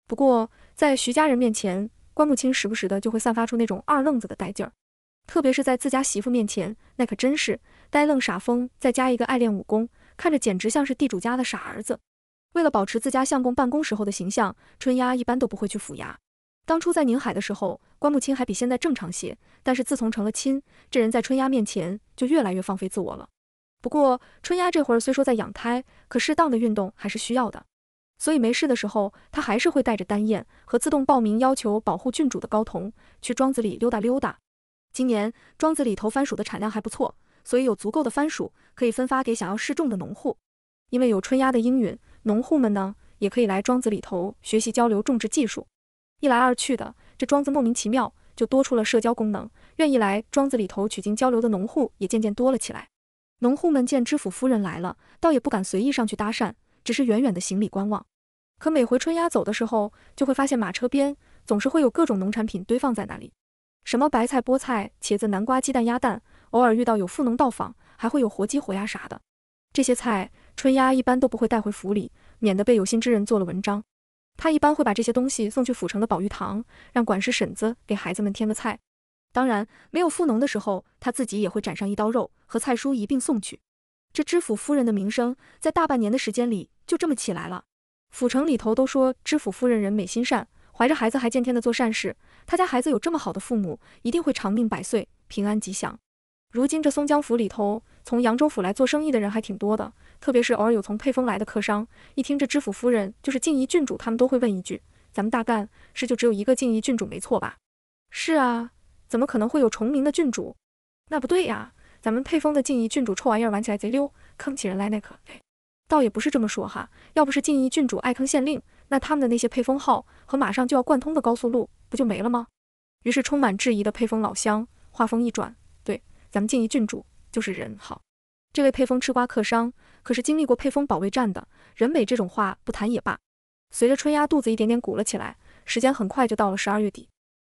不过在徐家人面前，关木清时不时的就会散发出那种二愣子的带劲儿。特别是在自家媳妇面前，那可真是呆愣傻疯，再加一个爱练武功，看着简直像是地主家的傻儿子。为了保持自家相公办公时候的形象，春丫一般都不会去府衙。当初在宁海的时候，关木清还比现在正常些，但是自从成了亲，这人在春丫面前就越来越放飞自我了。不过春丫这会儿虽说在养胎，可适当的运动还是需要的，所以没事的时候，她还是会带着丹燕和自动报名要求保护郡主的高童去庄子里溜达溜达。今年庄子里头番薯的产量还不错，所以有足够的番薯可以分发给想要试种的农户。因为有春丫的应允，农户们呢也可以来庄子里头学习交流种植技术。一来二去的，这庄子莫名其妙就多出了社交功能。愿意来庄子里头取经交流的农户也渐渐多了起来。农户们见知府夫人来了，倒也不敢随意上去搭讪，只是远远的行礼观望。可每回春丫走的时候，就会发现马车边总是会有各种农产品堆放在那里。什么白菜、菠菜、茄子、南瓜、鸡蛋、鸭蛋，偶尔遇到有富农到访，还会有活鸡、活鸭啥的。这些菜春丫一般都不会带回府里，免得被有心之人做了文章。她一般会把这些东西送去府城的宝玉堂，让管事婶子给孩子们添个菜。当然，没有富农的时候，她自己也会斩上一刀肉和菜蔬一并送去。这知府夫人的名声在大半年的时间里就这么起来了，府城里头都说知府夫人人美心善。怀着孩子还见天的做善事，他家孩子有这么好的父母，一定会长命百岁，平安吉祥。如今这松江府里头，从扬州府来做生意的人还挺多的，特别是偶尔有从沛丰来的客商，一听这知府夫人就是静怡郡主，他们都会问一句：咱们大干是就只有一个静怡郡主，没错吧？是啊，怎么可能会有重名的郡主？那不对呀，咱们沛丰的静怡郡主，臭玩意儿玩起来贼溜，坑起人来那可……倒也不是这么说哈，要不是静怡郡主爱坑县令。那他们的那些配封号和马上就要贯通的高速路不就没了吗？于是充满质疑的配封老乡话锋一转，对咱们敬一郡主就是人好。这位配封吃瓜客商可是经历过配封保卫战的人美这种话不谈也罢。随着春丫肚子一点点鼓了起来，时间很快就到了十二月底。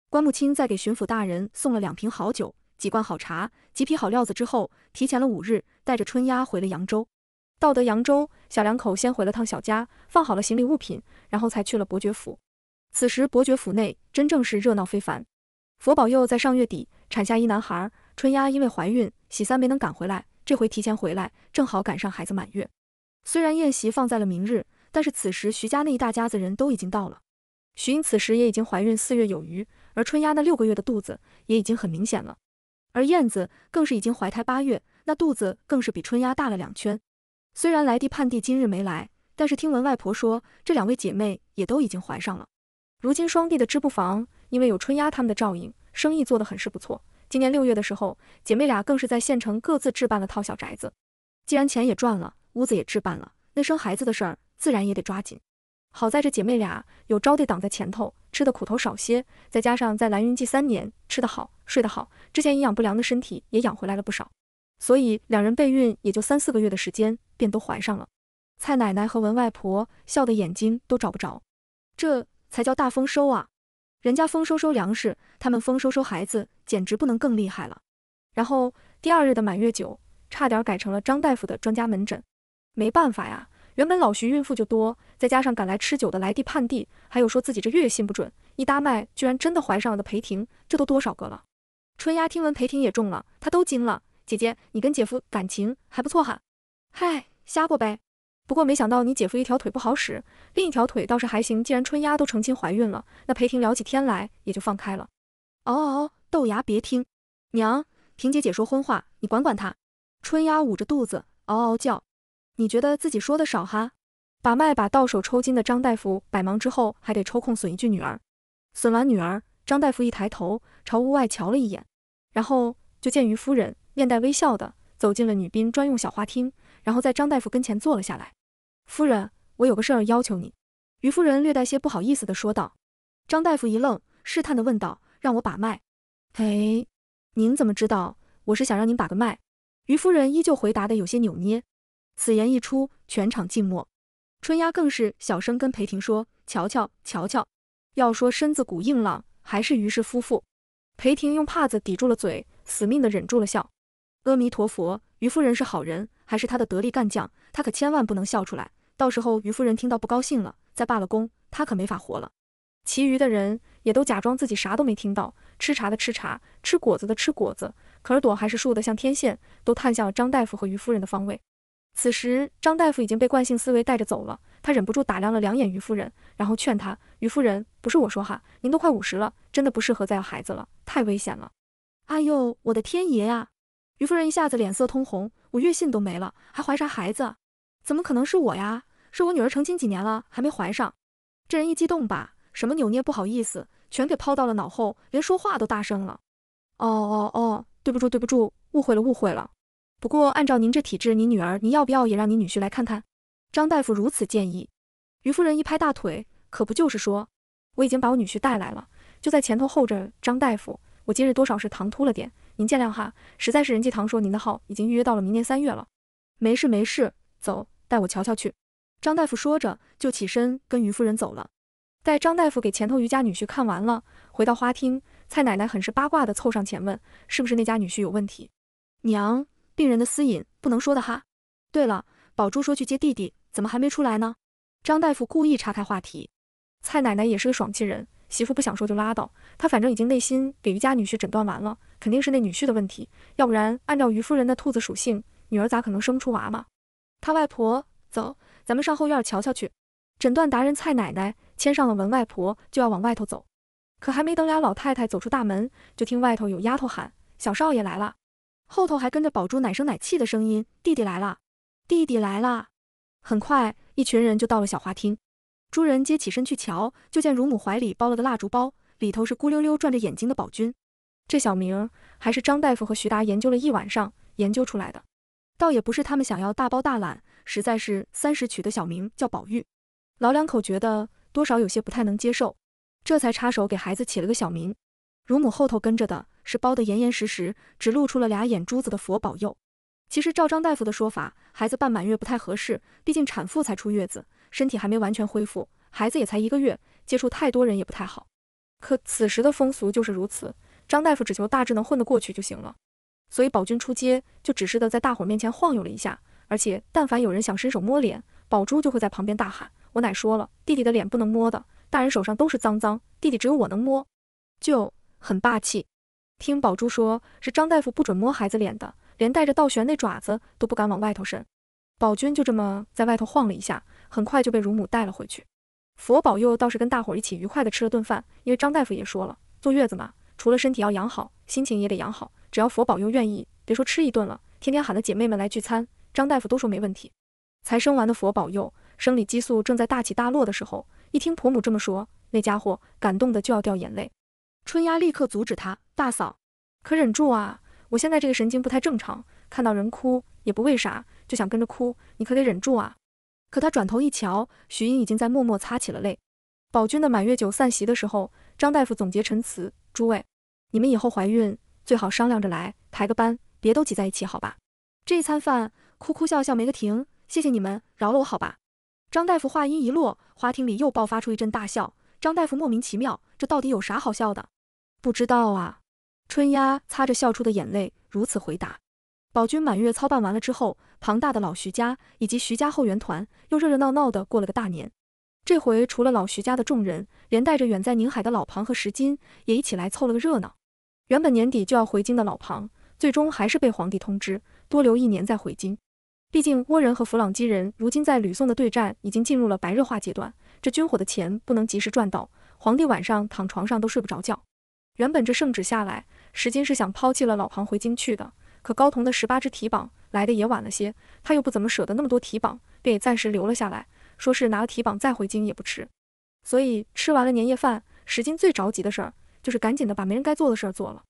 关木清在给巡抚大人送了两瓶好酒、几罐好茶、几匹好料子之后，提前了五日带着春丫回了扬州。到得扬州，小两口先回了趟小家，放好了行李物品，然后才去了伯爵府。此时伯爵府内真正是热闹非凡。佛保佑在上月底产下一男孩，春丫因为怀孕，喜三没能赶回来，这回提前回来，正好赶上孩子满月。虽然宴席放在了明日，但是此时徐家那一大家子人都已经到了。徐英此时也已经怀孕四月有余，而春丫那六个月的肚子也已经很明显了，而燕子更是已经怀胎八月，那肚子更是比春丫大了两圈。虽然来弟盼弟今日没来，但是听闻外婆说，这两位姐妹也都已经怀上了。如今双弟的织布房，因为有春丫他们的照应，生意做得很是不错。今年六月的时候，姐妹俩更是在县城各自置办了套小宅子。既然钱也赚了，屋子也置办了，那生孩子的事儿自然也得抓紧。好在这姐妹俩有招弟挡在前头，吃的苦头少些。再加上在蓝云记三年，吃得好，睡得好，之前营养不良的身体也养回来了不少。所以两人备孕也就三四个月的时间，便都怀上了。蔡奶奶和文外婆笑得眼睛都找不着，这才叫大丰收啊！人家丰收收粮食，他们丰收收孩子，简直不能更厉害了。然后第二日的满月酒，差点改成了张大夫的专家门诊。没办法呀，原本老徐孕妇就多，再加上赶来吃酒的来弟盼弟，还有说自己这月信不准，一搭脉居然真的怀上了的裴婷，这都多少个了？春丫听闻裴婷也中了，她都惊了。姐姐，你跟姐夫感情还不错哈。嗨，瞎过呗。不过没想到你姐夫一条腿不好使，另一条腿倒是还行。既然春丫都成亲怀孕了，那裴婷聊起天来也就放开了。嗷嗷，豆芽别听。娘，婷姐姐说荤话，你管管她。春丫捂着肚子嗷嗷叫。你觉得自己说的少哈？把脉把到手抽筋的张大夫，百忙之后还得抽空损一句女儿。损完女儿，张大夫一抬头朝屋外瞧了一眼，然后就见于夫人。面带微笑的走进了女宾专用小花厅，然后在张大夫跟前坐了下来。夫人，我有个事儿要求你。”于夫人略带些不好意思的说道。张大夫一愣，试探的问道：“让我把脉？”哎，您怎么知道我是想让您把个脉？”于夫人依旧回答的有些扭捏。此言一出，全场静默。春丫更是小声跟裴婷说：“瞧瞧，瞧瞧，要说身子骨硬朗，还是于氏夫妇。”裴婷用帕子抵住了嘴，死命的忍住了笑。阿弥陀佛，于夫人是好人，还是他的得力干将，他可千万不能笑出来，到时候于夫人听到不高兴了，再罢了工，他可没法活了。其余的人也都假装自己啥都没听到，吃茶的吃茶，吃果子的吃果子，可尔朵还是竖的像天线，都探向了张大夫和于夫人的方位。此时张大夫已经被惯性思维带着走了，他忍不住打量了两眼于夫人，然后劝他：于夫人，不是我说哈，您都快五十了，真的不适合再要孩子了，太危险了。哎呦，我的天爷呀！余夫人一下子脸色通红，我月信都没了，还怀啥孩子？怎么可能是我呀？是我女儿成亲几年了还没怀上。这人一激动吧，什么扭捏不好意思全给抛到了脑后，连说话都大声了。哦哦哦，对不住对不住，误会了误会了。不过按照您这体质，您女儿您要不要也让你女婿来看看？张大夫如此建议。余夫人一拍大腿，可不就是说，我已经把我女婿带来了，就在前头候着。张大夫，我今日多少是唐突了点。您见谅哈，实在是任继堂说您的号已经预约到了明年三月了。没事没事，走，带我瞧瞧去。张大夫说着就起身跟余夫人走了。待张大夫给前头余家女婿看完了，回到花厅，蔡奶奶很是八卦的凑上前问：“是不是那家女婿有问题？”娘，病人的私隐不能说的哈。对了，宝珠说去接弟弟，怎么还没出来呢？张大夫故意岔开话题。蔡奶奶也是个爽气人。媳妇不想说就拉倒，他反正已经内心给余家女婿诊断完了，肯定是那女婿的问题，要不然按照于夫人的兔子属性，女儿咋可能生不出娃嘛？他外婆，走，咱们上后院瞧瞧去。诊断达人蔡奶奶牵上了文外婆，就要往外头走，可还没等俩老太太走出大门，就听外头有丫头喊小少爷来了，后头还跟着宝珠奶声奶气的声音：弟弟来了，弟弟来了。很快，一群人就到了小花厅。诸人皆起身去瞧，就见乳母怀里包了个蜡烛包，里头是孤溜溜转着眼睛的宝君，这小名还是张大夫和徐达研究了一晚上研究出来的，倒也不是他们想要大包大揽，实在是三十取的小名叫宝玉，老两口觉得多少有些不太能接受，这才插手给孩子起了个小名。乳母后头跟着的是包得严严实实，只露出了俩眼珠子的佛宝佑。其实照张大夫的说法，孩子办满月不太合适，毕竟产妇才出月子。身体还没完全恢复，孩子也才一个月，接触太多人也不太好。可此时的风俗就是如此，张大夫只求大致能混得过去就行了。所以宝军出街就只是的在大伙面前晃悠了一下，而且但凡有人想伸手摸脸，宝珠就会在旁边大喊：“我奶说了，弟弟的脸不能摸的，大人手上都是脏脏，弟弟只有我能摸。”就很霸气。听宝珠说，是张大夫不准摸孩子脸的，连带着倒悬那爪子都不敢往外头伸。宝军就这么在外头晃了一下。很快就被乳母带了回去。佛保佑倒是跟大伙儿一起愉快的吃了顿饭，因为张大夫也说了，坐月子嘛，除了身体要养好，心情也得养好。只要佛保佑愿意，别说吃一顿了，天天喊的姐妹们来聚餐，张大夫都说没问题。才生完的佛保佑，生理激素正在大起大落的时候，一听婆母这么说，那家伙感动的就要掉眼泪。春丫立刻阻止他：“大嫂，可忍住啊！我现在这个神经不太正常，看到人哭也不为啥，就想跟着哭，你可得忍住啊！”可他转头一瞧，徐英已经在默默擦起了泪。宝君的满月酒散席的时候，张大夫总结陈词：诸位，你们以后怀孕最好商量着来，排个班，别都挤在一起，好吧？这一餐饭，哭哭笑笑没个停。谢谢你们饶了我，好吧？张大夫话音一落，花厅里又爆发出一阵大笑。张大夫莫名其妙，这到底有啥好笑的？不知道啊。春丫擦着笑出的眼泪，如此回答。宝君满月操办完了之后，庞大的老徐家以及徐家后援团又热热闹闹的过了个大年。这回除了老徐家的众人，连带着远在宁海的老庞和石金也一起来凑了个热闹。原本年底就要回京的老庞，最终还是被皇帝通知多留一年再回京。毕竟倭人和弗朗基人如今在吕宋的对战已经进入了白热化阶段，这军火的钱不能及时赚到，皇帝晚上躺床上都睡不着觉。原本这圣旨下来，石金是想抛弃了老庞回京去的。可高童的十八支提榜来的也晚了些，他又不怎么舍得那么多提榜，便也暂时留了下来，说是拿了提榜再回京也不迟。所以吃完了年夜饭，石金最着急的事儿就是赶紧的把没人该做的事儿做了。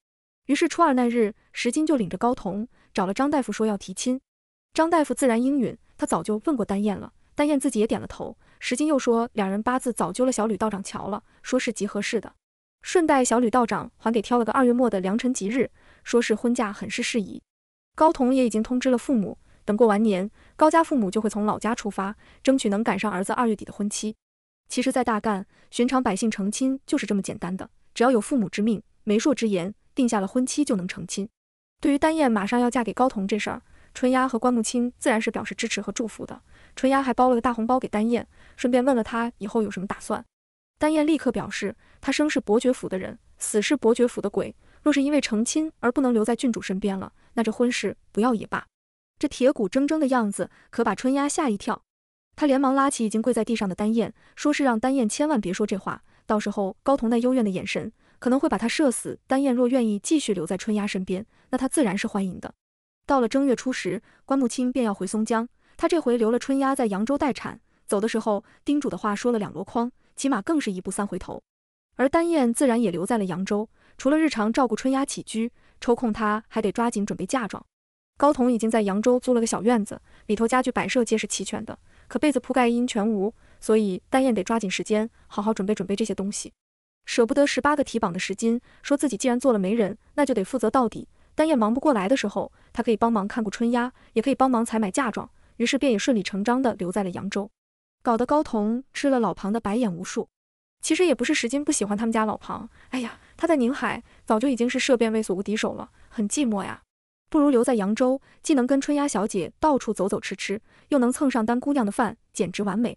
于是初二那日，石金就领着高童找了张大夫说要提亲，张大夫自然应允。他早就问过丹燕了，丹燕自己也点了头。石金又说两人八字早揪了小吕道长瞧了，说是极合适的。顺带小吕道长还给挑了个二月末的良辰吉日。说是婚嫁很是适宜，高彤也已经通知了父母，等过完年，高家父母就会从老家出发，争取能赶上儿子二月底的婚期。其实，在大干，寻常百姓成亲就是这么简单的，只要有父母之命，媒妁之言，定下了婚期就能成亲。对于丹燕马上要嫁给高彤这事儿，春丫和关木青自然是表示支持和祝福的。春丫还包了个大红包给丹燕，顺便问了她以后有什么打算。丹燕立刻表示，她生是伯爵府的人，死是伯爵府的鬼。若是因为成亲而不能留在郡主身边了，那这婚事不要也罢。这铁骨铮铮的样子可把春丫吓一跳，他连忙拉起已经跪在地上的丹燕，说是让丹燕千万别说这话，到时候高同那幽怨的眼神可能会把他射死。丹燕若愿意继续留在春丫身边，那他自然是欢迎的。到了正月初十，关木清便要回松江，他这回留了春丫在扬州待产，走的时候叮嘱的话说了两箩筐，起码更是一步三回头。而丹燕自然也留在了扬州。除了日常照顾春丫起居，抽空他还得抓紧准备嫁妆。高彤已经在扬州租了个小院子，里头家具摆设皆是齐全的，可被子铺盖一应全无，所以丹燕得抓紧时间好好准备准备这些东西。舍不得十八个提榜的石金，说自己既然做了媒人，那就得负责到底。丹燕忙不过来的时候，他可以帮忙看顾春丫，也可以帮忙采买嫁妆，于是便也顺理成章地留在了扬州，搞得高彤吃了老庞的白眼无数。其实也不是石金不喜欢他们家老庞，哎呀。他在宁海早就已经是涉遍卫所无敌手了，很寂寞呀，不如留在扬州，既能跟春丫小姐到处走走吃吃，又能蹭上丹姑娘的饭，简直完美。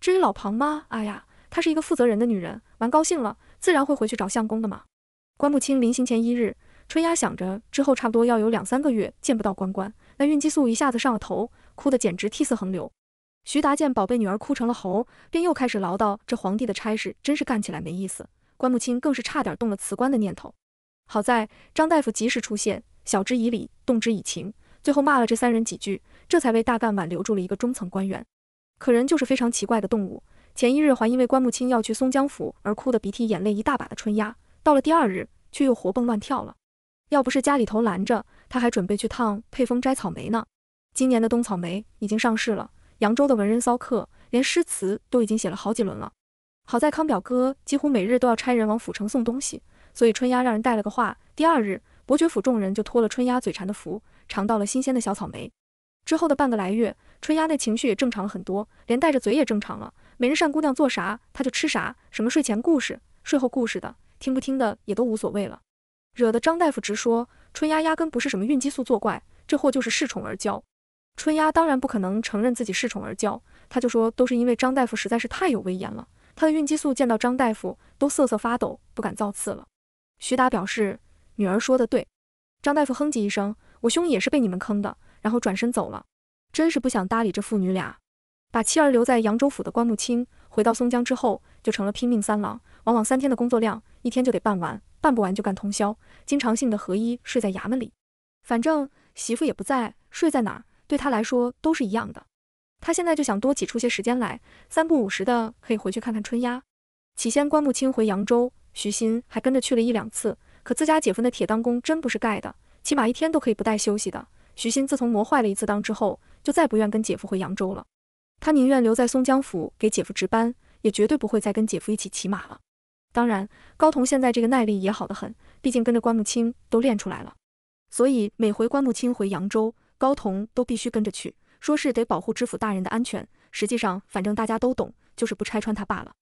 至于老庞吗？哎呀，她是一个负责人的女人，玩高兴了，自然会回去找相公的嘛。关木清临行前一日，春丫想着之后差不多要有两三个月见不到关关，那孕激素一下子上了头，哭得简直涕泗横流。徐达见宝贝女儿哭成了猴，便又开始唠叨：这皇帝的差事真是干起来没意思。关木清更是差点动了辞官的念头，好在张大夫及时出现，晓之以理，动之以情，最后骂了这三人几句，这才为大干挽留住了一个中层官员。可人就是非常奇怪的动物，前一日还因为关木清要去松江府而哭得鼻涕眼泪一大把的春丫，到了第二日却又活蹦乱跳了。要不是家里头拦着，他还准备去趟沛风摘草莓呢。今年的冬草莓已经上市了，扬州的文人骚客连诗词都已经写了好几轮了。好在康表哥几乎每日都要差人往府城送东西，所以春丫让人带了个话。第二日，伯爵府众人就托了春丫嘴馋的福，尝到了新鲜的小草莓。之后的半个来月，春丫那情绪也正常了很多，连带着嘴也正常了。每日善姑娘做啥，她就吃啥，什么睡前故事、睡后故事的，听不听的也都无所谓了。惹得张大夫直说，春丫压根不是什么孕激素作怪，这货就是恃宠而骄。春丫当然不可能承认自己恃宠而骄，她就说都是因为张大夫实在是太有威严了。她的孕激素见到张大夫都瑟瑟发抖，不敢造次了。徐达表示：“女儿说的对。”张大夫哼唧一声：“我胸也是被你们坑的。”然后转身走了。真是不想搭理这父女俩，把妻儿留在扬州府的关木清，回到松江之后就成了拼命三郎，往往三天的工作量一天就得办完，办不完就干通宵，经常性的合衣睡在衙门里。反正媳妇也不在，睡在哪对他来说都是一样的。他现在就想多挤出些时间来，三不五时的可以回去看看春丫。起先关木清回扬州，徐欣还跟着去了一两次，可自家姐夫的铁当功真不是盖的，起码一天都可以不带休息的。徐欣自从磨坏了一次当之后，就再不愿跟姐夫回扬州了。他宁愿留在松江府给姐夫值班，也绝对不会再跟姐夫一起骑马了。当然，高童现在这个耐力也好的很，毕竟跟着关木清都练出来了，所以每回关木清回扬州，高童都必须跟着去。说是得保护知府大人的安全，实际上反正大家都懂，就是不拆穿他罢了。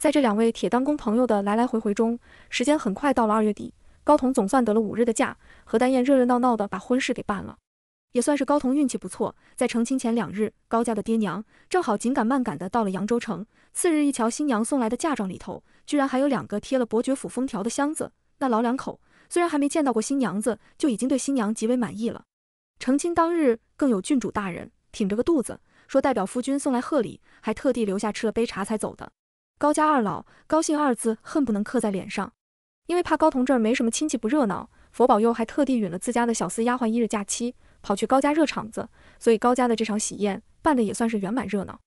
在这两位铁当工朋友的来来回回中，时间很快到了二月底，高彤总算得了五日的假，和丹燕热热闹闹的把婚事给办了。也算是高彤运气不错，在成亲前两日，高家的爹娘正好紧赶慢赶的到了扬州城。次日一瞧新娘送来的嫁妆里头，居然还有两个贴了伯爵府封条的箱子。那老两口虽然还没见到过新娘子，就已经对新娘极为满意了。成亲当日，更有郡主大人。挺着个肚子说代表夫君送来贺礼，还特地留下吃了杯茶才走的。高家二老高兴二字恨不能刻在脸上，因为怕高同这儿没什么亲戚不热闹，佛保佑还特地允了自家的小厮丫鬟一日假期跑去高家热场子，所以高家的这场喜宴办的也算是圆满热闹。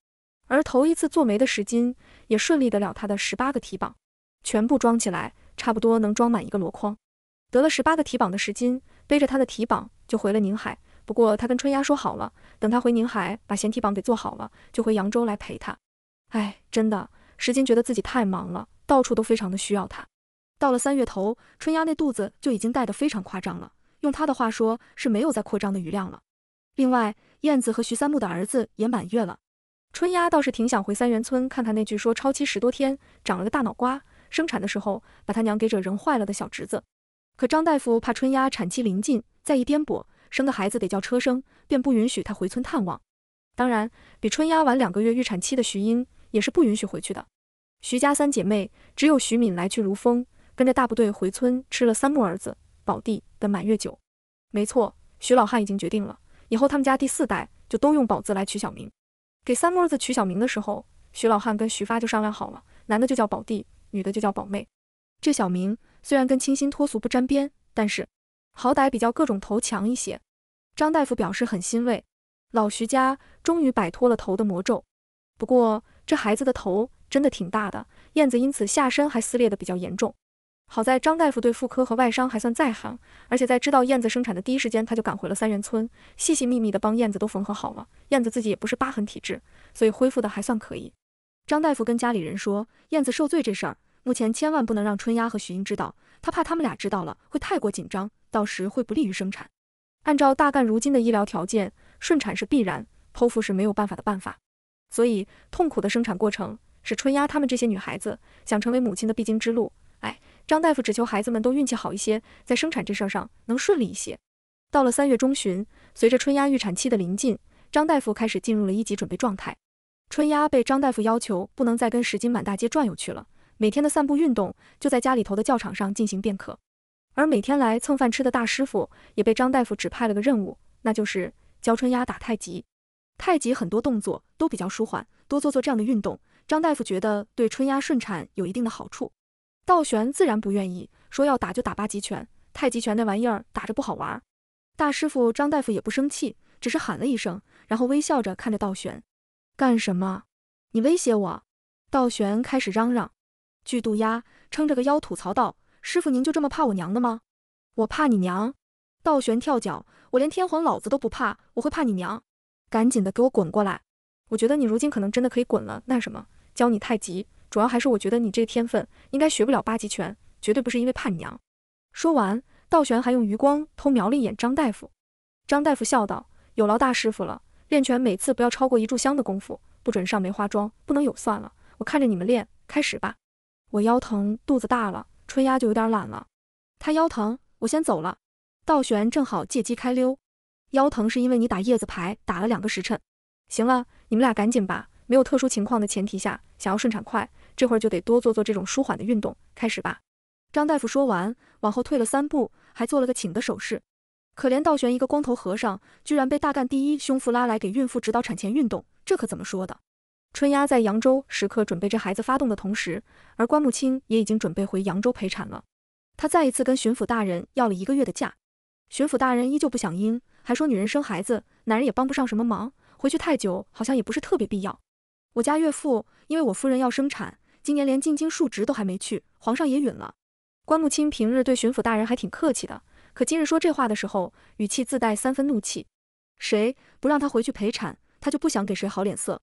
而头一次做媒的石金也顺利得了他的十八个提榜，全部装起来差不多能装满一个箩筐。得了十八个提榜的石金背着他的提榜就回了宁海。不过他跟春丫说好了，等他回宁海把贤体榜给做好了，就回扬州来陪他。哎，真的，石金觉得自己太忙了，到处都非常的需要他。到了三月头，春丫那肚子就已经带得非常夸张了，用他的话说是没有再扩张的余量了。另外，燕子和徐三木的儿子也满月了。春丫倒是挺想回三元村看看那句说超期十多天长了个大脑瓜，生产的时候把他娘给惹人坏了的小侄子。可张大夫怕春丫产期临近，再一颠簸。生个孩子得叫车生，便不允许他回村探望。当然，比春丫晚两个月预产期的徐英也是不允许回去的。徐家三姐妹，只有徐敏来去如风，跟着大部队回村吃了三木儿子宝弟的满月酒。没错，徐老汉已经决定了，以后他们家第四代就都用“宝”字来取小名。给三木儿子取小名的时候，徐老汉跟徐发就商量好了，男的就叫宝弟，女的就叫宝妹。这小名虽然跟清新脱俗不沾边，但是。好歹比较各种头强一些，张大夫表示很欣慰，老徐家终于摆脱了头的魔咒。不过这孩子的头真的挺大的，燕子因此下身还撕裂的比较严重。好在张大夫对妇科和外伤还算在行，而且在知道燕子生产的第一时间，他就赶回了三元村，细细密密的帮燕子都缝合好了。燕子自己也不是疤痕体质，所以恢复的还算可以。张大夫跟家里人说，燕子受罪这事儿。目前千万不能让春丫和徐英知道，她怕他们俩知道了会太过紧张，到时会不利于生产。按照大干如今的医疗条件，顺产是必然，剖腹是没有办法的办法。所以痛苦的生产过程是春丫他们这些女孩子想成为母亲的必经之路。哎，张大夫只求孩子们都运气好一些，在生产这事儿上能顺利一些。到了三月中旬，随着春丫预产期的临近，张大夫开始进入了一级准备状态。春丫被张大夫要求不能再跟石金满大街转悠去了。每天的散步运动就在家里头的教场上进行便可，而每天来蹭饭吃的大师傅也被张大夫指派了个任务，那就是教春丫打太极。太极很多动作都比较舒缓，多做做这样的运动，张大夫觉得对春丫顺产有一定的好处。道玄自然不愿意，说要打就打八极拳，太极拳那玩意儿打着不好玩。大师傅张大夫也不生气，只是喊了一声，然后微笑着看着道玄，干什么？你威胁我？道玄开始嚷嚷。巨渡鸭撑着个腰吐槽道：“师傅，您就这么怕我娘的吗？我怕你娘。”道玄跳脚：“我连天皇老子都不怕，我会怕你娘？赶紧的，给我滚过来！我觉得你如今可能真的可以滚了。那什么，教你太极，主要还是我觉得你这天分应该学不了八极拳，绝对不是因为怕你娘。”说完，道玄还用余光偷瞄了一眼张大夫。张大夫笑道：“有劳大师傅了。练拳每次不要超过一炷香的功夫，不准上梅花桩，不能有算了。我看着你们练，开始吧。”我腰疼，肚子大了，春丫就有点懒了。她腰疼，我先走了。道玄正好借机开溜。腰疼是因为你打叶子牌打了两个时辰。行了，你们俩赶紧吧。没有特殊情况的前提下，想要顺产快，这会儿就得多做做这种舒缓的运动。开始吧。张大夫说完，往后退了三步，还做了个请的手势。可怜道玄一个光头和尚，居然被大干第一胸腹拉来给孕妇指导产前运动，这可怎么说的？春丫在扬州时刻准备着孩子发动的同时，而关木清也已经准备回扬州陪产了。他再一次跟巡抚大人要了一个月的假，巡抚大人依旧不想应，还说女人生孩子，男人也帮不上什么忙，回去太久好像也不是特别必要。我家岳父因为我夫人要生产，今年连进京述职都还没去，皇上也允了。关木清平日对巡抚大人还挺客气的，可今日说这话的时候，语气自带三分怒气。谁不让他回去陪产，他就不想给谁好脸色。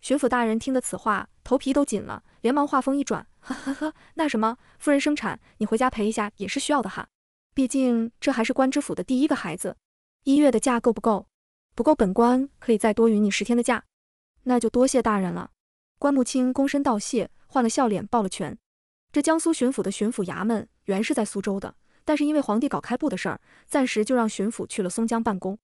巡抚大人听得此话，头皮都紧了，连忙话锋一转，呵呵呵，那什么，夫人生产，你回家陪一下也是需要的哈，毕竟这还是官知府的第一个孩子，一月的假够不够？不够，本官可以再多允你十天的假。那就多谢大人了。关木清躬身道谢，换了笑脸抱了拳。这江苏巡抚的巡抚衙门原是在苏州的，但是因为皇帝搞开埠的事儿，暂时就让巡抚去了松江办公。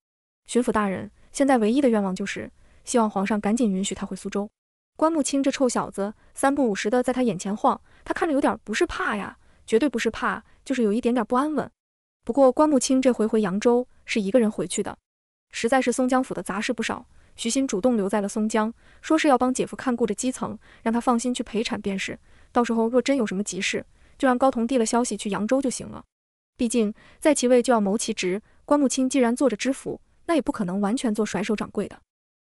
巡抚大人现在唯一的愿望就是。希望皇上赶紧允许他回苏州。关穆清这臭小子三不五时的在他眼前晃，他看着有点不是怕呀，绝对不是怕，就是有一点点不安稳。不过关穆清这回回扬州是一个人回去的，实在是松江府的杂事不少。徐欣主动留在了松江，说是要帮姐夫看顾着基层，让他放心去陪产便是。到时候若真有什么急事，就让高童递了消息去扬州就行了。毕竟在其位就要谋其职，关穆清既然做着知府，那也不可能完全做甩手掌柜的。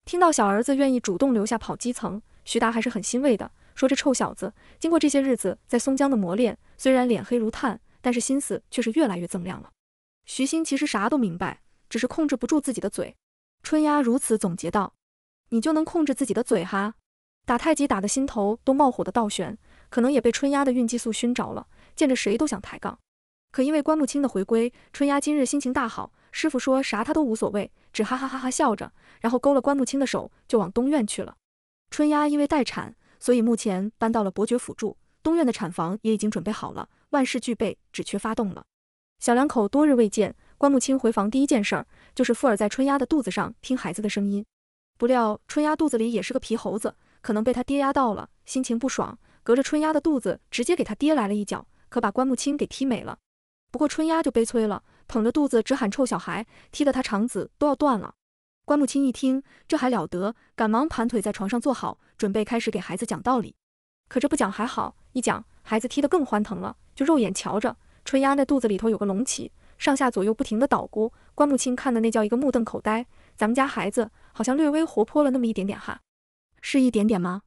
听到小儿子愿意主动留下跑基层，徐达还是很欣慰的，说：“这臭小子，经过这些日子在松江的磨练，虽然脸黑如炭，但是心思却是越来越锃亮了。”徐欣其实啥都明白，只是控制不住自己的嘴。春丫如此总结道：“你就能控制自己的嘴哈？”打太极打的心头都冒火的道玄，可能也被春丫的孕激素熏着了，见着谁都想抬杠。可因为关木清的回归，春丫今日心情大好，师傅说啥他都无所谓。只哈哈哈哈笑着，然后勾了关木青的手就往东院去了。春丫因为待产，所以目前搬到了伯爵府住。东院的产房也已经准备好了，万事俱备，只缺发动了。小两口多日未见，关木青回房第一件事儿就是附耳在春丫的肚子上听孩子的声音。不料春丫肚子里也是个皮猴子，可能被他爹压到了，心情不爽，隔着春丫的肚子直接给他爹来了一脚，可把关木青给踢没了。不过春丫就悲催了。捧着肚子直喊“臭小孩”，踢得他肠子都要断了。关木清一听，这还了得，赶忙盘腿在床上坐好，准备开始给孩子讲道理。可这不讲还好，一讲，孩子踢得更欢腾了，就肉眼瞧着春丫那肚子里头有个隆起，上下左右不停地捣鼓。关木清看的那叫一个目瞪口呆。咱们家孩子好像略微活泼了那么一点点哈，是一点点吗？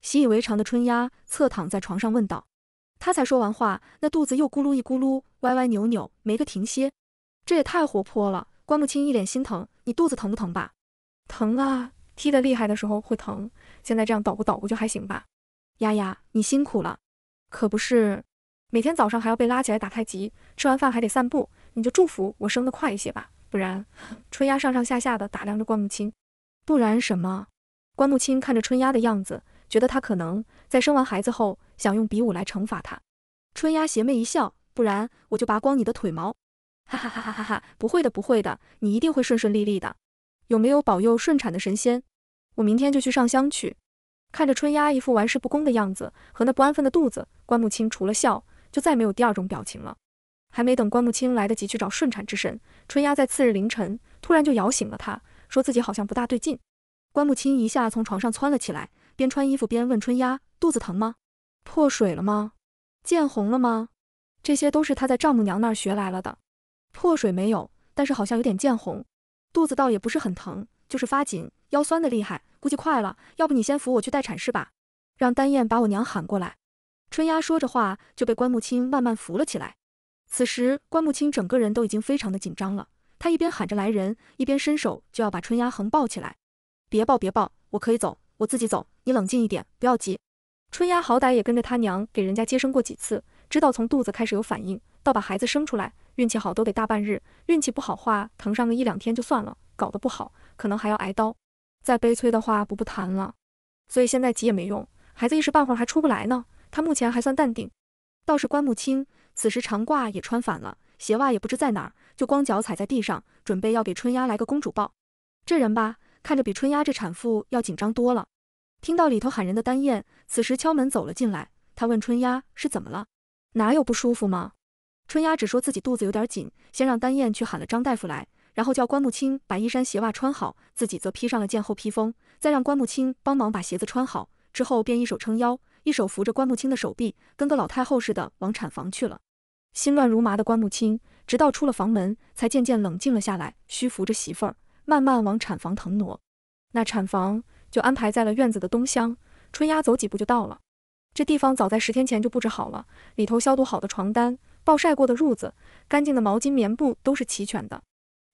习以为常的春丫侧躺在床上问道。他才说完话，那肚子又咕噜一咕噜，歪歪扭扭没个停歇。这也太活泼了，关木青一脸心疼。你肚子疼不疼吧？疼啊，踢得厉害的时候会疼。现在这样捣鼓捣鼓就还行吧。丫丫，你辛苦了。可不是，每天早上还要被拉起来打太极，吃完饭还得散步。你就祝福我生得快一些吧，不然。春丫上上下下的打量着关木青。不然什么？关木青看着春丫的样子，觉得她可能在生完孩子后想用比武来惩罚她。春丫邪魅一笑，不然我就拔光你的腿毛。哈哈哈哈哈！不会的，不会的，你一定会顺顺利利的。有没有保佑顺产的神仙？我明天就去上香去。看着春丫一副玩世不恭的样子和那不安分的肚子，关木青除了笑就再没有第二种表情了。还没等关木青来得及去找顺产之神，春丫在次日凌晨突然就摇醒了他，说自己好像不大对劲。关木青一下从床上窜了起来，边穿衣服边问春丫：肚子疼吗？破水了吗？见红了吗？这些都是他在丈母娘那儿学来了的。破水没有，但是好像有点见红，肚子倒也不是很疼，就是发紧，腰酸的厉害，估计快了。要不你先扶我去待产室吧，让丹燕把我娘喊过来。春丫说着话就被关木青慢慢扶了起来。此时关木青整个人都已经非常的紧张了，他一边喊着来人，一边伸手就要把春丫横抱起来。别抱别抱，我可以走，我自己走。你冷静一点，不要急。春丫好歹也跟着他娘给人家接生过几次，知道从肚子开始有反应到把孩子生出来。运气好都得大半日，运气不好话疼上个一两天就算了，搞得不好可能还要挨刀。再悲催的话不不谈了。所以现在急也没用，孩子一时半会儿还出不来呢。他目前还算淡定，倒是关木青此时长褂也穿反了，鞋袜也不知在哪儿，就光脚踩在地上，准备要给春丫来个公主抱。这人吧，看着比春丫这产妇要紧张多了。听到里头喊人的丹燕，此时敲门走了进来，他问春丫是怎么了，哪有不舒服吗？春丫只说自己肚子有点紧，先让丹燕去喊了张大夫来，然后叫关木清把衣衫鞋袜穿好，自己则披上了件厚披风，再让关木清帮忙把鞋子穿好，之后便一手撑腰，一手扶着关木清的手臂，跟个老太后似的往产房去了。心乱如麻的关木清，直到出了房门，才渐渐冷静了下来，虚扶着媳妇儿，慢慢往产房腾挪。那产房就安排在了院子的东厢，春丫走几步就到了。这地方早在十天前就布置好了，里头消毒好的床单。暴晒过的褥子、干净的毛巾、棉布都是齐全的。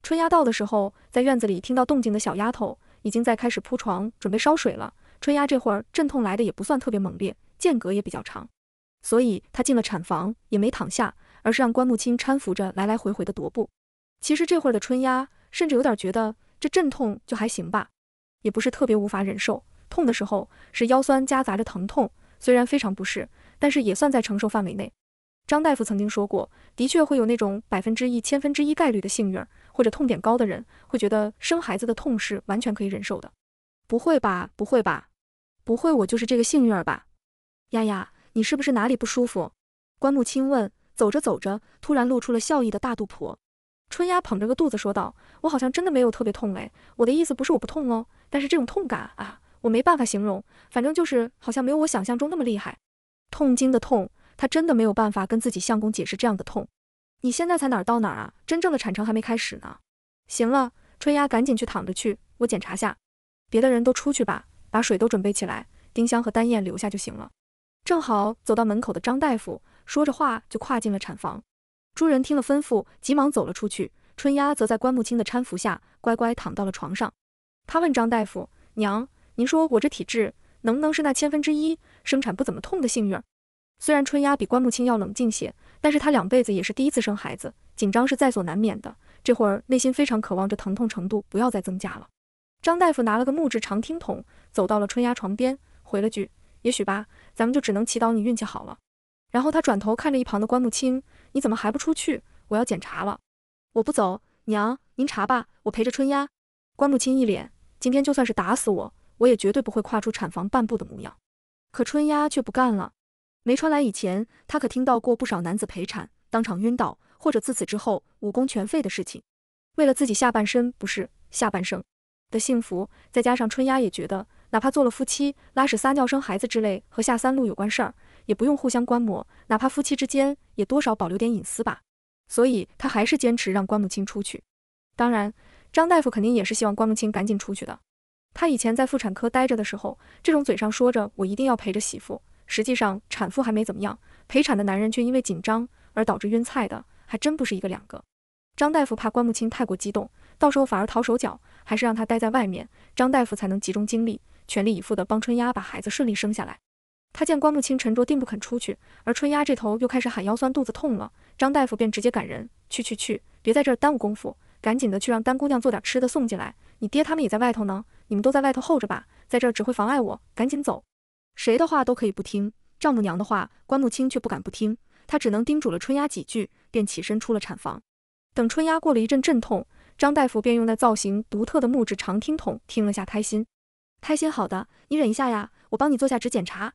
春丫到的时候，在院子里听到动静的小丫头已经在开始铺床，准备烧水了。春丫这会儿阵痛来的也不算特别猛烈，间隔也比较长，所以她进了产房也没躺下，而是让关木青搀扶着来来回回的踱步。其实这会儿的春丫甚至有点觉得这阵痛就还行吧，也不是特别无法忍受。痛的时候是腰酸夹杂着疼痛，虽然非常不适，但是也算在承受范围内。张大夫曾经说过，的确会有那种百分之一、千分之一概率的幸运儿，或者痛点高的人会觉得生孩子的痛是完全可以忍受的。不会吧？不会吧？不会，我就是这个幸运儿吧？丫丫，你是不是哪里不舒服？关木青问。走着走着，突然露出了笑意的大肚婆春丫捧着个肚子说道：“我好像真的没有特别痛哎，我的意思不是我不痛哦，但是这种痛感啊，我没办法形容，反正就是好像没有我想象中那么厉害，痛经的痛。”她真的没有办法跟自己相公解释这样的痛。你现在才哪儿到哪儿啊？真正的产程还没开始呢。行了，春丫，赶紧去躺着去，我检查下。别的人都出去吧，把水都准备起来。丁香和丹燕留下就行了。正好走到门口的张大夫说着话就跨进了产房。诸人听了吩咐，急忙走了出去。春丫则在关木青的搀扶下，乖乖躺到了床上。她问张大夫：“娘，您说我这体质能不能是那千分之一生产不怎么痛的幸运儿？”虽然春丫比关木清要冷静些，但是她两辈子也是第一次生孩子，紧张是在所难免的。这会儿内心非常渴望，这疼痛程度不要再增加了。张大夫拿了个木质长听筒，走到了春丫床边，回了句：“也许吧，咱们就只能祈祷你运气好了。”然后他转头看着一旁的关木清：“你怎么还不出去？我要检查了。”“我不走，娘，您查吧，我陪着春丫。”关木清一脸：“今天就算是打死我，我也绝对不会跨出产房半步的模样。”可春丫却不干了。没穿来以前，他可听到过不少男子陪产当场晕倒，或者自此之后武功全废的事情。为了自己下半身不是下半生的幸福，再加上春丫也觉得，哪怕做了夫妻，拉屎撒尿生孩子之类和下三路有关事儿，也不用互相观摩，哪怕夫妻之间也多少保留点隐私吧。所以，他还是坚持让关母青出去。当然，张大夫肯定也是希望关母青赶紧出去的。他以前在妇产科待着的时候，这种嘴上说着我一定要陪着媳妇。实际上，产妇还没怎么样，陪产的男人却因为紧张而导致晕菜的，还真不是一个两个。张大夫怕关木清太过激动，到时候反而逃手脚，还是让他待在外面，张大夫才能集中精力，全力以赴地帮春丫把孩子顺利生下来。他见关木清沉着，定不肯出去，而春丫这头又开始喊腰酸肚子痛了，张大夫便直接赶人去去去，别在这儿耽误功夫，赶紧的去让丹姑娘做点吃的送进来。你爹他们也在外头呢，你们都在外头候着吧，在这儿只会妨碍我，赶紧走。谁的话都可以不听，丈母娘的话，关木青却不敢不听。他只能叮嘱了春丫几句，便起身出了产房。等春丫过了一阵阵痛，张大夫便用那造型独特的木质长听筒听了下胎心，胎心好的，你忍一下呀，我帮你做下指检查。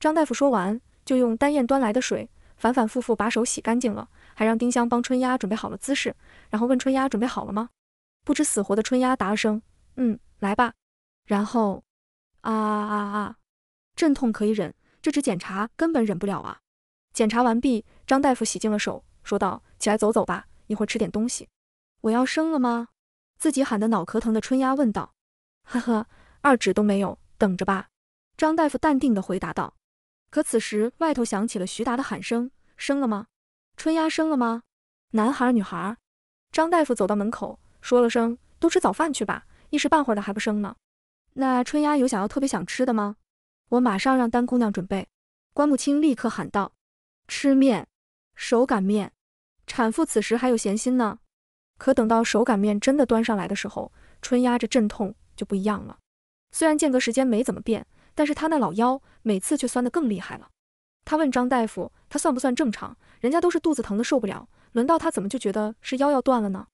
张大夫说完，就用丹燕端来的水反反复复把手洗干净了，还让丁香帮春丫准备好了姿势，然后问春丫准备好了吗？不知死活的春丫答了声：“嗯，来吧。”然后啊啊啊！阵痛可以忍，这只检查根本忍不了啊！检查完毕，张大夫洗净了手，说道：“起来走走吧，一会儿吃点东西。”我要生了吗？自己喊得脑壳疼的春丫问道。呵呵，二指都没有，等着吧。张大夫淡定的回答道。可此时外头响起了徐达的喊声：“生了吗？春丫生了吗？男孩女孩？”张大夫走到门口，说了声：“都吃早饭去吧，一时半会的还不生呢。”那春丫有想要特别想吃的吗？我马上让丹姑娘准备，关木清立刻喊道：“吃面，手擀面。”产妇此时还有闲心呢，可等到手擀面真的端上来的时候，春压着阵痛就不一样了。虽然间隔时间没怎么变，但是她那老腰每次却酸得更厉害了。她问张大夫：“她算不算正常？人家都是肚子疼的受不了，轮到她怎么就觉得是腰要断了呢？”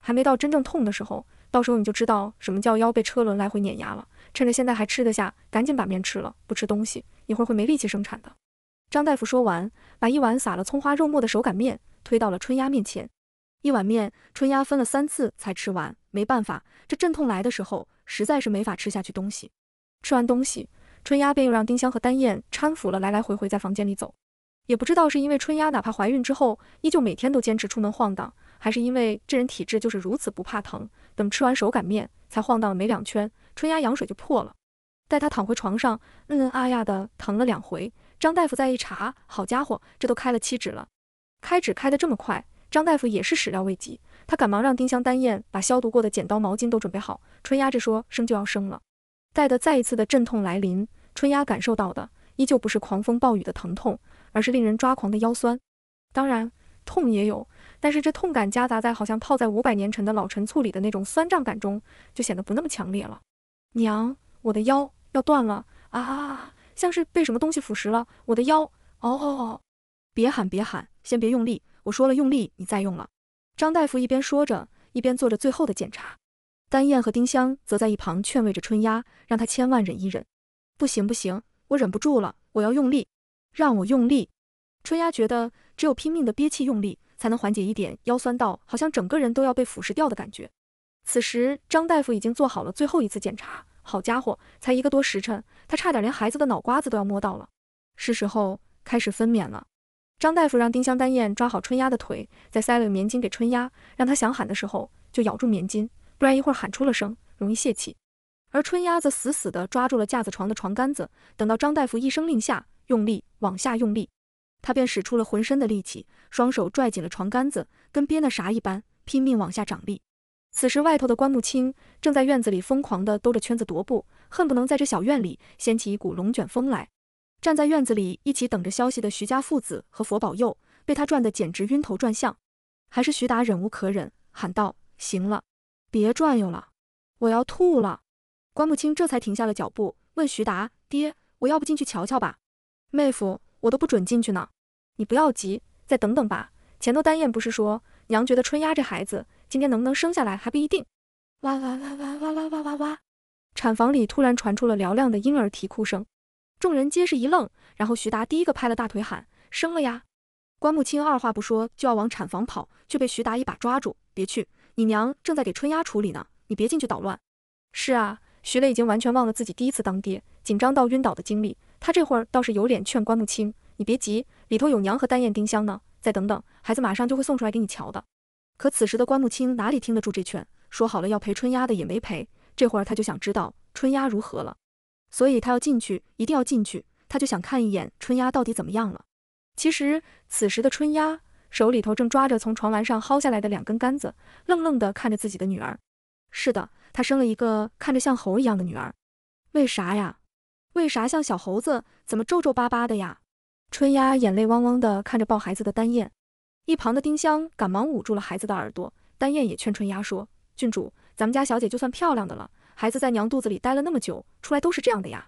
还没到真正痛的时候，到时候你就知道什么叫腰被车轮来回碾压了。趁着现在还吃得下，赶紧把面吃了。不吃东西一会儿会没力气生产的。张大夫说完，把一碗撒了葱花、肉末的手擀面推到了春丫面前。一碗面，春丫分了三次才吃完。没办法，这阵痛来的时候，实在是没法吃下去东西。吃完东西，春丫便又让丁香和丹燕搀扶了来来回回在房间里走。也不知道是因为春丫哪怕怀孕之后，依旧每天都坚持出门晃荡。还是因为这人体质就是如此不怕疼，等吃完手擀面才晃荡了没两圈，春丫羊水就破了。待她躺回床上，嗯嗯啊呀的疼了两回。张大夫再一查，好家伙，这都开了七指了，开指开得这么快，张大夫也是始料未及。他赶忙让丁香、丹燕把消毒过的剪刀、毛巾都准备好。春丫这说生就要生了，待的再一次的阵痛来临，春丫感受到的依旧不是狂风暴雨的疼痛，而是令人抓狂的腰酸。当然，痛也有。但是这痛感夹杂在好像泡在五百年陈的老陈醋里的那种酸胀感中，就显得不那么强烈了。娘，我的腰要断了啊！像是被什么东西腐蚀了，我的腰。哦，别喊，别喊，先别用力。我说了用力，你再用了。张大夫一边说着，一边做着最后的检查。丹燕和丁香则在一旁劝慰着春丫，让她千万忍一忍。不行不行，我忍不住了，我要用力，让我用力。春丫觉得只有拼命的憋气用力。才能缓解一点腰酸到好像整个人都要被腐蚀掉的感觉。此时，张大夫已经做好了最后一次检查。好家伙，才一个多时辰，他差点连孩子的脑瓜子都要摸到了。是时候开始分娩了。张大夫让丁香、丹燕抓好春丫的腿，再塞了个棉巾给春丫，让她想喊的时候就咬住棉巾，不然一会儿喊出了声，容易泄气。而春丫则死死地抓住了架子床的床杆子，等到张大夫一声令下，用力往下用力。他便使出了浑身的力气，双手拽紧了床杆子，跟憋那啥一般，拼命往下掌力。此时外头的关木青正在院子里疯狂地兜着圈子踱步，恨不能在这小院里掀起一股龙卷风来。站在院子里一起等着消息的徐家父子和佛保佑，被他转得简直晕头转向。还是徐达忍无可忍，喊道：“行了，别转悠了，我要吐了。”关木青这才停下了脚步，问徐达：“爹，我要不进去瞧瞧吧？”妹夫。我都不准进去呢，你不要急，再等等吧。前头丹燕不是说，娘觉得春丫这孩子今天能不能生下来还不一定。哇哇哇哇哇哇哇哇哇！产房里突然传出了嘹亮的婴儿啼哭声，众人皆是一愣，然后徐达第一个拍了大腿喊：“生了呀！”关木清二话不说就要往产房跑，却被徐达一把抓住：“别去，你娘正在给春丫处理呢，你别进去捣乱。”是啊，徐磊已经完全忘了自己第一次当爹，紧张到晕倒的经历。他这会儿倒是有脸劝关木清，你别急，里头有娘和丹燕丁香呢，再等等，孩子马上就会送出来给你瞧的。可此时的关木清哪里听得住这劝？说好了要陪春丫的也没陪，这会儿他就想知道春丫如何了，所以他要进去，一定要进去，他就想看一眼春丫到底怎么样了。其实此时的春丫手里头正抓着从床栏上薅下来的两根杆子，愣愣地看着自己的女儿。是的，她生了一个看着像猴一样的女儿，为啥呀？为啥像小猴子？怎么皱皱巴巴的呀？春丫眼泪汪汪的看着抱孩子的丹燕，一旁的丁香赶忙捂住了孩子的耳朵。丹燕也劝春丫说：“郡主，咱们家小姐就算漂亮的了，孩子在娘肚子里待了那么久，出来都是这样的呀。”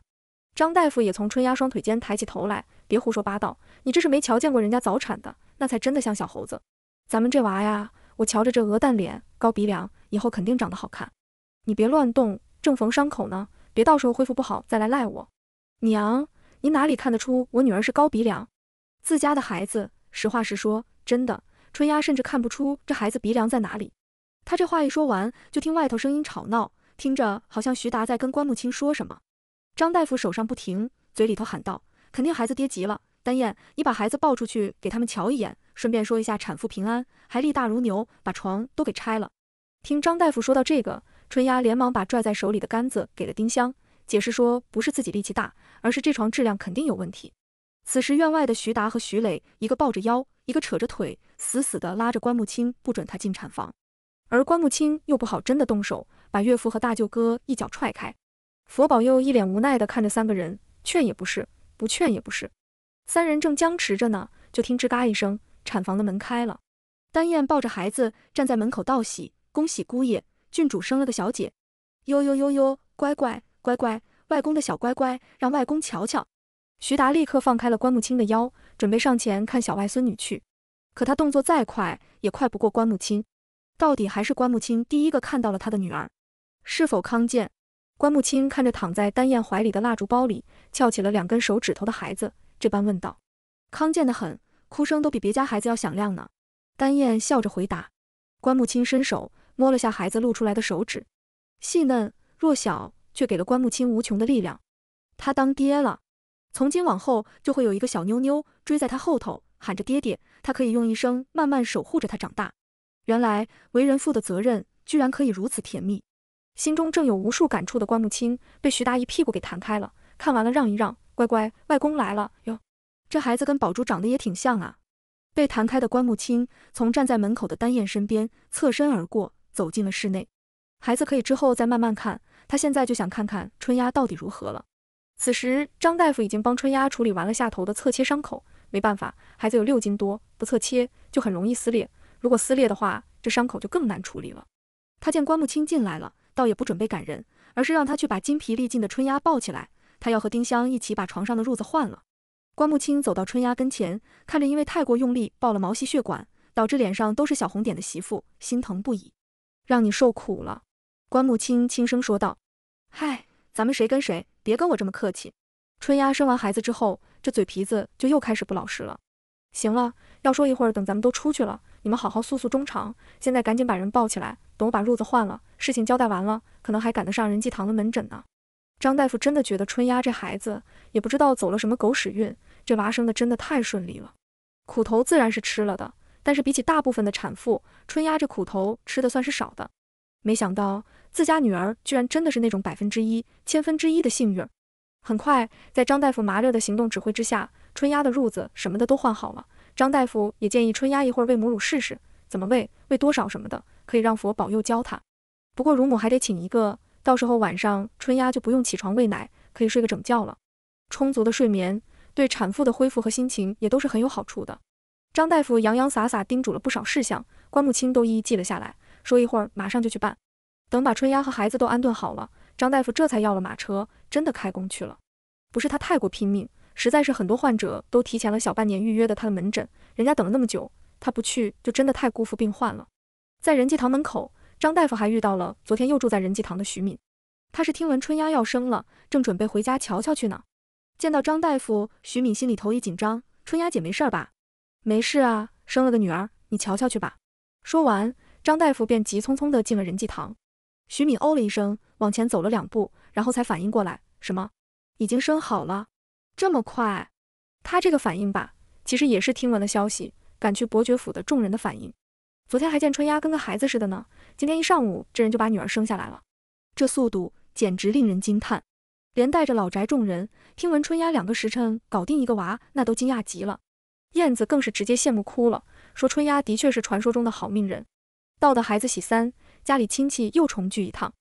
张大夫也从春丫双腿间抬起头来：“别胡说八道，你这是没瞧见过人家早产的，那才真的像小猴子。咱们这娃呀，我瞧着这鹅蛋脸、高鼻梁，以后肯定长得好看。你别乱动，正缝伤口呢，别到时候恢复不好再来赖我。”娘，你哪里看得出我女儿是高鼻梁？自家的孩子，实话实说，真的。春丫甚至看不出这孩子鼻梁在哪里。她这话一说完，就听外头声音吵闹，听着好像徐达在跟关慕清说什么。张大夫手上不停，嘴里头喊道：“肯定孩子爹急了，丹燕，你把孩子抱出去给他们瞧一眼，顺便说一下产妇平安，还力大如牛，把床都给拆了。”听张大夫说到这个，春丫连忙把拽在手里的杆子给了丁香，解释说不是自己力气大。而是这床质量肯定有问题。此时院外的徐达和徐磊，一个抱着腰，一个扯着腿，死死地拉着关木清，不准他进产房。而关木清又不好真的动手，把岳父和大舅哥一脚踹开。佛保又一脸无奈地看着三个人，劝也不是，不劝也不是。三人正僵持着呢，就听吱嘎一声，产房的门开了。丹燕抱着孩子站在门口道喜：“恭喜姑爷，郡主生了个小姐。”“呦呦呦呦，乖乖乖乖。”外公的小乖乖，让外公瞧瞧。徐达立刻放开了关木青的腰，准备上前看小外孙女去。可他动作再快，也快不过关木青。到底还是关木青第一个看到了他的女儿。是否康健？关木青看着躺在丹燕怀里的蜡烛包里翘起了两根手指头的孩子，这般问道。康健的很，哭声都比别家孩子要响亮呢。丹燕笑着回答。关木青伸手摸了下孩子露出来的手指，细嫩弱小。却给了关木清无穷的力量，他当爹了，从今往后就会有一个小妞妞追在他后头喊着爹爹，他可以用一生慢慢守护着他长大。原来为人父的责任居然可以如此甜蜜，心中正有无数感触的关木清被徐达一屁股给弹开了。看完了，让一让，乖乖，外公来了哟。这孩子跟宝珠长得也挺像啊。被弹开的关木清从站在门口的丹燕身边侧身而过，走进了室内。孩子可以之后再慢慢看。他现在就想看看春丫到底如何了。此时，张大夫已经帮春丫处理完了下头的侧切伤口。没办法，孩子有六斤多，不侧切就很容易撕裂。如果撕裂的话，这伤口就更难处理了。他见关木清进来了，倒也不准备赶人，而是让他去把筋疲力尽的春丫抱起来。他要和丁香一起把床上的褥子换了。关木清走到春丫跟前，看着因为太过用力爆了毛细血管，导致脸上都是小红点的媳妇，心疼不已。让你受苦了。关木清轻声说道：“嗨，咱们谁跟谁，别跟我这么客气。”春丫生完孩子之后，这嘴皮子就又开始不老实了。行了，要说一会儿等咱们都出去了，你们好好诉诉衷肠。现在赶紧把人抱起来，等我把褥子换了，事情交代完了，可能还赶得上仁济堂的门诊呢。张大夫真的觉得春丫这孩子也不知道走了什么狗屎运，这娃生的真的太顺利了，苦头自然是吃了的，但是比起大部分的产妇，春丫这苦头吃的算是少的。没想到自家女儿居然真的是那种百分之一、千分之一的幸运儿。很快，在张大夫麻溜的行动指挥之下，春丫的褥子什么的都换好了。张大夫也建议春丫一会儿喂母乳试试，怎么喂、喂多少什么的，可以让佛保佑教她。不过乳母还得请一个，到时候晚上春丫就不用起床喂奶，可以睡个整觉了。充足的睡眠对产妇的恢复和心情也都是很有好处的。张大夫洋洋洒洒叮嘱了不少事项，关木清都一一记了下来。说一会儿马上就去办，等把春丫和孩子都安顿好了，张大夫这才要了马车，真的开工去了。不是他太过拼命，实在是很多患者都提前了小半年预约的他的门诊，人家等了那么久，他不去就真的太辜负病患了。在仁济堂门口，张大夫还遇到了昨天又住在仁济堂的徐敏，他是听闻春丫要生了，正准备回家瞧瞧去呢。见到张大夫，徐敏心里头一紧张：“春丫姐没事吧？”“没事啊，生了个女儿，你瞧瞧去吧。”说完。张大夫便急匆匆地进了仁济堂，徐敏哦了一声，往前走了两步，然后才反应过来，什么已经生好了，这么快？他这个反应吧，其实也是听闻了消息，赶去伯爵府的众人的反应。昨天还见春丫跟个孩子似的呢，今天一上午这人就把女儿生下来了，这速度简直令人惊叹。连带着老宅众人听闻春丫两个时辰搞定一个娃，那都惊讶极了。燕子更是直接羡慕哭了，说春丫的确是传说中的好命人。到的孩子喜三，家里亲戚又重聚一趟。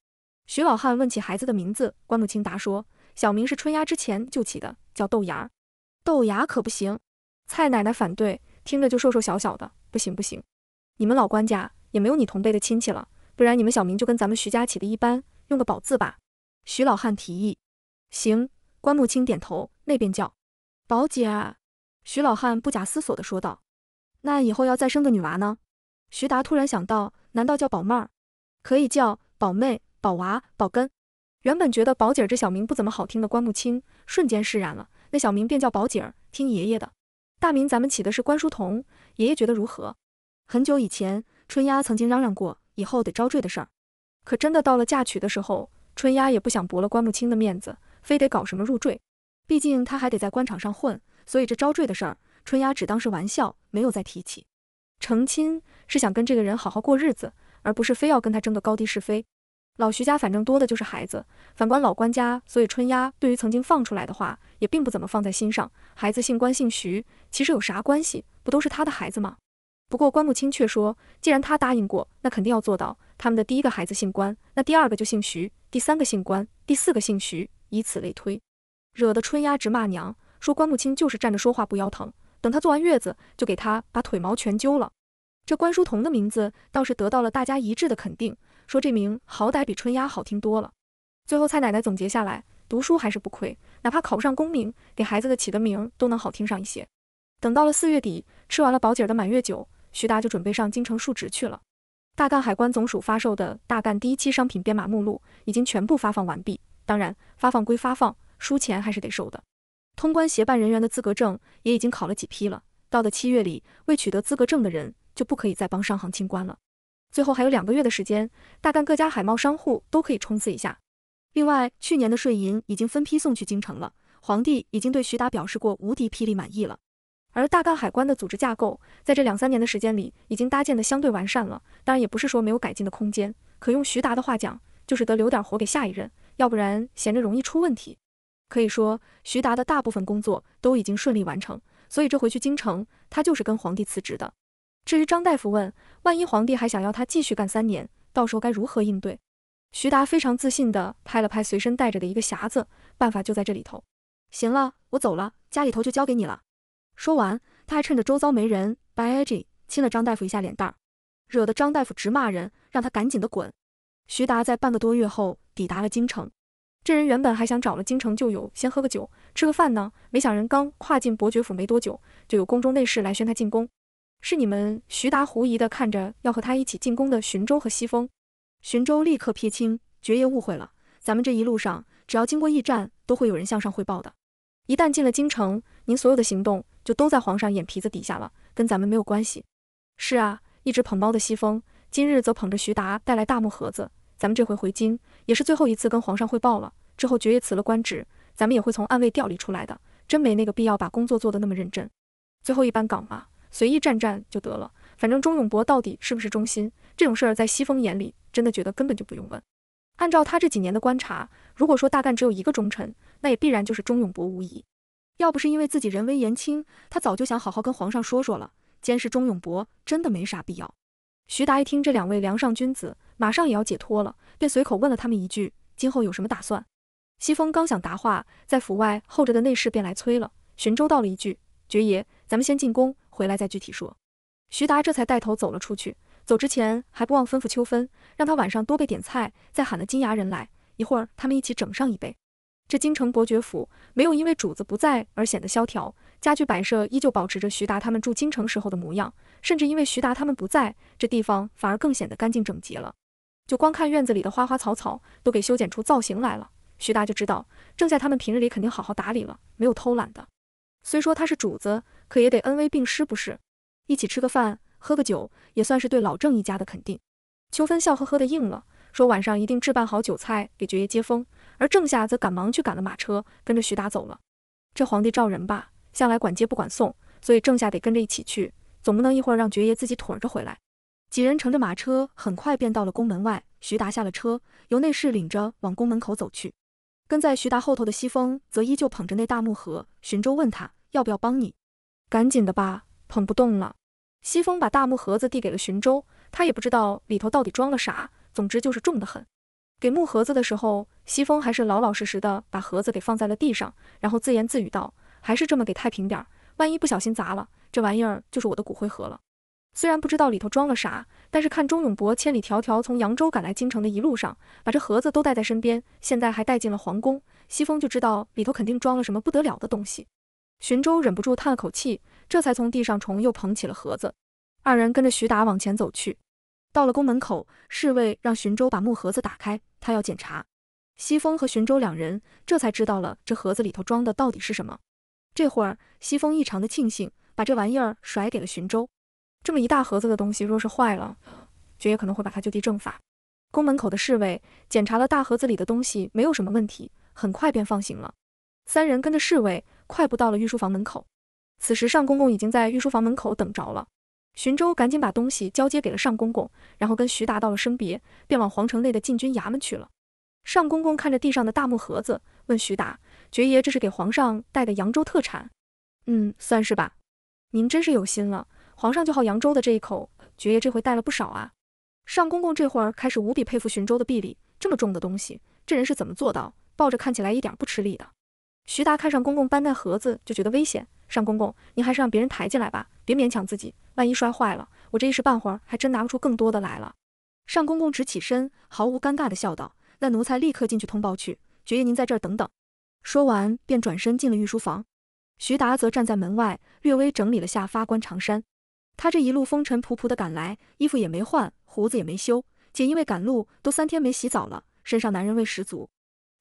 徐老汉问起孩子的名字，关母清答说：“小明是春丫之前就起的，叫豆芽。豆芽可不行。”蔡奶奶反对，听着就瘦瘦小小的，不行不行。你们老关家也没有你同辈的亲戚了，不然你们小明就跟咱们徐家起的一般，用个宝字吧。”徐老汉提议。行，关母清点头，那边叫宝姐。徐老汉不假思索地说道：“那以后要再生个女娃呢？”徐达突然想到，难道叫宝妹儿？可以叫宝妹、宝娃、宝根。原本觉得宝姐儿这小名不怎么好听的关木清，瞬间释然了。那小名便叫宝姐儿，听爷爷的。大名咱们起的是关书童，爷爷觉得如何？很久以前，春丫曾经嚷嚷过以后得招赘的事儿，可真的到了嫁娶的时候，春丫也不想驳了关木清的面子，非得搞什么入赘。毕竟他还得在官场上混，所以这招赘的事儿，春丫只当是玩笑，没有再提起。成亲是想跟这个人好好过日子，而不是非要跟他争个高低是非。老徐家反正多的就是孩子，反观老关家，所以春丫对于曾经放出来的话也并不怎么放在心上。孩子姓关姓徐，其实有啥关系？不都是他的孩子吗？不过关木清却说，既然他答应过，那肯定要做到。他们的第一个孩子姓关，那第二个就姓徐，第三个姓关，第四个姓徐，以此类推，惹得春丫直骂娘，说关木清就是站着说话不腰疼。等她坐完月子，就给她把腿毛全揪了。这关书童的名字倒是得到了大家一致的肯定，说这名好歹比春丫好听多了。最后蔡奶奶总结下来，读书还是不亏，哪怕考不上功名，给孩子的起的名都能好听上一些。等到了四月底，吃完了宝姐儿的满月酒，徐达就准备上京城述职去了。大干海关总署发售的大干第一期商品编码目录已经全部发放完毕，当然发放归发放，书钱还是得收的。通关协办人员的资格证也已经考了几批了，到的七月里，未取得资格证的人就不可以再帮商行清关了。最后还有两个月的时间，大干各家海贸商户都可以冲刺一下。另外，去年的税银已经分批送去京城了，皇帝已经对徐达表示过无敌霹雳满意了。而大干海关的组织架构，在这两三年的时间里已经搭建的相对完善了，当然也不是说没有改进的空间。可用徐达的话讲，就是得留点活给下一任，要不然闲着容易出问题。可以说，徐达的大部分工作都已经顺利完成，所以这回去京城，他就是跟皇帝辞职的。至于张大夫问，万一皇帝还想要他继续干三年，到时候该如何应对？徐达非常自信地拍了拍随身带着的一个匣子，办法就在这里头。行了，我走了，家里头就交给你了。说完，他还趁着周遭没人，白 g 着亲了张大夫一下脸蛋，惹得张大夫直骂人，让他赶紧的滚。徐达在半个多月后抵达了京城。这人原本还想找了京城旧友先喝个酒、吃个饭呢，没想人刚跨进伯爵府没多久，就有宫中内侍来宣他进宫。是你们？徐达狐疑地看着要和他一起进宫的荀州和西风。荀州立刻撇清：“爵爷误会了，咱们这一路上只要经过驿站，都会有人向上汇报的。一旦进了京城，您所有的行动就都在皇上眼皮子底下了，跟咱们没有关系。”是啊，一直捧包的西风今日则捧着徐达带来大木盒子。咱们这回回京也是最后一次跟皇上汇报了。之后爵爷辞了官职，咱们也会从暗卫调离出来的，真没那个必要把工作做得那么认真。最后一班岗嘛，随意站站就得了。反正钟永博到底是不是忠心，这种事儿在西风眼里真的觉得根本就不用问。按照他这几年的观察，如果说大干只有一个忠臣，那也必然就是钟永博无疑。要不是因为自己人微言轻，他早就想好好跟皇上说说了，监视钟永博真的没啥必要。徐达一听这两位梁上君子马上也要解脱了，便随口问了他们一句：今后有什么打算？西风刚想答话，在府外候着的内侍便来催了。寻州道了一句：“爵爷，咱们先进宫，回来再具体说。”徐达这才带头走了出去。走之前还不忘吩咐秋芬，让他晚上多备点菜，再喊了金牙人来，一会儿他们一起整上一杯。这京城伯爵府没有因为主子不在而显得萧条，家具摆设依旧保持着徐达他们住京城时候的模样，甚至因为徐达他们不在，这地方反而更显得干净整洁了。就光看院子里的花花草草，都给修剪出造型来了。徐达就知道，郑夏他们平日里肯定好好打理了，没有偷懒的。虽说他是主子，可也得恩威并施不是？一起吃个饭，喝个酒，也算是对老郑一家的肯定。秋芬笑呵呵的应了，说晚上一定置办好酒菜给爵爷接风。而郑夏则赶忙去赶了马车，跟着徐达走了。这皇帝召人吧，向来管接不管送，所以郑夏得跟着一起去，总不能一会儿让爵爷自己腿着回来。几人乘着马车，很快便到了宫门外。徐达下了车，由内侍领着往宫门口走去。跟在徐达后头的西风则依旧捧着那大木盒，寻州问他要不要帮你，赶紧的吧，捧不动了。西风把大木盒子递给了寻州，他也不知道里头到底装了啥，总之就是重的很。给木盒子的时候，西风还是老老实实的把盒子给放在了地上，然后自言自语道，还是这么给太平点，万一不小心砸了，这玩意儿就是我的骨灰盒了。虽然不知道里头装了啥，但是看钟永伯千里迢迢从扬州赶来京城的一路上，把这盒子都带在身边，现在还带进了皇宫，西风就知道里头肯定装了什么不得了的东西。寻州忍不住叹了口气，这才从地上重又捧起了盒子。二人跟着徐达往前走去，到了宫门口，侍卫让寻州把木盒子打开，他要检查。西风和寻州两人这才知道了这盒子里头装的到底是什么。这会儿，西风异常的庆幸，把这玩意儿甩给了寻州。这么一大盒子的东西，若是坏了，爵爷可能会把它就地正法。宫门口的侍卫检查了大盒子里的东西，没有什么问题，很快便放行了。三人跟着侍卫快步到了御书房门口，此时尚公公已经在御书房门口等着了。荀州赶紧把东西交接给了尚公公，然后跟徐达到了了生别，便往皇城内的禁军衙门去了。尚公公看着地上的大木盒子，问徐达：“爵爷这是给皇上带的扬州特产？”“嗯，算是吧。您真是有心了。”皇上就好扬州的这一口，爵爷这回带了不少啊。尚公公这会儿开始无比佩服寻州的臂力，这么重的东西，这人是怎么做到抱着，看起来一点不吃力的？徐达看尚公公搬那盒子，就觉得危险。尚公公，您还是让别人抬进来吧，别勉强自己，万一摔坏了，我这一时半会儿还真拿不出更多的来了。尚公公直起身，毫无尴尬的笑道：“那奴才立刻进去通报去，爵爷您在这儿等等。”说完便转身进了御书房，徐达则站在门外，略微整理了下发冠长衫。他这一路风尘仆仆的赶来，衣服也没换，胡子也没修，仅因为赶路都三天没洗澡了，身上男人味十足。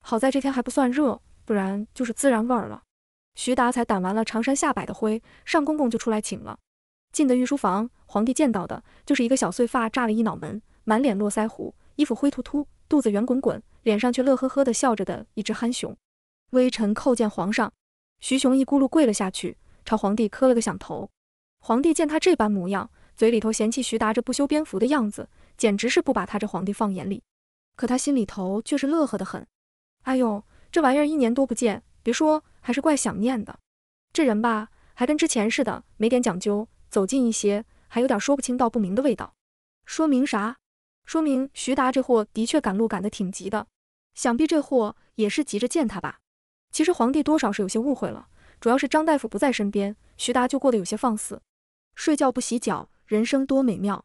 好在这天还不算热，不然就是孜然味了。徐达才掸完了长衫下摆的灰，尚公公就出来请了。进的御书房，皇帝见到的就是一个小碎发炸了一脑门，满脸络腮胡，衣服灰秃秃，肚子圆滚滚，脸上却乐呵呵的笑着的一只憨熊。微臣叩见皇上！徐雄一咕噜跪了下去，朝皇帝磕了个响头。皇帝见他这般模样，嘴里头嫌弃徐达这不修边幅的样子，简直是不把他这皇帝放眼里。可他心里头却是乐呵的很。哎呦，这玩意儿一年多不见，别说，还是怪想念的。这人吧，还跟之前似的，没点讲究。走近一些，还有点说不清道不明的味道。说明啥？说明徐达这货的确赶路赶得挺急的。想必这货也是急着见他吧？其实皇帝多少是有些误会了，主要是张大夫不在身边，徐达就过得有些放肆。睡觉不洗脚，人生多美妙。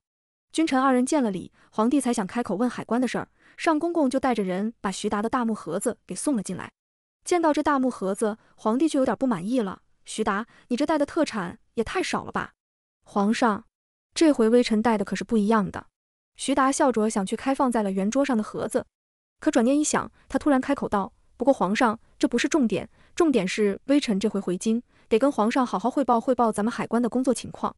君臣二人见了礼，皇帝才想开口问海关的事儿，上公公就带着人把徐达的大木盒子给送了进来。见到这大木盒子，皇帝却有点不满意了：“徐达，你这带的特产也太少了吧？”皇上，这回微臣带的可是不一样的。徐达笑着想去开放在了圆桌上的盒子，可转念一想，他突然开口道：“不过皇上，这不是重点，重点是微臣这回回京得跟皇上好好汇报汇报咱们海关的工作情况。”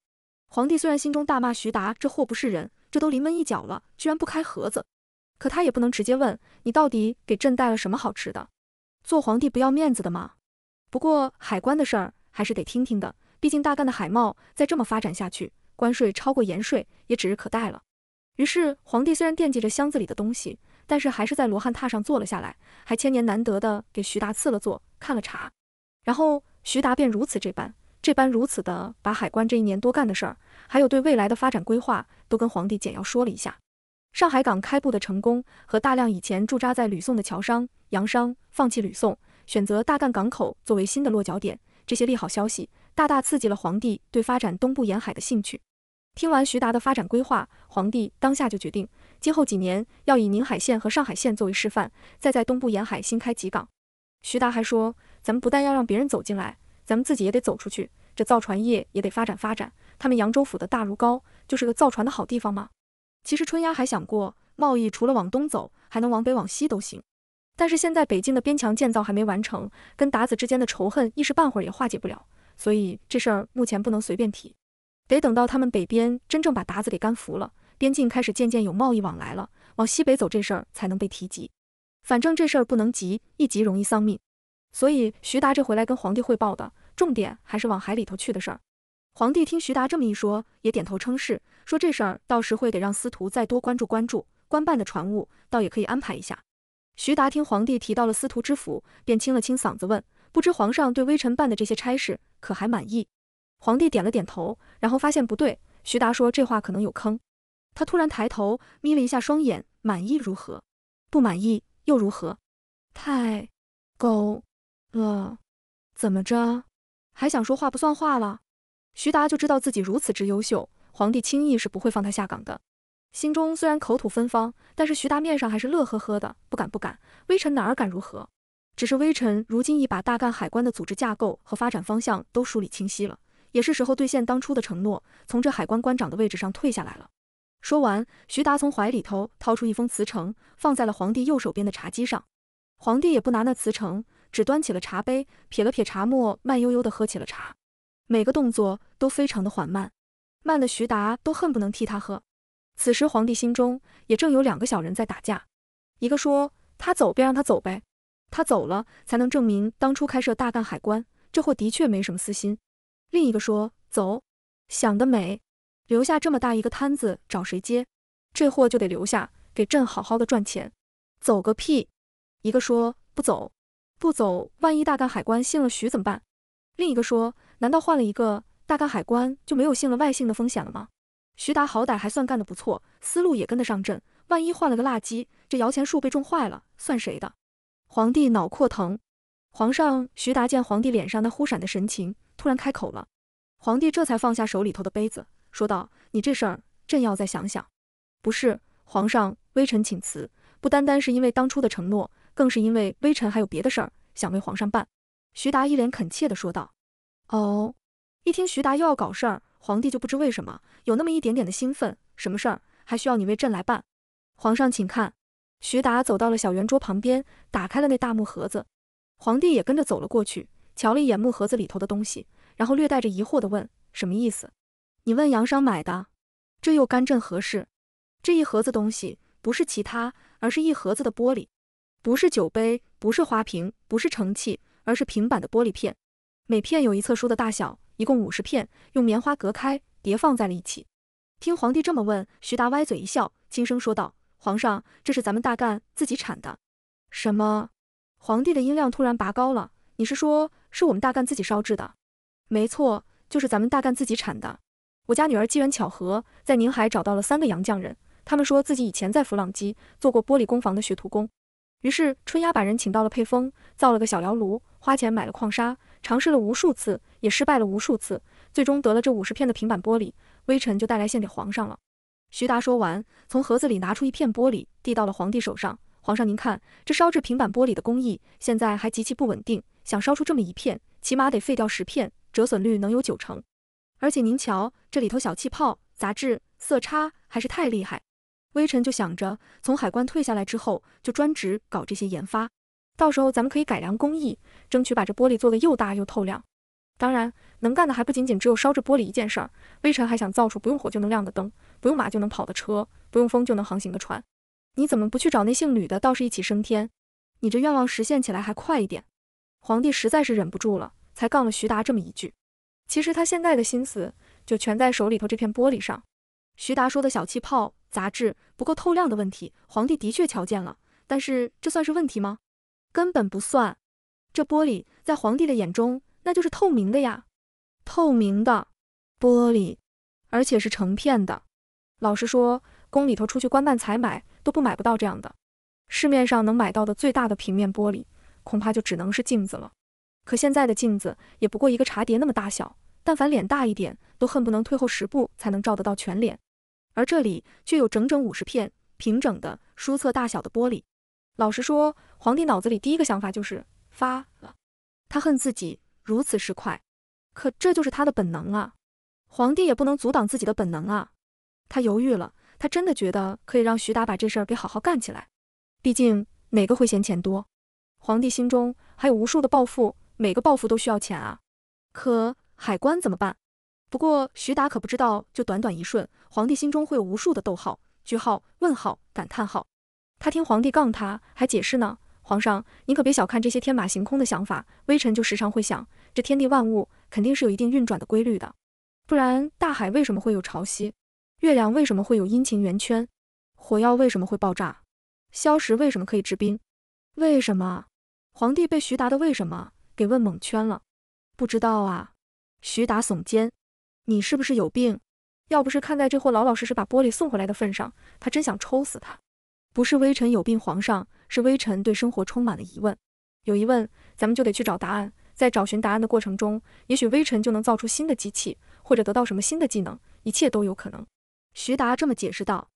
皇帝虽然心中大骂徐达这货不是人，这都临门一脚了，居然不开盒子，可他也不能直接问你到底给朕带了什么好吃的，做皇帝不要面子的吗？不过海关的事儿还是得听听的，毕竟大干的海贸再这么发展下去，关税超过盐税也指日可待了。于是皇帝虽然惦记着箱子里的东西，但是还是在罗汉榻上坐了下来，还千年难得的给徐达赐了座，看了茶，然后徐达便如此这般。这般如此的，把海关这一年多干的事儿，还有对未来的发展规划，都跟皇帝简要说了一下。上海港开埠的成功，和大量以前驻扎在吕宋的侨商、洋商放弃吕宋，选择大干港口作为新的落脚点，这些利好消息，大大刺激了皇帝对发展东部沿海的兴趣。听完徐达的发展规划，皇帝当下就决定，今后几年要以宁海县和上海县作为示范，再在东部沿海新开几港。徐达还说，咱们不但要让别人走进来。咱们自己也得走出去，这造船业也得发展发展。他们扬州府的大如皋就是个造船的好地方吗？其实春丫还想过，贸易除了往东走，还能往北、往西都行。但是现在北境的边墙建造还没完成，跟鞑子之间的仇恨一时半会儿也化解不了，所以这事儿目前不能随便提，得等到他们北边真正把鞑子给干服了，边境开始渐渐有贸易往来了，往西北走这事儿才能被提及。反正这事儿不能急，一急容易丧命。所以徐达这回来跟皇帝汇报的重点还是往海里头去的事儿。皇帝听徐达这么一说，也点头称是，说这事儿到时会得让司徒再多关注关注，官办的船务倒也可以安排一下。徐达听皇帝提到了司徒知府，便清了清嗓子问：“不知皇上对微臣办的这些差事可还满意？”皇帝点了点头，然后发现不对，徐达说这话可能有坑，他突然抬头眯了一下双眼，满意如何？不满意又如何？太狗！呃，怎么着，还想说话不算话了？徐达就知道自己如此之优秀，皇帝轻易是不会放他下岗的。心中虽然口吐芬芳，但是徐达面上还是乐呵呵的。不敢，不敢，微臣哪儿敢如何？只是微臣如今已把大干海关的组织架构和发展方向都梳理清晰了，也是时候兑现当初的承诺，从这海关关长的位置上退下来了。说完，徐达从怀里头掏出一封辞呈，放在了皇帝右手边的茶几上。皇帝也不拿那辞呈。只端起了茶杯，撇了撇茶沫，慢悠悠地喝起了茶，每个动作都非常的缓慢，慢的徐达都恨不能替他喝。此时皇帝心中也正有两个小人在打架，一个说他走便让他走呗，他走了才能证明当初开设大干海关这货的确没什么私心。另一个说走，想得美，留下这么大一个摊子找谁接？这货就得留下，给朕好好的赚钱。走个屁！一个说不走。不走，万一大干海关信了徐怎么办？另一个说，难道换了一个大干海关就没有信了外姓的风险了吗？徐达好歹还算干得不错，思路也跟得上阵，万一换了个垃圾，这摇钱树被种坏了，算谁的？皇帝脑阔疼。皇上，徐达见皇帝脸上那忽闪的神情，突然开口了。皇帝这才放下手里头的杯子，说道：“你这事儿，朕要再想想。”不是，皇上，微臣请辞，不单单是因为当初的承诺。更是因为微臣还有别的事儿想为皇上办，徐达一脸恳切的说道。哦，一听徐达又要搞事儿，皇帝就不知为什么有那么一点点的兴奋。什么事儿还需要你为朕来办？皇上请看，徐达走到了小圆桌旁边，打开了那大木盒子。皇帝也跟着走了过去，瞧了一眼木盒子里头的东西，然后略带着疑惑的问：“什么意思？你问洋商买的，这又干朕何事？这一盒子东西不是其他，而是一盒子的玻璃。”不是酒杯，不是花瓶，不是盛器，而是平板的玻璃片，每片有一册书的大小，一共五十片，用棉花隔开叠放在了一起。听皇帝这么问，徐达歪嘴一笑，轻声说道：“皇上，这是咱们大干自己产的。”什么？皇帝的音量突然拔高了。你是说，是我们大干自己烧制的？没错，就是咱们大干自己产的。我家女儿机缘巧合，在宁海找到了三个洋匠人，他们说自己以前在弗朗机做过玻璃工坊的学徒工。于是春丫把人请到了配丰，造了个小窑炉，花钱买了矿砂，尝试了无数次，也失败了无数次，最终得了这五十片的平板玻璃，微臣就带来献给皇上了。徐达说完，从盒子里拿出一片玻璃，递到了皇帝手上。皇上您看，这烧制平板玻璃的工艺现在还极其不稳定，想烧出这么一片，起码得废掉十片，折损率能有九成。而且您瞧，这里头小气泡、杂质、色差还是太厉害。微臣就想着，从海关退下来之后，就专职搞这些研发。到时候咱们可以改良工艺，争取把这玻璃做得又大又透亮。当然，能干的还不仅仅只有烧制玻璃一件事儿，微臣还想造出不用火就能亮的灯，不用马就能跑的车，不用风就能航行的船。你怎么不去找那姓吕的道士一起升天？你这愿望实现起来还快一点。皇帝实在是忍不住了，才杠了徐达这么一句。其实他现在的心思，就全在手里头这片玻璃上。徐达说的小气泡、杂质不够透亮的问题，皇帝的确瞧见了，但是这算是问题吗？根本不算。这玻璃在皇帝的眼中，那就是透明的呀，透明的玻璃，而且是成片的。老实说，宫里头出去官办采买，都不买不到这样的。市面上能买到的最大的平面玻璃，恐怕就只能是镜子了。可现在的镜子也不过一个茶碟那么大小，但凡脸大一点，都恨不能退后十步才能照得到全脸。而这里却有整整五十片平整的书册大小的玻璃。老实说，皇帝脑子里第一个想法就是发了。他恨自己如此失快，可这就是他的本能啊！皇帝也不能阻挡自己的本能啊！他犹豫了，他真的觉得可以让徐达把这事给好好干起来。毕竟哪个会嫌钱多？皇帝心中还有无数的暴富，每个暴富都需要钱啊。可海关怎么办？不过徐达可不知道，就短短一瞬，皇帝心中会有无数的逗号、句号、问号、感叹号。他听皇帝杠，他还解释呢：“皇上，您可别小看这些天马行空的想法，微臣就时常会想，这天地万物肯定是有一定运转的规律的。不然大海为什么会有潮汐？月亮为什么会有阴晴圆缺？火药为什么会爆炸？硝石为什么可以制冰？为什么？”皇帝被徐达的“为什么”给问蒙圈了。不知道啊，徐达耸肩。你是不是有病？要不是看在这货老老实实把玻璃送回来的份上，他真想抽死他。不是微臣有病，皇上，是微臣对生活充满了疑问。有疑问，咱们就得去找答案。在找寻答案的过程中，也许微臣就能造出新的机器，或者得到什么新的技能，一切都有可能。徐达这么解释道。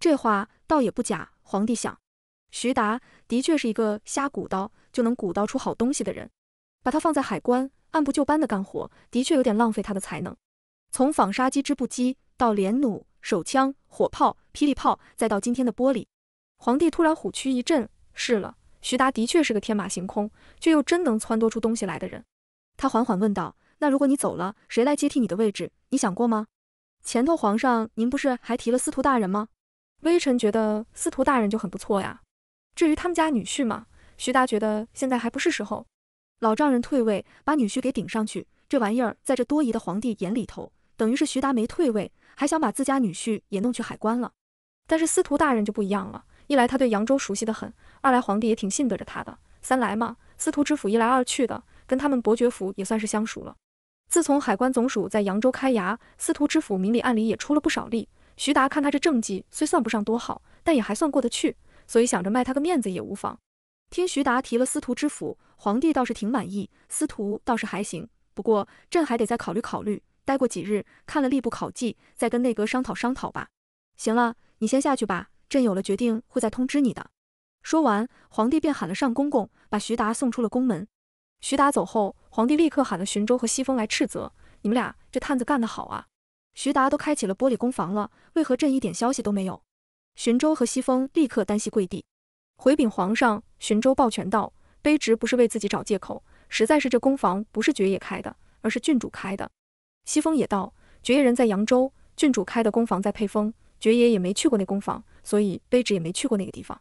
这话倒也不假，皇帝想，徐达的确是一个瞎鼓捣就能鼓捣出好东西的人。把他放在海关，按部就班的干活，的确有点浪费他的才能。从纺纱机、织布机到连弩、手枪、火炮、霹雳炮，再到今天的玻璃，皇帝突然虎躯一震。是了，徐达的确是个天马行空却又真能撺掇出东西来的人。他缓缓问道：“那如果你走了，谁来接替你的位置？你想过吗？”前头皇上，您不是还提了司徒大人吗？微臣觉得司徒大人就很不错呀。至于他们家女婿嘛，徐达觉得现在还不是时候。老丈人退位，把女婿给顶上去，这玩意儿在这多疑的皇帝眼里头。等于是徐达没退位，还想把自家女婿也弄去海关了。但是司徒大人就不一样了，一来他对扬州熟悉的很，二来皇帝也挺信得着他的，三来嘛，司徒知府一来二去的，跟他们伯爵府也算是相熟了。自从海关总署在扬州开衙，司徒知府明里暗里也出了不少力。徐达看他这政绩虽算不上多好，但也还算过得去，所以想着卖他个面子也无妨。听徐达提了司徒知府，皇帝倒是挺满意，司徒倒是还行，不过朕还得再考虑考虑。待过几日，看了吏部考绩，再跟内阁商讨商讨吧。行了，你先下去吧，朕有了决定会再通知你的。说完，皇帝便喊了尚公公，把徐达送出了宫门。徐达走后，皇帝立刻喊了荀州和西风来斥责：“你们俩这探子干得好啊！徐达都开启了玻璃工坊了，为何朕一点消息都没有？”荀州和西风立刻单膝跪地，回禀皇上。荀州抱拳道：“卑职不是为自己找借口，实在是这工房不是爵爷开的，而是郡主开的。”西风也道，爵爷人在扬州，郡主开的工坊在沛丰，爵爷也没去过那工坊，所以卑职也没去过那个地方。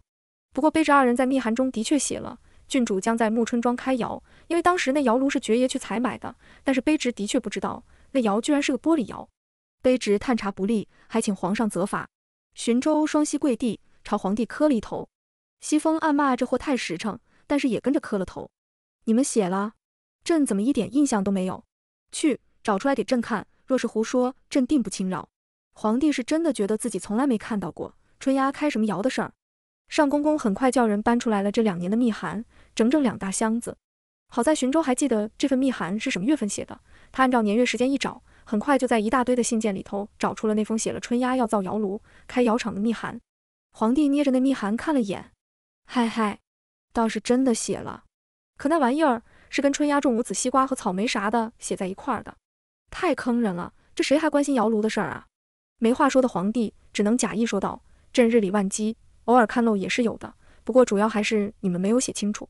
不过卑职二人在密函中的确写了，郡主将在暮春庄开窑，因为当时那窑炉是爵爷去采买的，但是卑职的确不知道那窑居然是个玻璃窑，卑职探查不力，还请皇上责罚。寻州双膝跪地，朝皇帝磕了一头。西风暗骂这货太实诚，但是也跟着磕了头。你们写了，朕怎么一点印象都没有？去。找出来给朕看，若是胡说，朕定不轻饶。皇帝是真的觉得自己从来没看到过春丫开什么窑的事儿。尚公公很快叫人搬出来了这两年的密函，整整两大箱子。好在巡州还记得这份密函是什么月份写的，他按照年月时间一找，很快就在一大堆的信件里头找出了那封写了春丫要造窑炉、开窑厂的密函。皇帝捏着那密函看了眼，嗨嗨，倒是真的写了。可那玩意儿是跟春丫种无籽西瓜和草莓啥的写在一块儿的。太坑人了，这谁还关心窑炉的事儿啊？没话说的皇帝只能假意说道：“朕日理万机，偶尔看漏也是有的。不过主要还是你们没有写清楚，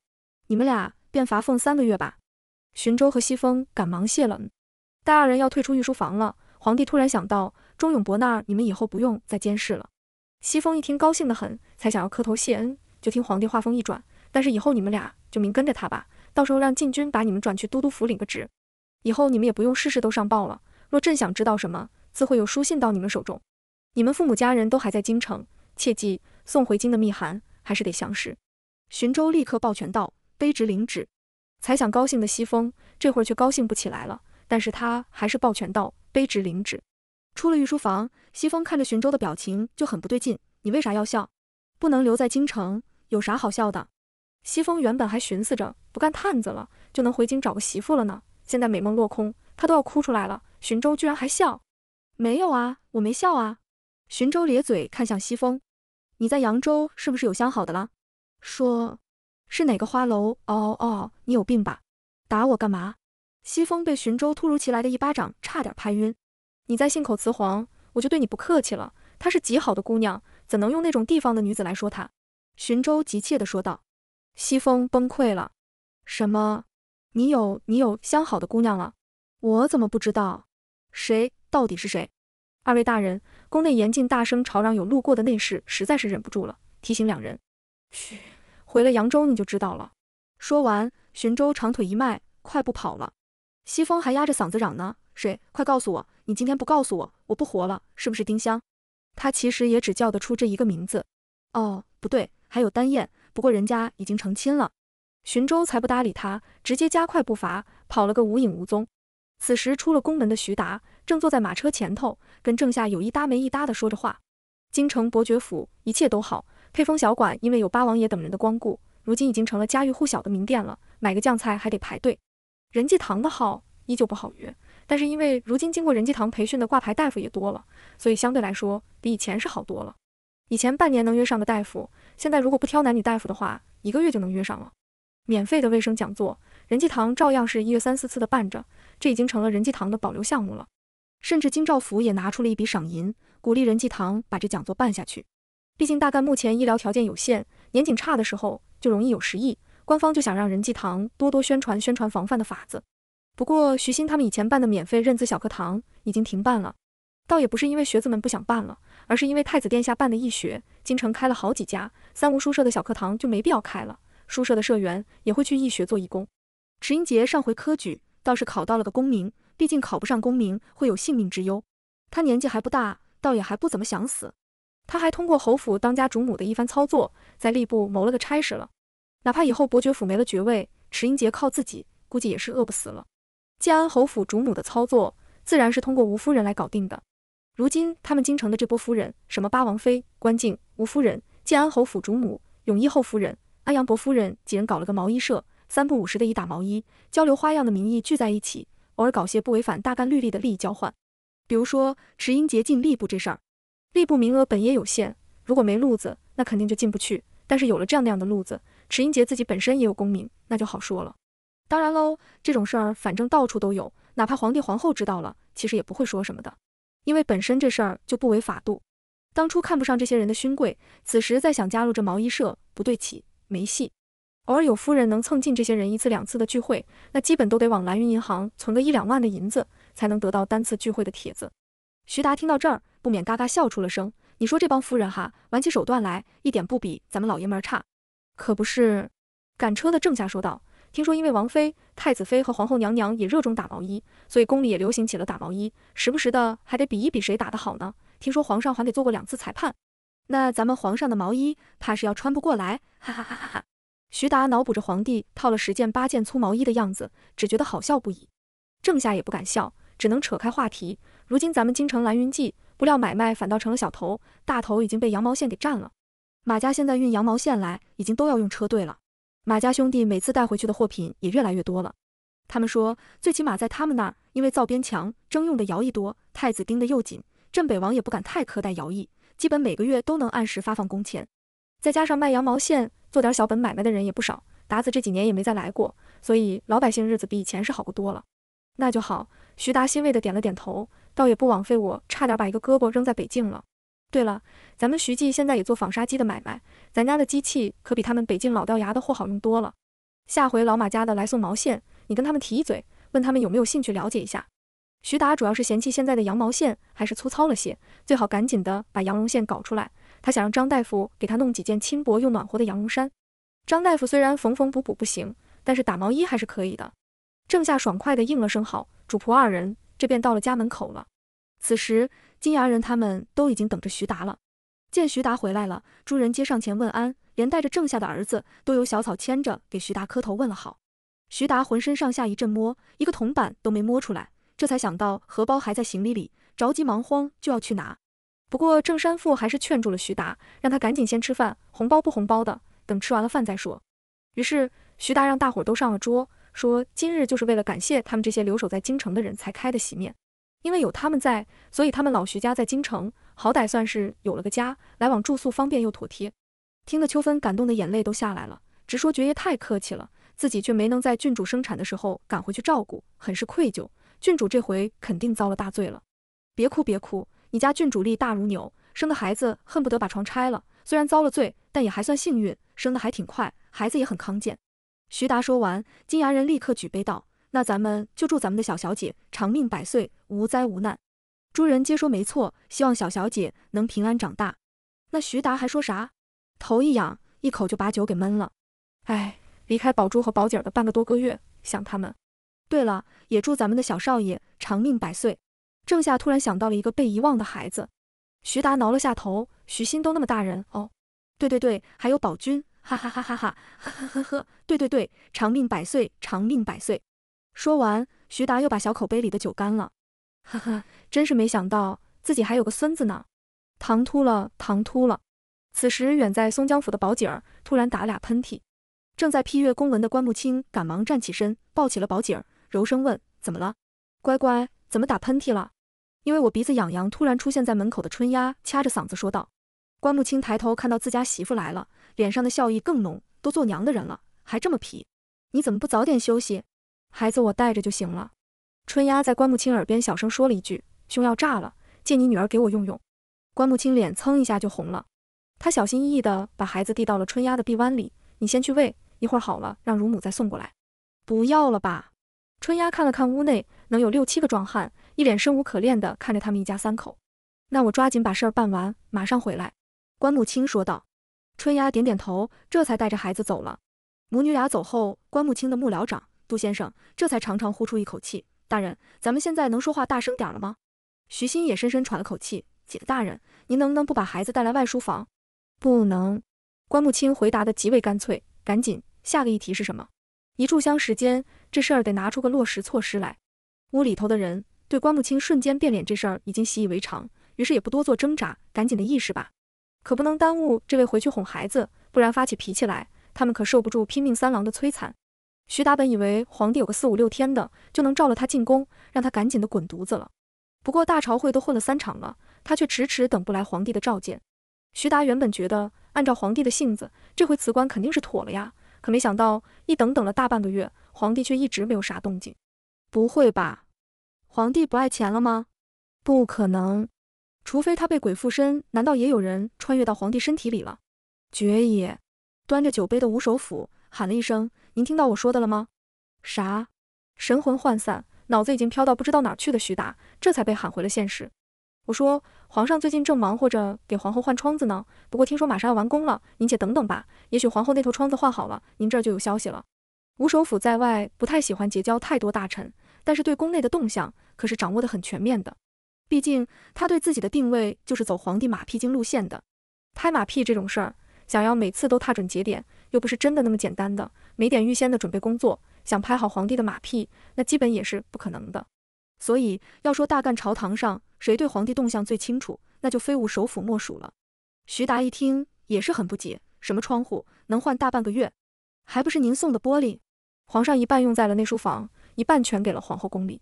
你们俩便罚俸三个月吧。”寻州和西风赶忙谢了。待二人要退出御书房了，皇帝突然想到钟永伯那儿，你们以后不用再监视了。西风一听高兴的很，才想要磕头谢恩，就听皇帝话锋一转：“但是以后你们俩就明跟着他吧，到时候让禁军把你们转去都督府领个职。”以后你们也不用事事都上报了。若朕想知道什么，自会有书信到你们手中。你们父母家人都还在京城，切记送回京的密函还是得详实。寻州立刻抱拳道：“卑职领旨。”才想高兴的西风，这会儿却高兴不起来了。但是他还是抱拳道：“卑职领旨。”出了御书房，西风看着寻州的表情就很不对劲。你为啥要笑？不能留在京城，有啥好笑的？西风原本还寻思着不干探子了，就能回京找个媳妇了呢。现在美梦落空，他都要哭出来了。寻州居然还笑，没有啊，我没笑啊。寻州咧嘴看向西风，你在扬州是不是有相好的了？说，是哪个花楼？哦哦，你有病吧？打我干嘛？西风被寻州突如其来的一巴掌差点拍晕。你在信口雌黄，我就对你不客气了。她是极好的姑娘，怎能用那种地方的女子来说她？寻州急切地说道。西风崩溃了，什么？你有你有相好的姑娘了？我怎么不知道？谁？到底是谁？二位大人，宫内严禁大声吵嚷，有路过的内侍实在是忍不住了，提醒两人。嘘，回了扬州你就知道了。说完，寻州长腿一迈，快步跑了。西风还压着嗓子嚷呢：“谁？快告诉我！你今天不告诉我，我不活了！是不是丁香？”他其实也只叫得出这一个名字。哦，不对，还有丹燕，不过人家已经成亲了。荀州才不搭理他，直接加快步伐，跑了个无影无踪。此时出了宫门的徐达，正坐在马车前头，跟郑夏有一搭没一搭的说着话。京城伯爵府一切都好，配风小馆因为有八王爷等人的光顾，如今已经成了家喻户晓的名店了。买个酱菜还得排队。任济堂的号依旧不好约，但是因为如今经过任济堂培训的挂牌大夫也多了，所以相对来说比以前是好多了。以前半年能约上的大夫，现在如果不挑男女大夫的话，一个月就能约上了。免费的卫生讲座，仁济堂照样是一月三四次的办着，这已经成了仁济堂的保留项目了。甚至金兆福也拿出了一笔赏银，鼓励仁济堂把这讲座办下去。毕竟大概目前医疗条件有限，年景差的时候就容易有失疫，官方就想让仁济堂多多宣传宣传防范的法子。不过徐兴他们以前办的免费认字小课堂已经停办了，倒也不是因为学子们不想办了，而是因为太子殿下办的义学，京城开了好几家，三无书社的小课堂就没必要开了。书社的社员也会去义学做义工。池英杰上回科举倒是考到了个功名，毕竟考不上功名会有性命之忧。他年纪还不大，倒也还不怎么想死。他还通过侯府当家主母的一番操作，在吏部谋了个差事了。哪怕以后伯爵府没了爵位，池英杰靠自己估计也是饿不死了。建安侯府主母的操作，自然是通过吴夫人来搞定的。如今他们京城的这波夫人，什么八王妃、关静、吴夫人、建安侯府主母、永义侯夫人。安阳伯夫人几人搞了个毛衣社，三不五时的以打毛衣，交流花样的名义聚在一起，偶尔搞些不违反大干律例的利益交换，比如说池英杰进吏部这事儿，吏部名额本也有限，如果没路子，那肯定就进不去。但是有了这样那样的路子，池英杰自己本身也有功名，那就好说了。当然喽，这种事儿反正到处都有，哪怕皇帝皇后知道了，其实也不会说什么的，因为本身这事儿就不违法度。当初看不上这些人的勋贵，此时再想加入这毛衣社，不对起。没戏，偶尔有夫人能蹭进这些人一次两次的聚会，那基本都得往蓝云银行存个一两万的银子，才能得到单次聚会的帖子。徐达听到这儿，不免嘎嘎笑出了声。你说这帮夫人哈，玩起手段来，一点不比咱们老爷们儿差。可不是，赶车的郑家说道。听说因为王妃、太子妃和皇后娘娘也热衷打毛衣，所以宫里也流行起了打毛衣，时不时的还得比一比谁打得好呢。听说皇上还得做过两次裁判。那咱们皇上的毛衣怕是要穿不过来，哈哈哈哈哈！徐达脑补着皇帝套了十件八件粗毛衣的样子，只觉得好笑不已。郑夏也不敢笑，只能扯开话题。如今咱们京城蓝云记，不料买卖反倒成了小头，大头已经被羊毛线给占了。马家现在运羊毛线来，已经都要用车队了。马家兄弟每次带回去的货品也越来越多了。他们说，最起码在他们那儿，因为造边墙征用的徭役多，太子盯得又紧，镇北王也不敢太苛待徭役。基本每个月都能按时发放工钱，再加上卖羊毛线、做点小本买卖的人也不少，达子这几年也没再来过，所以老百姓日子比以前是好过多了。那就好，徐达欣慰地点了点头，倒也不枉费我差点把一个胳膊扔在北京了。对了，咱们徐记现在也做纺纱机的买卖，咱家的机器可比他们北京老掉牙的货好用多了。下回老马家的来送毛线，你跟他们提一嘴，问他们有没有兴趣了解一下。徐达主要是嫌弃现在的羊毛线还是粗糙了些，最好赶紧的把羊绒线搞出来。他想让张大夫给他弄几件轻薄又暖和的羊绒衫。张大夫虽然缝缝补补不行，但是打毛衣还是可以的。郑夏爽快的应了声好，主仆二人这便到了家门口了。此时金牙人他们都已经等着徐达了，见徐达回来了，诸人皆上前问安，连带着郑夏的儿子都由小草牵着给徐达磕头问了好。徐达浑身上下一阵摸，一个铜板都没摸出来。这才想到荷包还在行李里，着急忙慌就要去拿。不过郑山富还是劝住了徐达，让他赶紧先吃饭，红包不红包的，等吃完了饭再说。于是徐达让大伙都上了桌，说今日就是为了感谢他们这些留守在京城的人才开的席面，因为有他们在，所以他们老徐家在京城好歹算是有了个家，来往住宿方便又妥帖。听得秋芬感动的眼泪都下来了，直说爵爷太客气了，自己却没能在郡主生产的时候赶回去照顾，很是愧疚。郡主这回肯定遭了大罪了，别哭别哭，你家郡主力大如牛，生个孩子恨不得把床拆了。虽然遭了罪，但也还算幸运，生得还挺快，孩子也很康健。徐达说完，金牙人立刻举杯道：“那咱们就祝咱们的小小姐长命百岁，无灾无难。”诸人皆说没错，希望小小姐能平安长大。那徐达还说啥？头一仰，一口就把酒给闷了。哎，离开宝珠和宝姐儿的半个多月，想他们。对了，也祝咱们的小少爷长命百岁。郑夏突然想到了一个被遗忘的孩子，徐达挠了下头。徐欣都那么大人哦。对对对，还有宝君，哈哈哈哈哈，呵呵呵。对对对，长命百岁，长命百岁。说完，徐达又把小口杯里的酒干了。哈哈，真是没想到自己还有个孙子呢。唐突了，唐突了。此时，远在松江府的宝姐儿突然打了俩喷嚏，正在批阅公文的关木清赶忙站起身，抱起了宝姐儿。柔声问：“怎么了，乖乖？怎么打喷嚏了？因为我鼻子痒痒。”突然出现在门口的春丫掐着嗓子说道。关木清抬头看到自家媳妇来了，脸上的笑意更浓。都做娘的人了，还这么皮！你怎么不早点休息？孩子我带着就行了。春丫在关木清耳边小声说了一句：“胸要炸了，借你女儿给我用用。”关木清脸蹭一下就红了。他小心翼翼地把孩子递到了春丫的臂弯里：“你先去喂，一会儿好了让乳母再送过来。”不要了吧。春丫看了看屋内，能有六七个壮汉，一脸生无可恋的看着他们一家三口。那我抓紧把事儿办完，马上回来。关木清说道。春丫点点头，这才带着孩子走了。母女俩走后，关木清的幕僚长杜先生这才长长呼出一口气。大人，咱们现在能说话大声点了吗？徐欣也深深喘了口气。姐大人，您能不能不把孩子带来外书房？不能。关木清回答的极为干脆。赶紧，下个议题是什么？一炷香时间。这事儿得拿出个落实措施来。屋里头的人对关木清瞬间变脸这事儿已经习以为常，于是也不多做挣扎，赶紧的意识吧，可不能耽误这位回去哄孩子，不然发起脾气来，他们可受不住拼命三郎的摧残。徐达本以为皇帝有个四五六天的就能召了他进宫，让他赶紧的滚犊子了。不过大朝会都混了三场了，他却迟迟等不来皇帝的召见。徐达原本觉得按照皇帝的性子，这回辞官肯定是妥了呀，可没想到一等等了大半个月。皇帝却一直没有啥动静，不会吧？皇帝不爱钱了吗？不可能，除非他被鬼附身。难道也有人穿越到皇帝身体里了？爵爷端着酒杯的吴首府喊了一声：“您听到我说的了吗？”啥？神魂涣散，脑子已经飘到不知道哪去的徐达，这才被喊回了现实。我说：“皇上最近正忙活着给皇后换窗子呢，不过听说马上要完工了，您且等等吧。也许皇后那头窗子换好了，您这儿就有消息了。”吴首辅在外不太喜欢结交太多大臣，但是对宫内的动向可是掌握得很全面的。毕竟他对自己的定位就是走皇帝马屁精路线的。拍马屁这种事儿，想要每次都踏准节点，又不是真的那么简单的。没点预先的准备工作，想拍好皇帝的马屁，那基本也是不可能的。所以要说大干朝堂上谁对皇帝动向最清楚，那就非吴首辅莫属了。徐达一听也是很不解，什么窗户能换大半个月？还不是您送的玻璃？皇上一半用在了内书房，一半全给了皇后宫里。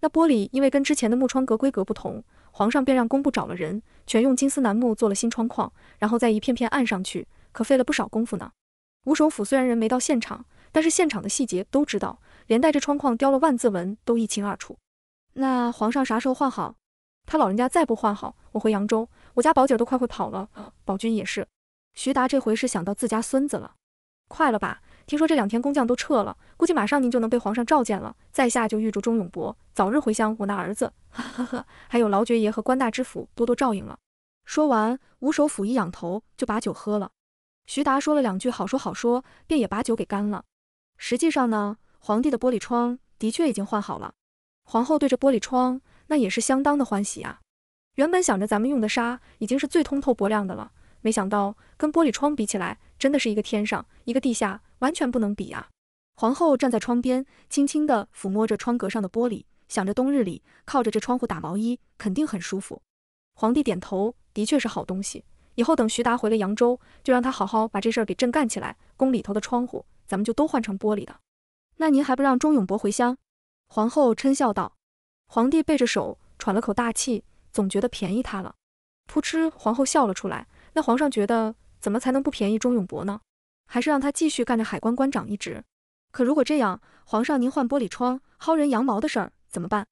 那玻璃因为跟之前的木窗格规格不同，皇上便让工部找了人，全用金丝楠木做了新窗框，然后再一片片按上去，可费了不少功夫呢。吴首府虽然人没到现场，但是现场的细节都知道，连带着窗框雕了万字纹都一清二楚。那皇上啥时候换好？他老人家再不换好，我回扬州，我家宝姐都快会跑了，宝君也是。徐达这回是想到自家孙子了，快了吧？听说这两天工匠都撤了，估计马上您就能被皇上召见了。在下就预祝钟永伯早日回乡，我那儿子，呵呵呵，还有劳爵爷和关大知府多多照应了。说完，吴首府一仰头就把酒喝了。徐达说了两句好说好说，便也把酒给干了。实际上呢，皇帝的玻璃窗的确已经换好了，皇后对着玻璃窗那也是相当的欢喜啊。原本想着咱们用的纱已经是最通透薄亮的了，没想到跟玻璃窗比起来，真的是一个天上一个地下。完全不能比啊！皇后站在窗边，轻轻地抚摸着窗格上的玻璃，想着冬日里靠着这窗户打毛衣，肯定很舒服。皇帝点头，的确是好东西。以后等徐达回了扬州，就让他好好把这事给朕干起来。宫里头的窗户，咱们就都换成玻璃的。那您还不让钟永伯回乡？皇后嗔笑道。皇帝背着手，喘了口大气，总觉得便宜他了。噗嗤，皇后笑了出来。那皇上觉得怎么才能不便宜钟永伯呢？还是让他继续干着海关关长一职，可如果这样，皇上您换玻璃窗、薅人羊毛的事儿怎么办？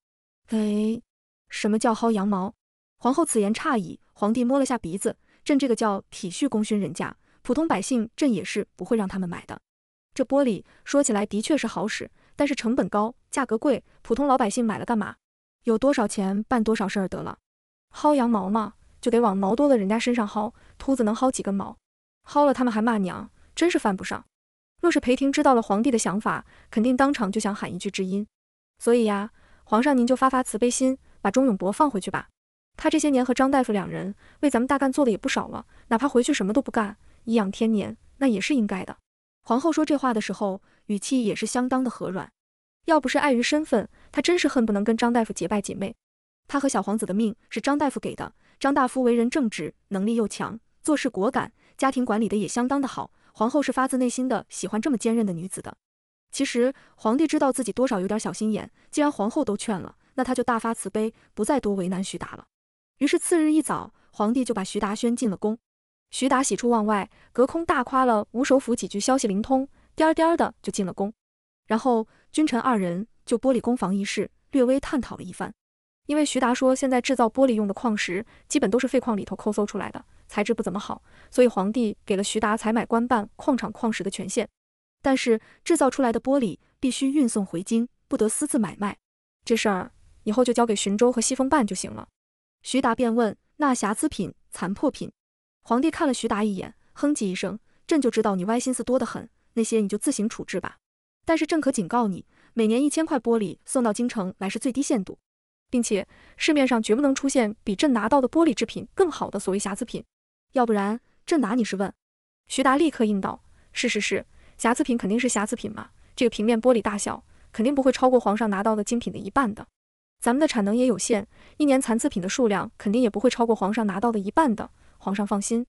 哎，什么叫薅羊毛？皇后此言差矣。皇帝摸了下鼻子，朕这个叫体恤功勋人家，普通百姓，朕也是不会让他们买的。这玻璃说起来的确是好使，但是成本高，价格贵，普通老百姓买了干嘛？有多少钱办多少事儿得了。薅羊毛嘛，就得往毛多的人家身上薅，秃子能薅几根毛？薅了他们还骂娘。真是犯不上。若是裴廷知道了皇帝的想法，肯定当场就想喊一句知音。所以呀，皇上您就发发慈悲心，把钟永博放回去吧。他这些年和张大夫两人为咱们大干做的也不少了，哪怕回去什么都不干，颐养天年，那也是应该的。皇后说这话的时候，语气也是相当的和软。要不是碍于身份，她真是恨不能跟张大夫结拜姐妹。她和小皇子的命是张大夫给的，张大夫为人正直，能力又强，做事果敢，家庭管理的也相当的好。皇后是发自内心的喜欢这么坚韧的女子的。其实皇帝知道自己多少有点小心眼，既然皇后都劝了，那他就大发慈悲，不再多为难徐达了。于是次日一早，皇帝就把徐达宣进了宫。徐达喜出望外，隔空大夸了吴首府几句，消息灵通，颠颠的就进了宫。然后君臣二人就玻璃宫房一事略微探讨了一番。因为徐达说，现在制造玻璃用的矿石基本都是废矿里头抠搜出来的，材质不怎么好，所以皇帝给了徐达采买官办矿场矿石的权限。但是制造出来的玻璃必须运送回京，不得私自买卖。这事儿以后就交给巡州和西风办就行了。徐达便问：“那瑕疵品、残破品？”皇帝看了徐达一眼，哼唧一声：“朕就知道你歪心思多得很，那些你就自行处置吧。但是朕可警告你，每年一千块玻璃送到京城来是最低限度。”并且市面上绝不能出现比朕拿到的玻璃制品更好的所谓瑕疵品，要不然朕拿你是问。徐达立刻应道：“是是是，瑕疵品肯定是瑕疵品嘛。这个平面玻璃大小肯定不会超过皇上拿到的精品的一半的，咱们的产能也有限，一年残次品的数量肯定也不会超过皇上拿到的一半的。皇上放心，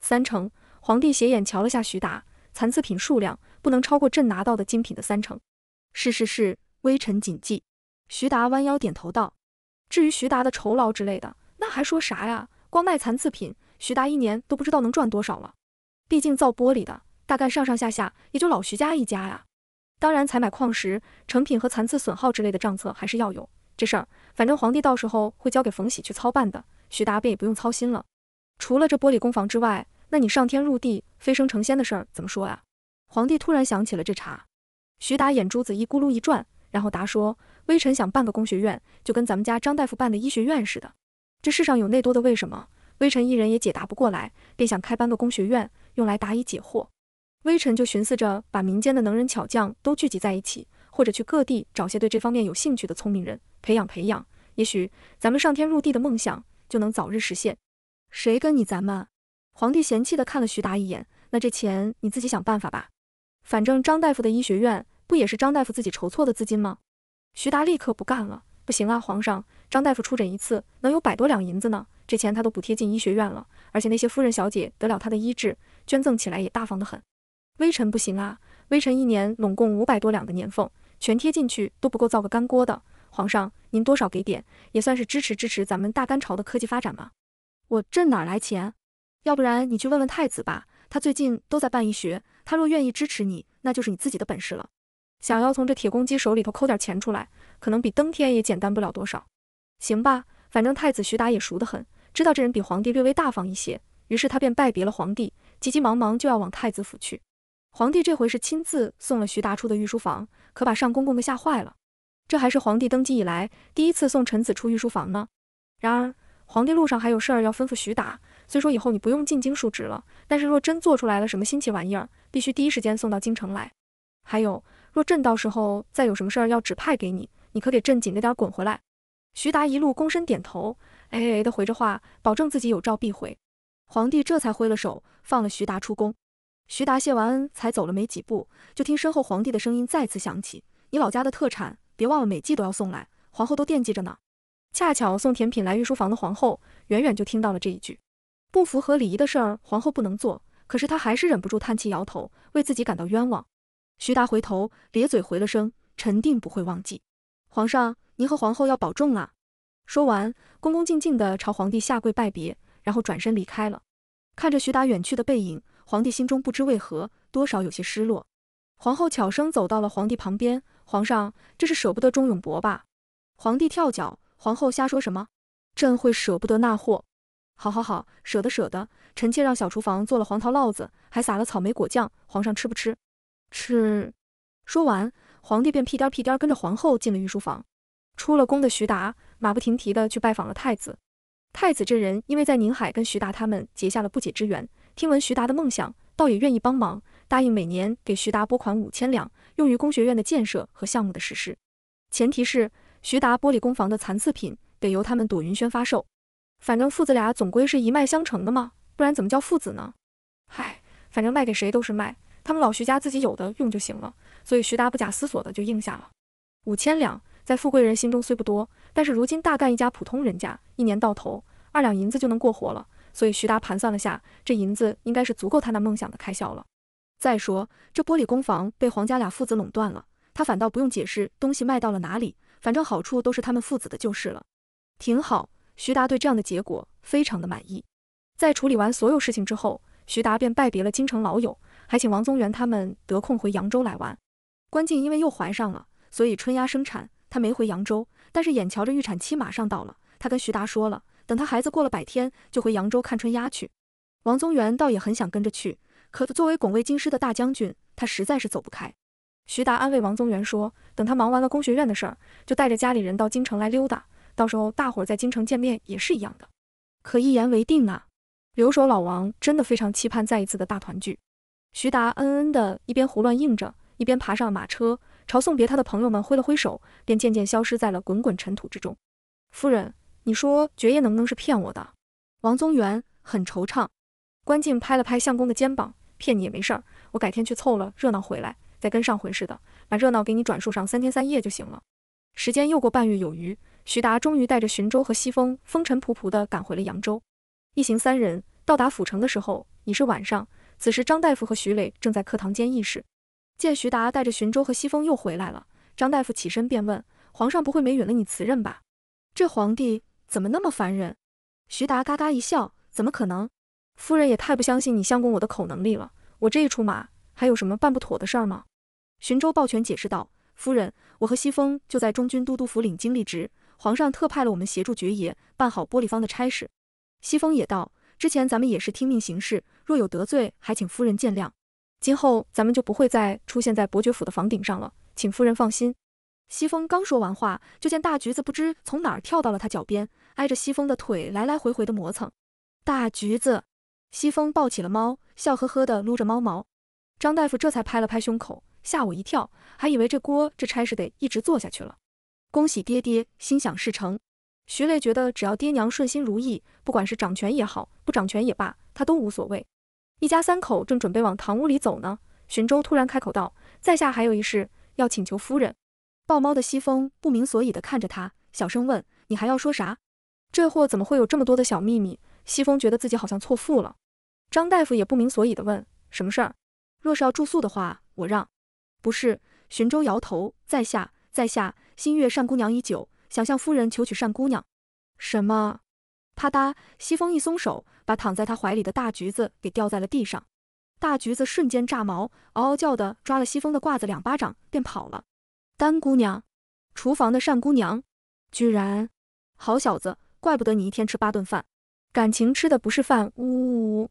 三成。”皇帝斜眼瞧了下徐达，残次品数量不能超过朕拿到的精品的三成。是是是，微臣谨记。”徐达弯腰点头道。至于徐达的酬劳之类的，那还说啥呀？光卖残次品，徐达一年都不知道能赚多少了。毕竟造玻璃的，大概上上下下也就老徐家一家呀。当然，采买矿石、成品和残次损耗之类的账册还是要有。这事儿，反正皇帝到时候会交给冯喜去操办的，徐达便也不用操心了。除了这玻璃工房之外，那你上天入地、飞升成仙的事儿怎么说呀？皇帝突然想起了这茬，徐达眼珠子一咕噜一转，然后答说。微臣想办个工学院，就跟咱们家张大夫办的医学院似的。这世上有那多的为什么，微臣一人也解答不过来，便想开办个工学院，用来答疑解惑。微臣就寻思着把民间的能人巧匠都聚集在一起，或者去各地找些对这方面有兴趣的聪明人培养培养，也许咱们上天入地的梦想就能早日实现。谁跟你咱们？皇帝嫌弃的看了徐达一眼，那这钱你自己想办法吧。反正张大夫的医学院不也是张大夫自己筹措的资金吗？徐达立刻不干了，不行啊，皇上，张大夫出诊一次能有百多两银子呢，这钱他都补贴进医学院了，而且那些夫人小姐得了他的医治，捐赠起来也大方得很。微臣不行啊，微臣一年拢共五百多两的年俸，全贴进去都不够造个干锅的。皇上，您多少给点，也算是支持支持咱们大干朝的科技发展嘛。我这哪来钱？要不然你去问问太子吧，他最近都在办医学，他若愿意支持你，那就是你自己的本事了。想要从这铁公鸡手里头抠点钱出来，可能比登天也简单不了多少。行吧，反正太子徐达也熟得很，知道这人比皇帝略微大方一些，于是他便拜别了皇帝，急急忙忙就要往太子府去。皇帝这回是亲自送了徐达出的御书房，可把尚公公给吓坏了。这还是皇帝登基以来第一次送臣子出御书房呢。然而皇帝路上还有事儿要吩咐徐达，虽说以后你不用进京述职了，但是若真做出来了什么新奇玩意儿，必须第一时间送到京城来。还有。若朕到时候再有什么事儿要指派给你，你可给朕紧着点滚回来。徐达一路躬身点头，哎哎的回着话，保证自己有召必回。皇帝这才挥了手，放了徐达出宫。徐达谢完恩才走了没几步，就听身后皇帝的声音再次响起：“你老家的特产，别忘了每季都要送来，皇后都惦记着呢。”恰巧送甜品来御书房的皇后，远远就听到了这一句。不符合礼仪的事儿，皇后不能做，可是她还是忍不住叹气摇头，为自己感到冤枉。徐达回头咧嘴回了声：“臣定不会忘记，皇上您和皇后要保重啊。”说完，恭恭敬敬地朝皇帝下跪拜别，然后转身离开了。看着徐达远去的背影，皇帝心中不知为何多少有些失落。皇后悄声走到了皇帝旁边：“皇上，这是舍不得钟永伯吧？”皇帝跳脚：“皇后瞎说什么？朕会舍不得那货？好好好，舍得舍得，臣妾让小厨房做了黄桃烙子，还撒了草莓果酱，皇上吃不吃？”是。说完，皇帝便屁颠屁颠跟着皇后进了御书房。出了宫的徐达，马不停蹄的去拜访了太子。太子这人因为在宁海跟徐达他们结下了不解之缘，听闻徐达的梦想，倒也愿意帮忙，答应每年给徐达拨款五千两，用于工学院的建设和项目的实施。前提是徐达玻璃工房的残次品得由他们朵云轩发售。反正父子俩总归是一脉相承的嘛，不然怎么叫父子呢？唉，反正卖给谁都是卖。他们老徐家自己有的用就行了，所以徐达不假思索的就应下了。五千两在富贵人心中虽不多，但是如今大干一家普通人家，一年到头二两银子就能过活了，所以徐达盘算了下，这银子应该是足够他那梦想的开销了。再说这玻璃工房被黄家俩父子垄断了，他反倒不用解释东西卖到了哪里，反正好处都是他们父子的就是了。挺好，徐达对这样的结果非常的满意。在处理完所有事情之后，徐达便拜别了京城老友。还请王宗元他们得空回扬州来玩。关静因为又怀上了，所以春丫生产，她没回扬州。但是眼瞧着预产期马上到了，她跟徐达说了，等她孩子过了百天就回扬州看春丫去。王宗元倒也很想跟着去，可作为拱卫京师的大将军，他实在是走不开。徐达安慰王宗元说，等他忙完了工学院的事儿，就带着家里人到京城来溜达，到时候大伙儿在京城见面也是一样的。可一言为定啊！留守老王真的非常期盼再一次的大团聚。徐达恩恩的一边胡乱应着，一边爬上马车，朝送别他的朋友们挥了挥手，便渐渐消失在了滚滚尘土之中。夫人，你说爵爷能不能是骗我的？王宗元很惆怅。关静拍了拍相公的肩膀，骗你也没事儿，我改天去凑了热闹回来，再跟上回似的，把热闹给你转述上三天三夜就行了。时间又过半月有余，徐达终于带着寻州和西风风尘仆仆地赶回了扬州。一行三人到达府城的时候，已是晚上。此时，张大夫和徐磊正在课堂间议事，见徐达带着寻州和西风又回来了，张大夫起身便问：“皇上不会没允了你辞任吧？”这皇帝怎么那么烦人？徐达嘎嘎一笑：“怎么可能？夫人也太不相信你相公我的口能力了，我这一出马，还有什么办不妥的事吗？”寻州抱拳解释道：“夫人，我和西风就在中军都督府领经历职，皇上特派了我们协助爵爷办好玻璃坊的差事。”西风也道。之前咱们也是听命行事，若有得罪，还请夫人见谅。今后咱们就不会再出现在伯爵府的房顶上了，请夫人放心。西风刚说完话，就见大橘子不知从哪儿跳到了他脚边，挨着西风的腿来来回回的磨蹭。大橘子，西风抱起了猫，笑呵呵的撸着猫毛。张大夫这才拍了拍胸口，吓我一跳，还以为这锅这差事得一直做下去了。恭喜爹爹，心想事成。徐雷觉得，只要爹娘顺心如意，不管是掌权也好，不掌权也罢，他都无所谓。一家三口正准备往堂屋里走呢，寻州突然开口道：“在下还有一事要请求夫人。”抱猫的西风不明所以的看着他，小声问：“你还要说啥？这货怎么会有这么多的小秘密？”西风觉得自己好像错付了。张大夫也不明所以的问：“什么事儿？若是要住宿的话，我让。”不是，寻州摇头：“在下，在下，新月善姑娘已久。”想向夫人求娶单姑娘，什么？啪嗒！西风一松手，把躺在他怀里的大橘子给掉在了地上。大橘子瞬间炸毛，嗷嗷叫的抓了西风的褂子两巴掌，便跑了。丹姑娘，厨房的单姑娘，居然！好小子，怪不得你一天吃八顿饭，感情吃的不是饭！呜呜呜！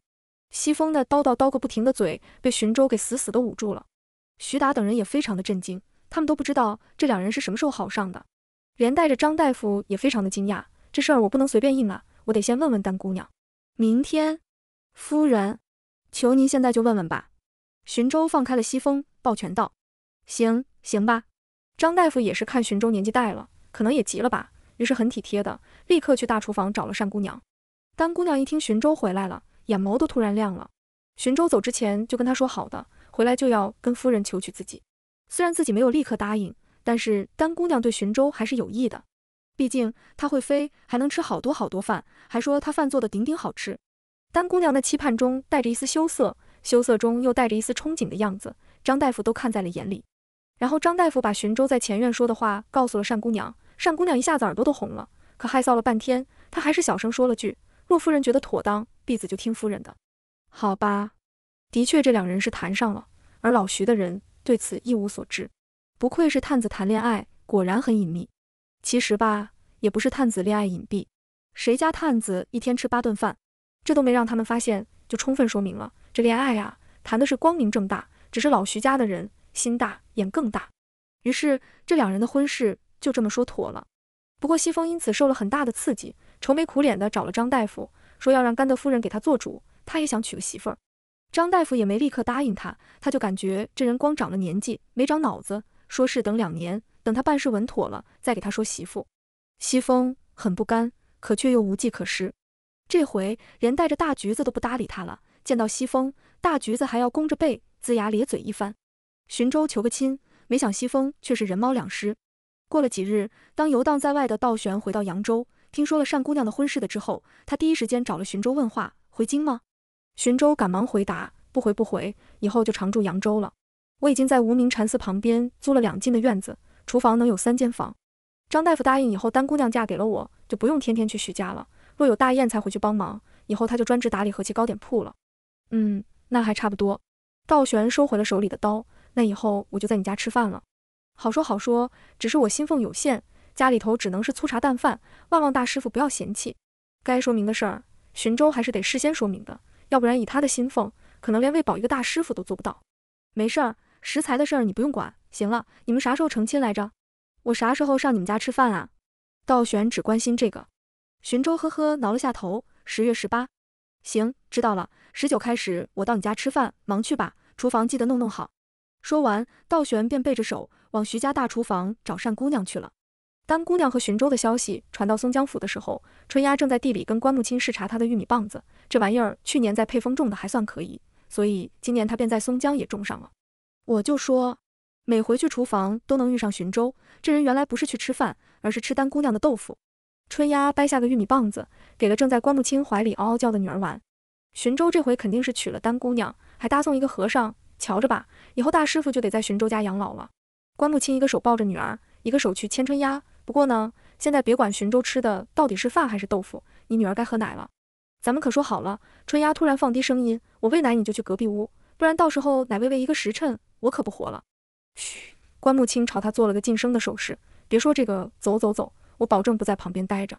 西风那叨叨叨个不停的嘴，被寻州给死死的捂住了。徐达等人也非常的震惊，他们都不知道这两人是什么时候好上的。连带着张大夫也非常的惊讶，这事儿我不能随便应啊，我得先问问单姑娘。明天，夫人，求您现在就问问吧。寻州放开了西风，抱拳道：“行行吧。”张大夫也是看寻州年纪大了，可能也急了吧，于是很体贴的立刻去大厨房找了单姑娘。单姑娘一听寻州回来了，眼眸都突然亮了。寻州走之前就跟他说好的，回来就要跟夫人求娶自己，虽然自己没有立刻答应。但是丹姑娘对寻州还是有意的，毕竟她会飞，还能吃好多好多饭，还说她饭做的顶顶好吃。丹姑娘的期盼中带着一丝羞涩，羞涩中又带着一丝憧憬的样子，张大夫都看在了眼里。然后张大夫把寻州在前院说的话告诉了单姑娘，单姑娘一下子耳朵都红了，可害臊了半天，她还是小声说了句：“若夫人觉得妥当，婢子就听夫人的。”好吧，的确这两人是谈上了，而老徐的人对此一无所知。不愧是探子谈恋爱，果然很隐秘。其实吧，也不是探子恋爱隐蔽，谁家探子一天吃八顿饭，这都没让他们发现，就充分说明了这恋爱啊，谈的是光明正大。只是老徐家的人心大眼更大，于是这两人的婚事就这么说妥了。不过西风因此受了很大的刺激，愁眉苦脸的找了张大夫，说要让甘德夫人给他做主，他也想娶个媳妇儿。张大夫也没立刻答应他，他就感觉这人光长了年纪，没长脑子。说是等两年，等他办事稳妥了，再给他说媳妇。西风很不甘，可却又无计可施。这回连带着大橘子都不搭理他了。见到西风，大橘子还要弓着背，龇牙咧嘴一番。寻州求个亲，没想西风却是人猫两失。过了几日，当游荡在外的道玄回到扬州，听说了单姑娘的婚事的之后，他第一时间找了寻州问话：回京吗？寻州赶忙回答：不回，不回，以后就常住扬州了。我已经在无名禅寺旁边租了两进的院子，厨房能有三间房。张大夫答应以后，丹姑娘嫁给了我，就不用天天去徐家了。若有大宴才回去帮忙。以后他就专职打理和气糕点铺了。嗯，那还差不多。道玄收回了手里的刀。那以后我就在你家吃饭了。好说好说，只是我薪俸有限，家里头只能是粗茶淡饭，万望大师傅不要嫌弃。该说明的事儿，寻州还是得事先说明的，要不然以他的薪俸，可能连喂饱一个大师傅都做不到。没事儿，食材的事儿你不用管。行了，你们啥时候成亲来着？我啥时候上你们家吃饭啊？道玄只关心这个。寻州呵呵挠了下头，十月十八。行，知道了。十九开始我到你家吃饭，忙去吧，厨房记得弄弄好。说完，道玄便背着手往徐家大厨房找单姑娘去了。当姑娘和寻州的消息传到松江府的时候，春丫正在地里跟关木亲视察他的玉米棒子，这玩意儿去年在沛丰种的还算可以。所以今年他便在松江也种上了。我就说，每回去厨房都能遇上寻州，这人原来不是去吃饭，而是吃丹姑娘的豆腐。春丫掰下个玉米棒子，给了正在关木清怀里嗷嗷叫的女儿玩。寻州这回肯定是娶了丹姑娘，还搭送一个和尚。瞧着吧，以后大师傅就得在寻州家养老了。关木清一个手抱着女儿，一个手去牵春丫。不过呢，现在别管寻州吃的到底是饭还是豆腐，你女儿该喝奶了。咱们可说好了，春丫突然放低声音，我喂奶你就去隔壁屋，不然到时候奶喂喂一个时辰，我可不活了。嘘，关木清朝他做了个噤声的手势，别说这个，走走走，我保证不在旁边待着。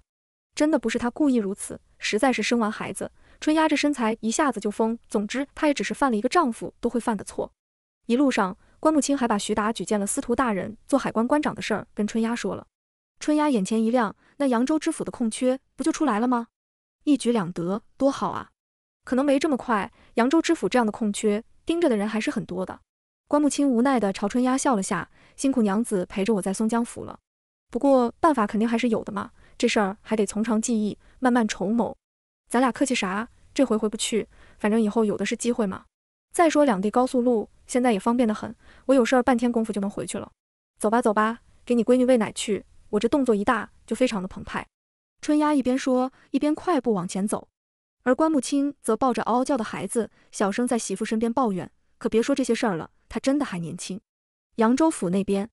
真的不是他故意如此，实在是生完孩子，春丫这身材一下子就疯。总之，她也只是犯了一个丈夫都会犯的错。一路上，关木清还把徐达举荐了司徒大人做海关关长的事儿跟春丫说了。春丫眼前一亮，那扬州知府的空缺不就出来了吗？一举两得，多好啊！可能没这么快，扬州知府这样的空缺，盯着的人还是很多的。关木清无奈地朝春丫笑了下，辛苦娘子陪着我在松江府了。不过办法肯定还是有的嘛，这事儿还得从长计议，慢慢筹谋。咱俩客气啥？这回回不去，反正以后有的是机会嘛。再说两地高速路现在也方便的很，我有事儿半天功夫就能回去了。走吧走吧，给你闺女喂奶去。我这动作一大，就非常的澎湃。春丫一边说，一边快步往前走，而关木清则抱着嗷嗷叫的孩子，小声在媳妇身边抱怨：“可别说这些事儿了，他真的还年轻。”扬州府那边，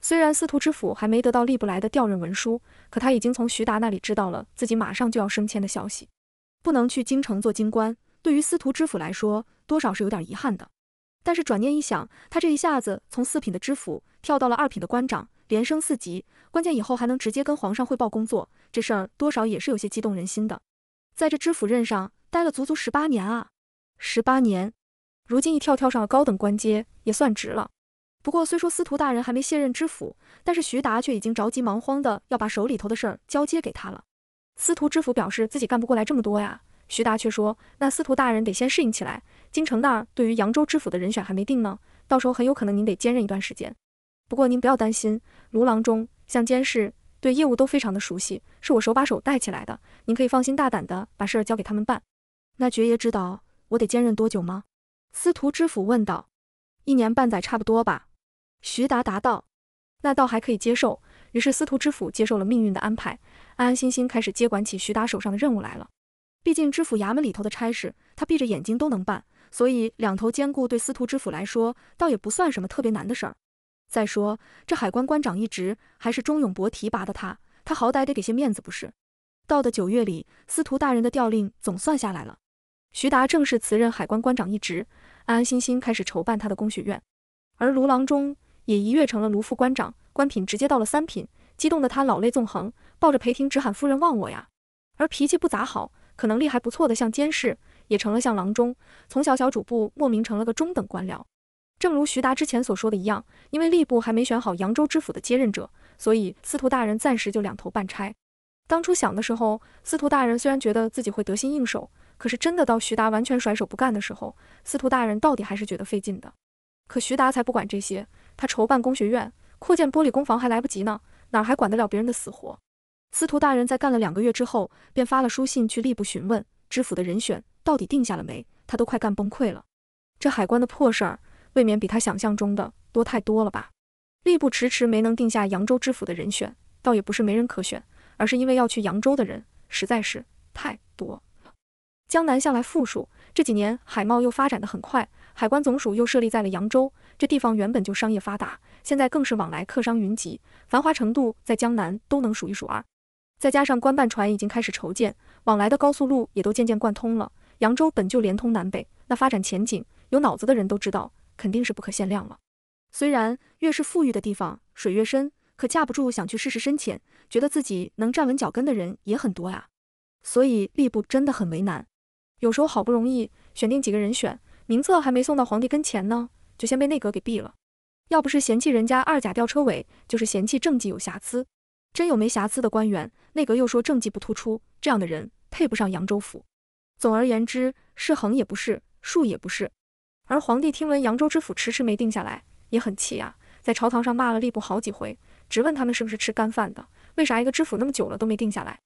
虽然司徒知府还没得到吏部来的调任文书，可他已经从徐达那里知道了自己马上就要升迁的消息，不能去京城做京官，对于司徒知府来说，多少是有点遗憾的。但是转念一想，他这一下子从四品的知府跳到了二品的官长。连升四级，关键以后还能直接跟皇上汇报工作，这事儿多少也是有些激动人心的。在这知府任上待了足足十八年啊，十八年，如今一跳跳上了高等官阶，也算值了。不过虽说司徒大人还没卸任知府，但是徐达却已经着急忙慌的要把手里头的事儿交接给他了。司徒知府表示自己干不过来这么多呀，徐达却说那司徒大人得先适应起来，京城那儿对于扬州知府的人选还没定呢，到时候很有可能您得兼任一段时间。不过您不要担心，卢郎中、向监事对业务都非常的熟悉，是我手把手带起来的，您可以放心大胆的把事儿交给他们办。那爵爷知道我得兼任多久吗？司徒知府问道。一年半载差不多吧？徐达答道。那倒还可以接受。于是司徒知府接受了命运的安排，安安心心开始接管起徐达手上的任务来了。毕竟知府衙门里头的差事，他闭着眼睛都能办，所以两头兼顾对司徒知府来说，倒也不算什么特别难的事儿。再说，这海关关长一职还是钟永伯提拔的，他他好歹得给些面子不是？到的九月里，司徒大人的调令总算下来了，徐达正式辞任海关关长一职，安安心心开始筹办他的工学院。而卢郎中也一跃成了卢副关长，官品直接到了三品，激动的他老泪纵横，抱着裴婷只喊夫人忘我呀。而脾气不咋好，可能力还不错的向监事也成了向郎中，从小小主簿莫名成了个中等官僚。正如徐达之前所说的一样，因为吏部还没选好扬州知府的接任者，所以司徒大人暂时就两头办差。当初想的时候，司徒大人虽然觉得自己会得心应手，可是真的到徐达完全甩手不干的时候，司徒大人到底还是觉得费劲的。可徐达才不管这些，他筹办工学院、扩建玻璃工房还来不及呢，哪还管得了别人的死活？司徒大人在干了两个月之后，便发了书信去吏部询问知府的人选到底定下了没，他都快干崩溃了。这海关的破事儿。未免比他想象中的多太多了吧？吏部迟迟没能定下扬州知府的人选，倒也不是没人可选，而是因为要去扬州的人实在是太多了。江南向来富庶，这几年海贸又发展的很快，海关总署又设立在了扬州，这地方原本就商业发达，现在更是往来客商云集，繁华程度在江南都能数一数二。再加上官办船已经开始筹建，往来的高速路也都渐渐贯通了，扬州本就连通南北，那发展前景，有脑子的人都知道。肯定是不可限量了。虽然越是富裕的地方，水越深，可架不住想去试试深浅，觉得自己能站稳脚跟的人也很多呀。所以吏部真的很为难，有时候好不容易选定几个人选，名册还没送到皇帝跟前呢，就先被内阁给毙了。要不是嫌弃人家二甲吊车尾，就是嫌弃政绩有瑕疵。真有没瑕疵的官员，内阁又说政绩不突出，这样的人配不上扬州府。总而言之，是横也不是，竖也不是。而皇帝听闻扬州知府迟迟没定下来，也很气啊，在朝堂上骂了吏部好几回，直问他们是不是吃干饭的，为啥一个知府那么久了都没定下来？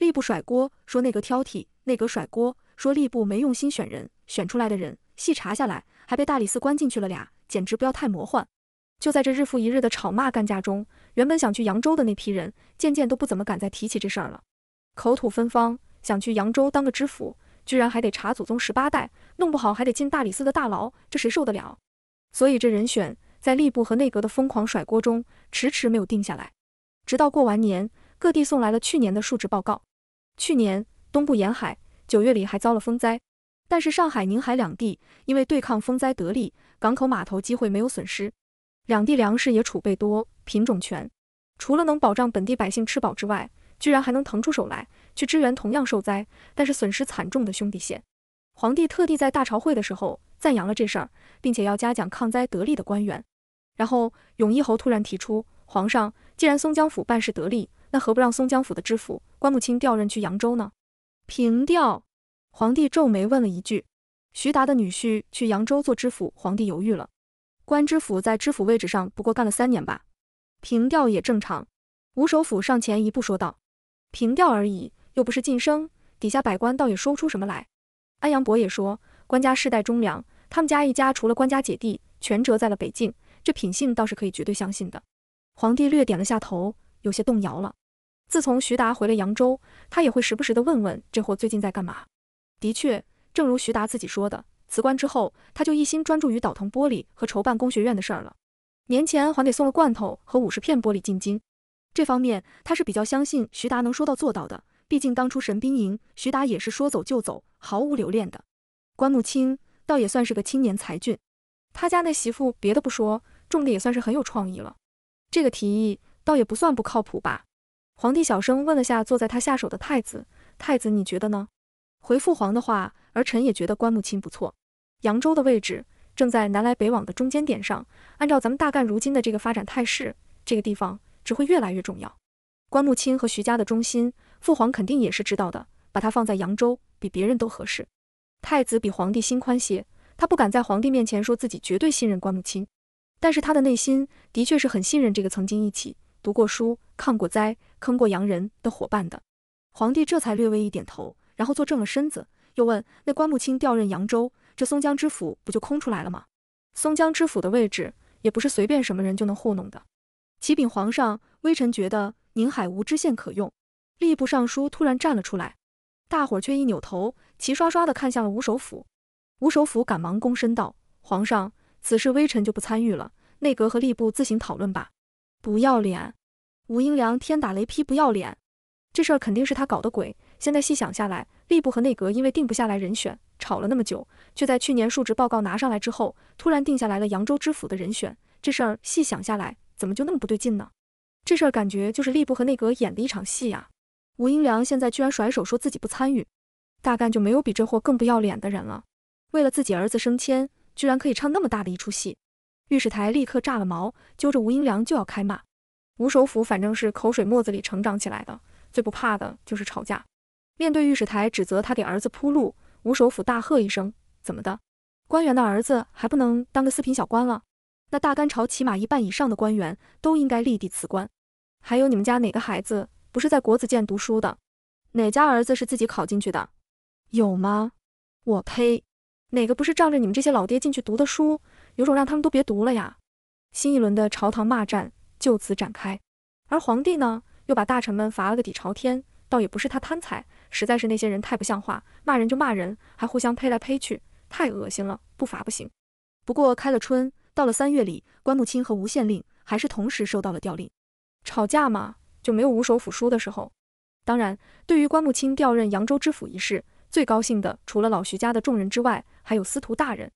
吏部甩锅说内阁挑剔，内阁甩锅说吏部没用心选人，选出来的人细查下来还被大理寺关进去了俩，简直不要太魔幻。就在这日复一日的吵骂干架中，原本想去扬州的那批人渐渐都不怎么敢再提起这事儿了，口吐芬芳想去扬州当个知府，居然还得查祖宗十八代。弄不好还得进大理寺的大牢，这谁受得了？所以这人选在吏部和内阁的疯狂甩锅中，迟迟没有定下来。直到过完年，各地送来了去年的述职报告。去年东部沿海九月里还遭了风灾，但是上海、宁海两地因为对抗风灾得力，港口码头机会没有损失，两地粮食也储备多、品种全，除了能保障本地百姓吃饱之外，居然还能腾出手来去支援同样受灾但是损失惨重的兄弟县。皇帝特地在大朝会的时候赞扬了这事儿，并且要嘉奖抗灾得力的官员。然后永义侯突然提出，皇上既然松江府办事得力，那何不让松江府的知府关木清调任去扬州呢？平调？皇帝皱眉问了一句。徐达的女婿去扬州做知府，皇帝犹豫了。关知府在知府位置上不过干了三年吧？平调也正常。吴首府上前一步说道：“平调而已，又不是晋升，底下百官倒也说不出什么来。”安阳伯也说，官家世代忠良，他们家一家除了官家姐弟，全折在了北境，这品性倒是可以绝对相信的。皇帝略点了下头，有些动摇了。自从徐达回了扬州，他也会时不时的问问这货最近在干嘛。的确，正如徐达自己说的，辞官之后，他就一心专注于倒腾玻璃和筹办工学院的事儿了。年前还给送了罐头和五十片玻璃进京，这方面他是比较相信徐达能说到做到的。毕竟当初神兵营，徐达也是说走就走，毫无留恋的。关穆清倒也算是个青年才俊，他家那媳妇别的不说，种的也算是很有创意了。这个提议倒也不算不靠谱吧？皇帝小声问了下坐在他下手的太子：“太子，你觉得呢？”回父皇的话，儿臣也觉得关穆清不错。扬州的位置正在南来北往的中间点上，按照咱们大干如今的这个发展态势，这个地方只会越来越重要。关穆清和徐家的忠心。父皇肯定也是知道的，把他放在扬州比别人都合适。太子比皇帝心宽些，他不敢在皇帝面前说自己绝对信任关母清，但是他的内心的确是很信任这个曾经一起读过书、抗过灾、坑过洋人的伙伴的。皇帝这才略微一点头，然后坐正了身子，又问：“那关母清调任扬州，这松江知府不就空出来了吗？松江知府的位置也不是随便什么人就能糊弄的。”启禀皇上，微臣觉得宁海无知县可用。吏部尚书突然站了出来，大伙儿却一扭头，齐刷刷地看向了吴首府。吴首府赶忙躬身道：“皇上，此事微臣就不参与了，内阁和吏部自行讨论吧。”不要脸！吴英良天打雷劈！不要脸！这事儿肯定是他搞的鬼。现在细想下来，吏部和内阁因为定不下来人选，吵了那么久，却在去年述职报告拿上来之后，突然定下来了扬州知府的人选。这事儿细想下来，怎么就那么不对劲呢？这事儿感觉就是吏部和内阁演的一场戏呀！吴英良现在居然甩手说自己不参与，大概就没有比这货更不要脸的人了。为了自己儿子升迁，居然可以唱那么大的一出戏，御史台立刻炸了毛，揪着吴英良就要开骂。吴首辅反正是口水沫子里成长起来的，最不怕的就是吵架。面对御史台指责他给儿子铺路，吴首辅大喝一声：“怎么的？官员的儿子还不能当个四品小官了？那大干朝起码一半以上的官员都应该立地辞官。还有你们家哪个孩子？”不是在国子监读书的，哪家儿子是自己考进去的？有吗？我呸！哪个不是仗着你们这些老爹进去读的书？有种让他们都别读了呀！新一轮的朝堂骂战就此展开，而皇帝呢，又把大臣们罚了个底朝天。倒也不是他贪财，实在是那些人太不像话，骂人就骂人，还互相呸来呸去，太恶心了，不罚不行。不过开了春，到了三月里，关木清和吴县令还是同时收到了调令。吵架吗？就没有五首府输的时候。当然，对于关木清调任扬州知府一事，最高兴的除了老徐家的众人之外，还有司徒大人。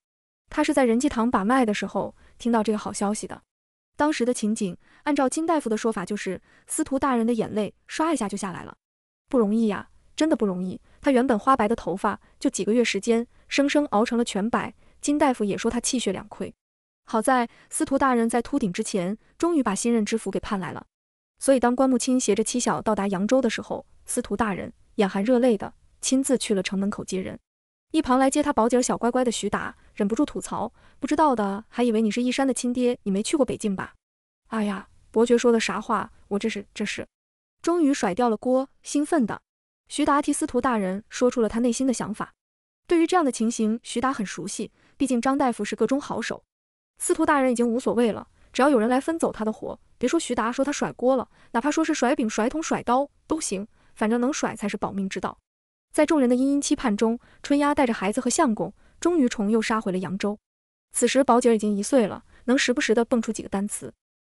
他是在仁济堂把脉的时候听到这个好消息的。当时的情景，按照金大夫的说法，就是司徒大人的眼泪唰一下就下来了。不容易呀，真的不容易。他原本花白的头发，就几个月时间，生生熬成了全白。金大夫也说他气血两亏。好在司徒大人在秃顶之前，终于把新任知府给盼来了。所以，当关木清携着七小到达扬州的时候，司徒大人眼含热泪的亲自去了城门口接人。一旁来接他宝姐小乖乖的徐达忍不住吐槽：“不知道的还以为你是一山的亲爹，你没去过北境吧？”哎呀，伯爵说的啥话？我这是这是……终于甩掉了锅，兴奋的徐达替司徒大人说出了他内心的想法。对于这样的情形，徐达很熟悉，毕竟张大夫是个中好手。司徒大人已经无所谓了。只要有人来分走他的活，别说徐达说他甩锅了，哪怕说是甩饼、甩桶、甩刀都行，反正能甩才是保命之道。在众人的殷殷期盼中，春丫带着孩子和相公，终于重又杀回了扬州。此时宝姐已经一岁了，能时不时的蹦出几个单词。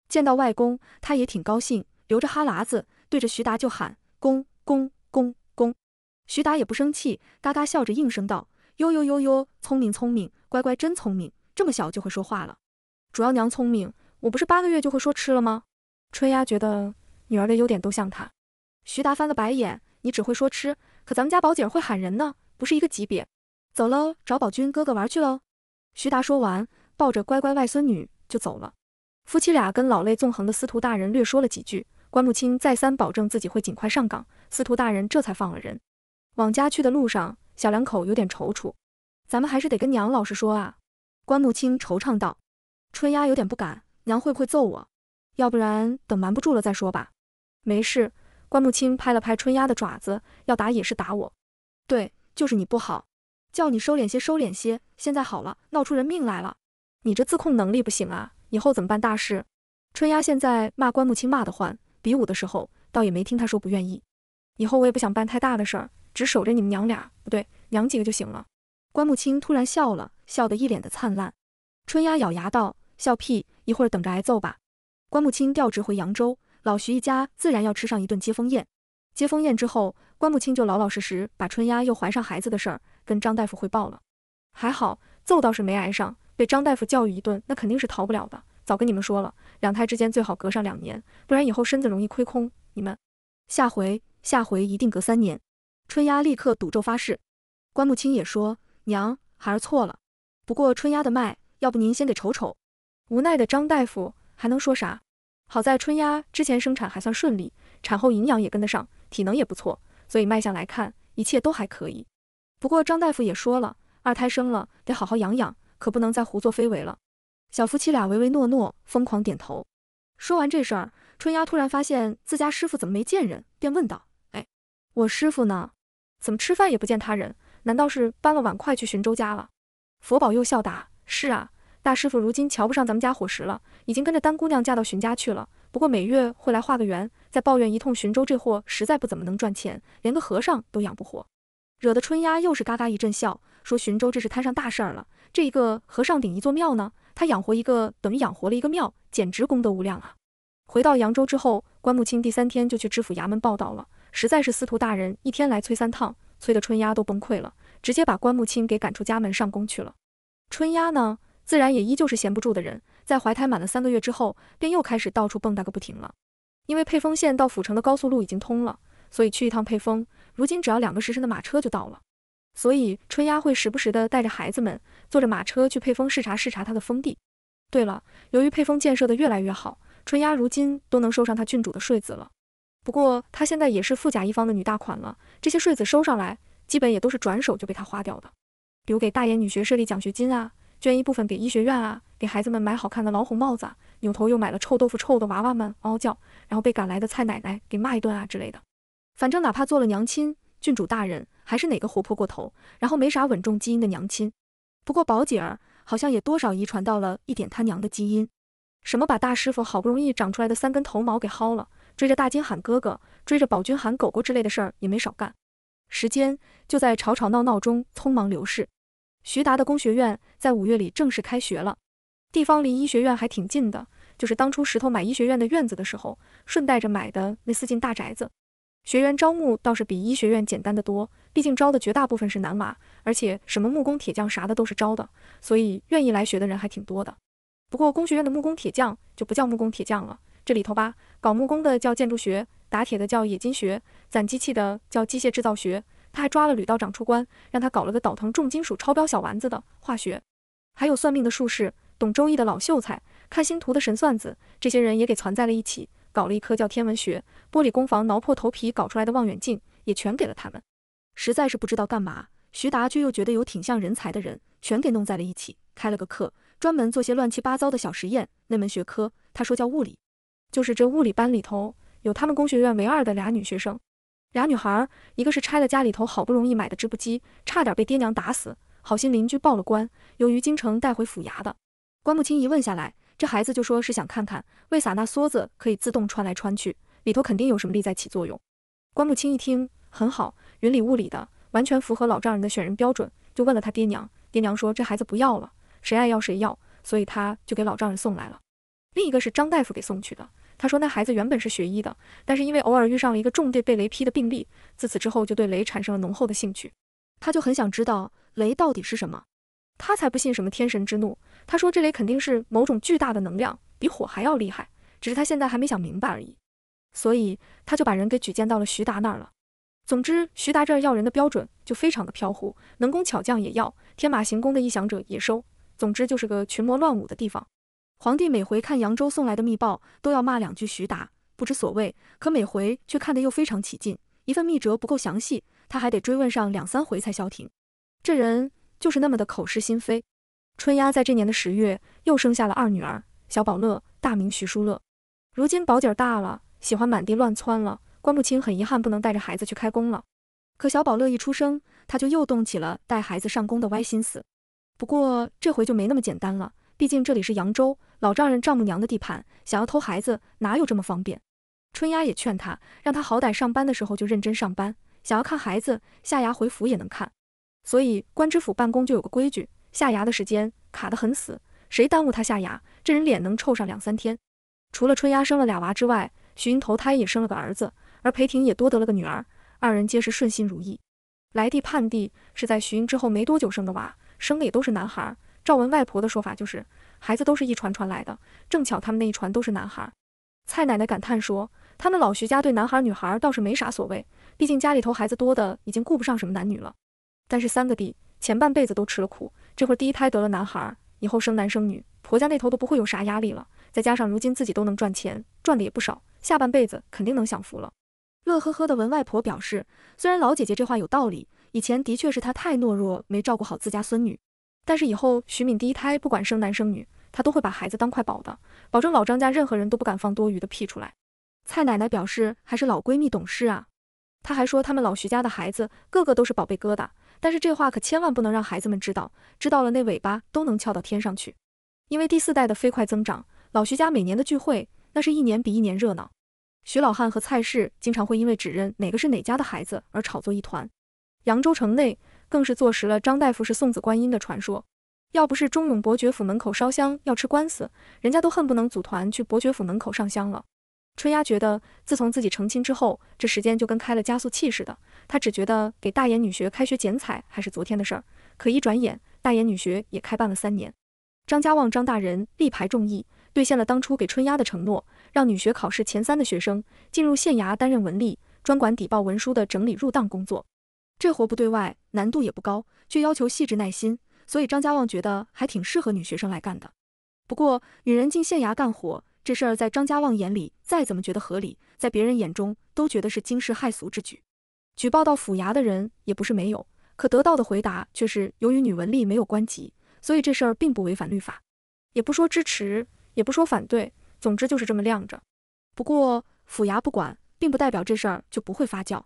见到外公，她也挺高兴，流着哈喇子，对着徐达就喊公公公公。徐达也不生气，嘎嘎笑着应声道：哟哟哟哟，聪明聪明，乖乖真聪明，这么小就会说话了。主要娘聪明。我不是八个月就会说吃了吗？春丫觉得女儿的优点都像她。徐达翻了白眼，你只会说吃，可咱们家宝姐会喊人呢，不是一个级别。走喽，找宝军哥哥玩去喽。徐达说完，抱着乖乖外孙女就走了。夫妻俩跟老泪纵横的司徒大人略说了几句，关木清再三保证自己会尽快上岗，司徒大人这才放了人。往家去的路上，小两口有点踌躇，咱们还是得跟娘老实说啊。关木清惆怅道，春丫有点不敢。娘会不会揍我？要不然等瞒不住了再说吧。没事，关木青拍了拍春丫的爪子，要打也是打我。对，就是你不好，叫你收敛些，收敛些。现在好了，闹出人命来了，你这自控能力不行啊，以后怎么办大事？春丫现在骂关木青骂得欢，比武的时候倒也没听她说不愿意。以后我也不想办太大的事儿，只守着你们娘俩，不对，娘几个就行了。关木青突然笑了笑得一脸的灿烂，春丫咬牙道。笑屁，一会儿等着挨揍吧。关木清调职回扬州，老徐一家自然要吃上一顿接风宴。接风宴之后，关木清就老老实实把春丫又怀上孩子的事儿跟张大夫汇报了。还好揍倒是没挨上，被张大夫教育一顿，那肯定是逃不了的。早跟你们说了，两胎之间最好隔上两年，不然以后身子容易亏空。你们下回下回一定隔三年。春丫立刻赌咒发誓。关木清也说：“娘，孩儿错了。不过春丫的脉，要不您先给瞅瞅。”无奈的张大夫还能说啥？好在春丫之前生产还算顺利，产后营养也跟得上，体能也不错，所以脉象来看，一切都还可以。不过张大夫也说了，二胎生了得好好养养，可不能再胡作非为了。小夫妻俩唯唯诺诺，疯狂点头。说完这事儿，春丫突然发现自家师傅怎么没见人，便问道：“哎，我师傅呢？怎么吃饭也不见他人？难道是搬了碗筷去寻周家了？”佛宝又笑答：“是啊。”大师傅如今瞧不上咱们家伙食了，已经跟着丹姑娘嫁到荀家去了。不过每月会来画个圆，再抱怨一通。荀州这货实在不怎么能赚钱，连个和尚都养不活，惹得春丫又是嘎嘎一阵笑，说荀州这是摊上大事儿了。这一个和尚顶一座庙呢，他养活一个等于养活了一个庙，简直功德无量啊！回到扬州之后，关木清第三天就去知府衙门报道了。实在是司徒大人一天来催三趟，催得春丫都崩溃了，直接把关木清给赶出家门上工去了。春丫呢？自然也依旧是闲不住的人，在怀胎满了三个月之后，便又开始到处蹦跶个不停了。因为沛丰县到府城的高速路已经通了，所以去一趟沛丰，如今只要两个时辰的马车就到了。所以春丫会时不时的带着孩子们坐着马车去沛丰视察视察他的封地。对了，由于沛丰建设的越来越好，春丫如今都能收上他郡主的税子了。不过她现在也是富甲一方的女大款了，这些税子收上来，基本也都是转手就被她花掉的，比如给大眼女学设立奖学金啊。捐一部分给医学院啊，给孩子们买好看的老红帽子。啊，扭头又买了臭豆腐臭的娃娃们嗷嗷叫，然后被赶来的蔡奶奶给骂一顿啊之类的。反正哪怕做了娘亲，郡主大人还是哪个活泼过头，然后没啥稳重基因的娘亲。不过宝姐儿好像也多少遗传到了一点他娘的基因，什么把大师傅好不容易长出来的三根头毛给薅了，追着大金喊哥哥，追着宝君喊狗狗之类的事儿也没少干。时间就在吵吵闹闹中匆忙流逝。徐达的工学院在五月里正式开学了，地方离医学院还挺近的，就是当初石头买医学院的院子的时候，顺带着买的那四进大宅子。学员招募倒是比医学院简单的多，毕竟招的绝大部分是男娃，而且什么木工、铁匠啥的都是招的，所以愿意来学的人还挺多的。不过工学院的木工、铁匠就不叫木工、铁匠了，这里头吧，搞木工的叫建筑学，打铁的叫冶金学，攒机器的叫机械制造学。他还抓了吕道长出关，让他搞了个倒腾重金属超标小丸子的化学，还有算命的术士、懂周易的老秀才、看星图的神算子，这些人也给攒在了一起，搞了一颗叫天文学玻璃工坊，挠破头皮搞出来的望远镜也全给了他们。实在是不知道干嘛，徐达却又觉得有挺像人才的人，全给弄在了一起，开了个课，专门做些乱七八糟的小实验。那门学科他说叫物理，就是这物理班里头有他们工学院唯二的俩女学生。俩女孩，一个是拆了家里头好不容易买的织布机，差点被爹娘打死，好心邻居报了官，由于京城带回府衙的。关木清一问下来，这孩子就说是想看看为啥那梭子可以自动穿来穿去，里头肯定有什么力在起作用。关木清一听，很好，云里雾里的，完全符合老丈人的选人标准，就问了他爹娘，爹娘说这孩子不要了，谁爱要谁要，所以他就给老丈人送来了。另一个是张大夫给送去的。他说：“那孩子原本是学医的，但是因为偶尔遇上了一个重地被雷劈的病例，自此之后就对雷产生了浓厚的兴趣。他就很想知道雷到底是什么。他才不信什么天神之怒。他说这雷肯定是某种巨大的能量，比火还要厉害，只是他现在还没想明白而已。所以他就把人给举荐到了徐达那儿了。总之，徐达这儿要人的标准就非常的飘忽，能工巧匠也要，天马行空的异想者也收。总之就是个群魔乱舞的地方。”皇帝每回看扬州送来的密报，都要骂两句徐达不知所谓，可每回却看得又非常起劲。一份密折不够详细，他还得追问上两三回才消停。这人就是那么的口是心非。春丫在这年的十月又生下了二女儿小宝乐，大名徐淑乐。如今宝姐儿大了，喜欢满地乱窜了，关不清很遗憾不能带着孩子去开工了。可小宝乐一出生，他就又动起了带孩子上宫的歪心思。不过这回就没那么简单了。毕竟这里是扬州老丈人丈母娘的地盘，想要偷孩子哪有这么方便？春丫也劝他，让他好歹上班的时候就认真上班，想要看孩子下衙回府也能看。所以官知府办公就有个规矩，下衙的时间卡得很死，谁耽误他下衙，这人脸能臭上两三天。除了春丫生了俩娃之外，徐英投胎也生了个儿子，而裴婷也多得了个女儿，二人皆是顺心如意。来娣盼娣是在徐英之后没多久生的娃，生的也都是男孩。赵文外婆的说法就是，孩子都是一船船来的，正巧他们那一船都是男孩。蔡奶奶感叹说，他们老徐家对男孩女孩倒是没啥所谓，毕竟家里头孩子多的已经顾不上什么男女了。但是三个弟前半辈子都吃了苦，这会儿第一胎得了男孩，以后生男生女，婆家那头都不会有啥压力了。再加上如今自己都能赚钱，赚的也不少，下半辈子肯定能享福了。乐呵呵的文外婆表示，虽然老姐姐这话有道理，以前的确是她太懦弱，没照顾好自家孙女。但是以后，徐敏第一胎不管生男生女，她都会把孩子当块宝的，保证老张家任何人都不敢放多余的屁出来。蔡奶奶表示，还是老闺蜜懂事啊。她还说，他们老徐家的孩子个个都是宝贝疙瘩，但是这话可千万不能让孩子们知道，知道了那尾巴都能翘到天上去。因为第四代的飞快增长，老徐家每年的聚会那是一年比一年热闹。徐老汉和蔡氏经常会因为指认哪个是哪家的孩子而吵作一团。扬州城内。更是坐实了张大夫是送子观音的传说。要不是忠勇伯爵府门口烧香要吃官司，人家都恨不能组团去伯爵府门口上香了。春丫觉得，自从自己成亲之后，这时间就跟开了加速器似的。她只觉得给大眼女学开学剪彩还是昨天的事儿，可一转眼，大眼女学也开办了三年。张家旺、张大人力排众议，兑现了当初给春丫的承诺，让女学考试前三的学生进入县衙担任文吏，专管邸报文书的整理入档工作。这活不对外，难度也不高，却要求细致耐心，所以张家旺觉得还挺适合女学生来干的。不过，女人进县衙干活这事儿，在张家旺眼里再怎么觉得合理，在别人眼中都觉得是惊世骇俗之举。举报到府衙的人也不是没有，可得到的回答却是由于女文吏没有官籍，所以这事儿并不违反律法，也不说支持，也不说反对，总之就是这么晾着。不过府衙不管，并不代表这事儿就不会发酵。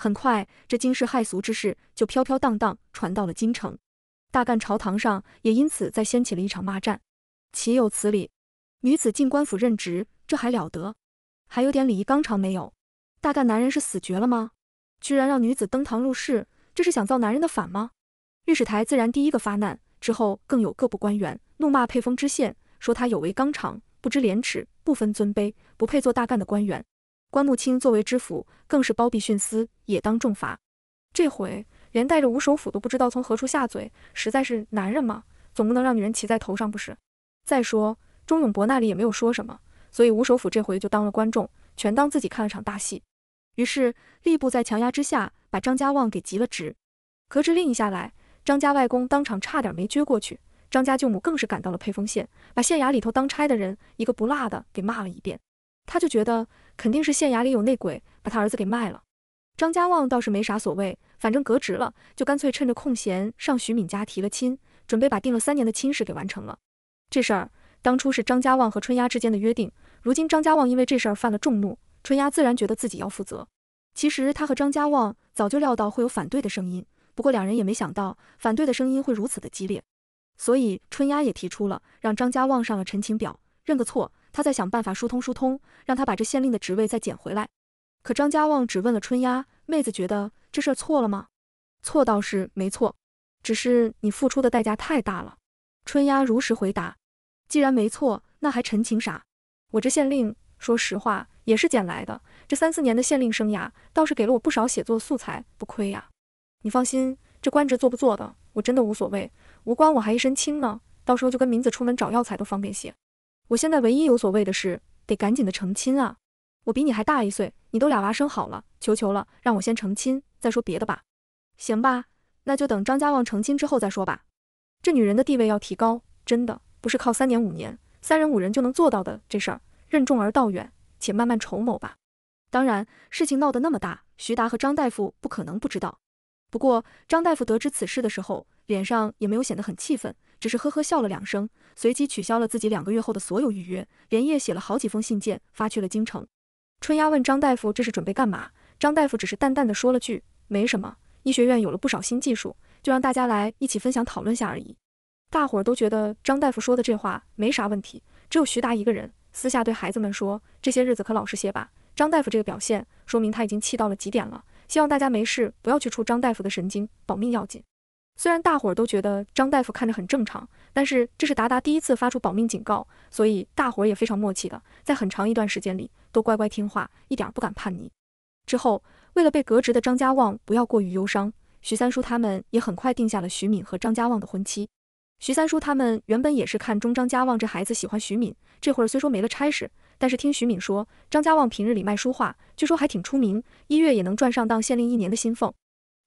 很快，这惊世骇俗之事就飘飘荡荡传到了京城，大干朝堂上也因此再掀起了一场骂战。岂有此理！女子进官府任职，这还了得？还有点礼仪纲常没有？大干男人是死绝了吗？居然让女子登堂入室，这是想造男人的反吗？御史台自然第一个发难，之后更有各部官员怒骂沛丰知县，说他有违纲常，不知廉耻，不分尊卑，不配做大干的官员。关穆清作为知府，更是包庇徇私，也当重罚。这回连带着吴首府都不知道从何处下嘴，实在是男人嘛，总不能让女人骑在头上不是？再说钟永伯那里也没有说什么，所以吴首府这回就当了观众，全当自己看了场大戏。于是吏部在强压之下，把张家旺给急了职。革职令一下来，张家外公当场差点没撅过去，张家舅母更是赶到了沛丰县，把县衙里头当差的人一个不落的给骂了一遍。他就觉得。肯定是县衙里有内鬼，把他儿子给卖了。张家旺倒是没啥所谓，反正革职了，就干脆趁着空闲上徐敏家提了亲，准备把定了三年的亲事给完成了。这事儿当初是张家旺和春丫之间的约定，如今张家旺因为这事儿犯了众怒，春丫自然觉得自己要负责。其实他和张家旺早就料到会有反对的声音，不过两人也没想到反对的声音会如此的激烈，所以春丫也提出了让张家旺上了陈情表，认个错。他在想办法疏通疏通，让他把这县令的职位再捡回来。可张家旺只问了春丫妹子：“觉得这事错了吗？”“错倒是没错，只是你付出的代价太大了。”春丫如实回答：“既然没错，那还陈情啥？我这县令，说实话也是捡来的。这三四年的县令生涯，倒是给了我不少写作素材，不亏呀。你放心，这官职做不做的，我真的无所谓，无官我还一身轻呢。到时候就跟民子出门找药材都方便些。”我现在唯一有所谓的是，得赶紧的成亲啊！我比你还大一岁，你都俩娃生好了，求求了，让我先成亲再说别的吧。行吧，那就等张家旺成亲之后再说吧。这女人的地位要提高，真的不是靠三年五年、三人五人就能做到的。这事儿任重而道远，且慢慢筹谋吧。当然，事情闹得那么大，徐达和张大夫不可能不知道。不过，张大夫得知此事的时候，脸上也没有显得很气愤。只是呵呵笑了两声，随即取消了自己两个月后的所有预约，连夜写了好几封信件发去了京城。春丫问张大夫这是准备干嘛？张大夫只是淡淡的说了句，没什么，医学院有了不少新技术，就让大家来一起分享讨论下而已。大伙儿都觉得张大夫说的这话没啥问题，只有徐达一个人私下对孩子们说，这些日子可老实些吧。张大夫这个表现说明他已经气到了极点了，希望大家没事不要去触张大夫的神经，保命要紧。虽然大伙儿都觉得张大夫看着很正常，但是这是达达第一次发出保命警告，所以大伙儿也非常默契的，在很长一段时间里都乖乖听话，一点不敢叛逆。之后，为了被革职的张家旺不要过于忧伤，徐三叔他们也很快定下了徐敏和张家旺的婚期。徐三叔他们原本也是看中张家旺这孩子喜欢徐敏，这会儿虽说没了差事，但是听徐敏说，张家旺平日里卖书画，据说还挺出名，一月也能赚上当县令一年的薪俸。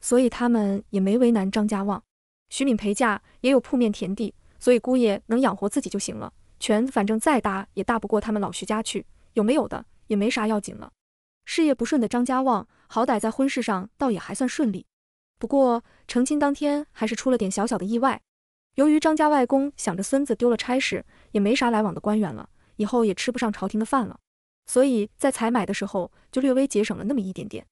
所以他们也没为难张家旺，徐敏陪嫁也有铺面田地，所以姑爷能养活自己就行了。权反正再大也大不过他们老徐家去，有没有的也没啥要紧了。事业不顺的张家旺，好歹在婚事上倒也还算顺利。不过成亲当天还是出了点小小的意外。由于张家外公想着孙子丢了差事，也没啥来往的官员了，以后也吃不上朝廷的饭了，所以在采买的时候就略微节省了那么一点点。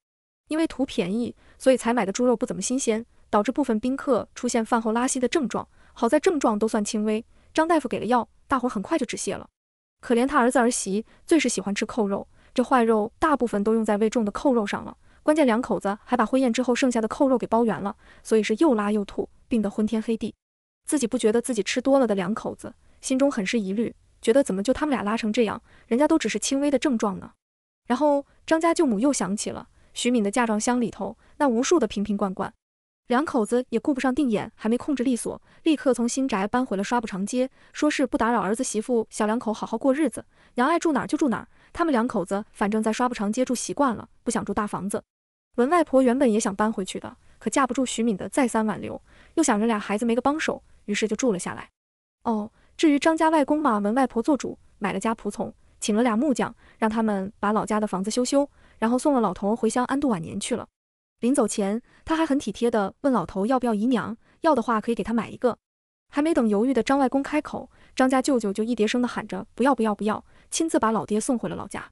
因为图便宜，所以才买的猪肉不怎么新鲜，导致部分宾客出现饭后拉稀的症状。好在症状都算轻微，张大夫给了药，大伙很快就止泻了。可怜他儿子儿媳，最是喜欢吃扣肉，这坏肉大部分都用在喂重的扣肉上了。关键两口子还把婚宴之后剩下的扣肉给包圆了，所以是又拉又吐，病得昏天黑地。自己不觉得自己吃多了的两口子，心中很是疑虑，觉得怎么就他们俩拉成这样，人家都只是轻微的症状呢？然后张家舅母又想起了。徐敏的嫁妆箱里头那无数的瓶瓶罐罐，两口子也顾不上定眼，还没控制利索，立刻从新宅搬回了刷布长街，说是不打扰儿子媳妇，小两口好好过日子，娘爱住哪儿就住哪儿。他们两口子反正在刷布长街住习惯了，不想住大房子。文外婆原本也想搬回去的，可架不住徐敏的再三挽留，又想着俩孩子没个帮手，于是就住了下来。哦，至于张家外公嘛，文外婆做主买了家仆从，请了俩木匠，让他们把老家的房子修修。然后送了老头回乡安度晚年去了。临走前，他还很体贴的问老头要不要姨娘，要的话可以给他买一个。还没等犹豫的张外公开口，张家舅舅就一叠声的喊着不要不要不要，亲自把老爹送回了老家。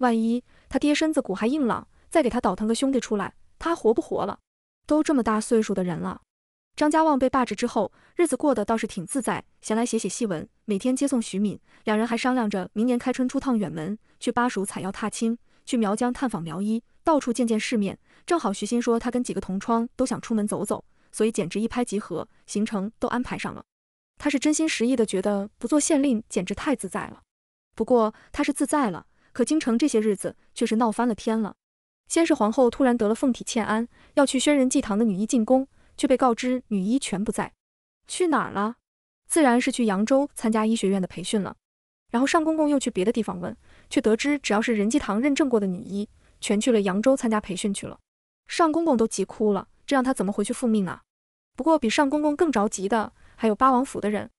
万一他爹身子骨还硬朗，再给他倒腾个兄弟出来，他活不活了？都这么大岁数的人了。张家旺被罢职之后，日子过得倒是挺自在，闲来写写戏文，每天接送徐敏，两人还商量着明年开春出趟远门，去巴蜀采药踏青。去苗疆探访苗医，到处见见世面，正好徐欣说他跟几个同窗都想出门走走，所以简直一拍即合，行程都安排上了。他是真心实意的觉得不做县令简直太自在了。不过他是自在了，可京城这些日子却是闹翻了天了。先是皇后突然得了凤体欠安，要去轩仁祭堂的女医进宫，却被告知女医全不在，去哪儿了？自然是去扬州参加医学院的培训了。然后尚公公又去别的地方问，却得知只要是仁济堂认证过的女医，全去了扬州参加培训去了。尚公公都急哭了，这让他怎么回去复命啊？不过比尚公公更着急的还有八王府的人。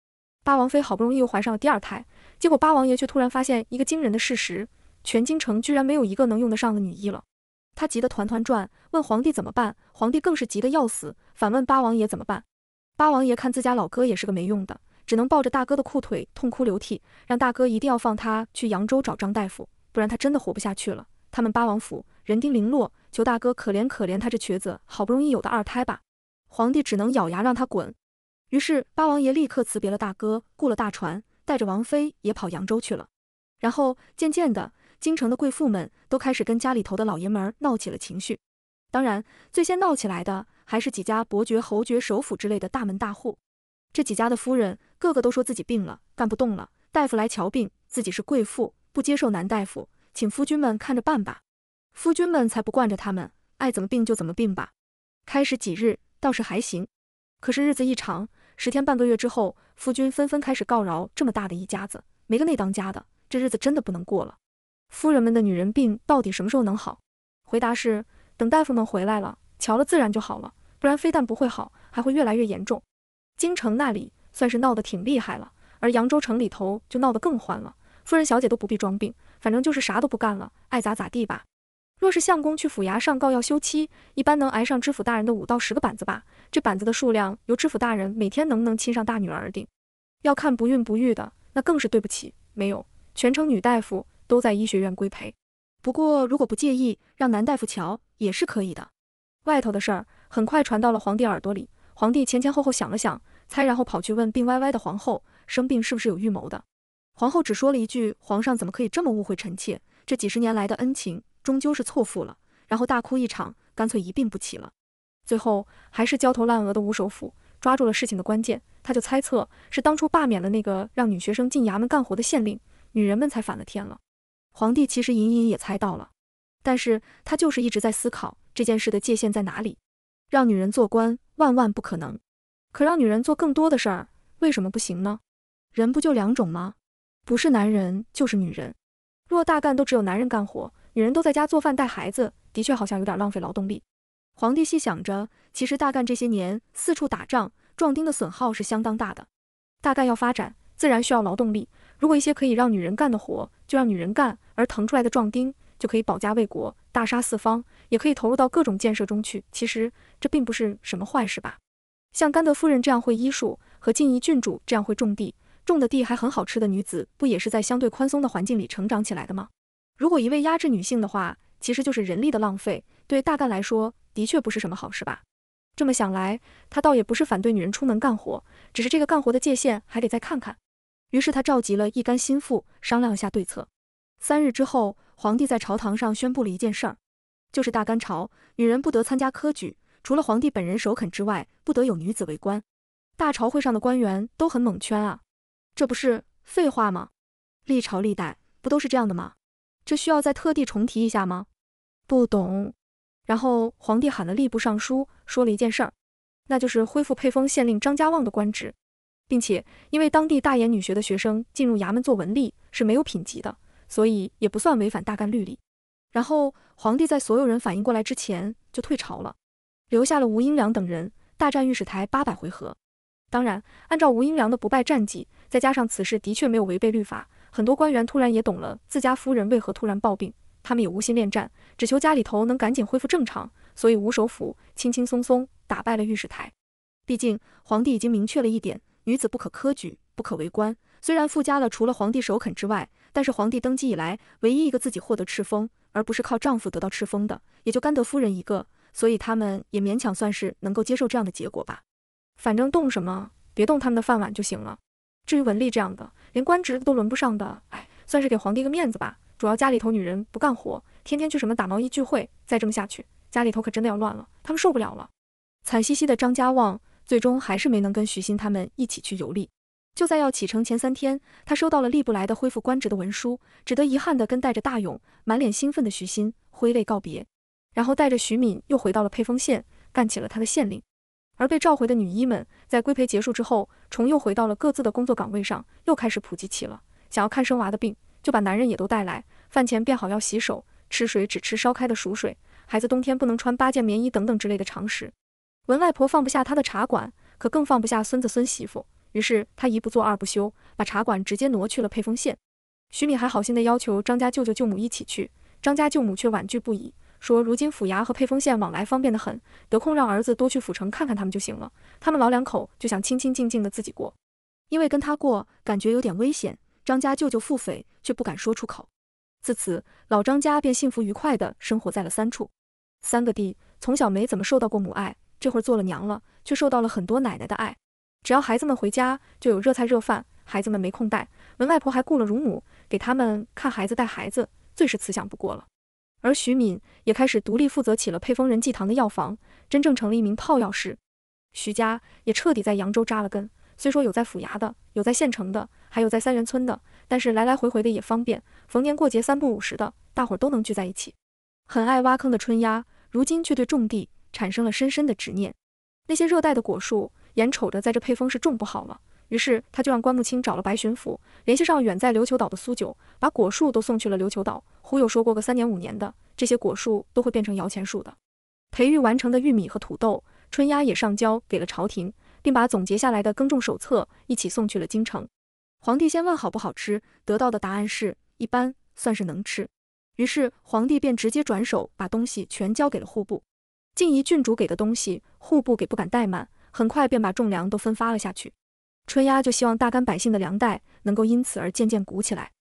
八王妃好不容易又怀上了第二胎，结果八王爷却突然发现一个惊人的事实：全京城居然没有一个能用得上的女医了。他急得团团转，问皇帝怎么办？皇帝更是急得要死，反问八王爷怎么办？八王爷看自家老哥也是个没用的。只能抱着大哥的裤腿痛哭流涕，让大哥一定要放他去扬州找张大夫，不然他真的活不下去了。他们八王府人丁零落，求大哥可怜可怜他这瘸子，好不容易有的二胎吧。皇帝只能咬牙让他滚。于是八王爷立刻辞别了大哥，雇了大船，带着王妃也跑扬州去了。然后渐渐的，京城的贵妇们都开始跟家里头的老爷们闹起了情绪。当然，最先闹起来的还是几家伯爵、侯爵、首府之类的大门大户。这几家的夫人个个都说自己病了，干不动了。大夫来瞧病，自己是贵妇，不接受男大夫，请夫君们看着办吧。夫君们才不惯着他们，爱怎么病就怎么病吧。开始几日倒是还行，可是日子一长，十天半个月之后，夫君纷纷开始告饶。这么大的一家子，没个内当家的，这日子真的不能过了。夫人们的女人病到底什么时候能好？回答是等大夫们回来了瞧了自然就好了，不然非但不会好，还会越来越严重。京城那里算是闹得挺厉害了，而扬州城里头就闹得更欢了。夫人小姐都不必装病，反正就是啥都不干了，爱咋咋地吧。若是相公去府衙上告要休妻，一般能挨上知府大人的五到十个板子吧。这板子的数量由知府大人每天能不能亲上大女儿而定。要看不孕不育的，那更是对不起。没有，全城女大夫都在医学院规培。不过如果不介意，让男大夫瞧也是可以的。外头的事儿很快传到了皇帝耳朵里。皇帝前前后后想了想，猜，然后跑去问病歪歪的皇后，生病是不是有预谋的？皇后只说了一句：“皇上怎么可以这么误会臣妾？这几十年来的恩情，终究是错付了。”然后大哭一场，干脆一病不起了。最后还是焦头烂额的吴首府抓住了事情的关键，他就猜测是当初罢免了那个让女学生进衙门干活的县令，女人们才反了天了。皇帝其实隐隐也猜到了，但是他就是一直在思考这件事的界限在哪里。让女人做官，万万不可能。可让女人做更多的事儿，为什么不行呢？人不就两种吗？不是男人就是女人。若大干都只有男人干活，女人都在家做饭带孩子，的确好像有点浪费劳动力。皇帝细想着，其实大干这些年四处打仗，壮丁的损耗是相当大的。大干要发展，自然需要劳动力。如果一些可以让女人干的活，就让女人干，而腾出来的壮丁就可以保家卫国，大杀四方。也可以投入到各种建设中去，其实这并不是什么坏事吧？像甘德夫人这样会医术和静怡郡主这样会种地、种的地还很好吃的女子，不也是在相对宽松的环境里成长起来的吗？如果一味压制女性的话，其实就是人力的浪费，对大干来说的确不是什么好事吧？这么想来，他倒也不是反对女人出门干活，只是这个干活的界限还得再看看。于是他召集了一干心腹商量一下对策。三日之后，皇帝在朝堂上宣布了一件事儿。就是大干朝，女人不得参加科举，除了皇帝本人首肯之外，不得有女子为官。大朝会上的官员都很懵圈啊，这不是废话吗？历朝历代不都是这样的吗？这需要再特地重提一下吗？不懂。然后皇帝喊了吏部尚书，说了一件事儿，那就是恢复沛丰县令张家旺的官职，并且因为当地大眼女学的学生进入衙门做文吏是没有品级的，所以也不算违反大干律例。然后皇帝在所有人反应过来之前就退朝了，留下了吴英良等人大战御史台八百回合。当然，按照吴英良的不败战绩，再加上此事的确没有违背律法，很多官员突然也懂了自家夫人为何突然暴病，他们也无心恋战，只求家里头能赶紧恢复正常。所以吴首府轻轻松松打败了御史台。毕竟皇帝已经明确了一点：女子不可科举，不可为官。虽然附加了除了皇帝首肯之外，但是皇帝登基以来唯一一个自己获得敕封。而不是靠丈夫得到赤峰的，也就甘德夫人一个，所以他们也勉强算是能够接受这样的结果吧。反正动什么，别动他们的饭碗就行了。至于文丽这样的，连官职都轮不上的，哎，算是给皇帝个面子吧。主要家里头女人不干活，天天去什么打毛衣聚会，再这么下去，家里头可真的要乱了，他们受不了了。惨兮兮的张家旺，最终还是没能跟徐欣他们一起去游历。就在要启程前三天，他收到了吏部来的恢复官职的文书，只得遗憾地跟带着大勇、满脸兴奋的徐欣挥泪告别，然后带着徐敏又回到了沛丰县，干起了他的县令。而被召回的女医们在规培结束之后，重又回到了各自的工作岗位上，又开始普及起了想要看生娃的病，就把男人也都带来。饭前便好要洗手，吃水只吃烧开的熟水，孩子冬天不能穿八件棉衣等等之类的常识。文外婆放不下她的茶馆，可更放不下孙子孙媳妇。于是他一不做二不休，把茶馆直接挪去了沛丰县。徐敏还好心地要求张家舅舅舅母一起去，张家舅母却婉拒不已，说如今府衙和沛丰县往来方便的很，得空让儿子多去府城看看他们就行了。他们老两口就想清清静静的自己过，因为跟他过感觉有点危险。张家舅舅腹诽，却不敢说出口。自此，老张家便幸福愉快的生活在了三处。三个弟从小没怎么受到过母爱，这会儿做了娘了，却受到了很多奶奶的爱。只要孩子们回家，就有热菜热饭。孩子们没空带，门外婆还雇了乳母给他们看孩子、带孩子，最是慈祥不过了。而徐敏也开始独立负责起了配风人济堂的药房，真正成了一名泡药师。徐家也彻底在扬州扎了根。虽说有在府衙的，有在县城的，还有在三元村的，但是来来回回的也方便。逢年过节，三不五时的，大伙都能聚在一起。很爱挖坑的春丫，如今却对种地产生了深深的执念。那些热带的果树。眼瞅着在这配风是种不好了，于是他就让关木青找了白巡抚，联系上远在琉球岛的苏九，把果树都送去了琉球岛，忽悠说过个三年五年的，这些果树都会变成摇钱树的。培育完成的玉米和土豆，春鸭也上交给了朝廷，并把总结下来的耕种手册一起送去了京城。皇帝先问好不好吃，得到的答案是一般，算是能吃。于是皇帝便直接转手把东西全交给了户部。靖怡郡主给的东西，户部给不敢怠慢。很快便把种粮都分发了下去，春丫就希望大干百姓的粮袋能够因此而渐渐鼓起来。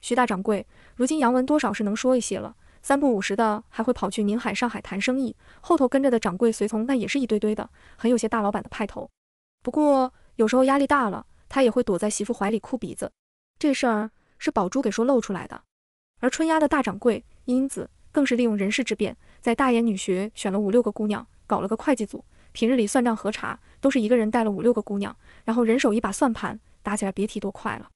徐大掌柜如今杨文多少是能说一些了，三不五十的还会跑去宁海、上海谈生意，后头跟着的掌柜随从那也是一堆堆的，很有些大老板的派头。不过有时候压力大了，他也会躲在媳妇怀里哭鼻子。这事儿是宝珠给说漏出来的，而春丫的大掌柜英子更是利用人事之便，在大研女学选了五六个姑娘，搞了个会计组。平日里算账核查都是一个人带了五六个姑娘，然后人手一把算盘，打起来别提多快了。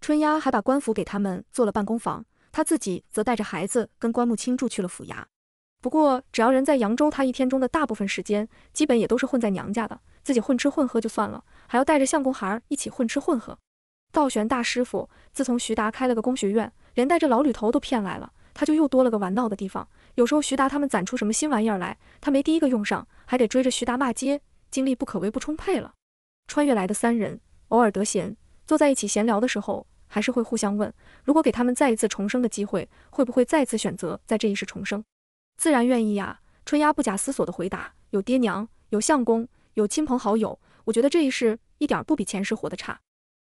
春丫还把官府给他们做了办公房，她自己则带着孩子跟关木青住去了府衙。不过只要人在扬州，她一天中的大部分时间基本也都是混在娘家的，自己混吃混喝就算了，还要带着相公孩儿一起混吃混喝。道玄大师傅自从徐达开了个工学院，连带着老吕头都骗来了，他就又多了个玩闹的地方。有时候徐达他们攒出什么新玩意儿来，他没第一个用上，还得追着徐达骂街，精力不可谓不充沛了。穿越来的三人偶尔得闲，坐在一起闲聊的时候，还是会互相问，如果给他们再一次重生的机会，会不会再次选择在这一世重生？自然愿意啊！春丫不假思索地回答：有爹娘，有相公，有亲朋好友，我觉得这一世一点不比前世活得差。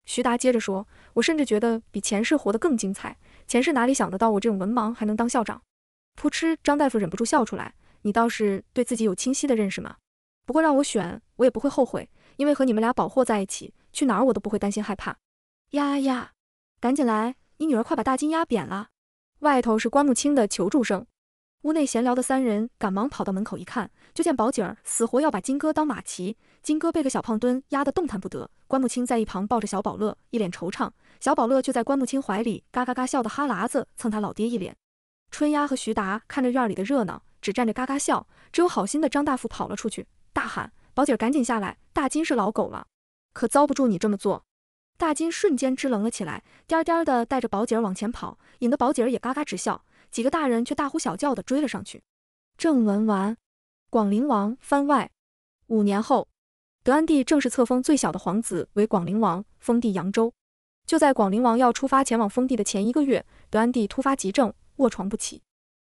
徐达接着说：我甚至觉得比前世活得更精彩。前世哪里想得到我这种文盲还能当校长？噗嗤，张大夫忍不住笑出来。你倒是对自己有清晰的认识吗？不过让我选，我也不会后悔，因为和你们俩保货在一起，去哪儿我都不会担心害怕。丫丫，赶紧来，你女儿快把大金压扁了！外头是关木清的求助声，屋内闲聊的三人赶忙跑到门口一看，就见宝姐儿死活要把金哥当马骑，金哥被个小胖墩压得动弹不得。关木清在一旁抱着小宝乐，一脸惆怅，小宝乐却在关木清怀里嘎嘎嘎笑的哈喇子蹭他老爹一脸。春丫和徐达看着院里的热闹，只站着嘎嘎笑。只有好心的张大夫跑了出去，大喊：“宝姐，赶紧下来！大金是老狗了，可遭不住你这么做。”大金瞬间支棱了起来，颠颠的带着宝姐往前跑，引得宝姐也嘎嘎直笑。几个大人却大呼小叫的追了上去。正文完。广陵王番外。五年后，德安帝正式册封最小的皇子为广陵王，封地扬州。就在广陵王要出发前往封地的前一个月，德安帝突发急症。卧床不起，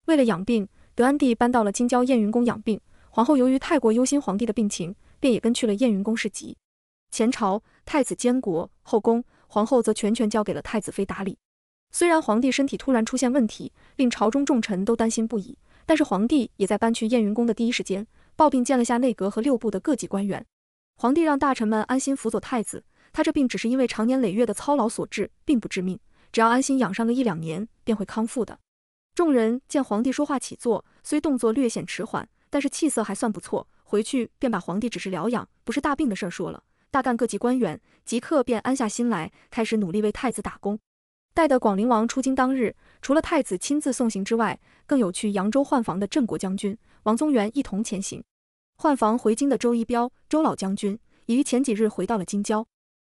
为了养病，德安帝搬到了京郊燕云宫养病。皇后由于太过忧心皇帝的病情，便也跟去了燕云宫侍疾。前朝太子监国，后宫皇后则全权交给了太子妃打理。虽然皇帝身体突然出现问题，令朝中重臣都担心不已，但是皇帝也在搬去燕云宫的第一时间抱病见了下内阁和六部的各级官员。皇帝让大臣们安心辅佐太子，他这病只是因为长年累月的操劳所致，并不致命，只要安心养上个一两年，便会康复的。众人见皇帝说话起坐，虽动作略显迟缓，但是气色还算不错。回去便把皇帝只是疗养，不是大病的事儿说了。大干各级官员即刻便安下心来，开始努力为太子打工。待得广陵王出京当日，除了太子亲自送行之外，更有去扬州换防的镇国将军王宗元一同前行。换防回京的周一彪、周老将军已于前几日回到了京郊。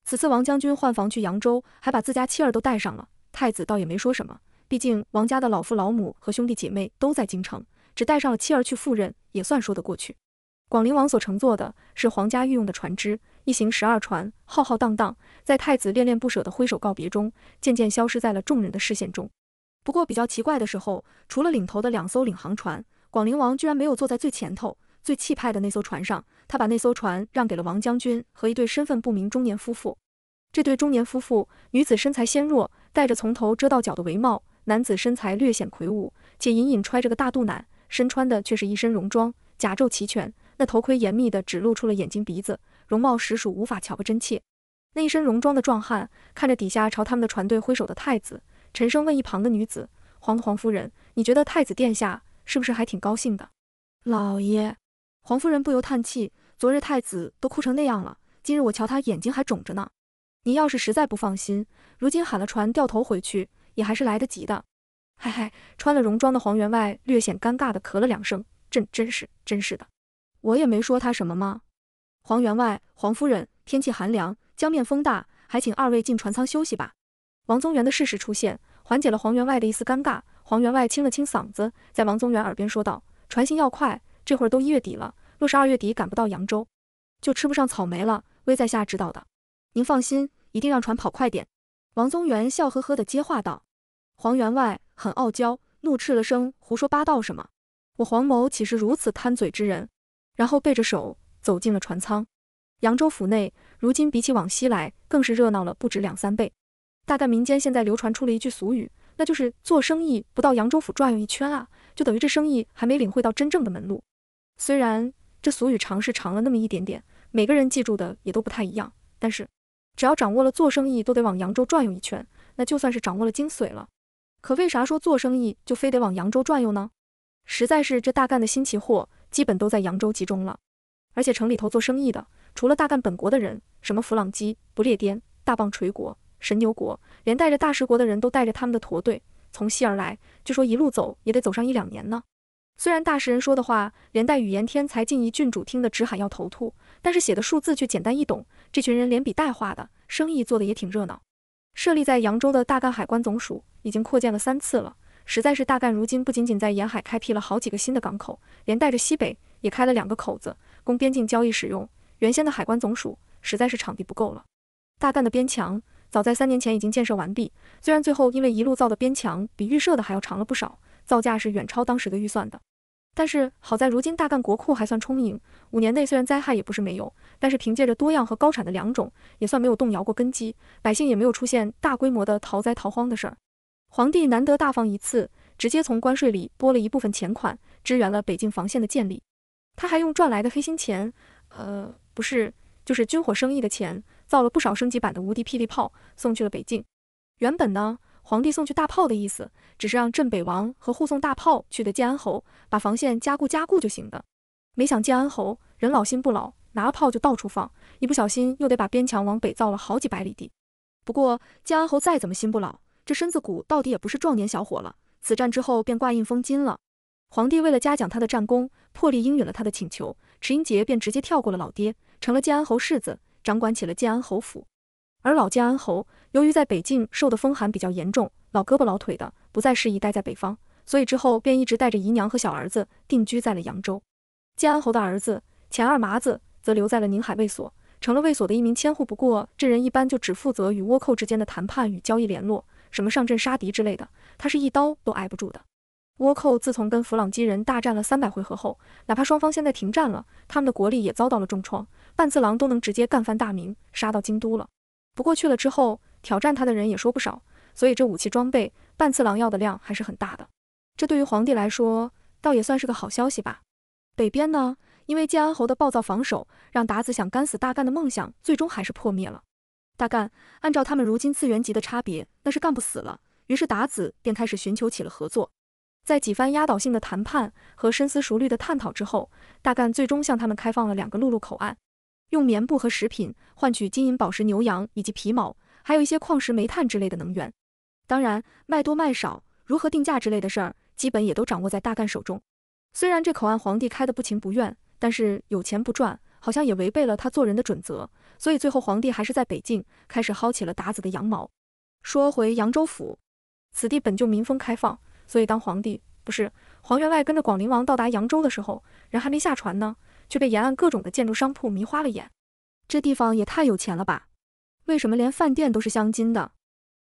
此次王将军换防去扬州，还把自家妻儿都带上了，太子倒也没说什么。毕竟王家的老父老母和兄弟姐妹都在京城，只带上了妻儿去赴任，也算说得过去。广陵王所乘坐的是皇家御用的船只，一行十二船，浩浩荡荡，在太子恋恋不舍的挥手告别中，渐渐消失在了众人的视线中。不过比较奇怪的是，候，除了领头的两艘领航船，广陵王居然没有坐在最前头、最气派的那艘船上，他把那艘船让给了王将军和一对身份不明中年夫妇。这对中年夫妇，女子身材纤弱，戴着从头遮到脚的帷帽。男子身材略显魁梧，且隐隐揣着个大肚腩，身穿的却是一身戎装，甲胄齐全，那头盔严密的只露出了眼睛、鼻子，容貌实属无法瞧个真切。那一身戎装的壮汉看着底下朝他们的船队挥手的太子，沉声问一旁的女子：“皇皇夫人，你觉得太子殿下是不是还挺高兴的？”老爷，皇夫人不由叹气：“昨日太子都哭成那样了，今日我瞧他眼睛还肿着呢。您要是实在不放心，如今喊了船掉头回去。”也还是来得及的，嗨嗨，穿了戎装的黄员外略显尴尬的咳了两声，朕真是真是的，我也没说他什么嘛。黄员外、黄夫人，天气寒凉，江面风大，还请二位进船舱休息吧。王宗元的适时出现，缓解了黄员外的一丝尴尬。黄员外清了清嗓子，在王宗元耳边说道，船行要快，这会儿都一月底了，若是二月底赶不到扬州，就吃不上草莓了。微在下知道的，您放心，一定让船跑快点。王宗元笑呵呵地接话道：“黄员外很傲娇，怒斥了声：‘胡说八道什么？我黄某岂是如此贪嘴之人？’然后背着手走进了船舱。扬州府内如今比起往昔来，更是热闹了不止两三倍。大概民间现在流传出了一句俗语，那就是做生意不到扬州府转悠一圈啊，就等于这生意还没领会到真正的门路。虽然这俗语长是长了那么一点点，每个人记住的也都不太一样，但是……”只要掌握了做生意，都得往扬州转悠一圈，那就算是掌握了精髓了。可为啥说做生意就非得往扬州转悠呢？实在是这大干的新奇货基本都在扬州集中了。而且城里头做生意的，除了大干本国的人，什么弗朗基、不列颠、大棒锤国、神牛国，连带着大食国的人都带着他们的驼队从西而来，据说一路走也得走上一两年呢。虽然大食人说的话，连带语言天才敬一郡主听得直喊要头秃，但是写的数字却简单易懂。这群人连笔带画的生意做得也挺热闹。设立在扬州的大干海关总署已经扩建了三次了，实在是大干如今不仅仅在沿海开辟了好几个新的港口，连带着西北也开了两个口子，供边境交易使用。原先的海关总署实在是场地不够了。大干的边墙早在三年前已经建设完毕，虽然最后因为一路造的边墙比预设的还要长了不少，造价是远超当时的预算的。但是好在如今大干国库还算充盈，五年内虽然灾害也不是没有，但是凭借着多样和高产的良种，也算没有动摇过根基，百姓也没有出现大规模的逃灾逃荒的事儿。皇帝难得大方一次，直接从关税里拨了一部分钱款，支援了北境防线的建立。他还用赚来的黑心钱，呃，不是，就是军火生意的钱，造了不少升级版的无敌霹雳炮，送去了北境。原本呢？皇帝送去大炮的意思，只是让镇北王和护送大炮去的建安侯把防线加固加固就行的。没想建安侯人老心不老，拿了炮就到处放，一不小心又得把边墙往北造了好几百里地。不过建安侯再怎么心不老，这身子骨到底也不是壮年小伙了。此战之后便挂印封金了。皇帝为了嘉奖他的战功，破例应允了他的请求，池英杰便直接跳过了老爹，成了建安侯世子，掌管起了建安侯府。而老建安侯由于在北境受的风寒比较严重，老胳膊老腿的不再适宜待在北方，所以之后便一直带着姨娘和小儿子定居在了扬州。建安侯的儿子钱二麻子则留在了宁海卫所，成了卫所的一名千户。不过这人一般就只负责与倭寇之间的谈判与交易联络，什么上阵杀敌之类的，他是一刀都挨不住的。倭寇自从跟弗朗基人大战了三百回合后，哪怕双方现在停战了，他们的国力也遭到了重创，半次郎都能直接干翻大明，杀到京都了。不过去了之后，挑战他的人也说不少，所以这武器装备半次郎要的量还是很大的。这对于皇帝来说，倒也算是个好消息吧。北边呢，因为建安侯的暴躁防守，让达子想干死大干的梦想最终还是破灭了。大干按照他们如今次元级的差别，那是干不死了。于是达子便开始寻求起了合作。在几番压倒性的谈判和深思熟虑的探讨之后，大干最终向他们开放了两个陆路口岸。用棉布和食品换取金银宝石、牛羊以及皮毛，还有一些矿石、煤炭之类的能源。当然，卖多卖少、如何定价之类的事儿，基本也都掌握在大干手中。虽然这口岸皇帝开的不情不愿，但是有钱不赚，好像也违背了他做人的准则。所以最后，皇帝还是在北境开始薅起了鞑子的羊毛。说回扬州府，此地本就民风开放，所以当皇帝不是黄员外跟着广陵王到达扬州的时候，人还没下船呢。却被沿岸各种的建筑商铺迷花了眼，这地方也太有钱了吧？为什么连饭店都是镶金的？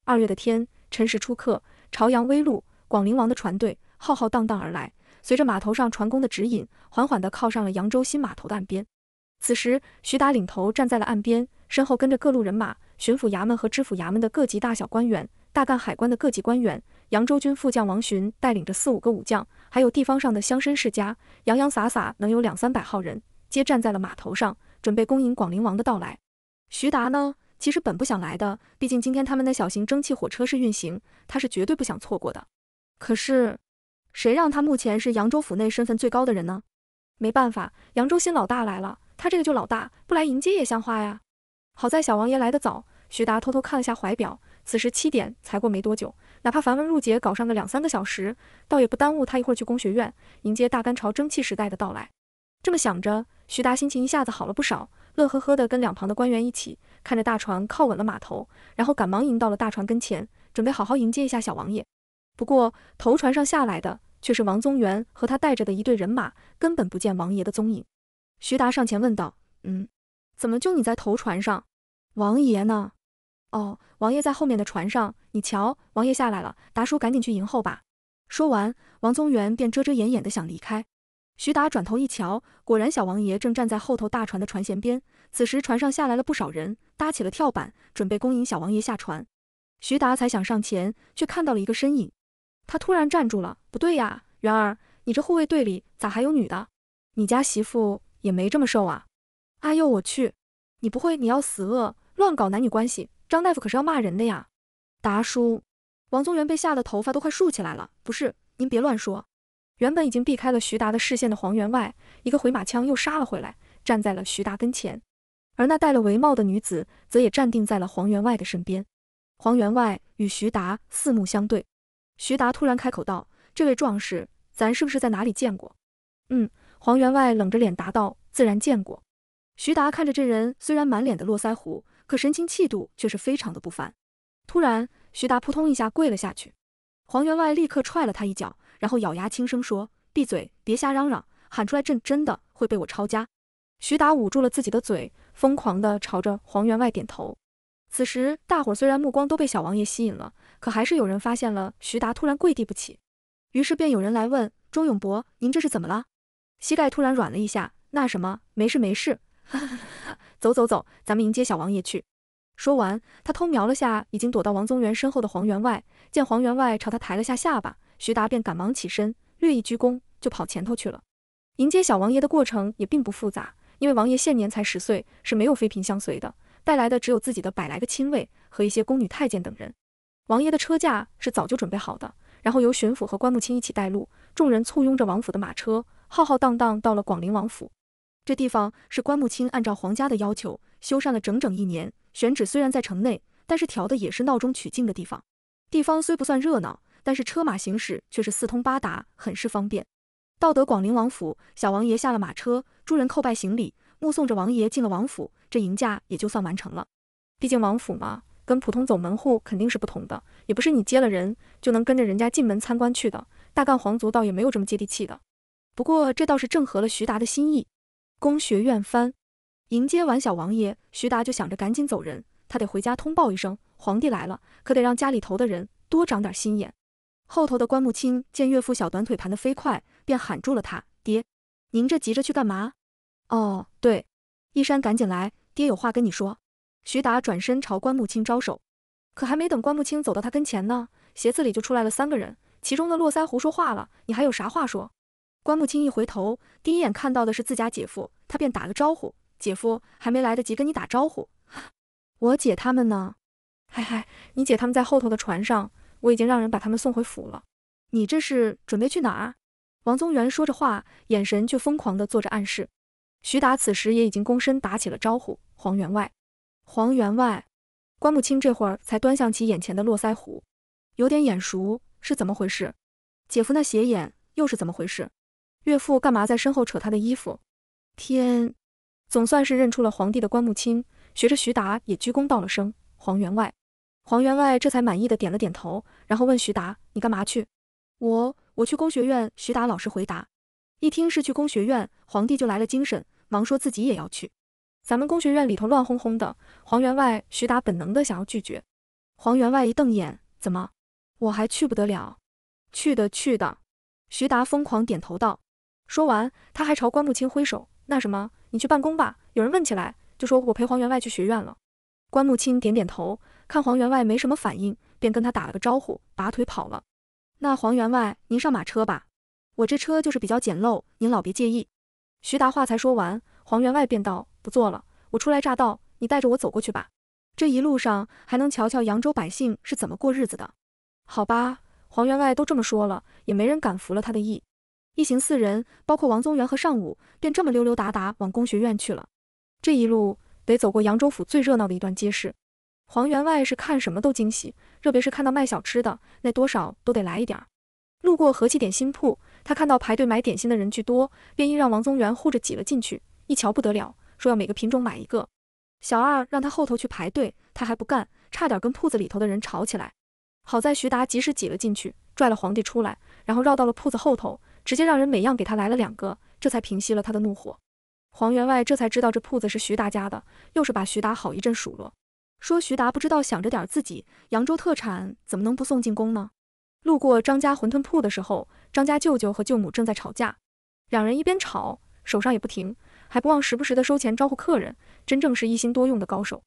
二月的天，辰时初刻，朝阳微露，广陵王的船队浩浩荡荡而来，随着码头上船工的指引，缓缓地靠上了扬州新码头的岸边。此时，徐达领头站在了岸边，身后跟着各路人马，巡抚衙门和知府衙门的各级大小官员，大干海关的各级官员。扬州军副将王巡带领着四五个武将，还有地方上的乡绅世家，洋洋洒洒能有两三百号人，皆站在了码头上，准备恭迎广陵王的到来。徐达呢，其实本不想来的，毕竟今天他们那小型蒸汽火车是运行，他是绝对不想错过的。可是，谁让他目前是扬州府内身份最高的人呢？没办法，扬州新老大来了，他这个旧老大不来迎接也像话呀。好在小王爷来得早，徐达偷偷看了下怀表，此时七点才过没多久。哪怕繁文缛节搞上个两三个小时，倒也不耽误他一会儿去工学院迎接大干朝蒸汽时代的到来。这么想着，徐达心情一下子好了不少，乐呵呵的跟两旁的官员一起看着大船靠稳了码头，然后赶忙迎到了大船跟前，准备好好迎接一下小王爷。不过头船上下来的却是王宗元和他带着的一队人马，根本不见王爷的踪影。徐达上前问道：“嗯，怎么就你在头船上，王爷呢？”哦，王爷在后面的船上，你瞧，王爷下来了，达叔赶紧去迎候吧。说完，王宗元便遮遮掩掩的想离开。徐达转头一瞧，果然小王爷正站在后头大船的船舷边。此时船上下来了不少人，搭起了跳板，准备恭迎小王爷下船。徐达才想上前，却看到了一个身影，他突然站住了。不对呀，元儿，你这护卫队里咋还有女的？你家媳妇也没这么瘦啊！哎呦我去，你不会你要死饿，乱搞男女关系？张大夫可是要骂人的呀，达叔！王宗元被吓得头发都快竖起来了。不是，您别乱说。原本已经避开了徐达的视线的黄员外，一个回马枪又杀了回来，站在了徐达跟前。而那戴了围帽的女子，则也站定在了黄员外的身边。黄员外与徐达四目相对，徐达突然开口道：“这位壮士，咱是不是在哪里见过？”嗯，黄员外冷着脸答道：“自然见过。”徐达看着这人，虽然满脸的络腮胡。可神情气度却是非常的不凡。突然，徐达扑通一下跪了下去，黄员外立刻踹了他一脚，然后咬牙轻声说：“闭嘴，别瞎嚷嚷，喊出来朕真的会被我抄家。”徐达捂住了自己的嘴，疯狂地朝着黄员外点头。此时，大伙虽然目光都被小王爷吸引了，可还是有人发现了徐达突然跪地不起，于是便有人来问钟永伯：“您这是怎么了？”膝盖突然软了一下，那什么，没事没事。走走走，咱们迎接小王爷去。说完，他偷瞄了下已经躲到王宗元身后的黄员外，见黄员外朝他抬了下下巴，徐达便赶忙起身，略一鞠躬，就跑前头去了。迎接小王爷的过程也并不复杂，因为王爷现年才十岁，是没有妃嫔相随的，带来的只有自己的百来个亲卫和一些宫女太监等人。王爷的车驾是早就准备好的，然后由巡抚和关木卿一起带路，众人簇拥着王府的马车，浩浩荡荡到了广陵王府。这地方是关木清按照皇家的要求修缮了整整一年，选址虽然在城内，但是调的也是闹中取静的地方。地方虽不算热闹，但是车马行驶却是四通八达，很是方便。到得广陵王府，小王爷下了马车，诸人叩拜行礼，目送着王爷进了王府，这迎驾也就算完成了。毕竟王府嘛，跟普通走门户肯定是不同的，也不是你接了人就能跟着人家进门参观去的。大干皇族倒也没有这么接地气的，不过这倒是正合了徐达的心意。宫学院番，迎接完小王爷，徐达就想着赶紧走人。他得回家通报一声，皇帝来了，可得让家里头的人多长点心眼。后头的关木清见岳父小短腿盘的飞快，便喊住了他：“爹，您这急着去干嘛？”“哦，对，一山赶紧来，爹有话跟你说。”徐达转身朝关木清招手，可还没等关木清走到他跟前呢，鞋子里就出来了三个人，其中的络腮胡说话了：“你还有啥话说？”关木清一回头，第一眼看到的是自家姐夫，他便打了招呼。姐夫还没来得及跟你打招呼，我姐他们呢？嗨嗨，你姐他们在后头的船上，我已经让人把他们送回府了。你这是准备去哪儿？王宗元说着话，眼神却疯狂地做着暗示。徐达此时也已经躬身打起了招呼。黄员外，黄员外，关木清这会儿才端详起眼前的络腮胡，有点眼熟，是怎么回事？姐夫那斜眼又是怎么回事？岳父干嘛在身后扯他的衣服？天，总算是认出了皇帝的棺木亲，学着徐达也鞠躬道了声“黄员外”。黄员外这才满意的点了点头，然后问徐达：“你干嘛去？”“我我去工学院。”徐达老实回答。一听是去工学院，皇帝就来了精神，忙说自己也要去。咱们工学院里头乱哄哄的，黄员外徐达本能的想要拒绝。黄员外一瞪眼：“怎么？我还去不得了？去的去的。”徐达疯狂点头道。说完，他还朝关木清挥手。那什么，你去办公吧。有人问起来，就说我陪黄员外去学院了。关木清点点头，看黄员外没什么反应，便跟他打了个招呼，拔腿跑了。那黄员外，您上马车吧。我这车就是比较简陋，您老别介意。徐达话才说完，黄员外便道：“不坐了，我初来乍到，你带着我走过去吧。这一路上还能瞧瞧扬州百姓是怎么过日子的。”好吧，黄员外都这么说了，也没人敢拂了他的意。一行四人，包括王宗元和尚武，便这么溜溜达达往工学院去了。这一路得走过扬州府最热闹的一段街市。黄员外是看什么都惊喜，特别是看到卖小吃的，那多少都得来一点儿。路过和气点心铺，他看到排队买点心的人巨多，便硬让王宗元护着挤了进去。一瞧不得了，说要每个品种买一个。小二让他后头去排队，他还不干，差点跟铺子里头的人吵起来。好在徐达及时挤了进去，拽了皇帝出来，然后绕到了铺子后头。直接让人每样给他来了两个，这才平息了他的怒火。黄员外这才知道这铺子是徐达家的，又是把徐达好一阵数落，说徐达不知道想着点自己，扬州特产怎么能不送进宫呢？路过张家馄饨铺的时候，张家舅舅和舅母正在吵架，两人一边吵，手上也不停，还不忘时不时的收钱招呼客人，真正是一心多用的高手。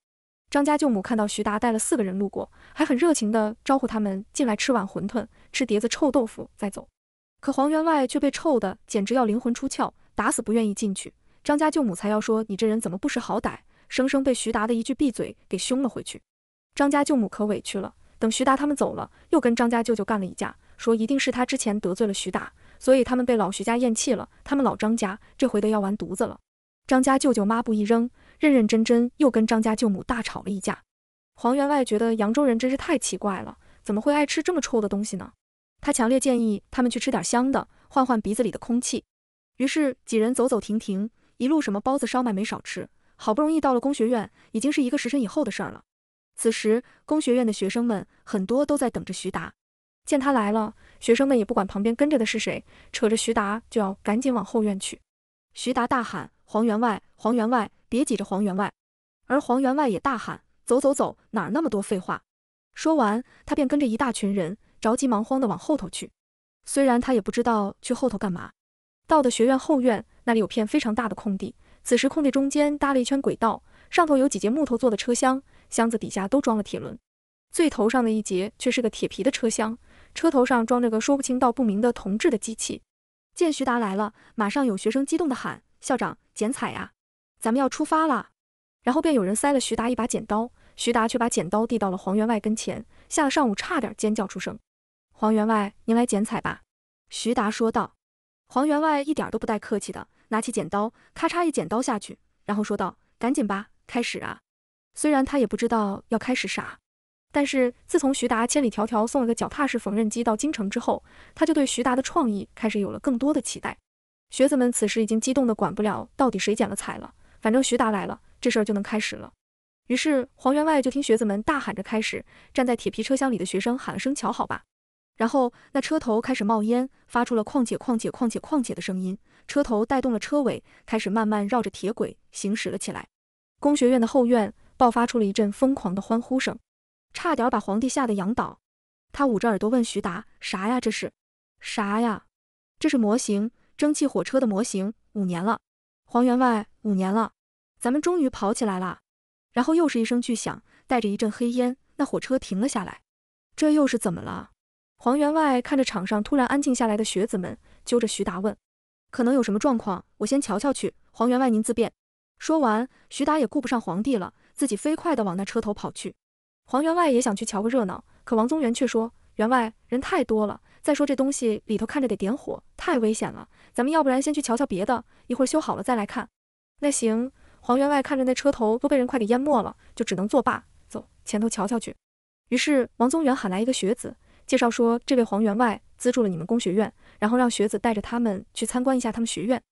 张家舅母看到徐达带了四个人路过，还很热情地招呼他们进来吃碗馄饨，吃碟子臭豆腐再走。可黄员外却被臭的，简直要灵魂出窍，打死不愿意进去。张家舅母才要说你这人怎么不识好歹，生生被徐达的一句闭嘴给凶了回去。张家舅母可委屈了，等徐达他们走了，又跟张家舅舅干了一架，说一定是他之前得罪了徐达，所以他们被老徐家咽气了，他们老张家这回的要完犊子了。张家舅舅抹布一扔，认认真真又跟张家舅母大吵了一架。黄员外觉得扬州人真是太奇怪了，怎么会爱吃这么臭的东西呢？他强烈建议他们去吃点香的，换换鼻子里的空气。于是几人走走停停，一路什么包子、烧麦没少吃。好不容易到了工学院，已经是一个时辰以后的事儿了。此时工学院的学生们很多都在等着徐达，见他来了，学生们也不管旁边跟着的是谁，扯着徐达就要赶紧往后院去。徐达大喊：“黄员外，黄员外，别挤着黄员外！”而黄员外也大喊：“走走走，哪儿那么多废话！”说完，他便跟着一大群人。着急忙慌地往后头去，虽然他也不知道去后头干嘛。到的学院后院那里有片非常大的空地，此时空地中间搭了一圈轨道，上头有几节木头做的车厢，箱子底下都装了铁轮，最头上的一节却是个铁皮的车厢，车头上装着个说不清道不明的铜制的机器。见徐达来了，马上有学生激动地喊：“校长，剪彩呀，咱们要出发了。”然后便有人塞了徐达一把剪刀，徐达却把剪刀递到了黄员外跟前，吓得上午差点尖叫出声。黄员外，您来剪彩吧。”徐达说道。黄员外一点都不带客气的，拿起剪刀，咔嚓一剪刀下去，然后说道：“赶紧吧，开始啊！”虽然他也不知道要开始啥，但是自从徐达千里迢迢送了个脚踏式缝纫机到京城之后，他就对徐达的创意开始有了更多的期待。学子们此时已经激动的管不了到底谁剪了彩了，反正徐达来了，这事儿就能开始了。于是黄员外就听学子们大喊着开始，站在铁皮车厢里的学生喊了声：“瞧好吧。”然后那车头开始冒烟，发出了况且况且况且况且的声音，车头带动了车尾，开始慢慢绕着铁轨行驶了起来。工学院的后院爆发出了一阵疯狂的欢呼声，差点把皇帝吓得仰倒。他捂着耳朵问徐达：“啥呀？这是啥呀？这是模型蒸汽火车的模型，五年了，黄员外，五年了，咱们终于跑起来了。”然后又是一声巨响，带着一阵黑烟，那火车停了下来。这又是怎么了？黄员外看着场上突然安静下来的学子们，揪着徐达问：“可能有什么状况？我先瞧瞧去。”黄员外您自便。说完，徐达也顾不上皇帝了，自己飞快地往那车头跑去。黄员外也想去瞧个热闹，可王宗元却说：“员外，人太多了。再说这东西里头看着得点火，太危险了。咱们要不然先去瞧瞧别的，一会儿修好了再来看。”那行。黄员外看着那车头都被人快给淹没了，就只能作罢，走前头瞧瞧去。于是王宗元喊来一个学子。介绍说，这位黄员外资助了你们工学院，然后让学子带着他们去参观一下他们学院。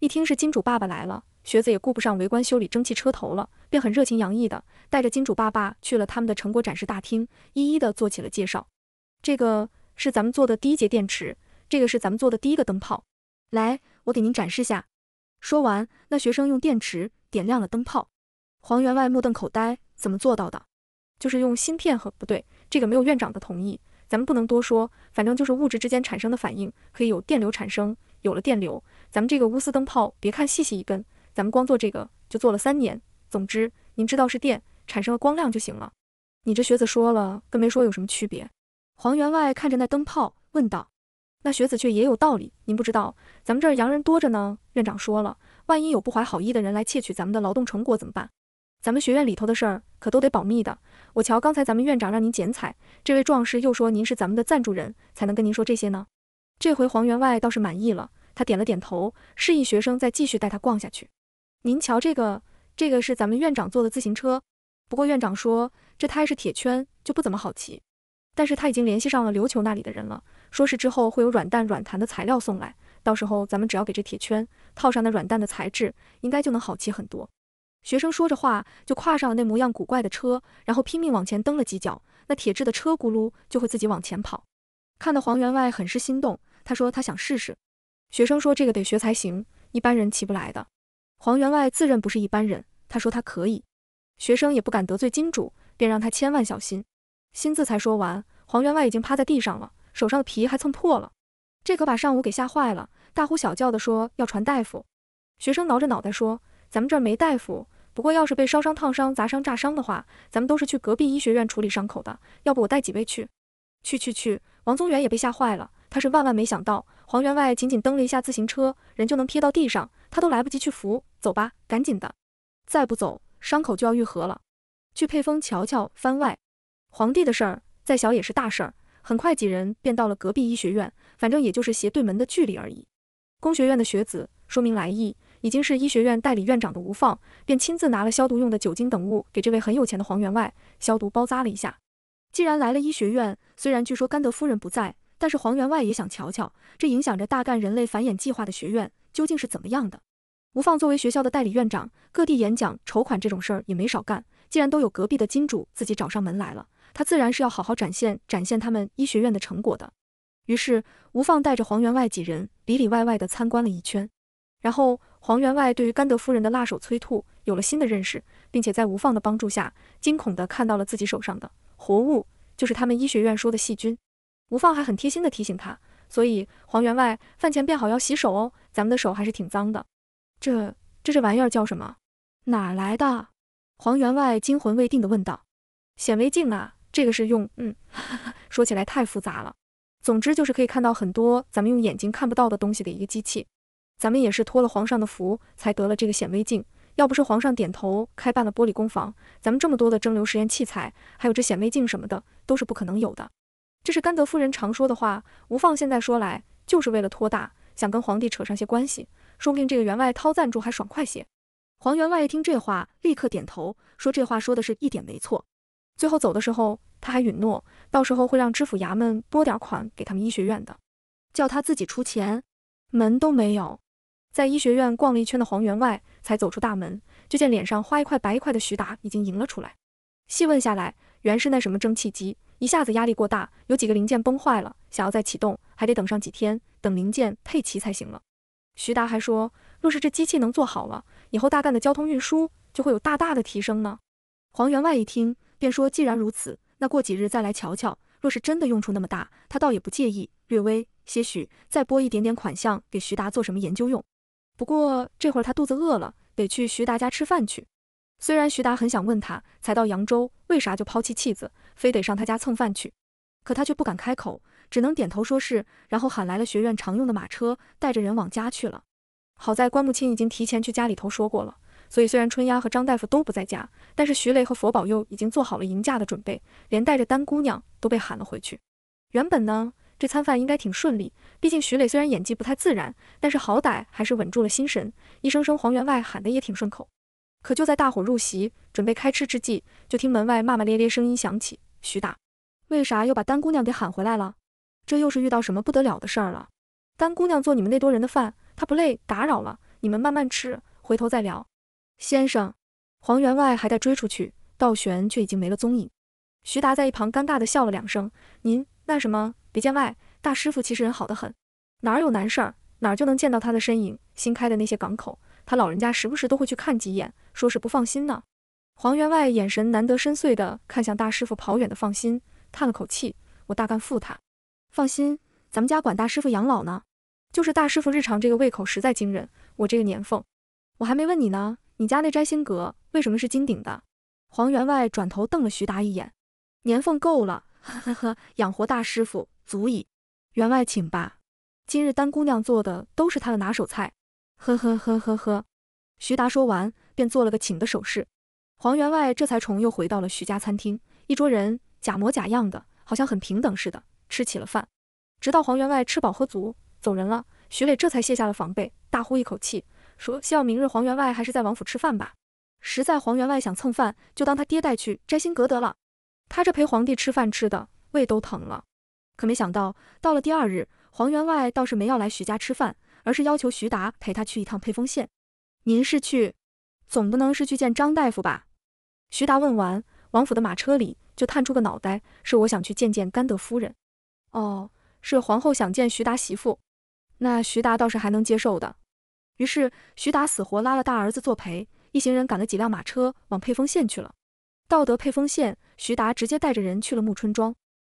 一听是金主爸爸来了，学子也顾不上围观修理蒸汽车头了，便很热情洋溢的带着金主爸爸去了他们的成果展示大厅，一一的做起了介绍。这个是咱们做的第一节电池，这个是咱们做的第一个灯泡。来，我给您展示下。说完，那学生用电池点亮了灯泡。黄员外目瞪口呆，怎么做到的？就是用芯片和不对，这个没有院长的同意。咱们不能多说，反正就是物质之间产生的反应，可以有电流产生。有了电流，咱们这个钨丝灯泡，别看细细一根，咱们光做这个就做了三年。总之，您知道是电产生了光亮就行了。你这学子说了，跟没说有什么区别？黄员外看着那灯泡问道。那学子却也有道理，您不知道，咱们这儿洋人多着呢。院长说了，万一有不怀好意的人来窃取咱们的劳动成果，怎么办？咱们学院里头的事儿可都得保密的。我瞧刚才咱们院长让您剪彩，这位壮士又说您是咱们的赞助人，才能跟您说这些呢。这回黄员外倒是满意了，他点了点头，示意学生再继续带他逛下去。您瞧这个，这个是咱们院长坐的自行车，不过院长说这胎是铁圈，就不怎么好骑。但是他已经联系上了琉球那里的人了，说是之后会有软弹软弹的材料送来，到时候咱们只要给这铁圈套上那软弹的材质，应该就能好骑很多。学生说着话，就跨上了那模样古怪的车，然后拼命往前蹬了几脚，那铁质的车咕噜就会自己往前跑。看到黄员外很是心动，他说他想试试。学生说这个得学才行，一般人骑不来的。黄员外自认不是一般人，他说他可以。学生也不敢得罪金主，便让他千万小心。心字才说完，黄员外已经趴在地上了，手上的皮还蹭破了。这可把尚武给吓坏了，大呼小叫的说要传大夫。学生挠着脑袋说，咱们这儿没大夫。不过，要是被烧伤、烫伤、砸伤、炸伤的话，咱们都是去隔壁医学院处理伤口的。要不我带几位去？去去去！王宗元也被吓坏了，他是万万没想到黄员外仅仅蹬了一下自行车，人就能撇到地上，他都来不及去扶。走吧，赶紧的，再不走，伤口就要愈合了。去配风瞧瞧番外，皇帝的事儿再小也是大事儿。很快，几人便到了隔壁医学院，反正也就是斜对门的距离而已。工学院的学子说明来意。已经是医学院代理院长的吴放，便亲自拿了消毒用的酒精等物，给这位很有钱的黄员外消毒包扎了一下。既然来了医学院，虽然据说甘德夫人不在，但是黄员外也想瞧瞧这影响着大干人类繁衍计划的学院究竟是怎么样的。吴放作为学校的代理院长，各地演讲、筹款这种事儿也没少干。既然都有隔壁的金主自己找上门来了，他自然是要好好展现展现他们医学院的成果的。于是，吴放带着黄员外几人里里外外的参观了一圈，然后。黄员外对于甘德夫人的辣手催吐有了新的认识，并且在吴放的帮助下，惊恐地看到了自己手上的活物，就是他们医学院说的细菌。吴放还很贴心地提醒他，所以黄员外饭前便好要洗手哦，咱们的手还是挺脏的。这这这玩意儿叫什么？哪来的？黄员外惊魂未定地问道。显微镜啊，这个是用，嗯，说起来太复杂了，总之就是可以看到很多咱们用眼睛看不到的东西的一个机器。咱们也是托了皇上的福，才得了这个显微镜。要不是皇上点头开办了玻璃工坊，咱们这么多的蒸馏实验器材，还有这显微镜什么的，都是不可能有的。这是甘德夫人常说的话。吴放现在说来，就是为了托大，想跟皇帝扯上些关系，说不定这个员外掏赞助还爽快些。黄员外一听这话，立刻点头说：“这话说的是一点没错。”最后走的时候，他还允诺，到时候会让知府衙门拨点款给他们医学院的，叫他自己出钱，门都没有。在医学院逛了一圈的黄员外才走出大门，就见脸上花一块白一块的徐达已经迎了出来。细问下来，原是那什么蒸汽机一下子压力过大，有几个零件崩坏了，想要再启动还得等上几天，等零件配齐才行了。徐达还说，若是这机器能做好了，以后大干的交通运输就会有大大的提升呢。黄员外一听，便说既然如此，那过几日再来瞧瞧。若是真的用处那么大，他倒也不介意略微些许再拨一点点款项给徐达做什么研究用。不过这会儿他肚子饿了，得去徐达家吃饭去。虽然徐达很想问他，才到扬州为啥就抛弃妻子，非得上他家蹭饭去，可他却不敢开口，只能点头说是，然后喊来了学院常用的马车，带着人往家去了。好在关木青已经提前去家里头说过了，所以虽然春丫和张大夫都不在家，但是徐雷和佛宝佑已经做好了迎驾的准备，连带着丹姑娘都被喊了回去。原本呢？这餐饭应该挺顺利，毕竟徐磊虽然演技不太自然，但是好歹还是稳住了心神，一声声黄员外喊得也挺顺口。可就在大伙入席准备开吃之际，就听门外骂骂咧咧声音响起：“徐达，为啥又把丹姑娘给喊回来了？这又是遇到什么不得了的事儿了？”丹姑娘做你们那多人的饭，她不累，打扰了，你们慢慢吃，回头再聊。先生，黄员外还在追出去，道玄却已经没了踪影。徐达在一旁尴尬地笑了两声：“您。”那什么，别见外，大师傅其实人好得很，哪儿有难事儿，哪儿就能见到他的身影。新开的那些港口，他老人家时不时都会去看几眼，说是不放心呢。黄员外眼神难得深邃的看向大师傅跑远的，放心，叹了口气，我大干负他。放心，咱们家管大师傅养老呢。就是大师傅日常这个胃口实在惊人，我这个年俸，我还没问你呢，你家那摘星阁为什么是金顶的？黄员外转头瞪了徐达一眼，年俸够了。呵呵呵，养活大师傅足矣。员外请吧，今日丹姑娘做的都是她的拿手菜。呵呵呵呵呵。徐达说完，便做了个请的手势。黄员外这才重又回到了徐家餐厅，一桌人假模假样的，好像很平等似的吃起了饭。直到黄员外吃饱喝足，走人了，徐磊这才卸下了防备，大呼一口气，说希望明日黄员外还是在王府吃饭吧。实在黄员外想蹭饭，就当他爹带去摘星阁得了。他这陪皇帝吃饭吃的胃都疼了，可没想到到了第二日，黄员外倒是没要来徐家吃饭，而是要求徐达陪他去一趟沛丰县。您是去，总不能是去见张大夫吧？徐达问完，王府的马车里就探出个脑袋，是我想去见见甘德夫人。哦，是皇后想见徐达媳妇，那徐达倒是还能接受的。于是徐达死活拉了大儿子作陪，一行人赶了几辆马车往沛丰县去了。道德配风县，徐达直接带着人去了木春庄，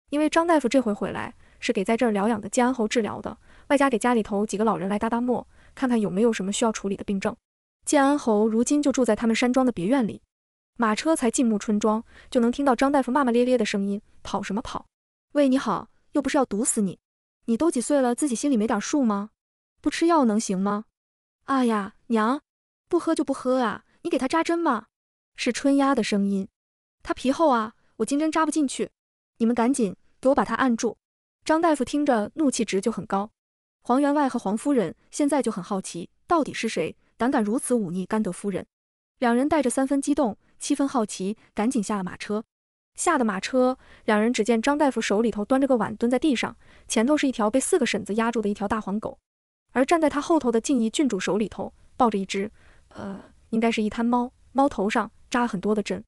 因为张大夫这回回来是给在这儿疗养的建安侯治疗的，外加给家里头几个老人来搭搭磨，看看有没有什么需要处理的病症。建安侯如今就住在他们山庄的别院里。马车才进木春庄，就能听到张大夫骂骂咧咧的声音：“跑什么跑？喂，你好，又不是要毒死你，你都几岁了，自己心里没点数吗？不吃药能行吗？”啊呀，娘，不喝就不喝啊，你给他扎针吗？是春丫的声音。他皮厚啊，我金针扎不进去。你们赶紧给我把他按住！张大夫听着，怒气值就很高。黄员外和黄夫人现在就很好奇，到底是谁胆敢如此忤逆甘德夫人？两人带着三分激动，七分好奇，赶紧下了马车。下的马车，两人只见张大夫手里头端着个碗，蹲在地上，前头是一条被四个婶子压住的一条大黄狗，而站在他后头的静怡郡主手里头抱着一只，呃，应该是一滩猫，猫头上扎了很多的针。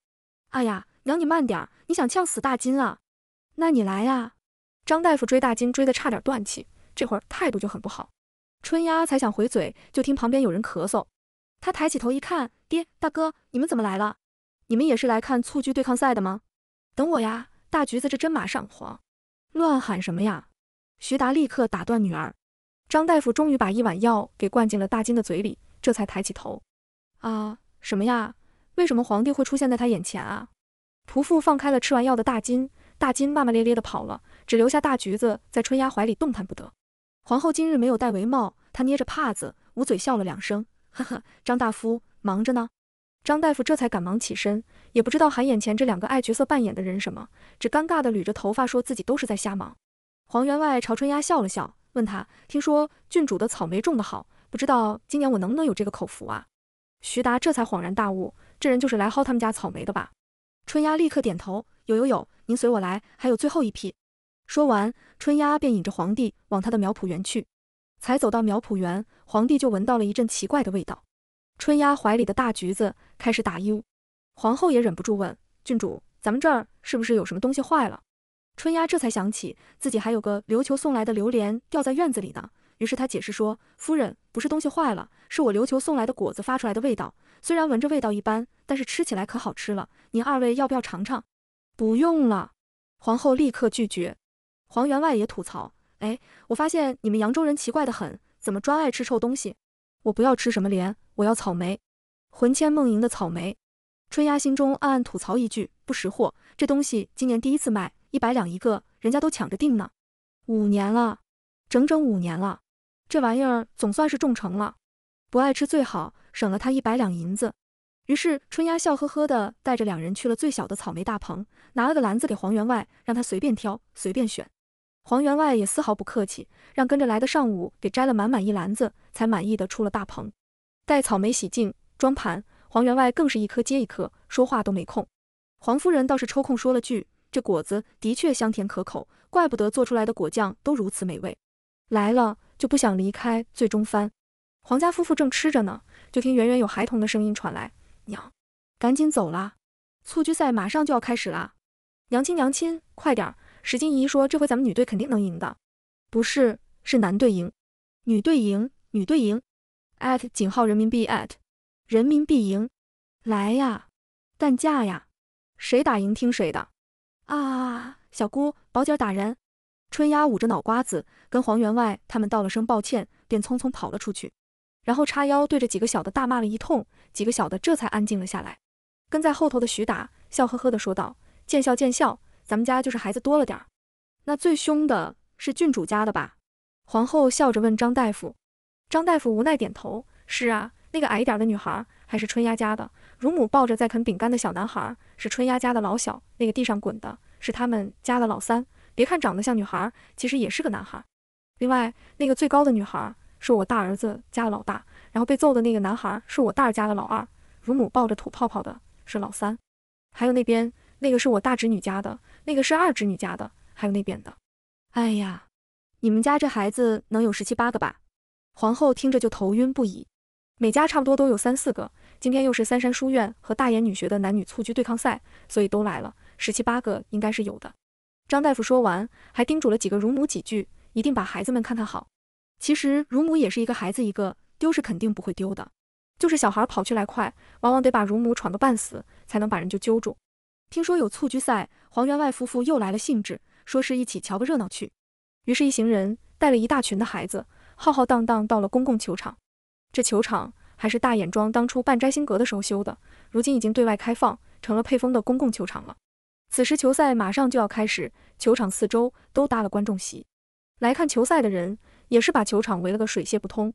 哎呀，娘你慢点，你想呛死大金啊？那你来呀！张大夫追大金追得差点断气，这会儿态度就很不好。春丫才想回嘴，就听旁边有人咳嗽。他抬起头一看，爹、大哥，你们怎么来了？你们也是来看蹴鞠对抗赛的吗？等我呀，大橘子这真马上黄。乱喊什么呀？徐达立刻打断女儿。张大夫终于把一碗药给灌进了大金的嘴里，这才抬起头。啊，什么呀？为什么皇帝会出现在他眼前啊？仆妇放开了吃完药的大金，大金骂骂咧咧的跑了，只留下大橘子在春丫怀里动弹不得。皇后今日没有戴帷帽，她捏着帕子捂嘴笑了两声，呵呵。张大夫忙着呢。张大夫这才赶忙起身，也不知道喊眼前这两个爱角色扮演的人什么，只尴尬的捋着头发说自己都是在瞎忙。黄员外朝春丫笑了笑，问他，听说郡主的草莓种得好，不知道今年我能不能有这个口福啊？徐达这才恍然大悟。这人就是来薅他们家草莓的吧？春丫立刻点头，有有有，您随我来，还有最后一批。说完，春丫便引着皇帝往他的苗圃园去。才走到苗圃园，皇帝就闻到了一阵奇怪的味道。春丫怀里的大橘子开始打悠，皇后也忍不住问郡主：“咱们这儿是不是有什么东西坏了？”春丫这才想起自己还有个琉球送来的榴莲掉在院子里呢，于是她解释说：“夫人。”不是东西坏了，是我琉球送来的果子发出来的味道。虽然闻着味道一般，但是吃起来可好吃了。您二位要不要尝尝？不用了，皇后立刻拒绝。黄员外也吐槽，哎，我发现你们扬州人奇怪的很，怎么专爱吃臭东西？我不要吃什么莲，我要草莓，魂牵梦萦的草莓。春丫心中暗暗吐槽一句，不识货，这东西今年第一次卖，一百两一个，人家都抢着订呢。五年了，整整五年了。这玩意儿总算是种成了，不爱吃最好，省了他一百两银子。于是春丫笑呵呵的带着两人去了最小的草莓大棚，拿了个篮子给黄员外，让他随便挑，随便选。黄员外也丝毫不客气，让跟着来的上午给摘了满满一篮子，才满意的出了大棚。待草莓洗净装盘，黄员外更是一颗接一颗，说话都没空。黄夫人倒是抽空说了句：“这果子的确香甜可口，怪不得做出来的果酱都如此美味。”来了。就不想离开。最终翻，黄家夫妇正吃着呢，就听远远有孩童的声音传来：“娘，赶紧走啦，蹴鞠赛马上就要开始啦！”“娘亲，娘亲，快点儿！”金姨说：“这回咱们女队肯定能赢的，不是？是男队赢，女队赢，女队赢。”@井号人民币人民币赢，来呀，干架呀，谁打赢听谁的啊！小姑，保姐打人。春丫捂着脑瓜子，跟黄员外他们道了声抱歉，便匆匆跑了出去，然后叉腰对着几个小的大骂了一通，几个小的这才安静了下来。跟在后头的徐达笑呵呵地说道：“见笑见笑，咱们家就是孩子多了点儿。”那最凶的是郡主家的吧？皇后笑着问张大夫。张大夫无奈点头：“是啊，那个矮一点的女孩还是春丫家的，乳母抱着在啃饼干的小男孩是春丫家的老小，那个地上滚的是他们家的老三。”别看长得像女孩，其实也是个男孩。另外，那个最高的女孩是我大儿子家的老大，然后被揍的那个男孩是我大儿家的老二。乳母抱着吐泡泡的是老三。还有那边那个是我大侄女家的，那个是二侄女家的，还有那边的。哎呀，你们家这孩子能有十七八个吧？皇后听着就头晕不已。每家差不多都有三四个。今天又是三山书院和大研女学的男女蹴鞠对抗赛，所以都来了，十七八个应该是有的。张大夫说完，还叮嘱了几个乳母几句，一定把孩子们看看好。其实乳母也是一个孩子一个丢是肯定不会丢的，就是小孩跑去来快，往往得把乳母喘个半死才能把人就揪住。听说有蹴鞠赛，黄员外夫妇又来了兴致，说是一起瞧个热闹去。于是，一行人带了一大群的孩子，浩浩荡荡到了公共球场。这球场还是大眼庄当初办摘星阁的时候修的，如今已经对外开放，成了配封的公共球场了。此时球赛马上就要开始，球场四周都搭了观众席，来看球赛的人也是把球场围了个水泄不通。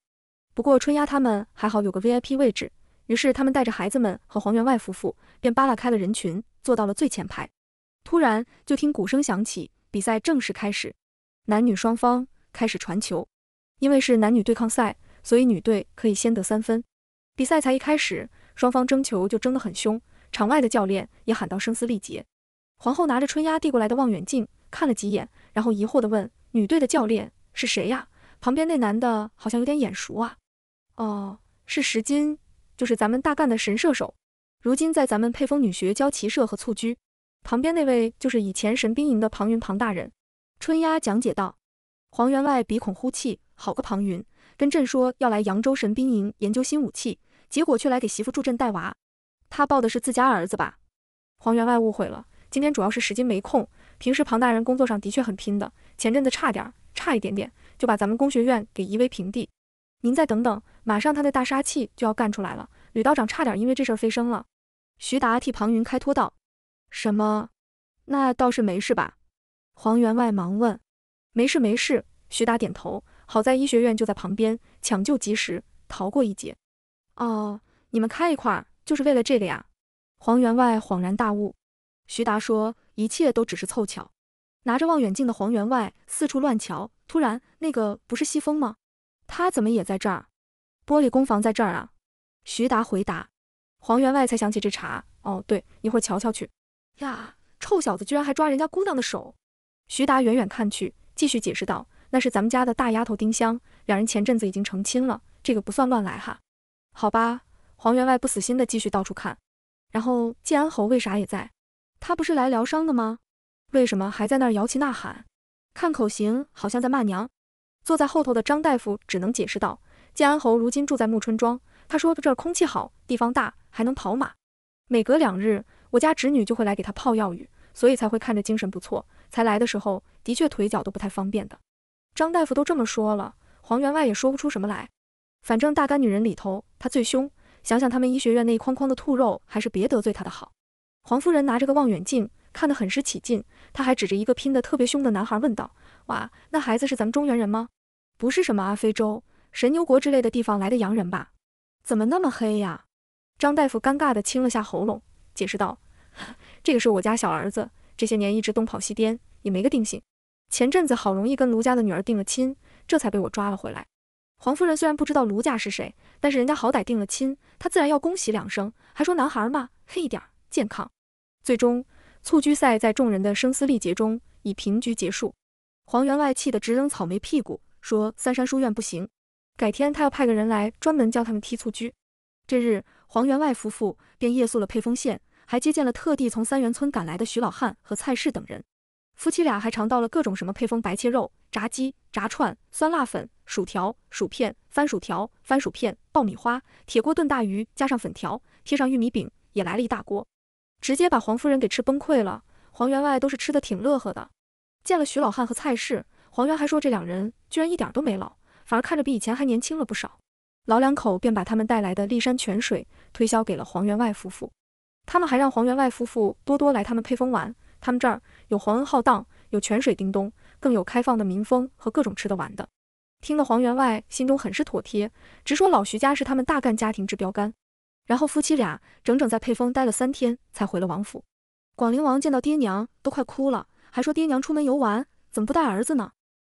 不过春丫他们还好有个 VIP 位置，于是他们带着孩子们和黄员外夫妇便扒拉开了人群，坐到了最前排。突然就听鼓声响起，比赛正式开始，男女双方开始传球。因为是男女对抗赛，所以女队可以先得三分。比赛才一开始，双方争球就争得很凶，场外的教练也喊到声嘶力竭。皇后拿着春丫递过来的望远镜看了几眼，然后疑惑地问：“女队的教练是谁呀？旁边那男的好像有点眼熟啊。”“哦，是石金，就是咱们大干的神射手，如今在咱们沛丰女学教骑射和蹴鞠。旁边那位就是以前神兵营的庞云庞大人。”春丫讲解道。黄员外鼻孔呼气：“好个庞云，跟朕说要来扬州神兵营研究新武器，结果却来给媳妇助阵带娃。他抱的是自家儿子吧？”黄员外误会了。今天主要是时间没空，平时庞大人工作上的确很拼的，前阵子差点差一点点就把咱们工学院给夷为平地。您再等等，马上他的大杀器就要干出来了。吕道长差点因为这事飞升了。徐达替庞云开脱道：“什么？那倒是没事吧？”黄员外忙问：“没事没事。”徐达点头，好在医学院就在旁边，抢救及时，逃过一劫。哦，你们开一块就是为了这个呀？黄员外恍然大悟。徐达说：“一切都只是凑巧。”拿着望远镜的黄员外四处乱瞧，突然，那个不是西风吗？他怎么也在这儿？玻璃工房在这儿啊？徐达回答。黄员外才想起这茬，哦，对，一会儿瞧瞧去。呀，臭小子居然还抓人家姑娘的手！徐达远远看去，继续解释道：“那是咱们家的大丫头丁香，两人前阵子已经成亲了，这个不算乱来哈。”好吧，黄员外不死心的继续到处看。然后建安侯为啥也在？他不是来疗伤的吗？为什么还在那儿摇旗呐喊？看口型好像在骂娘。坐在后头的张大夫只能解释道：“建安侯如今住在暮春庄，他说这儿空气好，地方大，还能跑马。每隔两日，我家侄女就会来给他泡药浴，所以才会看着精神不错。才来的时候，的确腿脚都不太方便的。”张大夫都这么说了，黄员外也说不出什么来。反正大干女人里头，他最凶。想想他们医学院那一筐筐的兔肉，还是别得罪他的好。黄夫人拿着个望远镜，看得很是起劲，她还指着一个拼得特别凶的男孩问道：“哇，那孩子是咱们中原人吗？不是什么阿非洲、神牛国之类的地方来的洋人吧？怎么那么黑呀？”张大夫尴尬地清了下喉咙，解释道：“这个是我家小儿子，这些年一直东跑西颠，也没个定性。前阵子好容易跟卢家的女儿定了亲，这才被我抓了回来。”黄夫人虽然不知道卢家是谁，但是人家好歹定了亲，她自然要恭喜两声，还说男孩嘛，黑一点儿。健康，最终蹴鞠赛在众人的声嘶力竭中以平局结束。黄员外气得直扔草莓屁股，说三山书院不行，改天他要派个人来专门教他们踢蹴鞠。这日，黄员外夫妇便夜宿了配丰县，还接见了特地从三元村赶来的徐老汉和蔡氏等人。夫妻俩还尝到了各种什么配丰白切肉、炸鸡、炸串、酸辣粉、薯条、薯片、番薯条、番薯片、爆米花、铁锅炖大鱼，加上粉条，贴上玉米饼，也来了一大锅。直接把黄夫人给吃崩溃了。黄员外都是吃的挺乐呵的。见了徐老汉和蔡氏，黄员还说这两人居然一点都没老，反而看着比以前还年轻了不少。老两口便把他们带来的骊山泉水推销给了黄员外夫妇。他们还让黄员外夫妇多多来他们沛丰玩，他们这儿有皇恩浩荡，有泉水叮咚，更有开放的民风和各种吃的玩的。听得黄员外心中很是妥帖，直说老徐家是他们大干家庭之标杆。然后夫妻俩整整在沛丰待了三天，才回了王府。广陵王见到爹娘都快哭了，还说爹娘出门游玩，怎么不带儿子呢？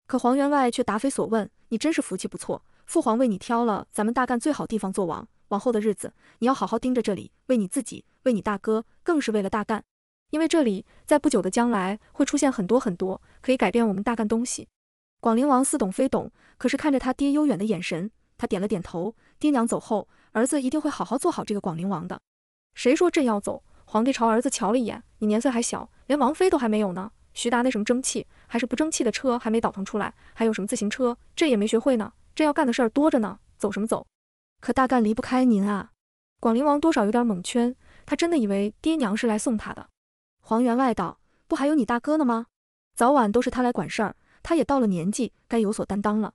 可黄员外却答非所问：“你真是福气不错，父皇为你挑了咱们大干最好地方做王。往后的日子，你要好好盯着这里，为你自己，为你大哥，更是为了大干，因为这里在不久的将来会出现很多很多可以改变我们大干东西。”广陵王似懂非懂，可是看着他爹悠远的眼神，他点了点头。爹娘走后。儿子一定会好好做好这个广陵王的。谁说朕要走？皇帝朝儿子瞧了一眼，你年岁还小，连王妃都还没有呢。徐达那什么争气，还是不争气的车还没倒腾出来，还有什么自行车，朕也没学会呢。朕要干的事儿多着呢，走什么走？可大干离不开您啊！广陵王多少有点懵圈，他真的以为爹娘是来送他的。黄员外道：“不还有你大哥呢吗？早晚都是他来管事儿，他也到了年纪，该有所担当了。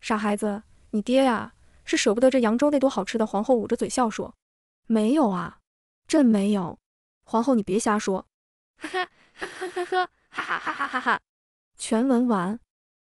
傻孩子，你爹呀。”是舍不得这扬州那多好吃的，皇后捂着嘴笑说：“没有啊，朕没有。”皇后，你别瞎说！哈哈哈哈哈！哈哈哈哈哈！全文完。